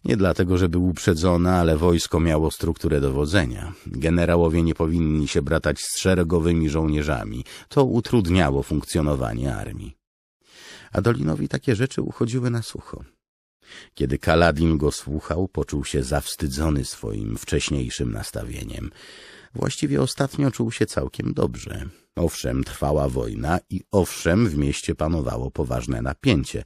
Nie dlatego, że był uprzedzony, ale wojsko miało strukturę dowodzenia. Generałowie nie powinni się bratać z szeregowymi żołnierzami. To utrudniało funkcjonowanie armii. Adolinowi takie rzeczy uchodziły na sucho. Kiedy Kaladin go słuchał, poczuł się zawstydzony swoim wcześniejszym nastawieniem. Właściwie ostatnio czuł się całkiem dobrze. Owszem, trwała wojna i owszem, w mieście panowało poważne napięcie,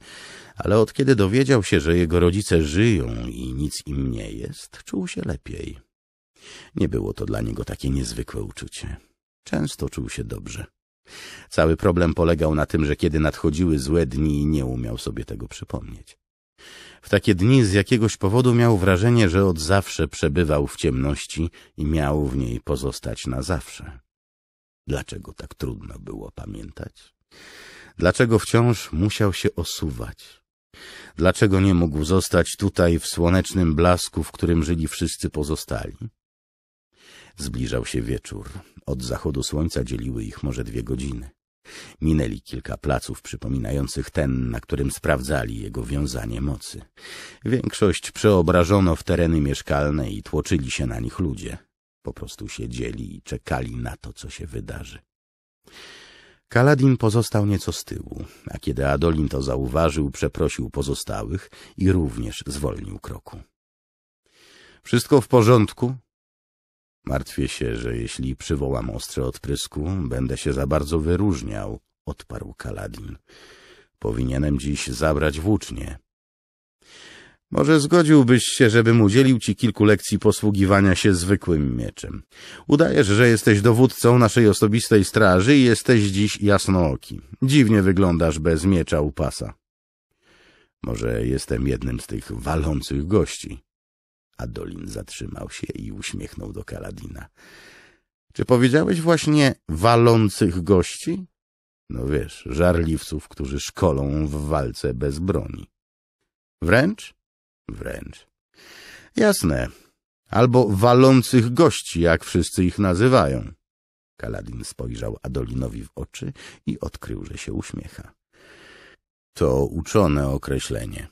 ale od kiedy dowiedział się, że jego rodzice żyją i nic im nie jest, czuł się lepiej. Nie było to dla niego takie niezwykłe uczucie. Często czuł się dobrze. Cały problem polegał na tym, że kiedy nadchodziły złe dni, nie umiał sobie tego przypomnieć. W takie dni z jakiegoś powodu miał wrażenie, że od zawsze przebywał w ciemności i miał w niej pozostać na zawsze. Dlaczego tak trudno było pamiętać? Dlaczego wciąż musiał się osuwać? Dlaczego nie mógł zostać tutaj w słonecznym blasku, w którym żyli wszyscy pozostali? Zbliżał się wieczór. Od zachodu słońca dzieliły ich może dwie godziny. Minęli kilka placów przypominających ten, na którym sprawdzali jego wiązanie mocy. Większość przeobrażono w tereny mieszkalne i tłoczyli się na nich ludzie. Po prostu siedzieli i czekali na to, co się wydarzy. Kaladin pozostał nieco z tyłu, a kiedy Adolin to zauważył, przeprosił pozostałych i również zwolnił kroku. — Wszystko w porządku? Martwię się, że jeśli przywołam ostre odprysku, będę się za bardzo wyróżniał, odparł Kaladin. Powinienem dziś zabrać włócznie. Może zgodziłbyś się, żebym udzielił ci kilku lekcji posługiwania się zwykłym mieczem. Udajesz, że jesteś dowódcą naszej osobistej straży i jesteś dziś jasnooki. Dziwnie wyglądasz bez miecza u pasa. Może jestem jednym z tych walących gości. Adolin zatrzymał się i uśmiechnął do Kaladina. Czy powiedziałeś właśnie walących gości? No wiesz, żarliwców, którzy szkolą w walce bez broni. Wręcz? Wręcz. Jasne. Albo walących gości, jak wszyscy ich nazywają. Kaladin spojrzał Adolinowi w oczy i odkrył, że się uśmiecha. To uczone określenie.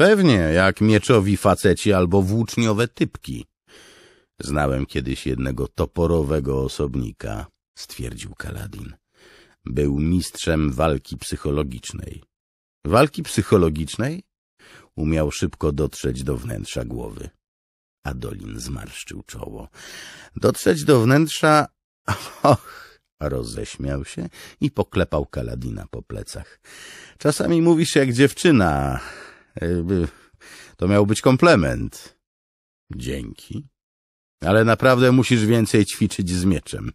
Pewnie, jak mieczowi faceci albo włóczniowe typki. Znałem kiedyś jednego toporowego osobnika, stwierdził Kaladin. Był mistrzem walki psychologicznej. Walki psychologicznej? Umiał szybko dotrzeć do wnętrza głowy. Adolin zmarszczył czoło. Dotrzeć do wnętrza... Och! Roześmiał się i poklepał Kaladina po plecach. Czasami mówisz jak dziewczyna, to miał być komplement. Dzięki. Ale naprawdę musisz więcej ćwiczyć z mieczem.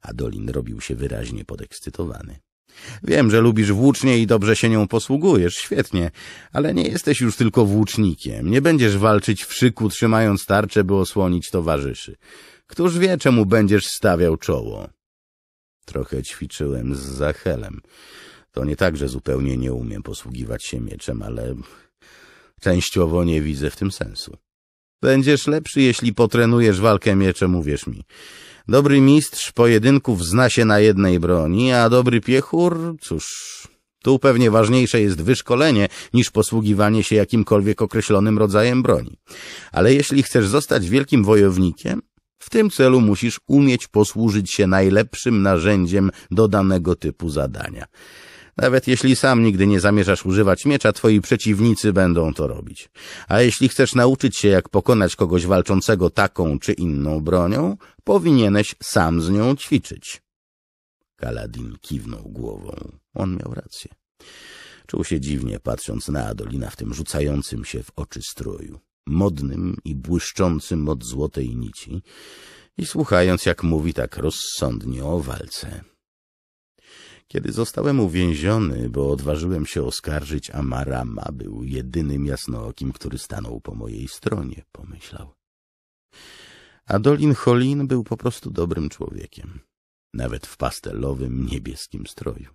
Adolin robił się wyraźnie podekscytowany. Wiem, że lubisz włócznie i dobrze się nią posługujesz, świetnie, ale nie jesteś już tylko włócznikiem. Nie będziesz walczyć w szyku, trzymając tarczę, by osłonić towarzyszy. Któż wie, czemu będziesz stawiał czoło? Trochę ćwiczyłem z Zachelem. To nie tak, że zupełnie nie umiem posługiwać się mieczem, ale częściowo nie widzę w tym sensu. Będziesz lepszy, jeśli potrenujesz walkę mieczem, Mówisz mi. Dobry mistrz pojedynków zna się na jednej broni, a dobry piechur, cóż, tu pewnie ważniejsze jest wyszkolenie niż posługiwanie się jakimkolwiek określonym rodzajem broni. Ale jeśli chcesz zostać wielkim wojownikiem, w tym celu musisz umieć posłużyć się najlepszym narzędziem do danego typu zadania. Nawet jeśli sam nigdy nie zamierzasz używać miecza, twoi przeciwnicy będą to robić. A jeśli chcesz nauczyć się, jak pokonać kogoś walczącego taką czy inną bronią, powinieneś sam z nią ćwiczyć. Kaladin kiwnął głową. On miał rację. Czuł się dziwnie, patrząc na Adolina w tym rzucającym się w oczy stroju, modnym i błyszczącym od złotej nici i słuchając, jak mówi tak rozsądnie o walce. Kiedy zostałem uwięziony, bo odważyłem się oskarżyć Amarama, był jedynym jasnookim, który stanął po mojej stronie, pomyślał. Adolin Holin był po prostu dobrym człowiekiem, nawet w pastelowym, niebieskim stroju.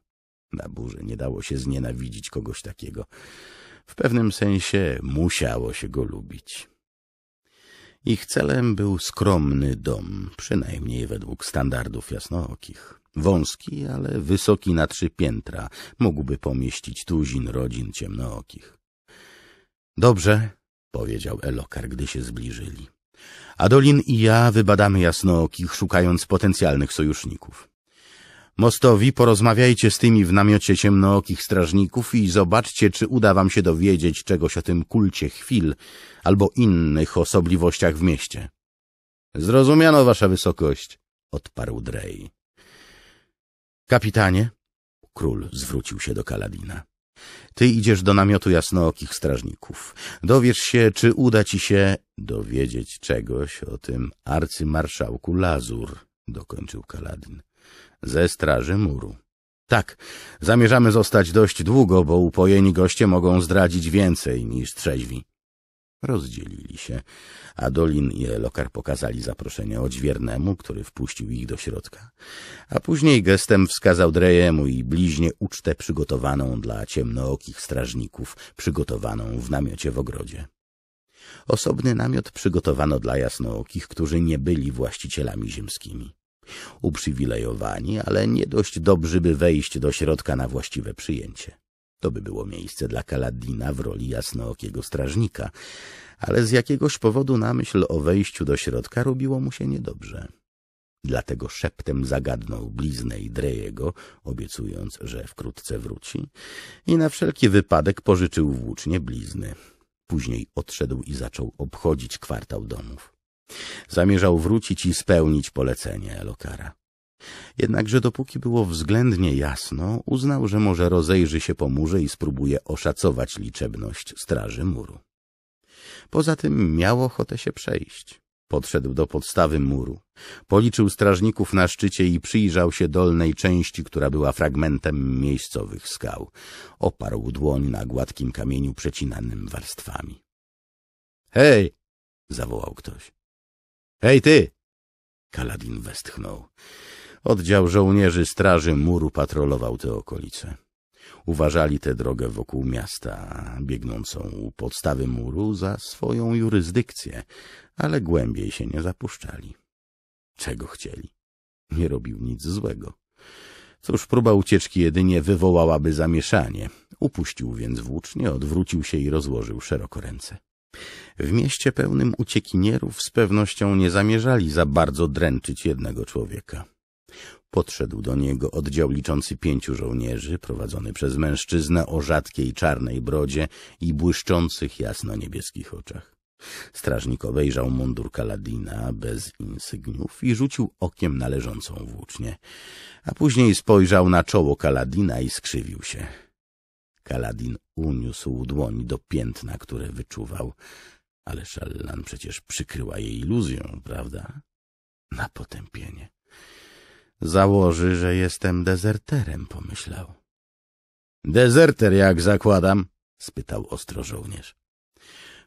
Na burze nie dało się znienawidzić kogoś takiego. W pewnym sensie musiało się go lubić. Ich celem był skromny dom, przynajmniej według standardów jasnookich. Wąski, ale wysoki na trzy piętra. Mógłby pomieścić tuzin rodzin ciemnookich. Dobrze, powiedział Elokar, gdy się zbliżyli. Adolin i ja wybadamy jasnookich, szukając potencjalnych sojuszników. Mostowi porozmawiajcie z tymi w namiocie ciemnookich strażników i zobaczcie, czy uda wam się dowiedzieć czegoś o tym kulcie chwil albo innych osobliwościach w mieście. Zrozumiano, wasza wysokość, odparł Drej. Kapitanie, król zwrócił się do Kaladina. Ty idziesz do namiotu jasnookich strażników. Dowiesz się, czy uda ci się dowiedzieć czegoś o tym arcymarszałku Lazur, dokończył Kaladin, ze straży muru. Tak, zamierzamy zostać dość długo, bo upojeni goście mogą zdradzić więcej niż trzeźwi. Rozdzielili się. Adolin i Elokar pokazali zaproszenie odźwiernemu, który wpuścił ich do środka. A później gestem wskazał Drejemu i bliźnie ucztę przygotowaną dla ciemnookich strażników, przygotowaną w namiocie w ogrodzie. Osobny namiot przygotowano dla jasnookich, którzy nie byli właścicielami ziemskimi. Uprzywilejowani, ale nie dość dobrzy, by wejść do środka na właściwe przyjęcie. To by było miejsce dla Kaladina w roli jasnookiego strażnika, ale z jakiegoś powodu na myśl o wejściu do środka robiło mu się niedobrze. Dlatego szeptem zagadnął bliznę i Drejego, obiecując, że wkrótce wróci i na wszelki wypadek pożyczył włócznie blizny. Później odszedł i zaczął obchodzić kwartał domów. Zamierzał wrócić i spełnić polecenie Elokara. Jednakże dopóki było względnie jasno, uznał, że może rozejrzy się po murze i spróbuje oszacować liczebność straży muru. Poza tym miał ochotę się przejść. Podszedł do podstawy muru, policzył strażników na szczycie i przyjrzał się dolnej części, która była fragmentem miejscowych skał. Oparł dłoń na gładkim kamieniu przecinanym warstwami. — Hej! — zawołał ktoś. — Hej, ty! Kaladin westchnął. Oddział żołnierzy straży muru patrolował te okolice. Uważali tę drogę wokół miasta, biegnącą u podstawy muru za swoją jurysdykcję, ale głębiej się nie zapuszczali. Czego chcieli? Nie robił nic złego. Cóż, próba ucieczki jedynie wywołałaby zamieszanie. Upuścił więc włócznie, odwrócił się i rozłożył szeroko ręce. W mieście pełnym uciekinierów z pewnością nie zamierzali za bardzo dręczyć jednego człowieka. Podszedł do niego oddział liczący pięciu żołnierzy, prowadzony przez mężczyznę o rzadkiej czarnej brodzie i błyszczących jasno niebieskich oczach. Strażnik obejrzał mundur Kaladina bez insygniów i rzucił okiem na leżącą włócznie, a później spojrzał na czoło Kaladina i skrzywił się. Kaladin uniósł dłoń do piętna, które wyczuwał, ale Szallan przecież przykryła jej iluzją, prawda? Na potępienie. Założy, że jestem dezerterem, pomyślał. Dezerter jak zakładam? spytał ostro żołnierz.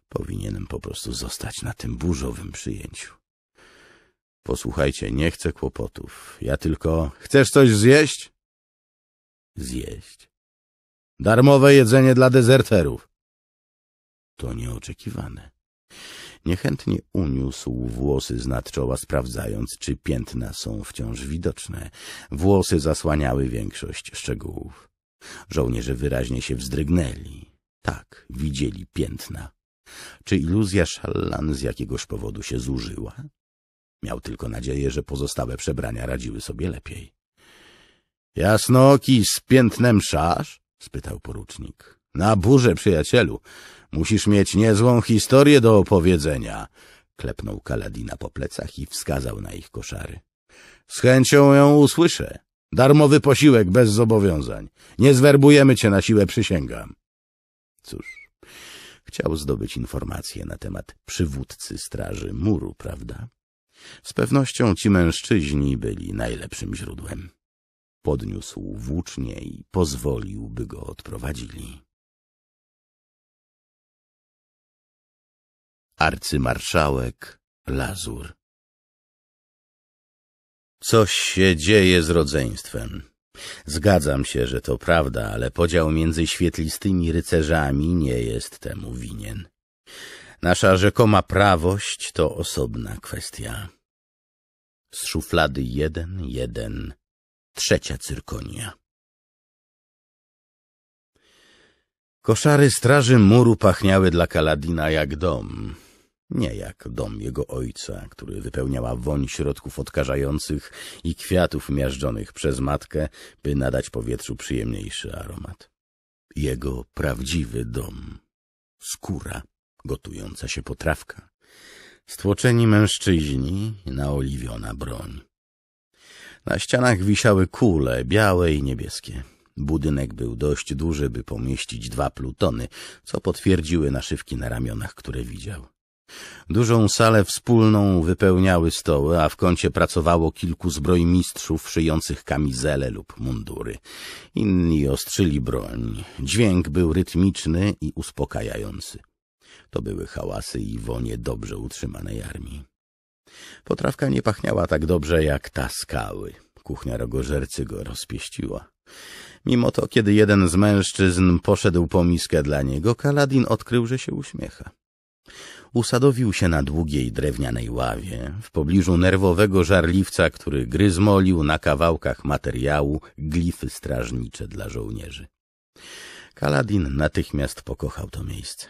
Powinienem po prostu zostać na tym burzowym przyjęciu. Posłuchajcie, nie chcę kłopotów. Ja tylko... Chcesz coś zjeść? Zjeść. Darmowe jedzenie dla dezerterów. To nieoczekiwane. Niechętnie uniósł włosy z nad czoła, sprawdzając, czy piętna są wciąż widoczne. Włosy zasłaniały większość szczegółów. Żołnierze wyraźnie się wzdrygnęli. Tak, widzieli piętna. Czy iluzja szallan z jakiegoś powodu się zużyła? Miał tylko nadzieję, że pozostałe przebrania radziły sobie lepiej. — Jasnooki z piętnem szasz? — spytał porucznik. — Na burze, przyjacielu! Musisz mieć niezłą historię do opowiedzenia. Klepnął Kaladina po plecach i wskazał na ich koszary. Z chęcią ją usłyszę. Darmowy posiłek bez zobowiązań. Nie zwerbujemy cię na siłę, przysięgam. Cóż, chciał zdobyć informacje na temat przywódcy straży muru, prawda? Z pewnością ci mężczyźni byli najlepszym źródłem. Podniósł włócznie i pozwolił, by go odprowadzili. arcymarszałek Lazur. Coś się dzieje z rodzeństwem. Zgadzam się, że to prawda, ale podział między świetlistymi rycerzami nie jest temu winien. Nasza rzekoma prawość to osobna kwestia. Z szuflady jeden, jeden, trzecia cyrkonia. Koszary straży muru pachniały dla Kaladina jak dom. Nie jak dom jego ojca, który wypełniała woń środków odkażających i kwiatów miażdżonych przez matkę, by nadać powietrzu przyjemniejszy aromat. Jego prawdziwy dom. Skóra, gotująca się potrawka. Stłoczeni mężczyźni, naoliwiona broń. Na ścianach wisiały kule, białe i niebieskie. Budynek był dość duży, by pomieścić dwa plutony, co potwierdziły naszywki na ramionach, które widział. Dużą salę wspólną wypełniały stoły, a w kącie pracowało kilku zbrojmistrzów szyjących kamizele lub mundury. Inni ostrzyli broń. Dźwięk był rytmiczny i uspokajający. To były hałasy i wonie dobrze utrzymanej armii. Potrawka nie pachniała tak dobrze jak ta skały. Kuchnia rogożercy go rozpieściła. Mimo to, kiedy jeden z mężczyzn poszedł po miskę dla niego, Kaladin odkrył, że się uśmiecha usadowił się na długiej drewnianej ławie, w pobliżu nerwowego żarliwca, który gryzmolił na kawałkach materiału glify strażnicze dla żołnierzy. Kaladin natychmiast pokochał to miejsce.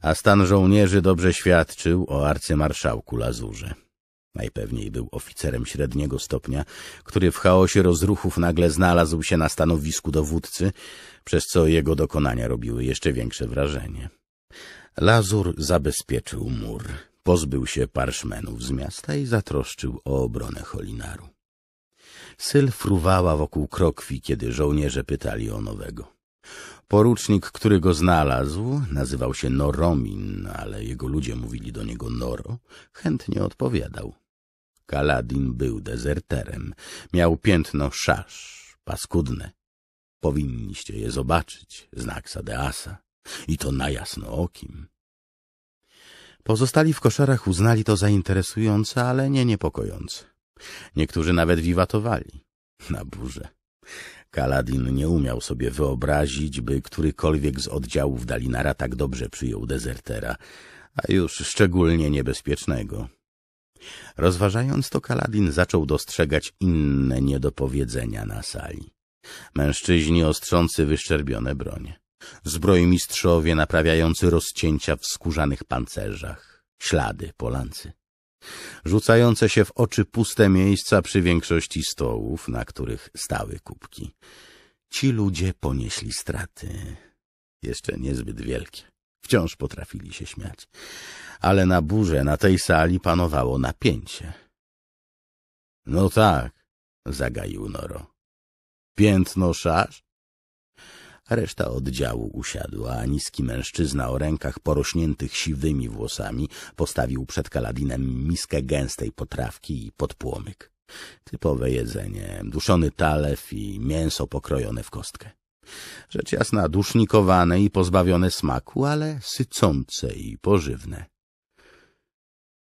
A stan żołnierzy dobrze świadczył o arcymarszałku Lazurze. Najpewniej był oficerem średniego stopnia, który w chaosie rozruchów nagle znalazł się na stanowisku dowódcy, przez co jego dokonania robiły jeszcze większe wrażenie. Lazur zabezpieczył mur, pozbył się parszmenów z miasta i zatroszczył o obronę Holinaru. Syl fruwała wokół krokwi, kiedy żołnierze pytali o nowego. Porucznik, który go znalazł, nazywał się Noromin, ale jego ludzie mówili do niego Noro, chętnie odpowiadał. Kaladin był dezerterem, miał piętno szasz, paskudne. Powinniście je zobaczyć, znak Sadeasa i to na jasno okim. Pozostali w koszarach uznali to za interesujące, ale nie niepokojące. Niektórzy nawet wiwatowali. Na burze. Kaladin nie umiał sobie wyobrazić, by którykolwiek z oddziałów Dalinara tak dobrze przyjął dezertera, a już szczególnie niebezpiecznego. Rozważając to, Kaladin zaczął dostrzegać inne niedopowiedzenia na sali. Mężczyźni ostrzący wyszczerbione bronie. Zbrojmistrzowie naprawiający rozcięcia w skórzanych pancerzach, ślady po lancy. Rzucające się w oczy puste miejsca przy większości stołów, na których stały kubki. Ci ludzie ponieśli straty, jeszcze niezbyt wielkie. Wciąż potrafili się śmiać. Ale na burze na tej sali panowało napięcie. No tak, zagaił Noro. Piętno szarz? Reszta oddziału usiadła, a niski mężczyzna o rękach porośniętych siwymi włosami postawił przed Kaladinem miskę gęstej potrawki i podpłomyk. Typowe jedzenie, duszony talew i mięso pokrojone w kostkę. Rzecz jasna dusznikowane i pozbawione smaku, ale sycące i pożywne.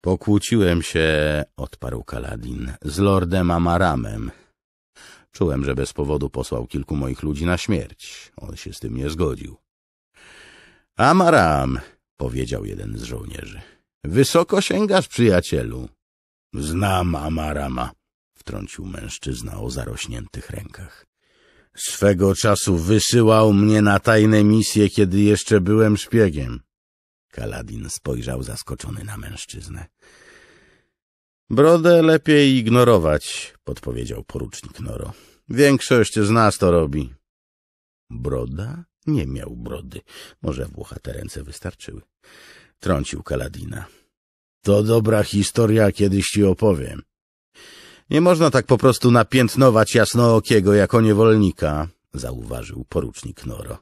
Pokłóciłem się, odparł Kaladin, z lordem Amaramem, Czułem, że bez powodu posłał kilku moich ludzi na śmierć. On się z tym nie zgodził. Amaram, powiedział jeden z żołnierzy. Wysoko sięgasz, przyjacielu. Znam Amarama, wtrącił mężczyzna o zarośniętych rękach. Swego czasu wysyłał mnie na tajne misje, kiedy jeszcze byłem szpiegiem. Kaladin spojrzał zaskoczony na mężczyznę. Brodę lepiej ignorować, podpowiedział porucznik Noro. Większość z nas to robi. Broda? Nie miał brody. Może te ręce wystarczyły. Trącił Kaladina. To dobra historia, kiedyś ci opowiem. Nie można tak po prostu napiętnować jasnookiego jako niewolnika, zauważył porucznik Noro.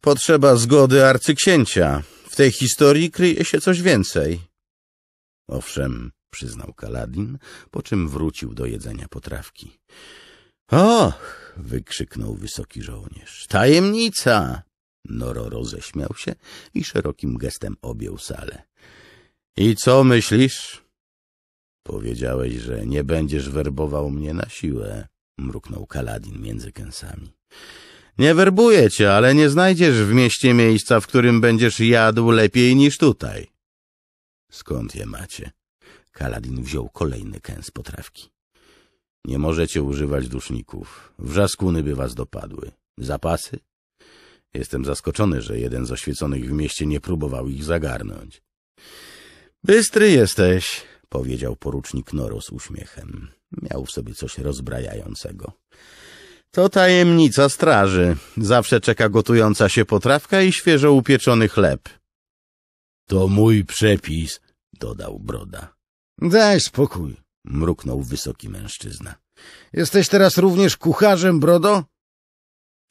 Potrzeba zgody arcyksięcia. W tej historii kryje się coś więcej. Owszem, przyznał Kaladin, po czym wrócił do jedzenia potrawki. Och! wykrzyknął wysoki żołnierz. Tajemnica! Noro roześmiał się i szerokim gestem objął salę. I co myślisz? Powiedziałeś, że nie będziesz werbował mnie na siłę, mruknął Kaladin między kęsami. Nie werbuję cię, ale nie znajdziesz w mieście miejsca, w którym będziesz jadł lepiej niż tutaj. Skąd je macie? Kaladin wziął kolejny kęs potrawki. Nie możecie używać duszników. Wrzaskuny by was dopadły. Zapasy? Jestem zaskoczony, że jeden z oświeconych w mieście nie próbował ich zagarnąć. Bystry jesteś, powiedział porucznik Noro z uśmiechem. Miał w sobie coś rozbrajającego. To tajemnica straży. Zawsze czeka gotująca się potrawka i świeżo upieczony chleb. To mój przepis, dodał Broda. Daj spokój, mruknął wysoki mężczyzna. Jesteś teraz również kucharzem, brodo?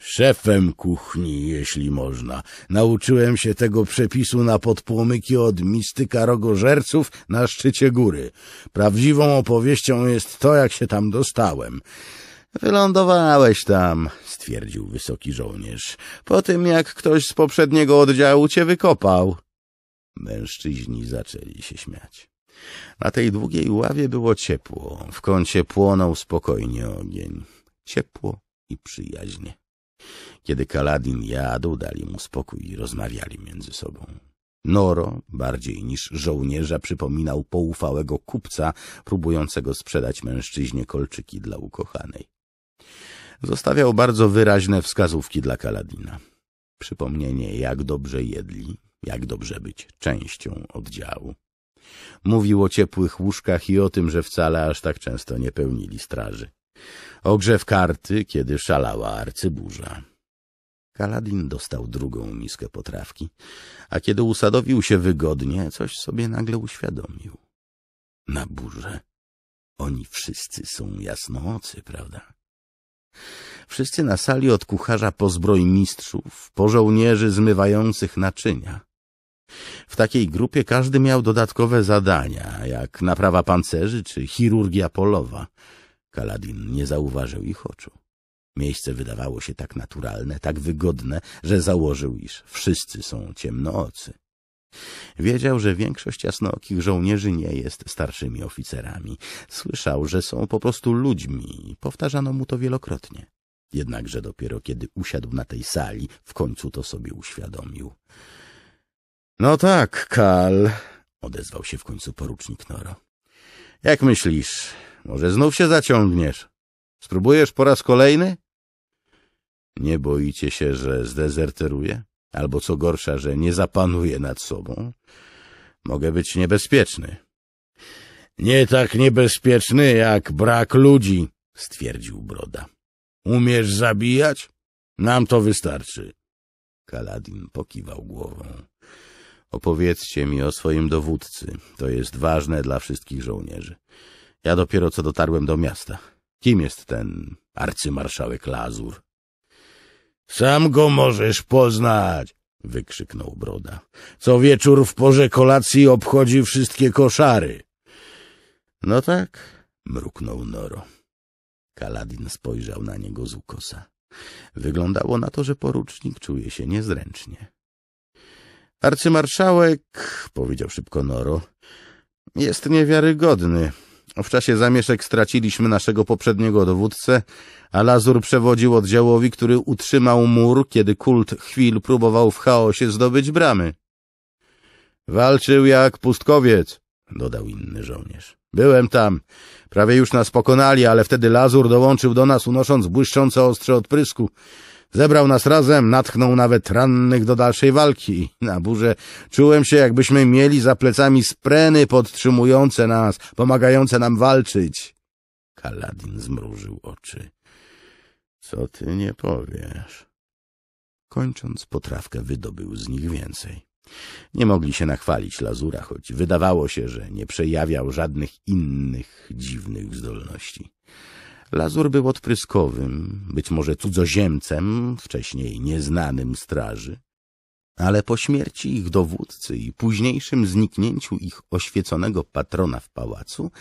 Szefem kuchni, jeśli można. Nauczyłem się tego przepisu na podpłomyki od mistyka rogożerców na szczycie góry. Prawdziwą opowieścią jest to, jak się tam dostałem. Wylądowałeś tam, stwierdził wysoki żołnierz, po tym jak ktoś z poprzedniego oddziału cię wykopał. Mężczyźni zaczęli się śmiać. Na tej długiej ławie było ciepło, w kącie płonął spokojnie ogień. Ciepło i przyjaźnie. Kiedy Kaladin jadł, dali mu spokój i rozmawiali między sobą. Noro, bardziej niż żołnierza, przypominał poufałego kupca, próbującego sprzedać mężczyźnie kolczyki dla ukochanej. Zostawiał bardzo wyraźne wskazówki dla Kaladina. Przypomnienie, jak dobrze jedli, jak dobrze być częścią oddziału. Mówił o ciepłych łóżkach i o tym, że wcale aż tak często nie pełnili straży. Ogrzew karty, kiedy szalała arcyburza. Kaladin dostał drugą miskę potrawki, a kiedy usadowił się wygodnie, coś sobie nagle uświadomił. Na burze oni wszyscy są jasnoocy, prawda? Wszyscy na sali od kucharza po zbrojmistrzów, po żołnierzy zmywających naczynia, w takiej grupie każdy miał dodatkowe zadania, jak naprawa pancerzy czy chirurgia polowa. Kaladin nie zauważył ich oczu. Miejsce wydawało się tak naturalne, tak wygodne, że założył, iż wszyscy są ciemnoocy. Wiedział, że większość jasnookich żołnierzy nie jest starszymi oficerami. Słyszał, że są po prostu ludźmi i powtarzano mu to wielokrotnie. Jednakże dopiero kiedy usiadł na tej sali, w końcu to sobie uświadomił. — No tak, Kal — odezwał się w końcu porucznik Noro. — Jak myślisz, może znów się zaciągniesz? Spróbujesz po raz kolejny? — Nie boicie się, że zdezerteruję? Albo co gorsza, że nie zapanuję nad sobą? Mogę być niebezpieczny. — Nie tak niebezpieczny jak brak ludzi — stwierdził Broda. — Umiesz zabijać? Nam to wystarczy. Kaladin pokiwał głową. Opowiedzcie mi o swoim dowódcy. To jest ważne dla wszystkich żołnierzy. Ja dopiero co dotarłem do miasta. Kim jest ten arcymarszałek Lazur? Sam go możesz poznać, wykrzyknął Broda. Co wieczór w porze kolacji obchodzi wszystkie koszary. No tak, mruknął Noro. Kaladin spojrzał na niego z ukosa. Wyglądało na to, że porucznik czuje się niezręcznie. Arcymarszałek, powiedział szybko Noro, jest niewiarygodny. W czasie zamieszek straciliśmy naszego poprzedniego dowódcę, a Lazur przewodził oddziałowi, który utrzymał mur, kiedy kult chwil próbował w chaosie zdobyć bramy. Walczył jak pustkowiec, dodał inny żołnierz. Byłem tam. Prawie już nas pokonali, ale wtedy Lazur dołączył do nas, unosząc błyszczące ostrze odprysku. Zebrał nas razem, natchnął nawet rannych do dalszej walki. Na burze czułem się, jakbyśmy mieli za plecami spreny podtrzymujące nas, pomagające nam walczyć. Kaladin zmrużył oczy. Co ty nie powiesz? Kończąc potrawkę, wydobył z nich więcej. Nie mogli się nachwalić Lazura, choć wydawało się, że nie przejawiał żadnych innych dziwnych zdolności. Lazur był odpryskowym, być może cudzoziemcem, wcześniej nieznanym straży, ale po śmierci ich dowódcy i późniejszym zniknięciu ich oświeconego patrona w pałacu,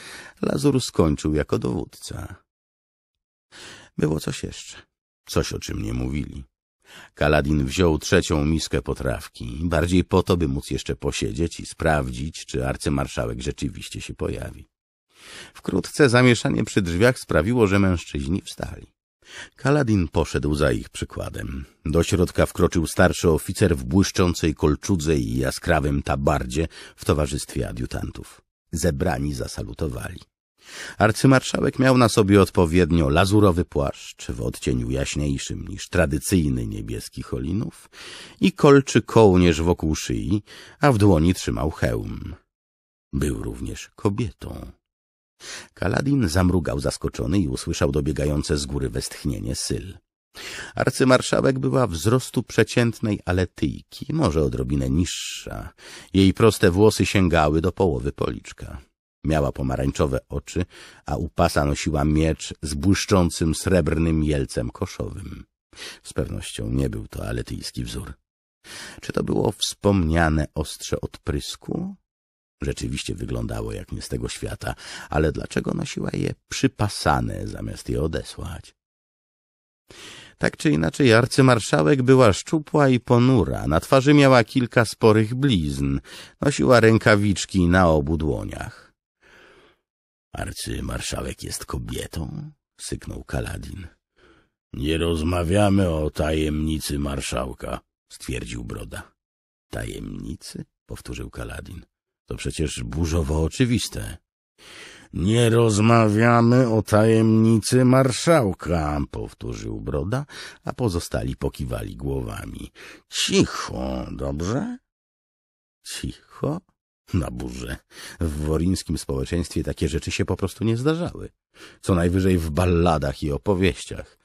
Lazur skończył jako dowódca. Było coś jeszcze, coś o czym nie mówili. Kaladin wziął trzecią miskę potrawki, bardziej po to, by móc jeszcze posiedzieć i sprawdzić, czy arcymarszałek rzeczywiście się pojawi. Wkrótce zamieszanie przy drzwiach sprawiło, że mężczyźni wstali. Kaladin poszedł za ich przykładem. Do środka wkroczył starszy oficer w błyszczącej kolczudze i jaskrawym tabardzie w towarzystwie adiutantów. Zebrani zasalutowali. Arcymarszałek miał na sobie odpowiednio lazurowy płaszcz w odcieniu jaśniejszym niż tradycyjny niebieski cholinów i kolczy kołnierz wokół szyi, a w dłoni trzymał hełm. Był również kobietą. Kaladin zamrugał zaskoczony i usłyszał dobiegające z góry westchnienie syl. Arcymarszałek była wzrostu przeciętnej aletyjki, może odrobinę niższa. Jej proste włosy sięgały do połowy policzka. Miała pomarańczowe oczy, a u pasa nosiła miecz z błyszczącym srebrnym jelcem koszowym. Z pewnością nie był to aletyjski wzór. Czy to było wspomniane ostrze odprysku? Rzeczywiście wyglądało jak nie z tego świata, ale dlaczego nosiła je przypasane zamiast je odesłać? Tak czy inaczej arcymarszałek była szczupła i ponura, na twarzy miała kilka sporych blizn, nosiła rękawiczki na obu dłoniach. Arcymarszałek jest kobietą? syknął Kaladin. Nie rozmawiamy o tajemnicy marszałka, stwierdził Broda. Tajemnicy? powtórzył Kaladin. To przecież burzowo oczywiste. Nie rozmawiamy o tajemnicy marszałka, powtórzył Broda, a pozostali pokiwali głowami. Cicho, dobrze? Cicho? Na burze. W worińskim społeczeństwie takie rzeczy się po prostu nie zdarzały. Co najwyżej w balladach i opowieściach.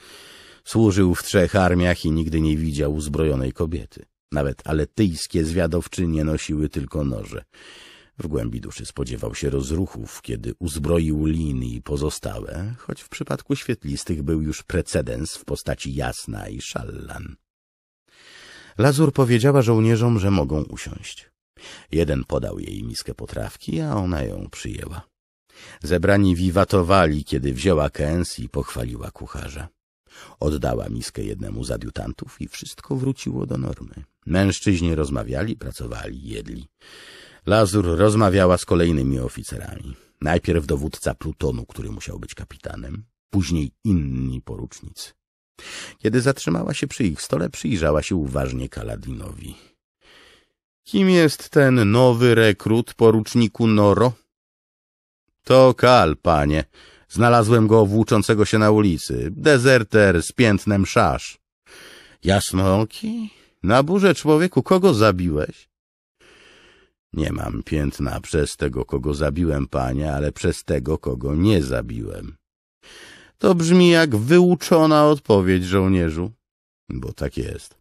Służył w trzech armiach i nigdy nie widział uzbrojonej kobiety. Nawet aletyjskie zwiadowczynie nosiły tylko noże. W głębi duszy spodziewał się rozruchów, kiedy uzbroił liny i pozostałe, choć w przypadku świetlistych był już precedens w postaci Jasna i Szallan. Lazur powiedziała żołnierzom, że mogą usiąść. Jeden podał jej miskę potrawki, a ona ją przyjęła. Zebrani wiwatowali, kiedy wzięła kęs i pochwaliła kucharza. Oddała miskę jednemu z adiutantów i wszystko wróciło do normy. Mężczyźni rozmawiali, pracowali, jedli. Lazur rozmawiała z kolejnymi oficerami. Najpierw dowódca plutonu, który musiał być kapitanem, później inni porucznicy. Kiedy zatrzymała się przy ich stole, przyjrzała się uważnie Kaladinowi. Kim jest ten nowy rekrut, poruczniku Noro? To Kal, panie. Znalazłem go włóczącego się na ulicy. Dezerter z piętnem szasz. Jasnooki? Na burze człowieku, kogo zabiłeś? Nie mam piętna przez tego, kogo zabiłem, panie, ale przez tego, kogo nie zabiłem. To brzmi jak wyuczona odpowiedź, żołnierzu. Bo tak jest.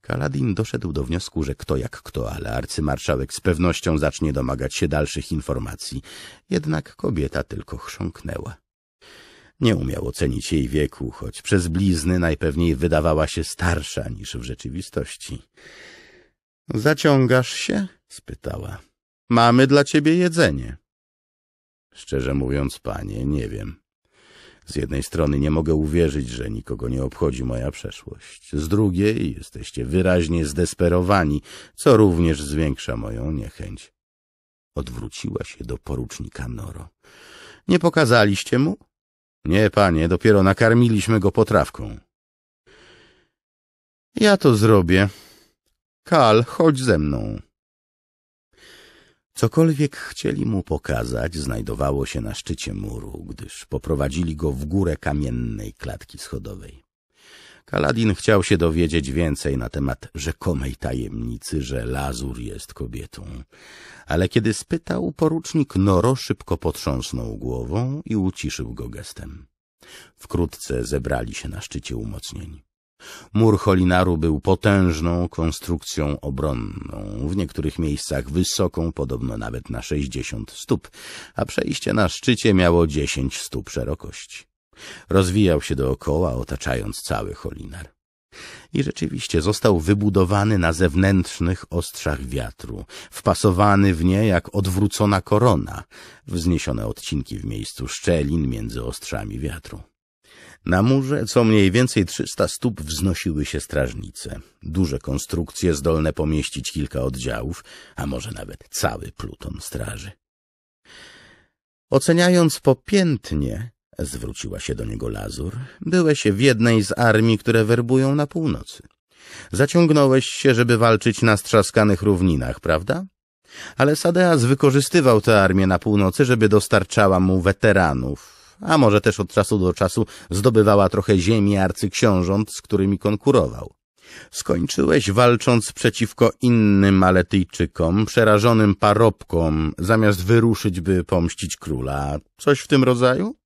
Kaladin doszedł do wniosku, że kto jak kto, ale arcymarszałek z pewnością zacznie domagać się dalszych informacji. Jednak kobieta tylko chrząknęła. Nie umiał ocenić jej wieku, choć przez blizny najpewniej wydawała się starsza niż w rzeczywistości. — Zaciągasz się? — spytała. — Mamy dla ciebie jedzenie. — Szczerze mówiąc, panie, nie wiem. Z jednej strony nie mogę uwierzyć, że nikogo nie obchodzi moja przeszłość. Z drugiej jesteście wyraźnie zdesperowani, co również zwiększa moją niechęć. Odwróciła się do porucznika Noro. — Nie pokazaliście mu? — Nie, panie, dopiero nakarmiliśmy go potrawką. — Ja to zrobię Kal, chodź ze mną. Cokolwiek chcieli mu pokazać, znajdowało się na szczycie muru, gdyż poprowadzili go w górę kamiennej klatki schodowej. Kaladin chciał się dowiedzieć więcej na temat rzekomej tajemnicy, że Lazur jest kobietą. Ale kiedy spytał, porucznik Noro szybko potrząsnął głową i uciszył go gestem. Wkrótce zebrali się na szczycie umocnień. Mur Cholinaru był potężną konstrukcją obronną, w niektórych miejscach wysoką podobno nawet na sześćdziesiąt stóp, a przejście na szczycie miało dziesięć stóp szerokości. Rozwijał się dookoła, otaczając cały Cholinar. I rzeczywiście został wybudowany na zewnętrznych ostrzach wiatru, wpasowany w nie jak odwrócona korona, wzniesione odcinki w miejscu szczelin między ostrzami wiatru. Na murze co mniej więcej 300 stóp wznosiły się strażnice. Duże konstrukcje zdolne pomieścić kilka oddziałów, a może nawet cały pluton straży. Oceniając popiętnie, zwróciła się do niego Lazur, byłeś w jednej z armii, które werbują na północy. Zaciągnąłeś się, żeby walczyć na strzaskanych równinach, prawda? Ale Sadeas wykorzystywał tę armię na północy, żeby dostarczała mu weteranów, a może też od czasu do czasu zdobywała trochę ziemi arcyksiążąt, z którymi konkurował. Skończyłeś walcząc przeciwko innym Maletyjczykom, przerażonym parobkom, zamiast wyruszyć, by pomścić króla. Coś w tym rodzaju?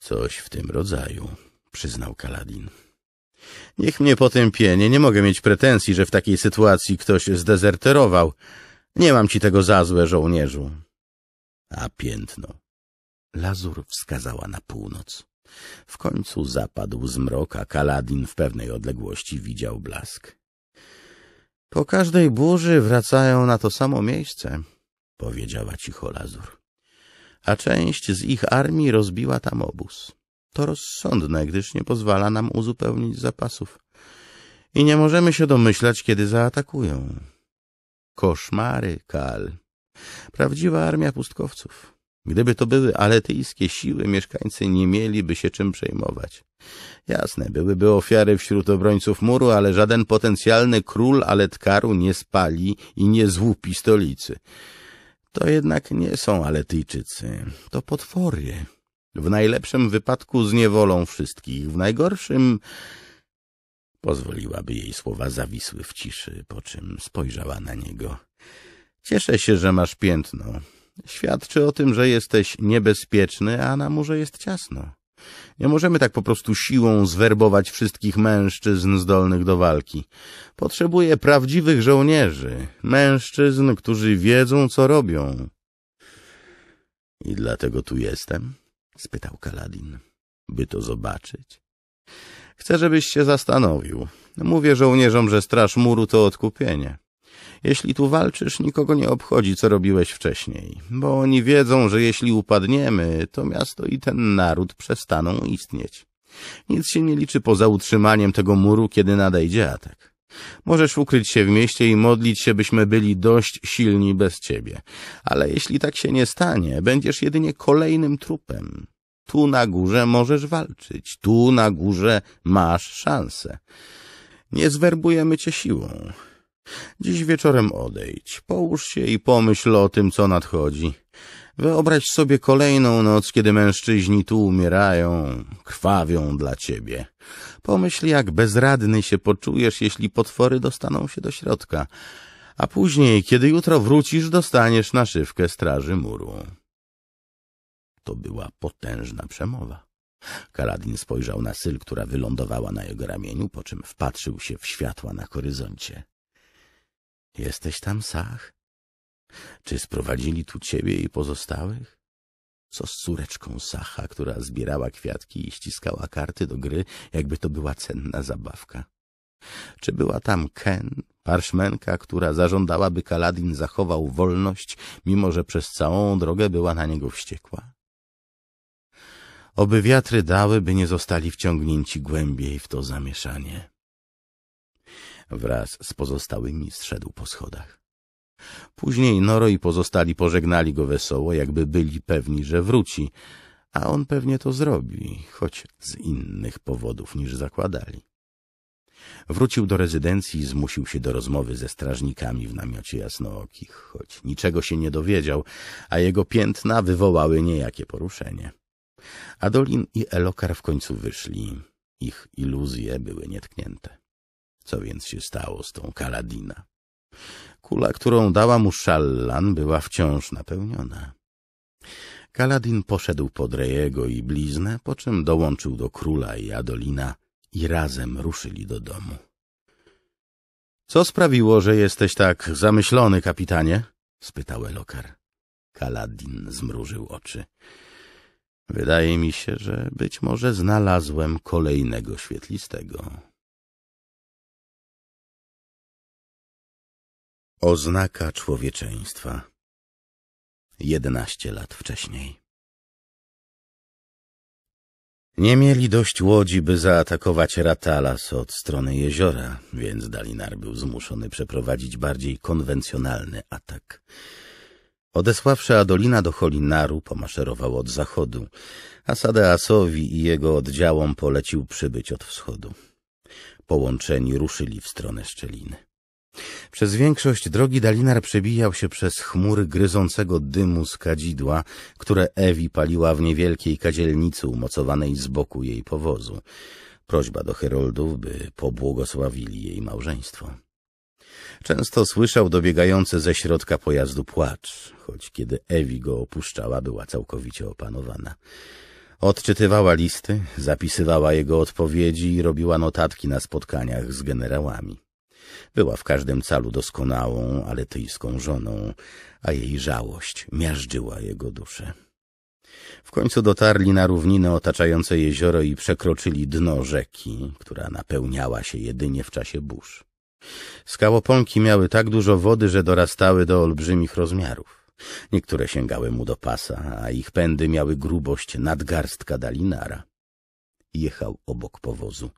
Coś w tym rodzaju, przyznał Kaladin. Niech mnie potępienie, nie mogę mieć pretensji, że w takiej sytuacji ktoś zdezerterował. Nie mam ci tego za złe, żołnierzu. A piętno. Lazur wskazała na północ. W końcu zapadł zmrok, a Kaladin w pewnej odległości widział blask. — Po każdej burzy wracają na to samo miejsce — powiedziała cicho Lazur. — A część z ich armii rozbiła tam obóz. To rozsądne, gdyż nie pozwala nam uzupełnić zapasów. I nie możemy się domyślać, kiedy zaatakują. Koszmary, Kal. Prawdziwa armia pustkowców. Gdyby to były aletyjskie siły, mieszkańcy nie mieliby się czym przejmować. Jasne, byłyby ofiary wśród obrońców muru, ale żaden potencjalny król Aletkaru nie spali i nie złupi stolicy. To jednak nie są Aletyjczycy, to potwory. W najlepszym wypadku zniewolą wszystkich, w najgorszym... Pozwoliłaby jej słowa zawisły w ciszy, po czym spojrzała na niego. Cieszę się, że masz piętno. Świadczy o tym, że jesteś niebezpieczny, a na murze jest ciasno. Nie możemy tak po prostu siłą zwerbować wszystkich mężczyzn zdolnych do walki. Potrzebuje prawdziwych żołnierzy, mężczyzn, którzy wiedzą, co robią. I dlatego tu jestem? spytał Kaladin. By to zobaczyć? Chcę, żebyś się zastanowił. Mówię żołnierzom, że straż muru to odkupienie. Jeśli tu walczysz, nikogo nie obchodzi, co robiłeś wcześniej, bo oni wiedzą, że jeśli upadniemy, to miasto i ten naród przestaną istnieć. Nic się nie liczy poza utrzymaniem tego muru, kiedy nadejdzie atak. Możesz ukryć się w mieście i modlić się, byśmy byli dość silni bez ciebie. Ale jeśli tak się nie stanie, będziesz jedynie kolejnym trupem. Tu na górze możesz walczyć, tu na górze masz szansę. Nie zwerbujemy cię siłą. Dziś wieczorem odejdź, połóż się i pomyśl o tym, co nadchodzi. Wyobraź sobie kolejną noc, kiedy mężczyźni tu umierają, krwawią dla ciebie. Pomyśl, jak bezradny się poczujesz, jeśli potwory dostaną się do środka, a później, kiedy jutro wrócisz, dostaniesz naszywkę straży muru. To była potężna przemowa. Kaladin spojrzał na Syl, która wylądowała na jego ramieniu, po czym wpatrzył się w światła na horyzoncie. Jesteś tam, Sach? Czy sprowadzili tu ciebie i pozostałych? Co z córeczką Sacha, która zbierała kwiatki i ściskała karty do gry, jakby to była cenna zabawka? Czy była tam Ken, parszmenka, która zażądała, by Kaladin zachował wolność, mimo że przez całą drogę była na niego wściekła? Oby wiatry dały, by nie zostali wciągnięci głębiej w to zamieszanie. Wraz z pozostałymi zszedł po schodach. Później Noro i pozostali pożegnali go wesoło, jakby byli pewni, że wróci, a on pewnie to zrobi, choć z innych powodów niż zakładali. Wrócił do rezydencji i zmusił się do rozmowy ze strażnikami w namiocie jasnookich, choć niczego się nie dowiedział, a jego piętna wywołały niejakie poruszenie. Adolin i Elokar w końcu wyszli. Ich iluzje były nietknięte. Co więc się stało z tą Kaladina? Kula, którą dała mu szallan, była wciąż napełniona. Kaladin poszedł pod Rejego i bliznę, po czym dołączył do króla i Adolina i razem ruszyli do domu. — Co sprawiło, że jesteś tak zamyślony, kapitanie? — spytał Elokar. Kaladin zmrużył oczy. — Wydaje mi się, że być może znalazłem kolejnego świetlistego. Oznaka człowieczeństwa. Jedenaście lat wcześniej. Nie mieli dość łodzi, by zaatakować Ratalas od strony jeziora, więc Dalinar był zmuszony przeprowadzić bardziej konwencjonalny atak. Odesławszy Adolina do Holinaru, pomaszerował od zachodu, a Sadeasowi i jego oddziałom polecił przybyć od wschodu. Połączeni ruszyli w stronę szczeliny. Przez większość drogi Dalinar przebijał się przez chmury gryzącego dymu z kadzidła, które Ewi paliła w niewielkiej kadzielnicy umocowanej z boku jej powozu. Prośba do heroldów, by pobłogosławili jej małżeństwo. Często słyszał dobiegający ze środka pojazdu płacz, choć kiedy Ewi go opuszczała, była całkowicie opanowana. Odczytywała listy, zapisywała jego odpowiedzi i robiła notatki na spotkaniach z generałami. Była w każdym calu doskonałą, ale tyjską żoną, a jej żałość miażdżyła jego duszę. W końcu dotarli na równinę otaczające jezioro i przekroczyli dno rzeki, która napełniała się jedynie w czasie burz. Skałoponki miały tak dużo wody, że dorastały do olbrzymich rozmiarów. Niektóre sięgały mu do pasa, a ich pędy miały grubość nadgarstka dalinara jechał obok powozu.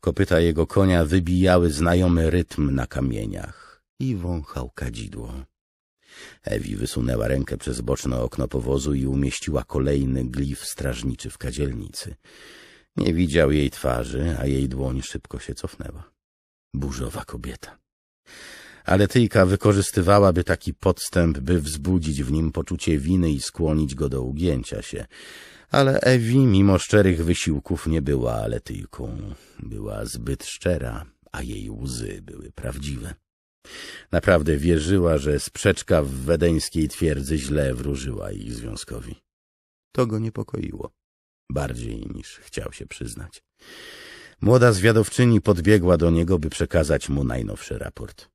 Kopyta jego konia wybijały znajomy rytm na kamieniach i wąchał kadzidło. Ewi wysunęła rękę przez boczne okno powozu i umieściła kolejny glif strażniczy w kadzielnicy. Nie widział jej twarzy, a jej dłoń szybko się cofnęła. Burzowa kobieta. Ale Tyjka wykorzystywałaby taki podstęp, by wzbudzić w nim poczucie winy i skłonić go do ugięcia się ale Ewi, mimo szczerych wysiłków, nie była aletyjką. Była zbyt szczera, a jej łzy były prawdziwe. Naprawdę wierzyła, że sprzeczka w wedeńskiej twierdzy źle wróżyła ich związkowi. To go niepokoiło, bardziej niż chciał się przyznać. Młoda zwiadowczyni podbiegła do niego, by przekazać mu najnowszy raport.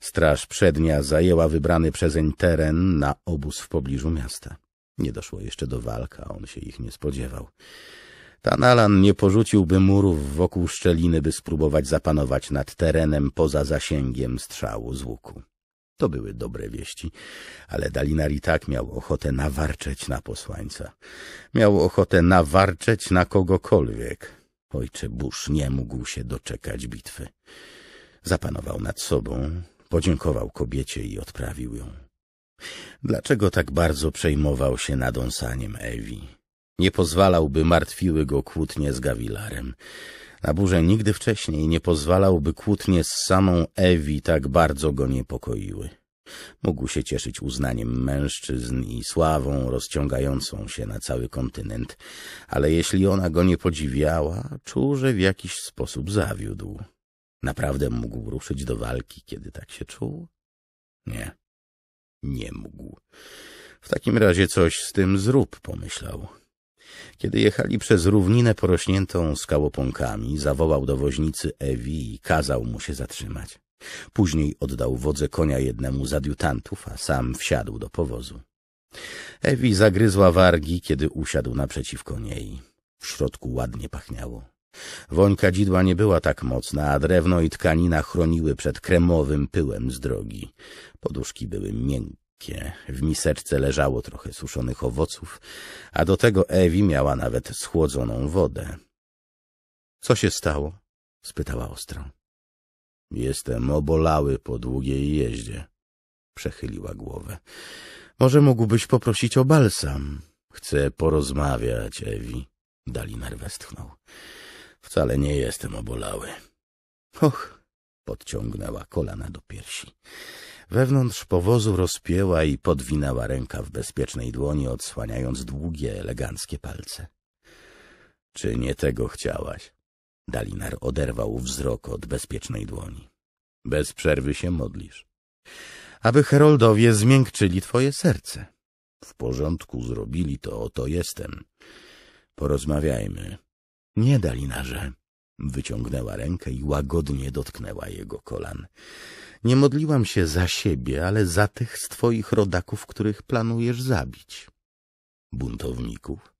Straż przednia zajęła wybrany przezeń teren na obóz w pobliżu miasta. Nie doszło jeszcze do walka, on się ich nie spodziewał. Tanalan nie porzuciłby murów wokół szczeliny, by spróbować zapanować nad terenem poza zasięgiem strzału z łuku. To były dobre wieści, ale Dalinar i tak miał ochotę nawarczeć na posłańca. Miał ochotę nawarczeć na kogokolwiek. Ojcze Bush nie mógł się doczekać bitwy. Zapanował nad sobą, podziękował kobiecie i odprawił ją. Dlaczego tak bardzo przejmował się nadąsaniem Ewi? Nie pozwalałby martwiły go kłótnie z Gawilarem. Na burze nigdy wcześniej nie pozwalałby kłótnie z samą Ewi tak bardzo go niepokoiły. Mógł się cieszyć uznaniem mężczyzn i sławą rozciągającą się na cały kontynent, ale jeśli ona go nie podziwiała, czuł, że w jakiś sposób zawiódł. Naprawdę mógł ruszyć do walki, kiedy tak się czuł? Nie nie mógł. W takim razie coś z tym zrób, pomyślał. Kiedy jechali przez równinę porośniętą skałopąkami, zawołał do woźnicy Ewi i kazał mu się zatrzymać. Później oddał wodze konia jednemu z adiutantów, a sam wsiadł do powozu. Ewi zagryzła wargi, kiedy usiadł naprzeciwko niej. W środku ładnie pachniało. Woń kadzidła nie była tak mocna, a drewno i tkanina chroniły przed kremowym pyłem z drogi. Poduszki były miękkie, w miseczce leżało trochę suszonych owoców, a do tego Ewi miała nawet schłodzoną wodę. — Co się stało? — spytała ostro. — Jestem obolały po długiej jeździe — przechyliła głowę. — Może mógłbyś poprosić o balsam? — Chcę porozmawiać, Ewi — Dalinar westchnął. Wcale nie jestem obolały. Och, podciągnęła kolana do piersi. Wewnątrz powozu rozpięła i podwinęła ręka w bezpiecznej dłoni, odsłaniając długie, eleganckie palce. Czy nie tego chciałaś? Dalinar oderwał wzrok od bezpiecznej dłoni. Bez przerwy się modlisz. Aby heroldowie zmiękczyli twoje serce. W porządku, zrobili to, oto jestem. Porozmawiajmy. Nie, Dalinarze. Wyciągnęła rękę i łagodnie dotknęła jego kolan. Nie modliłam się za siebie, ale za tych z twoich rodaków, których planujesz zabić. Buntowników?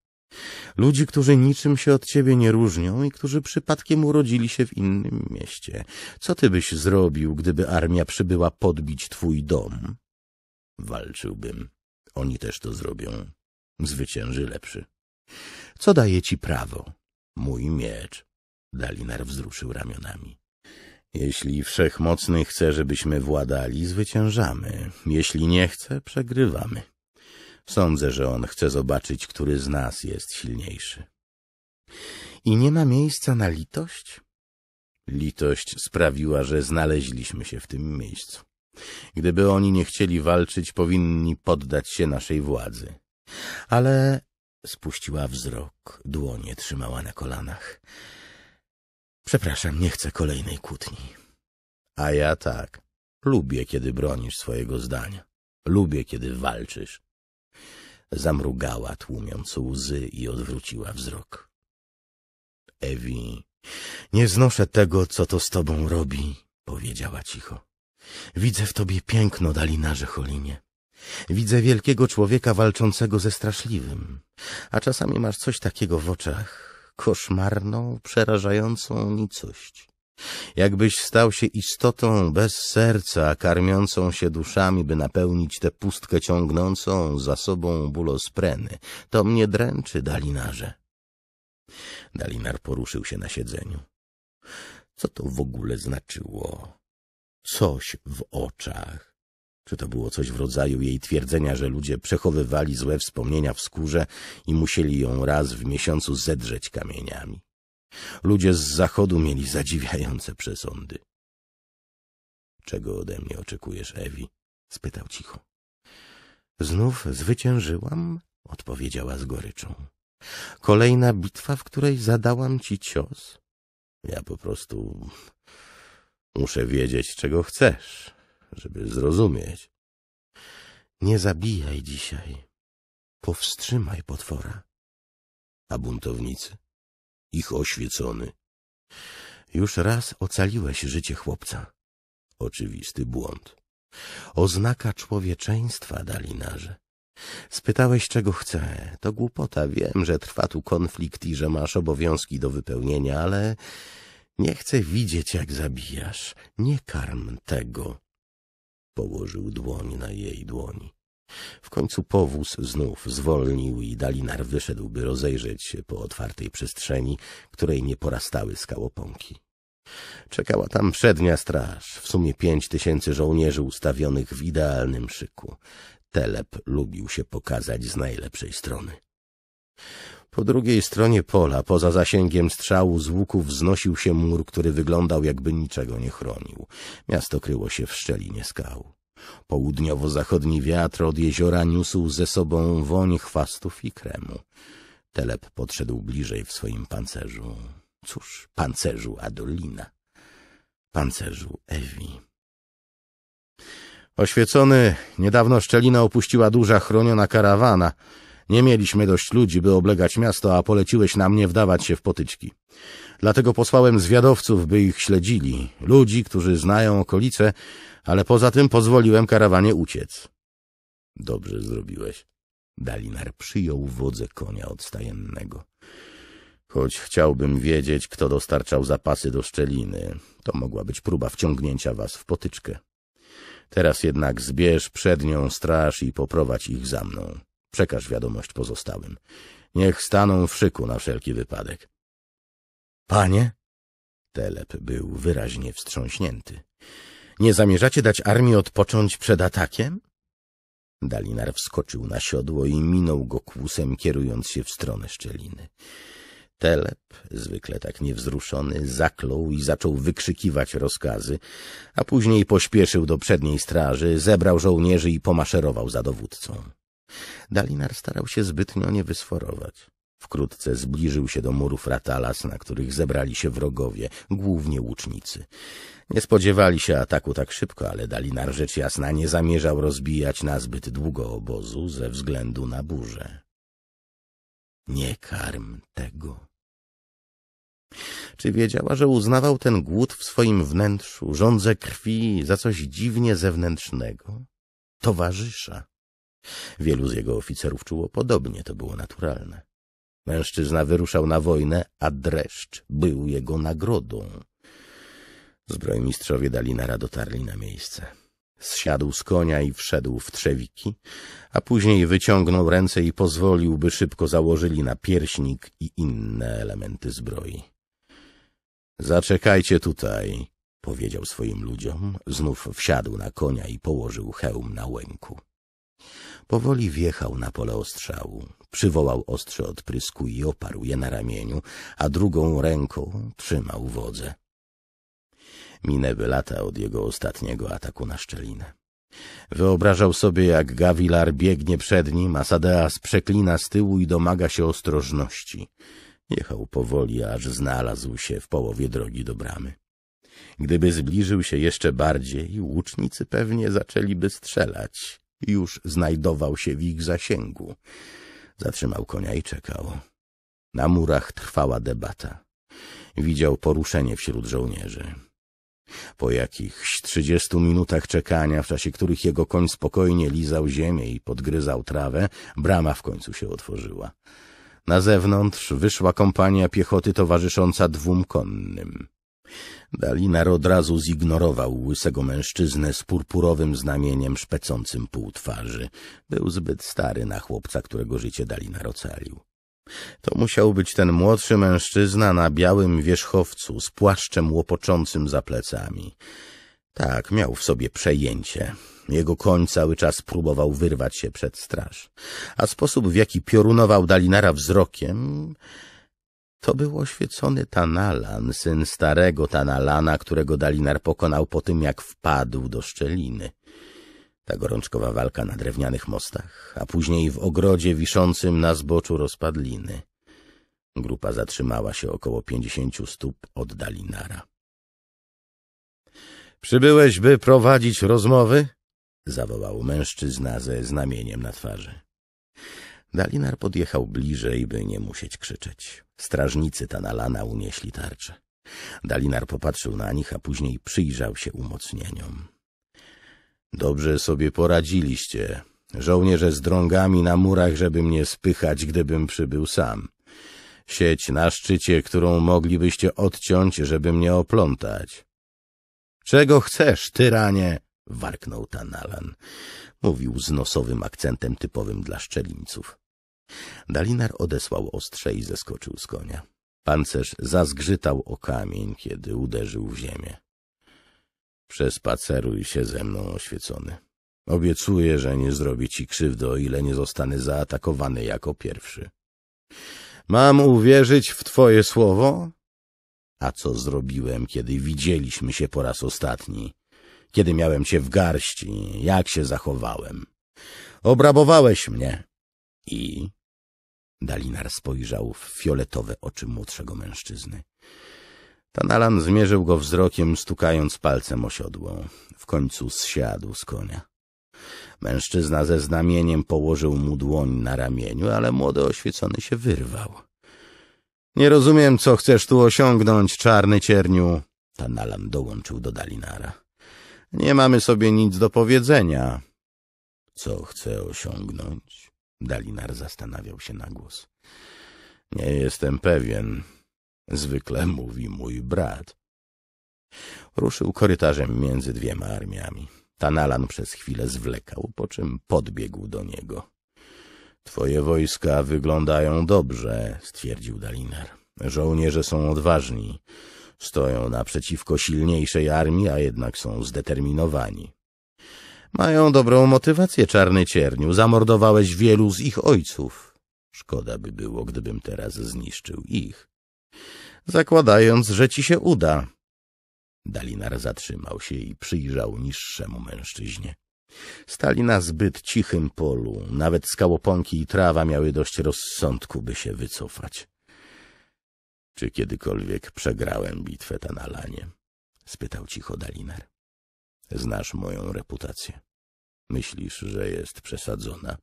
Ludzi, którzy niczym się od ciebie nie różnią i którzy przypadkiem urodzili się w innym mieście. Co ty byś zrobił, gdyby armia przybyła podbić twój dom? Walczyłbym. Oni też to zrobią. Zwycięży lepszy. Co daje ci prawo? Mój miecz. Dalinar wzruszył ramionami. Jeśli wszechmocny chce, żebyśmy władali, zwyciężamy. Jeśli nie chce, przegrywamy. Sądzę, że on chce zobaczyć, który z nas jest silniejszy. I nie ma miejsca na litość? Litość sprawiła, że znaleźliśmy się w tym miejscu. Gdyby oni nie chcieli walczyć, powinni poddać się naszej władzy. Ale Spuściła wzrok, dłonie trzymała na kolanach. Przepraszam, nie chcę kolejnej kłótni. A ja tak. Lubię, kiedy bronisz swojego zdania. Lubię, kiedy walczysz. Zamrugała, tłumiąc łzy i odwróciła wzrok. Ewi, nie znoszę tego, co to z tobą robi, powiedziała cicho. Widzę w tobie piękno, Dalinarze Cholinie. Widzę wielkiego człowieka walczącego ze straszliwym. A czasami masz coś takiego w oczach, koszmarną, przerażającą nicość. Jakbyś stał się istotą bez serca, karmiącą się duszami, by napełnić tę pustkę ciągnącą za sobą bulospreny. To mnie dręczy, Dalinarze. Dalinar poruszył się na siedzeniu. Co to w ogóle znaczyło? Coś w oczach. Czy to było coś w rodzaju jej twierdzenia, że ludzie przechowywali złe wspomnienia w skórze i musieli ją raz w miesiącu zedrzeć kamieniami? Ludzie z zachodu mieli zadziwiające przesądy. Czego ode mnie oczekujesz, Ewi? spytał cicho. Znów zwyciężyłam, odpowiedziała z goryczą. Kolejna bitwa, w której zadałam ci cios? Ja po prostu muszę wiedzieć, czego chcesz żeby zrozumieć. Nie zabijaj dzisiaj. Powstrzymaj potwora. A buntownicy? Ich oświecony. Już raz ocaliłeś życie chłopca. Oczywisty błąd. Oznaka człowieczeństwa, dalinarze. Spytałeś, czego chcę. To głupota. Wiem, że trwa tu konflikt i że masz obowiązki do wypełnienia, ale nie chcę widzieć, jak zabijasz. Nie karm tego. Położył dłoń na jej dłoni. W końcu powóz znów zwolnił i Dalinar wyszedł, by rozejrzeć się po otwartej przestrzeni, której nie porastały skałopąki. Czekała tam przednia straż, w sumie pięć tysięcy żołnierzy ustawionych w idealnym szyku. Telep lubił się pokazać z najlepszej strony. Po drugiej stronie pola, poza zasięgiem strzału z łuku, wznosił się mur, który wyglądał jakby niczego nie chronił. Miasto kryło się w szczelinie skał. Południowo-zachodni wiatr od jeziora niósł ze sobą woń chwastów i kremu. Telep podszedł bliżej w swoim pancerzu. Cóż, pancerzu Adolina, pancerzu Ewi. Oświecony niedawno szczelina opuściła duża chroniona karawana, nie mieliśmy dość ludzi, by oblegać miasto, a poleciłeś nam nie wdawać się w potyczki. Dlatego posłałem zwiadowców, by ich śledzili, ludzi, którzy znają okolice, ale poza tym pozwoliłem karawanie uciec. Dobrze zrobiłeś. Dalinar przyjął wodzę konia odstajennego. Choć chciałbym wiedzieć, kto dostarczał zapasy do szczeliny, to mogła być próba wciągnięcia was w potyczkę. Teraz jednak zbierz przed nią straż i poprowadź ich za mną. Przekaż wiadomość pozostałym. Niech staną w szyku na wszelki wypadek. Panie? Telep był wyraźnie wstrząśnięty. Nie zamierzacie dać armii odpocząć przed atakiem? Dalinar wskoczył na siodło i minął go kłusem, kierując się w stronę szczeliny. Telep, zwykle tak niewzruszony, zaklął i zaczął wykrzykiwać rozkazy, a później pośpieszył do przedniej straży, zebrał żołnierzy i pomaszerował za dowódcą. Dalinar starał się zbytnio nie wysforować. Wkrótce zbliżył się do murów Ratalas, na których zebrali się wrogowie, głównie łucznicy. Nie spodziewali się ataku tak szybko, ale Dalinar rzecz jasna nie zamierzał rozbijać na zbyt długo obozu ze względu na burzę. Nie karm tego. Czy wiedziała, że uznawał ten głód w swoim wnętrzu, żądzę krwi za coś dziwnie zewnętrznego? Towarzysza. Wielu z jego oficerów czuło podobnie, to było naturalne. Mężczyzna wyruszał na wojnę, a dreszcz był jego nagrodą. Zbrojmistrzowie Dalinara dotarli na miejsce. Zsiadł z konia i wszedł w trzewiki, a później wyciągnął ręce i pozwolił, by szybko założyli na pierśnik i inne elementy zbroi. Zaczekajcie tutaj, powiedział swoim ludziom, znów wsiadł na konia i położył hełm na łęku. Powoli wjechał na pole ostrzału. Przywołał ostrze od prysku i oparł je na ramieniu, a drugą ręką trzymał wodze. Minęły lata od jego ostatniego ataku na szczelinę. Wyobrażał sobie, jak Gavilar biegnie przed nim, a Sadeas przeklina z tyłu i domaga się ostrożności. Jechał powoli, aż znalazł się w połowie drogi do bramy. Gdyby zbliżył się jeszcze bardziej, łucznicy pewnie zaczęliby strzelać. Już znajdował się w ich zasięgu. Zatrzymał konia i czekał. Na murach trwała debata. Widział poruszenie wśród żołnierzy. Po jakichś trzydziestu minutach czekania, w czasie których jego koń spokojnie lizał ziemię i podgryzał trawę, brama w końcu się otworzyła. Na zewnątrz wyszła kompania piechoty towarzysząca dwóm konnym. Dalinar od razu zignorował łysego mężczyznę z purpurowym znamieniem szpecącym pół twarzy. Był zbyt stary na chłopca, którego życie Dalinar ocalił. To musiał być ten młodszy mężczyzna na białym wierzchowcu z płaszczem łopoczącym za plecami. Tak, miał w sobie przejęcie. Jego koń cały czas próbował wyrwać się przed straż. A sposób, w jaki piorunował Dalinara wzrokiem to był oświecony Tanalan, syn starego Tanalana, którego Dalinar pokonał po tym, jak wpadł do szczeliny. Ta gorączkowa walka na drewnianych mostach, a później w ogrodzie wiszącym na zboczu rozpadliny. Grupa zatrzymała się około pięćdziesięciu stóp od Dalinara. — Przybyłeś, by prowadzić rozmowy? — zawołał mężczyzna ze znamieniem na twarzy. Dalinar podjechał bliżej, by nie musieć krzyczeć. Strażnicy Tanalana unieśli tarcze. Dalinar popatrzył na nich, a później przyjrzał się umocnieniom. Dobrze sobie poradziliście. Żołnierze z drągami na murach, żeby mnie spychać, gdybym przybył sam. Sieć na szczycie, którą moglibyście odciąć, żeby mnie oplątać. — Czego chcesz, tyranie? — warknął Tanalan mówił z nosowym akcentem typowym dla szczelińców. Dalinar odesłał ostrze i zeskoczył z konia. Pancerz zazgrzytał o kamień, kiedy uderzył w ziemię. Przespaceruj się ze mną, oświecony. Obiecuję, że nie zrobię ci krzywdy, o ile nie zostanę zaatakowany jako pierwszy. Mam uwierzyć w twoje słowo? A co zrobiłem, kiedy widzieliśmy się po raz ostatni? kiedy miałem cię w garści, jak się zachowałem. Obrabowałeś mnie. I? Dalinar spojrzał w fioletowe oczy młodszego mężczyzny. Tanalan zmierzył go wzrokiem, stukając palcem o siodło. W końcu zsiadł z konia. Mężczyzna ze znamieniem położył mu dłoń na ramieniu, ale młody oświecony się wyrwał. Nie rozumiem, co chcesz tu osiągnąć, czarny cierniu. Tanalan dołączył do Dalinara. Nie mamy sobie nic do powiedzenia. Co chcę osiągnąć? Dalinar zastanawiał się na głos. Nie jestem pewien. Zwykle mówi mój brat. Ruszył korytarzem między dwiema armiami. Tanalan przez chwilę zwlekał, po czym podbiegł do niego. Twoje wojska wyglądają dobrze, stwierdził Dalinar. Żołnierze są odważni. Stoją naprzeciwko silniejszej armii, a jednak są zdeterminowani. Mają dobrą motywację, czarny cierniu. Zamordowałeś wielu z ich ojców. Szkoda by było, gdybym teraz zniszczył ich. Zakładając, że ci się uda. Dalinar zatrzymał się i przyjrzał niższemu mężczyźnie. Stali na zbyt cichym polu, nawet skałoponki i trawa miały dość rozsądku, by się wycofać. Czy kiedykolwiek przegrałem bitwę ta na lanie? spytał cicho Dalinar. Znasz moją reputację. Myślisz, że jest przesadzona?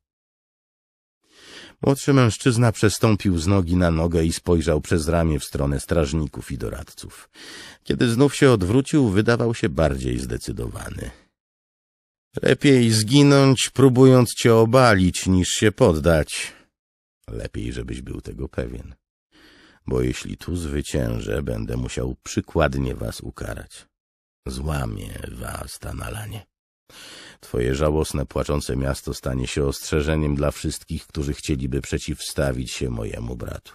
Młodszy mężczyzna przestąpił z nogi na nogę i spojrzał przez ramię w stronę strażników i doradców. Kiedy znów się odwrócił, wydawał się bardziej zdecydowany. Lepiej zginąć, próbując cię obalić, niż się poddać. Lepiej, żebyś był tego pewien bo jeśli tu zwyciężę, będę musiał przykładnie was ukarać. Złamię was, Tanalanie. Twoje żałosne, płaczące miasto stanie się ostrzeżeniem dla wszystkich, którzy chcieliby przeciwstawić się mojemu bratu.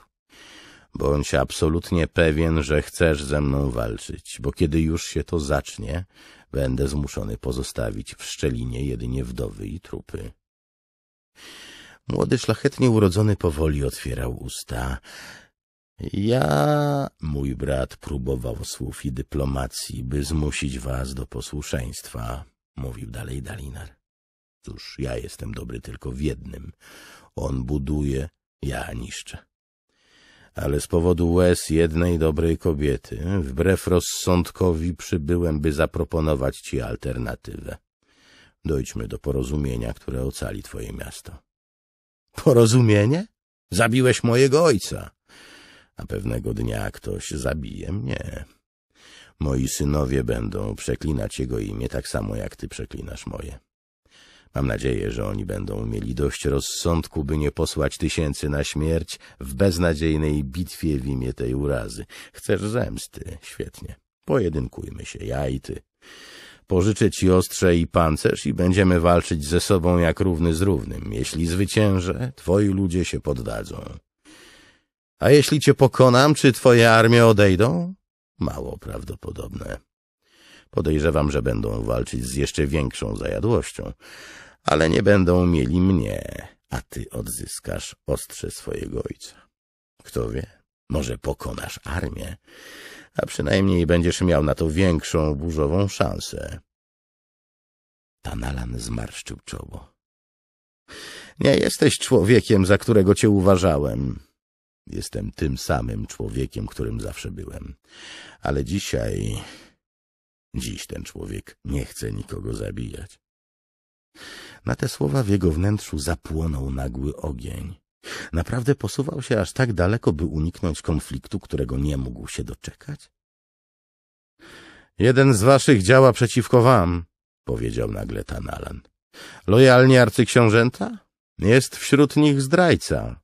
Bądź absolutnie pewien, że chcesz ze mną walczyć, bo kiedy już się to zacznie, będę zmuszony pozostawić w szczelinie jedynie wdowy i trupy. Młody, szlachetnie urodzony powoli otwierał usta. Ja, mój brat, próbował słów i dyplomacji, by zmusić was do posłuszeństwa, mówił dalej Dalinar. Cóż, ja jestem dobry tylko w jednym. On buduje, ja niszczę. Ale z powodu łez jednej dobrej kobiety, wbrew rozsądkowi, przybyłem, by zaproponować ci alternatywę. Dojdźmy do porozumienia, które ocali twoje miasto. Porozumienie? Zabiłeś mojego ojca a pewnego dnia ktoś zabije mnie. Moi synowie będą przeklinać jego imię tak samo, jak ty przeklinasz moje. Mam nadzieję, że oni będą mieli dość rozsądku, by nie posłać tysięcy na śmierć w beznadziejnej bitwie w imię tej urazy. Chcesz zemsty? Świetnie. Pojedynkujmy się, ja i ty. Pożyczę ci ostrze i pancerz i będziemy walczyć ze sobą jak równy z równym. Jeśli zwyciężę, twoi ludzie się poddadzą. A jeśli cię pokonam, czy twoje armie odejdą? Mało prawdopodobne. Podejrzewam, że będą walczyć z jeszcze większą zajadłością, ale nie będą mieli mnie, a ty odzyskasz ostrze swojego ojca. Kto wie, może pokonasz armię, a przynajmniej będziesz miał na to większą burzową szansę. Tanalan zmarszczył czoło. Nie jesteś człowiekiem, za którego cię uważałem. Jestem tym samym człowiekiem, którym zawsze byłem. Ale dzisiaj... Dziś ten człowiek nie chce nikogo zabijać. Na te słowa w jego wnętrzu zapłonął nagły ogień. Naprawdę posuwał się aż tak daleko, by uniknąć konfliktu, którego nie mógł się doczekać? Jeden z waszych działa przeciwko wam, powiedział nagle Tanalan. Lojalni arcyksiążęta? Jest wśród nich zdrajca.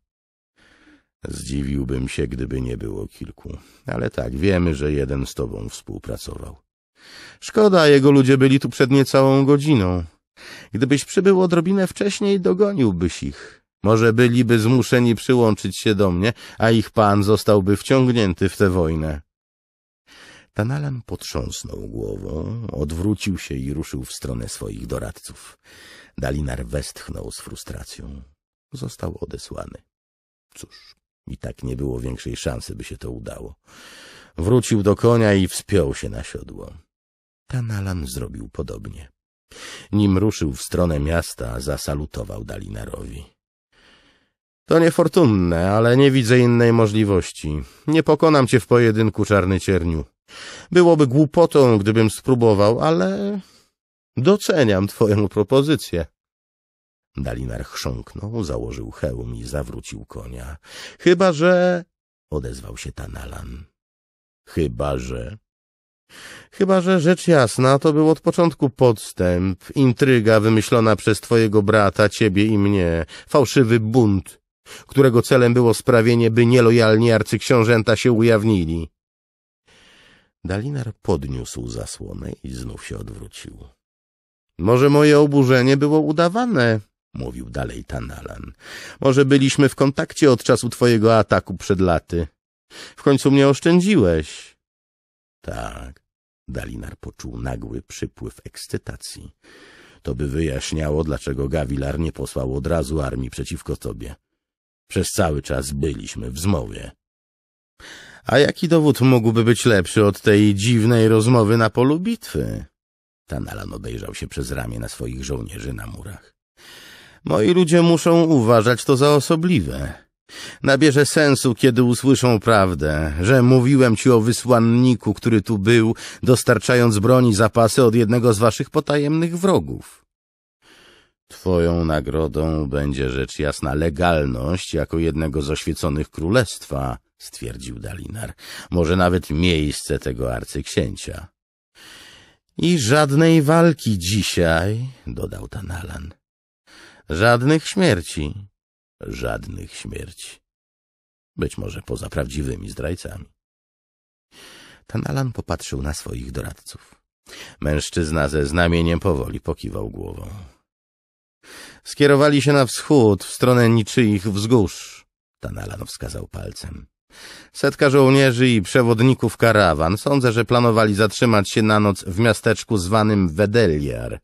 Zdziwiłbym się, gdyby nie było kilku. Ale tak, wiemy, że jeden z tobą współpracował. Szkoda, jego ludzie byli tu przed niecałą godziną. Gdybyś przybył odrobinę wcześniej, dogoniłbyś ich. Może byliby zmuszeni przyłączyć się do mnie, a ich pan zostałby wciągnięty w tę wojnę. Tanalan potrząsnął głową, odwrócił się i ruszył w stronę swoich doradców. Dalinar westchnął z frustracją. Został odesłany. Cóż, i tak nie było większej szansy, by się to udało. Wrócił do konia i wspiął się na siodło. Tanalan zrobił podobnie. Nim ruszył w stronę miasta, zasalutował Dalinarowi. To niefortunne, ale nie widzę innej możliwości. Nie pokonam cię w pojedynku, czarny cierniu. Byłoby głupotą, gdybym spróbował, ale doceniam twoją propozycję. Dalinar chrząknął, założył hełm i zawrócił konia. Chyba, że... odezwał się Tanalan. Chyba, że... Chyba, że rzecz jasna, to był od początku podstęp, intryga wymyślona przez twojego brata, ciebie i mnie, fałszywy bunt, którego celem było sprawienie, by nielojalni arcyksiążęta się ujawnili. Dalinar podniósł zasłonę i znów się odwrócił. Może moje oburzenie było udawane, mówił dalej Tanalan. Może byliśmy w kontakcie od czasu twojego ataku przed laty. W końcu mnie oszczędziłeś. Tak. Dalinar poczuł nagły przypływ ekscytacji. To by wyjaśniało, dlaczego Gawilar nie posłał od razu armii przeciwko tobie. Przez cały czas byliśmy w zmowie. A jaki dowód mógłby być lepszy od tej dziwnej rozmowy na polu bitwy? Tanalan obejrzał się przez ramię na swoich żołnierzy na murach. Moi ludzie muszą uważać to za osobliwe. Nabierze sensu, kiedy usłyszą prawdę, że mówiłem ci o wysłanniku, który tu był, dostarczając broni zapasy od jednego z waszych potajemnych wrogów. Twoją nagrodą będzie rzecz jasna legalność jako jednego z oświeconych królestwa, stwierdził Dalinar, może nawet miejsce tego arcyksięcia. I żadnej walki dzisiaj, dodał Tanalan. Żadnych śmierci. Żadnych śmierci. Być może poza prawdziwymi zdrajcami. Tanalan popatrzył na swoich doradców. Mężczyzna ze znamieniem powoli pokiwał głową. Skierowali się na wschód, w stronę niczyich wzgórz. Tanalan wskazał palcem. Setka żołnierzy i przewodników karawan. Sądzę, że planowali zatrzymać się na noc w miasteczku zwanym Wedeliar.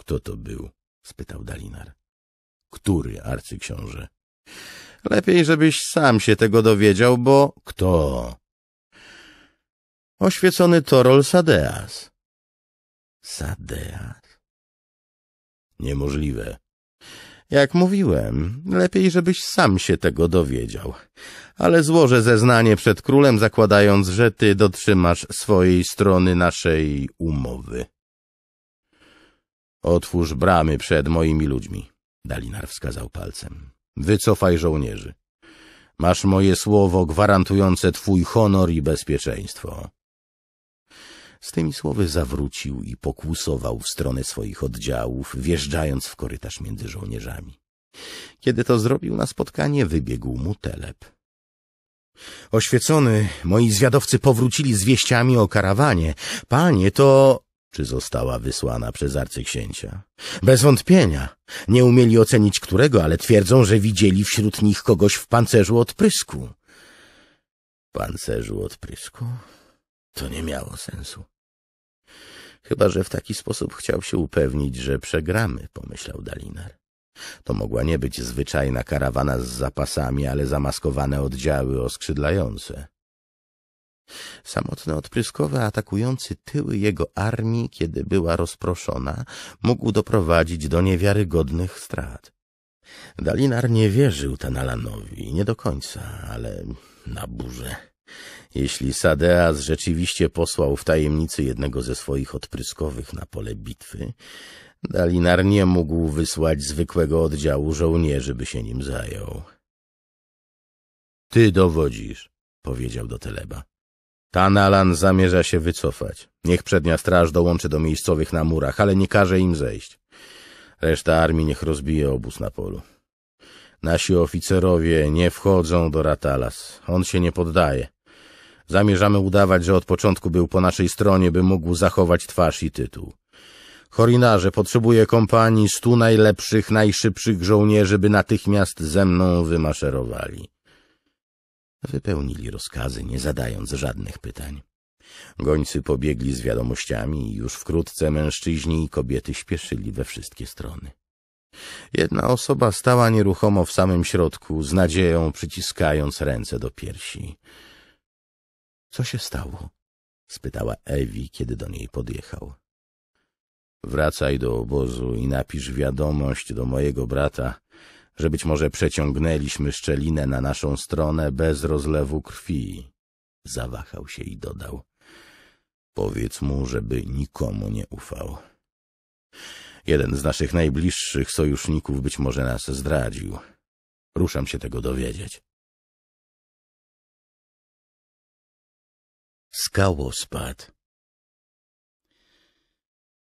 Kto to był? spytał Dalinar. Który arcyksiąże? Lepiej, żebyś sam się tego dowiedział, bo kto? Oświecony Torol Sadeas. Sadeas? Niemożliwe. Jak mówiłem, lepiej, żebyś sam się tego dowiedział. Ale złożę zeznanie przed królem, zakładając, że ty dotrzymasz swojej strony naszej umowy. Otwórz bramy przed moimi ludźmi, Dalinar wskazał palcem. Wycofaj żołnierzy. Masz moje słowo gwarantujące twój honor i bezpieczeństwo. Z tymi słowy zawrócił i pokłusował w stronę swoich oddziałów, wjeżdżając w korytarz między żołnierzami. Kiedy to zrobił na spotkanie, wybiegł mu Teleb. Oświecony, moi zwiadowcy powrócili z wieściami o karawanie. Panie, to czy została wysłana przez arcyksięcia. Bez wątpienia. Nie umieli ocenić którego, ale twierdzą, że widzieli wśród nich kogoś w pancerzu odprysku. Pancerzu odprysku? To nie miało sensu. Chyba, że w taki sposób chciał się upewnić, że przegramy, pomyślał Dalinar. To mogła nie być zwyczajna karawana z zapasami, ale zamaskowane oddziały oskrzydlające. Samotne odpryskowe atakujący tyły jego armii, kiedy była rozproszona, mógł doprowadzić do niewiarygodnych strat. Dalinar nie wierzył Tenalanowi, nie do końca, ale na burzę. Jeśli Sadeas rzeczywiście posłał w tajemnicy jednego ze swoich odpryskowych na pole bitwy, Dalinar nie mógł wysłać zwykłego oddziału żołnierzy, by się nim zajął. — Ty dowodzisz — powiedział do Teleba. Tanalan zamierza się wycofać. Niech przednia straż dołączy do miejscowych na murach, ale nie każe im zejść. Reszta armii niech rozbije obóz na polu. Nasi oficerowie nie wchodzą do Ratalas. On się nie poddaje. Zamierzamy udawać, że od początku był po naszej stronie, by mógł zachować twarz i tytuł. Chorinarze, potrzebuje kompanii stu najlepszych, najszybszych żołnierzy, by natychmiast ze mną wymaszerowali. Wypełnili rozkazy, nie zadając żadnych pytań. Gońcy pobiegli z wiadomościami i już wkrótce mężczyźni i kobiety śpieszyli we wszystkie strony. Jedna osoba stała nieruchomo w samym środku, z nadzieją przyciskając ręce do piersi. — Co się stało? — spytała Ewi, kiedy do niej podjechał. — Wracaj do obozu i napisz wiadomość do mojego brata, że być może przeciągnęliśmy szczelinę na naszą stronę bez rozlewu krwi. Zawahał się i dodał. Powiedz mu, żeby nikomu nie ufał. Jeden z naszych najbliższych sojuszników być może nas zdradził. Ruszam się tego dowiedzieć. spad.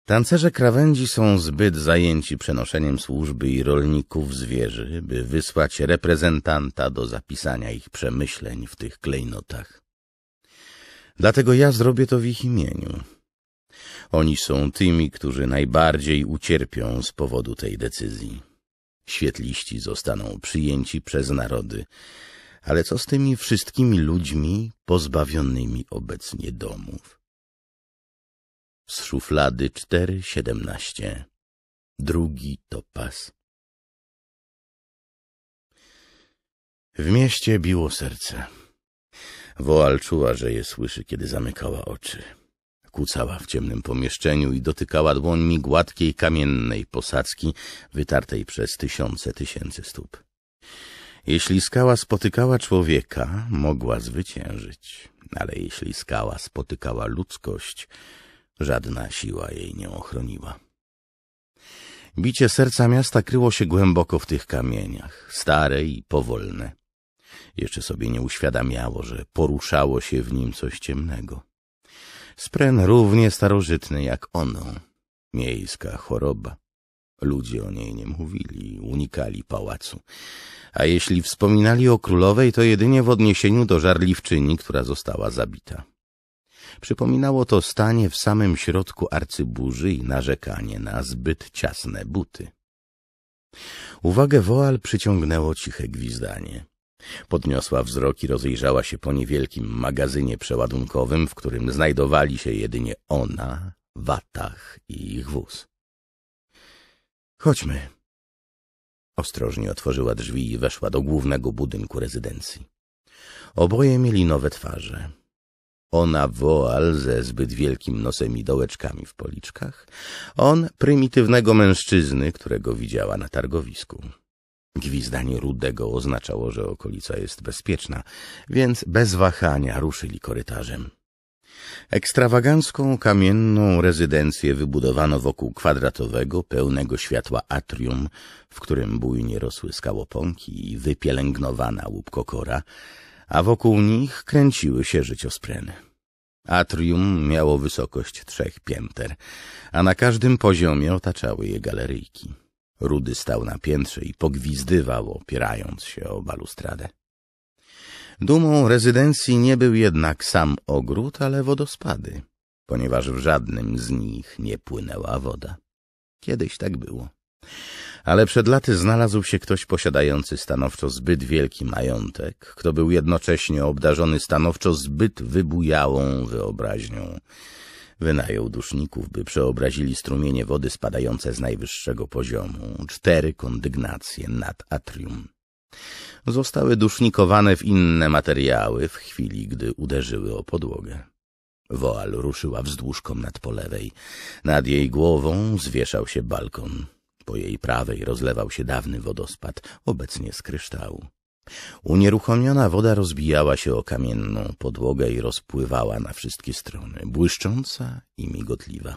Tancerze krawędzi są zbyt zajęci przenoszeniem służby i rolników zwierzy, by wysłać reprezentanta do zapisania ich przemyśleń w tych klejnotach. Dlatego ja zrobię to w ich imieniu. Oni są tymi, którzy najbardziej ucierpią z powodu tej decyzji. Świetliści zostaną przyjęci przez narody, ale co z tymi wszystkimi ludźmi pozbawionymi obecnie domów? z szuflady 4.17. Drugi pas W mieście biło serce. Woal czuła, że je słyszy, kiedy zamykała oczy. Kucała w ciemnym pomieszczeniu i dotykała dłońmi gładkiej, kamiennej posadzki, wytartej przez tysiące tysięcy stóp. Jeśli skała spotykała człowieka, mogła zwyciężyć, ale jeśli skała spotykała ludzkość, Żadna siła jej nie ochroniła. Bicie serca miasta kryło się głęboko w tych kamieniach, stare i powolne. Jeszcze sobie nie uświadamiało, że poruszało się w nim coś ciemnego. Spren równie starożytny jak ono, miejska choroba. Ludzie o niej nie mówili, unikali pałacu. A jeśli wspominali o królowej, to jedynie w odniesieniu do żarliwczyni, która została zabita. Przypominało to stanie w samym środku arcyburzy i narzekanie na zbyt ciasne buty. Uwagę Woal przyciągnęło ciche gwizdanie. Podniosła wzrok i rozejrzała się po niewielkim magazynie przeładunkowym, w którym znajdowali się jedynie ona, Watach i ich wóz. Chodźmy. Ostrożnie otworzyła drzwi i weszła do głównego budynku rezydencji. Oboje mieli nowe twarze. Ona woal ze zbyt wielkim nosem i dołeczkami w policzkach. On prymitywnego mężczyzny, którego widziała na targowisku. Gwizdanie Rudego oznaczało, że okolica jest bezpieczna, więc bez wahania ruszyli korytarzem. Ekstrawagancką, kamienną rezydencję wybudowano wokół kwadratowego, pełnego światła atrium, w którym bujnie rosły skałoponki i wypielęgnowana łupkokora, a wokół nich kręciły się życiospreny. Atrium miało wysokość trzech pięter, a na każdym poziomie otaczały je galeryjki. Rudy stał na piętrze i pogwizdywał, opierając się o balustradę. Dumą rezydencji nie był jednak sam ogród, ale wodospady, ponieważ w żadnym z nich nie płynęła woda. Kiedyś tak było. Ale przed laty znalazł się ktoś posiadający stanowczo zbyt wielki majątek, kto był jednocześnie obdarzony stanowczo zbyt wybujałą wyobraźnią. Wynajął duszników, by przeobrazili strumienie wody spadające z najwyższego poziomu, cztery kondygnacje nad atrium. Zostały dusznikowane w inne materiały w chwili, gdy uderzyły o podłogę. Woal ruszyła wzdłuż komnat po lewej. Nad jej głową zwieszał się balkon. Po jej prawej rozlewał się dawny wodospad, obecnie z kryształu. Unieruchomiona woda rozbijała się o kamienną podłogę i rozpływała na wszystkie strony, błyszcząca i migotliwa.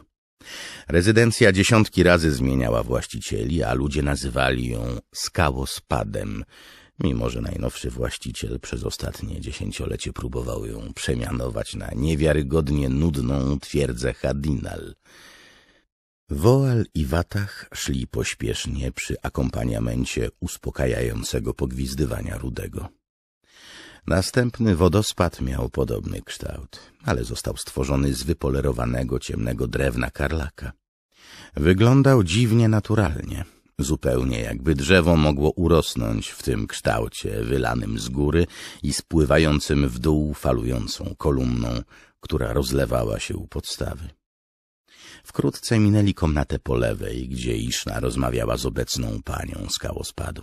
Rezydencja dziesiątki razy zmieniała właścicieli, a ludzie nazywali ją skałospadem, mimo że najnowszy właściciel przez ostatnie dziesięciolecie próbował ją przemianować na niewiarygodnie nudną twierdzę Hadinal – Woal i Watach szli pośpiesznie przy akompaniamencie uspokajającego pogwizdywania Rudego. Następny wodospad miał podobny kształt, ale został stworzony z wypolerowanego ciemnego drewna karlaka. Wyglądał dziwnie naturalnie, zupełnie jakby drzewo mogło urosnąć w tym kształcie wylanym z góry i spływającym w dół falującą kolumną, która rozlewała się u podstawy. Wkrótce minęli komnatę po lewej, gdzie Iszna rozmawiała z obecną panią z kałospadu.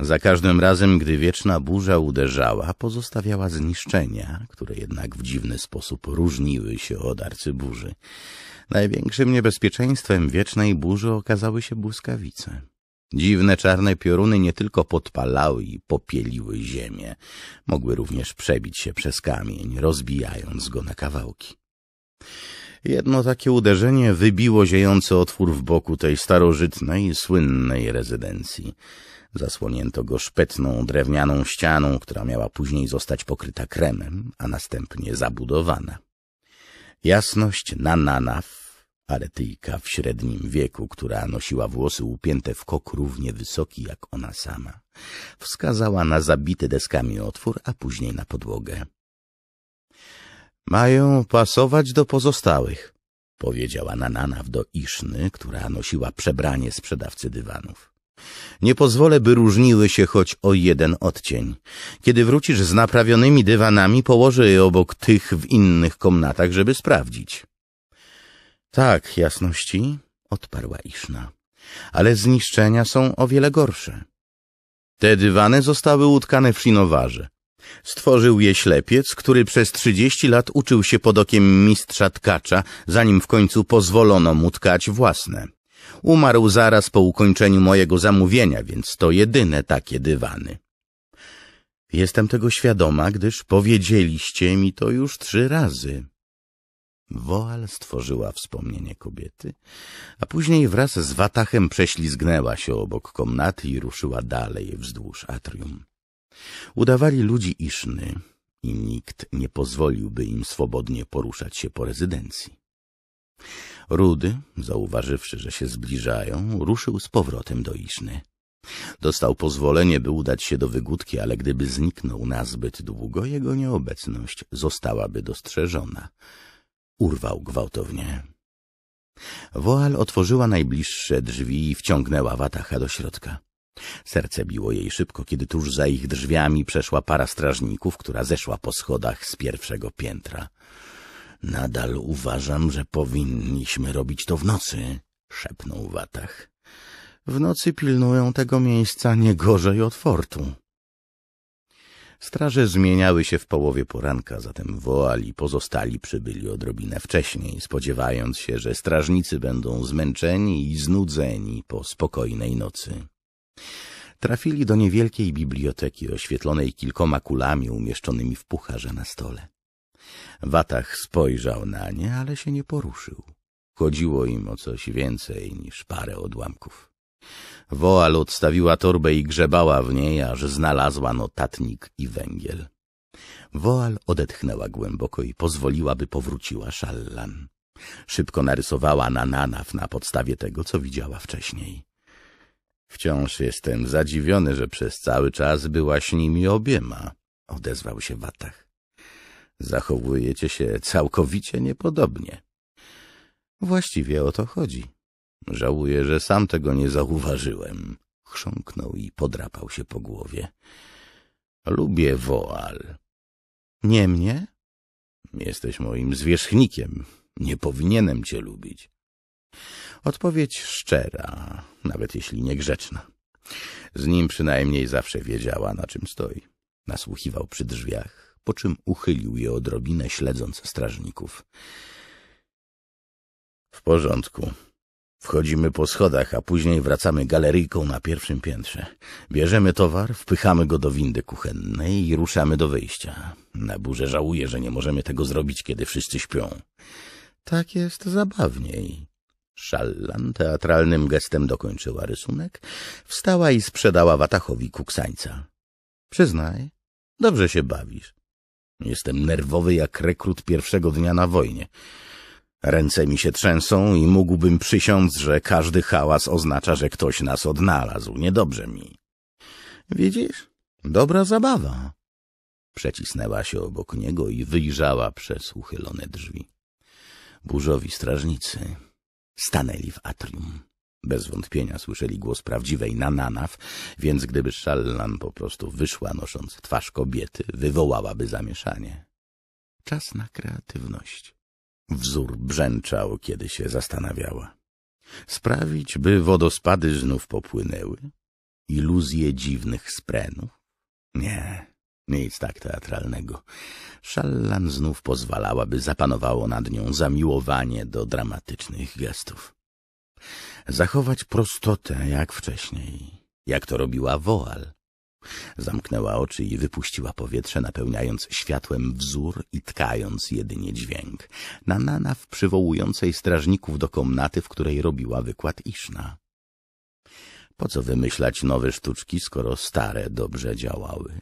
Za każdym razem, gdy wieczna burza uderzała, pozostawiała zniszczenia, które jednak w dziwny sposób różniły się od arcyburzy. Największym niebezpieczeństwem wiecznej burzy okazały się błyskawice. Dziwne czarne pioruny nie tylko podpalały i popieliły ziemię, mogły również przebić się przez kamień, rozbijając go na kawałki. Jedno takie uderzenie wybiło ziejący otwór w boku tej starożytnej, słynnej rezydencji. Zasłonięto go szpetną, drewnianą ścianą, która miała później zostać pokryta kremem, a następnie zabudowana. Jasność na nanaw, aretyjka w średnim wieku, która nosiła włosy upięte w kok równie wysoki jak ona sama, wskazała na zabity deskami otwór, a później na podłogę. Mają pasować do pozostałych, powiedziała w do Iszny, która nosiła przebranie sprzedawcy dywanów. Nie pozwolę, by różniły się choć o jeden odcień. Kiedy wrócisz z naprawionymi dywanami, położę je obok tych w innych komnatach, żeby sprawdzić. Tak, jasności, odparła Iszna, ale zniszczenia są o wiele gorsze. Te dywany zostały utkane w szinowarze. Stworzył je ślepiec, który przez trzydzieści lat uczył się pod okiem mistrza tkacza, zanim w końcu pozwolono mu tkać własne. Umarł zaraz po ukończeniu mojego zamówienia, więc to jedyne takie dywany. Jestem tego świadoma, gdyż powiedzieliście mi to już trzy razy. Woal stworzyła wspomnienie kobiety, a później wraz z Watachem prześlizgnęła się obok komnaty i ruszyła dalej wzdłuż atrium. Udawali ludzi iszny i nikt nie pozwoliłby im swobodnie poruszać się po rezydencji. Rudy, zauważywszy, że się zbliżają, ruszył z powrotem do Iszny. Dostał pozwolenie, by udać się do wygódki, ale gdyby zniknął nazbyt długo, jego nieobecność zostałaby dostrzeżona. Urwał gwałtownie. Woal otworzyła najbliższe drzwi i wciągnęła Watacha do środka. Serce biło jej szybko, kiedy tuż za ich drzwiami przeszła para strażników, która zeszła po schodach z pierwszego piętra. Nadal uważam, że powinniśmy robić to w nocy, szepnął Watach. W nocy pilnują tego miejsca nie gorzej od fortu. Straże zmieniały się w połowie poranka, zatem Woal pozostali przybyli odrobinę wcześniej, spodziewając się, że strażnicy będą zmęczeni i znudzeni po spokojnej nocy. Trafili do niewielkiej biblioteki oświetlonej kilkoma kulami umieszczonymi w pucharze na stole. Watach spojrzał na nie, ale się nie poruszył. Chodziło im o coś więcej niż parę odłamków. Woal odstawiła torbę i grzebała w niej, aż znalazła notatnik i węgiel. Woal odetchnęła głęboko i pozwoliła, by powróciła szallan. Szybko narysowała na nanaw na podstawie tego, co widziała wcześniej. Wciąż jestem zadziwiony, że przez cały czas byłaś nimi obiema, odezwał się Watach. Zachowujecie się całkowicie niepodobnie. Właściwie o to chodzi. Żałuję, że sam tego nie zauważyłem. Chrząknął i podrapał się po głowie. Lubię woal. Nie mnie? Jesteś moim zwierzchnikiem. Nie powinienem cię lubić. Odpowiedź szczera, nawet jeśli niegrzeczna. Z nim przynajmniej zawsze wiedziała, na czym stoi. Nasłuchiwał przy drzwiach, po czym uchylił je odrobinę, śledząc strażników. W porządku. Wchodzimy po schodach, a później wracamy galeryjką na pierwszym piętrze. Bierzemy towar, wpychamy go do windy kuchennej i ruszamy do wyjścia. Na burze żałuję, że nie możemy tego zrobić, kiedy wszyscy śpią. Tak jest zabawniej. Szallan teatralnym gestem dokończyła rysunek, wstała i sprzedała Watachowi kuksańca. — Przyznaj, dobrze się bawisz. Jestem nerwowy jak rekrut pierwszego dnia na wojnie. Ręce mi się trzęsą i mógłbym przysiąc, że każdy hałas oznacza, że ktoś nas odnalazł. Niedobrze mi. Widzisz? Dobra zabawa. Przecisnęła się obok niego i wyjrzała przez uchylone drzwi. Burzowi strażnicy Stanęli w atrium. Bez wątpienia słyszeli głos prawdziwej Nananaw, więc gdyby Szallan po prostu wyszła nosząc twarz kobiety, wywołałaby zamieszanie. Czas na kreatywność. Wzór brzęczał, kiedy się zastanawiała. Sprawić, by wodospady znów popłynęły? Iluzje dziwnych sprenów? Nie, nic tak teatralnego. Szallan znów pozwalała, by zapanowało nad nią zamiłowanie do dramatycznych gestów. Zachować prostotę jak wcześniej, jak to robiła Woal. Zamknęła oczy i wypuściła powietrze, napełniając światłem wzór i tkając jedynie dźwięk. Na nana w przywołującej strażników do komnaty, w której robiła wykład Iszna. Po co wymyślać nowe sztuczki, skoro stare dobrze działały?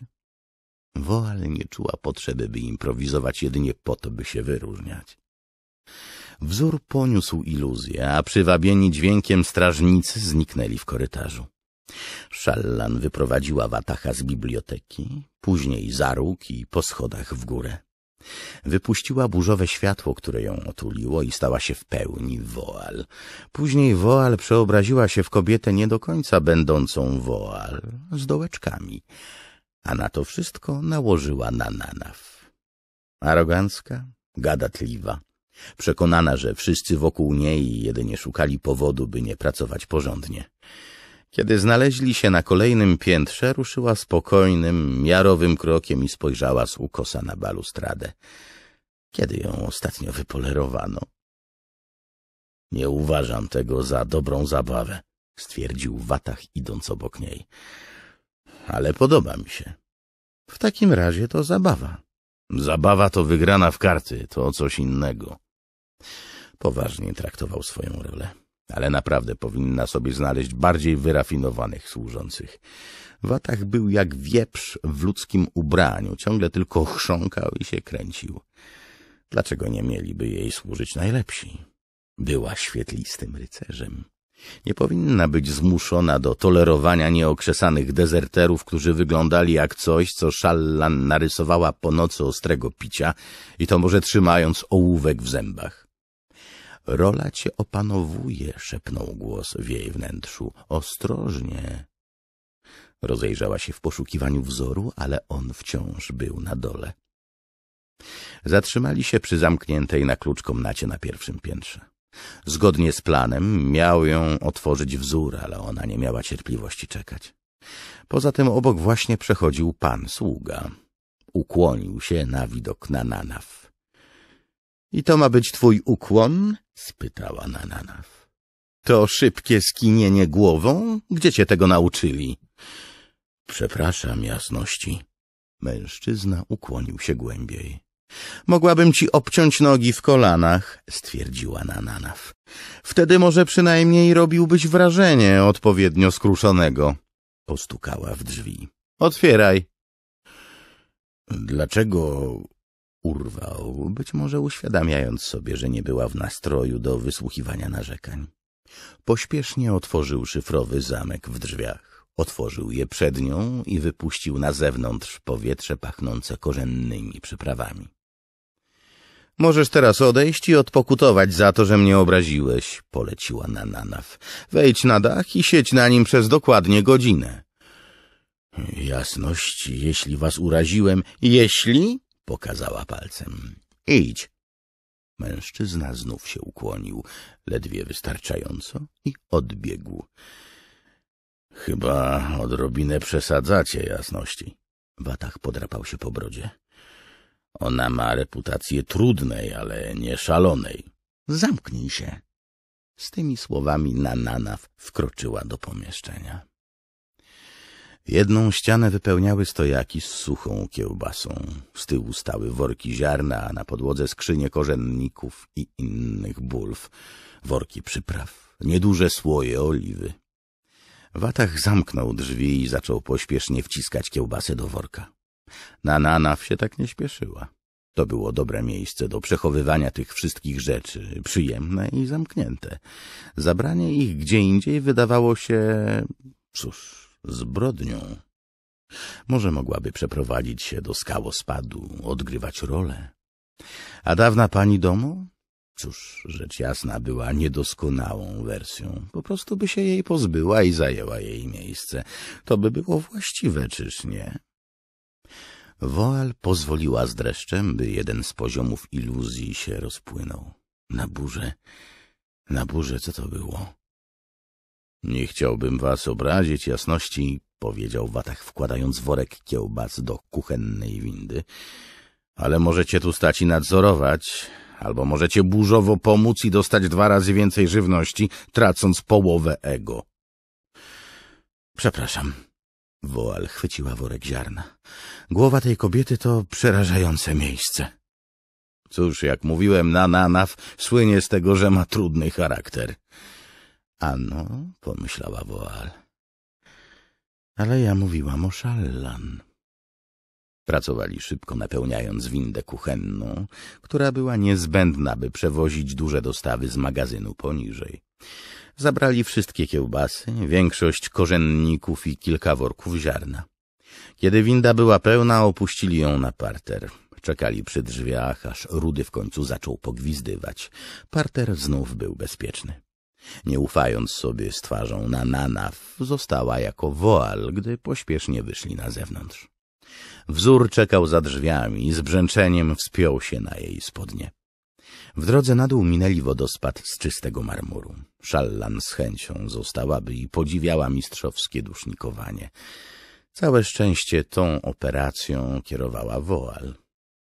Woal nie czuła potrzeby, by improwizować jedynie po to, by się wyróżniać. Wzór poniósł iluzję, a przywabieni dźwiękiem strażnicy zniknęli w korytarzu. Szallan wyprowadziła Watacha z biblioteki, później za i po schodach w górę. Wypuściła burzowe światło, które ją otuliło i stała się w pełni woal. Później woal przeobraziła się w kobietę nie do końca będącą woal, z dołeczkami a na to wszystko nałożyła na nanaw. Arogancka, gadatliwa, przekonana, że wszyscy wokół niej jedynie szukali powodu, by nie pracować porządnie. Kiedy znaleźli się na kolejnym piętrze, ruszyła spokojnym, miarowym krokiem i spojrzała z ukosa na balustradę. Kiedy ją ostatnio wypolerowano? Nie uważam tego za dobrą zabawę, stwierdził Watach idąc obok niej ale podoba mi się. W takim razie to zabawa. Zabawa to wygrana w karty, to coś innego. Poważnie traktował swoją rolę, ale naprawdę powinna sobie znaleźć bardziej wyrafinowanych służących. Watach był jak wieprz w ludzkim ubraniu, ciągle tylko chrząkał i się kręcił. Dlaczego nie mieliby jej służyć najlepsi? Była świetlistym rycerzem. Nie powinna być zmuszona do tolerowania nieokrzesanych dezerterów, którzy wyglądali jak coś, co Szallan narysowała po nocy ostrego picia i to może trzymając ołówek w zębach. Rola cię opanowuje, szepnął głos w jej wnętrzu. Ostrożnie. Rozejrzała się w poszukiwaniu wzoru, ale on wciąż był na dole. Zatrzymali się przy zamkniętej na klucz komnacie na pierwszym piętrze. Zgodnie z planem miał ją otworzyć wzór, ale ona nie miała cierpliwości czekać. Poza tym obok właśnie przechodził pan sługa. Ukłonił się na widok Nananaw. — I to ma być twój ukłon? — spytała Nananaw. — To szybkie skinienie głową? Gdzie cię tego nauczyli? — Przepraszam, jasności. Mężczyzna ukłonił się głębiej. Mogłabym ci obciąć nogi w kolanach, stwierdziła Nananaf. Wtedy może przynajmniej robiłbyś wrażenie odpowiednio skruszonego. Postukała w drzwi. Otwieraj. Dlaczego urwał, być może uświadamiając sobie, że nie była w nastroju do wysłuchiwania narzekań. Pośpiesznie otworzył szyfrowy zamek w drzwiach. Otworzył je przed nią i wypuścił na zewnątrz powietrze pachnące korzennymi przyprawami. Możesz teraz odejść i odpokutować za to, że mnie obraziłeś, poleciła Nananaw. Wejdź na dach i siedź na nim przez dokładnie godzinę. Jasności, jeśli was uraziłem. Jeśli? Pokazała palcem. Idź. Mężczyzna znów się ukłonił, ledwie wystarczająco, i odbiegł. Chyba odrobinę przesadzacie, jasności. Watach podrapał się po brodzie. Ona ma reputację trudnej, ale nie szalonej. Zamknij się. Z tymi słowami Nananaw wkroczyła do pomieszczenia. Jedną ścianę wypełniały stojaki z suchą kiełbasą. Z tyłu stały worki ziarna, a na podłodze skrzynie korzenników i innych bulw, worki przypraw, nieduże słoje oliwy. Watach zamknął drzwi i zaczął pośpiesznie wciskać kiełbasę do worka na się tak nie śpieszyła. To było dobre miejsce do przechowywania tych wszystkich rzeczy, przyjemne i zamknięte. Zabranie ich gdzie indziej wydawało się, cóż, zbrodnią. Może mogłaby przeprowadzić się do skałospadu, odgrywać rolę. A dawna pani domu? Cóż, rzecz jasna była niedoskonałą wersją. Po prostu by się jej pozbyła i zajęła jej miejsce. To by było właściwe, czyż nie? Woal pozwoliła z dreszczem, by jeden z poziomów iluzji się rozpłynął. Na burze, na burze, co to było? Nie chciałbym was obrazić, jasności, powiedział Watach, wkładając worek kiełbas do kuchennej windy, ale możecie tu stać i nadzorować, albo możecie burzowo pomóc i dostać dwa razy więcej żywności, tracąc połowę ego. Przepraszam, Woal chwyciła worek ziarna. Głowa tej kobiety to przerażające miejsce. Cóż, jak mówiłem, na Nanaw słynie z tego, że ma trudny charakter. Ano, pomyślała Woal. Ale ja mówiłam o Szallan. Pracowali szybko, napełniając windę kuchenną, która była niezbędna, by przewozić duże dostawy z magazynu poniżej. Zabrali wszystkie kiełbasy, większość korzenników i kilka worków ziarna. Kiedy winda była pełna, opuścili ją na parter. Czekali przy drzwiach, aż Rudy w końcu zaczął pogwizdywać. Parter znów był bezpieczny. Nie ufając sobie z twarzą na nanaw, została jako woal, gdy pośpiesznie wyszli na zewnątrz. Wzór czekał za drzwiami i z brzęczeniem wspiął się na jej spodnie. W drodze na dół minęli wodospad z czystego marmuru. Szallan z chęcią zostałaby i podziwiała mistrzowskie dusznikowanie. Całe szczęście tą operacją kierowała Woal.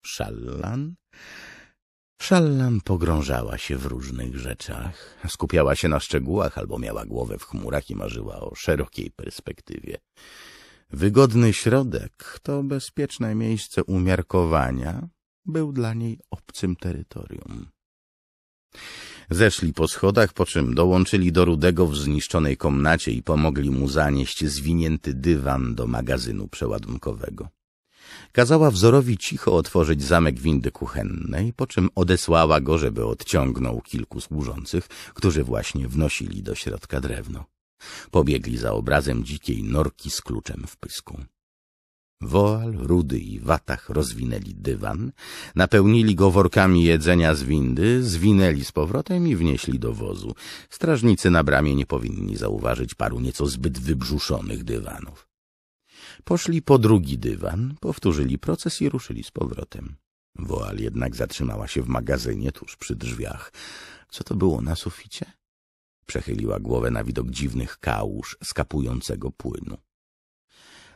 Szallan? Szallan pogrążała się w różnych rzeczach, skupiała się na szczegółach albo miała głowę w chmurach i marzyła o szerokiej perspektywie. Wygodny środek to bezpieczne miejsce umiarkowania, był dla niej obcym terytorium. Zeszli po schodach, po czym dołączyli do Rudego w zniszczonej komnacie i pomogli mu zanieść zwinięty dywan do magazynu przeładunkowego. Kazała wzorowi cicho otworzyć zamek windy kuchennej, po czym odesłała go, żeby odciągnął kilku służących, którzy właśnie wnosili do środka drewno. Pobiegli za obrazem dzikiej norki z kluczem w pysku. Woal, Rudy i Watach rozwinęli dywan, napełnili go workami jedzenia z windy, zwinęli z powrotem i wnieśli do wozu. Strażnicy na bramie nie powinni zauważyć paru nieco zbyt wybrzuszonych dywanów. Poszli po drugi dywan, powtórzyli proces i ruszyli z powrotem. Woal jednak zatrzymała się w magazynie tuż przy drzwiach. Co to było na suficie? Przechyliła głowę na widok dziwnych kałuż skapującego płynu.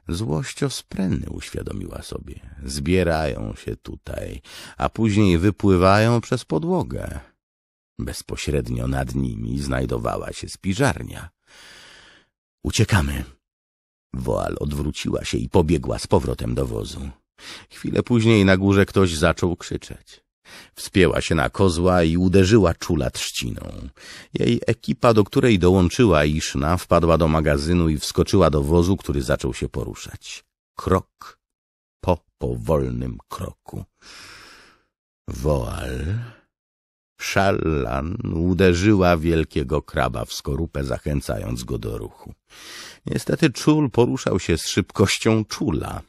Złościo spręny uświadomiła sobie. Zbierają się tutaj, a później wypływają przez podłogę. Bezpośrednio nad nimi znajdowała się spiżarnia. Uciekamy. Woal odwróciła się i pobiegła z powrotem do wozu. Chwilę później na górze ktoś zaczął krzyczeć. Wspięła się na kozła i uderzyła czula trzciną. Jej ekipa, do której dołączyła Iszna, wpadła do magazynu i wskoczyła do wozu, który zaczął się poruszać. Krok po powolnym kroku. Woal Szallan uderzyła wielkiego kraba w skorupę, zachęcając go do ruchu. Niestety czul poruszał się z szybkością czula.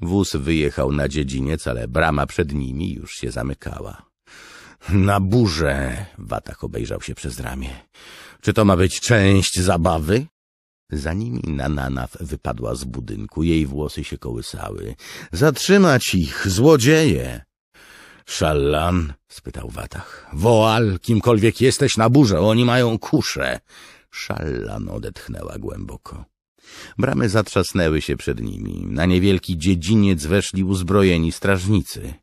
Wóz wyjechał na dziedziniec, ale brama przed nimi już się zamykała. Na burzę! Watach obejrzał się przez ramię. Czy to ma być część zabawy? Za nimi Nananaf wypadła z budynku, jej włosy się kołysały. Zatrzymać ich, złodzieje! Szallan? spytał Watach. Woal, kimkolwiek jesteś na burze, oni mają kusze. Szallan odetchnęła głęboko. Bramy zatrzasnęły się przed nimi. Na niewielki dziedziniec weszli uzbrojeni strażnicy.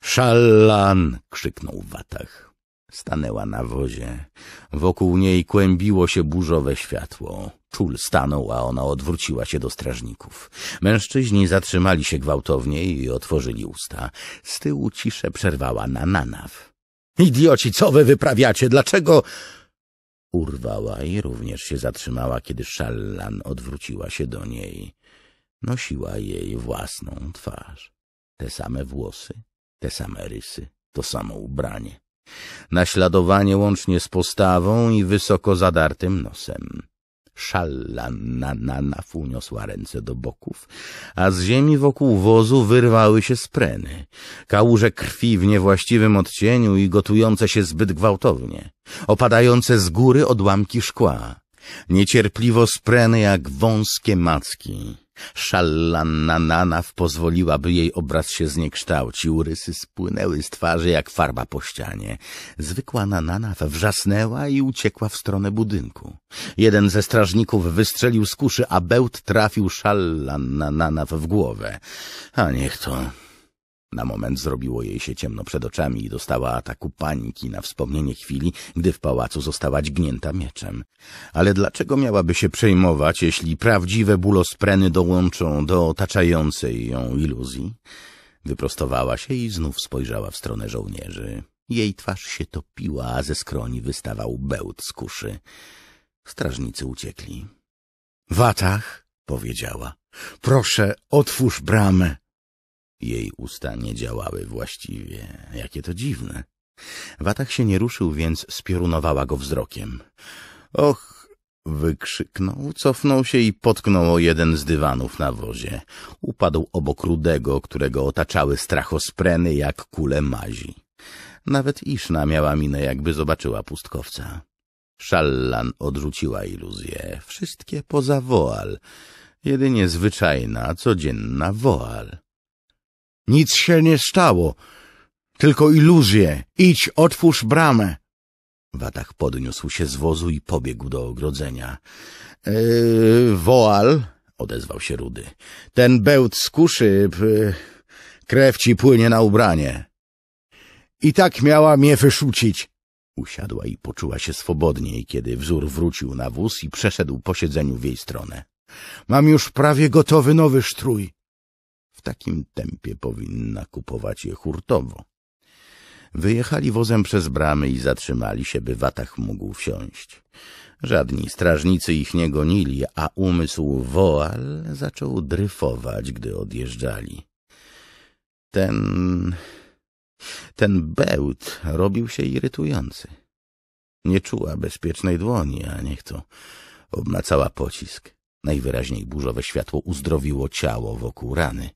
Szallan! krzyknął Watach. Stanęła na wozie. Wokół niej kłębiło się burzowe światło. Czul stanął, a ona odwróciła się do strażników. Mężczyźni zatrzymali się gwałtownie i otworzyli usta. Z tyłu ciszę przerwała na nanaw. Idioci, co wy wyprawiacie? Dlaczego? Urwała i również się zatrzymała, kiedy szallan odwróciła się do niej. Nosiła jej własną twarz. Te same włosy, te same rysy, to samo ubranie naśladowanie łącznie z postawą i wysoko zadartym nosem. na uniosła ręce do boków, a z ziemi wokół wozu wyrwały się spreny, kałuże krwi w niewłaściwym odcieniu i gotujące się zbyt gwałtownie, opadające z góry odłamki szkła, niecierpliwo spreny jak wąskie macki. Szallanananaw pozwoliła, by jej obraz się zniekształcił. Rysy spłynęły z twarzy jak farba po ścianie. Zwykła nanana wrzasnęła i uciekła w stronę budynku. Jeden ze strażników wystrzelił z kuszy, a bełt trafił szallanananaw w głowę. A niech to... Na moment zrobiło jej się ciemno przed oczami i dostała ataku paniki na wspomnienie chwili, gdy w pałacu została dźgnięta mieczem. Ale dlaczego miałaby się przejmować, jeśli prawdziwe bulospreny dołączą do otaczającej ją iluzji? Wyprostowała się i znów spojrzała w stronę żołnierzy. Jej twarz się topiła, a ze skroni wystawał bełt z kuszy. Strażnicy uciekli. — Watach — powiedziała — proszę, otwórz bramę. Jej usta nie działały właściwie. Jakie to dziwne. Watach się nie ruszył, więc spiorunowała go wzrokiem. Och, wykrzyknął, cofnął się i potknął o jeden z dywanów na wozie. Upadł obok rudego, którego otaczały strachospreny jak kule mazi. Nawet Iszna miała minę, jakby zobaczyła pustkowca. Szallan odrzuciła iluzję. Wszystkie poza woal. Jedynie zwyczajna, codzienna woal. Nic się nie stało, tylko iluzje. Idź, otwórz bramę. Watach podniósł się z wozu i pobiegł do ogrodzenia. E, woal, odezwał się Rudy. Ten bełt z kuszy, krew ci płynie na ubranie. I tak miała mnie wyszucić. Usiadła i poczuła się swobodniej, kiedy wzór wrócił na wóz i przeszedł po siedzeniu w jej stronę. Mam już prawie gotowy nowy sztrój takim tempie powinna kupować je hurtowo. Wyjechali wozem przez bramy i zatrzymali się, by Watach mógł wsiąść. Żadni strażnicy ich nie gonili, a umysł Woal zaczął dryfować, gdy odjeżdżali. Ten... ten bełt robił się irytujący. Nie czuła bezpiecznej dłoni, a niech to obmacała pocisk. Najwyraźniej burzowe światło uzdrowiło ciało wokół rany.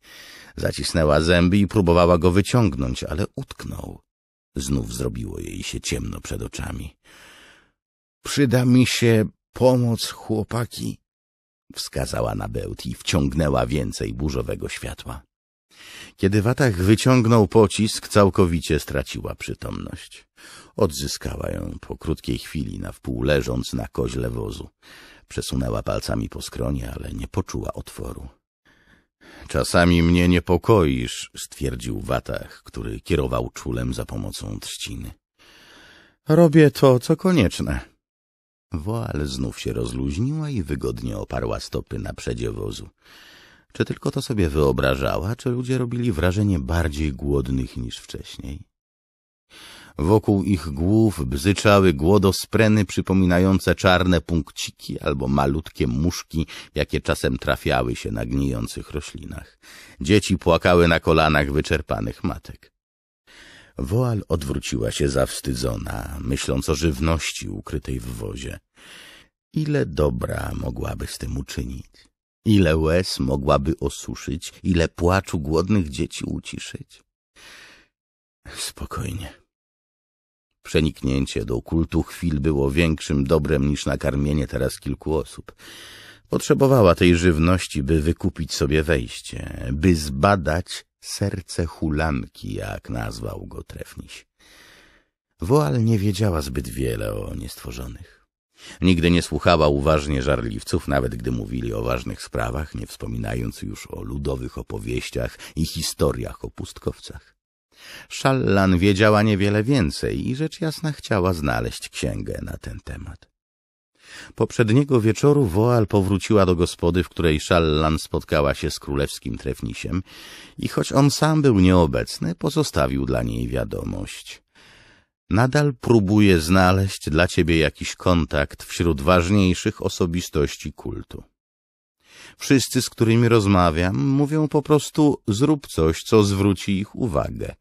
Zacisnęła zęby i próbowała go wyciągnąć, ale utknął. Znów zrobiło jej się ciemno przed oczami. Przyda mi się pomoc, chłopaki, wskazała na bełt i wciągnęła więcej burzowego światła. Kiedy Watach wyciągnął pocisk, całkowicie straciła przytomność. Odzyskała ją po krótkiej chwili, na wpół leżąc na koźle wozu. Przesunęła palcami po skronie, ale nie poczuła otworu. Czasami mnie niepokoisz, stwierdził Watach, który kierował czulem za pomocą trzciny. Robię to, co konieczne. Woal znów się rozluźniła i wygodnie oparła stopy na przedzie wozu. Czy tylko to sobie wyobrażała, czy ludzie robili wrażenie bardziej głodnych niż wcześniej? Wokół ich głów bzyczały głodospreny przypominające czarne punkciki albo malutkie muszki, jakie czasem trafiały się na gnijących roślinach. Dzieci płakały na kolanach wyczerpanych matek. Woal odwróciła się zawstydzona, myśląc o żywności ukrytej w wozie. Ile dobra mogłaby z tym uczynić? Ile łez mogłaby osuszyć? Ile płaczu głodnych dzieci uciszyć? Spokojnie. Przeniknięcie do kultu chwil było większym dobrem niż nakarmienie teraz kilku osób. Potrzebowała tej żywności, by wykupić sobie wejście, by zbadać serce hulanki, jak nazwał go trefniś. Woal nie wiedziała zbyt wiele o niestworzonych. Nigdy nie słuchała uważnie żarliwców, nawet gdy mówili o ważnych sprawach, nie wspominając już o ludowych opowieściach i historiach o pustkowcach. Szallan wiedziała niewiele więcej i rzecz jasna chciała znaleźć księgę na ten temat. Poprzedniego wieczoru Woal powróciła do gospody, w której Szallan spotkała się z królewskim trefnisiem i choć on sam był nieobecny, pozostawił dla niej wiadomość. Nadal próbuję znaleźć dla ciebie jakiś kontakt wśród ważniejszych osobistości kultu. Wszyscy, z którymi rozmawiam, mówią po prostu zrób coś, co zwróci ich uwagę.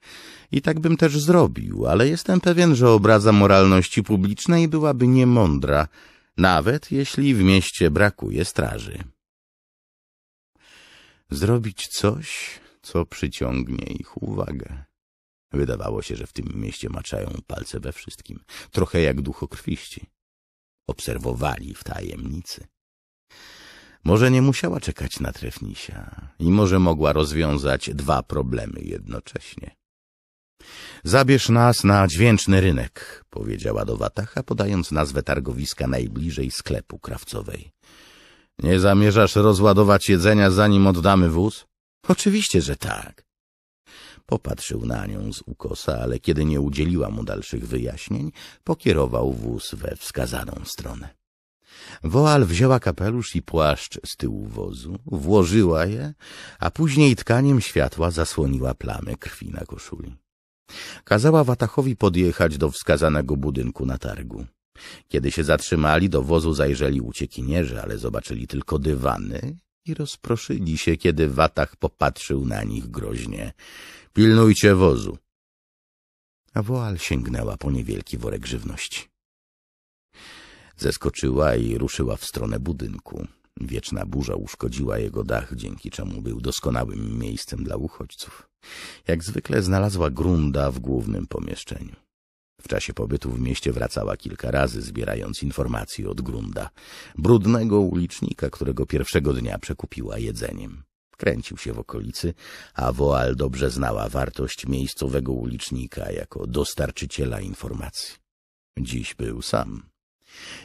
I tak bym też zrobił, ale jestem pewien, że obraza moralności publicznej byłaby niemądra, nawet jeśli w mieście brakuje straży. Zrobić coś, co przyciągnie ich uwagę. Wydawało się, że w tym mieście maczają palce we wszystkim, trochę jak duchokrwiści. Obserwowali w tajemnicy. Może nie musiała czekać na Trefnisia i może mogła rozwiązać dwa problemy jednocześnie. Zabierz nas na dźwięczny rynek, powiedziała do Watacha, podając nazwę targowiska najbliżej sklepu krawcowej. Nie zamierzasz rozładować jedzenia, zanim oddamy wóz? Oczywiście, że tak. Popatrzył na nią z ukosa, ale kiedy nie udzieliła mu dalszych wyjaśnień, pokierował wóz we wskazaną stronę. Woal wzięła kapelusz i płaszcz z tyłu wozu, włożyła je, a później tkaniem światła zasłoniła plamy krwi na koszuli. Kazała Watachowi podjechać do wskazanego budynku na targu. Kiedy się zatrzymali, do wozu zajrzeli uciekinierzy, ale zobaczyli tylko dywany i rozproszyli się, kiedy Watach popatrzył na nich groźnie. — Pilnujcie wozu! A Woal sięgnęła po niewielki worek żywności. Zeskoczyła i ruszyła w stronę budynku. Wieczna burza uszkodziła jego dach, dzięki czemu był doskonałym miejscem dla uchodźców. Jak zwykle znalazła grunda w głównym pomieszczeniu. W czasie pobytu w mieście wracała kilka razy, zbierając informacje od Grunda, brudnego ulicznika, którego pierwszego dnia przekupiła jedzeniem. Kręcił się w okolicy, a Woal dobrze znała wartość miejscowego ulicznika jako dostarczyciela informacji. Dziś był sam.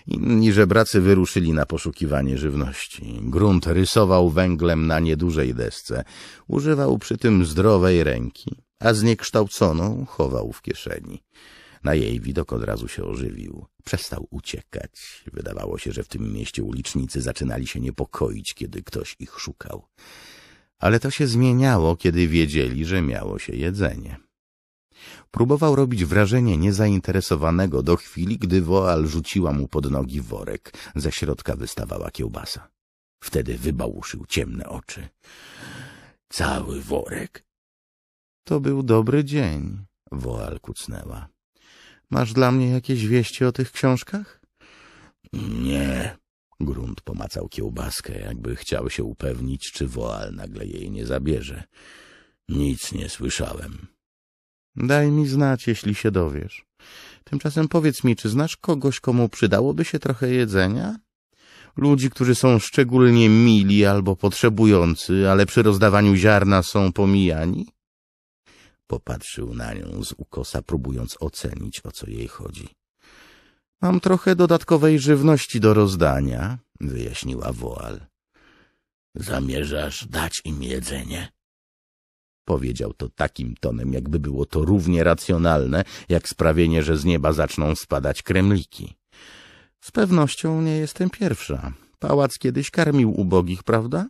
Inni żebracy wyruszyli na poszukiwanie żywności. Grunt rysował węglem na niedużej desce. Używał przy tym zdrowej ręki, a zniekształconą chował w kieszeni. Na jej widok od razu się ożywił. Przestał uciekać. Wydawało się, że w tym mieście ulicznicy zaczynali się niepokoić, kiedy ktoś ich szukał. Ale to się zmieniało, kiedy wiedzieli, że miało się jedzenie. Próbował robić wrażenie niezainteresowanego do chwili, gdy woal rzuciła mu pod nogi worek. Ze środka wystawała kiełbasa. Wtedy wybałuszył ciemne oczy. Cały worek? To był dobry dzień, woal kucnęła. Masz dla mnie jakieś wieści o tych książkach? Nie. Grunt pomacał kiełbaskę, jakby chciał się upewnić, czy woal nagle jej nie zabierze. Nic nie słyszałem. Daj mi znać, jeśli się dowiesz. Tymczasem powiedz mi, czy znasz kogoś, komu przydałoby się trochę jedzenia? Ludzi, którzy są szczególnie mili albo potrzebujący, ale przy rozdawaniu ziarna są pomijani? Popatrzył na nią z ukosa, próbując ocenić, o co jej chodzi. Mam trochę dodatkowej żywności do rozdania, wyjaśniła Woal. Zamierzasz dać im jedzenie? Powiedział to takim tonem, jakby było to równie racjonalne, jak sprawienie, że z nieba zaczną spadać kremliki. Z pewnością nie jestem pierwsza. Pałac kiedyś karmił ubogich, prawda?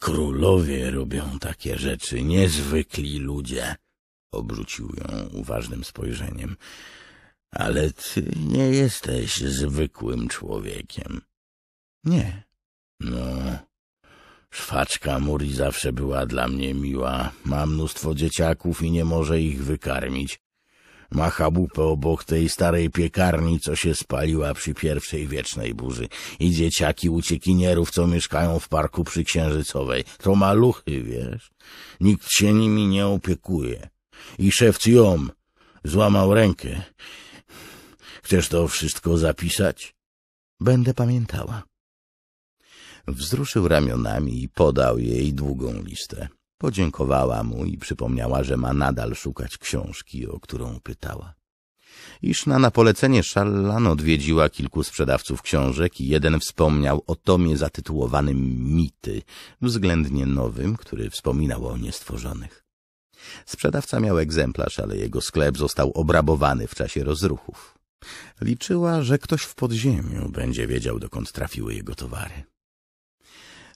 Królowie robią takie rzeczy, niezwykli ludzie. Obrzucił ją uważnym spojrzeniem. Ale ty nie jesteś zwykłym człowiekiem. Nie. No, Szwaczka Muri zawsze była dla mnie miła. Ma mnóstwo dzieciaków i nie może ich wykarmić. Ma chabupę obok tej starej piekarni, co się spaliła przy pierwszej wiecznej burzy. I dzieciaki uciekinierów, co mieszkają w parku przy Księżycowej. To maluchy, wiesz. Nikt się nimi nie opiekuje. I szewc ją złamał rękę. Chcesz to wszystko zapisać? Będę pamiętała. Wzruszył ramionami i podał jej długą listę. Podziękowała mu i przypomniała, że ma nadal szukać książki, o którą pytała. Iszna na polecenie Szallan odwiedziła kilku sprzedawców książek i jeden wspomniał o tomie zatytułowanym Mity, względnie nowym, który wspominał o niestworzonych. Sprzedawca miał egzemplarz, ale jego sklep został obrabowany w czasie rozruchów. Liczyła, że ktoś w podziemiu będzie wiedział, dokąd trafiły jego towary.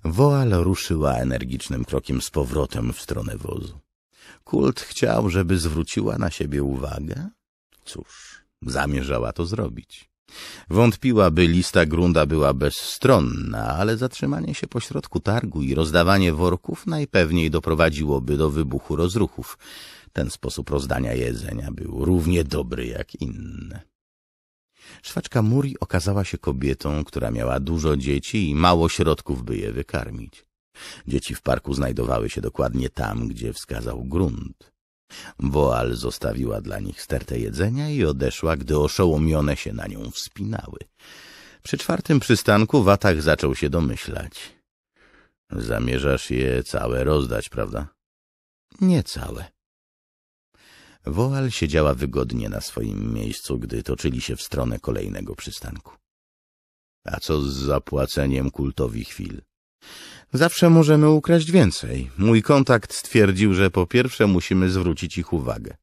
Woal ruszyła energicznym krokiem z powrotem w stronę wozu. Kult chciał, żeby zwróciła na siebie uwagę? Cóż, zamierzała to zrobić. Wątpiła, by lista grunda była bezstronna, ale zatrzymanie się pośrodku targu i rozdawanie worków najpewniej doprowadziłoby do wybuchu rozruchów. Ten sposób rozdania jedzenia był równie dobry jak inne. Szwaczka Muri okazała się kobietą, która miała dużo dzieci i mało środków, by je wykarmić. Dzieci w parku znajdowały się dokładnie tam, gdzie wskazał grunt. Woal zostawiła dla nich stertę jedzenia i odeszła, gdy oszołomione się na nią wspinały. Przy czwartym przystanku Watach zaczął się domyślać. Zamierzasz je całe rozdać, prawda? Nie całe. Woal siedziała wygodnie na swoim miejscu, gdy toczyli się w stronę kolejnego przystanku. A co z zapłaceniem kultowi chwil? Zawsze możemy ukraść więcej. Mój kontakt stwierdził, że po pierwsze musimy zwrócić ich uwagę.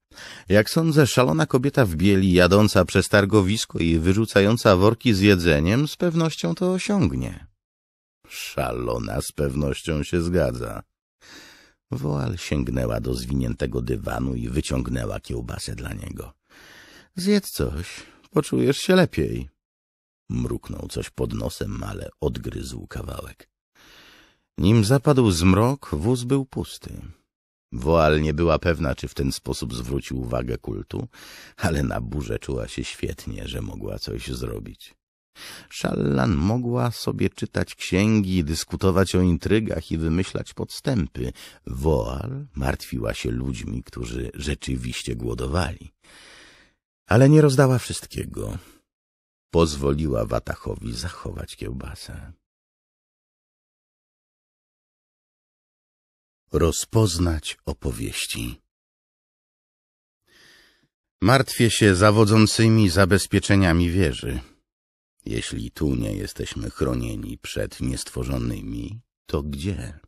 Jak sądzę, szalona kobieta w bieli, jadąca przez targowisko i wyrzucająca worki z jedzeniem, z pewnością to osiągnie. Szalona z pewnością się zgadza. Woal sięgnęła do zwiniętego dywanu i wyciągnęła kiełbasę dla niego. — Zjedz coś, poczujesz się lepiej. Mruknął coś pod nosem, ale odgryzł kawałek. Nim zapadł zmrok, wóz był pusty. Woal nie była pewna, czy w ten sposób zwrócił uwagę kultu, ale na burze czuła się świetnie, że mogła coś zrobić. Szallan mogła sobie czytać księgi, dyskutować o intrygach i wymyślać podstępy. Woal martwiła się ludźmi, którzy rzeczywiście głodowali. Ale nie rozdała wszystkiego. Pozwoliła Watachowi zachować kiełbasę. Rozpoznać opowieści Martwię się zawodzącymi zabezpieczeniami wieży. Jeśli tu nie jesteśmy chronieni przed niestworzonymi, to gdzie?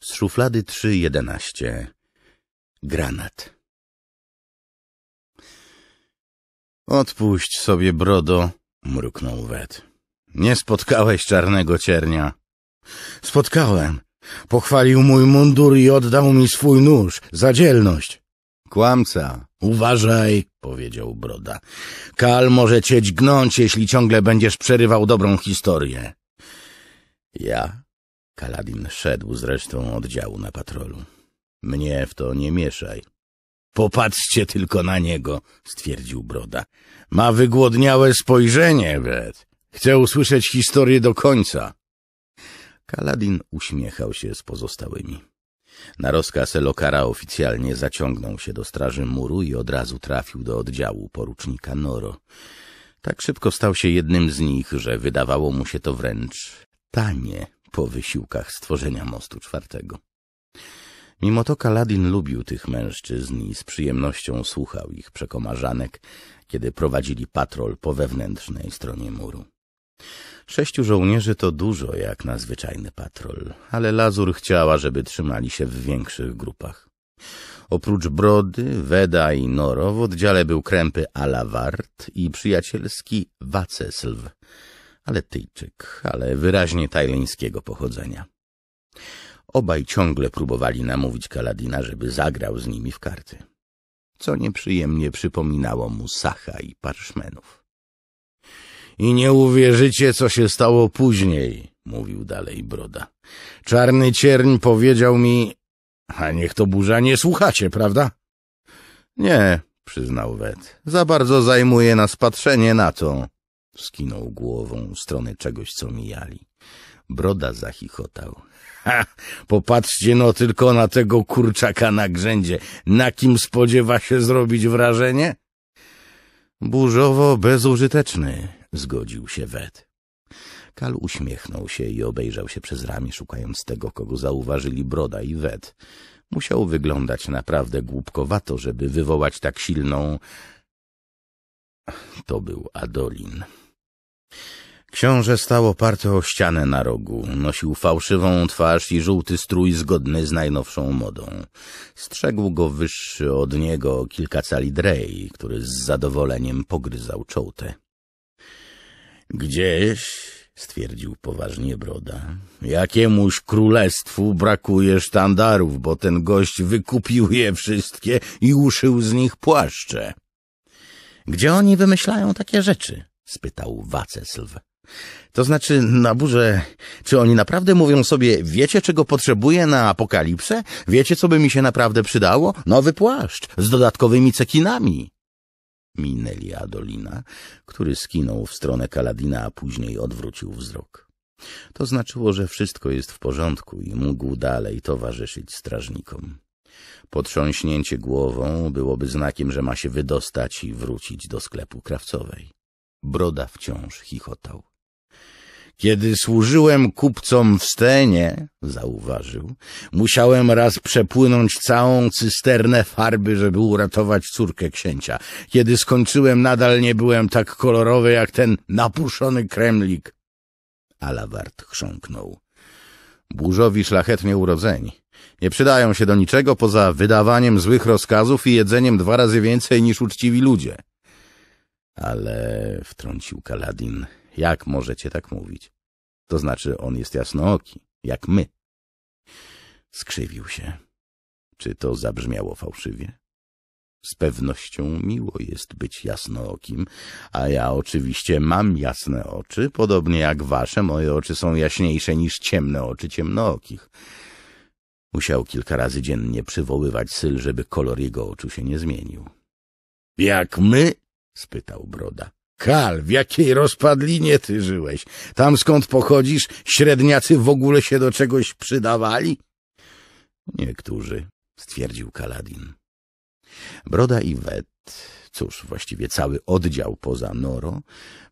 Z szuflady 3.11 Granat Odpuść sobie, brodo, mruknął Wet. Nie spotkałeś czarnego ciernia. Spotkałem. Pochwalił mój mundur i oddał mi swój nóż za dzielność. Kłamca, Uważaj, powiedział Broda. Kal może cię dźgnąć, jeśli ciągle będziesz przerywał dobrą historię. Ja? Kaladin szedł z resztą oddziału na patrolu. Mnie w to nie mieszaj. Popatrzcie tylko na niego, stwierdził Broda. Ma wygłodniałe spojrzenie, Wet. Chcę usłyszeć historię do końca. Kaladin uśmiechał się z pozostałymi. Na rozkaz Lokara oficjalnie zaciągnął się do straży muru i od razu trafił do oddziału porucznika Noro. Tak szybko stał się jednym z nich, że wydawało mu się to wręcz tanie po wysiłkach stworzenia mostu czwartego. Mimo to Kaladin lubił tych mężczyzn i z przyjemnością słuchał ich przekomarzanek, kiedy prowadzili patrol po wewnętrznej stronie muru. Sześciu żołnierzy to dużo jak na zwyczajny patrol, ale Lazur chciała, żeby trzymali się w większych grupach. Oprócz Brody, Weda i Noro w oddziale był krępy Alawart i przyjacielski Waceslw, ale Tyjczyk, ale wyraźnie tajleńskiego pochodzenia. Obaj ciągle próbowali namówić Kaladina, żeby zagrał z nimi w karty, co nieprzyjemnie przypominało mu Sacha i parszmenów i nie uwierzycie, co się stało później, mówił dalej Broda. Czarny cierń powiedział mi, a niech to burza nie słuchacie, prawda? Nie, przyznał Wet, za bardzo zajmuje nas patrzenie na to. Skinął głową w stronę czegoś, co mijali. Broda zachichotał. Ha! Popatrzcie no tylko na tego kurczaka na grzędzie. Na kim spodziewa się zrobić wrażenie? Burzowo bezużyteczny, zgodził się Wed. Kal uśmiechnął się i obejrzał się przez ramię, szukając tego, kogo zauważyli Broda i Wed. Musiał wyglądać naprawdę głupkowato, żeby wywołać tak silną... To był Adolin. Książę stał oparty o ścianę na rogu. Nosił fałszywą twarz i żółty strój zgodny z najnowszą modą. Strzegł go wyższy od niego kilka cali drej, który z zadowoleniem pogryzał czołtę. Gdzieś, stwierdził poważnie Broda, jakiemuś królestwu brakuje sztandarów, bo ten gość wykupił je wszystkie i uszył z nich płaszcze. Gdzie oni wymyślają takie rzeczy? spytał Waceslw. — To znaczy, na burze, czy oni naprawdę mówią sobie, wiecie czego potrzebuję na apokalipsę? Wiecie co by mi się naprawdę przydało? Nowy płaszcz z dodatkowymi cekinami minęli Adolina, który skinął w stronę Kaladina, a później odwrócił wzrok. To znaczyło, że wszystko jest w porządku i mógł dalej towarzyszyć strażnikom. Potrząśnięcie głową byłoby znakiem, że ma się wydostać i wrócić do sklepu krawcowej. Broda wciąż chichotał. Kiedy służyłem kupcom w Stenie, zauważył, musiałem raz przepłynąć całą cysternę farby, żeby uratować córkę księcia. Kiedy skończyłem, nadal nie byłem tak kolorowy jak ten napuszony kremlik. Alawart chrząknął. Burzowi szlachetnie urodzeni. Nie przydają się do niczego poza wydawaniem złych rozkazów i jedzeniem dwa razy więcej niż uczciwi ludzie. Ale, wtrącił Kaladin, jak możecie tak mówić? To znaczy, on jest jasnooki, jak my. Skrzywił się. Czy to zabrzmiało fałszywie? Z pewnością miło jest być jasnookim, a ja oczywiście mam jasne oczy, podobnie jak wasze, moje oczy są jaśniejsze niż ciemne oczy ciemnookich. Musiał kilka razy dziennie przywoływać syl, żeby kolor jego oczu się nie zmienił. — Jak my? — spytał Broda. Kal, w jakiej rozpadlinie ty żyłeś? Tam skąd pochodzisz, średniacy w ogóle się do czegoś przydawali? Niektórzy, stwierdził Kaladin. Broda i Wet, cóż, właściwie cały oddział poza Noro,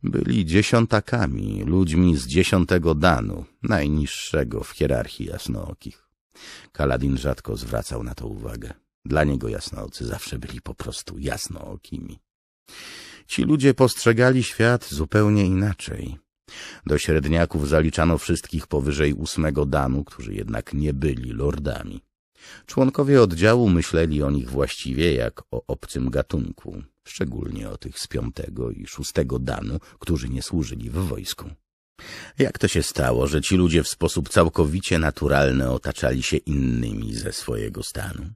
byli dziesiątakami, ludźmi z dziesiątego danu, najniższego w hierarchii jasnookich. Kaladin rzadko zwracał na to uwagę. Dla niego jasnoocy zawsze byli po prostu jasnookimi. Ci ludzie postrzegali świat zupełnie inaczej. Do średniaków zaliczano wszystkich powyżej ósmego danu, którzy jednak nie byli lordami. Członkowie oddziału myśleli o nich właściwie jak o obcym gatunku, szczególnie o tych z piątego i szóstego danu, którzy nie służyli w wojsku. Jak to się stało, że ci ludzie w sposób całkowicie naturalny otaczali się innymi ze swojego stanu?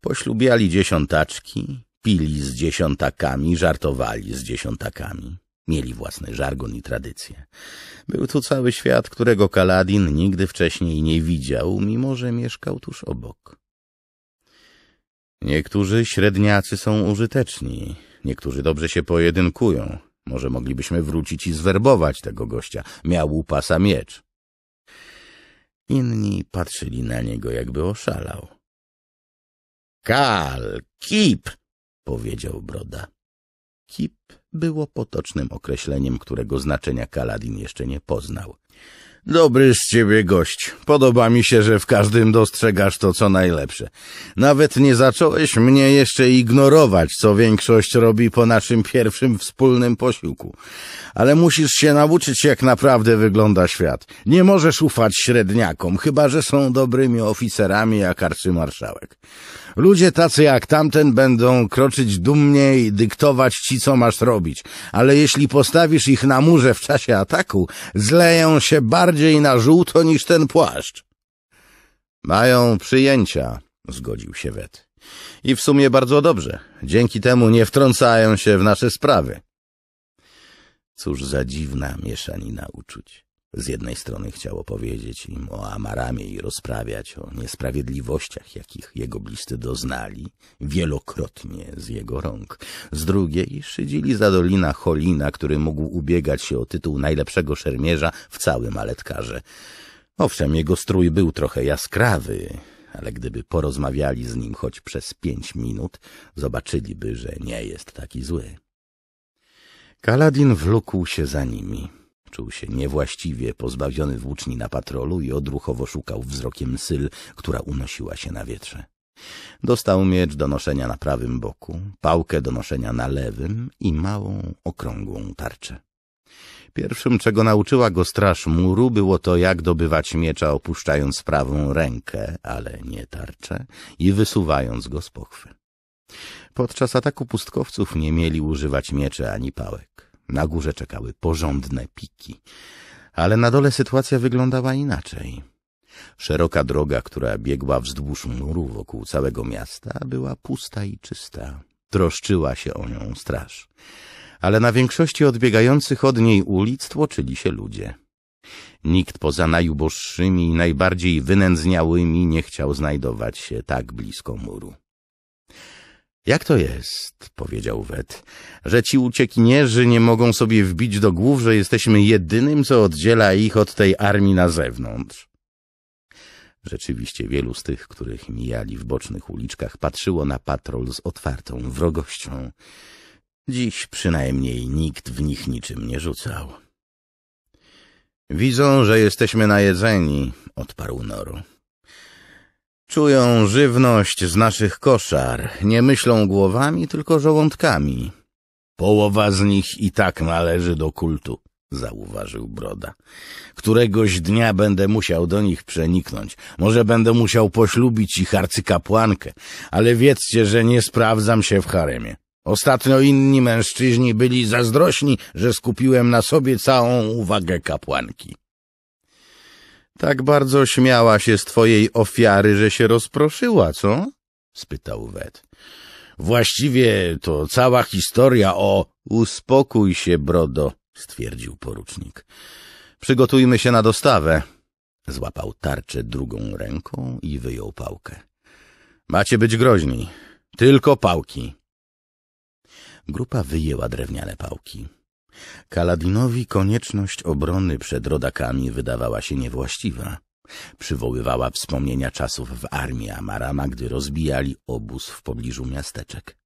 Poślubiali dziesiątaczki, Pili z dziesiątakami, żartowali z dziesiątakami. Mieli własny żargon i tradycje. Był tu cały świat, którego Kaladin nigdy wcześniej nie widział, mimo że mieszkał tuż obok. Niektórzy średniacy są użyteczni, niektórzy dobrze się pojedynkują. Może moglibyśmy wrócić i zwerbować tego gościa. Miał u pasa miecz. Inni patrzyli na niego, jakby oszalał. — Kal, kip! powiedział Broda. Kip było potocznym określeniem, którego znaczenia Kaladin jeszcze nie poznał. Dobry z ciebie gość. Podoba mi się, że w każdym dostrzegasz to, co najlepsze. Nawet nie zacząłeś mnie jeszcze ignorować, co większość robi po naszym pierwszym wspólnym posiłku. Ale musisz się nauczyć, jak naprawdę wygląda świat. Nie możesz ufać średniakom, chyba że są dobrymi oficerami jak arcymarszałek. Ludzie tacy jak tamten będą kroczyć dumnie i dyktować ci, co masz robić, ale jeśli postawisz ich na murze w czasie ataku, zleją się bardziej na żółto niż ten płaszcz. Mają przyjęcia, zgodził się Wet. I w sumie bardzo dobrze. Dzięki temu nie wtrącają się w nasze sprawy. Cóż za dziwna mieszanina uczuć. Z jednej strony chciało powiedzieć im o Amaramie i rozprawiać o niesprawiedliwościach, jakich jego bliscy doznali wielokrotnie z jego rąk. Z drugiej szydzili za dolina Holina, który mógł ubiegać się o tytuł najlepszego szermierza w całym aletkarze. Owszem, jego strój był trochę jaskrawy, ale gdyby porozmawiali z nim choć przez pięć minut, zobaczyliby, że nie jest taki zły. Kaladin wlókł się za nimi. Czuł się niewłaściwie pozbawiony włóczni na patrolu i odruchowo szukał wzrokiem syl, która unosiła się na wietrze. Dostał miecz do noszenia na prawym boku, pałkę do noszenia na lewym i małą, okrągłą tarczę. Pierwszym, czego nauczyła go straż muru, było to, jak dobywać miecza opuszczając prawą rękę, ale nie tarczę, i wysuwając go z pochwy. Podczas ataku pustkowców nie mieli używać mieczy ani pałek. Na górze czekały porządne piki. Ale na dole sytuacja wyglądała inaczej. Szeroka droga, która biegła wzdłuż muru wokół całego miasta, była pusta i czysta. Troszczyła się o nią straż. Ale na większości odbiegających od niej ulic tłoczyli się ludzie. Nikt poza najuboższymi i najbardziej wynędzniałymi nie chciał znajdować się tak blisko muru. Jak to jest, powiedział Wet, że ci uciekinierzy nie mogą sobie wbić do głów, że jesteśmy jedynym, co oddziela ich od tej armii na zewnątrz? Rzeczywiście wielu z tych, których mijali w bocznych uliczkach, patrzyło na patrol z otwartą wrogością. Dziś przynajmniej nikt w nich niczym nie rzucał. Widzą, że jesteśmy najedzeni, odparł Noro. Czują żywność z naszych koszar, nie myślą głowami, tylko żołądkami. Połowa z nich i tak należy do kultu, zauważył Broda. Któregoś dnia będę musiał do nich przeniknąć. Może będę musiał poślubić ich arcykapłankę, ale wiedzcie, że nie sprawdzam się w haremie. Ostatnio inni mężczyźni byli zazdrośni, że skupiłem na sobie całą uwagę kapłanki. Tak bardzo śmiała się z twojej ofiary, że się rozproszyła, co? spytał Wet. Właściwie to cała historia o... Uspokój się, brodo, stwierdził porucznik. Przygotujmy się na dostawę. Złapał tarczę drugą ręką i wyjął pałkę. Macie być groźni. Tylko pałki. Grupa wyjęła drewniane pałki. Kaladinowi konieczność obrony przed rodakami wydawała się niewłaściwa. Przywoływała wspomnienia czasów w armii Amarama, gdy rozbijali obóz w pobliżu miasteczek.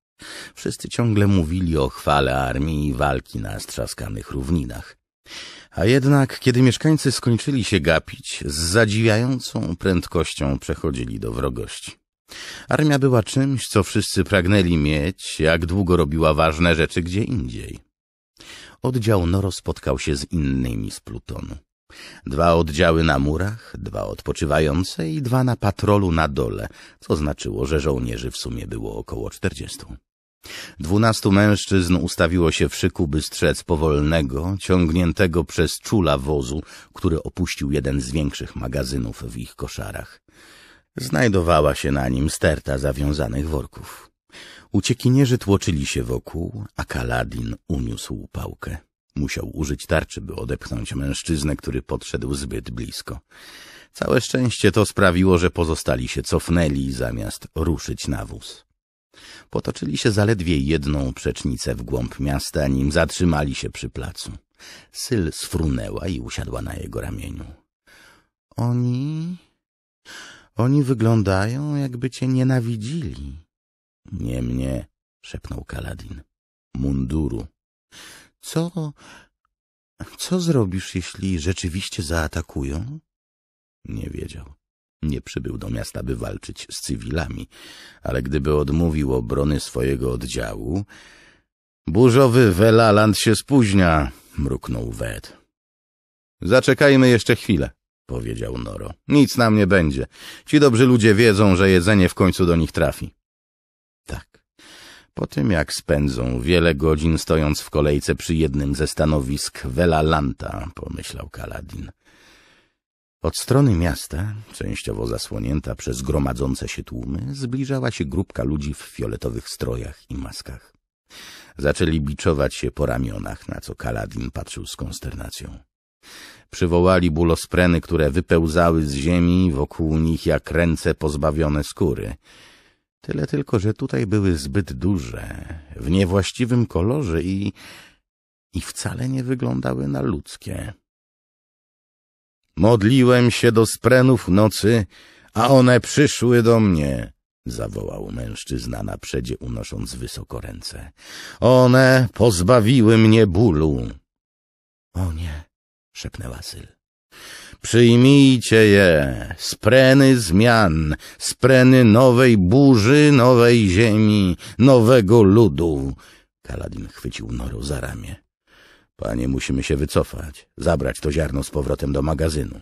Wszyscy ciągle mówili o chwale armii i walki na strzaskanych równinach. A jednak, kiedy mieszkańcy skończyli się gapić, z zadziwiającą prędkością przechodzili do wrogości. Armia była czymś, co wszyscy pragnęli mieć, jak długo robiła ważne rzeczy gdzie indziej oddział Noro spotkał się z innymi z plutonu. Dwa oddziały na murach, dwa odpoczywające i dwa na patrolu na dole, co znaczyło, że żołnierzy w sumie było około czterdziestu. Dwunastu mężczyzn ustawiło się w szyku, by strzec powolnego, ciągniętego przez czula wozu, który opuścił jeden z większych magazynów w ich koszarach. Znajdowała się na nim sterta zawiązanych worków. Uciekinierzy tłoczyli się wokół, a Kaladin uniósł pałkę. Musiał użyć tarczy, by odepchnąć mężczyznę, który podszedł zbyt blisko. Całe szczęście to sprawiło, że pozostali się cofnęli, zamiast ruszyć na wóz. Potoczyli się zaledwie jedną przecznicę w głąb miasta, nim zatrzymali się przy placu. Syl sfrunęła i usiadła na jego ramieniu. — Oni... oni wyglądają, jakby cię nienawidzili nie mnie, szepnął Kaladin. Munduru. Co... co zrobisz, jeśli rzeczywiście zaatakują? Nie wiedział. Nie przybył do miasta, by walczyć z cywilami, ale gdyby odmówił obrony swojego oddziału... Burzowy Velaland się spóźnia, mruknął Wed. Zaczekajmy jeszcze chwilę, powiedział Noro. Nic nam nie będzie. Ci dobrzy ludzie wiedzą, że jedzenie w końcu do nich trafi. Po tym jak spędzą wiele godzin stojąc w kolejce przy jednym ze stanowisk Vela Lanta, pomyślał Kaladin. Od strony miasta, częściowo zasłonięta przez gromadzące się tłumy, zbliżała się grupka ludzi w fioletowych strojach i maskach. Zaczęli biczować się po ramionach, na co Kaladin patrzył z konsternacją. Przywołali bulospreny, które wypełzały z ziemi wokół nich jak ręce pozbawione skóry – Tyle tylko, że tutaj były zbyt duże, w niewłaściwym kolorze i, i wcale nie wyglądały na ludzkie. Modliłem się do sprenów nocy, a one przyszły do mnie, zawołał mężczyzna na unosząc wysoko ręce. One pozbawiły mnie bólu. O nie, szepnęła Syl. Przyjmijcie je, spreny zmian, spreny nowej burzy, nowej ziemi, nowego ludu. Kaladin chwycił Noru za ramię. Panie, musimy się wycofać, zabrać to ziarno z powrotem do magazynu.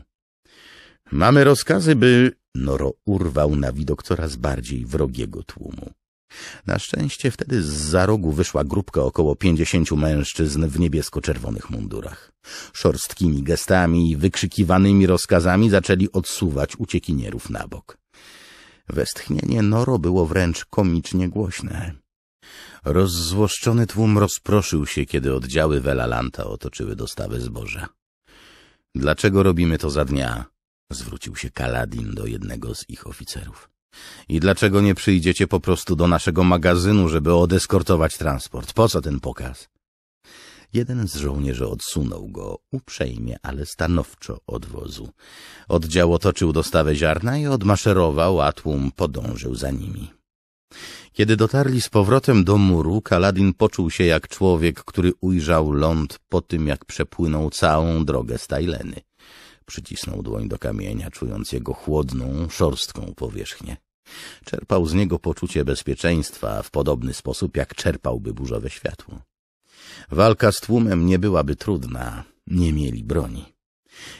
Mamy rozkazy, by... Noro urwał na widok coraz bardziej wrogiego tłumu. Na szczęście wtedy z za rogu wyszła grupka około pięćdziesięciu mężczyzn w niebiesko-czerwonych mundurach. Szorstkimi gestami i wykrzykiwanymi rozkazami zaczęli odsuwać uciekinierów na bok. Westchnienie Noro było wręcz komicznie głośne. Rozzłoszczony tłum rozproszył się, kiedy oddziały Velalanta otoczyły dostawę zboża. — Dlaczego robimy to za dnia? — zwrócił się Kaladin do jednego z ich oficerów. I dlaczego nie przyjdziecie po prostu do naszego magazynu, żeby odeskortować transport? Po co ten pokaz? Jeden z żołnierzy odsunął go uprzejmie, ale stanowczo od wozu. Oddział otoczył dostawę ziarna i odmaszerował, a tłum podążył za nimi. Kiedy dotarli z powrotem do muru, Kaladin poczuł się jak człowiek, który ujrzał ląd po tym, jak przepłynął całą drogę z Tajleny. Przycisnął dłoń do kamienia, czując jego chłodną, szorstką powierzchnię. Czerpał z niego poczucie bezpieczeństwa w podobny sposób, jak czerpałby burzowe światło. Walka z tłumem nie byłaby trudna, nie mieli broni.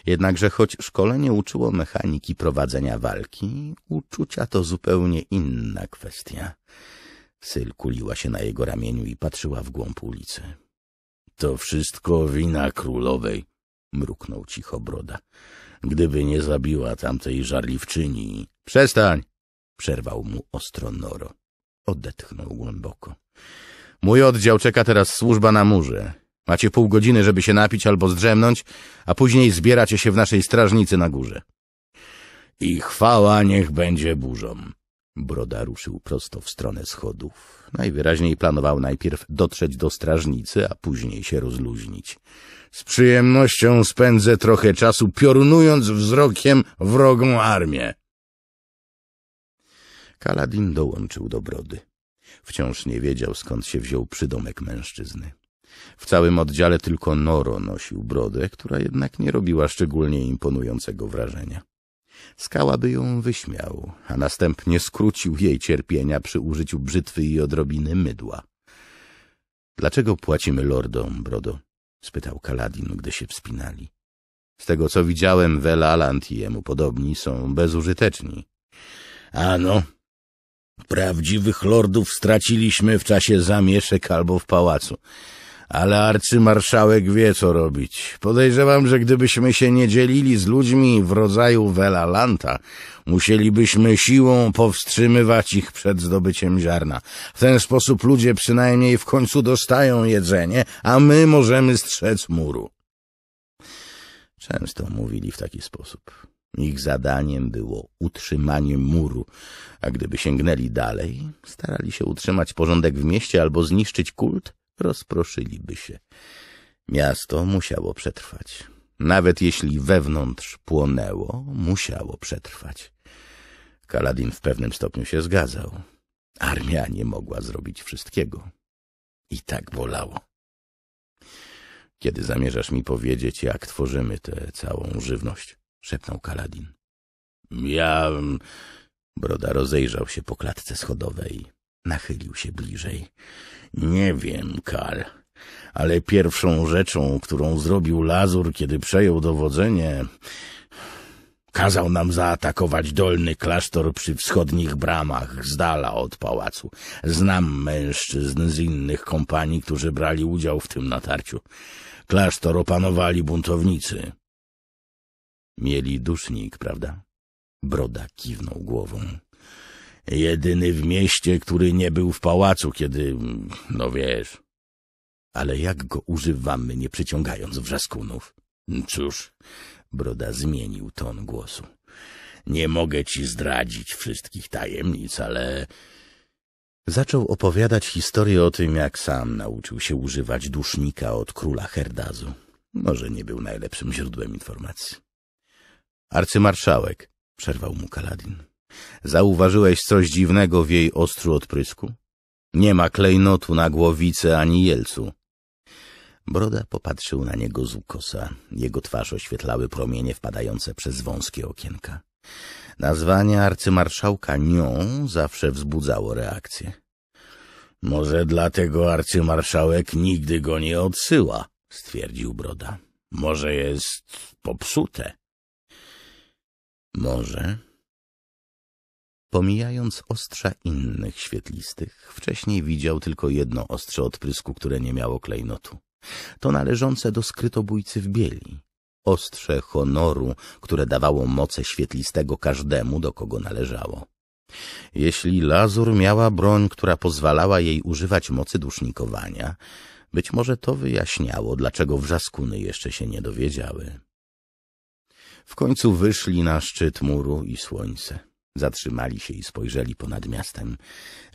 Jednakże choć szkolenie uczyło mechaniki prowadzenia walki, uczucia to zupełnie inna kwestia. Syl kuliła się na jego ramieniu i patrzyła w głąb ulicy. — To wszystko wina królowej — mruknął cicho Broda. — Gdyby nie zabiła tamtej żarliwczyni... — Przestań! Przerwał mu ostro Noro. Odetchnął głęboko. Mój oddział czeka teraz służba na murze. Macie pół godziny, żeby się napić albo zdrzemnąć, a później zbieracie się w naszej strażnicy na górze. I chwała niech będzie burzą. Broda ruszył prosto w stronę schodów. Najwyraźniej planował najpierw dotrzeć do strażnicy, a później się rozluźnić. Z przyjemnością spędzę trochę czasu piorunując wzrokiem wrogą armię. Kaladin dołączył do brody. Wciąż nie wiedział, skąd się wziął przydomek mężczyzny. W całym oddziale tylko Noro nosił brodę, która jednak nie robiła szczególnie imponującego wrażenia. Skała by ją wyśmiał, a następnie skrócił jej cierpienia przy użyciu brzytwy i odrobiny mydła. — Dlaczego płacimy lordom, brodo? — spytał Kaladin, gdy się wspinali. — Z tego, co widziałem, Velaland i jemu podobni są bezużyteczni. — Ano, Prawdziwych lordów straciliśmy w czasie zamieszek albo w pałacu. Ale arcymarszałek wie, co robić. Podejrzewam, że gdybyśmy się nie dzielili z ludźmi w rodzaju Velalanta, musielibyśmy siłą powstrzymywać ich przed zdobyciem ziarna. W ten sposób ludzie przynajmniej w końcu dostają jedzenie, a my możemy strzec muru. Często mówili w taki sposób. Ich zadaniem było utrzymanie muru, a gdyby sięgnęli dalej, starali się utrzymać porządek w mieście albo zniszczyć kult, rozproszyliby się. Miasto musiało przetrwać. Nawet jeśli wewnątrz płonęło, musiało przetrwać. Kaladin w pewnym stopniu się zgadzał. Armia nie mogła zrobić wszystkiego. I tak bolało. Kiedy zamierzasz mi powiedzieć, jak tworzymy tę całą żywność? szepnął Kaladin. Ja... Mm, broda rozejrzał się po klatce schodowej. Nachylił się bliżej. Nie wiem, Karl, ale pierwszą rzeczą, którą zrobił Lazur, kiedy przejął dowodzenie, Kazał nam zaatakować dolny klasztor przy wschodnich bramach, z dala od pałacu. Znam mężczyzn z innych kompanii, którzy brali udział w tym natarciu. Klasztor opanowali buntownicy. Mieli dusznik, prawda? Broda kiwnął głową. Jedyny w mieście, który nie był w pałacu, kiedy... no wiesz... Ale jak go używamy, nie przyciągając wrzaskunów? Cóż, Broda zmienił ton głosu. Nie mogę ci zdradzić wszystkich tajemnic, ale... Zaczął opowiadać historię o tym, jak sam nauczył się używać dusznika od króla Herdazu. Może nie był najlepszym źródłem informacji. Arcymarszałek, przerwał mu Kaladin, zauważyłeś coś dziwnego w jej ostru odprysku? Nie ma klejnotu na głowicy ani jelcu. Broda popatrzył na niego z ukosa. Jego twarz oświetlały promienie wpadające przez wąskie okienka. Nazwanie arcymarszałka nią zawsze wzbudzało reakcję. Może dlatego arcymarszałek nigdy go nie odsyła, stwierdził Broda. Może jest popsute. Może. Pomijając ostrza innych świetlistych, wcześniej widział tylko jedno ostrze odprysku, które nie miało klejnotu. To należące do skrytobójcy w bieli. Ostrze honoru, które dawało moce świetlistego każdemu, do kogo należało. Jeśli Lazur miała broń, która pozwalała jej używać mocy dusznikowania, być może to wyjaśniało, dlaczego wrzaskuny jeszcze się nie dowiedziały. W końcu wyszli na szczyt muru i słońce. Zatrzymali się i spojrzeli ponad miastem,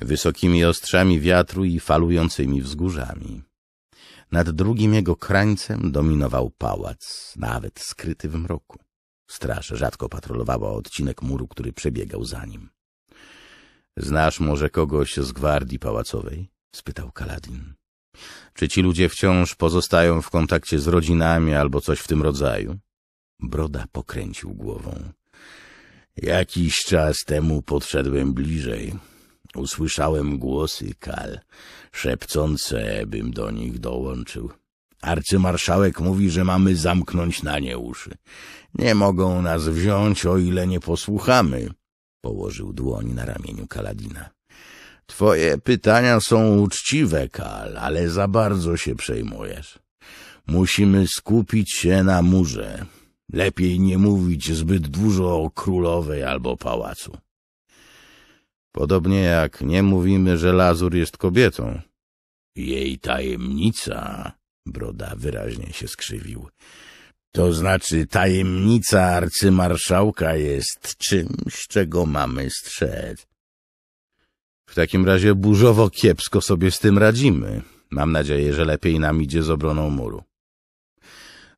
wysokimi ostrzami wiatru i falującymi wzgórzami. Nad drugim jego krańcem dominował pałac, nawet skryty w mroku. Straż rzadko patrolowała odcinek muru, który przebiegał za nim. — Znasz może kogoś z gwardii pałacowej? — spytał Kaladin. — Czy ci ludzie wciąż pozostają w kontakcie z rodzinami albo coś w tym rodzaju? Broda pokręcił głową. Jakiś czas temu podszedłem bliżej. Usłyszałem głosy kal, szepcące, bym do nich dołączył. Arcymarszałek mówi, że mamy zamknąć na nie uszy. Nie mogą nas wziąć, o ile nie posłuchamy. Położył dłoń na ramieniu Kaladina. Twoje pytania są uczciwe, Kal, ale za bardzo się przejmujesz. Musimy skupić się na murze. Lepiej nie mówić zbyt dużo o królowej albo pałacu. Podobnie jak nie mówimy, że Lazur jest kobietą. Jej tajemnica, broda wyraźnie się skrzywił. To znaczy tajemnica arcymarszałka jest czymś, czego mamy strzec. W takim razie burzowo kiepsko sobie z tym radzimy. Mam nadzieję, że lepiej nam idzie z obroną muru.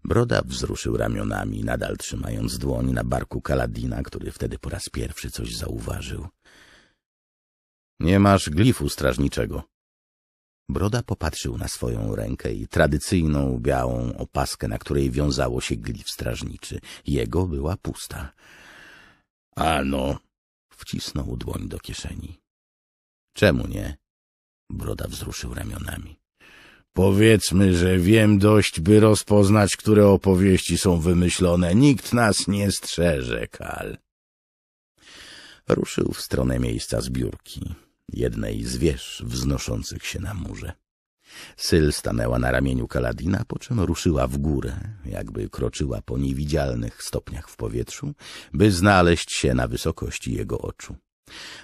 Broda wzruszył ramionami, nadal trzymając dłoń na barku Kaladina, który wtedy po raz pierwszy coś zauważył. Nie masz glifu strażniczego. Broda popatrzył na swoją rękę i tradycyjną białą opaskę, na której wiązało się glif strażniczy. Jego była pusta. Ano, wcisnął dłoń do kieszeni. Czemu nie? Broda wzruszył ramionami. Powiedzmy, że wiem dość, by rozpoznać, które opowieści są wymyślone. Nikt nas nie strzeże, Kal. Ruszył w stronę miejsca zbiórki, jednej z wież wznoszących się na murze. Syl stanęła na ramieniu Kaladina, po czym ruszyła w górę, jakby kroczyła po niewidzialnych stopniach w powietrzu, by znaleźć się na wysokości jego oczu.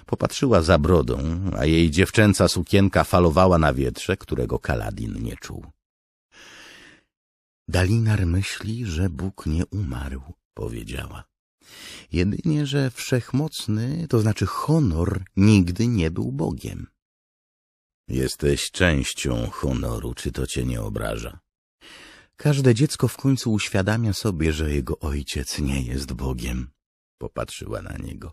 Popatrzyła za brodą, a jej dziewczęca sukienka falowała na wietrze, którego Kaladin nie czuł. Dalinar myśli, że Bóg nie umarł, powiedziała. Jedynie, że wszechmocny, to znaczy honor, nigdy nie był Bogiem. Jesteś częścią honoru, czy to cię nie obraża? Każde dziecko w końcu uświadamia sobie, że jego ojciec nie jest Bogiem. Popatrzyła na niego.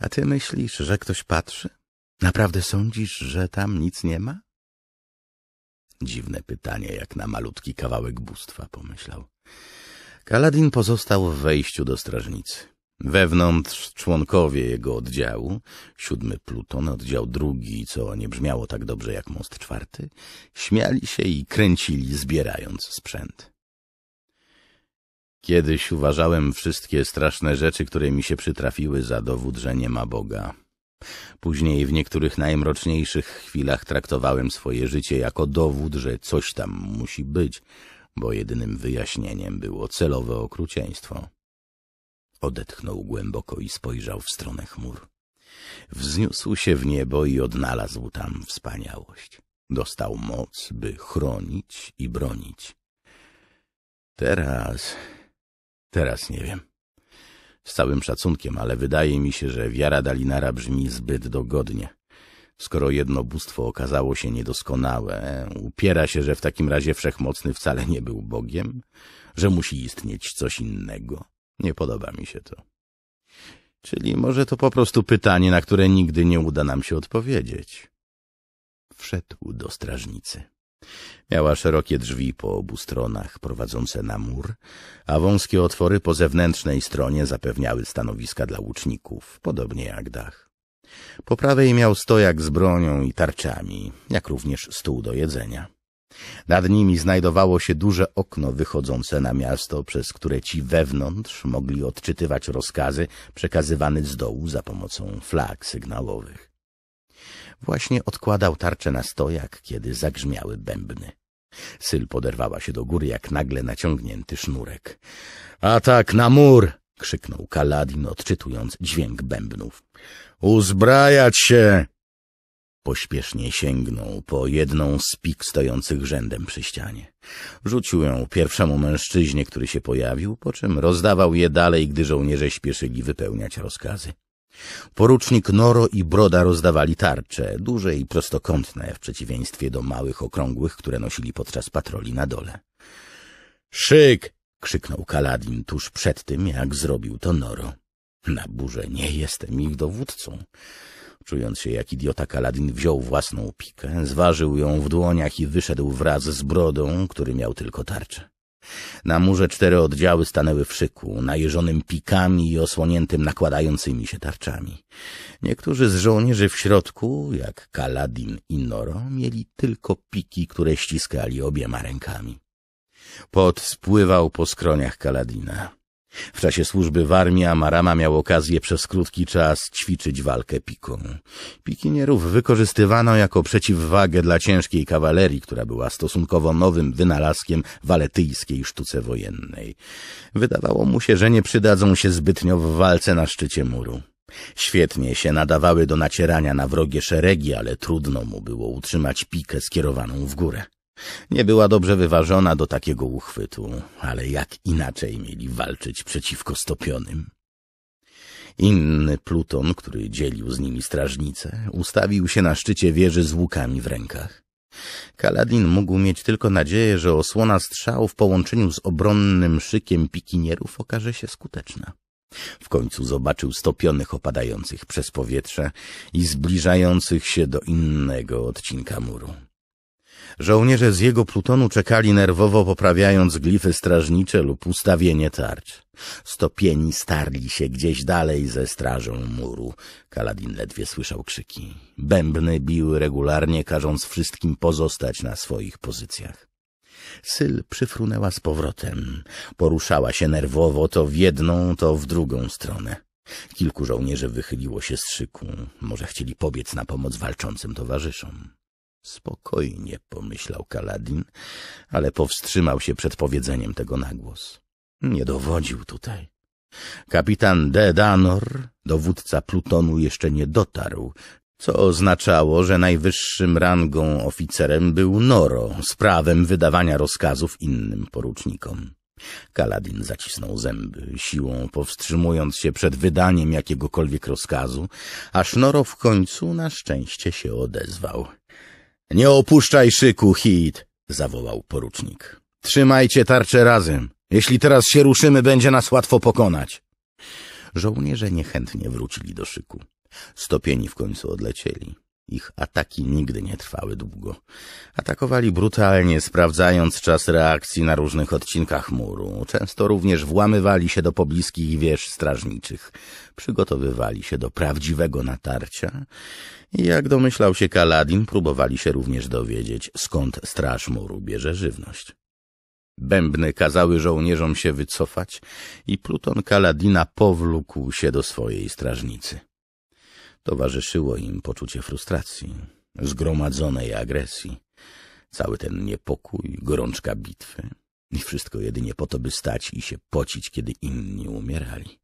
A ty myślisz, że ktoś patrzy? Naprawdę sądzisz, że tam nic nie ma? Dziwne pytanie, jak na malutki kawałek bóstwa, pomyślał. Kaladin pozostał w wejściu do strażnicy. Wewnątrz członkowie jego oddziału, siódmy pluton, oddział drugi, co nie brzmiało tak dobrze jak most czwarty, śmiali się i kręcili, zbierając sprzęt. Kiedyś uważałem wszystkie straszne rzeczy, które mi się przytrafiły za dowód, że nie ma Boga. Później w niektórych najmroczniejszych chwilach traktowałem swoje życie jako dowód, że coś tam musi być, bo jedynym wyjaśnieniem było celowe okrucieństwo. Odetchnął głęboko i spojrzał w stronę chmur. Wzniósł się w niebo i odnalazł tam wspaniałość. Dostał moc, by chronić i bronić. Teraz Teraz nie wiem. Z całym szacunkiem, ale wydaje mi się, że wiara Dalinara brzmi zbyt dogodnie. Skoro jedno bóstwo okazało się niedoskonałe, upiera się, że w takim razie Wszechmocny wcale nie był Bogiem, że musi istnieć coś innego. Nie podoba mi się to. Czyli może to po prostu pytanie, na które nigdy nie uda nam się odpowiedzieć. Wszedł do strażnicy. Miała szerokie drzwi po obu stronach prowadzące na mur, a wąskie otwory po zewnętrznej stronie zapewniały stanowiska dla łuczników, podobnie jak dach. Po prawej miał stojak z bronią i tarczami, jak również stół do jedzenia. Nad nimi znajdowało się duże okno wychodzące na miasto, przez które ci wewnątrz mogli odczytywać rozkazy przekazywane z dołu za pomocą flag sygnałowych. Właśnie odkładał tarczę na stojak, kiedy zagrzmiały bębny. Syl poderwała się do góry jak nagle naciągnięty sznurek. — Atak na mur! — krzyknął Kaladin, odczytując dźwięk bębnów. — Uzbrajać się! Pośpiesznie sięgnął po jedną z pik stojących rzędem przy ścianie. Rzucił ją pierwszemu mężczyźnie, który się pojawił, po czym rozdawał je dalej, gdy żołnierze śpieszyli wypełniać rozkazy. Porucznik Noro i Broda rozdawali tarcze, duże i prostokątne, w przeciwieństwie do małych, okrągłych, które nosili podczas patroli na dole. — Szyk! — krzyknął Kaladin tuż przed tym, jak zrobił to Noro. — Na burze nie jestem ich dowódcą. Czując się jak idiota, Kaladin wziął własną pikę, zważył ją w dłoniach i wyszedł wraz z Brodą, który miał tylko tarczę. Na murze cztery oddziały stanęły w szyku, najeżonym pikami i osłoniętym nakładającymi się tarczami. Niektórzy z żołnierzy w środku, jak Kaladin i Noro, mieli tylko piki, które ściskali obiema rękami. Pot spływał po skroniach Kaladina. W czasie służby w armii Amarama miał okazję przez krótki czas ćwiczyć walkę piką. Pikinierów wykorzystywano jako przeciwwagę dla ciężkiej kawalerii, która była stosunkowo nowym wynalazkiem waletyjskiej sztuce wojennej. Wydawało mu się, że nie przydadzą się zbytnio w walce na szczycie muru. Świetnie się nadawały do nacierania na wrogie szeregi, ale trudno mu było utrzymać pikę skierowaną w górę. Nie była dobrze wyważona do takiego uchwytu, ale jak inaczej mieli walczyć przeciwko stopionym? Inny pluton, który dzielił z nimi strażnicę, ustawił się na szczycie wieży z łukami w rękach. Kaladin mógł mieć tylko nadzieję, że osłona strzał w połączeniu z obronnym szykiem pikinierów okaże się skuteczna. W końcu zobaczył stopionych opadających przez powietrze i zbliżających się do innego odcinka muru. Żołnierze z jego plutonu czekali nerwowo poprawiając glify strażnicze lub ustawienie tarcz. Stopieni starli się gdzieś dalej ze strażą muru. Kaladin ledwie słyszał krzyki. Bębny biły regularnie, każąc wszystkim pozostać na swoich pozycjach. Syl przyfrunęła z powrotem. Poruszała się nerwowo to w jedną, to w drugą stronę. Kilku żołnierzy wychyliło się z szyku. Może chcieli pobiec na pomoc walczącym towarzyszom. Spokojnie, pomyślał Kaladin, ale powstrzymał się przed powiedzeniem tego nagłos. Nie dowodził tutaj. Kapitan D. Danor, dowódca plutonu, jeszcze nie dotarł, co oznaczało, że najwyższym rangą oficerem był Noro z prawem wydawania rozkazów innym porucznikom. Kaladin zacisnął zęby, siłą powstrzymując się przed wydaniem jakiegokolwiek rozkazu, aż Noro w końcu na szczęście się odezwał – nie opuszczaj szyku, Hit! zawołał porucznik. Trzymajcie tarcze razem. Jeśli teraz się ruszymy, będzie nas łatwo pokonać. Żołnierze niechętnie wrócili do szyku. Stopieni w końcu odlecieli. Ich ataki nigdy nie trwały długo. Atakowali brutalnie, sprawdzając czas reakcji na różnych odcinkach muru. Często również włamywali się do pobliskich wież strażniczych przygotowywali się do prawdziwego natarcia i, jak domyślał się Kaladin, próbowali się również dowiedzieć, skąd straż muru bierze żywność. Bębny kazały żołnierzom się wycofać i pluton Kaladina powlókł się do swojej strażnicy. Towarzyszyło im poczucie frustracji, zgromadzonej agresji, cały ten niepokój, gorączka bitwy i wszystko jedynie po to, by stać i się pocić, kiedy inni umierali.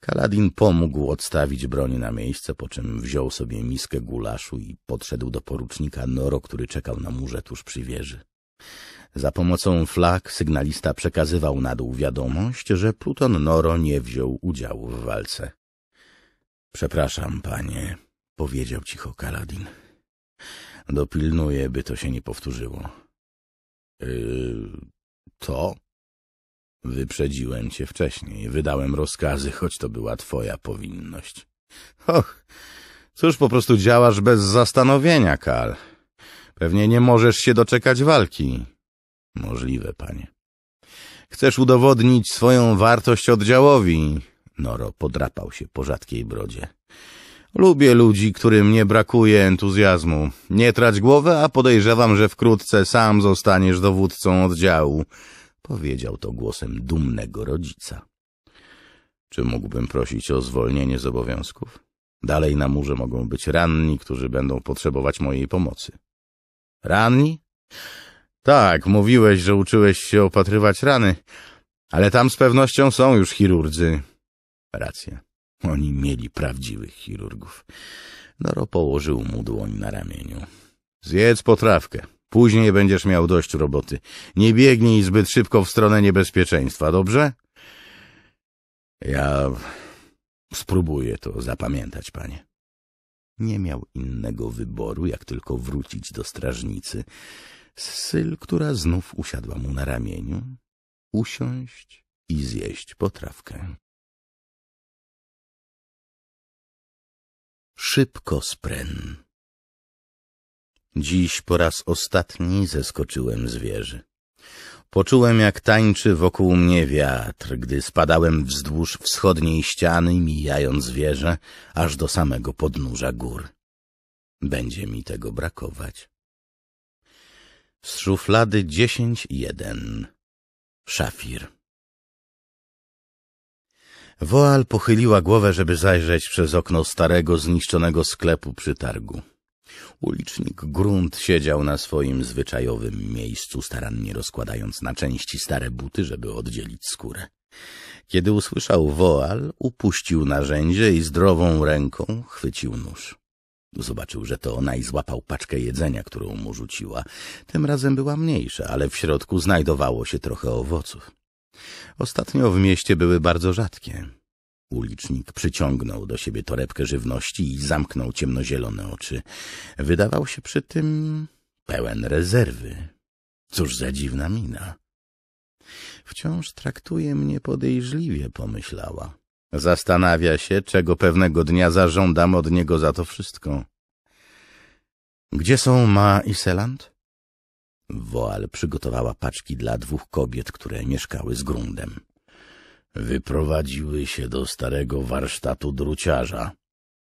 Kaladin pomógł odstawić broń na miejsce, po czym wziął sobie miskę gulaszu i podszedł do porucznika Noro, który czekał na murze tuż przy wieży. Za pomocą flag sygnalista przekazywał na dół wiadomość, że pluton Noro nie wziął udziału w walce. — Przepraszam, panie — powiedział cicho Kaladin. — Dopilnuję, by to się nie powtórzyło. Yy, — To? Wyprzedziłem cię wcześniej, wydałem rozkazy, choć to była twoja powinność. Och, cóż, po prostu działasz bez zastanowienia, Karl. Pewnie nie możesz się doczekać walki. Możliwe, panie. Chcesz udowodnić swoją wartość oddziałowi. Noro podrapał się po rzadkiej brodzie. Lubię ludzi, którym nie brakuje entuzjazmu. Nie trać głowy, a podejrzewam, że wkrótce sam zostaniesz dowódcą oddziału. Powiedział to głosem dumnego rodzica. Czy mógłbym prosić o zwolnienie z obowiązków? Dalej na murze mogą być ranni, którzy będą potrzebować mojej pomocy. Ranni? Tak, mówiłeś, że uczyłeś się opatrywać rany, ale tam z pewnością są już chirurdzy. Racja. Oni mieli prawdziwych chirurgów. Noro położył mu dłoń na ramieniu. Zjedz potrawkę. Później będziesz miał dość roboty. Nie biegnij zbyt szybko w stronę niebezpieczeństwa, dobrze? Ja spróbuję to zapamiętać, panie. Nie miał innego wyboru, jak tylko wrócić do strażnicy. Syl, która znów usiadła mu na ramieniu, usiąść i zjeść potrawkę. Szybko spręn. Dziś po raz ostatni zeskoczyłem z wieży. Poczułem, jak tańczy wokół mnie wiatr, gdy spadałem wzdłuż wschodniej ściany, mijając wieżę, aż do samego podnóża gór. Będzie mi tego brakować. Z szuflady dziesięć jeden. Szafir. Woal pochyliła głowę, żeby zajrzeć przez okno starego, zniszczonego sklepu przy targu. Ulicznik Grunt siedział na swoim zwyczajowym miejscu, starannie rozkładając na części stare buty, żeby oddzielić skórę. Kiedy usłyszał woal, upuścił narzędzie i zdrową ręką chwycił nóż. Zobaczył, że to ona i złapał paczkę jedzenia, którą mu rzuciła. Tym razem była mniejsza, ale w środku znajdowało się trochę owoców. Ostatnio w mieście były bardzo rzadkie. Ulicznik przyciągnął do siebie torebkę żywności i zamknął ciemnozielone oczy. Wydawał się przy tym pełen rezerwy. Cóż za dziwna mina. Wciąż traktuje mnie podejrzliwie, pomyślała. Zastanawia się, czego pewnego dnia zażądam od niego za to wszystko. Gdzie są Ma i Seland? Woal przygotowała paczki dla dwóch kobiet, które mieszkały z Grundem. Wyprowadziły się do starego warsztatu druciarza.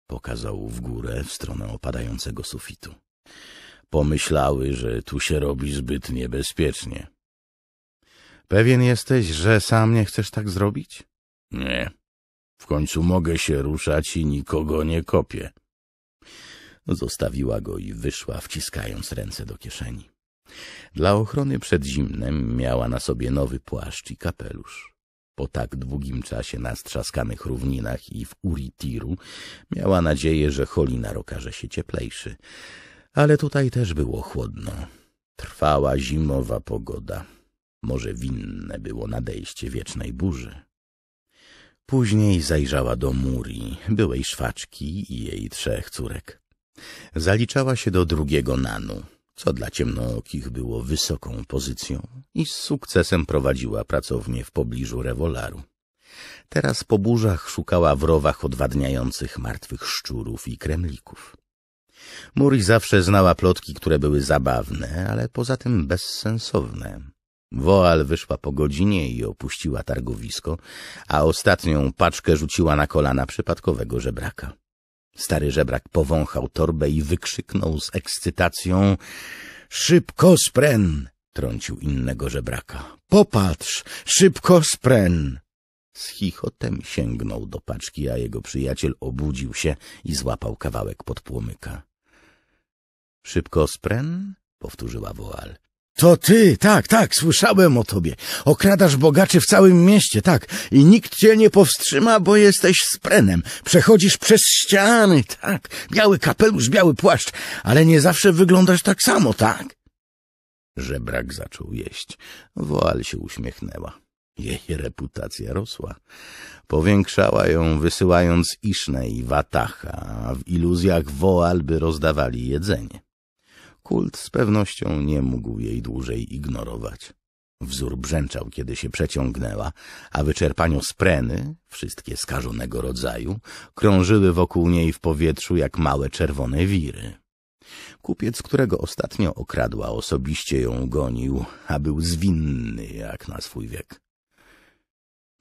Pokazał w górę, w stronę opadającego sufitu. Pomyślały, że tu się robi zbyt niebezpiecznie. Pewien jesteś, że sam nie chcesz tak zrobić? Nie. W końcu mogę się ruszać i nikogo nie kopię. Zostawiła go i wyszła, wciskając ręce do kieszeni. Dla ochrony przed zimnem miała na sobie nowy płaszcz i kapelusz po tak długim czasie na strzaskanych równinach i w Uritiru, miała nadzieję, że Holina rokaże się cieplejszy. Ale tutaj też było chłodno. Trwała zimowa pogoda. Może winne było nadejście wiecznej burzy. Później zajrzała do Muri, byłej szwaczki i jej trzech córek. Zaliczała się do drugiego nanu co dla ciemnookich było wysoką pozycją i z sukcesem prowadziła pracownię w pobliżu rewolaru. Teraz po burzach szukała w rowach odwadniających martwych szczurów i kremlików. Muri zawsze znała plotki, które były zabawne, ale poza tym bezsensowne. Woal wyszła po godzinie i opuściła targowisko, a ostatnią paczkę rzuciła na kolana przypadkowego żebraka. Stary żebrak powąchał torbę i wykrzyknął z ekscytacją — Szybko spren! — trącił innego żebraka. — Popatrz! Szybko spren! Z chichotem sięgnął do paczki, a jego przyjaciel obudził się i złapał kawałek podpłomyka. — Szybko spren? — powtórzyła woal. To ty, tak, tak, słyszałem o tobie. Okradasz bogaczy w całym mieście, tak. I nikt cię nie powstrzyma, bo jesteś sprenem. Przechodzisz przez ściany, tak. Biały kapelusz, biały płaszcz, ale nie zawsze wyglądasz tak samo, tak? Żebrak zaczął jeść. Woal się uśmiechnęła. Jej reputacja rosła. Powiększała ją, wysyłając Iszne i Watacha, a w iluzjach Woal by rozdawali jedzenie. Kult z pewnością nie mógł jej dłużej ignorować. Wzór brzęczał, kiedy się przeciągnęła, a wyczerpaniu spreny, wszystkie skażonego rodzaju, krążyły wokół niej w powietrzu jak małe czerwone wiry. Kupiec, którego ostatnio okradła, osobiście ją gonił, a był zwinny jak na swój wiek.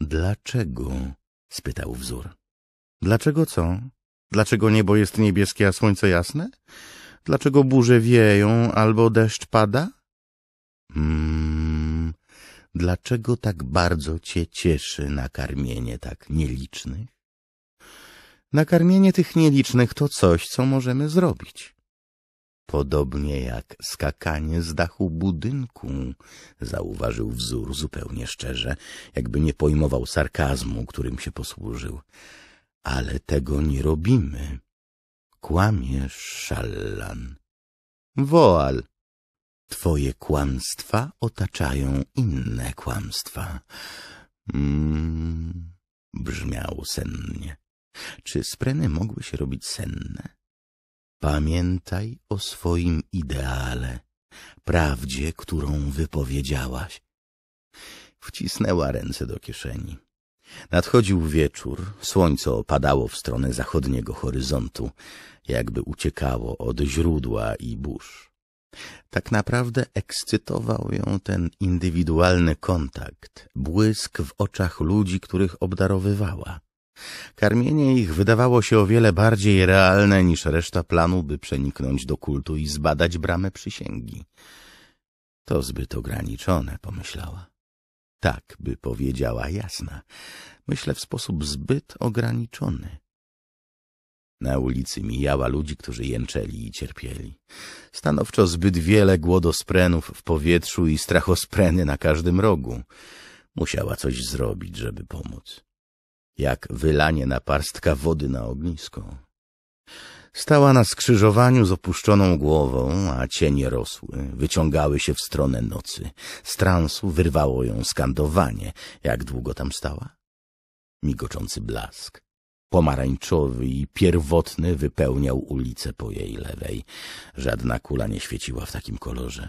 Dlaczego? spytał wzór. Dlaczego co? Dlaczego niebo jest niebieskie, a słońce jasne? dlaczego burze wieją albo deszcz pada? Mm, dlaczego tak bardzo cię cieszy nakarmienie tak nielicznych? Nakarmienie tych nielicznych to coś, co możemy zrobić. Podobnie jak skakanie z dachu budynku, zauważył wzór zupełnie szczerze, jakby nie pojmował sarkazmu, którym się posłużył. Ale tego nie robimy. Kłamiesz, Szallan. Woal. Twoje kłamstwa otaczają inne kłamstwa. Mm, brzmiał sennie. Czy spreny mogły się robić senne? Pamiętaj o swoim ideale, prawdzie, którą wypowiedziałaś. Wcisnęła ręce do kieszeni. Nadchodził wieczór, słońce opadało w stronę zachodniego horyzontu jakby uciekało od źródła i burz. Tak naprawdę ekscytował ją ten indywidualny kontakt, błysk w oczach ludzi, których obdarowywała. Karmienie ich wydawało się o wiele bardziej realne niż reszta planu, by przeniknąć do kultu i zbadać bramę przysięgi. To zbyt ograniczone, pomyślała. Tak, by powiedziała jasna. Myślę w sposób zbyt ograniczony. Na ulicy mijała ludzi, którzy jęczeli i cierpieli. Stanowczo zbyt wiele głodosprenów w powietrzu i strachospreny na każdym rogu. Musiała coś zrobić, żeby pomóc. Jak wylanie naparstka wody na ognisko. Stała na skrzyżowaniu z opuszczoną głową, a cienie rosły, wyciągały się w stronę nocy. Z transu wyrwało ją skandowanie. Jak długo tam stała? Migoczący blask pomarańczowy i pierwotny wypełniał ulicę po jej lewej. Żadna kula nie świeciła w takim kolorze.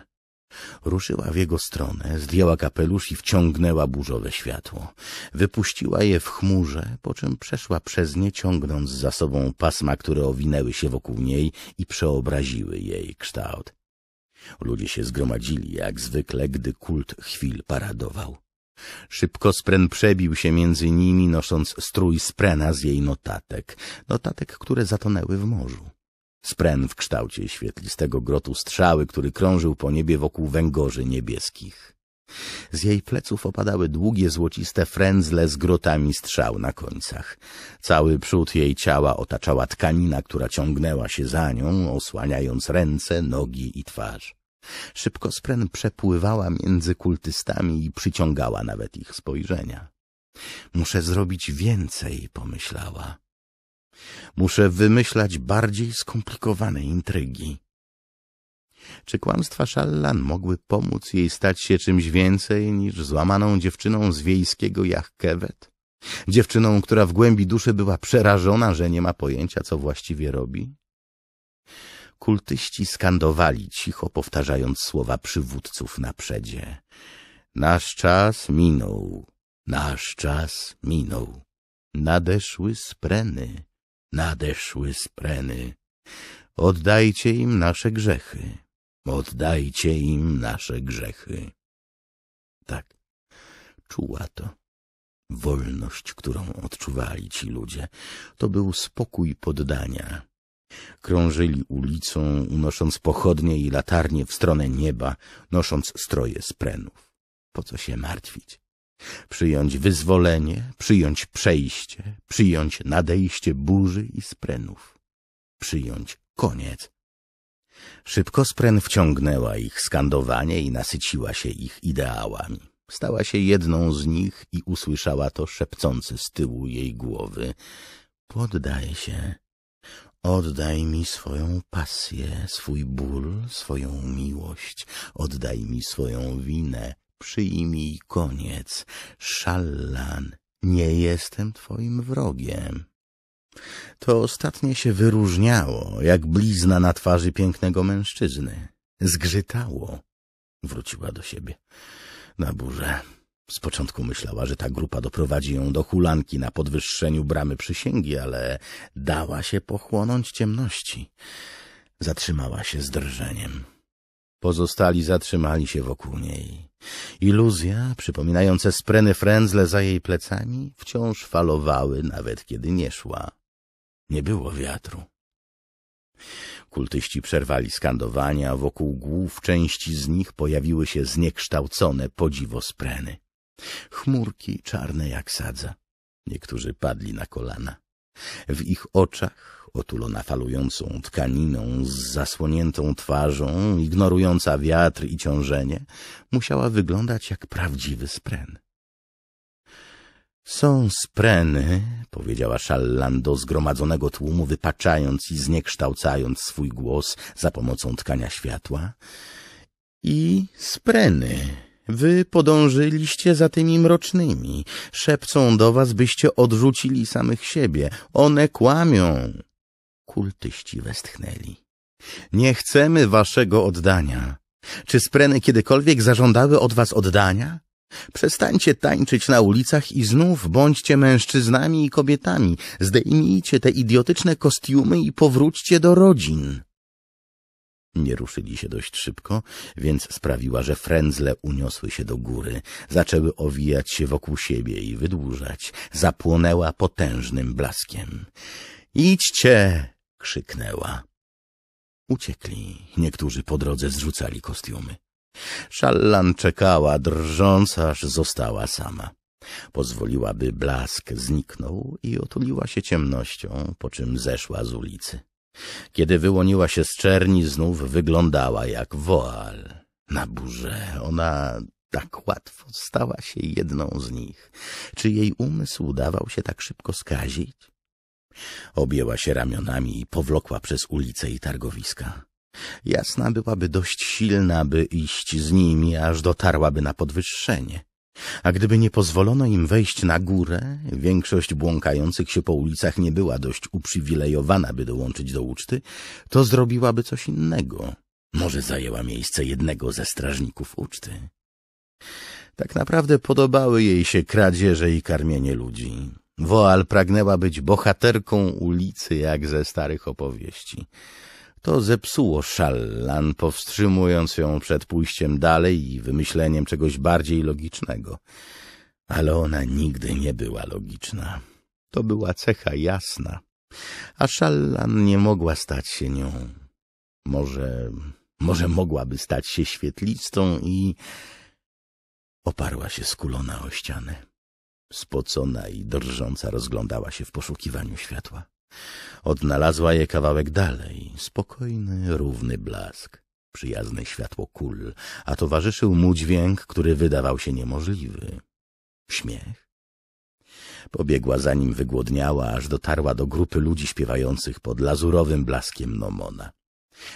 Ruszyła w jego stronę, zdjęła kapelusz i wciągnęła burzowe światło. Wypuściła je w chmurze, po czym przeszła przez nie, ciągnąc za sobą pasma, które owinęły się wokół niej i przeobraziły jej kształt. Ludzie się zgromadzili, jak zwykle, gdy kult chwil paradował. Szybko Spren przebił się między nimi, nosząc strój Sprena z jej notatek. Notatek, które zatonęły w morzu. Spren w kształcie świetlistego grotu strzały, który krążył po niebie wokół węgorzy niebieskich. Z jej pleców opadały długie, złociste frędzle z grotami strzał na końcach. Cały przód jej ciała otaczała tkanina, która ciągnęła się za nią, osłaniając ręce, nogi i twarz. Szybko Szybkospren przepływała między kultystami i przyciągała nawet ich spojrzenia. Muszę zrobić więcej, pomyślała. Muszę wymyślać bardziej skomplikowane intrygi. Czy kłamstwa Szallan mogły pomóc jej stać się czymś więcej niż złamaną dziewczyną z wiejskiego Jachkewet? Dziewczyną, która w głębi duszy była przerażona, że nie ma pojęcia, co właściwie robi? Kultyści skandowali cicho, powtarzając słowa przywódców na przedzie. Nasz czas minął, nasz czas minął. Nadeszły spreny, nadeszły spreny. Oddajcie im nasze grzechy, oddajcie im nasze grzechy. Tak, czuła to. Wolność, którą odczuwali ci ludzie, to był spokój poddania Krążyli ulicą, unosząc pochodnie i latarnie w stronę nieba, nosząc stroje z prenów. Po co się martwić? Przyjąć wyzwolenie, przyjąć przejście, przyjąć nadejście burzy i sprenów. Przyjąć koniec. Szybko spren wciągnęła ich skandowanie i nasyciła się ich ideałami. Stała się jedną z nich i usłyszała to szepcące z tyłu jej głowy. Poddaj się. Oddaj mi swoją pasję, swój ból, swoją miłość. Oddaj mi swoją winę. Przyjmij koniec. Szallan, nie jestem twoim wrogiem. To ostatnie się wyróżniało, jak blizna na twarzy pięknego mężczyzny. Zgrzytało. Wróciła do siebie. Na burze. Z początku myślała, że ta grupa doprowadzi ją do hulanki na podwyższeniu bramy przysięgi, ale dała się pochłonąć ciemności. Zatrzymała się z drżeniem. Pozostali zatrzymali się wokół niej. Iluzja, przypominające spreny frędzle za jej plecami, wciąż falowały, nawet kiedy nie szła. Nie było wiatru. Kultyści przerwali skandowania, wokół głów części z nich pojawiły się zniekształcone podziwo spreny. Chmurki czarne jak sadza. Niektórzy padli na kolana. W ich oczach, otulona falującą tkaniną, z zasłoniętą twarzą, ignorująca wiatr i ciążenie, musiała wyglądać jak prawdziwy spren. Są spreny, powiedziała Szallan do zgromadzonego tłumu, wypaczając i zniekształcając swój głos za pomocą tkania światła. I spreny, Wy podążyliście za tymi mrocznymi. Szepcą do was, byście odrzucili samych siebie. One kłamią. Kultyści westchnęli. Nie chcemy waszego oddania. Czy spreny kiedykolwiek zażądały od was oddania? Przestańcie tańczyć na ulicach i znów bądźcie mężczyznami i kobietami. Zdejmijcie te idiotyczne kostiumy i powróćcie do rodzin. Nie ruszyli się dość szybko, więc sprawiła, że frędzle uniosły się do góry, zaczęły owijać się wokół siebie i wydłużać. Zapłonęła potężnym blaskiem. Idźcie! krzyknęła. Uciekli. Niektórzy po drodze zrzucali kostiumy. Szallan czekała, drżąc, aż została sama. Pozwoliła, by blask zniknął i otuliła się ciemnością, po czym zeszła z ulicy. Kiedy wyłoniła się z czerni, znów wyglądała jak woal. Na burze ona tak łatwo stała się jedną z nich. Czy jej umysł dawał się tak szybko skazić? Objęła się ramionami i powlokła przez ulice i targowiska. Jasna byłaby dość silna, by iść z nimi, aż dotarłaby na podwyższenie. A gdyby nie pozwolono im wejść na górę, większość błąkających się po ulicach nie była dość uprzywilejowana, by dołączyć do uczty, to zrobiłaby coś innego. Może zajęła miejsce jednego ze strażników uczty. Tak naprawdę podobały jej się kradzieże i karmienie ludzi. Woal pragnęła być bohaterką ulicy jak ze starych opowieści. To zepsuło szallan, powstrzymując ją przed pójściem dalej i wymyśleniem czegoś bardziej logicznego. Ale ona nigdy nie była logiczna. To była cecha jasna, a szallan nie mogła stać się nią. Może, może mogłaby stać się świetlistą i... Oparła się skulona o ścianę. Spocona i drżąca rozglądała się w poszukiwaniu światła. Odnalazła je kawałek dalej, spokojny, równy blask, przyjazne światło kul, a towarzyszył mu dźwięk, który wydawał się niemożliwy. Śmiech. Pobiegła za nim wygłodniała, aż dotarła do grupy ludzi śpiewających pod lazurowym blaskiem Nomona.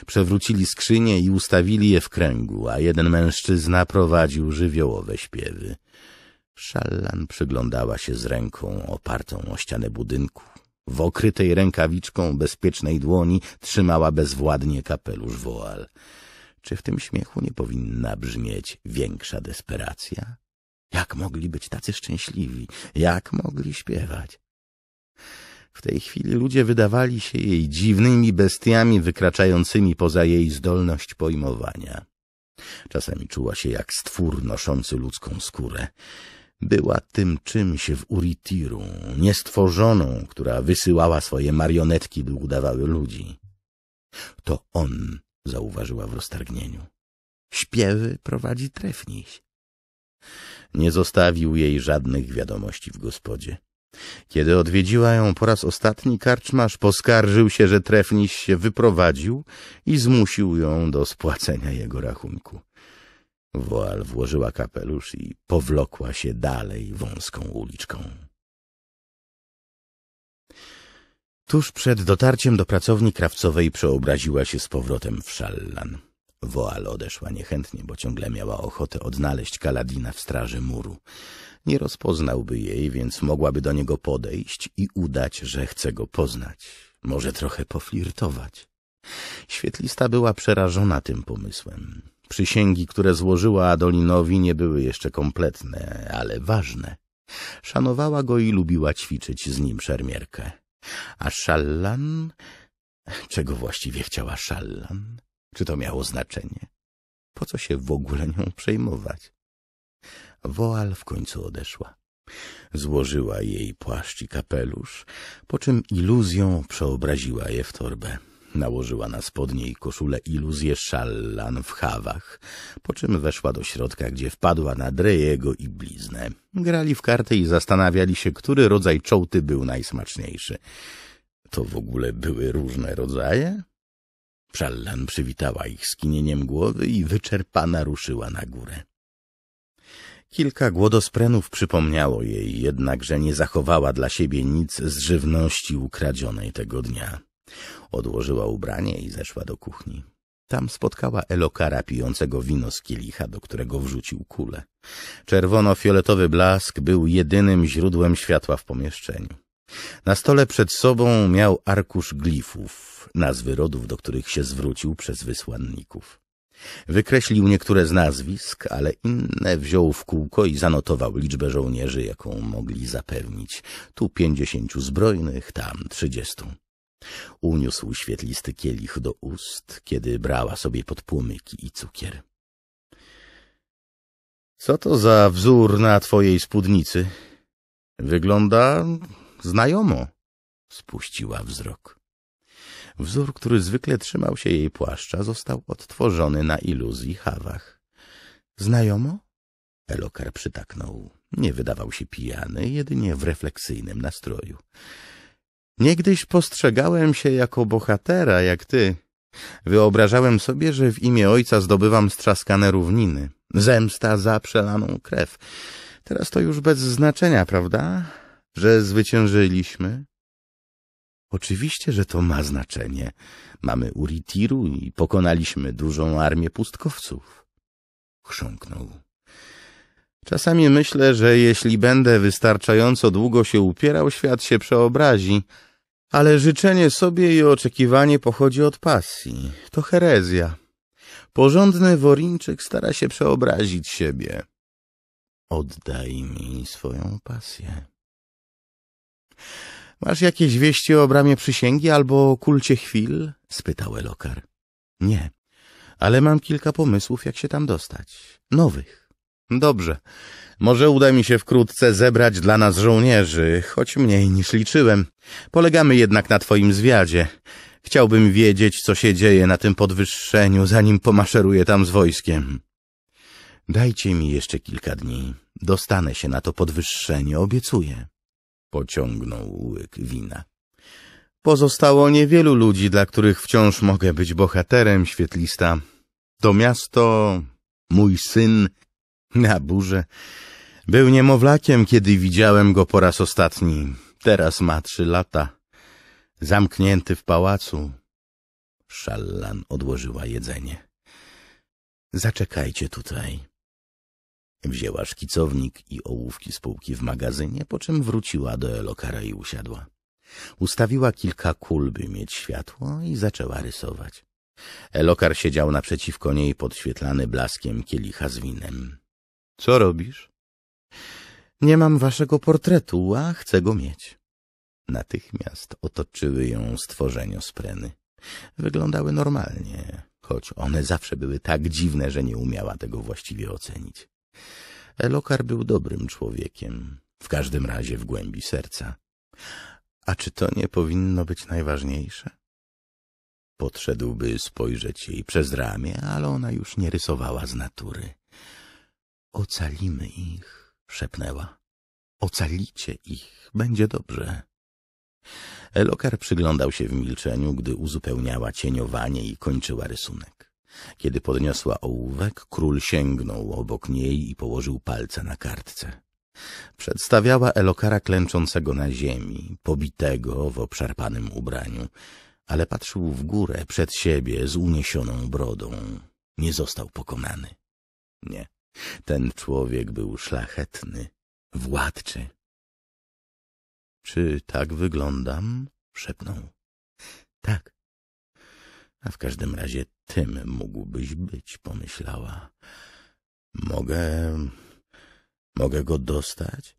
Przewrócili skrzynie i ustawili je w kręgu, a jeden mężczyzna prowadził żywiołowe śpiewy. Szallan przyglądała się z ręką opartą o ścianę budynku, w okrytej rękawiczką bezpiecznej dłoni trzymała bezwładnie kapelusz woal. Czy w tym śmiechu nie powinna brzmieć większa desperacja? Jak mogli być tacy szczęśliwi? Jak mogli śpiewać? W tej chwili ludzie wydawali się jej dziwnymi bestiami wykraczającymi poza jej zdolność pojmowania. Czasami czuła się jak stwór noszący ludzką skórę była tym czymś w Uritiru, niestworzoną, która wysyłała swoje marionetki, by udawały ludzi. To on, zauważyła w roztargnieniu. Śpiewy prowadzi trefniś. Nie zostawił jej żadnych wiadomości w gospodzie. Kiedy odwiedziła ją po raz ostatni, karczmarz poskarżył się, że trefniś się wyprowadził i zmusił ją do spłacenia jego rachunku. Woal włożyła kapelusz i powlokła się dalej wąską uliczką. Tuż przed dotarciem do pracowni krawcowej przeobraziła się z powrotem w szallan. Woal odeszła niechętnie, bo ciągle miała ochotę odnaleźć Kaladina w straży muru. Nie rozpoznałby jej, więc mogłaby do niego podejść i udać, że chce go poznać. Może trochę poflirtować. Świetlista była przerażona tym pomysłem. Przysięgi, które złożyła Adolinowi, nie były jeszcze kompletne, ale ważne. Szanowała go i lubiła ćwiczyć z nim szermierkę. A Szallan... Czego właściwie chciała Szallan? Czy to miało znaczenie? Po co się w ogóle nią przejmować? Woal w końcu odeszła. Złożyła jej płaszcz i kapelusz, po czym iluzją przeobraziła je w torbę. Nałożyła na spodnie i koszulę iluzję szallan w hawach, po czym weszła do środka, gdzie wpadła na Drejego i bliznę. Grali w karty i zastanawiali się, który rodzaj czołty był najsmaczniejszy. To w ogóle były różne rodzaje? Szallan przywitała ich skinieniem głowy i wyczerpana ruszyła na górę. Kilka głodosprenów przypomniało jej jednak, że nie zachowała dla siebie nic z żywności ukradzionej tego dnia. Odłożyła ubranie i zeszła do kuchni. Tam spotkała Elokara pijącego wino z kielicha, do którego wrzucił kulę. Czerwono-fioletowy blask był jedynym źródłem światła w pomieszczeniu. Na stole przed sobą miał arkusz glifów, nazwy rodów, do których się zwrócił przez wysłanników. Wykreślił niektóre z nazwisk, ale inne wziął w kółko i zanotował liczbę żołnierzy, jaką mogli zapewnić. Tu pięćdziesięciu zbrojnych, tam trzydziestu. Uniósł świetlisty kielich do ust, kiedy brała sobie podpłomyki i cukier. Co to za wzór na twojej spódnicy? Wygląda znajomo. Spuściła wzrok. Wzór, który zwykle trzymał się jej płaszcza, został odtworzony na iluzji hawach. Znajomo? Elokar przytaknął. Nie wydawał się pijany, jedynie w refleksyjnym nastroju. Niegdyś postrzegałem się jako bohatera, jak ty. Wyobrażałem sobie, że w imię ojca zdobywam strzaskane równiny. Zemsta za przelaną krew. Teraz to już bez znaczenia, prawda? Że zwyciężyliśmy? Oczywiście, że to ma znaczenie. Mamy Uritiru i pokonaliśmy dużą armię pustkowców. Chrząknął. Czasami myślę, że jeśli będę wystarczająco długo się upierał, świat się przeobrazi. Ale życzenie sobie i oczekiwanie pochodzi od pasji. To herezja. Porządny Worińczyk stara się przeobrazić siebie. Oddaj mi swoją pasję. Masz jakieś wieści o bramie przysięgi albo o kulcie chwil? spytał Elokar. Nie, ale mam kilka pomysłów, jak się tam dostać. Nowych. Dobrze. Może uda mi się wkrótce zebrać dla nas żołnierzy, choć mniej niż liczyłem. Polegamy jednak na twoim zwiadzie. Chciałbym wiedzieć, co się dzieje na tym podwyższeniu, zanim pomaszeruję tam z wojskiem. Dajcie mi jeszcze kilka dni. Dostanę się na to podwyższenie, obiecuję. Pociągnął łyk wina. Pozostało niewielu ludzi, dla których wciąż mogę być bohaterem świetlista. To miasto, mój syn Na burze. Był niemowlakiem, kiedy widziałem go po raz ostatni. Teraz ma trzy lata. Zamknięty w pałacu. Szallan odłożyła jedzenie. Zaczekajcie tutaj. Wzięła szkicownik i ołówki z półki w magazynie, po czym wróciła do Elokara i usiadła. Ustawiła kilka kul, by mieć światło i zaczęła rysować. Elokar siedział naprzeciwko niej podświetlany blaskiem kielicha z winem. Co robisz? Nie mam waszego portretu, a chcę go mieć. Natychmiast otoczyły ją stworzenia spreny. Wyglądały normalnie, choć one zawsze były tak dziwne, że nie umiała tego właściwie ocenić. Elokar był dobrym człowiekiem, w każdym razie w głębi serca. A czy to nie powinno być najważniejsze? Podszedłby spojrzeć jej przez ramię, ale ona już nie rysowała z natury. Ocalimy ich, szepnęła. Ocalicie ich, będzie dobrze. Elokar przyglądał się w milczeniu, gdy uzupełniała cieniowanie i kończyła rysunek. Kiedy podniosła ołówek, król sięgnął obok niej i położył palce na kartce. Przedstawiała Elokara klęczącego na ziemi, pobitego w obszarpanym ubraniu, ale patrzył w górę przed siebie z uniesioną brodą. Nie został pokonany. Nie. Ten człowiek był szlachetny, władczy. Czy tak wyglądam? Szepnął. Tak. A w każdym razie tym mógłbyś być, pomyślała. Mogę... mogę go dostać?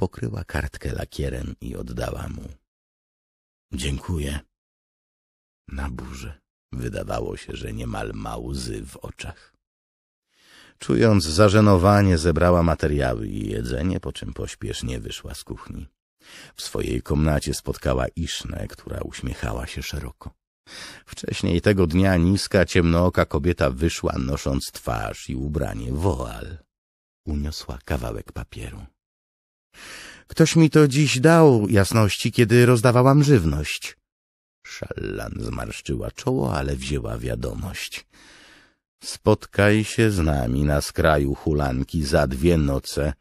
Pokryła kartkę lakierem i oddała mu. Dziękuję. Na burze. Wydawało się, że niemal ma łzy w oczach. Czując zażenowanie, zebrała materiały i jedzenie, po czym pośpiesznie wyszła z kuchni. W swojej komnacie spotkała Isznę, która uśmiechała się szeroko. Wcześniej tego dnia niska, ciemnooka kobieta wyszła, nosząc twarz i ubranie woal. Uniosła kawałek papieru. Ktoś mi to dziś dał jasności, kiedy rozdawałam żywność. Szallan zmarszczyła czoło, ale wzięła wiadomość. Spotkaj się z nami na skraju hulanki za dwie noce,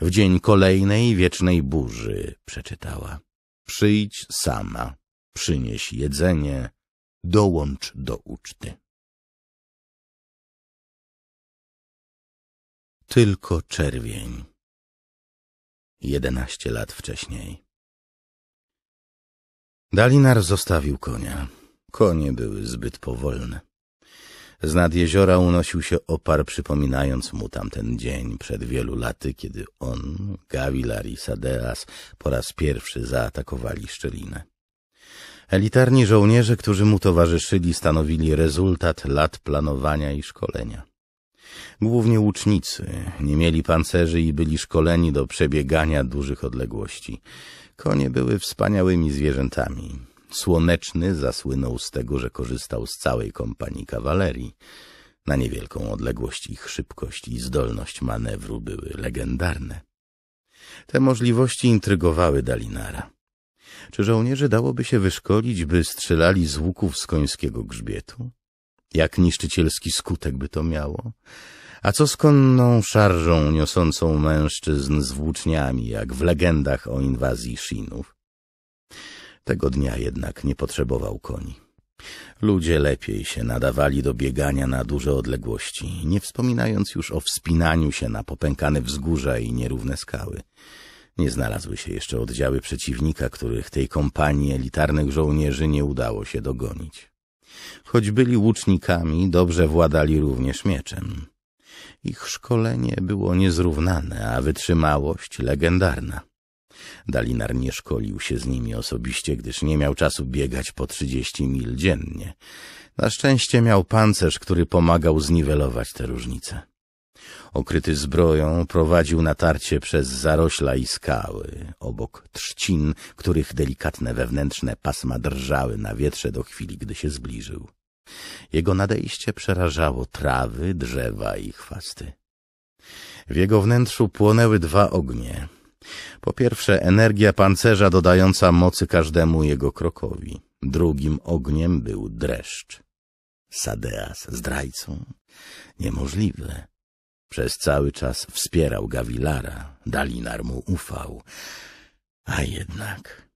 w dzień kolejnej wiecznej burzy, przeczytała. Przyjdź sama, przynieś jedzenie, dołącz do uczty. Tylko czerwień. Jedenaście lat wcześniej. Dalinar zostawił konia. Konie były zbyt powolne. Z nad jeziora unosił się opar, przypominając mu tamten dzień przed wielu laty, kiedy on, Gavilar i Sadeas po raz pierwszy zaatakowali szczelinę. Elitarni żołnierze, którzy mu towarzyszyli, stanowili rezultat lat planowania i szkolenia. Głównie łucznicy, nie mieli pancerzy i byli szkoleni do przebiegania dużych odległości. Konie były wspaniałymi zwierzętami. Słoneczny zasłynął z tego, że korzystał z całej kompanii kawalerii. Na niewielką odległość ich szybkość i zdolność manewru były legendarne. Te możliwości intrygowały Dalinara. Czy żołnierzy dałoby się wyszkolić, by strzelali z łuków z końskiego grzbietu? Jak niszczycielski skutek by to miało? A co z konną szarżą niosącą mężczyzn z włóczniami, jak w legendach o inwazji Shinów? Tego dnia jednak nie potrzebował koni. Ludzie lepiej się nadawali do biegania na duże odległości, nie wspominając już o wspinaniu się na popękane wzgórza i nierówne skały. Nie znalazły się jeszcze oddziały przeciwnika, których tej kompanii elitarnych żołnierzy nie udało się dogonić. Choć byli łucznikami, dobrze władali również mieczem. Ich szkolenie było niezrównane, a wytrzymałość legendarna. Dalinar nie szkolił się z nimi osobiście, gdyż nie miał czasu biegać po trzydzieści mil dziennie. Na szczęście miał pancerz, który pomagał zniwelować te różnice. Okryty zbroją prowadził natarcie przez zarośla i skały, obok trzcin, których delikatne wewnętrzne pasma drżały na wietrze do chwili, gdy się zbliżył. Jego nadejście przerażało trawy, drzewa i chwasty. W jego wnętrzu płonęły dwa ognie. Po pierwsze, energia pancerza dodająca mocy każdemu jego krokowi. Drugim ogniem był dreszcz. Sadeas zdrajcą? Niemożliwe. Przez cały czas wspierał Gawilara, Dalinar mu ufał. A jednak...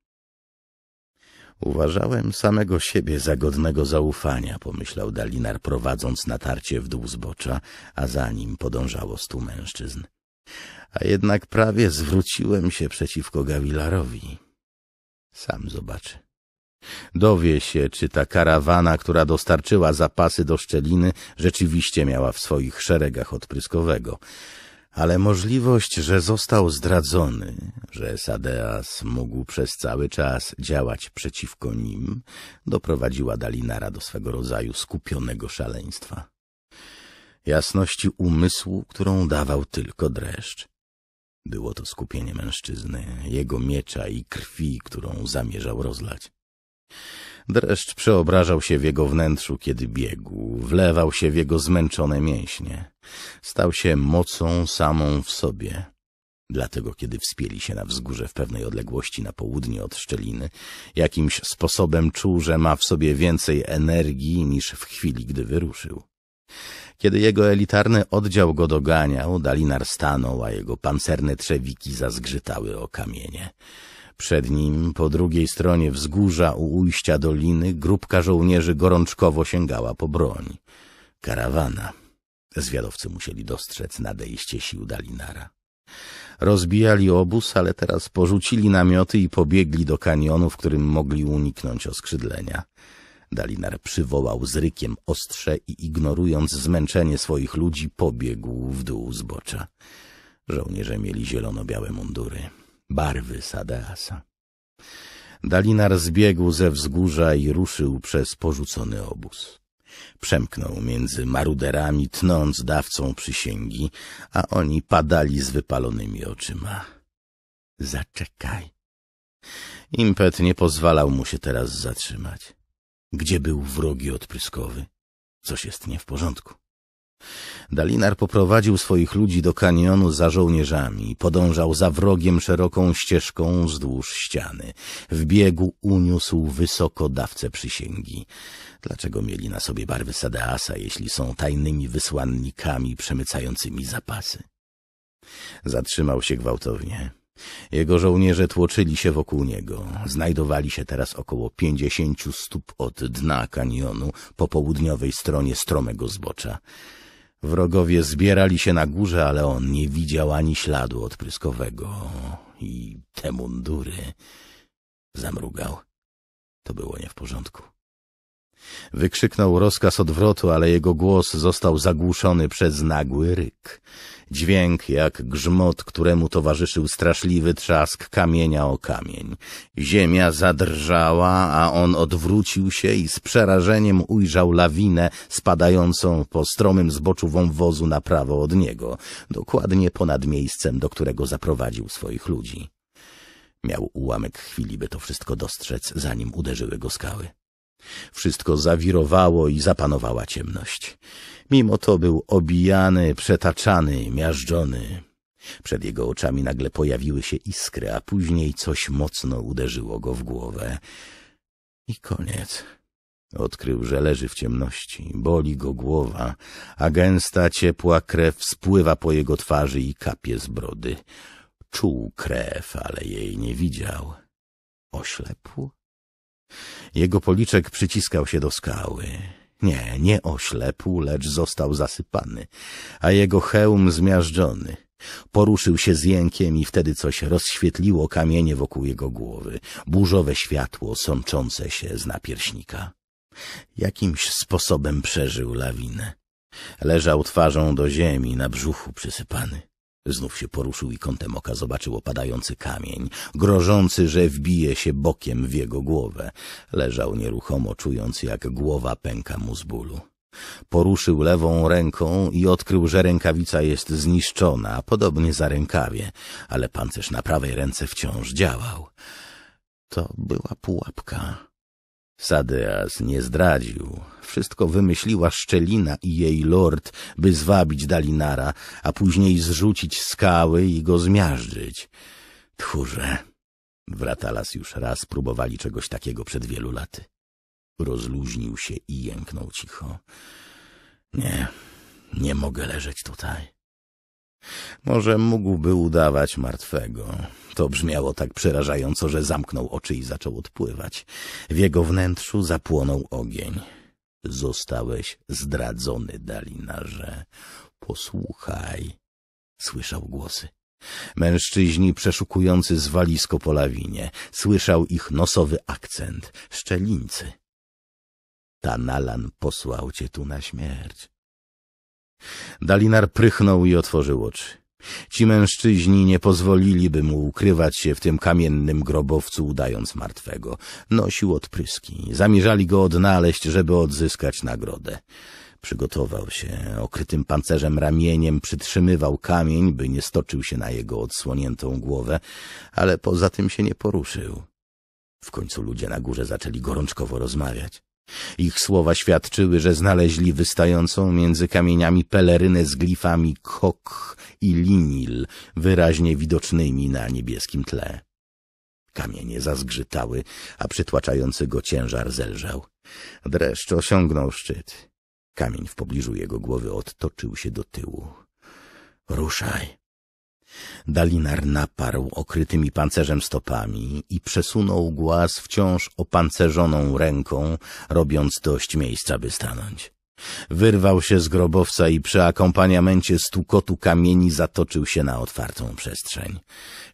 Uważałem samego siebie za godnego zaufania, pomyślał Dalinar, prowadząc natarcie w dół zbocza, a za nim podążało stu mężczyzn. A jednak prawie zwróciłem się przeciwko Gawilarowi. Sam zobaczy. Dowie się, czy ta karawana, która dostarczyła zapasy do szczeliny, rzeczywiście miała w swoich szeregach odpryskowego. Ale możliwość, że został zdradzony, że Sadeas mógł przez cały czas działać przeciwko nim, doprowadziła Dalinara do swego rodzaju skupionego szaleństwa jasności umysłu, którą dawał tylko dreszcz. Było to skupienie mężczyzny, jego miecza i krwi, którą zamierzał rozlać. Dreszcz przeobrażał się w jego wnętrzu, kiedy biegł, wlewał się w jego zmęczone mięśnie. Stał się mocą samą w sobie. Dlatego, kiedy wspięli się na wzgórze w pewnej odległości na południe od szczeliny, jakimś sposobem czuł, że ma w sobie więcej energii niż w chwili, gdy wyruszył. Kiedy jego elitarny oddział go doganiał, Dalinar stanął, a jego pancerne trzewiki zazgrzytały o kamienie. Przed nim, po drugiej stronie wzgórza u ujścia doliny, grupka żołnierzy gorączkowo sięgała po broń. Karawana. Zwiadowcy musieli dostrzec nadejście sił Dalinara. Rozbijali obóz, ale teraz porzucili namioty i pobiegli do kanionu, w którym mogli uniknąć oskrzydlenia. Dalinar przywołał z rykiem ostrze i ignorując zmęczenie swoich ludzi, pobiegł w dół zbocza. Żołnierze mieli zielono-białe mundury, barwy Sadeasa. Dalinar zbiegł ze wzgórza i ruszył przez porzucony obóz. Przemknął między maruderami, tnąc dawcą przysięgi, a oni padali z wypalonymi oczyma. Zaczekaj. Impet nie pozwalał mu się teraz zatrzymać. Gdzie był wrogi odpryskowy? Coś jest nie w porządku. Dalinar poprowadził swoich ludzi do kanionu za żołnierzami i podążał za wrogiem szeroką ścieżką wzdłuż ściany. W biegu uniósł wysoko dawcę przysięgi. Dlaczego mieli na sobie barwy Sadeasa, jeśli są tajnymi wysłannikami przemycającymi zapasy? Zatrzymał się gwałtownie. Jego żołnierze tłoczyli się wokół niego. Znajdowali się teraz około pięćdziesięciu stóp od dna kanionu po południowej stronie stromego zbocza. Wrogowie zbierali się na górze, ale on nie widział ani śladu odpryskowego. I te mundury... Zamrugał. To było nie w porządku. Wykrzyknął rozkaz odwrotu, ale jego głos został zagłuszony przez nagły ryk. Dźwięk jak grzmot, któremu towarzyszył straszliwy trzask kamienia o kamień. Ziemia zadrżała, a on odwrócił się i z przerażeniem ujrzał lawinę spadającą po stromym zboczu wąwozu na prawo od niego, dokładnie ponad miejscem, do którego zaprowadził swoich ludzi. Miał ułamek chwili, by to wszystko dostrzec, zanim uderzyły go skały. Wszystko zawirowało i zapanowała ciemność. Mimo to był obijany, przetaczany, miażdżony. Przed jego oczami nagle pojawiły się iskry, a później coś mocno uderzyło go w głowę. I koniec. Odkrył, że leży w ciemności, boli go głowa, a gęsta, ciepła krew spływa po jego twarzy i kapie z brody. Czuł krew, ale jej nie widział. Oślepł jego policzek przyciskał się do skały. Nie, nie oślepł, lecz został zasypany, a jego hełm zmiażdżony. Poruszył się z jękiem i wtedy coś rozświetliło kamienie wokół jego głowy, burzowe światło sączące się z napierśnika. Jakimś sposobem przeżył lawinę. Leżał twarzą do ziemi, na brzuchu przysypany. Znów się poruszył i kątem oka zobaczył opadający kamień, grożący, że wbije się bokiem w jego głowę. Leżał nieruchomo, czując, jak głowa pęka mu z bólu. Poruszył lewą ręką i odkrył, że rękawica jest zniszczona, podobnie za rękawie, ale pancerz na prawej ręce wciąż działał. To była pułapka. Sadeas nie zdradził. Wszystko wymyśliła Szczelina i jej lord, by zwabić Dalinara, a później zrzucić skały i go zmiażdżyć. Tchórze! Wratalas już raz próbowali czegoś takiego przed wielu laty. Rozluźnił się i jęknął cicho. Nie, nie mogę leżeć tutaj. Może mógłby udawać martwego. To brzmiało tak przerażająco, że zamknął oczy i zaczął odpływać. W jego wnętrzu zapłonął ogień. Zostałeś zdradzony, Dalinarze. Posłuchaj. Słyszał głosy. Mężczyźni przeszukujący zwalisko po lawinie. Słyszał ich nosowy akcent. Szczelińcy. Tanalan posłał cię tu na śmierć. Dalinar prychnął i otworzył oczy. Ci mężczyźni nie pozwoliliby mu ukrywać się w tym kamiennym grobowcu, udając martwego. Nosił odpryski. Zamierzali go odnaleźć, żeby odzyskać nagrodę. Przygotował się, okrytym pancerzem ramieniem przytrzymywał kamień, by nie stoczył się na jego odsłoniętą głowę, ale poza tym się nie poruszył. W końcu ludzie na górze zaczęli gorączkowo rozmawiać. Ich słowa świadczyły, że znaleźli wystającą między kamieniami pelerynę z glifami Kok i Linil, wyraźnie widocznymi na niebieskim tle. Kamienie zazgrzytały, a przytłaczający go ciężar zelżał. Dreszcz osiągnął szczyt. Kamień w pobliżu jego głowy odtoczył się do tyłu. — Ruszaj! Dalinar naparł okrytymi pancerzem stopami i przesunął głaz wciąż opancerzoną ręką, robiąc dość miejsca, by stanąć. Wyrwał się z grobowca i przy akompaniamencie stukotu kamieni zatoczył się na otwartą przestrzeń.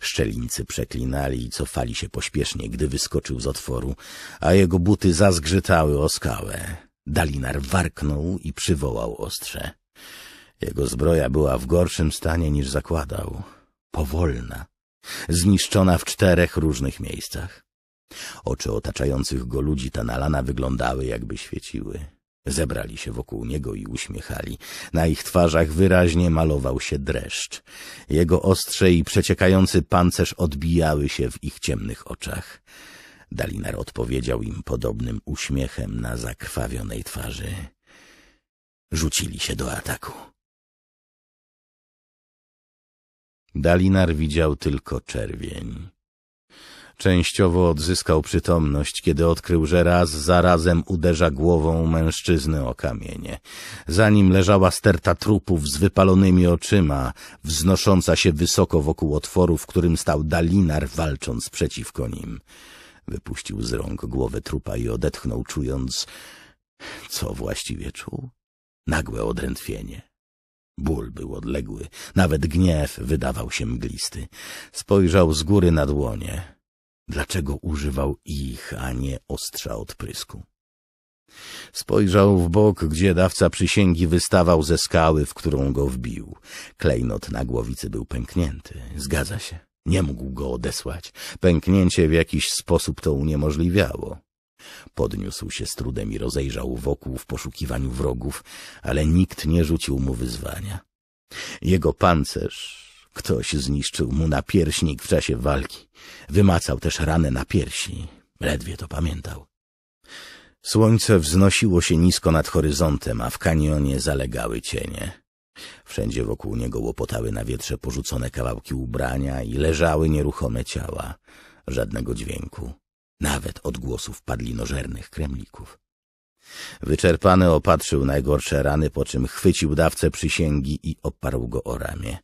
Szczelincy przeklinali i cofali się pośpiesznie, gdy wyskoczył z otworu, a jego buty zazgrzytały o skałę. Dalinar warknął i przywołał ostrze. Jego zbroja była w gorszym stanie niż zakładał. Powolna. Zniszczona w czterech różnych miejscach. Oczy otaczających go ludzi Tanalana wyglądały, jakby świeciły. Zebrali się wokół niego i uśmiechali. Na ich twarzach wyraźnie malował się dreszcz. Jego ostrze i przeciekający pancerz odbijały się w ich ciemnych oczach. Dalinar odpowiedział im podobnym uśmiechem na zakrwawionej twarzy. Rzucili się do ataku. Dalinar widział tylko czerwień. Częściowo odzyskał przytomność, kiedy odkrył, że raz za razem uderza głową mężczyzny o kamienie. Za nim leżała sterta trupów z wypalonymi oczyma, wznosząca się wysoko wokół otworu, w którym stał Dalinar, walcząc przeciwko nim. Wypuścił z rąk głowę trupa i odetchnął, czując, co właściwie czuł, nagłe odrętwienie. Ból był odległy, nawet gniew wydawał się mglisty. Spojrzał z góry na dłonie. Dlaczego używał ich, a nie ostrza odprysku? Spojrzał w bok, gdzie dawca przysięgi wystawał ze skały, w którą go wbił. Klejnot na głowicy był pęknięty. Zgadza się. Nie mógł go odesłać. Pęknięcie w jakiś sposób to uniemożliwiało. Podniósł się z trudem i rozejrzał wokół w poszukiwaniu wrogów, ale nikt nie rzucił mu wyzwania. Jego pancerz ktoś zniszczył mu na pierśnik w czasie walki. Wymacał też ranę na piersi. Ledwie to pamiętał. Słońce wznosiło się nisko nad horyzontem, a w kanionie zalegały cienie. Wszędzie wokół niego łopotały na wietrze porzucone kawałki ubrania i leżały nieruchome ciała. Żadnego dźwięku nawet odgłosów padlinożernych kremlików. Wyczerpany opatrzył najgorsze rany, po czym chwycił dawcę przysięgi i oparł go o ramię.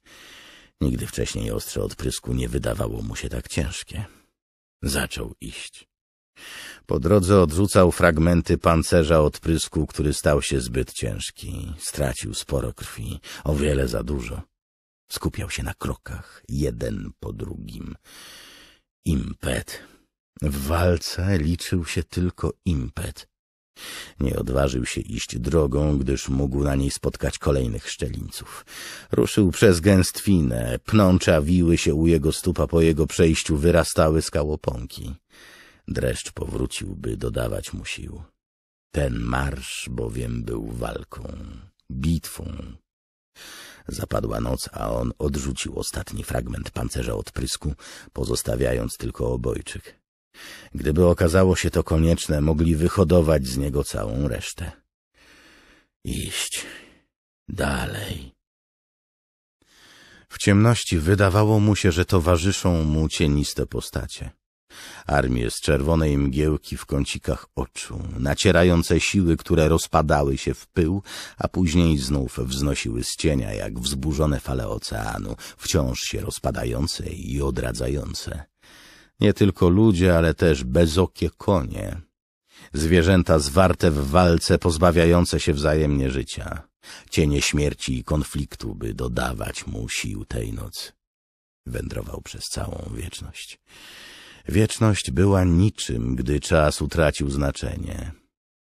Nigdy wcześniej ostrze odprysku nie wydawało mu się tak ciężkie. Zaczął iść. Po drodze odrzucał fragmenty pancerza odprysku, który stał się zbyt ciężki. Stracił sporo krwi, o wiele za dużo. Skupiał się na krokach, jeden po drugim. Impet w walce liczył się tylko impet. Nie odważył się iść drogą, gdyż mógł na niej spotkać kolejnych szczelińców. Ruszył przez gęstwinę, pnącza wiły się u jego stupa, po jego przejściu wyrastały skałoponki. Dreszcz powrócił, by dodawać mu sił. Ten marsz bowiem był walką, bitwą. Zapadła noc, a on odrzucił ostatni fragment pancerza od prysku, pozostawiając tylko obojczyk. Gdyby okazało się to konieczne, mogli wyhodować z niego całą resztę. Iść dalej. W ciemności wydawało mu się, że towarzyszą mu cieniste postacie. Armie z czerwonej mgiełki w kącikach oczu, nacierające siły, które rozpadały się w pył, a później znów wznosiły z cienia, jak wzburzone fale oceanu, wciąż się rozpadające i odradzające. Nie tylko ludzie, ale też bezokie konie. Zwierzęta zwarte w walce, pozbawiające się wzajemnie życia. Cienie śmierci i konfliktu, by dodawać mu sił tej nocy. Wędrował przez całą wieczność. Wieczność była niczym, gdy czas utracił znaczenie.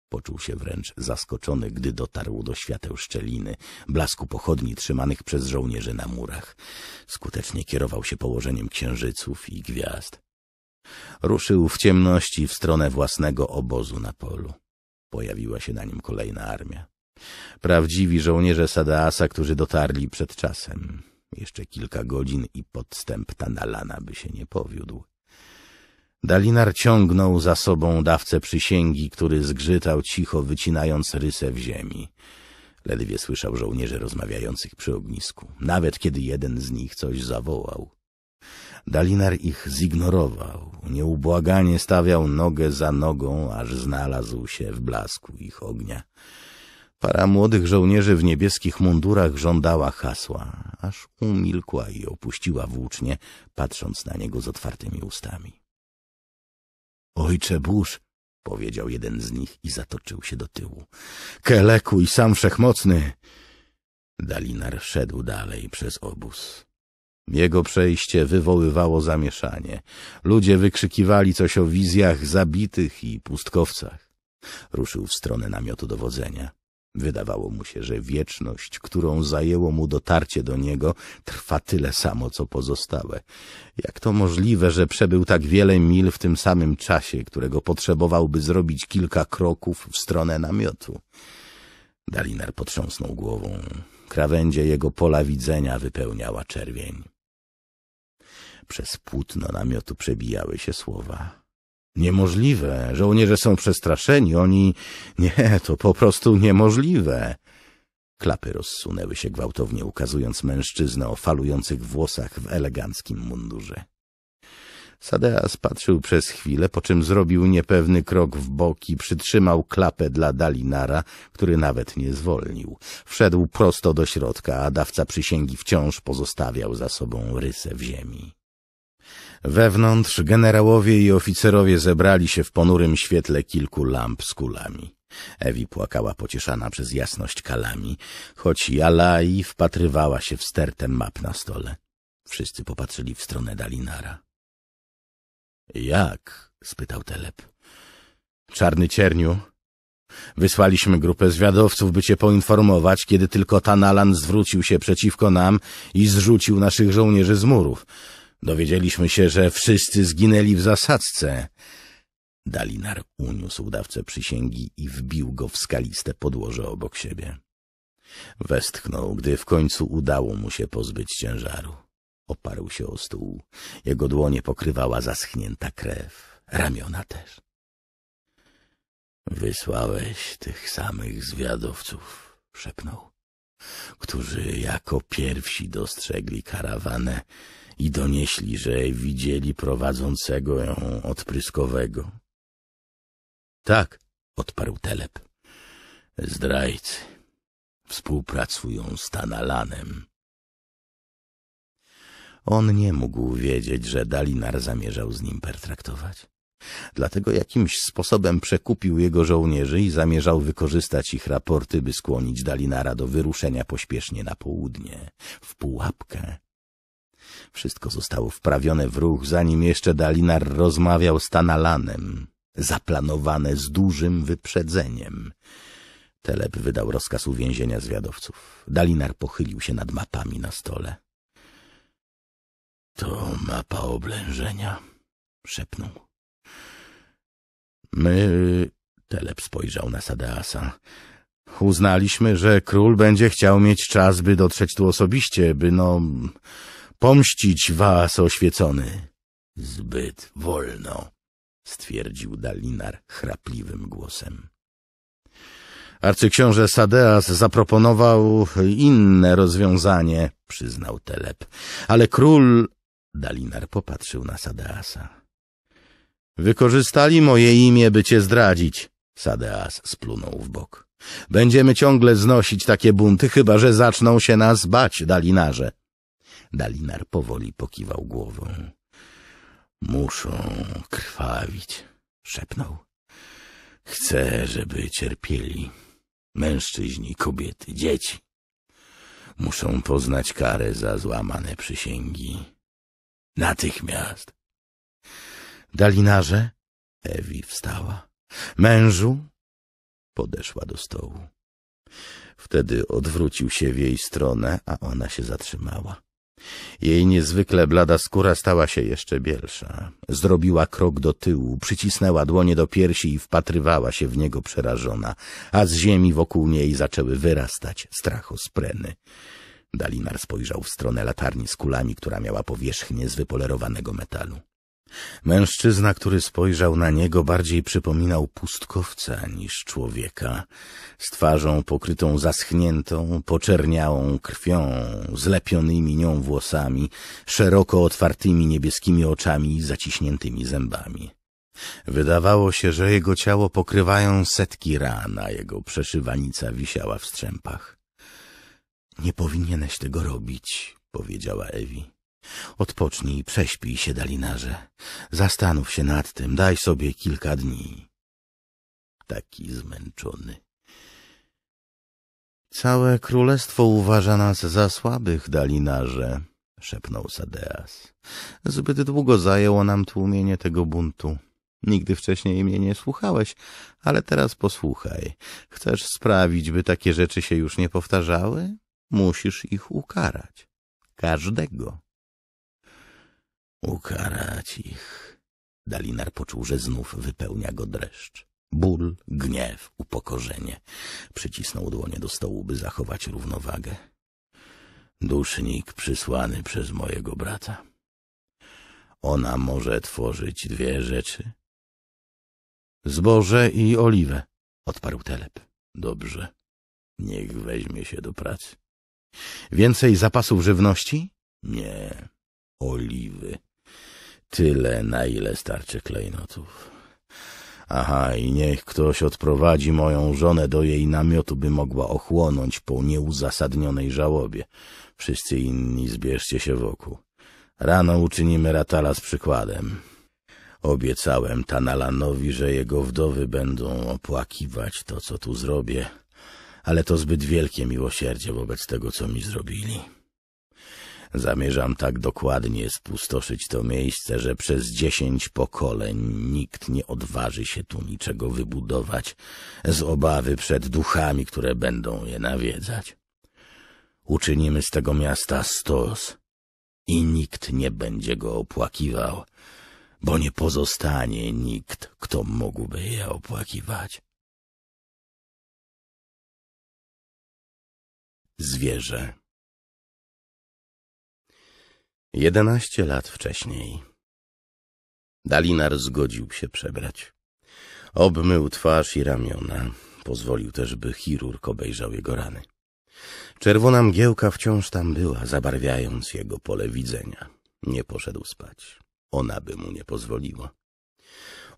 Poczuł się wręcz zaskoczony, gdy dotarł do świateł szczeliny, blasku pochodni trzymanych przez żołnierzy na murach. Skutecznie kierował się położeniem księżyców i gwiazd. Ruszył w ciemności w stronę własnego obozu na polu. Pojawiła się na nim kolejna armia. Prawdziwi żołnierze Sadaasa, którzy dotarli przed czasem. Jeszcze kilka godzin i podstęp Tanalana by się nie powiódł. Dalinar ciągnął za sobą dawcę przysięgi, który zgrzytał cicho, wycinając rysę w ziemi. Ledwie słyszał żołnierzy rozmawiających przy ognisku, nawet kiedy jeden z nich coś zawołał. Dalinar ich zignorował, nieubłaganie stawiał nogę za nogą, aż znalazł się w blasku ich ognia. Para młodych żołnierzy w niebieskich mundurach żądała hasła, aż umilkła i opuściła włócznie, patrząc na niego z otwartymi ustami. — Ojcze burz! — powiedział jeden z nich i zatoczył się do tyłu. — Keleku i sam wszechmocny! Dalinar szedł dalej przez obóz. Jego przejście wywoływało zamieszanie. Ludzie wykrzykiwali coś o wizjach zabitych i pustkowcach. Ruszył w stronę namiotu dowodzenia. Wydawało mu się, że wieczność, którą zajęło mu dotarcie do niego, trwa tyle samo, co pozostałe. Jak to możliwe, że przebył tak wiele mil w tym samym czasie, którego potrzebowałby zrobić kilka kroków w stronę namiotu? Dalinar potrząsnął głową. Krawędzie jego pola widzenia wypełniała czerwień. Przez płótno namiotu przebijały się słowa. Niemożliwe, żołnierze są przestraszeni, oni... Nie, to po prostu niemożliwe. Klapy rozsunęły się gwałtownie, ukazując mężczyznę o falujących włosach w eleganckim mundurze. Sadeas patrzył przez chwilę, po czym zrobił niepewny krok w bok i przytrzymał klapę dla Dalinara, który nawet nie zwolnił. Wszedł prosto do środka, a dawca przysięgi wciąż pozostawiał za sobą rysę w ziemi. Wewnątrz generałowie i oficerowie zebrali się w ponurym świetle kilku lamp z kulami. Ewi płakała pocieszana przez jasność kalami, choć Jalai wpatrywała się w stertę map na stole. Wszyscy popatrzyli w stronę Dalinara. Jak? spytał Telep. Czarny cierniu. Wysłaliśmy grupę zwiadowców, by cię poinformować, kiedy tylko Tanalan zwrócił się przeciwko nam i zrzucił naszych żołnierzy z murów. Dowiedzieliśmy się, że wszyscy zginęli w zasadzce. Dalinar uniósł dawcę przysięgi i wbił go w skaliste podłoże obok siebie. Westchnął, gdy w końcu udało mu się pozbyć ciężaru. Oparł się o stół. Jego dłonie pokrywała zaschnięta krew, ramiona też. Wysłałeś tych samych zwiadowców, szepnął, którzy jako pierwsi dostrzegli karawanę i donieśli, że widzieli prowadzącego ją odpryskowego. Tak, odparł Telep. Zdrajcy współpracują z Tanalanem. On nie mógł wiedzieć, że Dalinar zamierzał z nim pertraktować. Dlatego jakimś sposobem przekupił jego żołnierzy i zamierzał wykorzystać ich raporty, by skłonić Dalinara do wyruszenia pośpiesznie na południe, w pułapkę, wszystko zostało wprawione w ruch, zanim jeszcze Dalinar rozmawiał z Tanalanem. Zaplanowane z dużym wyprzedzeniem. Telep wydał rozkaz uwięzienia zwiadowców. Dalinar pochylił się nad mapami na stole. — To mapa oblężenia — szepnął. — My — Telep spojrzał na Sadeasa — uznaliśmy, że król będzie chciał mieć czas, by dotrzeć tu osobiście, by no pomścić was, oświecony. Zbyt wolno, stwierdził Dalinar chrapliwym głosem. Arcyksiąże Sadeas zaproponował inne rozwiązanie, przyznał Telep, ale król... Dalinar popatrzył na Sadeasa. Wykorzystali moje imię, by cię zdradzić, Sadeas splunął w bok. Będziemy ciągle znosić takie bunty, chyba że zaczną się nas bać, Dalinarze. Dalinar powoli pokiwał głową. Muszą krwawić, szepnął. Chcę, żeby cierpieli mężczyźni, kobiety, dzieci. Muszą poznać karę za złamane przysięgi. Natychmiast. Dalinarze? Ewi wstała. Mężu? Podeszła do stołu. Wtedy odwrócił się w jej stronę, a ona się zatrzymała. Jej niezwykle blada skóra stała się jeszcze bielsza. Zrobiła krok do tyłu, przycisnęła dłonie do piersi i wpatrywała się w niego przerażona, a z ziemi wokół niej zaczęły wyrastać strachospreny. Dalinar spojrzał w stronę latarni z kulami, która miała powierzchnię z wypolerowanego metalu. Mężczyzna, który spojrzał na niego, bardziej przypominał pustkowca niż człowieka, z twarzą pokrytą zaschniętą, poczerniałą krwią, zlepionymi nią włosami, szeroko otwartymi niebieskimi oczami i zaciśniętymi zębami. Wydawało się, że jego ciało pokrywają setki ran, a jego przeszywanica wisiała w strzępach. — Nie powinieneś tego robić — powiedziała Ewi. Odpocznij i prześpij się, Dalinarze. Zastanów się nad tym, daj sobie kilka dni. Taki zmęczony. Całe królestwo uważa nas za słabych, Dalinarze, szepnął Sadeas. Zbyt długo zajęło nam tłumienie tego buntu. Nigdy wcześniej mnie nie słuchałeś, ale teraz posłuchaj. Chcesz sprawić, by takie rzeczy się już nie powtarzały? Musisz ich ukarać. Każdego. Ukarać ich. Dalinar poczuł, że znów wypełnia go dreszcz. Ból, gniew, upokorzenie. Przycisnął dłonie do stołu, by zachować równowagę. Dusznik przysłany przez mojego brata. Ona może tworzyć dwie rzeczy. Zboże i oliwę, odparł Telep. Dobrze. Niech weźmie się do pracy. Więcej zapasów żywności? Nie. Oliwy. Tyle, na ile starczy klejnotów. Aha, i niech ktoś odprowadzi moją żonę do jej namiotu, by mogła ochłonąć po nieuzasadnionej żałobie. Wszyscy inni zbierzcie się wokół. Rano uczynimy Ratala z przykładem. Obiecałem Tanalanowi, że jego wdowy będą opłakiwać to, co tu zrobię, ale to zbyt wielkie miłosierdzie wobec tego, co mi zrobili. Zamierzam tak dokładnie spustoszyć to miejsce, że przez dziesięć pokoleń nikt nie odważy się tu niczego wybudować z obawy przed duchami, które będą je nawiedzać. Uczynimy z tego miasta stos i nikt nie będzie go opłakiwał, bo nie pozostanie nikt, kto mógłby je opłakiwać. Zwierzę Jedenaście lat wcześniej. Dalinar zgodził się przebrać. Obmył twarz i ramiona. Pozwolił też, by chirurg obejrzał jego rany. Czerwona mgiełka wciąż tam była, zabarwiając jego pole widzenia. Nie poszedł spać. Ona by mu nie pozwoliła.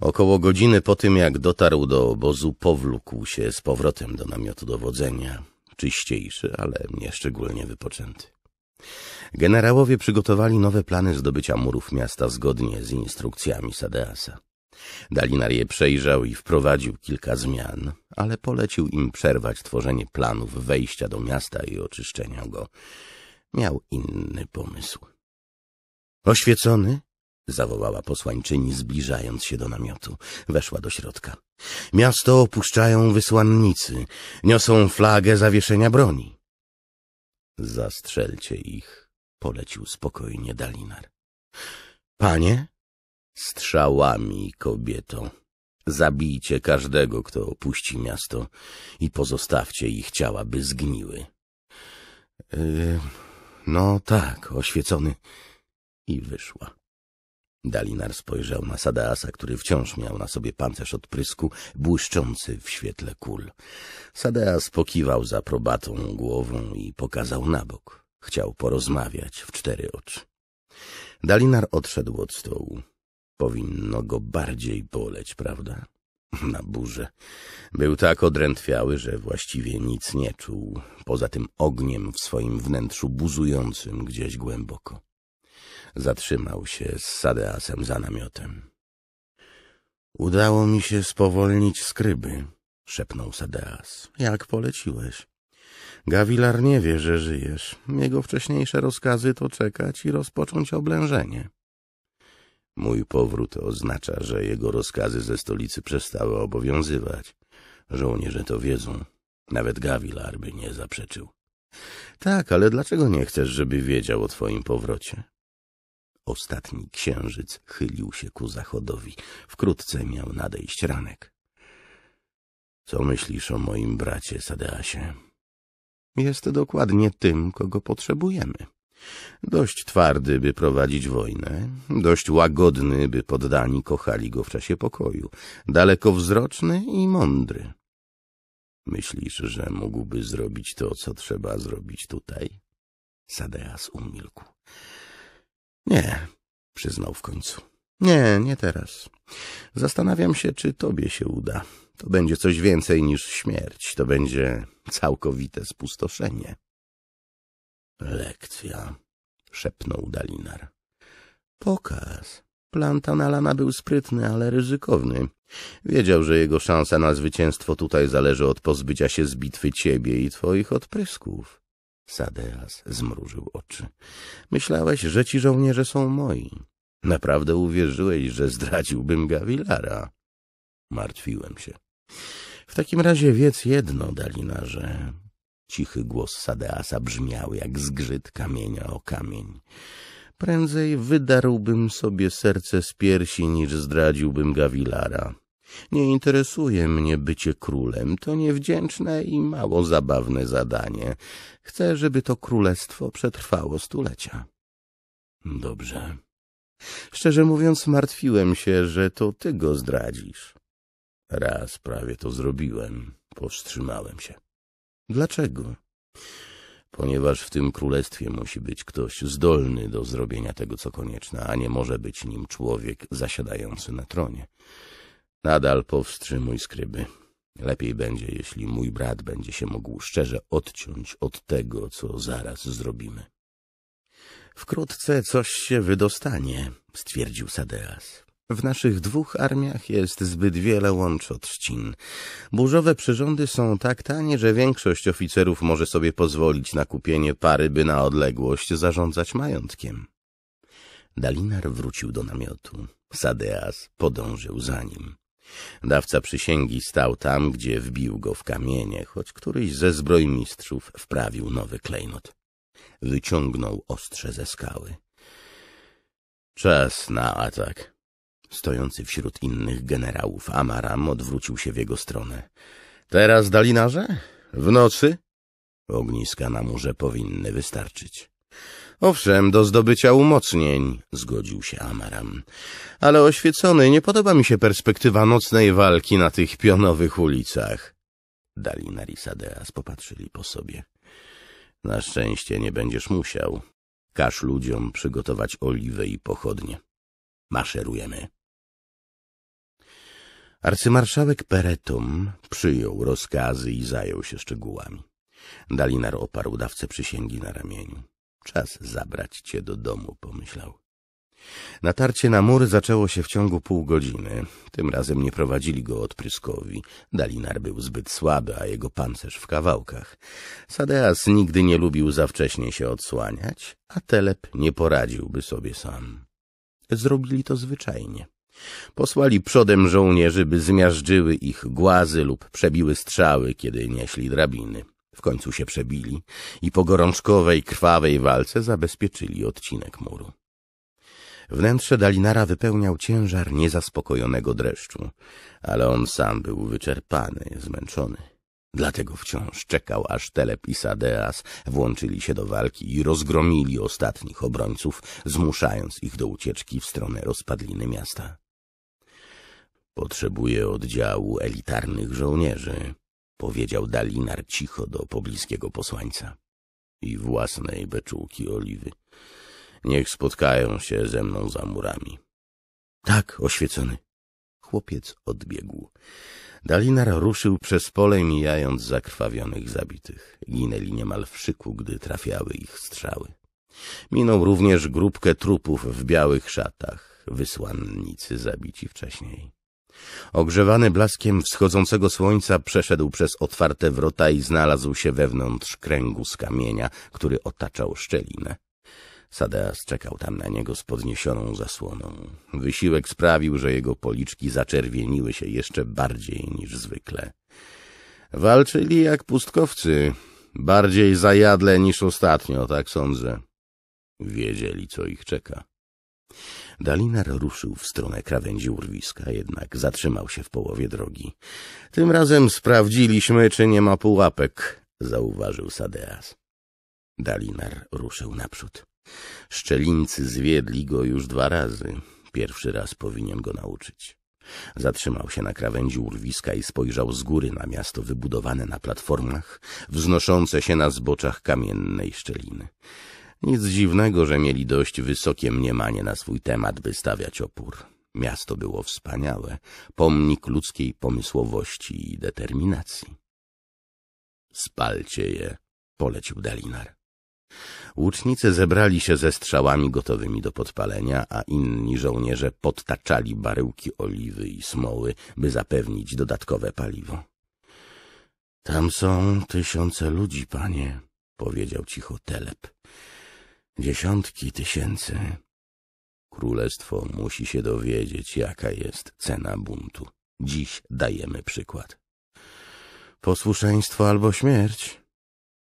Około godziny po tym, jak dotarł do obozu, powlókł się z powrotem do namiotu dowodzenia. Czyściejszy, ale nieszczególnie wypoczęty. Generałowie przygotowali nowe plany zdobycia murów miasta zgodnie z instrukcjami Sadeasa. Dalinar je przejrzał i wprowadził kilka zmian, ale polecił im przerwać tworzenie planów wejścia do miasta i oczyszczenia go. Miał inny pomysł. Oświecony? zawołała posłańczyni, zbliżając się do namiotu. Weszła do środka. Miasto opuszczają wysłannicy. Niosą flagę zawieszenia broni. Zastrzelcie ich, polecił spokojnie Dalinar. Panie? Strzałami, kobieto. Zabijcie każdego, kto opuści miasto i pozostawcie ich ciała, by zgniły. Yy, no tak, oświecony. I wyszła. Dalinar spojrzał na Sadeasa, który wciąż miał na sobie pancerz od prysku, błyszczący w świetle kul. Sadeas pokiwał za probatą głową i pokazał na bok. Chciał porozmawiać w cztery oczy. Dalinar odszedł od stołu. Powinno go bardziej boleć, prawda? Na burze. Był tak odrętwiały, że właściwie nic nie czuł, poza tym ogniem w swoim wnętrzu buzującym gdzieś głęboko. Zatrzymał się z Sadeasem za namiotem. Udało mi się spowolnić skryby, szepnął Sadeas. Jak poleciłeś? Gawilar nie wie, że żyjesz. Jego wcześniejsze rozkazy to czekać i rozpocząć oblężenie. Mój powrót oznacza, że jego rozkazy ze stolicy przestały obowiązywać. Żołnierze to wiedzą. Nawet Gawilar by nie zaprzeczył. Tak, ale dlaczego nie chcesz, żeby wiedział o twoim powrocie? Ostatni księżyc chylił się ku zachodowi. Wkrótce miał nadejść ranek. Co myślisz o moim bracie, Sadeasie? Jest dokładnie tym, kogo potrzebujemy. Dość twardy, by prowadzić wojnę, dość łagodny, by poddani kochali go w czasie pokoju, dalekowzroczny i mądry. Myślisz, że mógłby zrobić to, co trzeba zrobić tutaj? Sadeas umilkł. Nie, przyznał w końcu. Nie, nie teraz. Zastanawiam się, czy tobie się uda. To będzie coś więcej niż śmierć. To będzie całkowite spustoszenie. Lekcja, szepnął Dalinar. Pokaz. Plan Tanalana był sprytny, ale ryzykowny. Wiedział, że jego szansa na zwycięstwo tutaj zależy od pozbycia się z bitwy ciebie i twoich odprysków. Sadeas zmrużył oczy. Myślałeś, że ci żołnierze są moi. Naprawdę uwierzyłeś, że zdradziłbym Gawilara. Martwiłem się. W takim razie wiedz jedno, Dalinarze. Cichy głos Sadeasa brzmiał jak zgrzyt kamienia o kamień. Prędzej wydarłbym sobie serce z piersi, niż zdradziłbym Gawilara. Nie interesuje mnie bycie królem, to niewdzięczne i mało zabawne zadanie. Chcę, żeby to królestwo przetrwało stulecia. Dobrze. Szczerze mówiąc, martwiłem się, że to ty go zdradzisz. Raz prawie to zrobiłem. Powstrzymałem się. Dlaczego? Ponieważ w tym królestwie musi być ktoś zdolny do zrobienia tego, co konieczne, a nie może być nim człowiek zasiadający na tronie. Nadal powstrzymuj skryby. Lepiej będzie, jeśli mój brat będzie się mógł szczerze odciąć od tego, co zaraz zrobimy. Wkrótce coś się wydostanie, stwierdził Sadeas. W naszych dwóch armiach jest zbyt wiele łącz od Burzowe przyrządy są tak tanie, że większość oficerów może sobie pozwolić na kupienie pary, by na odległość zarządzać majątkiem. Dalinar wrócił do namiotu. Sadeas podążył za nim. Dawca przysięgi stał tam, gdzie wbił go w kamienie, choć któryś ze zbrojmistrzów wprawił nowy klejnot. Wyciągnął ostrze ze skały. Czas na atak. Stojący wśród innych generałów Amaram odwrócił się w jego stronę. Teraz, dalinarze? W nocy? Ogniska na murze powinny wystarczyć. Owszem, do zdobycia umocnień, zgodził się Amaram. Ale oświecony, nie podoba mi się perspektywa nocnej walki na tych pionowych ulicach. Dalinar i Sadeas popatrzyli po sobie. Na szczęście nie będziesz musiał. Każ ludziom przygotować oliwę i pochodnie. Maszerujemy. Arcymarszałek Peretum przyjął rozkazy i zajął się szczegółami. Dalinar oparł dawce przysięgi na ramieniu. Czas zabrać cię do domu, pomyślał. Natarcie na mur zaczęło się w ciągu pół godziny. Tym razem nie prowadzili go odpryskowi. Dalinar był zbyt słaby, a jego pancerz w kawałkach. Sadeas nigdy nie lubił za wcześnie się odsłaniać, a Telep nie poradziłby sobie sam. Zrobili to zwyczajnie. Posłali przodem żołnierzy, by zmiażdżyły ich głazy lub przebiły strzały, kiedy nieśli drabiny. W końcu się przebili i po gorączkowej, krwawej walce zabezpieczyli odcinek muru. Wnętrze Dalinara wypełniał ciężar niezaspokojonego dreszczu, ale on sam był wyczerpany, zmęczony. Dlatego wciąż czekał, aż Telep i Sadeas włączyli się do walki i rozgromili ostatnich obrońców, zmuszając ich do ucieczki w stronę rozpadliny miasta. Potrzebuje oddziału elitarnych żołnierzy, powiedział Dalinar cicho do pobliskiego posłańca i własnej beczułki oliwy. Niech spotkają się ze mną za murami. Tak, oświecony. Chłopiec odbiegł. Dalinar ruszył przez pole, mijając zakrwawionych zabitych. Ginęli niemal w szyku, gdy trafiały ich strzały. Minął również grupkę trupów w białych szatach, wysłannicy zabici wcześniej. Ogrzewany blaskiem wschodzącego słońca przeszedł przez otwarte wrota i znalazł się wewnątrz kręgu z kamienia, który otaczał szczelinę. Sadeas czekał tam na niego z podniesioną zasłoną. Wysiłek sprawił, że jego policzki zaczerwieniły się jeszcze bardziej niż zwykle. Walczyli jak pustkowcy, bardziej zajadle niż ostatnio, tak sądzę. Wiedzieli, co ich czeka. Dalinar ruszył w stronę krawędzi urwiska, jednak zatrzymał się w połowie drogi. Tym razem sprawdziliśmy, czy nie ma pułapek, zauważył Sadeas. Dalinar ruszył naprzód. Szczelincy zwiedli go już dwa razy. Pierwszy raz powinien go nauczyć. Zatrzymał się na krawędzi urwiska i spojrzał z góry na miasto wybudowane na platformach, wznoszące się na zboczach kamiennej szczeliny. Nic dziwnego, że mieli dość wysokie mniemanie na swój temat wystawiać opór. Miasto było wspaniałe, pomnik ludzkiej pomysłowości i determinacji. Spalcie je, polecił Dalinar. Łucznicy zebrali się ze strzałami gotowymi do podpalenia, a inni żołnierze podtaczali baryłki oliwy i smoły, by zapewnić dodatkowe paliwo. — Tam są tysiące ludzi, panie — powiedział cicho Telep. Dziesiątki tysięcy. Królestwo musi się dowiedzieć, jaka jest cena buntu. Dziś dajemy przykład. Posłuszeństwo albo śmierć.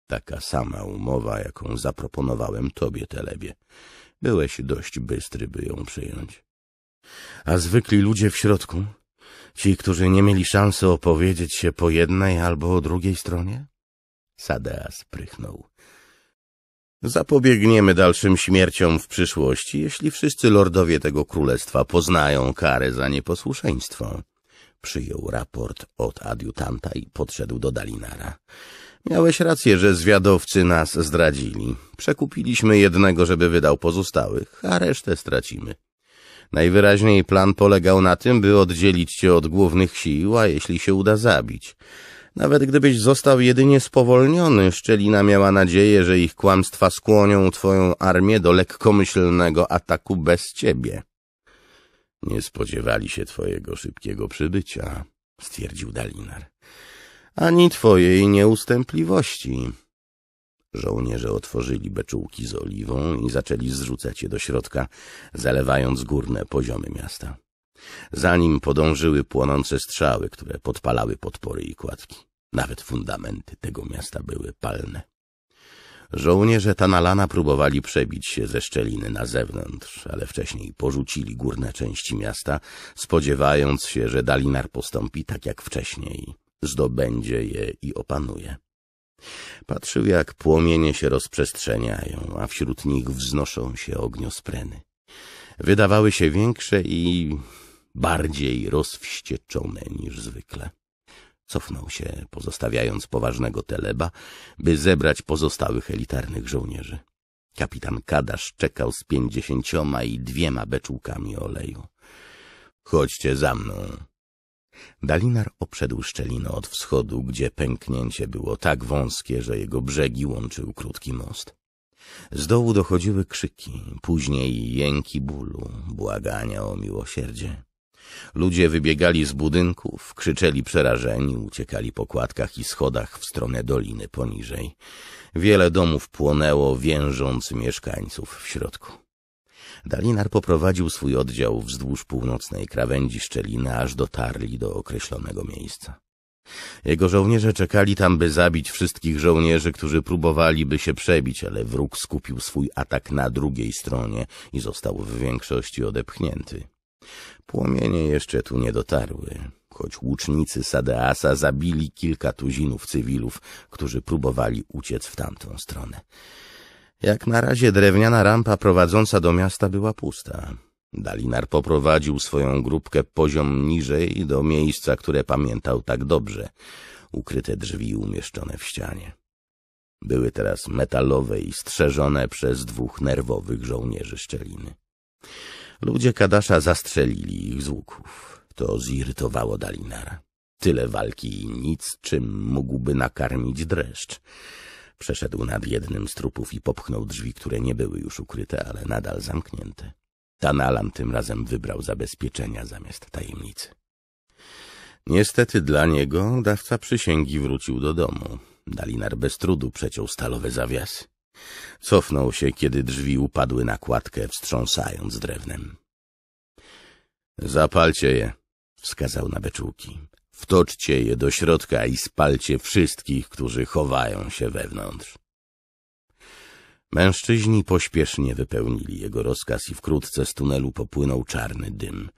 Taka sama umowa, jaką zaproponowałem tobie, Telebie. Byłeś dość bystry, by ją przyjąć. A zwykli ludzie w środku? Ci, którzy nie mieli szansy opowiedzieć się po jednej albo o drugiej stronie? Sadeas prychnął. Zapobiegniemy dalszym śmierciom w przyszłości, jeśli wszyscy lordowie tego królestwa poznają karę za nieposłuszeństwo. Przyjął raport od adiutanta i podszedł do Dalinara. Miałeś rację, że zwiadowcy nas zdradzili. Przekupiliśmy jednego, żeby wydał pozostałych, a resztę stracimy. Najwyraźniej plan polegał na tym, by oddzielić cię od głównych sił, a jeśli się uda zabić. Nawet gdybyś został jedynie spowolniony, Szczelina miała nadzieję, że ich kłamstwa skłonią twoją armię do lekkomyślnego ataku bez ciebie. Nie spodziewali się twojego szybkiego przybycia, stwierdził Dalinar, ani twojej nieustępliwości. Żołnierze otworzyli beczułki z oliwą i zaczęli zrzucać je do środka, zalewając górne poziomy miasta. Za nim podążyły płonące strzały, które podpalały podpory i kładki. Nawet fundamenty tego miasta były palne. Żołnierze Tanalana próbowali przebić się ze szczeliny na zewnątrz, ale wcześniej porzucili górne części miasta, spodziewając się, że Dalinar postąpi tak jak wcześniej, zdobędzie je i opanuje. Patrzył, jak płomienie się rozprzestrzeniają, a wśród nich wznoszą się ogniospreny. Wydawały się większe i bardziej rozwścieczone niż zwykle. Cofnął się, pozostawiając poważnego teleba, by zebrać pozostałych elitarnych żołnierzy. Kapitan Kadasz czekał z pięćdziesięcioma i dwiema beczułkami oleju. — Chodźcie za mną! Dalinar obszedł szczelinę od wschodu, gdzie pęknięcie było tak wąskie, że jego brzegi łączył krótki most. Z dołu dochodziły krzyki, później jęki bólu, błagania o miłosierdzie. Ludzie wybiegali z budynków, krzyczeli przerażeni, uciekali po kładkach i schodach w stronę doliny poniżej. Wiele domów płonęło, więżąc mieszkańców w środku. Dalinar poprowadził swój oddział wzdłuż północnej krawędzi szczeliny, aż dotarli do określonego miejsca. Jego żołnierze czekali tam, by zabić wszystkich żołnierzy, którzy próbowaliby się przebić, ale wróg skupił swój atak na drugiej stronie i został w większości odepchnięty. Płomienie jeszcze tu nie dotarły, choć łucznicy Sadeasa zabili kilka tuzinów cywilów, którzy próbowali uciec w tamtą stronę. Jak na razie drewniana rampa prowadząca do miasta była pusta. Dalinar poprowadził swoją grupkę poziom niżej do miejsca, które pamiętał tak dobrze, ukryte drzwi umieszczone w ścianie. Były teraz metalowe i strzeżone przez dwóch nerwowych żołnierzy szczeliny. Ludzie Kadasza zastrzelili ich z łuków. To zirytowało Dalinara. Tyle walki i nic, czym mógłby nakarmić dreszcz. Przeszedł nad jednym z trupów i popchnął drzwi, które nie były już ukryte, ale nadal zamknięte. Tanalan tym razem wybrał zabezpieczenia zamiast tajemnicy. Niestety dla niego dawca przysięgi wrócił do domu. Dalinar bez trudu przeciął stalowe zawiasy. Cofnął się, kiedy drzwi upadły na kładkę, wstrząsając drewnem. Zapalcie je, wskazał na beczułki. Wtoczcie je do środka i spalcie wszystkich, którzy chowają się wewnątrz. Mężczyźni pośpiesznie wypełnili jego rozkaz i wkrótce z tunelu popłynął czarny dym.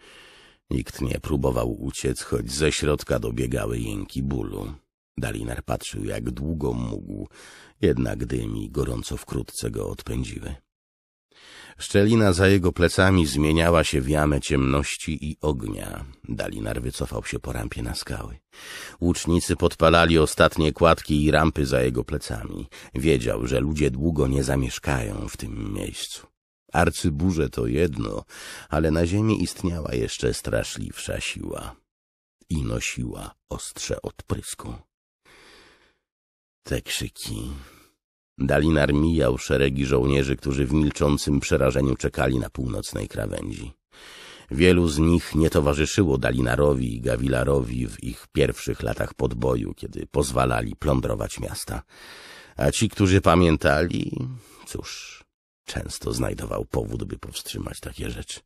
Nikt nie próbował uciec, choć ze środka dobiegały jęki bólu. Dalinar patrzył, jak długo mógł, jednak dym i gorąco wkrótce go odpędziły. Szczelina za jego plecami zmieniała się w jamę ciemności i ognia. Dalinar wycofał się po rampie na skały. Łucznicy podpalali ostatnie kładki i rampy za jego plecami. Wiedział, że ludzie długo nie zamieszkają w tym miejscu. Arcyburze to jedno, ale na ziemi istniała jeszcze straszliwsza siła. I nosiła ostrze odprysku. Te krzyki... Dalinar mijał szeregi żołnierzy, którzy w milczącym przerażeniu czekali na północnej krawędzi. Wielu z nich nie towarzyszyło Dalinarowi i Gawilarowi w ich pierwszych latach podboju, kiedy pozwalali plądrować miasta. A ci, którzy pamiętali, cóż, często znajdował powód, by powstrzymać takie rzeczy.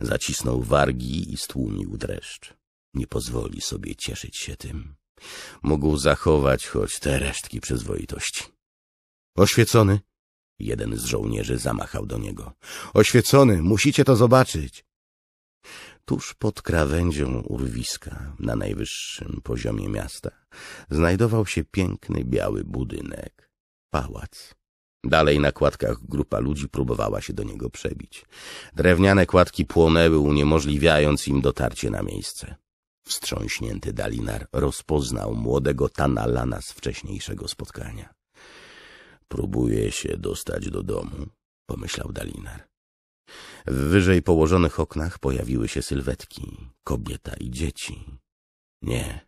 Zacisnął wargi i stłumił dreszcz. Nie pozwoli sobie cieszyć się tym mógł zachować choć te resztki przyzwoitości. Oświecony? Jeden z żołnierzy zamachał do niego. Oświecony, musicie to zobaczyć. Tuż pod krawędzią urwiska, na najwyższym poziomie miasta, znajdował się piękny biały budynek, pałac. Dalej na kładkach grupa ludzi próbowała się do niego przebić. Drewniane kładki płonęły, uniemożliwiając im dotarcie na miejsce. Wstrząśnięty Dalinar rozpoznał młodego Tanalana z wcześniejszego spotkania. Próbuje się dostać do domu, pomyślał Dalinar. W wyżej położonych oknach pojawiły się sylwetki, kobieta i dzieci. Nie,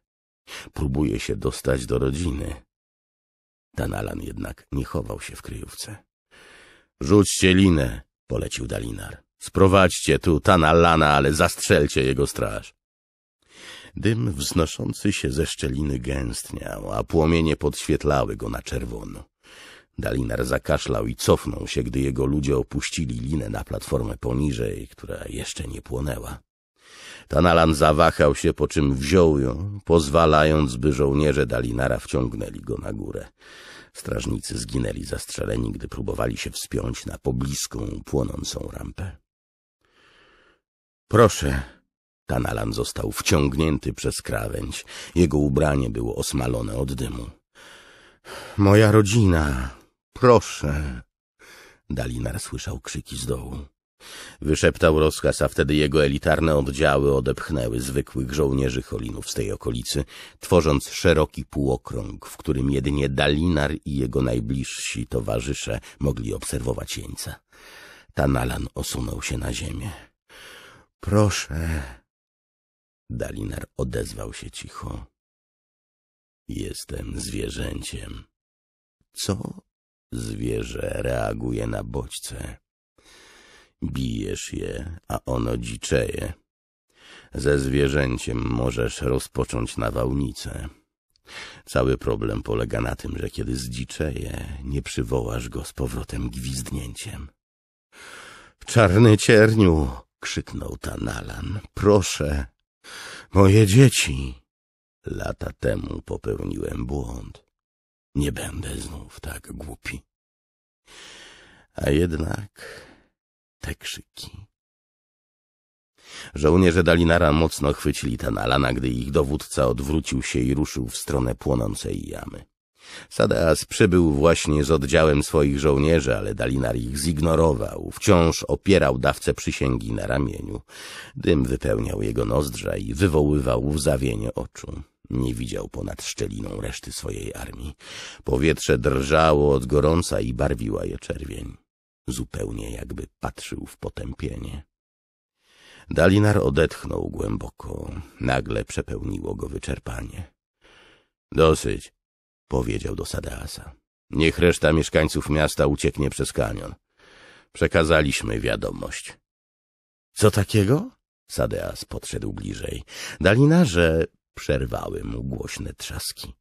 próbuje się dostać do rodziny. Tanalan jednak nie chował się w kryjówce. Rzućcie linę, polecił Dalinar. Sprowadźcie tu Tanalana, ale zastrzelcie jego straż. Dym wznoszący się ze szczeliny gęstniał, a płomienie podświetlały go na czerwono. Dalinar zakaszlał i cofnął się, gdy jego ludzie opuścili linę na platformę poniżej, która jeszcze nie płonęła. Tanalan zawahał się, po czym wziął ją, pozwalając, by żołnierze Dalinara wciągnęli go na górę. Strażnicy zginęli zastrzeleni, gdy próbowali się wspiąć na pobliską, płonącą rampę. — Proszę Tanalan został wciągnięty przez krawędź. Jego ubranie było osmalone od dymu. Moja rodzina, proszę. Dalinar słyszał krzyki z dołu. Wyszeptał rozkaz, a wtedy jego elitarne oddziały odepchnęły zwykłych żołnierzy Cholinów z tej okolicy, tworząc szeroki półokrąg, w którym jedynie Dalinar i jego najbliżsi towarzysze mogli obserwować jeńca. Tanalan osunął się na ziemię. — Proszę Dalinar odezwał się cicho. Jestem zwierzęciem. Co? Zwierzę reaguje na bodźce. Bijesz je, a ono dziczeje. Ze zwierzęciem możesz rozpocząć nawałnicę. Cały problem polega na tym, że kiedy zdziczeje, nie przywołasz go z powrotem gwizdnięciem. — Czarny cierniu! — krzyknął Tanalan. — Proszę, Moje dzieci, lata temu popełniłem błąd. Nie będę znów tak głupi. A jednak te krzyki... Żołnierze Dalinara mocno chwycili Tanalana, gdy ich dowódca odwrócił się i ruszył w stronę płonącej jamy. Sadeas przybył właśnie z oddziałem swoich żołnierzy, ale Dalinar ich zignorował. Wciąż opierał dawcę przysięgi na ramieniu. Dym wypełniał jego nozdrza i wywoływał łzawienie oczu. Nie widział ponad szczeliną reszty swojej armii. Powietrze drżało od gorąca i barwiła je czerwień. Zupełnie jakby patrzył w potępienie. Dalinar odetchnął głęboko. Nagle przepełniło go wyczerpanie. — Dosyć powiedział do Sadeasa. Niech reszta mieszkańców miasta ucieknie przez kanion. Przekazaliśmy wiadomość. Co takiego? Sadeas podszedł bliżej. Dalinarze przerwały mu głośne trzaski.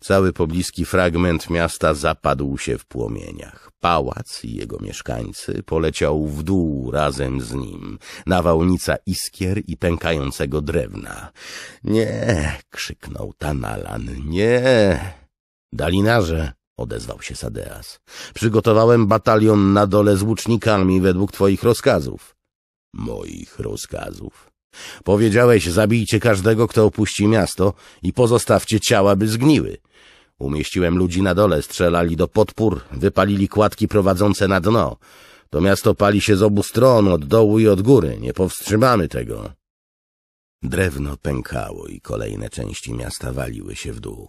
Cały pobliski fragment miasta zapadł się w płomieniach. Pałac i jego mieszkańcy poleciał w dół razem z nim, nawałnica iskier i pękającego drewna. — Nie! — krzyknął Tanalan. — Nie! Dalinarze, odezwał się Sadeas, przygotowałem batalion na dole z łucznikami według twoich rozkazów. Moich rozkazów. Powiedziałeś, zabijcie każdego, kto opuści miasto i pozostawcie ciała, by zgniły. Umieściłem ludzi na dole, strzelali do podpór, wypalili kładki prowadzące na dno. To miasto pali się z obu stron, od dołu i od góry. Nie powstrzymamy tego. Drewno pękało i kolejne części miasta waliły się w dół.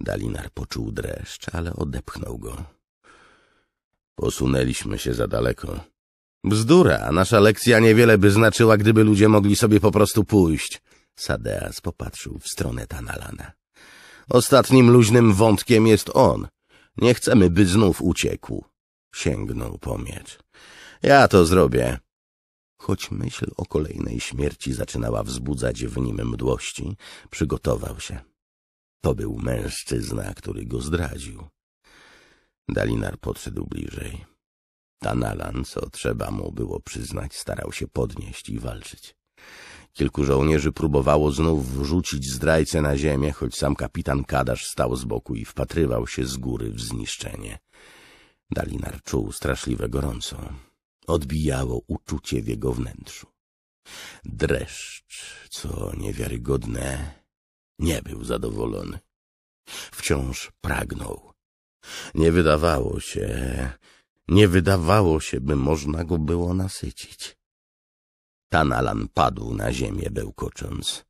Dalinar poczuł dreszcz, ale odepchnął go. Posunęliśmy się za daleko. Bzdura, nasza lekcja niewiele by znaczyła, gdyby ludzie mogli sobie po prostu pójść. Sadeas popatrzył w stronę Tanalana. Ostatnim luźnym wątkiem jest on. Nie chcemy, by znów uciekł. Sięgnął po miecz. Ja to zrobię. Choć myśl o kolejnej śmierci zaczynała wzbudzać w nim mdłości, przygotował się. To był mężczyzna, który go zdradził. Dalinar podszedł bliżej. Tanalan, co trzeba mu było przyznać, starał się podnieść i walczyć. Kilku żołnierzy próbowało znów wrzucić zdrajcę na ziemię, choć sam kapitan Kadasz stał z boku i wpatrywał się z góry w zniszczenie. Dalinar czuł straszliwe gorąco. Odbijało uczucie w jego wnętrzu. Dreszcz, co niewiarygodne, nie był zadowolony. Wciąż pragnął. Nie wydawało się, nie wydawało się, by można go było nasycić. Tanalan padł na ziemię, bełkocząc.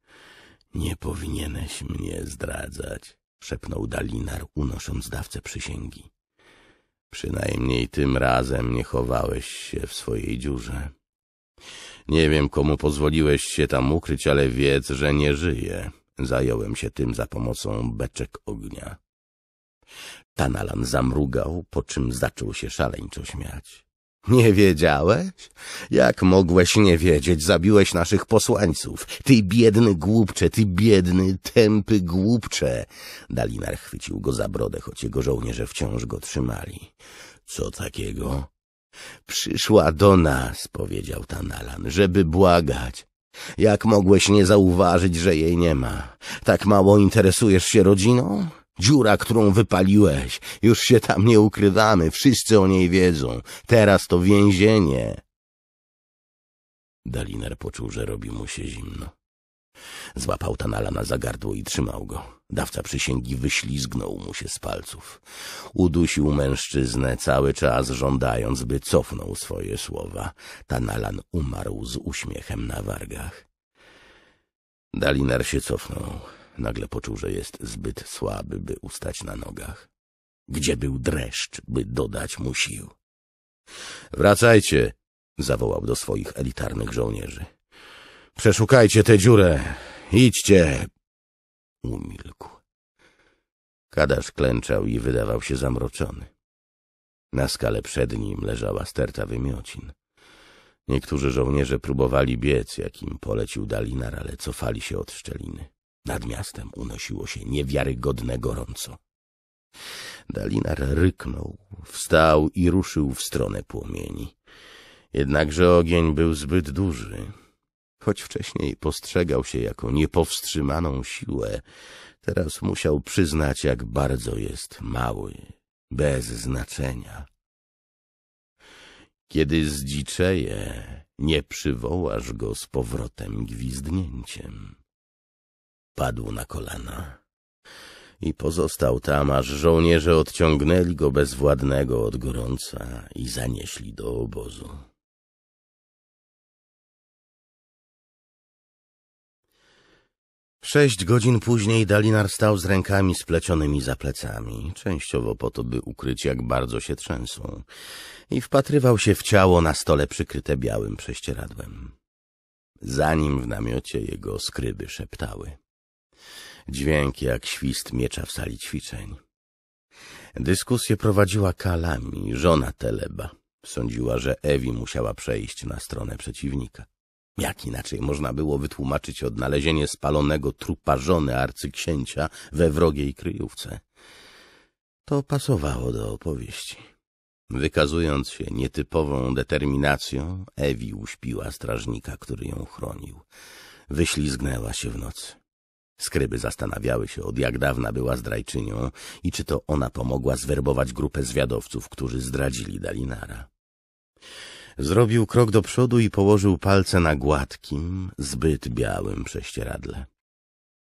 Nie powinieneś mnie zdradzać, szepnął Dalinar, unosząc dawcę przysięgi. Przynajmniej tym razem nie chowałeś się w swojej dziurze. Nie wiem, komu pozwoliłeś się tam ukryć, ale wiedz, że nie żyje. Zająłem się tym za pomocą beczek ognia. Tanalan zamrugał, po czym zaczął się szaleńczo śmiać. Nie wiedziałeś? Jak mogłeś nie wiedzieć? Zabiłeś naszych posłańców. Ty biedny głupcze, ty biedny, tępy głupcze. Dalinar chwycił go za brodę, choć jego żołnierze wciąż go trzymali. Co takiego? Przyszła do nas, powiedział Tanalan, żeby błagać. Jak mogłeś nie zauważyć, że jej nie ma? Tak mało interesujesz się rodziną? Dziura, którą wypaliłeś. Już się tam nie ukrywamy. Wszyscy o niej wiedzą. Teraz to więzienie. Daliner poczuł, że robi mu się zimno. Złapał Tanalana za gardło i trzymał go. Dawca przysięgi wyślizgnął mu się z palców. Udusił mężczyznę cały czas, żądając, by cofnął swoje słowa. Tanalan umarł z uśmiechem na wargach. Dalinar się cofnął. Nagle poczuł, że jest zbyt słaby, by ustać na nogach. Gdzie był dreszcz, by dodać mu sił? — Wracajcie! — zawołał do swoich elitarnych żołnierzy. Przeszukajcie tę dziurę. Idźcie. Umilkł. Kadarz klęczał i wydawał się zamroczony. Na skale przed nim leżała sterta wymiocin. Niektórzy żołnierze próbowali biec, jakim polecił Dalinar, ale cofali się od szczeliny. Nad miastem unosiło się niewiarygodne gorąco. Dalinar ryknął, wstał i ruszył w stronę płomieni. Jednakże ogień był zbyt duży. Choć wcześniej postrzegał się jako niepowstrzymaną siłę, teraz musiał przyznać, jak bardzo jest mały, bez znaczenia. Kiedy zdziczeje, nie przywołasz go z powrotem gwizdnięciem. Padł na kolana i pozostał tam, aż żołnierze odciągnęli go bezwładnego od gorąca i zanieśli do obozu. Sześć godzin później Dalinar stał z rękami splecionymi za plecami, częściowo po to, by ukryć, jak bardzo się trzęsą, i wpatrywał się w ciało na stole przykryte białym prześcieradłem. Zanim w namiocie jego skryby szeptały. Dźwięk jak świst miecza w sali ćwiczeń. Dyskusję prowadziła Kalami, żona Teleba. Sądziła, że Ewi musiała przejść na stronę przeciwnika. Jak inaczej można było wytłumaczyć odnalezienie spalonego trupa żony arcyksięcia we wrogiej kryjówce? To pasowało do opowieści. Wykazując się nietypową determinacją, Ewi uśpiła strażnika, który ją chronił. Wyślizgnęła się w nocy. Skryby zastanawiały się, od jak dawna była zdrajczynią i czy to ona pomogła zwerbować grupę zwiadowców, którzy zdradzili Dalinara. Zrobił krok do przodu i położył palce na gładkim, zbyt białym prześcieradle.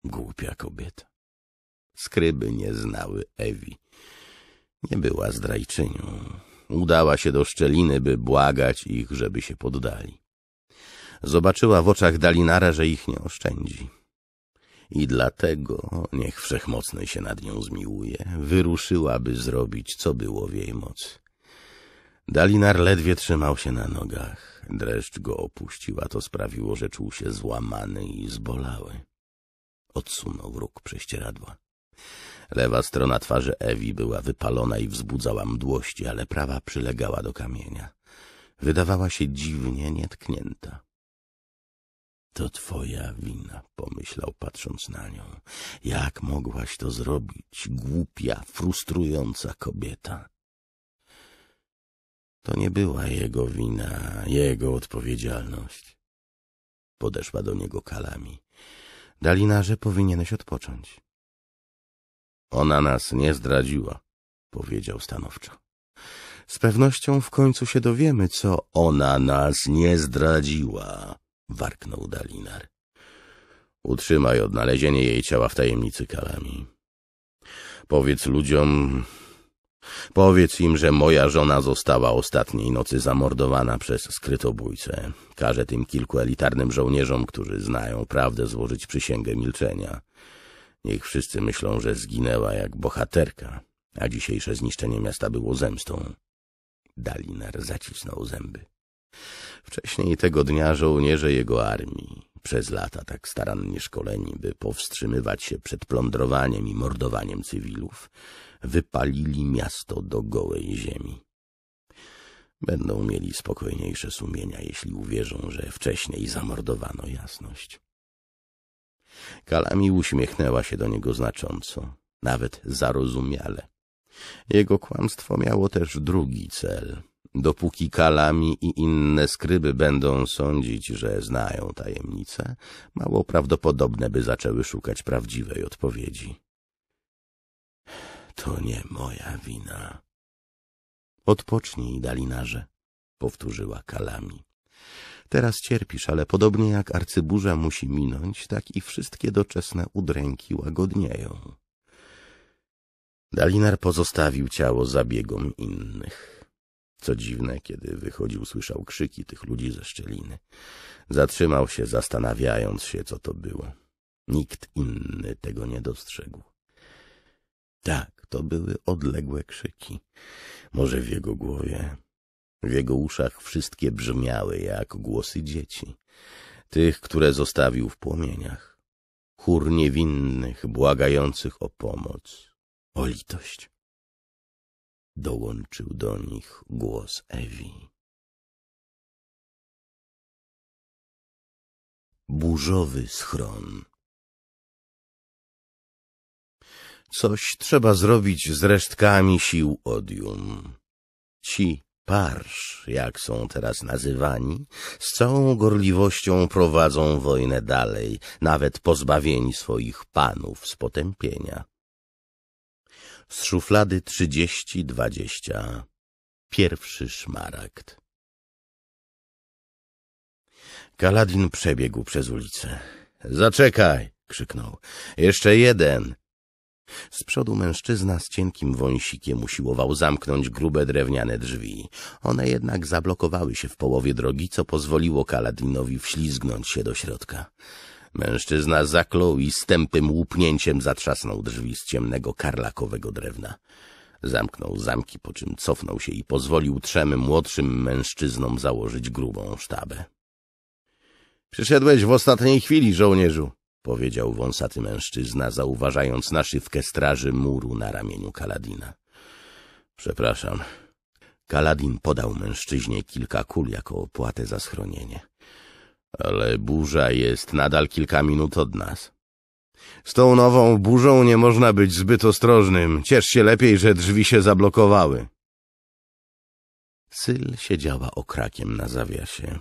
Głupia kobieta. Skryby nie znały Ewi. Nie była zdrajczynią. Udała się do szczeliny, by błagać ich, żeby się poddali. Zobaczyła w oczach Dalinara, że ich nie oszczędzi. I dlatego, niech Wszechmocny się nad nią zmiłuje, wyruszyłaby zrobić, co było w jej mocy. Dalinar ledwie trzymał się na nogach. Dreszcz go opuścił, a to sprawiło, że czuł się złamany i zbolały. Odsunął róg prześcieradła. Lewa strona twarzy Ewi była wypalona i wzbudzała mdłości, ale prawa przylegała do kamienia. Wydawała się dziwnie nietknięta. To twoja wina, pomyślał patrząc na nią. Jak mogłaś to zrobić, głupia, frustrująca kobieta? To nie była jego wina, jego odpowiedzialność. Podeszła do niego kalami. Dalinarze powinieneś odpocząć. Ona nas nie zdradziła, powiedział stanowczo. Z pewnością w końcu się dowiemy, co ona nas nie zdradziła, warknął Dalinar. Utrzymaj odnalezienie jej ciała w tajemnicy kalami. Powiedz ludziom, Powiedz im, że moja żona została ostatniej nocy zamordowana przez skrytobójcę. Każę tym kilku elitarnym żołnierzom, którzy znają prawdę, złożyć przysięgę milczenia. Niech wszyscy myślą, że zginęła jak bohaterka, a dzisiejsze zniszczenie miasta było zemstą. Dalinar zacisnął zęby. Wcześniej tego dnia żołnierze jego armii, przez lata tak starannie szkoleni, by powstrzymywać się przed plądrowaniem i mordowaniem cywilów, wypalili miasto do gołej ziemi. Będą mieli spokojniejsze sumienia, jeśli uwierzą, że wcześniej zamordowano jasność. Kalami uśmiechnęła się do niego znacząco, nawet zarozumiale. Jego kłamstwo miało też drugi cel. Dopóki Kalami i inne skryby będą sądzić, że znają tajemnicę, mało prawdopodobne by zaczęły szukać prawdziwej odpowiedzi. To nie moja wina. Odpocznij, Dalinarze, powtórzyła Kalami. Teraz cierpisz, ale podobnie jak arcyburza musi minąć, tak i wszystkie doczesne udręki łagodnieją. Dalinar pozostawił ciało zabiegom innych. Co dziwne, kiedy wychodził, słyszał krzyki tych ludzi ze szczeliny. Zatrzymał się, zastanawiając się, co to było. Nikt inny tego nie dostrzegł. Tak, to były odległe krzyki. Może w jego głowie, w jego uszach wszystkie brzmiały jak głosy dzieci, tych, które zostawił w płomieniach. Chór niewinnych, błagających o pomoc, o litość. Dołączył do nich głos Ewi. Burzowy schron. Coś trzeba zrobić z resztkami sił odium. Ci parsz, jak są teraz nazywani, z całą gorliwością prowadzą wojnę dalej, nawet pozbawieni swoich panów z potępienia. Z szuflady trzydzieści dwadzieścia. Pierwszy szmaragd. Kaladin przebiegł przez ulicę. — Zaczekaj! — krzyknął. — Jeszcze jeden! Z przodu mężczyzna z cienkim wąsikiem usiłował zamknąć grube drewniane drzwi. One jednak zablokowały się w połowie drogi, co pozwoliło Kaladinowi wślizgnąć się do środka. Mężczyzna zaklął i z tępym łupnięciem zatrzasnął drzwi z ciemnego karlakowego drewna. Zamknął zamki, po czym cofnął się i pozwolił trzem młodszym mężczyznom założyć grubą sztabę. — Przyszedłeś w ostatniej chwili, żołnierzu! powiedział wąsaty mężczyzna, zauważając naszywkę straży muru na ramieniu Kaladina. Przepraszam. Kaladin podał mężczyźnie kilka kul jako opłatę za schronienie. Ale burza jest nadal kilka minut od nas. Z tą nową burzą nie można być zbyt ostrożnym. Ciesz się lepiej, że drzwi się zablokowały. Syl siedziała okrakiem na zawiasie.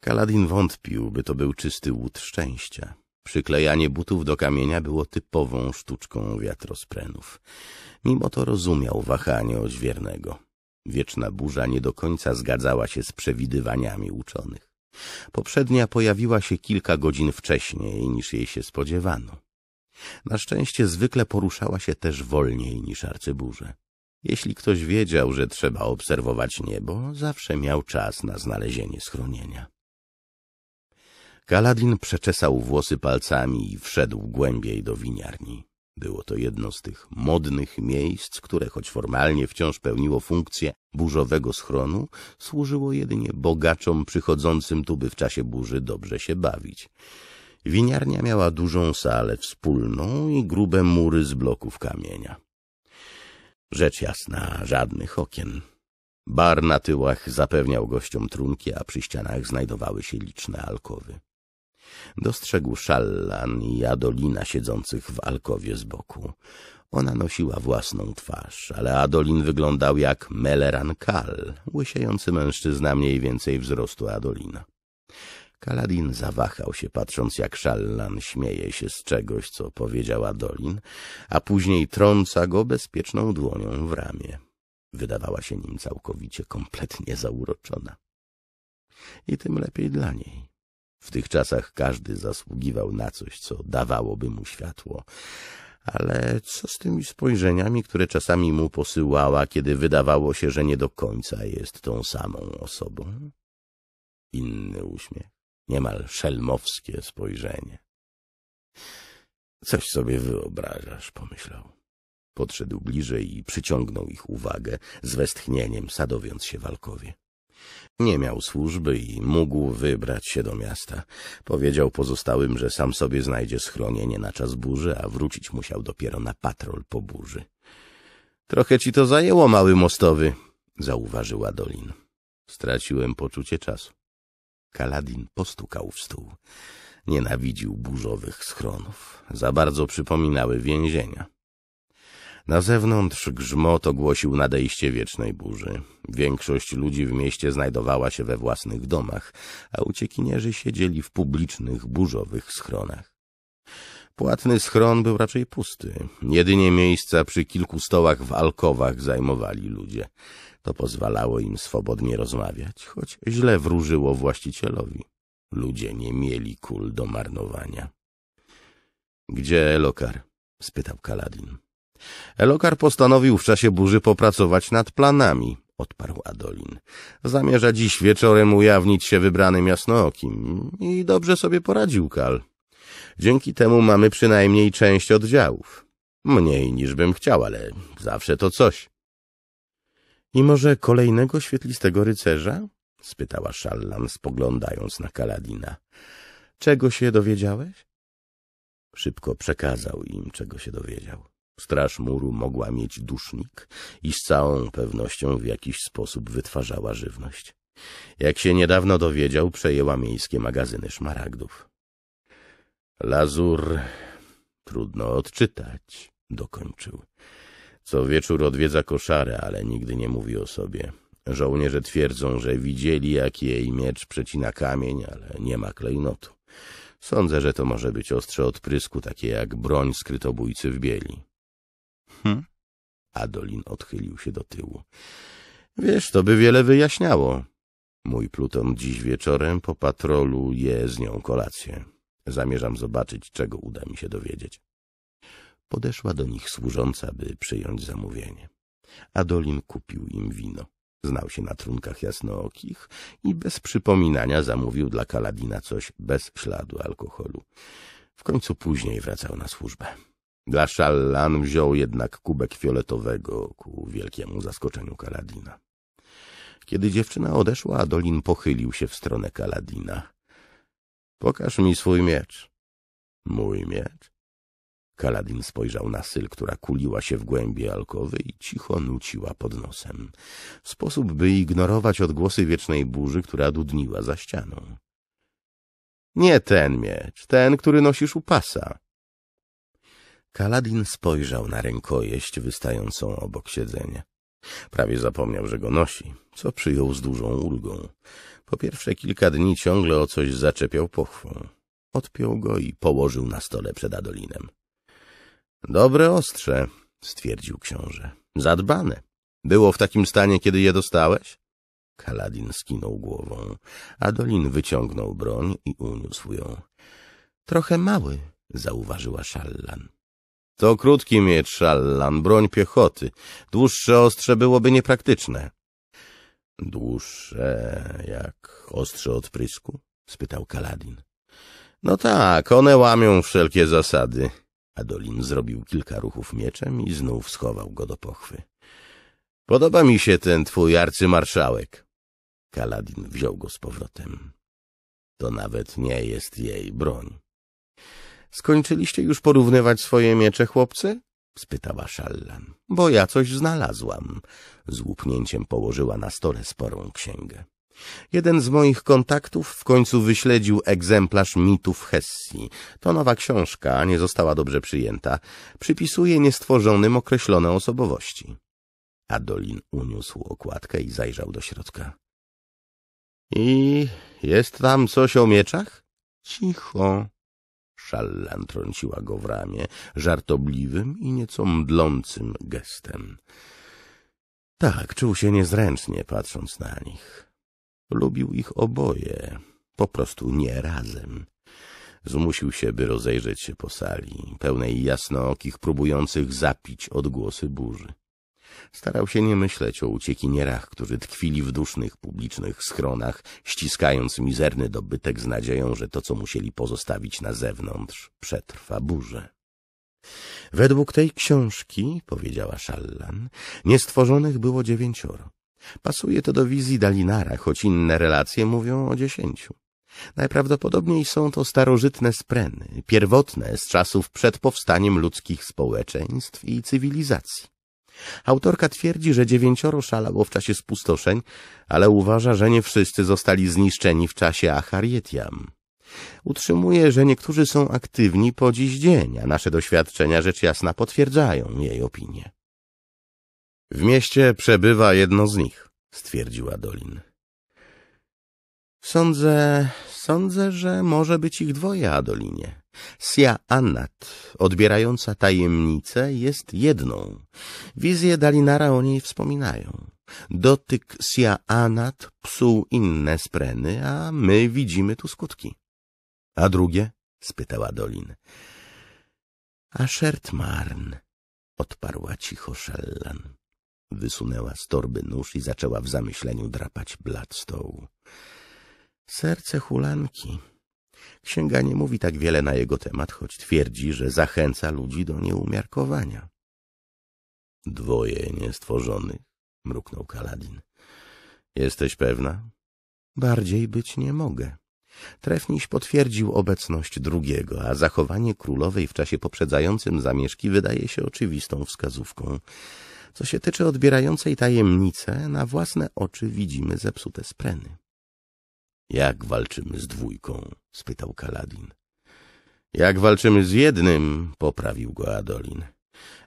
Kaladin wątpił, by to był czysty łód szczęścia. Przyklejanie butów do kamienia było typową sztuczką wiatrosprenów. Mimo to rozumiał wahanie oźwiernego. Wieczna burza nie do końca zgadzała się z przewidywaniami uczonych. Poprzednia pojawiła się kilka godzin wcześniej niż jej się spodziewano. Na szczęście zwykle poruszała się też wolniej niż arcyburze. Jeśli ktoś wiedział, że trzeba obserwować niebo, zawsze miał czas na znalezienie schronienia. Kaladin przeczesał włosy palcami i wszedł głębiej do winiarni. Było to jedno z tych modnych miejsc, które choć formalnie wciąż pełniło funkcję burzowego schronu, służyło jedynie bogaczom przychodzącym tu, by w czasie burzy dobrze się bawić. Winiarnia miała dużą salę wspólną i grube mury z bloków kamienia. Rzecz jasna, żadnych okien. Bar na tyłach zapewniał gościom trunki, a przy ścianach znajdowały się liczne alkowy. Dostrzegł szallan i Adolina siedzących w alkowie z boku. Ona nosiła własną twarz, ale Adolin wyglądał jak Meleran Kal, łysiejący mężczyzna mniej więcej wzrostu Adolina. Kaladin zawahał się, patrząc jak szallan śmieje się z czegoś, co powiedziała Adolin, a później trąca go bezpieczną dłonią w ramię. Wydawała się nim całkowicie, kompletnie zauroczona. I tym lepiej dla niej. W tych czasach każdy zasługiwał na coś, co dawałoby mu światło. Ale co z tymi spojrzeniami, które czasami mu posyłała, kiedy wydawało się, że nie do końca jest tą samą osobą? Inny uśmiech, niemal szelmowskie spojrzenie. Coś sobie wyobrażasz, pomyślał. Podszedł bliżej i przyciągnął ich uwagę, z westchnieniem sadowiąc się walkowie. Nie miał służby i mógł wybrać się do miasta. Powiedział pozostałym, że sam sobie znajdzie schronienie na czas burzy, a wrócić musiał dopiero na patrol po burzy. Trochę ci to zajęło, mały mostowy, zauważyła Dolin. Straciłem poczucie czasu. Kaladin postukał w stół. Nienawidził burzowych schronów. Za bardzo przypominały więzienia. Na zewnątrz grzmot ogłosił nadejście wiecznej burzy. Większość ludzi w mieście znajdowała się we własnych domach, a uciekinierzy siedzieli w publicznych, burzowych schronach. Płatny schron był raczej pusty. Jedynie miejsca przy kilku stołach w alkowach zajmowali ludzie. To pozwalało im swobodnie rozmawiać, choć źle wróżyło właścicielowi. Ludzie nie mieli kul do marnowania. — Gdzie Elokar? — spytał Kaladin. Elokar postanowił w czasie burzy popracować nad planami, odparł Adolin. Zamierza dziś wieczorem ujawnić się wybranym jasnookim i dobrze sobie poradził Kal. Dzięki temu mamy przynajmniej część oddziałów. Mniej niż bym chciał, ale zawsze to coś. I może kolejnego świetlistego rycerza? spytała Szallam, spoglądając na Kaladina. Czego się dowiedziałeś? Szybko przekazał im, czego się dowiedział. Straż muru mogła mieć dusznik i z całą pewnością w jakiś sposób wytwarzała żywność. Jak się niedawno dowiedział, przejęła miejskie magazyny szmaragdów. Lazur trudno odczytać, dokończył. Co wieczór odwiedza koszarę, ale nigdy nie mówi o sobie. Żołnierze twierdzą, że widzieli, jak jej miecz przecina kamień, ale nie ma klejnotu. Sądzę, że to może być ostrze odprysku, takie jak broń skrytobójcy w bieli. Mhm. Adolin odchylił się do tyłu. Wiesz, to by wiele wyjaśniało. Mój Pluton dziś wieczorem po patrolu je z nią kolację. Zamierzam zobaczyć, czego uda mi się dowiedzieć. Podeszła do nich służąca, by przyjąć zamówienie. Adolin kupił im wino. Znał się na trunkach jasnookich i bez przypominania zamówił dla Kaladina coś bez śladu alkoholu. W końcu później wracał na służbę. Glaszallan wziął jednak kubek fioletowego ku wielkiemu zaskoczeniu Kaladina. Kiedy dziewczyna odeszła, Adolin pochylił się w stronę Kaladina. — Pokaż mi swój miecz. — Mój miecz? Kaladin spojrzał na Syl, która kuliła się w głębi alkowy i cicho nuciła pod nosem. W sposób, by ignorować odgłosy wiecznej burzy, która dudniła za ścianą. — Nie ten miecz, ten, który nosisz u pasa. Kaladin spojrzał na rękojeść wystającą obok siedzenia. Prawie zapomniał, że go nosi, co przyjął z dużą ulgą. Po pierwsze kilka dni ciągle o coś zaczepiał pochwą. Odpiął go i położył na stole przed Adolinem. — Dobre ostrze — stwierdził książę. — Zadbane. Było w takim stanie, kiedy je dostałeś? Kaladin skinął głową. Adolin wyciągnął broń i uniósł ją. — Trochę mały — zauważyła Szallan. To krótki miecz, szallan, broń piechoty. Dłuższe ostrze byłoby niepraktyczne. Dłuższe jak ostrze od prysku? spytał Kaladin. No tak, one łamią wszelkie zasady. Adolin zrobił kilka ruchów mieczem i znów schował go do pochwy. Podoba mi się ten twój arcymarszałek. Kaladin wziął go z powrotem. To nawet nie jest jej broń. Skończyliście już porównywać swoje miecze, chłopcy? spytała Szallan. Bo ja coś znalazłam. Z łupnięciem położyła na stole sporą księgę. Jeden z moich kontaktów w końcu wyśledził egzemplarz mitów Hessi. To nowa książka, nie została dobrze przyjęta. Przypisuje niestworzonym określone osobowości. Adolin uniósł okładkę i zajrzał do środka. I jest tam coś o mieczach? Cicho, Szallan trąciła go w ramię żartobliwym i nieco mdlącym gestem. Tak, czuł się niezręcznie, patrząc na nich. Lubił ich oboje, po prostu nie razem. Zmusił się, by rozejrzeć się po sali, pełnej jasnookich, próbujących zapić odgłosy burzy. Starał się nie myśleć o uciekinierach, którzy tkwili w dusznych publicznych schronach, ściskając mizerny dobytek z nadzieją, że to, co musieli pozostawić na zewnątrz, przetrwa burzę. Według tej książki, powiedziała Szallan, niestworzonych było dziewięcioro. Pasuje to do wizji Dalinara, choć inne relacje mówią o dziesięciu. Najprawdopodobniej są to starożytne spreny, pierwotne z czasów przed powstaniem ludzkich społeczeństw i cywilizacji. Autorka twierdzi, że dziewięcioro szalało w czasie spustoszeń, ale uważa, że nie wszyscy zostali zniszczeni w czasie Acharietiam. Utrzymuje, że niektórzy są aktywni po dziś dzień, a nasze doświadczenia rzecz jasna potwierdzają jej opinię. W mieście przebywa jedno z nich, stwierdziła Dolin. Sądzę, sądzę, że może być ich dwoje, Adolinie, Sia Annat, odbierająca tajemnicę, jest jedną. Wizje Dalinara o niej wspominają. Dotyk Sia Anat psuł inne spreny, a my widzimy tu skutki. A drugie? spytała Dolin. A marn, odparła cicho Szellan. Wysunęła z torby nóż i zaczęła w zamyśleniu drapać blat stołu. Serce hulanki Księga nie mówi tak wiele na jego temat, choć twierdzi, że zachęca ludzi do nieumiarkowania. Dwoje niestworzonych, mruknął Kaladin. Jesteś pewna? Bardziej być nie mogę. Trefniś potwierdził obecność drugiego, a zachowanie królowej w czasie poprzedzającym zamieszki wydaje się oczywistą wskazówką. Co się tyczy odbierającej tajemnicę, na własne oczy widzimy zepsute spreny. Jak walczymy z dwójką? spytał Kaladin. Jak walczymy z jednym, poprawił go Adolin.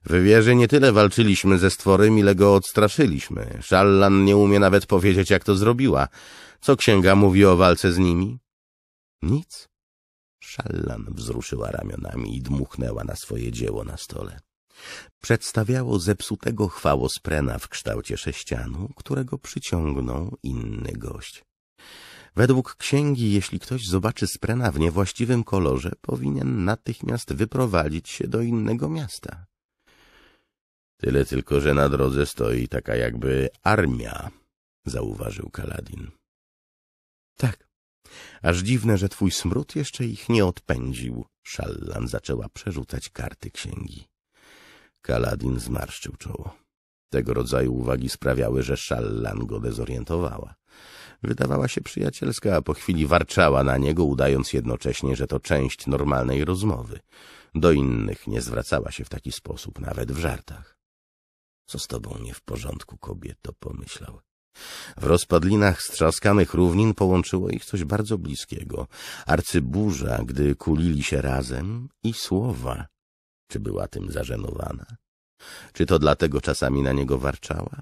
W wierze nie tyle walczyliśmy ze stworem, ile go odstraszyliśmy. Szallan nie umie nawet powiedzieć, jak to zrobiła. Co księga mówi o walce z nimi? Nic. Szallan wzruszyła ramionami i dmuchnęła na swoje dzieło na stole. Przedstawiało zepsutego chwałosprena w kształcie sześcianu, którego przyciągnął inny gość. Według księgi, jeśli ktoś zobaczy sprena w niewłaściwym kolorze, powinien natychmiast wyprowadzić się do innego miasta. Tyle tylko, że na drodze stoi taka jakby armia, zauważył Kaladin. Tak, aż dziwne, że twój smród jeszcze ich nie odpędził, Szallan zaczęła przerzucać karty księgi. Kaladin zmarszczył czoło. Tego rodzaju uwagi sprawiały, że Szallan go dezorientowała wydawała się przyjacielska, a po chwili warczała na niego, udając jednocześnie, że to część normalnej rozmowy. Do innych nie zwracała się w taki sposób, nawet w żartach. Co z tobą nie w porządku, kobieto, pomyślał. W rozpadlinach strzaskanych równin połączyło ich coś bardzo bliskiego. Arcyburza, gdy kulili się razem i słowa. Czy była tym zażenowana? Czy to dlatego czasami na niego warczała?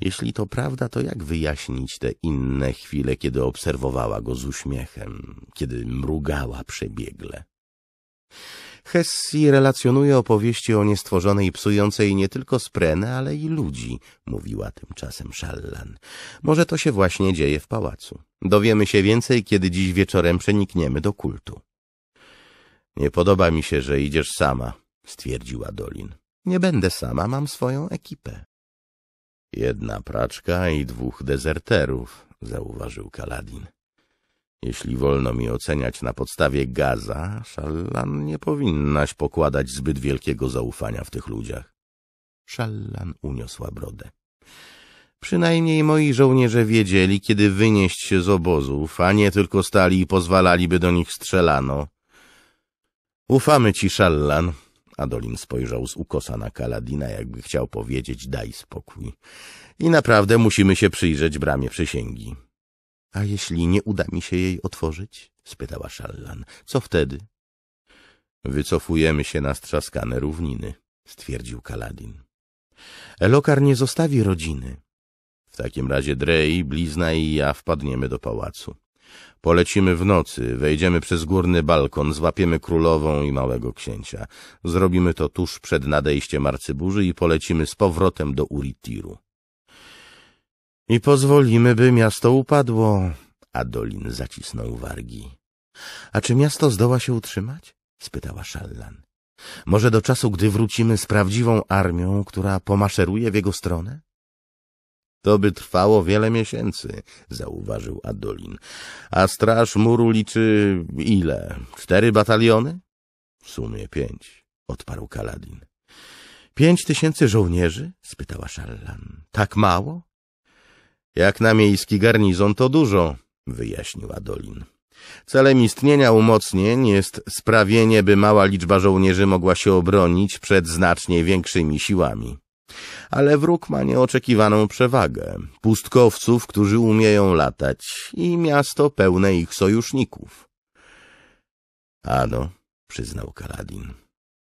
Jeśli to prawda, to jak wyjaśnić te inne chwile, kiedy obserwowała go z uśmiechem, kiedy mrugała przebiegle? Hessi relacjonuje opowieści o niestworzonej psującej nie tylko sprenę, ale i ludzi, mówiła tymczasem Szallan. Może to się właśnie dzieje w pałacu. Dowiemy się więcej, kiedy dziś wieczorem przenikniemy do kultu. Nie podoba mi się, że idziesz sama, stwierdziła Dolin. Nie będę sama, mam swoją ekipę. Jedna praczka i dwóch dezerterów, zauważył Kaladin. Jeśli wolno mi oceniać na podstawie gaza, Szallan nie powinnaś pokładać zbyt wielkiego zaufania w tych ludziach. Szallan uniosła brodę. Przynajmniej moi żołnierze wiedzieli, kiedy wynieść się z obozów, a nie tylko stali i pozwalali, do nich strzelano. Ufamy ci, Szallan, Adolin spojrzał z ukosa na Kaladina, jakby chciał powiedzieć, daj spokój. I naprawdę musimy się przyjrzeć bramie przysięgi. A jeśli nie uda mi się jej otworzyć? spytała Szallan. Co wtedy? Wycofujemy się na strzaskane równiny, stwierdził Kaladin. Elokar nie zostawi rodziny. W takim razie Drej, blizna i ja wpadniemy do pałacu. Polecimy w nocy, wejdziemy przez górny balkon, złapiemy królową i małego księcia. Zrobimy to tuż przed nadejściem arcyburzy i polecimy z powrotem do Uritiru. I pozwolimy, by miasto upadło. Adolin zacisnął wargi. A czy miasto zdoła się utrzymać? spytała Szallan. Może do czasu, gdy wrócimy z prawdziwą armią, która pomaszeruje w jego stronę? To by trwało wiele miesięcy, zauważył Adolin. A straż muru liczy ile? Cztery bataliony? W sumie pięć, odparł Kaladin. Pięć tysięcy żołnierzy? spytała Szallan. Tak mało? Jak na miejski garnizon to dużo, wyjaśnił Adolin. Celem istnienia umocnień jest sprawienie, by mała liczba żołnierzy mogła się obronić przed znacznie większymi siłami. Ale wróg ma nieoczekiwaną przewagę, pustkowców, którzy umieją latać i miasto pełne ich sojuszników. Ano, przyznał Kaladin.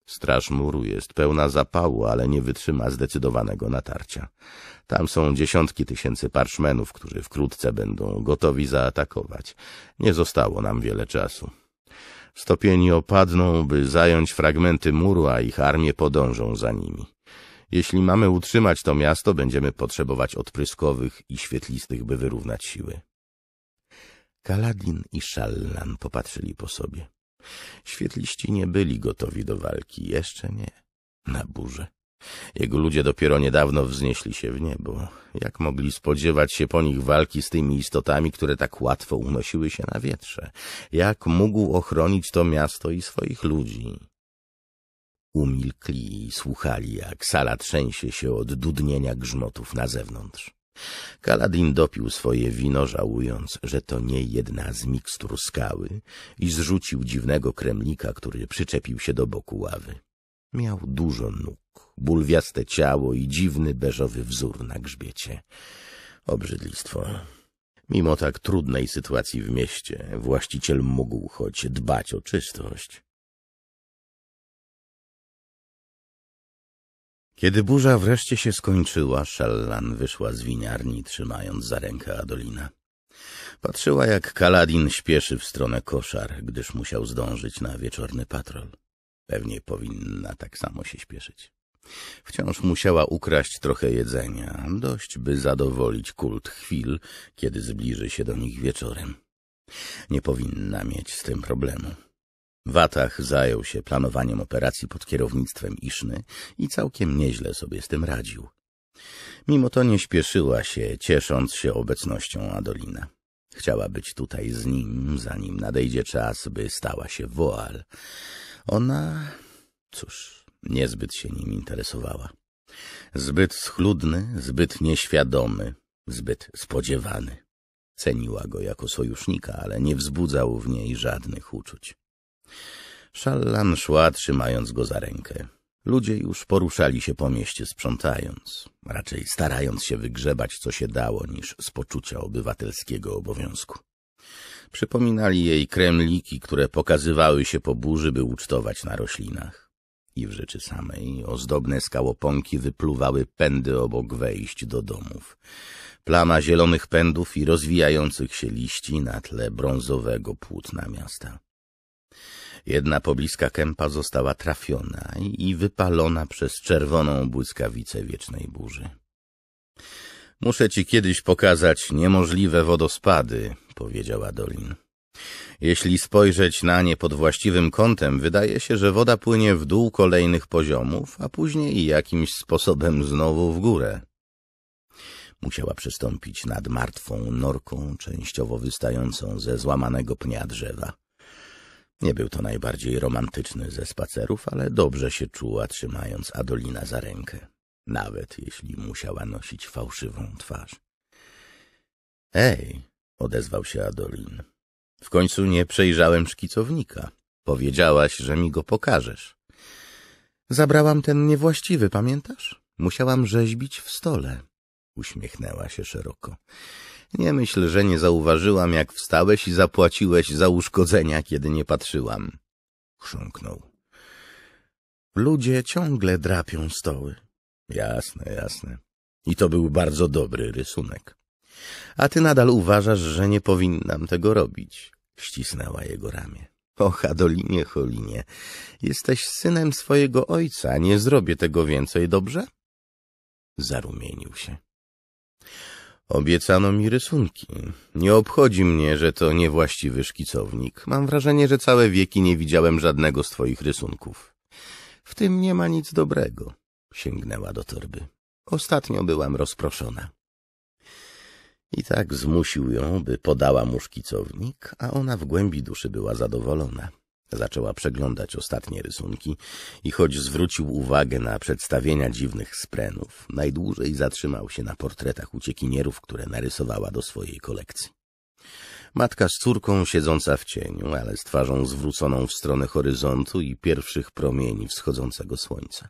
Straż muru jest pełna zapału, ale nie wytrzyma zdecydowanego natarcia. Tam są dziesiątki tysięcy parszmenów, którzy wkrótce będą gotowi zaatakować. Nie zostało nam wiele czasu. Stopieni opadną, by zająć fragmenty muru, a ich armie podążą za nimi. Jeśli mamy utrzymać to miasto, będziemy potrzebować odpryskowych i świetlistych, by wyrównać siły. Kaladin i Szallan popatrzyli po sobie. Świetliści nie byli gotowi do walki, jeszcze nie. Na burze. Jego ludzie dopiero niedawno wznieśli się w niebo. Jak mogli spodziewać się po nich walki z tymi istotami, które tak łatwo unosiły się na wietrze? Jak mógł ochronić to miasto i swoich ludzi? Umilkli i słuchali, jak sala trzęsie się od dudnienia grzmotów na zewnątrz. Kaladin dopił swoje wino, żałując, że to nie jedna z mikstur skały i zrzucił dziwnego kremlika, który przyczepił się do boku ławy. Miał dużo nóg, bulwiaste ciało i dziwny beżowy wzór na grzbiecie. Obrzydlistwo. Mimo tak trudnej sytuacji w mieście, właściciel mógł choć dbać o czystość. Kiedy burza wreszcie się skończyła, Szallan wyszła z winiarni, trzymając za rękę Adolina. Patrzyła, jak Kaladin śpieszy w stronę koszar, gdyż musiał zdążyć na wieczorny patrol. Pewnie powinna tak samo się śpieszyć. Wciąż musiała ukraść trochę jedzenia, dość by zadowolić kult chwil, kiedy zbliży się do nich wieczorem. Nie powinna mieć z tym problemu. Watach zajął się planowaniem operacji pod kierownictwem Iszny i całkiem nieźle sobie z tym radził. Mimo to nie śpieszyła się, ciesząc się obecnością Adolina. Chciała być tutaj z nim, zanim nadejdzie czas, by stała się woal. Ona, cóż, niezbyt się nim interesowała. Zbyt schludny, zbyt nieświadomy, zbyt spodziewany. Ceniła go jako sojusznika, ale nie wzbudzał w niej żadnych uczuć. Szallan szła, trzymając go za rękę. Ludzie już poruszali się po mieście sprzątając, raczej starając się wygrzebać co się dało niż z poczucia obywatelskiego obowiązku. Przypominali jej kremliki, które pokazywały się po burzy, by ucztować na roślinach. I w rzeczy samej ozdobne skałoponki wypluwały pędy obok wejść do domów. Plama zielonych pędów i rozwijających się liści na tle brązowego płótna miasta. Jedna pobliska kępa została trafiona i wypalona przez czerwoną błyskawicę wiecznej burzy. Muszę ci kiedyś pokazać niemożliwe wodospady, powiedziała Dolin. Jeśli spojrzeć na nie pod właściwym kątem, wydaje się, że woda płynie w dół kolejnych poziomów, a później jakimś sposobem znowu w górę. Musiała przystąpić nad martwą norką, częściowo wystającą ze złamanego pnia drzewa. Nie był to najbardziej romantyczny ze spacerów, ale dobrze się czuła, trzymając Adolina za rękę, nawet jeśli musiała nosić fałszywą twarz. Ej, odezwał się Adolin. W końcu nie przejrzałem szkicownika. Powiedziałaś, że mi go pokażesz. Zabrałam ten niewłaściwy, pamiętasz? Musiałam rzeźbić w stole. Uśmiechnęła się szeroko. Nie myśl, że nie zauważyłam, jak wstałeś i zapłaciłeś za uszkodzenia, kiedy nie patrzyłam. Chrząknął. Ludzie ciągle drapią stoły. Jasne, jasne. I to był bardzo dobry rysunek. A ty nadal uważasz, że nie powinnam tego robić. Ścisnęła jego ramię. O, Hadolinie, Holinie, jesteś synem swojego ojca, nie zrobię tego więcej, dobrze? Zarumienił się. Obiecano mi rysunki. Nie obchodzi mnie, że to niewłaściwy szkicownik. Mam wrażenie, że całe wieki nie widziałem żadnego z twoich rysunków. W tym nie ma nic dobrego, sięgnęła do torby. Ostatnio byłam rozproszona. I tak zmusił ją, by podała mu szkicownik, a ona w głębi duszy była zadowolona. Zaczęła przeglądać ostatnie rysunki i choć zwrócił uwagę na przedstawienia dziwnych sprenów, najdłużej zatrzymał się na portretach uciekinierów, które narysowała do swojej kolekcji. Matka z córką siedząca w cieniu, ale z twarzą zwróconą w stronę horyzontu i pierwszych promieni wschodzącego słońca.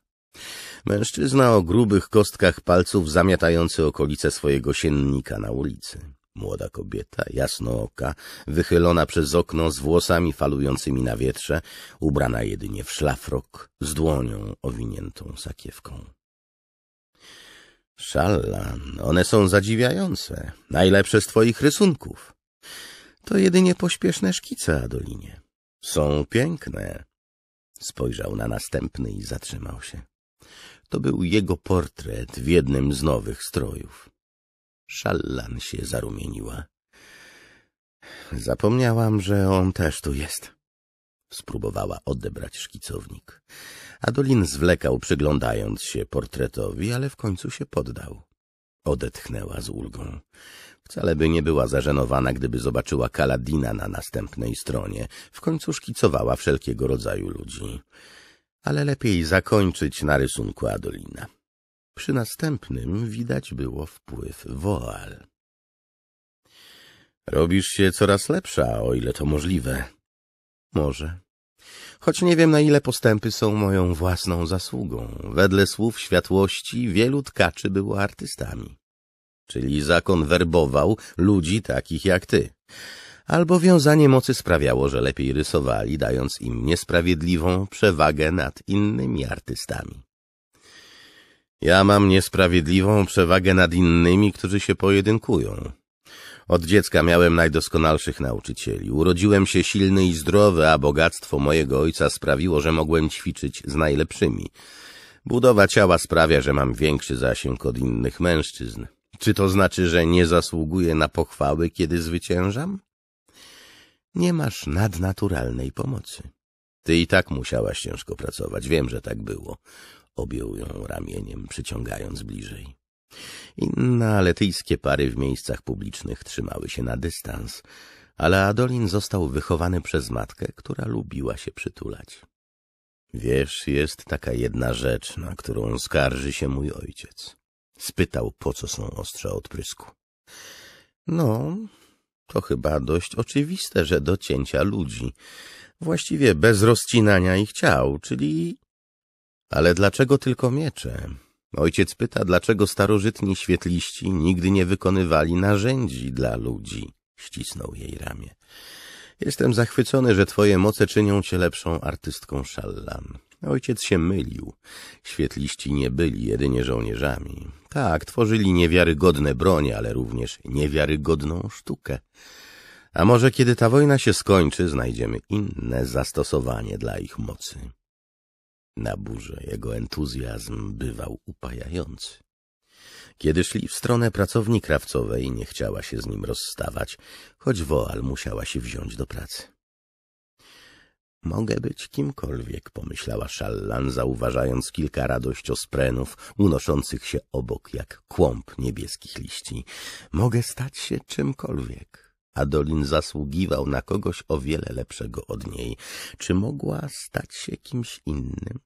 Mężczyzna o grubych kostkach palców zamiatający okolice swojego siennika na ulicy. Młoda kobieta, jasnooka, wychylona przez okno z włosami falującymi na wietrze, ubrana jedynie w szlafrok, z dłonią owiniętą sakiewką. Szalla, one są zadziwiające, najlepsze z twoich rysunków. To jedynie pośpieszne szkice, Adolinie. Są piękne. Spojrzał na następny i zatrzymał się. To był jego portret w jednym z nowych strojów. Szallan się zarumieniła. Zapomniałam, że on też tu jest. Spróbowała odebrać szkicownik. Adolin zwlekał, przyglądając się portretowi, ale w końcu się poddał. Odetchnęła z ulgą. Wcale by nie była zażenowana, gdyby zobaczyła Kaladina na następnej stronie. W końcu szkicowała wszelkiego rodzaju ludzi. Ale lepiej zakończyć na rysunku Adolina. Przy następnym widać było wpływ woal. Robisz się coraz lepsza, o ile to możliwe. Może. Choć nie wiem, na ile postępy są moją własną zasługą. Wedle słów światłości wielu tkaczy było artystami. Czyli zakonwerbował ludzi takich jak ty. Albo wiązanie mocy sprawiało, że lepiej rysowali, dając im niesprawiedliwą przewagę nad innymi artystami. Ja mam niesprawiedliwą przewagę nad innymi, którzy się pojedynkują. Od dziecka miałem najdoskonalszych nauczycieli. Urodziłem się silny i zdrowy, a bogactwo mojego ojca sprawiło, że mogłem ćwiczyć z najlepszymi. Budowa ciała sprawia, że mam większy zasięg od innych mężczyzn. Czy to znaczy, że nie zasługuję na pochwały, kiedy zwyciężam? Nie masz nadnaturalnej pomocy. Ty i tak musiałaś ciężko pracować, wiem, że tak było. Objął ją ramieniem, przyciągając bliżej. Inne aletyjskie pary w miejscach publicznych trzymały się na dystans, ale Adolin został wychowany przez matkę, która lubiła się przytulać. Wiesz, jest taka jedna rzecz, na którą skarży się mój ojciec. Spytał, po co są ostrze odprysku. No, to chyba dość oczywiste, że do cięcia ludzi. Właściwie bez rozcinania ich ciał, czyli ale dlaczego tylko miecze? Ojciec pyta, dlaczego starożytni świetliści nigdy nie wykonywali narzędzi dla ludzi. Ścisnął jej ramię. Jestem zachwycony, że twoje moce czynią cię lepszą artystką szallan. Ojciec się mylił. Świetliści nie byli jedynie żołnierzami. Tak, tworzyli niewiarygodne bronie, ale również niewiarygodną sztukę. A może kiedy ta wojna się skończy, znajdziemy inne zastosowanie dla ich mocy. Na burze jego entuzjazm bywał upajający. Kiedy szli w stronę pracowni krawcowej, nie chciała się z nim rozstawać, choć Woal musiała się wziąć do pracy. Mogę być kimkolwiek, pomyślała Szallan, zauważając kilka radościosprenów unoszących się obok jak kłąb niebieskich liści. Mogę stać się czymkolwiek. Adolin zasługiwał na kogoś o wiele lepszego od niej. Czy mogła stać się kimś innym?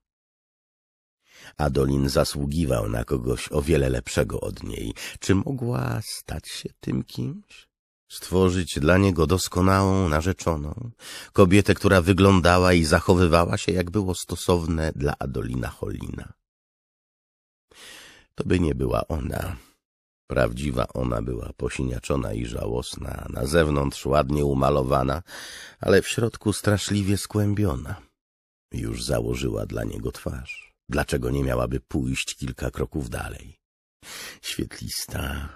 Adolin zasługiwał na kogoś o wiele lepszego od niej. Czy mogła stać się tym kimś? Stworzyć dla niego doskonałą narzeczoną, kobietę, która wyglądała i zachowywała się, jak było stosowne dla Adolina Holina? To by nie była ona. Prawdziwa ona była posiniaczona i żałosna, na zewnątrz ładnie umalowana, ale w środku straszliwie skłębiona. Już założyła dla niego twarz. Dlaczego nie miałaby pójść kilka kroków dalej? Świetlista...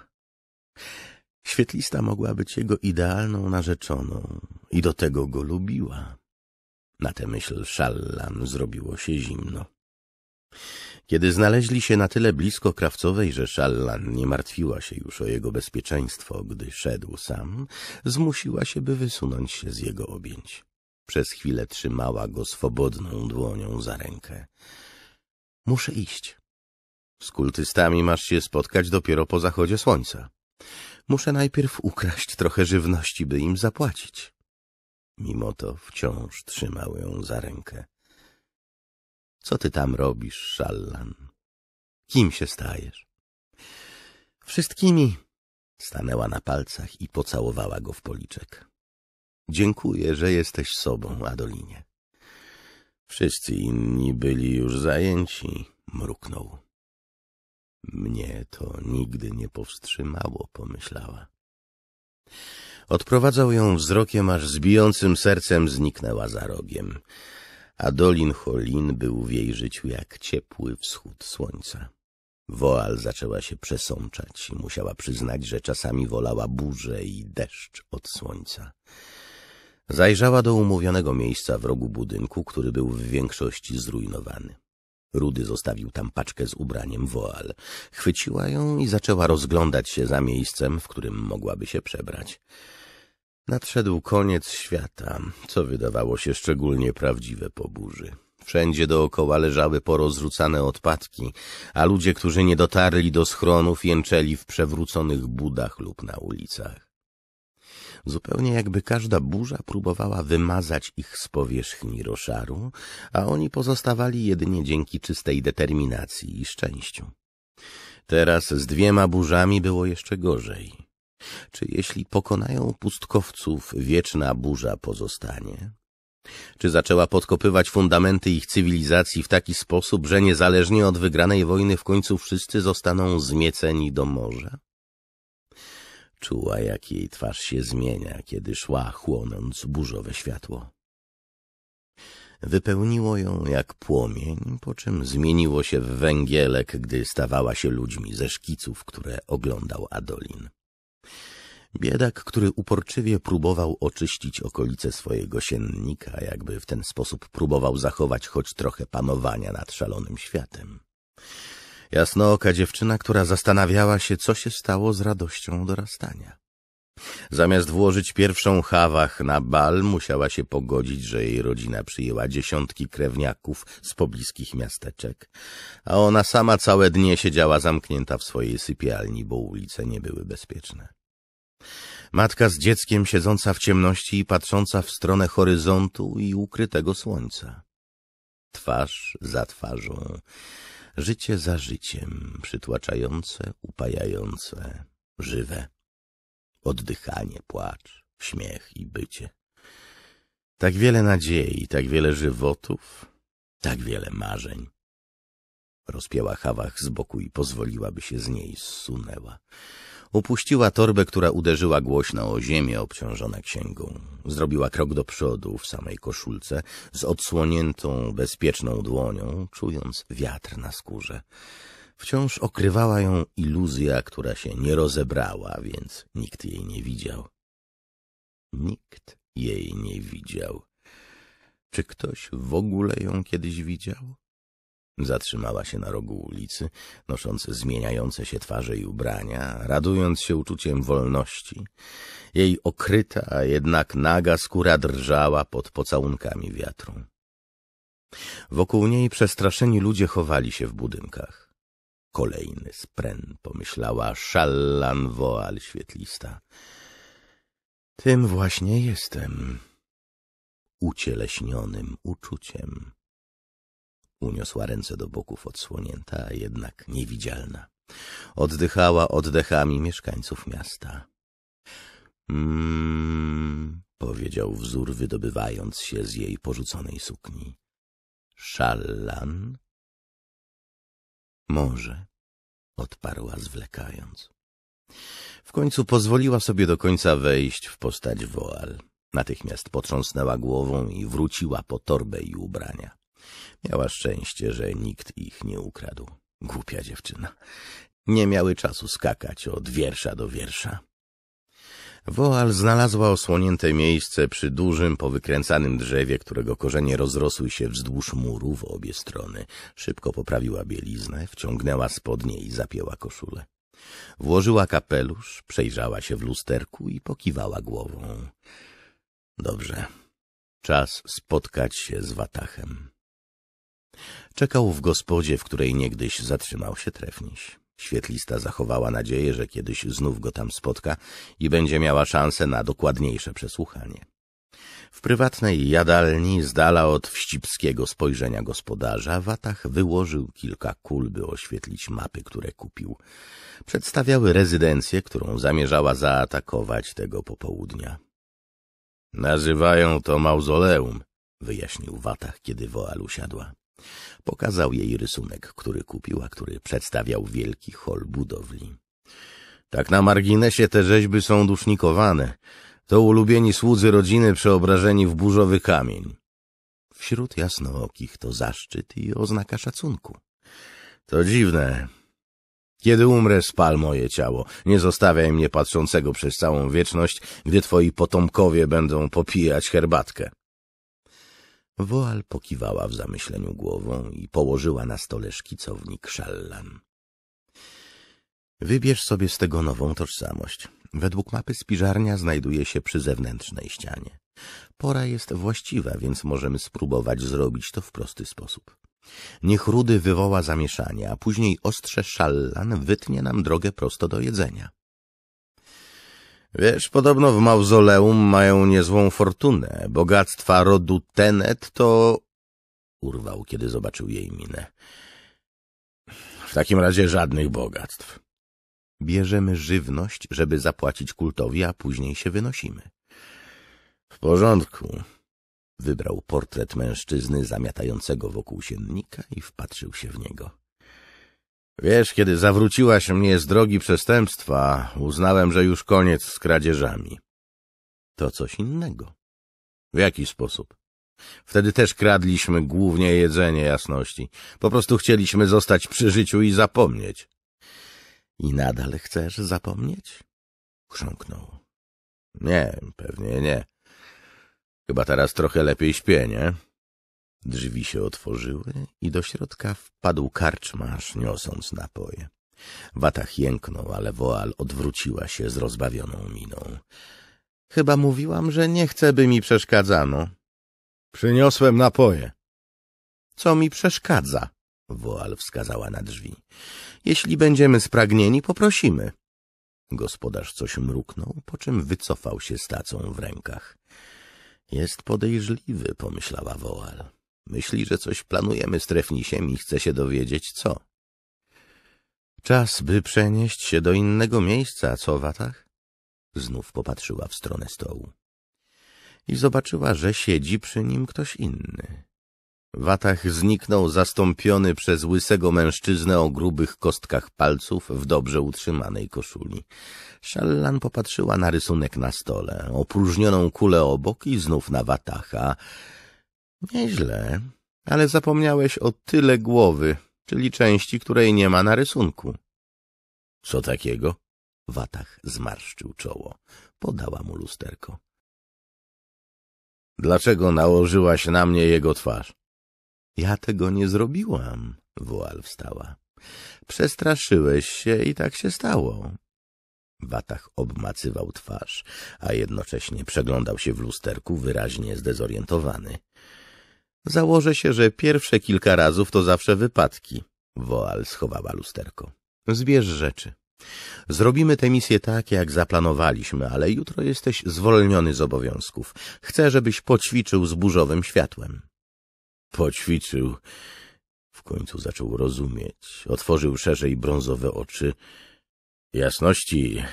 Świetlista mogła być jego idealną narzeczoną i do tego go lubiła. Na tę myśl szallam zrobiło się zimno. Kiedy znaleźli się na tyle blisko krawcowej, że szallan nie martwiła się już o jego bezpieczeństwo, gdy szedł sam, zmusiła się, by wysunąć się z jego objęć. Przez chwilę trzymała go swobodną dłonią za rękę. Muszę iść. Z kultystami masz się spotkać dopiero po zachodzie słońca. Muszę najpierw ukraść trochę żywności, by im zapłacić. Mimo to wciąż trzymał ją za rękę. Co ty tam robisz, Szallan? Kim się stajesz? Wszystkimi. Stanęła na palcach i pocałowała go w policzek. Dziękuję, że jesteś sobą, Adolinie. Wszyscy inni byli już zajęci, mruknął. Mnie to nigdy nie powstrzymało, pomyślała. Odprowadzał ją wzrokiem, aż z bijącym sercem zniknęła za rogiem, a Dolin Holin był w jej życiu jak ciepły wschód słońca. Woal zaczęła się przesączać i musiała przyznać, że czasami wolała burzę i deszcz od słońca. Zajrzała do umówionego miejsca w rogu budynku, który był w większości zrujnowany. Rudy zostawił tam paczkę z ubraniem woal. Chwyciła ją i zaczęła rozglądać się za miejscem, w którym mogłaby się przebrać. Nadszedł koniec świata, co wydawało się szczególnie prawdziwe po burzy. Wszędzie dookoła leżały porozrzucane odpadki, a ludzie, którzy nie dotarli do schronów, jęczeli w przewróconych budach lub na ulicach zupełnie jakby każda burza próbowała wymazać ich z powierzchni roszaru, a oni pozostawali jedynie dzięki czystej determinacji i szczęściu. Teraz z dwiema burzami było jeszcze gorzej. Czy jeśli pokonają pustkowców, wieczna burza pozostanie? Czy zaczęła podkopywać fundamenty ich cywilizacji w taki sposób, że niezależnie od wygranej wojny w końcu wszyscy zostaną zmieceni do morza? Czuła, jak jej twarz się zmienia, kiedy szła, chłonąc burzowe światło. Wypełniło ją jak płomień, po czym zmieniło się w węgielek, gdy stawała się ludźmi ze szkiców, które oglądał Adolin. Biedak, który uporczywie próbował oczyścić okolice swojego siennika, jakby w ten sposób próbował zachować choć trochę panowania nad szalonym światem. Jasnooka dziewczyna, która zastanawiała się, co się stało z radością dorastania. Zamiast włożyć pierwszą hawach na bal, musiała się pogodzić, że jej rodzina przyjęła dziesiątki krewniaków z pobliskich miasteczek, a ona sama całe dnie siedziała zamknięta w swojej sypialni, bo ulice nie były bezpieczne. Matka z dzieckiem siedząca w ciemności i patrząca w stronę horyzontu i ukrytego słońca. Twarz za twarzą Życie za życiem, przytłaczające, upajające, żywe. Oddychanie, płacz, śmiech i bycie. Tak wiele nadziei, tak wiele żywotów, tak wiele marzeń. Rozpięła Hawach z boku i pozwoliła, by się z niej zsunęła opuściła torbę, która uderzyła głośno o ziemię obciążona księgą. Zrobiła krok do przodu w samej koszulce, z odsłoniętą, bezpieczną dłonią, czując wiatr na skórze. Wciąż okrywała ją iluzja, która się nie rozebrała, więc nikt jej nie widział. Nikt jej nie widział. Czy ktoś w ogóle ją kiedyś widział? Zatrzymała się na rogu ulicy, nosząc zmieniające się twarze i ubrania, radując się uczuciem wolności. Jej okryta, a jednak naga skóra drżała pod pocałunkami wiatru. Wokół niej przestraszeni ludzie chowali się w budynkach. Kolejny spren, pomyślała szallan woal świetlista. Tym właśnie jestem, ucieleśnionym uczuciem uniosła ręce do boków odsłonięta, a jednak niewidzialna. Oddychała oddechami mieszkańców miasta. Mmm, powiedział wzór, wydobywając się z jej porzuconej sukni. Szallan? Może, odparła zwlekając. W końcu pozwoliła sobie do końca wejść w postać woal. Natychmiast potrząsnęła głową i wróciła po torbę i ubrania. Miała szczęście, że nikt ich nie ukradł. Głupia dziewczyna. Nie miały czasu skakać od wiersza do wiersza. Woal znalazła osłonięte miejsce przy dużym, powykręcanym drzewie, którego korzenie rozrosły się wzdłuż muru w obie strony. Szybko poprawiła bieliznę, wciągnęła spodnie i zapięła koszulę. Włożyła kapelusz, przejrzała się w lusterku i pokiwała głową. Dobrze, czas spotkać się z Watachem. Czekał w gospodzie, w której niegdyś zatrzymał się trefniś. Świetlista zachowała nadzieję, że kiedyś znów go tam spotka i będzie miała szansę na dokładniejsze przesłuchanie. W prywatnej jadalni, z od wścibskiego spojrzenia gospodarza, Watach wyłożył kilka kul, by oświetlić mapy, które kupił. Przedstawiały rezydencję, którą zamierzała zaatakować tego popołudnia. — Nazywają to mauzoleum — wyjaśnił Watach, kiedy woal usiadła. Pokazał jej rysunek, który kupił, a który przedstawiał wielki hol budowli. Tak na marginesie te rzeźby są dusznikowane. To ulubieni słudzy rodziny przeobrażeni w burzowy kamień. Wśród jasnookich to zaszczyt i oznaka szacunku. To dziwne. Kiedy umrę, spal moje ciało. Nie zostawiaj mnie patrzącego przez całą wieczność, gdy twoi potomkowie będą popijać herbatkę. Woal pokiwała w zamyśleniu głową i położyła na stole szkicownik szallan. Wybierz sobie z tego nową tożsamość. Według mapy spiżarnia znajduje się przy zewnętrznej ścianie. Pora jest właściwa, więc możemy spróbować zrobić to w prosty sposób. Niech rudy wywoła zamieszanie, a później ostrze szallan wytnie nam drogę prosto do jedzenia. Wiesz, podobno w mauzoleum mają niezłą fortunę. Bogactwa rodu Tenet to... Urwał, kiedy zobaczył jej minę. W takim razie żadnych bogactw. Bierzemy żywność, żeby zapłacić kultowi, a później się wynosimy. W porządku. Wybrał portret mężczyzny zamiatającego wokół siennika i wpatrzył się w niego. Wiesz, kiedy zawróciłaś mnie z drogi przestępstwa, uznałem, że już koniec z kradzieżami. To coś innego. W jaki sposób? Wtedy też kradliśmy głównie jedzenie jasności. Po prostu chcieliśmy zostać przy życiu i zapomnieć. I nadal chcesz zapomnieć? Chrząknął. Nie, pewnie nie. Chyba teraz trochę lepiej śpię, nie? Drzwi się otworzyły i do środka wpadł karczmarz, niosąc napoje. Watach jęknął, ale Woal odwróciła się z rozbawioną miną. — Chyba mówiłam, że nie chcę, by mi przeszkadzano. — Przyniosłem napoje. — Co mi przeszkadza? — Woal wskazała na drzwi. — Jeśli będziemy spragnieni, poprosimy. Gospodarz coś mruknął, po czym wycofał się z tacą w rękach. — Jest podejrzliwy — pomyślała Woal. Myśli, że coś planujemy z Trefnisiem i chce się dowiedzieć co. Czas, by przenieść się do innego miejsca, co Watach? Znów popatrzyła w stronę stołu. I zobaczyła, że siedzi przy nim ktoś inny. Watach zniknął zastąpiony przez łysego mężczyznę o grubych kostkach palców w dobrze utrzymanej koszuli. Szallan popatrzyła na rysunek na stole, opróżnioną kulę obok i znów na Watacha, Nieźle, ale zapomniałeś o tyle głowy, czyli części, której nie ma na rysunku. Co takiego? Watach zmarszczył czoło. Podała mu lusterko. Dlaczego nałożyłaś na mnie jego twarz? Ja tego nie zrobiłam, Woal wstała. Przestraszyłeś się i tak się stało. Watach obmacywał twarz, a jednocześnie przeglądał się w lusterku, wyraźnie zdezorientowany. Założę się, że pierwsze kilka razów to zawsze wypadki. Woal schowała lusterko. Zbierz rzeczy. Zrobimy tę misję tak, jak zaplanowaliśmy, ale jutro jesteś zwolniony z obowiązków. Chcę, żebyś poćwiczył z burzowym światłem. Poćwiczył. W końcu zaczął rozumieć. Otworzył szerzej brązowe oczy. Jasności,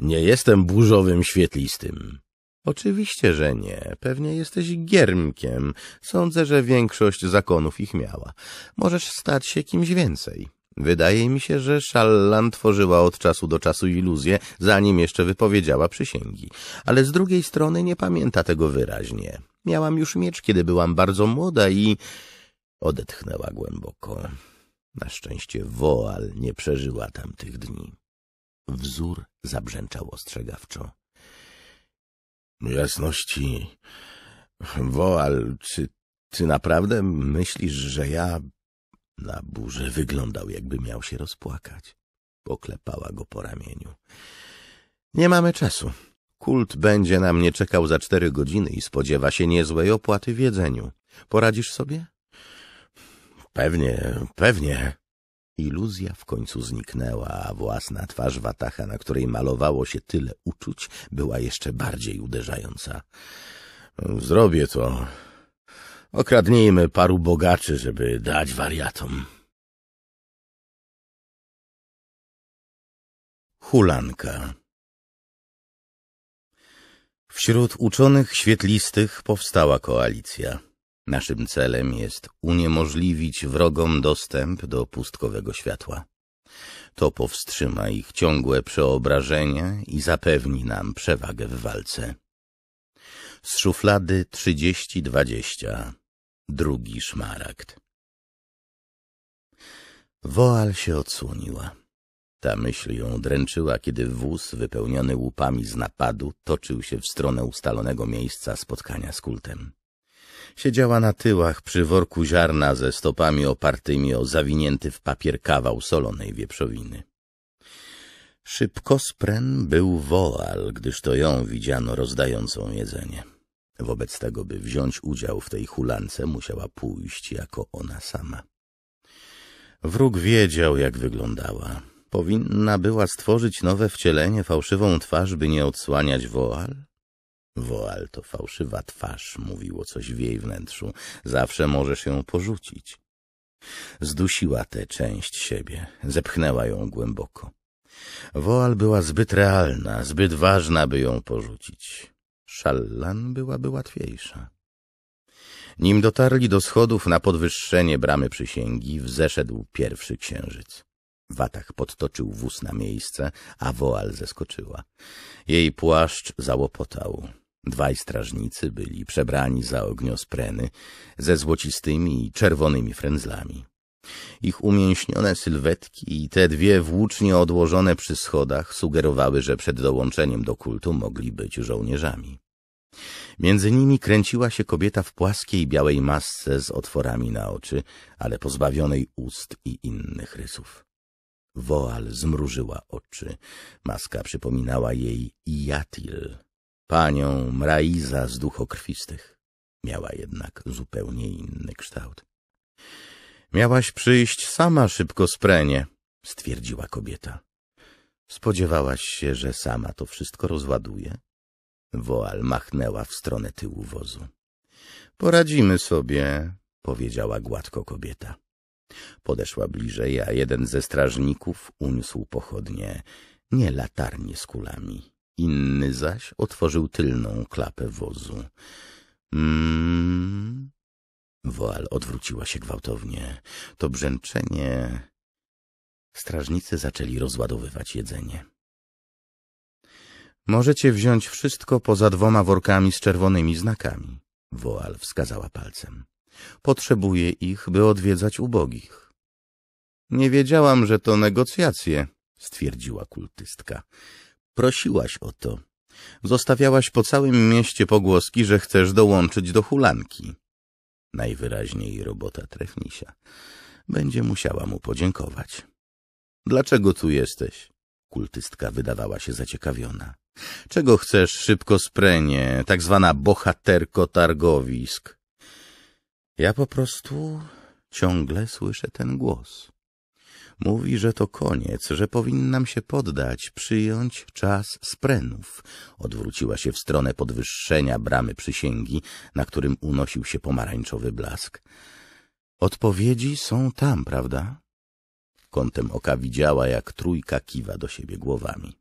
nie jestem burzowym świetlistym. Oczywiście, że nie. Pewnie jesteś giermkiem. Sądzę, że większość zakonów ich miała. Możesz stać się kimś więcej. Wydaje mi się, że Szallan tworzyła od czasu do czasu iluzję, zanim jeszcze wypowiedziała przysięgi. Ale z drugiej strony nie pamięta tego wyraźnie. Miałam już miecz, kiedy byłam bardzo młoda i... Odetchnęła głęboko. Na szczęście Woal nie przeżyła tamtych dni. Wzór zabrzęczał ostrzegawczo. No jasności. Woal, czy ty naprawdę myślisz, że ja... Na burzę wyglądał, jakby miał się rozpłakać. Poklepała go po ramieniu. Nie mamy czasu. Kult będzie na mnie czekał za cztery godziny i spodziewa się niezłej opłaty w jedzeniu. Poradzisz sobie? Pewnie, pewnie. Iluzja w końcu zniknęła, a własna twarz Watacha, na której malowało się tyle uczuć, była jeszcze bardziej uderzająca. Zrobię to. Okradnijmy paru bogaczy, żeby dać wariatom. Hulanka Wśród uczonych świetlistych powstała koalicja. Naszym celem jest uniemożliwić wrogom dostęp do pustkowego światła. To powstrzyma ich ciągłe przeobrażenie i zapewni nam przewagę w walce. Z szuflady trzydzieści dwadzieścia. Drugi szmaragd Woal się odsłoniła. Ta myśl ją dręczyła, kiedy wóz wypełniony łupami z napadu toczył się w stronę ustalonego miejsca spotkania z kultem. Siedziała na tyłach przy worku ziarna ze stopami opartymi o zawinięty w papier kawał solonej wieprzowiny. Szybko spren był woal, gdyż to ją widziano rozdającą jedzenie. Wobec tego, by wziąć udział w tej hulance, musiała pójść jako ona sama. Wróg wiedział, jak wyglądała. Powinna była stworzyć nowe wcielenie, fałszywą twarz, by nie odsłaniać woal, Woal to fałszywa twarz, mówiło coś w jej wnętrzu. Zawsze możesz ją porzucić. Zdusiła tę część siebie, zepchnęła ją głęboko. Woal była zbyt realna, zbyt ważna, by ją porzucić. Szallan byłaby łatwiejsza. Nim dotarli do schodów na podwyższenie bramy przysięgi, wzeszedł pierwszy księżyc. Watach podtoczył wóz na miejsce, a woal zeskoczyła. Jej płaszcz załopotał. Dwaj strażnicy byli przebrani za ogniospreny ze złocistymi i czerwonymi frędzlami. Ich umięśnione sylwetki i te dwie włócznie odłożone przy schodach sugerowały, że przed dołączeniem do kultu mogli być żołnierzami. Między nimi kręciła się kobieta w płaskiej białej masce z otworami na oczy, ale pozbawionej ust i innych rysów. Woal zmrużyła oczy. Maska przypominała jej Iatil, Panią Mraiza z duchokrwistych miała jednak zupełnie inny kształt. Miałaś przyjść sama szybko sprenie, stwierdziła kobieta. Spodziewałaś się, że sama to wszystko rozładuje? Woal machnęła w stronę tyłu wozu. Poradzimy sobie, powiedziała gładko kobieta. Podeszła bliżej, a jeden ze strażników uniósł pochodnie, nie latarnie z kulami. Inny zaś otworzył tylną klapę wozu. Mmm. Woal odwróciła się gwałtownie. To brzęczenie... Strażnicy zaczęli rozładowywać jedzenie. Możecie wziąć wszystko poza dwoma workami z czerwonymi znakami. Woal wskazała palcem. Potrzebuję ich, by odwiedzać ubogich. Nie wiedziałam, że to negocjacje, stwierdziła kultystka. Prosiłaś o to. Zostawiałaś po całym mieście pogłoski, że chcesz dołączyć do hulanki. Najwyraźniej robota trefnisia. Będzie musiała mu podziękować. Dlaczego tu jesteś? Kultystka wydawała się zaciekawiona. Czego chcesz, szybko sprenie, tak zwana bohaterko targowisk? Ja po prostu ciągle słyszę ten głos. Mówi, że to koniec, że powinnam się poddać, przyjąć czas sprenów. Odwróciła się w stronę podwyższenia bramy przysięgi, na którym unosił się pomarańczowy blask. Odpowiedzi są tam, prawda? Kątem oka widziała, jak trójka kiwa do siebie głowami.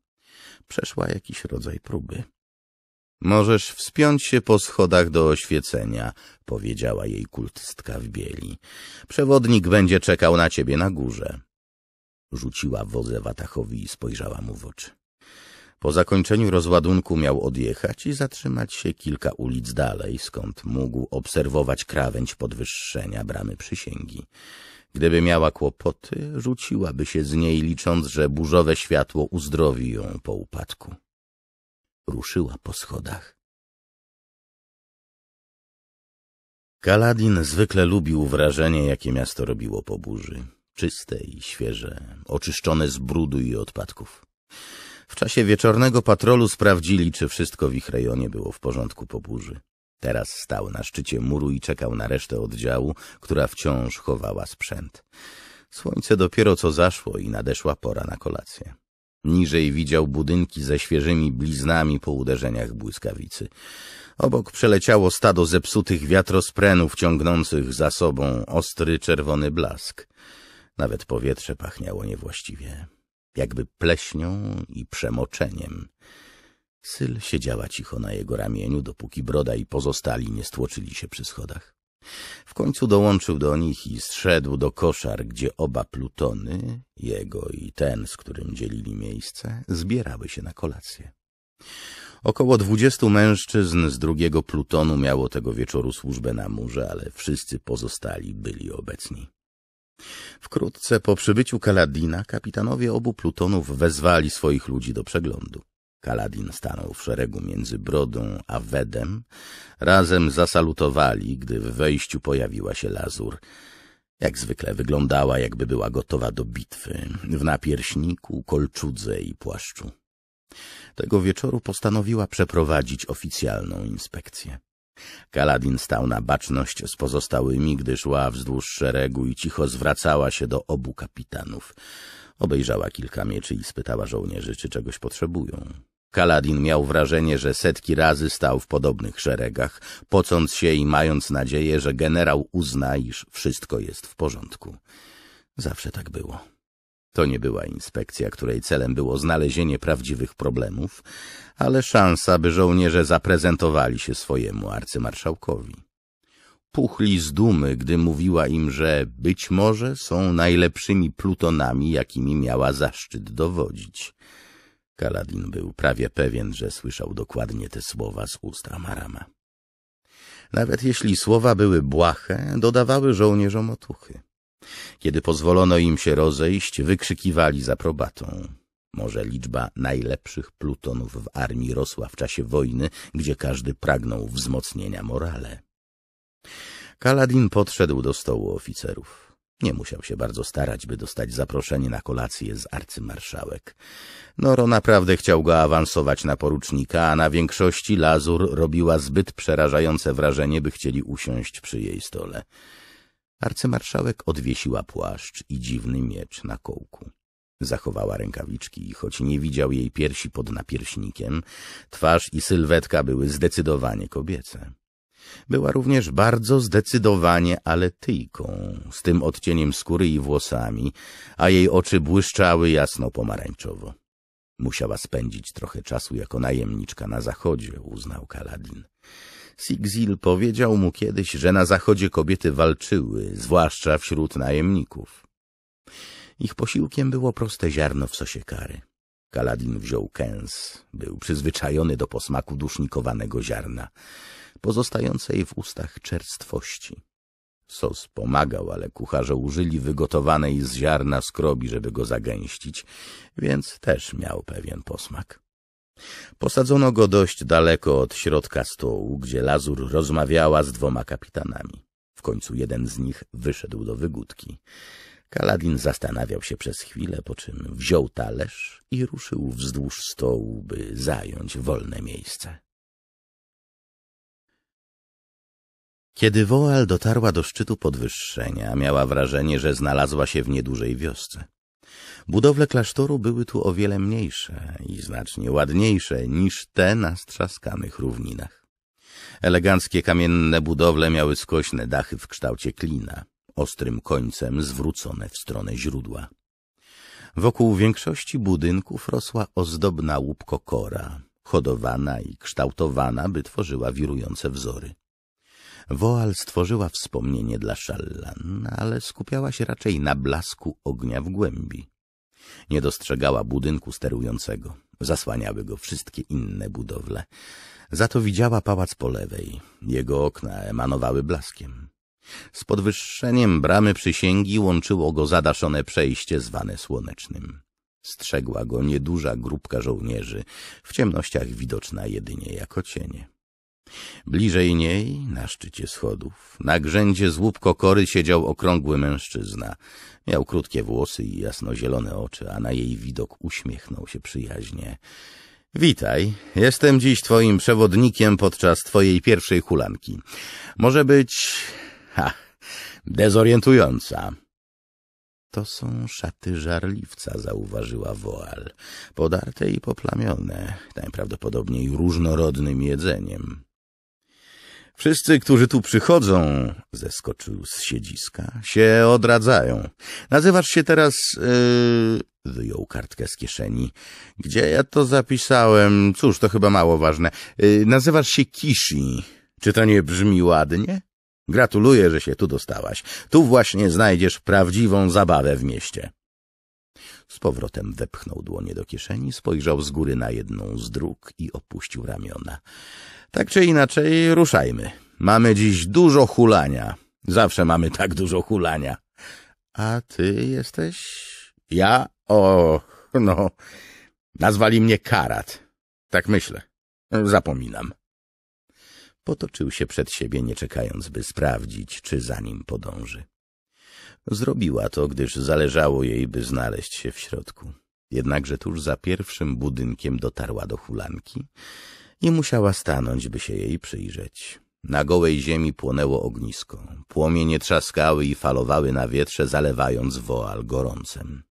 Przeszła jakiś rodzaj próby. Możesz wspiąć się po schodach do oświecenia, powiedziała jej kultystka w bieli. Przewodnik będzie czekał na ciebie na górze. Rzuciła wodze Watachowi i spojrzała mu w oczy. Po zakończeniu rozładunku miał odjechać i zatrzymać się kilka ulic dalej, skąd mógł obserwować krawędź podwyższenia bramy przysięgi. Gdyby miała kłopoty, rzuciłaby się z niej, licząc, że burzowe światło uzdrowi ją po upadku. Ruszyła po schodach. Kaladin zwykle lubił wrażenie, jakie miasto robiło po burzy czyste i świeże, oczyszczone z brudu i odpadków. W czasie wieczornego patrolu sprawdzili, czy wszystko w ich rejonie było w porządku po burzy. Teraz stał na szczycie muru i czekał na resztę oddziału, która wciąż chowała sprzęt. Słońce dopiero co zaszło i nadeszła pora na kolację. Niżej widział budynki ze świeżymi bliznami po uderzeniach błyskawicy. Obok przeleciało stado zepsutych wiatrosprenów ciągnących za sobą ostry czerwony blask. Nawet powietrze pachniało niewłaściwie, jakby pleśnią i przemoczeniem. Syl siedziała cicho na jego ramieniu, dopóki Broda i pozostali nie stłoczyli się przy schodach. W końcu dołączył do nich i zszedł do koszar, gdzie oba plutony, jego i ten, z którym dzielili miejsce, zbierały się na kolację. Około dwudziestu mężczyzn z drugiego plutonu miało tego wieczoru służbę na murze, ale wszyscy pozostali byli obecni. Wkrótce po przybyciu Kaladina kapitanowie obu plutonów wezwali swoich ludzi do przeglądu. Kaladin stanął w szeregu między Brodą a Wedem. Razem zasalutowali, gdy w wejściu pojawiła się Lazur. Jak zwykle wyglądała, jakby była gotowa do bitwy, w napierśniku, kolczudze i płaszczu. Tego wieczoru postanowiła przeprowadzić oficjalną inspekcję. Kaladin stał na baczność z pozostałymi, gdy szła wzdłuż szeregu i cicho zwracała się do obu kapitanów. Obejrzała kilka mieczy i spytała żołnierzy, czy czegoś potrzebują. Kaladin miał wrażenie, że setki razy stał w podobnych szeregach, pocąc się i mając nadzieję, że generał uzna, iż wszystko jest w porządku. Zawsze tak było. To nie była inspekcja, której celem było znalezienie prawdziwych problemów, ale szansa, by żołnierze zaprezentowali się swojemu arcymarszałkowi. Puchli z dumy, gdy mówiła im, że być może są najlepszymi plutonami, jakimi miała zaszczyt dowodzić. Kaladin był prawie pewien, że słyszał dokładnie te słowa z ust Amarama. Nawet jeśli słowa były błahe, dodawały żołnierzom otuchy. Kiedy pozwolono im się rozejść, wykrzykiwali z aprobatą. Może liczba najlepszych plutonów w armii rosła w czasie wojny, gdzie każdy pragnął wzmocnienia morale. Kaladin podszedł do stołu oficerów. Nie musiał się bardzo starać, by dostać zaproszenie na kolację z arcymarszałek. Noro naprawdę chciał go awansować na porucznika, a na większości Lazur robiła zbyt przerażające wrażenie, by chcieli usiąść przy jej stole. Arcymarszałek odwiesiła płaszcz i dziwny miecz na kołku. Zachowała rękawiczki i choć nie widział jej piersi pod napierśnikiem, twarz i sylwetka były zdecydowanie kobiece. Była również bardzo zdecydowanie aletyjką, z tym odcieniem skóry i włosami, a jej oczy błyszczały jasno pomarańczowo. Musiała spędzić trochę czasu jako najemniczka na zachodzie, uznał Kaladin. Sigzil powiedział mu kiedyś, że na zachodzie kobiety walczyły, zwłaszcza wśród najemników. Ich posiłkiem było proste ziarno w sosie kary. Kaladin wziął kęs, był przyzwyczajony do posmaku dusznikowanego ziarna, pozostającej w ustach czerstwości. Sos pomagał, ale kucharze użyli wygotowanej z ziarna skrobi, żeby go zagęścić, więc też miał pewien posmak. Posadzono go dość daleko od środka stołu, gdzie Lazur rozmawiała z dwoma kapitanami. W końcu jeden z nich wyszedł do wygódki. Kaladin zastanawiał się przez chwilę, po czym wziął talerz i ruszył wzdłuż stołu, by zająć wolne miejsce. Kiedy Woal dotarła do szczytu podwyższenia, miała wrażenie, że znalazła się w niedużej wiosce. Budowle klasztoru były tu o wiele mniejsze i znacznie ładniejsze niż te na strzaskanych równinach. Eleganckie kamienne budowle miały skośne dachy w kształcie klina, ostrym końcem zwrócone w stronę źródła. Wokół większości budynków rosła ozdobna łupkokora, hodowana i kształtowana, by tworzyła wirujące wzory. Woal stworzyła wspomnienie dla Szallan, ale skupiała się raczej na blasku ognia w głębi. Nie dostrzegała budynku sterującego, zasłaniały go wszystkie inne budowle. Za to widziała pałac po lewej, jego okna emanowały blaskiem. Z podwyższeniem bramy przysięgi łączyło go zadaszone przejście zwane Słonecznym. Strzegła go nieduża grupka żołnierzy, w ciemnościach widoczna jedynie jako cienie. Bliżej niej, na szczycie schodów, na grzędzie z łup kokory siedział okrągły mężczyzna. Miał krótkie włosy i jasnozielone oczy, a na jej widok uśmiechnął się przyjaźnie. Witaj, jestem dziś twoim przewodnikiem podczas twojej pierwszej hulanki. Może być... ha... dezorientująca. To są szaty żarliwca, zauważyła Woal, podarte i poplamione, najprawdopodobniej różnorodnym jedzeniem. Wszyscy, którzy tu przychodzą, zeskoczył z siedziska, się odradzają. Nazywasz się teraz... Yy... Wyjął kartkę z kieszeni. Gdzie ja to zapisałem? Cóż, to chyba mało ważne. Yy, nazywasz się Kishi. Czy to nie brzmi ładnie? Gratuluję, że się tu dostałaś. Tu właśnie znajdziesz prawdziwą zabawę w mieście. Z powrotem wepchnął dłonie do kieszeni, spojrzał z góry na jedną z dróg i opuścił ramiona. Tak czy inaczej, ruszajmy. Mamy dziś dużo hulania. Zawsze mamy tak dużo hulania. A ty jesteś? Ja? O, no... Nazwali mnie Karat. Tak myślę. Zapominam. Potoczył się przed siebie, nie czekając, by sprawdzić, czy za nim podąży. Zrobiła to, gdyż zależało jej, by znaleźć się w środku. Jednakże tuż za pierwszym budynkiem dotarła do hulanki nie musiała stanąć, by się jej przyjrzeć. Na gołej ziemi płonęło ognisko. Płomienie trzaskały i falowały na wietrze, zalewając woal gorącem.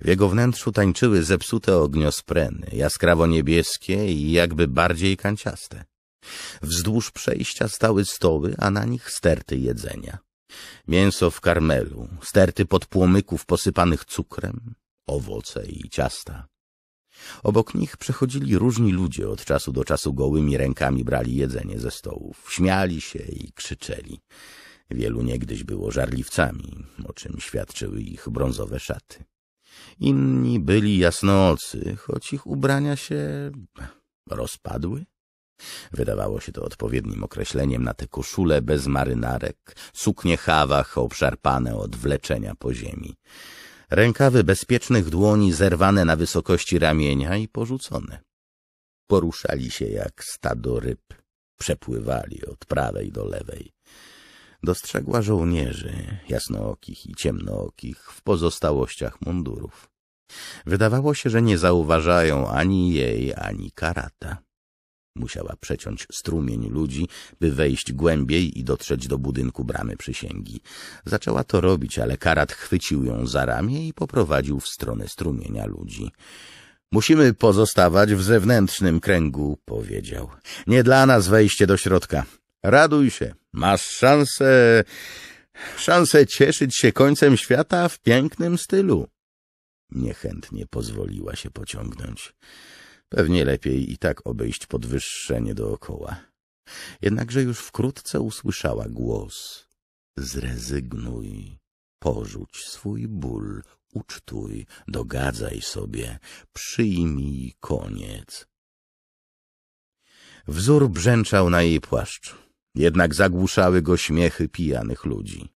W jego wnętrzu tańczyły zepsute ogniospreny, jaskrawo niebieskie i jakby bardziej kanciaste. Wzdłuż przejścia stały stoły, a na nich sterty jedzenia. Mięso w karmelu, sterty podpłomyków posypanych cukrem, owoce i ciasta. Obok nich przechodzili różni ludzie, od czasu do czasu gołymi rękami brali jedzenie ze stołów, śmiali się i krzyczeli. Wielu niegdyś było żarliwcami, o czym świadczyły ich brązowe szaty. Inni byli jasnoocy, choć ich ubrania się rozpadły. Wydawało się to odpowiednim określeniem na te koszule bez marynarek, suknie hawach obszarpane od wleczenia po ziemi rękawy bezpiecznych dłoni zerwane na wysokości ramienia i porzucone. Poruszali się jak stado ryb, przepływali od prawej do lewej. Dostrzegła żołnierzy, jasnookich i ciemnookich, w pozostałościach mundurów. Wydawało się, że nie zauważają ani jej, ani karata. Musiała przeciąć strumień ludzi, by wejść głębiej i dotrzeć do budynku bramy przysięgi. Zaczęła to robić, ale Karat chwycił ją za ramię i poprowadził w stronę strumienia ludzi. Musimy pozostawać w zewnętrznym kręgu, powiedział. Nie dla nas wejście do środka. Raduj się, masz szansę, szansę cieszyć się końcem świata w pięknym stylu. Niechętnie pozwoliła się pociągnąć. Pewnie lepiej i tak obejść podwyższenie dookoła. Jednakże już wkrótce usłyszała głos. Zrezygnuj, porzuć swój ból, ucztuj, dogadzaj sobie, przyjmij koniec. Wzór brzęczał na jej płaszczu, jednak zagłuszały go śmiechy pijanych ludzi.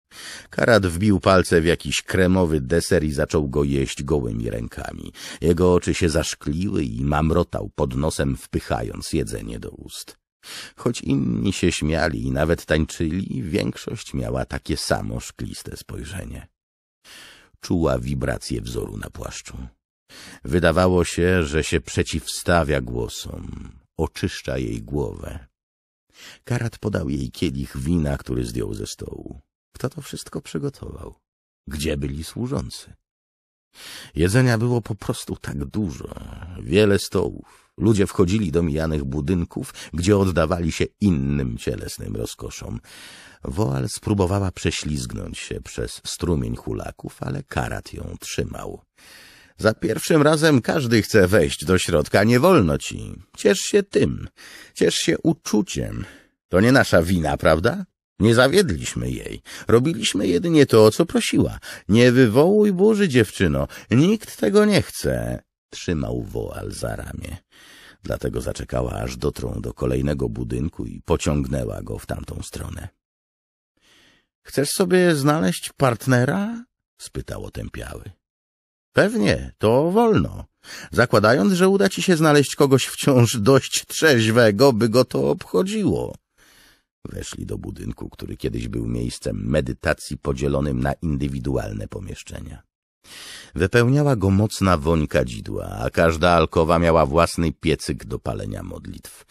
Karat wbił palce w jakiś kremowy deser i zaczął go jeść gołymi rękami. Jego oczy się zaszkliły i mamrotał pod nosem, wpychając jedzenie do ust. Choć inni się śmiali i nawet tańczyli, większość miała takie samo szkliste spojrzenie. Czuła wibrację wzoru na płaszczu. Wydawało się, że się przeciwstawia głosom, oczyszcza jej głowę. Karat podał jej kielich wina, który zdjął ze stołu. Kto to wszystko przygotował? Gdzie byli służący? Jedzenia było po prostu tak dużo, wiele stołów. Ludzie wchodzili do mijanych budynków, gdzie oddawali się innym cielesnym rozkoszom. Woal spróbowała prześlizgnąć się przez strumień hulaków, ale karat ją trzymał. Za pierwszym razem każdy chce wejść do środka, nie wolno ci. Ciesz się tym, ciesz się uczuciem. To nie nasza wina, prawda? Nie zawiedliśmy jej. Robiliśmy jedynie to, o co prosiła. Nie wywołuj burzy, dziewczyno. Nikt tego nie chce. Trzymał woal za ramię. Dlatego zaczekała, aż dotrą do kolejnego budynku i pociągnęła go w tamtą stronę. — Chcesz sobie znaleźć partnera? — spytał otępiały. — Pewnie, to wolno. Zakładając, że uda ci się znaleźć kogoś wciąż dość trzeźwego, by go to obchodziło. Weszli do budynku, który kiedyś był miejscem medytacji podzielonym na indywidualne pomieszczenia. Wypełniała go mocna woń kadzidła, a każda alkowa miała własny piecyk do palenia modlitw.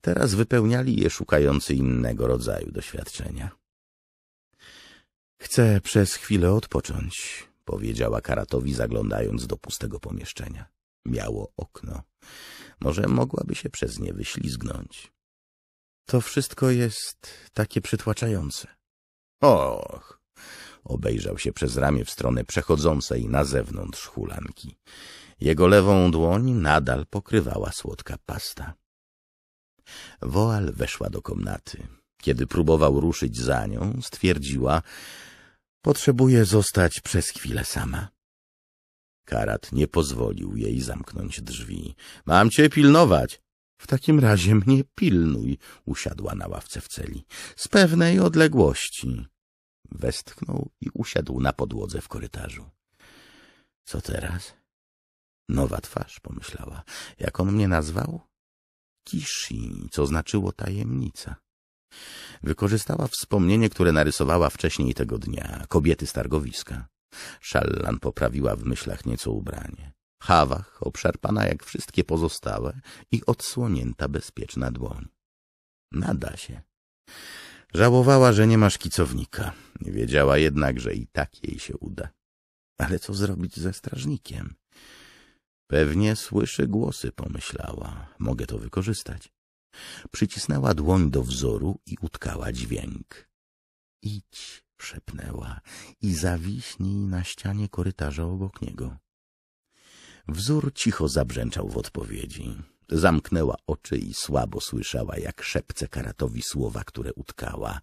Teraz wypełniali je szukający innego rodzaju doświadczenia. Chcę przez chwilę odpocząć, powiedziała Karatowi, zaglądając do pustego pomieszczenia. Miało okno. Może mogłaby się przez nie wyślizgnąć. To wszystko jest takie przytłaczające. Och! Obejrzał się przez ramię w stronę przechodzącej na zewnątrz hulanki. Jego lewą dłoń nadal pokrywała słodka pasta. Woal weszła do komnaty. Kiedy próbował ruszyć za nią, stwierdziła, potrzebuje zostać przez chwilę sama. Karat nie pozwolił jej zamknąć drzwi. — Mam cię pilnować! W takim razie mnie pilnuj, usiadła na ławce w celi. Z pewnej odległości. Westchnął i usiadł na podłodze w korytarzu. Co teraz? Nowa twarz, pomyślała. Jak on mnie nazwał? Kishi, co znaczyło tajemnica. Wykorzystała wspomnienie, które narysowała wcześniej tego dnia, kobiety z targowiska. Szallan poprawiła w myślach nieco ubranie. Hawach, obszarpana jak wszystkie pozostałe i odsłonięta bezpieczna dłoń. Nada się. Żałowała, że nie ma szkicownika. Wiedziała jednak, że i tak jej się uda. Ale co zrobić ze strażnikiem? Pewnie słyszy głosy, pomyślała. Mogę to wykorzystać. Przycisnęła dłoń do wzoru i utkała dźwięk. Idź, szepnęła, i zawiśnij na ścianie korytarza obok niego. Wzór cicho zabrzęczał w odpowiedzi. Zamknęła oczy i słabo słyszała, jak szepce karatowi słowa, które utkała.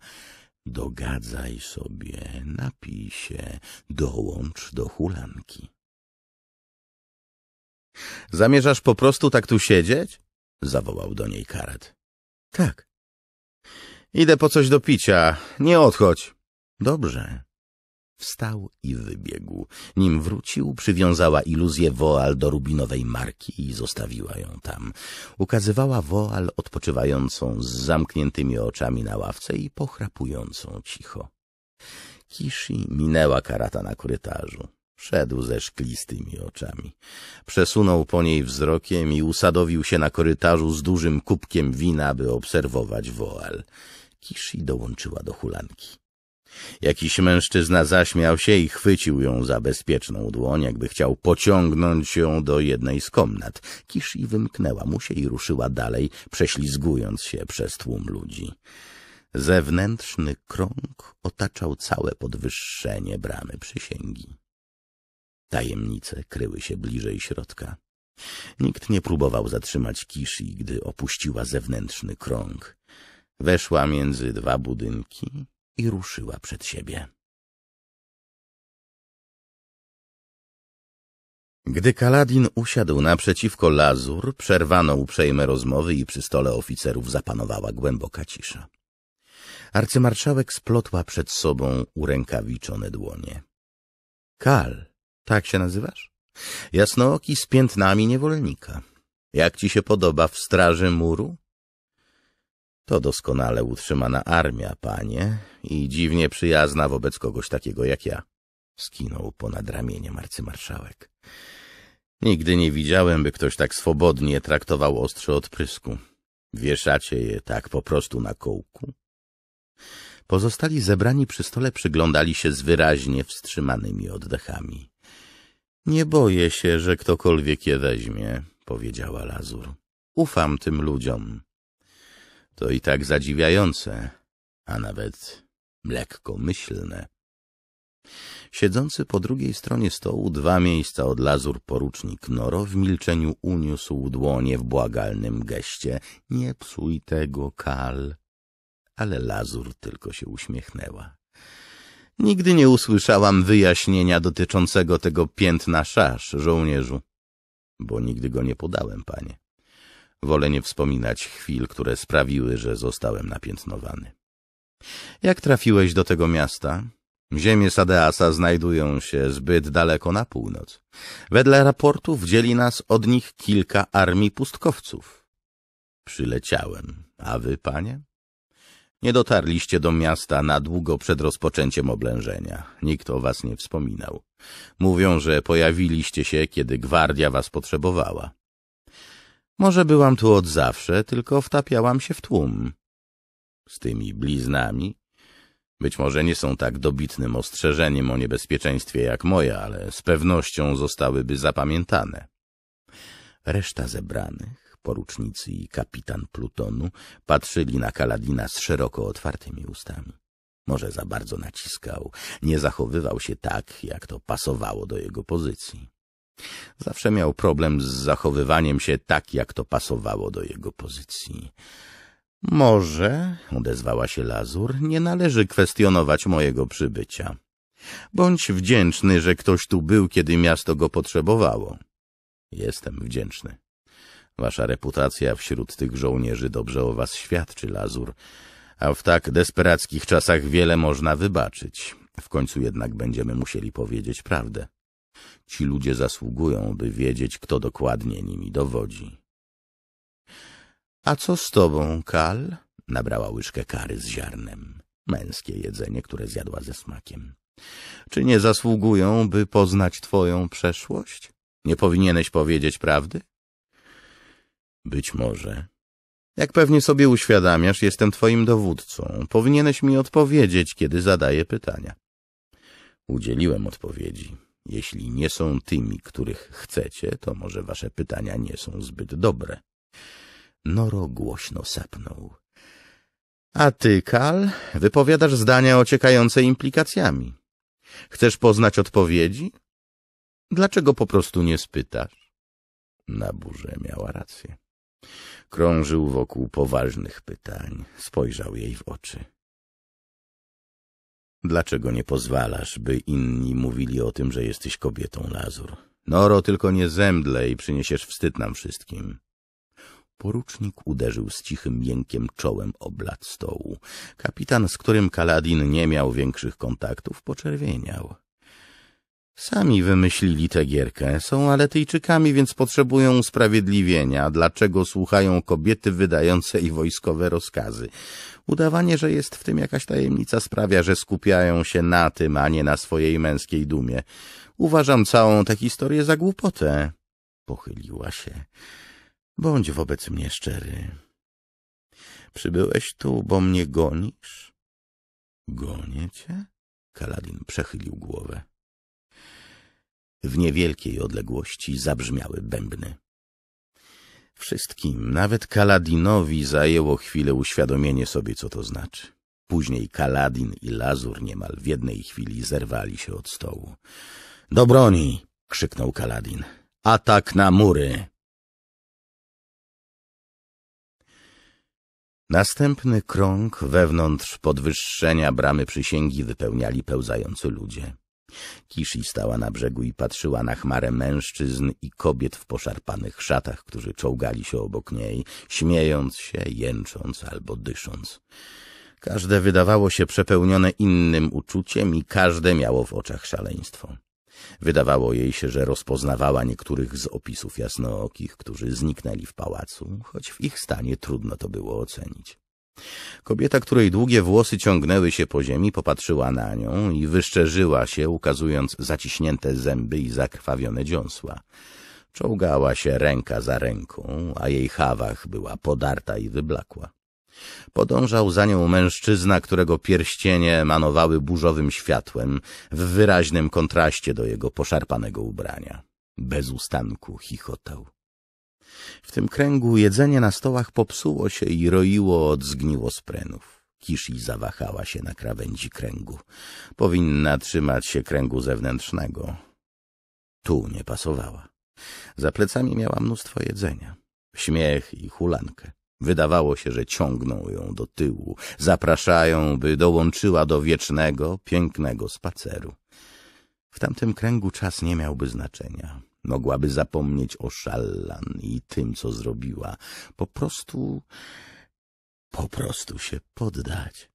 Dogadzaj sobie, napij się, dołącz do hulanki. Zamierzasz po prostu tak tu siedzieć? Zawołał do niej karat. Tak. Idę po coś do picia. Nie odchodź. Dobrze. Wstał i wybiegł. Nim wrócił, przywiązała iluzję woal do rubinowej marki i zostawiła ją tam. Ukazywała woal odpoczywającą z zamkniętymi oczami na ławce i pochrapującą cicho. Kishi minęła karata na korytarzu. Szedł ze szklistymi oczami. Przesunął po niej wzrokiem i usadowił się na korytarzu z dużym kubkiem wina, by obserwować woal. Kishi dołączyła do hulanki. Jakiś mężczyzna zaśmiał się i chwycił ją za bezpieczną dłoń, jakby chciał pociągnąć ją do jednej z komnat. i wymknęła mu się i ruszyła dalej, prześlizgując się przez tłum ludzi. Zewnętrzny krąg otaczał całe podwyższenie bramy przysięgi. Tajemnice kryły się bliżej środka. Nikt nie próbował zatrzymać Kiszy, gdy opuściła zewnętrzny krąg. Weszła między dwa budynki, i ruszyła przed siebie. Gdy Kaladin usiadł naprzeciwko Lazur, przerwano uprzejme rozmowy i przy stole oficerów zapanowała głęboka cisza. Arcymarszałek splotła przed sobą urękawiczone dłonie. — Kal, tak się nazywasz? — Jasnooki z piętnami niewolnika. Jak ci się podoba w straży muru? To doskonale utrzymana armia, panie, i dziwnie przyjazna wobec kogoś takiego jak ja. Skinął ponad ramieniem arcymarszałek. Nigdy nie widziałem, by ktoś tak swobodnie traktował ostrze od prysku. Wieszacie je tak po prostu na kołku? Pozostali zebrani przy stole przyglądali się z wyraźnie wstrzymanymi oddechami. Nie boję się, że ktokolwiek je weźmie, powiedziała Lazur. Ufam tym ludziom. To i tak zadziwiające, a nawet lekkomyślne. Siedzący po drugiej stronie stołu dwa miejsca od lazur porucznik Noro w milczeniu uniósł dłonie w błagalnym geście. Nie psuj tego, Kal. Ale lazur tylko się uśmiechnęła. Nigdy nie usłyszałam wyjaśnienia dotyczącego tego piętna szasz, żołnierzu, bo nigdy go nie podałem, panie. Wolę nie wspominać chwil, które sprawiły, że zostałem napiętnowany. Jak trafiłeś do tego miasta? Ziemie Sadeasa znajdują się zbyt daleko na północ. Wedle raportów dzieli nas od nich kilka armii pustkowców. Przyleciałem. A wy, panie? Nie dotarliście do miasta na długo przed rozpoczęciem oblężenia. Nikt o was nie wspominał. Mówią, że pojawiliście się, kiedy gwardia was potrzebowała. Może byłam tu od zawsze, tylko wtapiałam się w tłum. Z tymi bliznami? Być może nie są tak dobitnym ostrzeżeniem o niebezpieczeństwie jak moja, ale z pewnością zostałyby zapamiętane. Reszta zebranych, porucznicy i kapitan Plutonu, patrzyli na Kaladina z szeroko otwartymi ustami. Może za bardzo naciskał, nie zachowywał się tak, jak to pasowało do jego pozycji. Zawsze miał problem z zachowywaniem się tak, jak to pasowało do jego pozycji. Może, odezwała się Lazur, nie należy kwestionować mojego przybycia. Bądź wdzięczny, że ktoś tu był, kiedy miasto go potrzebowało. Jestem wdzięczny. Wasza reputacja wśród tych żołnierzy dobrze o was świadczy, Lazur, a w tak desperackich czasach wiele można wybaczyć. W końcu jednak będziemy musieli powiedzieć prawdę. Ci ludzie zasługują, by wiedzieć, kto dokładnie nimi dowodzi. A co z tobą, Kal? Nabrała łyżkę kary z ziarnem. Męskie jedzenie, które zjadła ze smakiem. Czy nie zasługują, by poznać twoją przeszłość? Nie powinieneś powiedzieć prawdy? Być może. Jak pewnie sobie uświadamiasz, jestem twoim dowódcą. Powinieneś mi odpowiedzieć, kiedy zadaję pytania. Udzieliłem odpowiedzi. Jeśli nie są tymi, których chcecie, to może wasze pytania nie są zbyt dobre. Noro głośno sapnął. A ty, Kal, wypowiadasz zdania ociekające implikacjami. Chcesz poznać odpowiedzi? Dlaczego po prostu nie spytasz? Na burze miała rację. Krążył wokół poważnych pytań, spojrzał jej w oczy. Dlaczego nie pozwalasz, by inni mówili o tym, że jesteś kobietą, Lazur? Noro, tylko nie zemdlej, przyniesiesz wstyd nam wszystkim. Porucznik uderzył z cichym jękiem czołem o blat stołu. Kapitan, z którym Kaladin nie miał większych kontaktów, poczerwieniał. Sami wymyślili tę gierkę, są Aletyjczykami, więc potrzebują usprawiedliwienia, dlaczego słuchają kobiety wydającej wojskowe rozkazy. Udawanie, że jest w tym jakaś tajemnica sprawia, że skupiają się na tym, a nie na swojej męskiej dumie. Uważam całą tę historię za głupotę. Pochyliła się. Bądź wobec mnie szczery. Przybyłeś tu, bo mnie gonisz? Gonię cię? Kaladin przechylił głowę. W niewielkiej odległości zabrzmiały bębny. Wszystkim, nawet Kaladinowi, zajęło chwilę uświadomienie sobie, co to znaczy. Później Kaladin i Lazur niemal w jednej chwili zerwali się od stołu. — Do broni! — krzyknął Kaladin. — Atak na mury! Następny krąg wewnątrz podwyższenia bramy przysięgi wypełniali pełzający ludzie. Kishi stała na brzegu i patrzyła na chmarę mężczyzn i kobiet w poszarpanych szatach, którzy czołgali się obok niej, śmiejąc się, jęcząc albo dysząc. Każde wydawało się przepełnione innym uczuciem i każde miało w oczach szaleństwo. Wydawało jej się, że rozpoznawała niektórych z opisów jasnookich, którzy zniknęli w pałacu, choć w ich stanie trudno to było ocenić. Kobieta, której długie włosy ciągnęły się po ziemi, popatrzyła na nią i wyszczerzyła się, ukazując zaciśnięte zęby i zakrwawione dziąsła. Czołgała się ręka za ręką, a jej hawach była podarta i wyblakła. Podążał za nią mężczyzna, którego pierścienie manowały burzowym światłem w wyraźnym kontraście do jego poszarpanego ubrania. Bez ustanku chichotał. W tym kręgu jedzenie na stołach popsuło się i roiło od Kisz i zawahała się na krawędzi kręgu. Powinna trzymać się kręgu zewnętrznego. Tu nie pasowała. Za plecami miała mnóstwo jedzenia. Śmiech i hulankę. Wydawało się, że ciągną ją do tyłu, zapraszają, by dołączyła do wiecznego, pięknego spaceru. W tamtym kręgu czas nie miałby znaczenia. Mogłaby zapomnieć o Szallan i tym, co zrobiła. Po prostu... po prostu się poddać.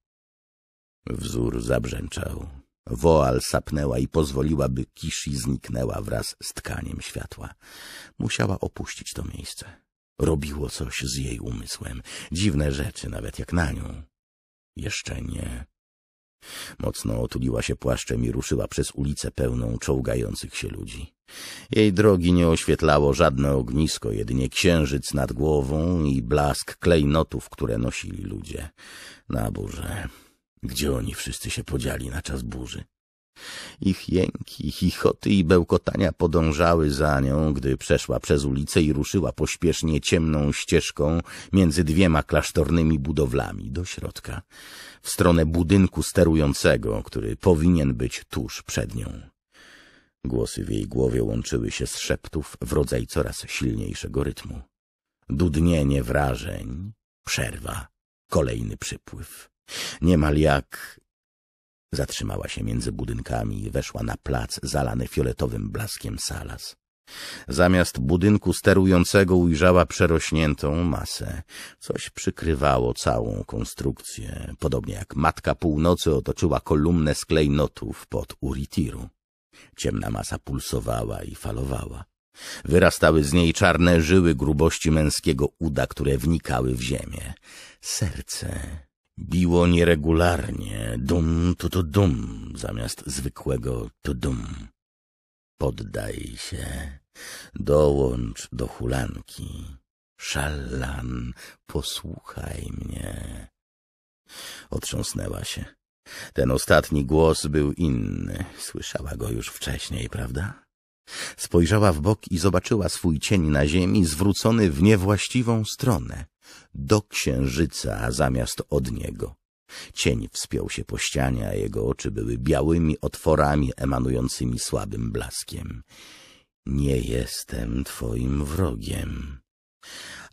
Wzór zabrzęczał. Woal sapnęła i pozwoliła, by Kishi zniknęła wraz z tkaniem światła. Musiała opuścić to miejsce. Robiło coś z jej umysłem. Dziwne rzeczy, nawet jak na nią. Jeszcze nie. Mocno otuliła się płaszczem i ruszyła przez ulicę pełną czołgających się ludzi. Jej drogi nie oświetlało żadne ognisko, jedynie księżyc nad głową i blask klejnotów, które nosili ludzie. Na burze. Gdzie oni wszyscy się podzieli na czas burzy? Ich jęki, chichoty i bełkotania podążały za nią, gdy przeszła przez ulicę i ruszyła pośpiesznie ciemną ścieżką między dwiema klasztornymi budowlami do środka, w stronę budynku sterującego, który powinien być tuż przed nią. Głosy w jej głowie łączyły się z szeptów w rodzaj coraz silniejszego rytmu. Dudnienie wrażeń, przerwa, kolejny przypływ. Niemal jak Zatrzymała się między budynkami i weszła na plac zalany fioletowym blaskiem salas. Zamiast budynku sterującego ujrzała przerośniętą masę. Coś przykrywało całą konstrukcję, podobnie jak Matka Północy otoczyła kolumnę sklejnotów pod Uritiru. Ciemna masa pulsowała i falowała. Wyrastały z niej czarne żyły grubości męskiego uda, które wnikały w ziemię. Serce Biło nieregularnie, dum tu tu dum, zamiast zwykłego tu dum. Poddaj się, dołącz do hulanki. szalan, posłuchaj mnie. Otrząsnęła się. Ten ostatni głos był inny. Słyszała go już wcześniej, prawda? Spojrzała w bok i zobaczyła swój cień na ziemi zwrócony w niewłaściwą stronę do księżyca zamiast od niego. Cień wspiął się po ścianie, a jego oczy były białymi otworami emanującymi słabym blaskiem. Nie jestem twoim wrogiem,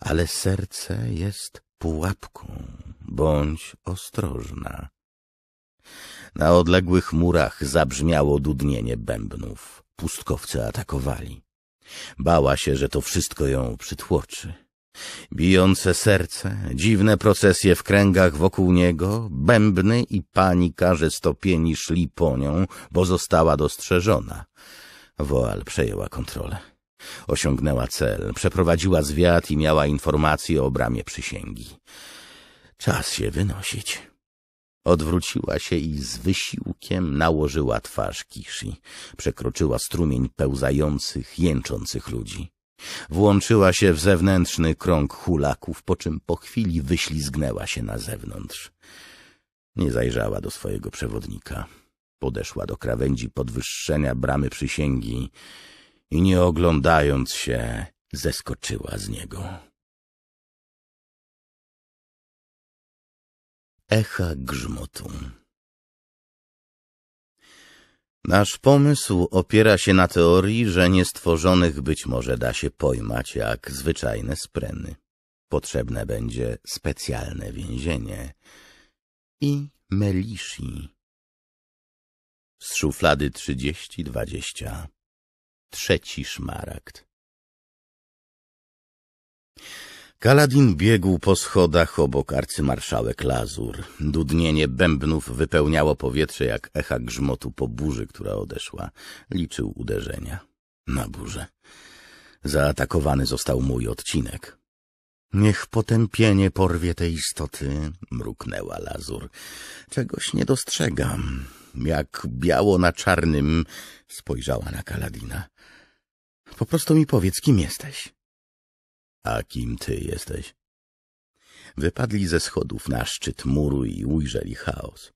ale serce jest pułapką, bądź ostrożna. Na odległych murach zabrzmiało dudnienie bębnów. Pustkowcy atakowali. Bała się, że to wszystko ją przytłoczy. Bijące serce, dziwne procesje w kręgach wokół niego, bębny i panika, że stopieni szli po nią, bo została dostrzeżona. Woal przejęła kontrolę. Osiągnęła cel, przeprowadziła zwiat i miała informacje o bramie przysięgi. Czas się wynosić. Odwróciła się i z wysiłkiem nałożyła twarz Kishi. Przekroczyła strumień pełzających, jęczących ludzi. Włączyła się w zewnętrzny krąg hulaków, po czym po chwili wyślizgnęła się na zewnątrz. Nie zajrzała do swojego przewodnika. Podeszła do krawędzi podwyższenia bramy przysięgi i nie oglądając się, zeskoczyła z niego. Echa grzmotu Nasz pomysł opiera się na teorii, że niestworzonych być może da się pojmać jak zwyczajne spreny. Potrzebne będzie specjalne więzienie i melishi. Z szuflady trzydzieści dwadzieścia. Trzeci szmaragd. Kaladin biegł po schodach obok arcymarszałek Lazur. Dudnienie bębnów wypełniało powietrze jak echa grzmotu po burzy, która odeszła. Liczył uderzenia. Na burzę. Zaatakowany został mój odcinek. Niech potępienie porwie te istoty, mruknęła Lazur. Czegoś nie dostrzegam. Jak biało na czarnym spojrzała na Kaladina. Po prostu mi powiedz, kim jesteś. A kim ty jesteś? Wypadli ze schodów na szczyt muru i ujrzeli chaos.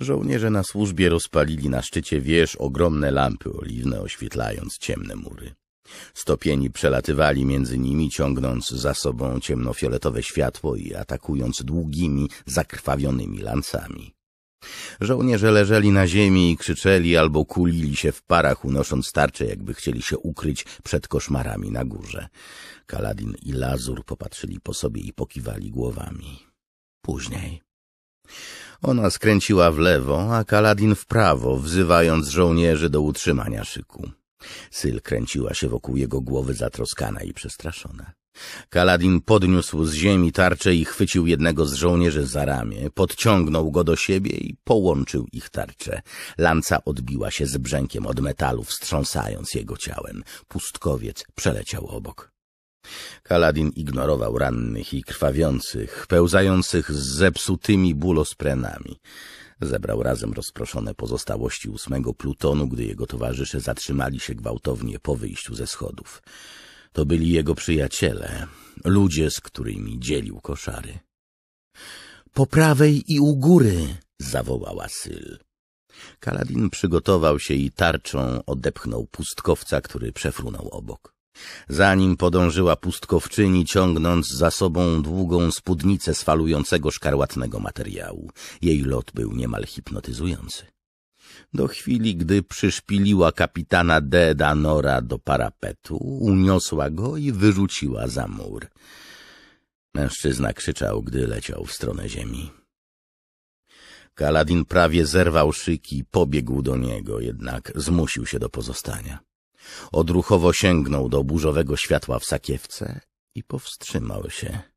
Żołnierze na służbie rozpalili na szczycie wież ogromne lampy oliwne, oświetlając ciemne mury. Stopieni przelatywali między nimi, ciągnąc za sobą ciemnofioletowe światło i atakując długimi, zakrwawionymi lancami. Żołnierze leżeli na ziemi i krzyczeli albo kulili się w parach, unosząc tarcze, jakby chcieli się ukryć przed koszmarami na górze. Kaladin i Lazur popatrzyli po sobie i pokiwali głowami. Później. Ona skręciła w lewo, a Kaladin w prawo, wzywając żołnierzy do utrzymania szyku. Syl kręciła się wokół jego głowy zatroskana i przestraszona. Kaladin podniósł z ziemi tarczę i chwycił jednego z żołnierzy za ramię. Podciągnął go do siebie i połączył ich tarcze. Lanca odbiła się z brzękiem od metalu, wstrząsając jego ciałem. Pustkowiec przeleciał obok. Kaladin ignorował rannych i krwawiących, pełzających z zepsutymi bulosprenami. Zebrał razem rozproszone pozostałości ósmego plutonu, gdy jego towarzysze zatrzymali się gwałtownie po wyjściu ze schodów. To byli jego przyjaciele, ludzie, z którymi dzielił koszary. Po prawej i u góry! zawołała Syl. Kaladin przygotował się i tarczą odepchnął pustkowca, który przefrunął obok. Za nim podążyła pustkowczyni, ciągnąc za sobą długą spódnicę sfalującego szkarłatnego materiału. Jej lot był niemal hipnotyzujący do chwili, gdy przyszpiliła kapitana D. Danora do parapetu, uniosła go i wyrzuciła za mur. Mężczyzna krzyczał, gdy leciał w stronę ziemi. Kaladin prawie zerwał szyki i pobiegł do niego, jednak zmusił się do pozostania. Odruchowo sięgnął do burzowego światła w sakiewce i powstrzymał się.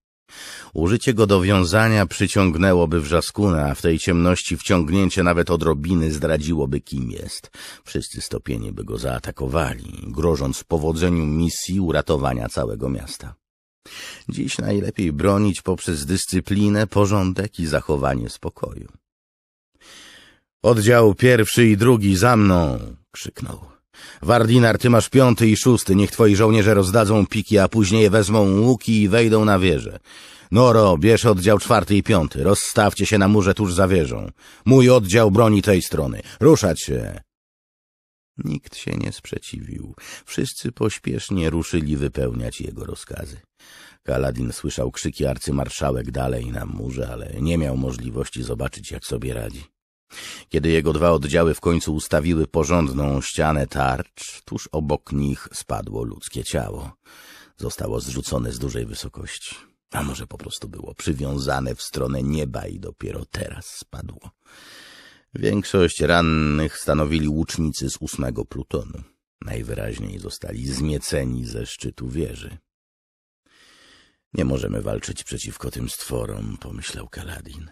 Użycie go do wiązania przyciągnęłoby wrzaskuna, a w tej ciemności wciągnięcie nawet odrobiny zdradziłoby, kim jest. Wszyscy stopieni by go zaatakowali, grożąc powodzeniu misji uratowania całego miasta. Dziś najlepiej bronić poprzez dyscyplinę, porządek i zachowanie spokoju. Oddział pierwszy i drugi za mną! krzyknął. Wardinar, ty masz piąty i szósty, niech twoi żołnierze rozdadzą piki, a później wezmą łuki i wejdą na wieżę. Noro, bierz oddział czwarty i piąty, rozstawcie się na murze tuż za wieżą. Mój oddział broni tej strony. Ruszać się! Nikt się nie sprzeciwił. Wszyscy pośpiesznie ruszyli wypełniać jego rozkazy. Kaladin słyszał krzyki arcymarszałek dalej na murze, ale nie miał możliwości zobaczyć, jak sobie radzi. Kiedy jego dwa oddziały w końcu ustawiły porządną ścianę tarcz, tuż obok nich spadło ludzkie ciało. Zostało zrzucone z dużej wysokości. A może po prostu było przywiązane w stronę nieba i dopiero teraz spadło. Większość rannych stanowili łucznicy z ósmego plutonu. Najwyraźniej zostali zmieceni ze szczytu wieży. Nie możemy walczyć przeciwko tym stworom, pomyślał Kaladin.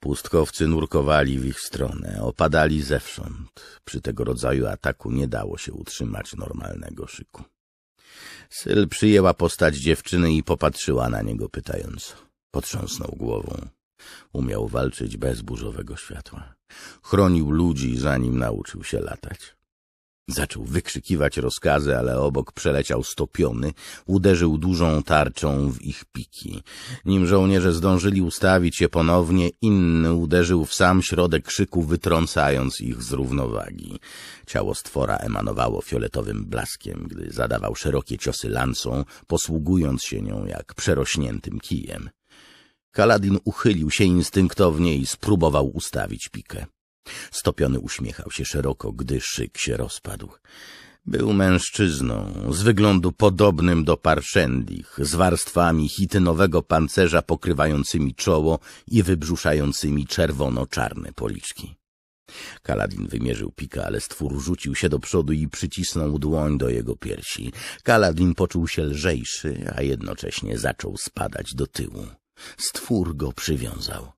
Pustkowcy nurkowali w ich stronę, opadali zewsząd. Przy tego rodzaju ataku nie dało się utrzymać normalnego szyku. Syl przyjęła postać dziewczyny i popatrzyła na niego pytająco. Potrząsnął głową. Umiał walczyć bez burzowego światła. Chronił ludzi, zanim nauczył się latać. Zaczął wykrzykiwać rozkazy, ale obok przeleciał stopiony, uderzył dużą tarczą w ich piki. Nim żołnierze zdążyli ustawić się ponownie, inny uderzył w sam środek krzyku, wytrącając ich z równowagi. Ciało stwora emanowało fioletowym blaskiem, gdy zadawał szerokie ciosy lancą, posługując się nią jak przerośniętym kijem. Kaladin uchylił się instynktownie i spróbował ustawić pikę. Stopiony uśmiechał się szeroko, gdy szyk się rozpadł. Był mężczyzną, z wyglądu podobnym do parszendich, z warstwami chitynowego pancerza pokrywającymi czoło i wybrzuszającymi czerwono-czarne policzki. Kaladin wymierzył pika, ale stwór rzucił się do przodu i przycisnął dłoń do jego piersi. Kaladin poczuł się lżejszy, a jednocześnie zaczął spadać do tyłu. Stwór go przywiązał.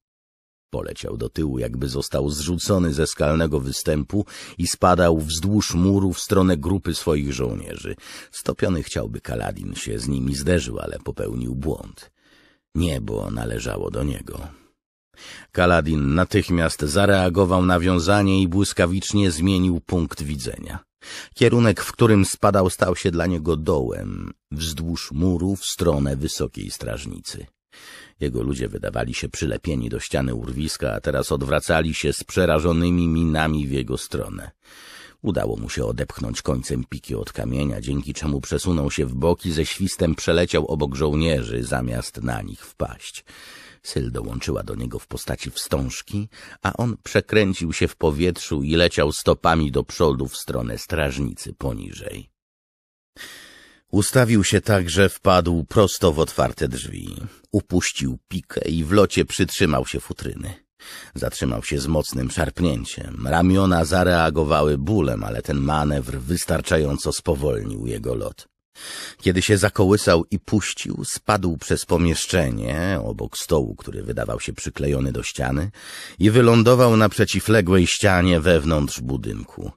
Poleciał do tyłu, jakby został zrzucony ze skalnego występu i spadał wzdłuż muru w stronę grupy swoich żołnierzy. Stopiony chciałby Kaladin się z nimi zderzył, ale popełnił błąd. Niebo należało do niego. Kaladin natychmiast zareagował na wiązanie i błyskawicznie zmienił punkt widzenia. Kierunek, w którym spadał, stał się dla niego dołem, wzdłuż muru w stronę wysokiej strażnicy. Jego ludzie wydawali się przylepieni do ściany urwiska, a teraz odwracali się z przerażonymi minami w jego stronę. Udało mu się odepchnąć końcem piki od kamienia, dzięki czemu przesunął się w boki, ze świstem przeleciał obok żołnierzy, zamiast na nich wpaść. Syl dołączyła do niego w postaci wstążki, a on przekręcił się w powietrzu i leciał stopami do przodu w stronę strażnicy poniżej. Ustawił się tak, że wpadł prosto w otwarte drzwi. Upuścił pikę i w locie przytrzymał się futryny. Zatrzymał się z mocnym szarpnięciem. Ramiona zareagowały bólem, ale ten manewr wystarczająco spowolnił jego lot. Kiedy się zakołysał i puścił, spadł przez pomieszczenie, obok stołu, który wydawał się przyklejony do ściany, i wylądował na przeciwległej ścianie wewnątrz budynku.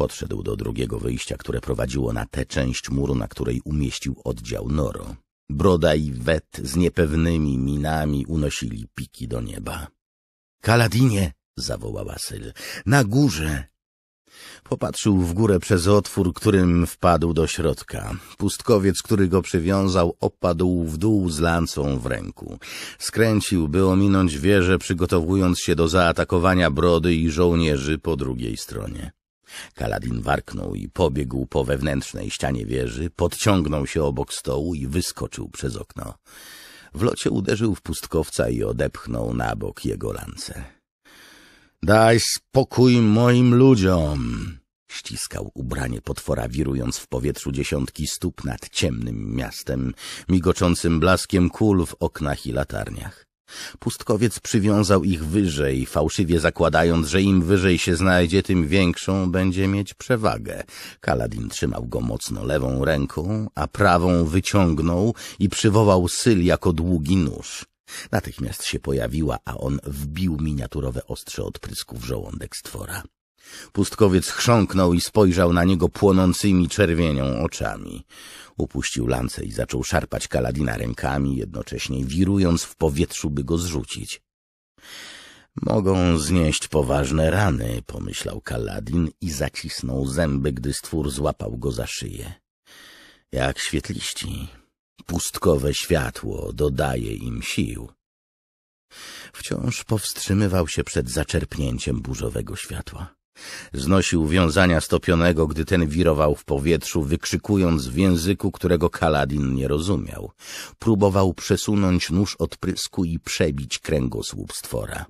Podszedł do drugiego wyjścia, które prowadziło na tę część muru, na której umieścił oddział Noro. Broda i Wet z niepewnymi minami unosili piki do nieba. — Kaladinie! — zawołała Syl. — Na górze! Popatrzył w górę przez otwór, którym wpadł do środka. Pustkowiec, który go przywiązał, opadł w dół z lancą w ręku. Skręcił, by ominąć wieżę, przygotowując się do zaatakowania brody i żołnierzy po drugiej stronie. Kaladin warknął i pobiegł po wewnętrznej ścianie wieży, podciągnął się obok stołu i wyskoczył przez okno. W locie uderzył w pustkowca i odepchnął na bok jego lance. — Daj spokój moim ludziom! Ściskał ubranie potwora, wirując w powietrzu dziesiątki stóp nad ciemnym miastem, migoczącym blaskiem kul w oknach i latarniach. Pustkowiec przywiązał ich wyżej, fałszywie zakładając, że im wyżej się znajdzie, tym większą będzie mieć przewagę. Kaladin trzymał go mocno lewą ręką, a prawą wyciągnął i przywołał syl jako długi nóż. Natychmiast się pojawiła, a on wbił miniaturowe ostrze odprysku w żołądek stwora. Pustkowiec chrząknął i spojrzał na niego płonącymi czerwienią oczami. Upuścił lance i zaczął szarpać Kaladina rękami, jednocześnie wirując w powietrzu, by go zrzucić. Mogą znieść poważne rany, pomyślał Kaladin i zacisnął zęby, gdy stwór złapał go za szyję. Jak świetliści, pustkowe światło dodaje im sił. Wciąż powstrzymywał się przed zaczerpnięciem burzowego światła. Znosił wiązania stopionego, gdy ten wirował w powietrzu, wykrzykując w języku, którego Kaladin nie rozumiał. Próbował przesunąć nóż od prysku i przebić kręgosłup stwora.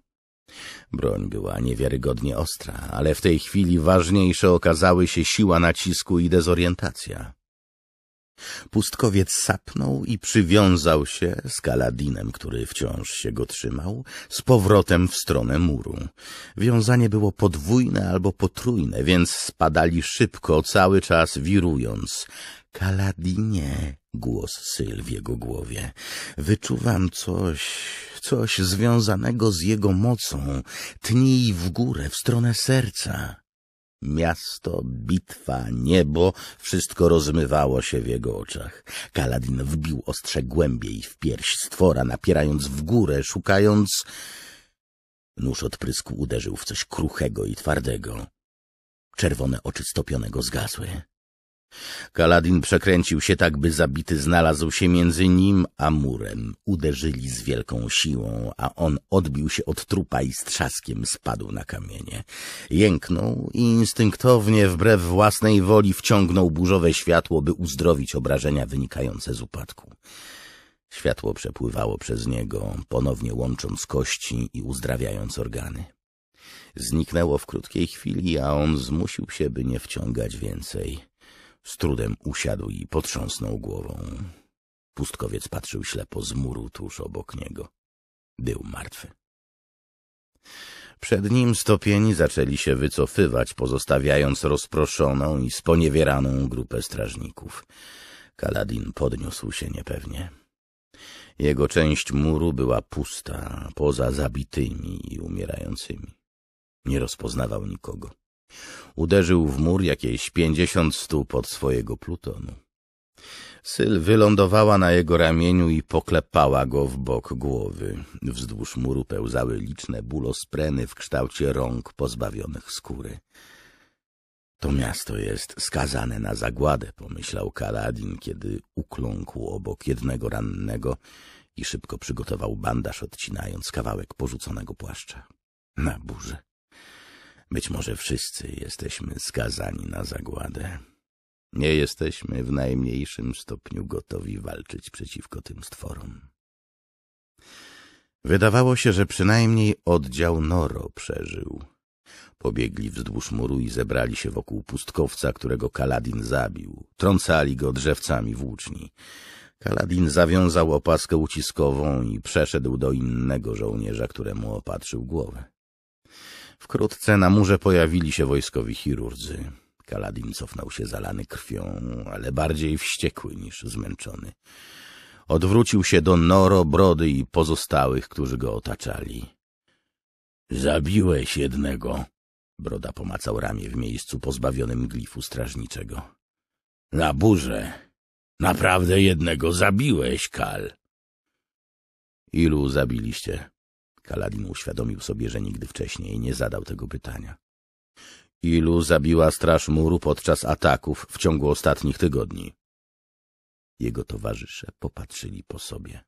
Broń była niewiarygodnie ostra, ale w tej chwili ważniejsze okazały się siła nacisku i dezorientacja. Pustkowiec sapnął i przywiązał się z kaladinem, który wciąż się go trzymał, z powrotem w stronę muru. Wiązanie było podwójne albo potrójne, więc spadali szybko, cały czas wirując. Kaladinie, głos syl w jego głowie. Wyczuwam coś, coś związanego z jego mocą. Tnij w górę, w stronę serca. Miasto, bitwa, niebo, wszystko rozmywało się w jego oczach. Kaladin wbił ostrze głębiej w pierś stwora, napierając w górę, szukając... Nóż odprysku uderzył w coś kruchego i twardego. Czerwone oczy stopionego zgasły. Kaladin przekręcił się tak, by zabity znalazł się między nim a murem. Uderzyli z wielką siłą, a on odbił się od trupa i z trzaskiem spadł na kamienie. Jęknął i instynktownie, wbrew własnej woli, wciągnął burzowe światło, by uzdrowić obrażenia wynikające z upadku. Światło przepływało przez niego, ponownie łącząc kości i uzdrawiając organy. Zniknęło w krótkiej chwili, a on zmusił się, by nie wciągać więcej. Z trudem usiadł i potrząsnął głową. Pustkowiec patrzył ślepo z muru tuż obok niego. Był martwy. Przed nim stopieni zaczęli się wycofywać, pozostawiając rozproszoną i sponiewieraną grupę strażników. Kaladin podniósł się niepewnie. Jego część muru była pusta, poza zabitymi i umierającymi. Nie rozpoznawał nikogo. Uderzył w mur jakieś pięćdziesiąt stóp od swojego plutonu. Syl wylądowała na jego ramieniu i poklepała go w bok głowy. Wzdłuż muru pełzały liczne bulospreny w kształcie rąk pozbawionych skóry. To miasto jest skazane na zagładę, pomyślał Kaladin, kiedy ukląkł obok jednego rannego i szybko przygotował bandaż, odcinając kawałek porzuconego płaszcza. Na burze. Być może wszyscy jesteśmy skazani na zagładę. Nie jesteśmy w najmniejszym stopniu gotowi walczyć przeciwko tym stworom. Wydawało się, że przynajmniej oddział Noro przeżył. Pobiegli wzdłuż muru i zebrali się wokół pustkowca, którego Kaladin zabił. Trącali go drzewcami włóczni. Kaladin zawiązał opaskę uciskową i przeszedł do innego żołnierza, któremu opatrzył głowę. Wkrótce na murze pojawili się wojskowi chirurdzy. Kaladin cofnął się zalany krwią, ale bardziej wściekły niż zmęczony. Odwrócił się do Noro, Brody i pozostałych, którzy go otaczali. — Zabiłeś jednego — Broda pomacał ramię w miejscu pozbawionym glifu strażniczego. — Na burze! Naprawdę jednego zabiłeś, Kal! — Ilu zabiliście? Kaladin uświadomił sobie, że nigdy wcześniej nie zadał tego pytania. Ilu zabiła Straż Muru podczas ataków w ciągu ostatnich tygodni? Jego towarzysze popatrzyli po sobie.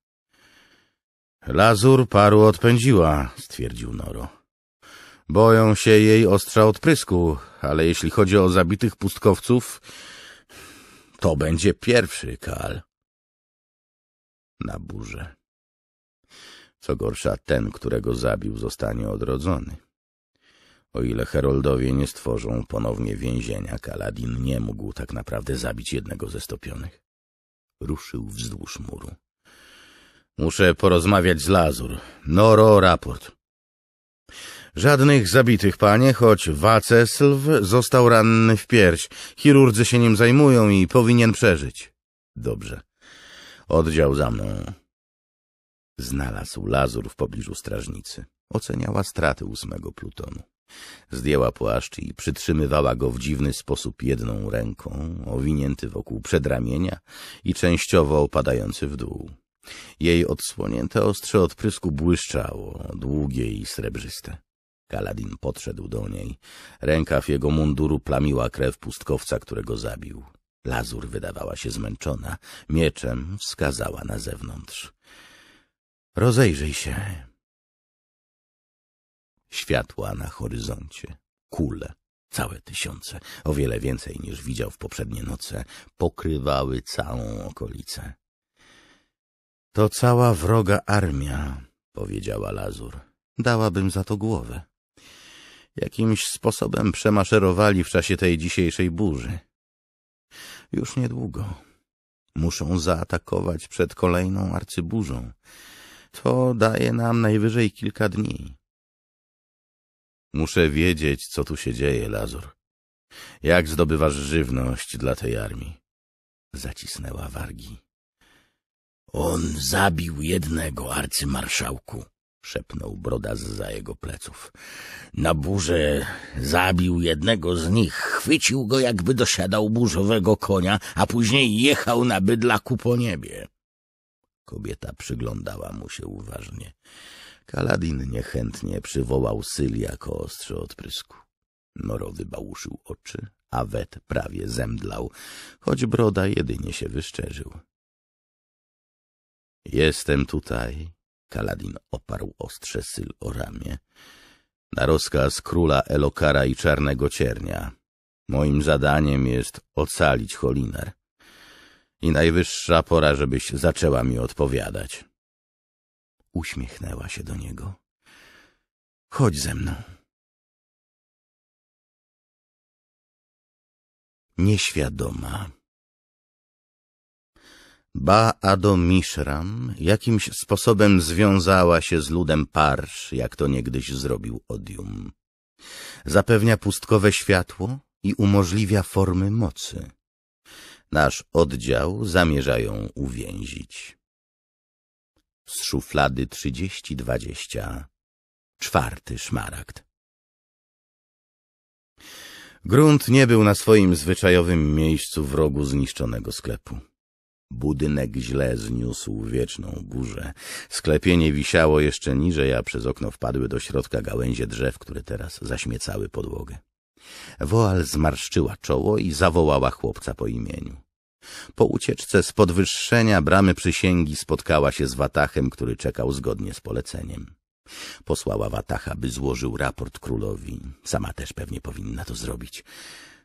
Lazur paru odpędziła, stwierdził Noro. Boją się jej ostrza odprysku, ale jeśli chodzi o zabitych pustkowców, to będzie pierwszy kal. Na burze co gorsza, ten, którego zabił, zostanie odrodzony. O ile Heroldowie nie stworzą ponownie więzienia, Kaladin nie mógł tak naprawdę zabić jednego ze stopionych. Ruszył wzdłuż muru. Muszę porozmawiać z Lazur. Noro, raport. Żadnych zabitych, panie, choć Waceslw został ranny w pierś. Chirurdzy się nim zajmują i powinien przeżyć. Dobrze. Oddział za mną. Znalazł lazur w pobliżu strażnicy. Oceniała straty ósmego plutonu. Zdjęła płaszcz i przytrzymywała go w dziwny sposób jedną ręką, owinięty wokół przedramienia i częściowo opadający w dół. Jej odsłonięte ostrze odprysku błyszczało, długie i srebrzyste. Kaladin podszedł do niej. Rękaw jego munduru plamiła krew pustkowca, którego zabił. Lazur wydawała się zmęczona. Mieczem wskazała na zewnątrz. Rozejrzyj się. Światła na horyzoncie, kule, całe tysiące, o wiele więcej niż widział w poprzednie noce, pokrywały całą okolicę. To cała wroga armia, powiedziała Lazur. Dałabym za to głowę. Jakimś sposobem przemaszerowali w czasie tej dzisiejszej burzy. Już niedługo. Muszą zaatakować przed kolejną arcyburzą to daje nam najwyżej kilka dni. Muszę wiedzieć, co tu się dzieje, Lazur. Jak zdobywasz żywność dla tej armii? Zacisnęła wargi. On zabił jednego arcymarszałku, szepnął Broda za jego pleców. Na burze zabił jednego z nich, chwycił go, jakby dosiadał burzowego konia, a później jechał na bydlaku po niebie. Kobieta przyglądała mu się uważnie. Kaladin niechętnie przywołał syl jako ostrze odprysku. Noro wybałuszył oczy, a wet prawie zemdlał, choć broda jedynie się wyszczerzył. Jestem tutaj, Kaladin oparł ostrze syl o ramię, na rozkaz króla Elokara i Czarnego Ciernia. Moim zadaniem jest ocalić Holinar i najwyższa pora, żebyś zaczęła mi odpowiadać. Uśmiechnęła się do niego. Chodź ze mną. Nieświadoma. Ba-Ado jakimś sposobem związała się z ludem Parsz, jak to niegdyś zrobił Odium. Zapewnia pustkowe światło i umożliwia formy mocy. Nasz oddział zamierzają uwięzić. Z szuflady trzydzieści dwadzieścia. Czwarty szmaragd Grunt nie był na swoim zwyczajowym miejscu w rogu zniszczonego sklepu. Budynek źle zniósł wieczną burzę. Sklepienie wisiało jeszcze niżej, a przez okno wpadły do środka gałęzie drzew, które teraz zaśmiecały podłogę. Woal zmarszczyła czoło i zawołała chłopca po imieniu. Po ucieczce z podwyższenia bramy przysięgi spotkała się z Watachem, który czekał zgodnie z poleceniem. Posłała Watacha, by złożył raport królowi. Sama też pewnie powinna to zrobić.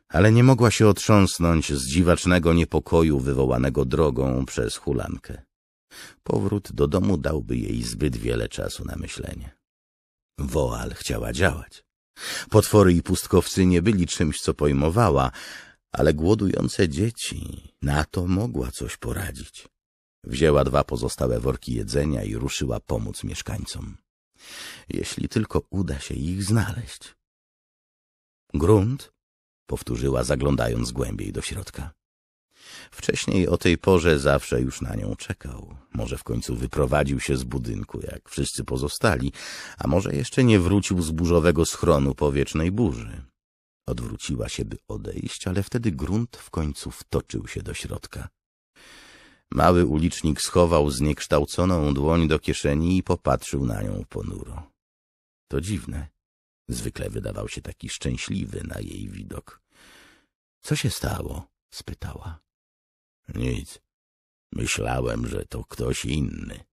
Ale nie mogła się otrząsnąć z dziwacznego niepokoju wywołanego drogą przez hulankę. Powrót do domu dałby jej zbyt wiele czasu na myślenie. Woal chciała działać. Potwory i pustkowcy nie byli czymś, co pojmowała, ale głodujące dzieci na to mogła coś poradzić. Wzięła dwa pozostałe worki jedzenia i ruszyła pomóc mieszkańcom. Jeśli tylko uda się ich znaleźć. Grunt? Powtórzyła, zaglądając głębiej do środka. Wcześniej o tej porze zawsze już na nią czekał. Może w końcu wyprowadził się z budynku, jak wszyscy pozostali, a może jeszcze nie wrócił z burzowego schronu powietrznej burzy. Odwróciła się, by odejść, ale wtedy grunt w końcu wtoczył się do środka. Mały ulicznik schował zniekształconą dłoń do kieszeni i popatrzył na nią ponuro. To dziwne. Zwykle wydawał się taki szczęśliwy na jej widok. — Co się stało? — spytała. Nic. Myślałem, że to ktoś inny.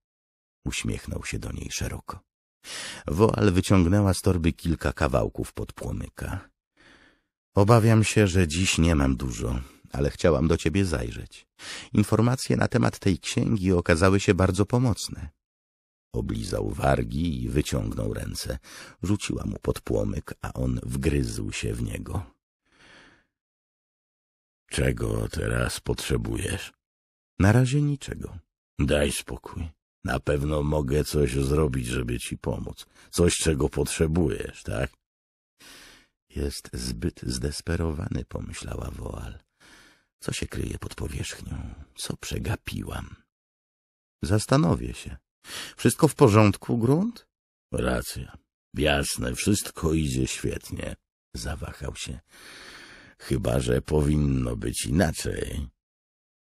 Uśmiechnął się do niej szeroko. Woal wyciągnęła z torby kilka kawałków pod płomyka. Obawiam się, że dziś nie mam dużo, ale chciałam do ciebie zajrzeć. Informacje na temat tej księgi okazały się bardzo pomocne. Oblizał wargi i wyciągnął ręce. Rzuciła mu pod płomyk, a on wgryzł się w niego. Czego teraz potrzebujesz? Na razie niczego. Daj spokój. Na pewno mogę coś zrobić, żeby ci pomóc. Coś, czego potrzebujesz, tak? Jest zbyt zdesperowany, pomyślała Woal. Co się kryje pod powierzchnią? Co przegapiłam? Zastanowię się. Wszystko w porządku, grunt? Racja. Jasne, wszystko idzie świetnie. Zawahał się chyba że powinno być inaczej.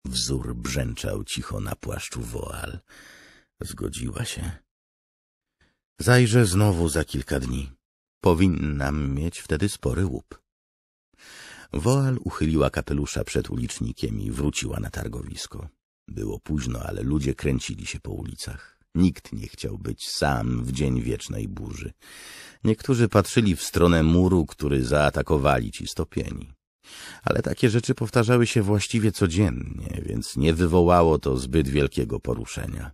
Wzór brzęczał cicho na płaszczu woal. Zgodziła się. Zajrzę znowu za kilka dni. Powinnam mieć wtedy spory łup. Woal uchyliła kapelusza przed ulicznikiem i wróciła na targowisko. Było późno, ale ludzie kręcili się po ulicach. Nikt nie chciał być sam w dzień wiecznej burzy. Niektórzy patrzyli w stronę muru, który zaatakowali ci stopieni. Ale takie rzeczy powtarzały się właściwie codziennie, więc nie wywołało to zbyt wielkiego poruszenia.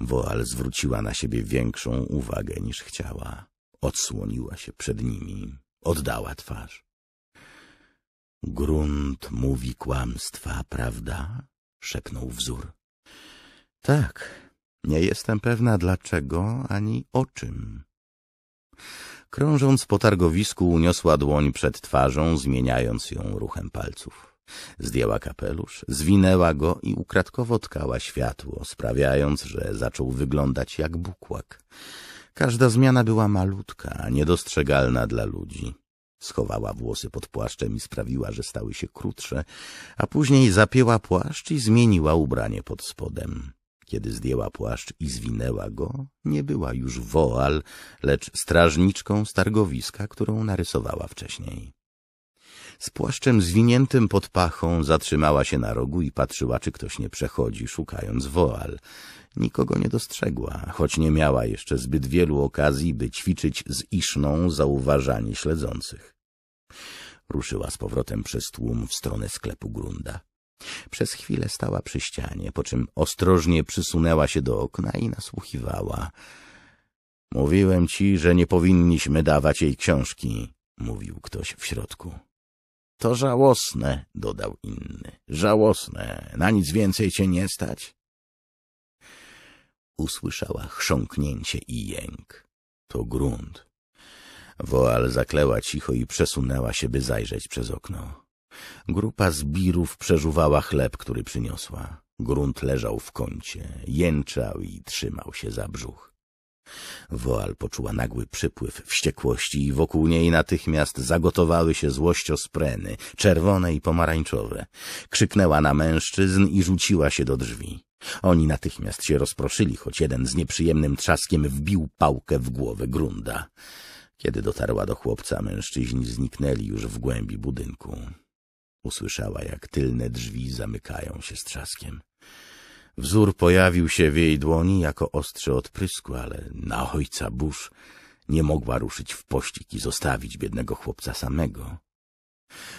Woal zwróciła na siebie większą uwagę niż chciała. Odsłoniła się przed nimi, oddała twarz. Grunt mówi kłamstwa, prawda? szepnął wzór. Tak, nie jestem pewna dlaczego ani o czym. Krążąc po targowisku uniosła dłoń przed twarzą, zmieniając ją ruchem palców. Zdjęła kapelusz, zwinęła go i ukradkowo tkała światło, sprawiając, że zaczął wyglądać jak bukłak. Każda zmiana była malutka, niedostrzegalna dla ludzi. Schowała włosy pod płaszczem i sprawiła, że stały się krótsze, a później zapięła płaszcz i zmieniła ubranie pod spodem. Kiedy zdjęła płaszcz i zwinęła go, nie była już woal, lecz strażniczką stargowiska, którą narysowała wcześniej. Z płaszczem zwiniętym pod pachą zatrzymała się na rogu i patrzyła, czy ktoś nie przechodzi, szukając woal. Nikogo nie dostrzegła, choć nie miała jeszcze zbyt wielu okazji, by ćwiczyć z Iszną zauważanie śledzących. Ruszyła z powrotem przez tłum w stronę sklepu Grunda. Przez chwilę stała przy ścianie, po czym ostrożnie przysunęła się do okna i nasłuchiwała. Mówiłem ci, że nie powinniśmy dawać jej książki, mówił ktoś w środku. To żałosne, dodał inny. Żałosne, na nic więcej cię nie stać. Usłyszała chrząknięcie i jęk. To grunt. Woal zakleła cicho i przesunęła się, by zajrzeć przez okno. Grupa zbirów przeżuwała chleb, który przyniosła. Grunt leżał w kącie, jęczał i trzymał się za brzuch. Woal poczuła nagły przypływ wściekłości i wokół niej natychmiast zagotowały się złościospreny, czerwone i pomarańczowe. Krzyknęła na mężczyzn i rzuciła się do drzwi. Oni natychmiast się rozproszyli, choć jeden z nieprzyjemnym trzaskiem wbił pałkę w głowę Grunda. Kiedy dotarła do chłopca, mężczyźni zniknęli już w głębi budynku. Usłyszała, jak tylne drzwi zamykają się z trzaskiem. Wzór pojawił się w jej dłoni jako ostrze odprysku, ale na ojca burz nie mogła ruszyć w pościg i zostawić biednego chłopca samego.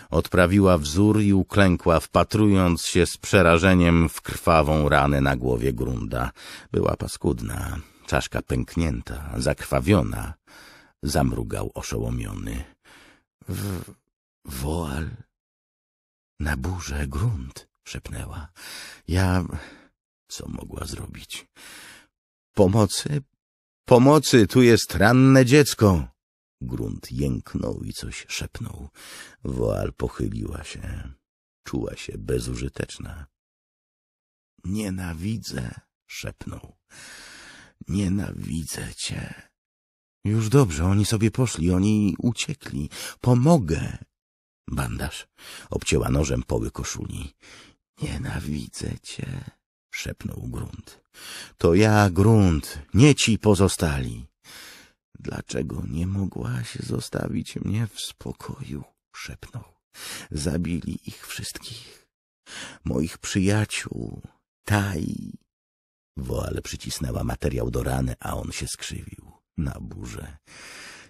Odprawiła wzór i uklękła, wpatrując się z przerażeniem w krwawą ranę na głowie Grunda. Była paskudna, czaszka pęknięta, zakrwawiona. Zamrugał oszołomiony. W... Woal na burze grunt, szepnęła. Ja... Co mogła zrobić? Pomocy? Pomocy, tu jest ranne dziecko! Grunt jęknął i coś szepnął. Woal pochyliła się. Czuła się bezużyteczna. Nienawidzę, szepnął. Nienawidzę cię. Już dobrze, oni sobie poszli, oni uciekli. Pomogę. Bandaż obcięła nożem poły koszuli. Nienawidzę cię, szepnął grunt. To ja, grunt, nie ci pozostali. Dlaczego nie mogłaś zostawić mnie w spokoju? szepnął. Zabili ich wszystkich. Moich przyjaciół, taj. Woal przycisnęła materiał do rany, a on się skrzywił. Na burze.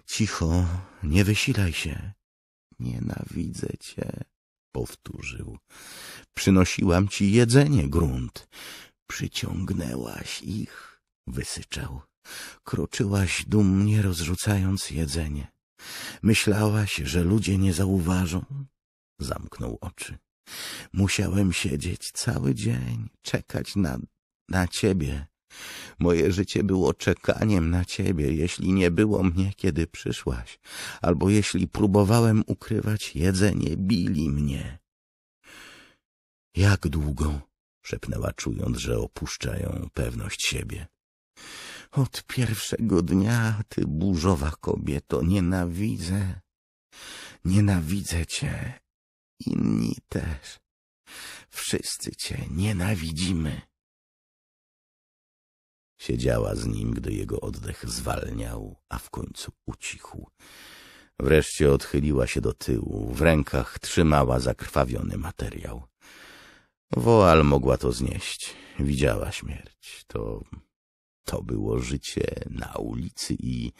Cicho, nie wysilaj się. Nienawidzę cię, powtórzył. Przynosiłam ci jedzenie, grunt. Przyciągnęłaś ich, wysyczał. Kroczyłaś dumnie, rozrzucając jedzenie. Myślałaś, że ludzie nie zauważą? Zamknął oczy. Musiałem siedzieć cały dzień, czekać na, na ciebie. Moje życie było czekaniem na ciebie, jeśli nie było mnie, kiedy przyszłaś, albo jeśli próbowałem ukrywać jedzenie, bili mnie. Jak długo? szepnęła, czując, że opuszczają pewność siebie. Od pierwszego dnia, ty burzowa kobieto, nienawidzę. Nienawidzę cię. Inni też. Wszyscy cię nienawidzimy. Siedziała z nim, gdy jego oddech zwalniał, a w końcu ucichł. Wreszcie odchyliła się do tyłu, w rękach trzymała zakrwawiony materiał. Woal mogła to znieść, widziała śmierć. To, to było życie na ulicy i...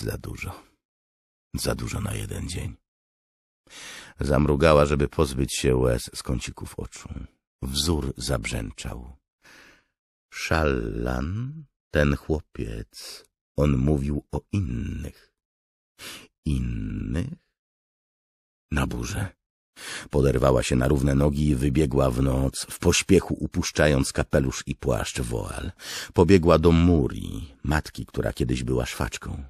za dużo. Za dużo na jeden dzień. Zamrugała, żeby pozbyć się łez z kącików oczu. Wzór zabrzęczał. Szallan, ten chłopiec, on mówił o innych. Innych? Na burze? Poderwała się na równe nogi i wybiegła w noc, w pośpiechu upuszczając kapelusz i płaszcz woal. Pobiegła do Muri, matki, która kiedyś była szwaczką.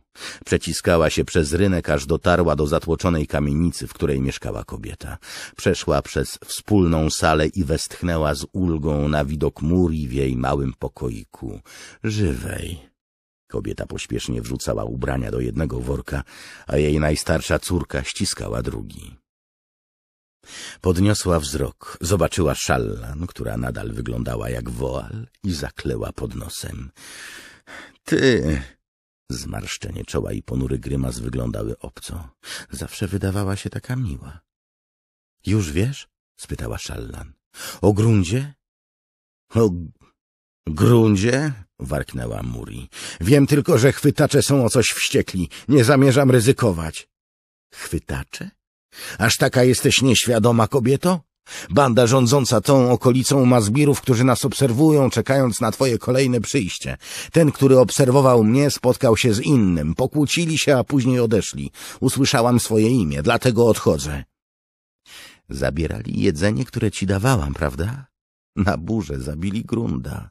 Przeciskała się przez rynek, aż dotarła do zatłoczonej kamienicy, w której mieszkała kobieta. Przeszła przez wspólną salę i westchnęła z ulgą na widok Muri w jej małym pokoiku. Żywej. Kobieta pośpiesznie wrzucała ubrania do jednego worka, a jej najstarsza córka ściskała drugi. Podniosła wzrok, zobaczyła szallan, która nadal wyglądała jak woal i zakleła pod nosem. Ty... Zmarszczenie czoła i ponury grymas wyglądały obco. Zawsze wydawała się taka miła. Już wiesz? spytała szallan. O grundzie? O grundzie? warknęła Muri. Wiem tylko, że chwytacze są o coś wściekli. Nie zamierzam ryzykować. Chwytacze? Aż taka jesteś nieświadoma, kobieto? Banda rządząca tą okolicą ma zbirów, którzy nas obserwują, czekając na twoje kolejne przyjście. Ten, który obserwował mnie, spotkał się z innym. Pokłócili się, a później odeszli. Usłyszałam swoje imię, dlatego odchodzę. Zabierali jedzenie, które ci dawałam, prawda? Na burze zabili Grunda.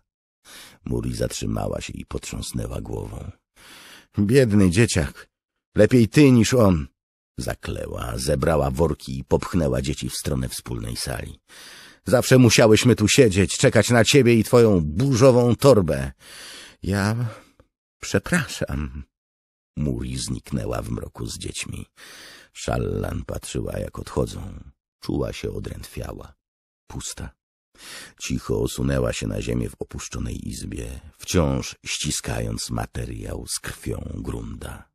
Muri zatrzymała się i potrząsnęła głową. Biedny dzieciak. Lepiej ty niż on. Zakleła, zebrała worki i popchnęła dzieci w stronę wspólnej sali. Zawsze musiałyśmy tu siedzieć, czekać na ciebie i twoją burzową torbę. Ja przepraszam. Muri zniknęła w mroku z dziećmi. Szallan patrzyła, jak odchodzą. Czuła się odrętwiała. Pusta. Cicho osunęła się na ziemię w opuszczonej izbie, wciąż ściskając materiał z krwią grunda.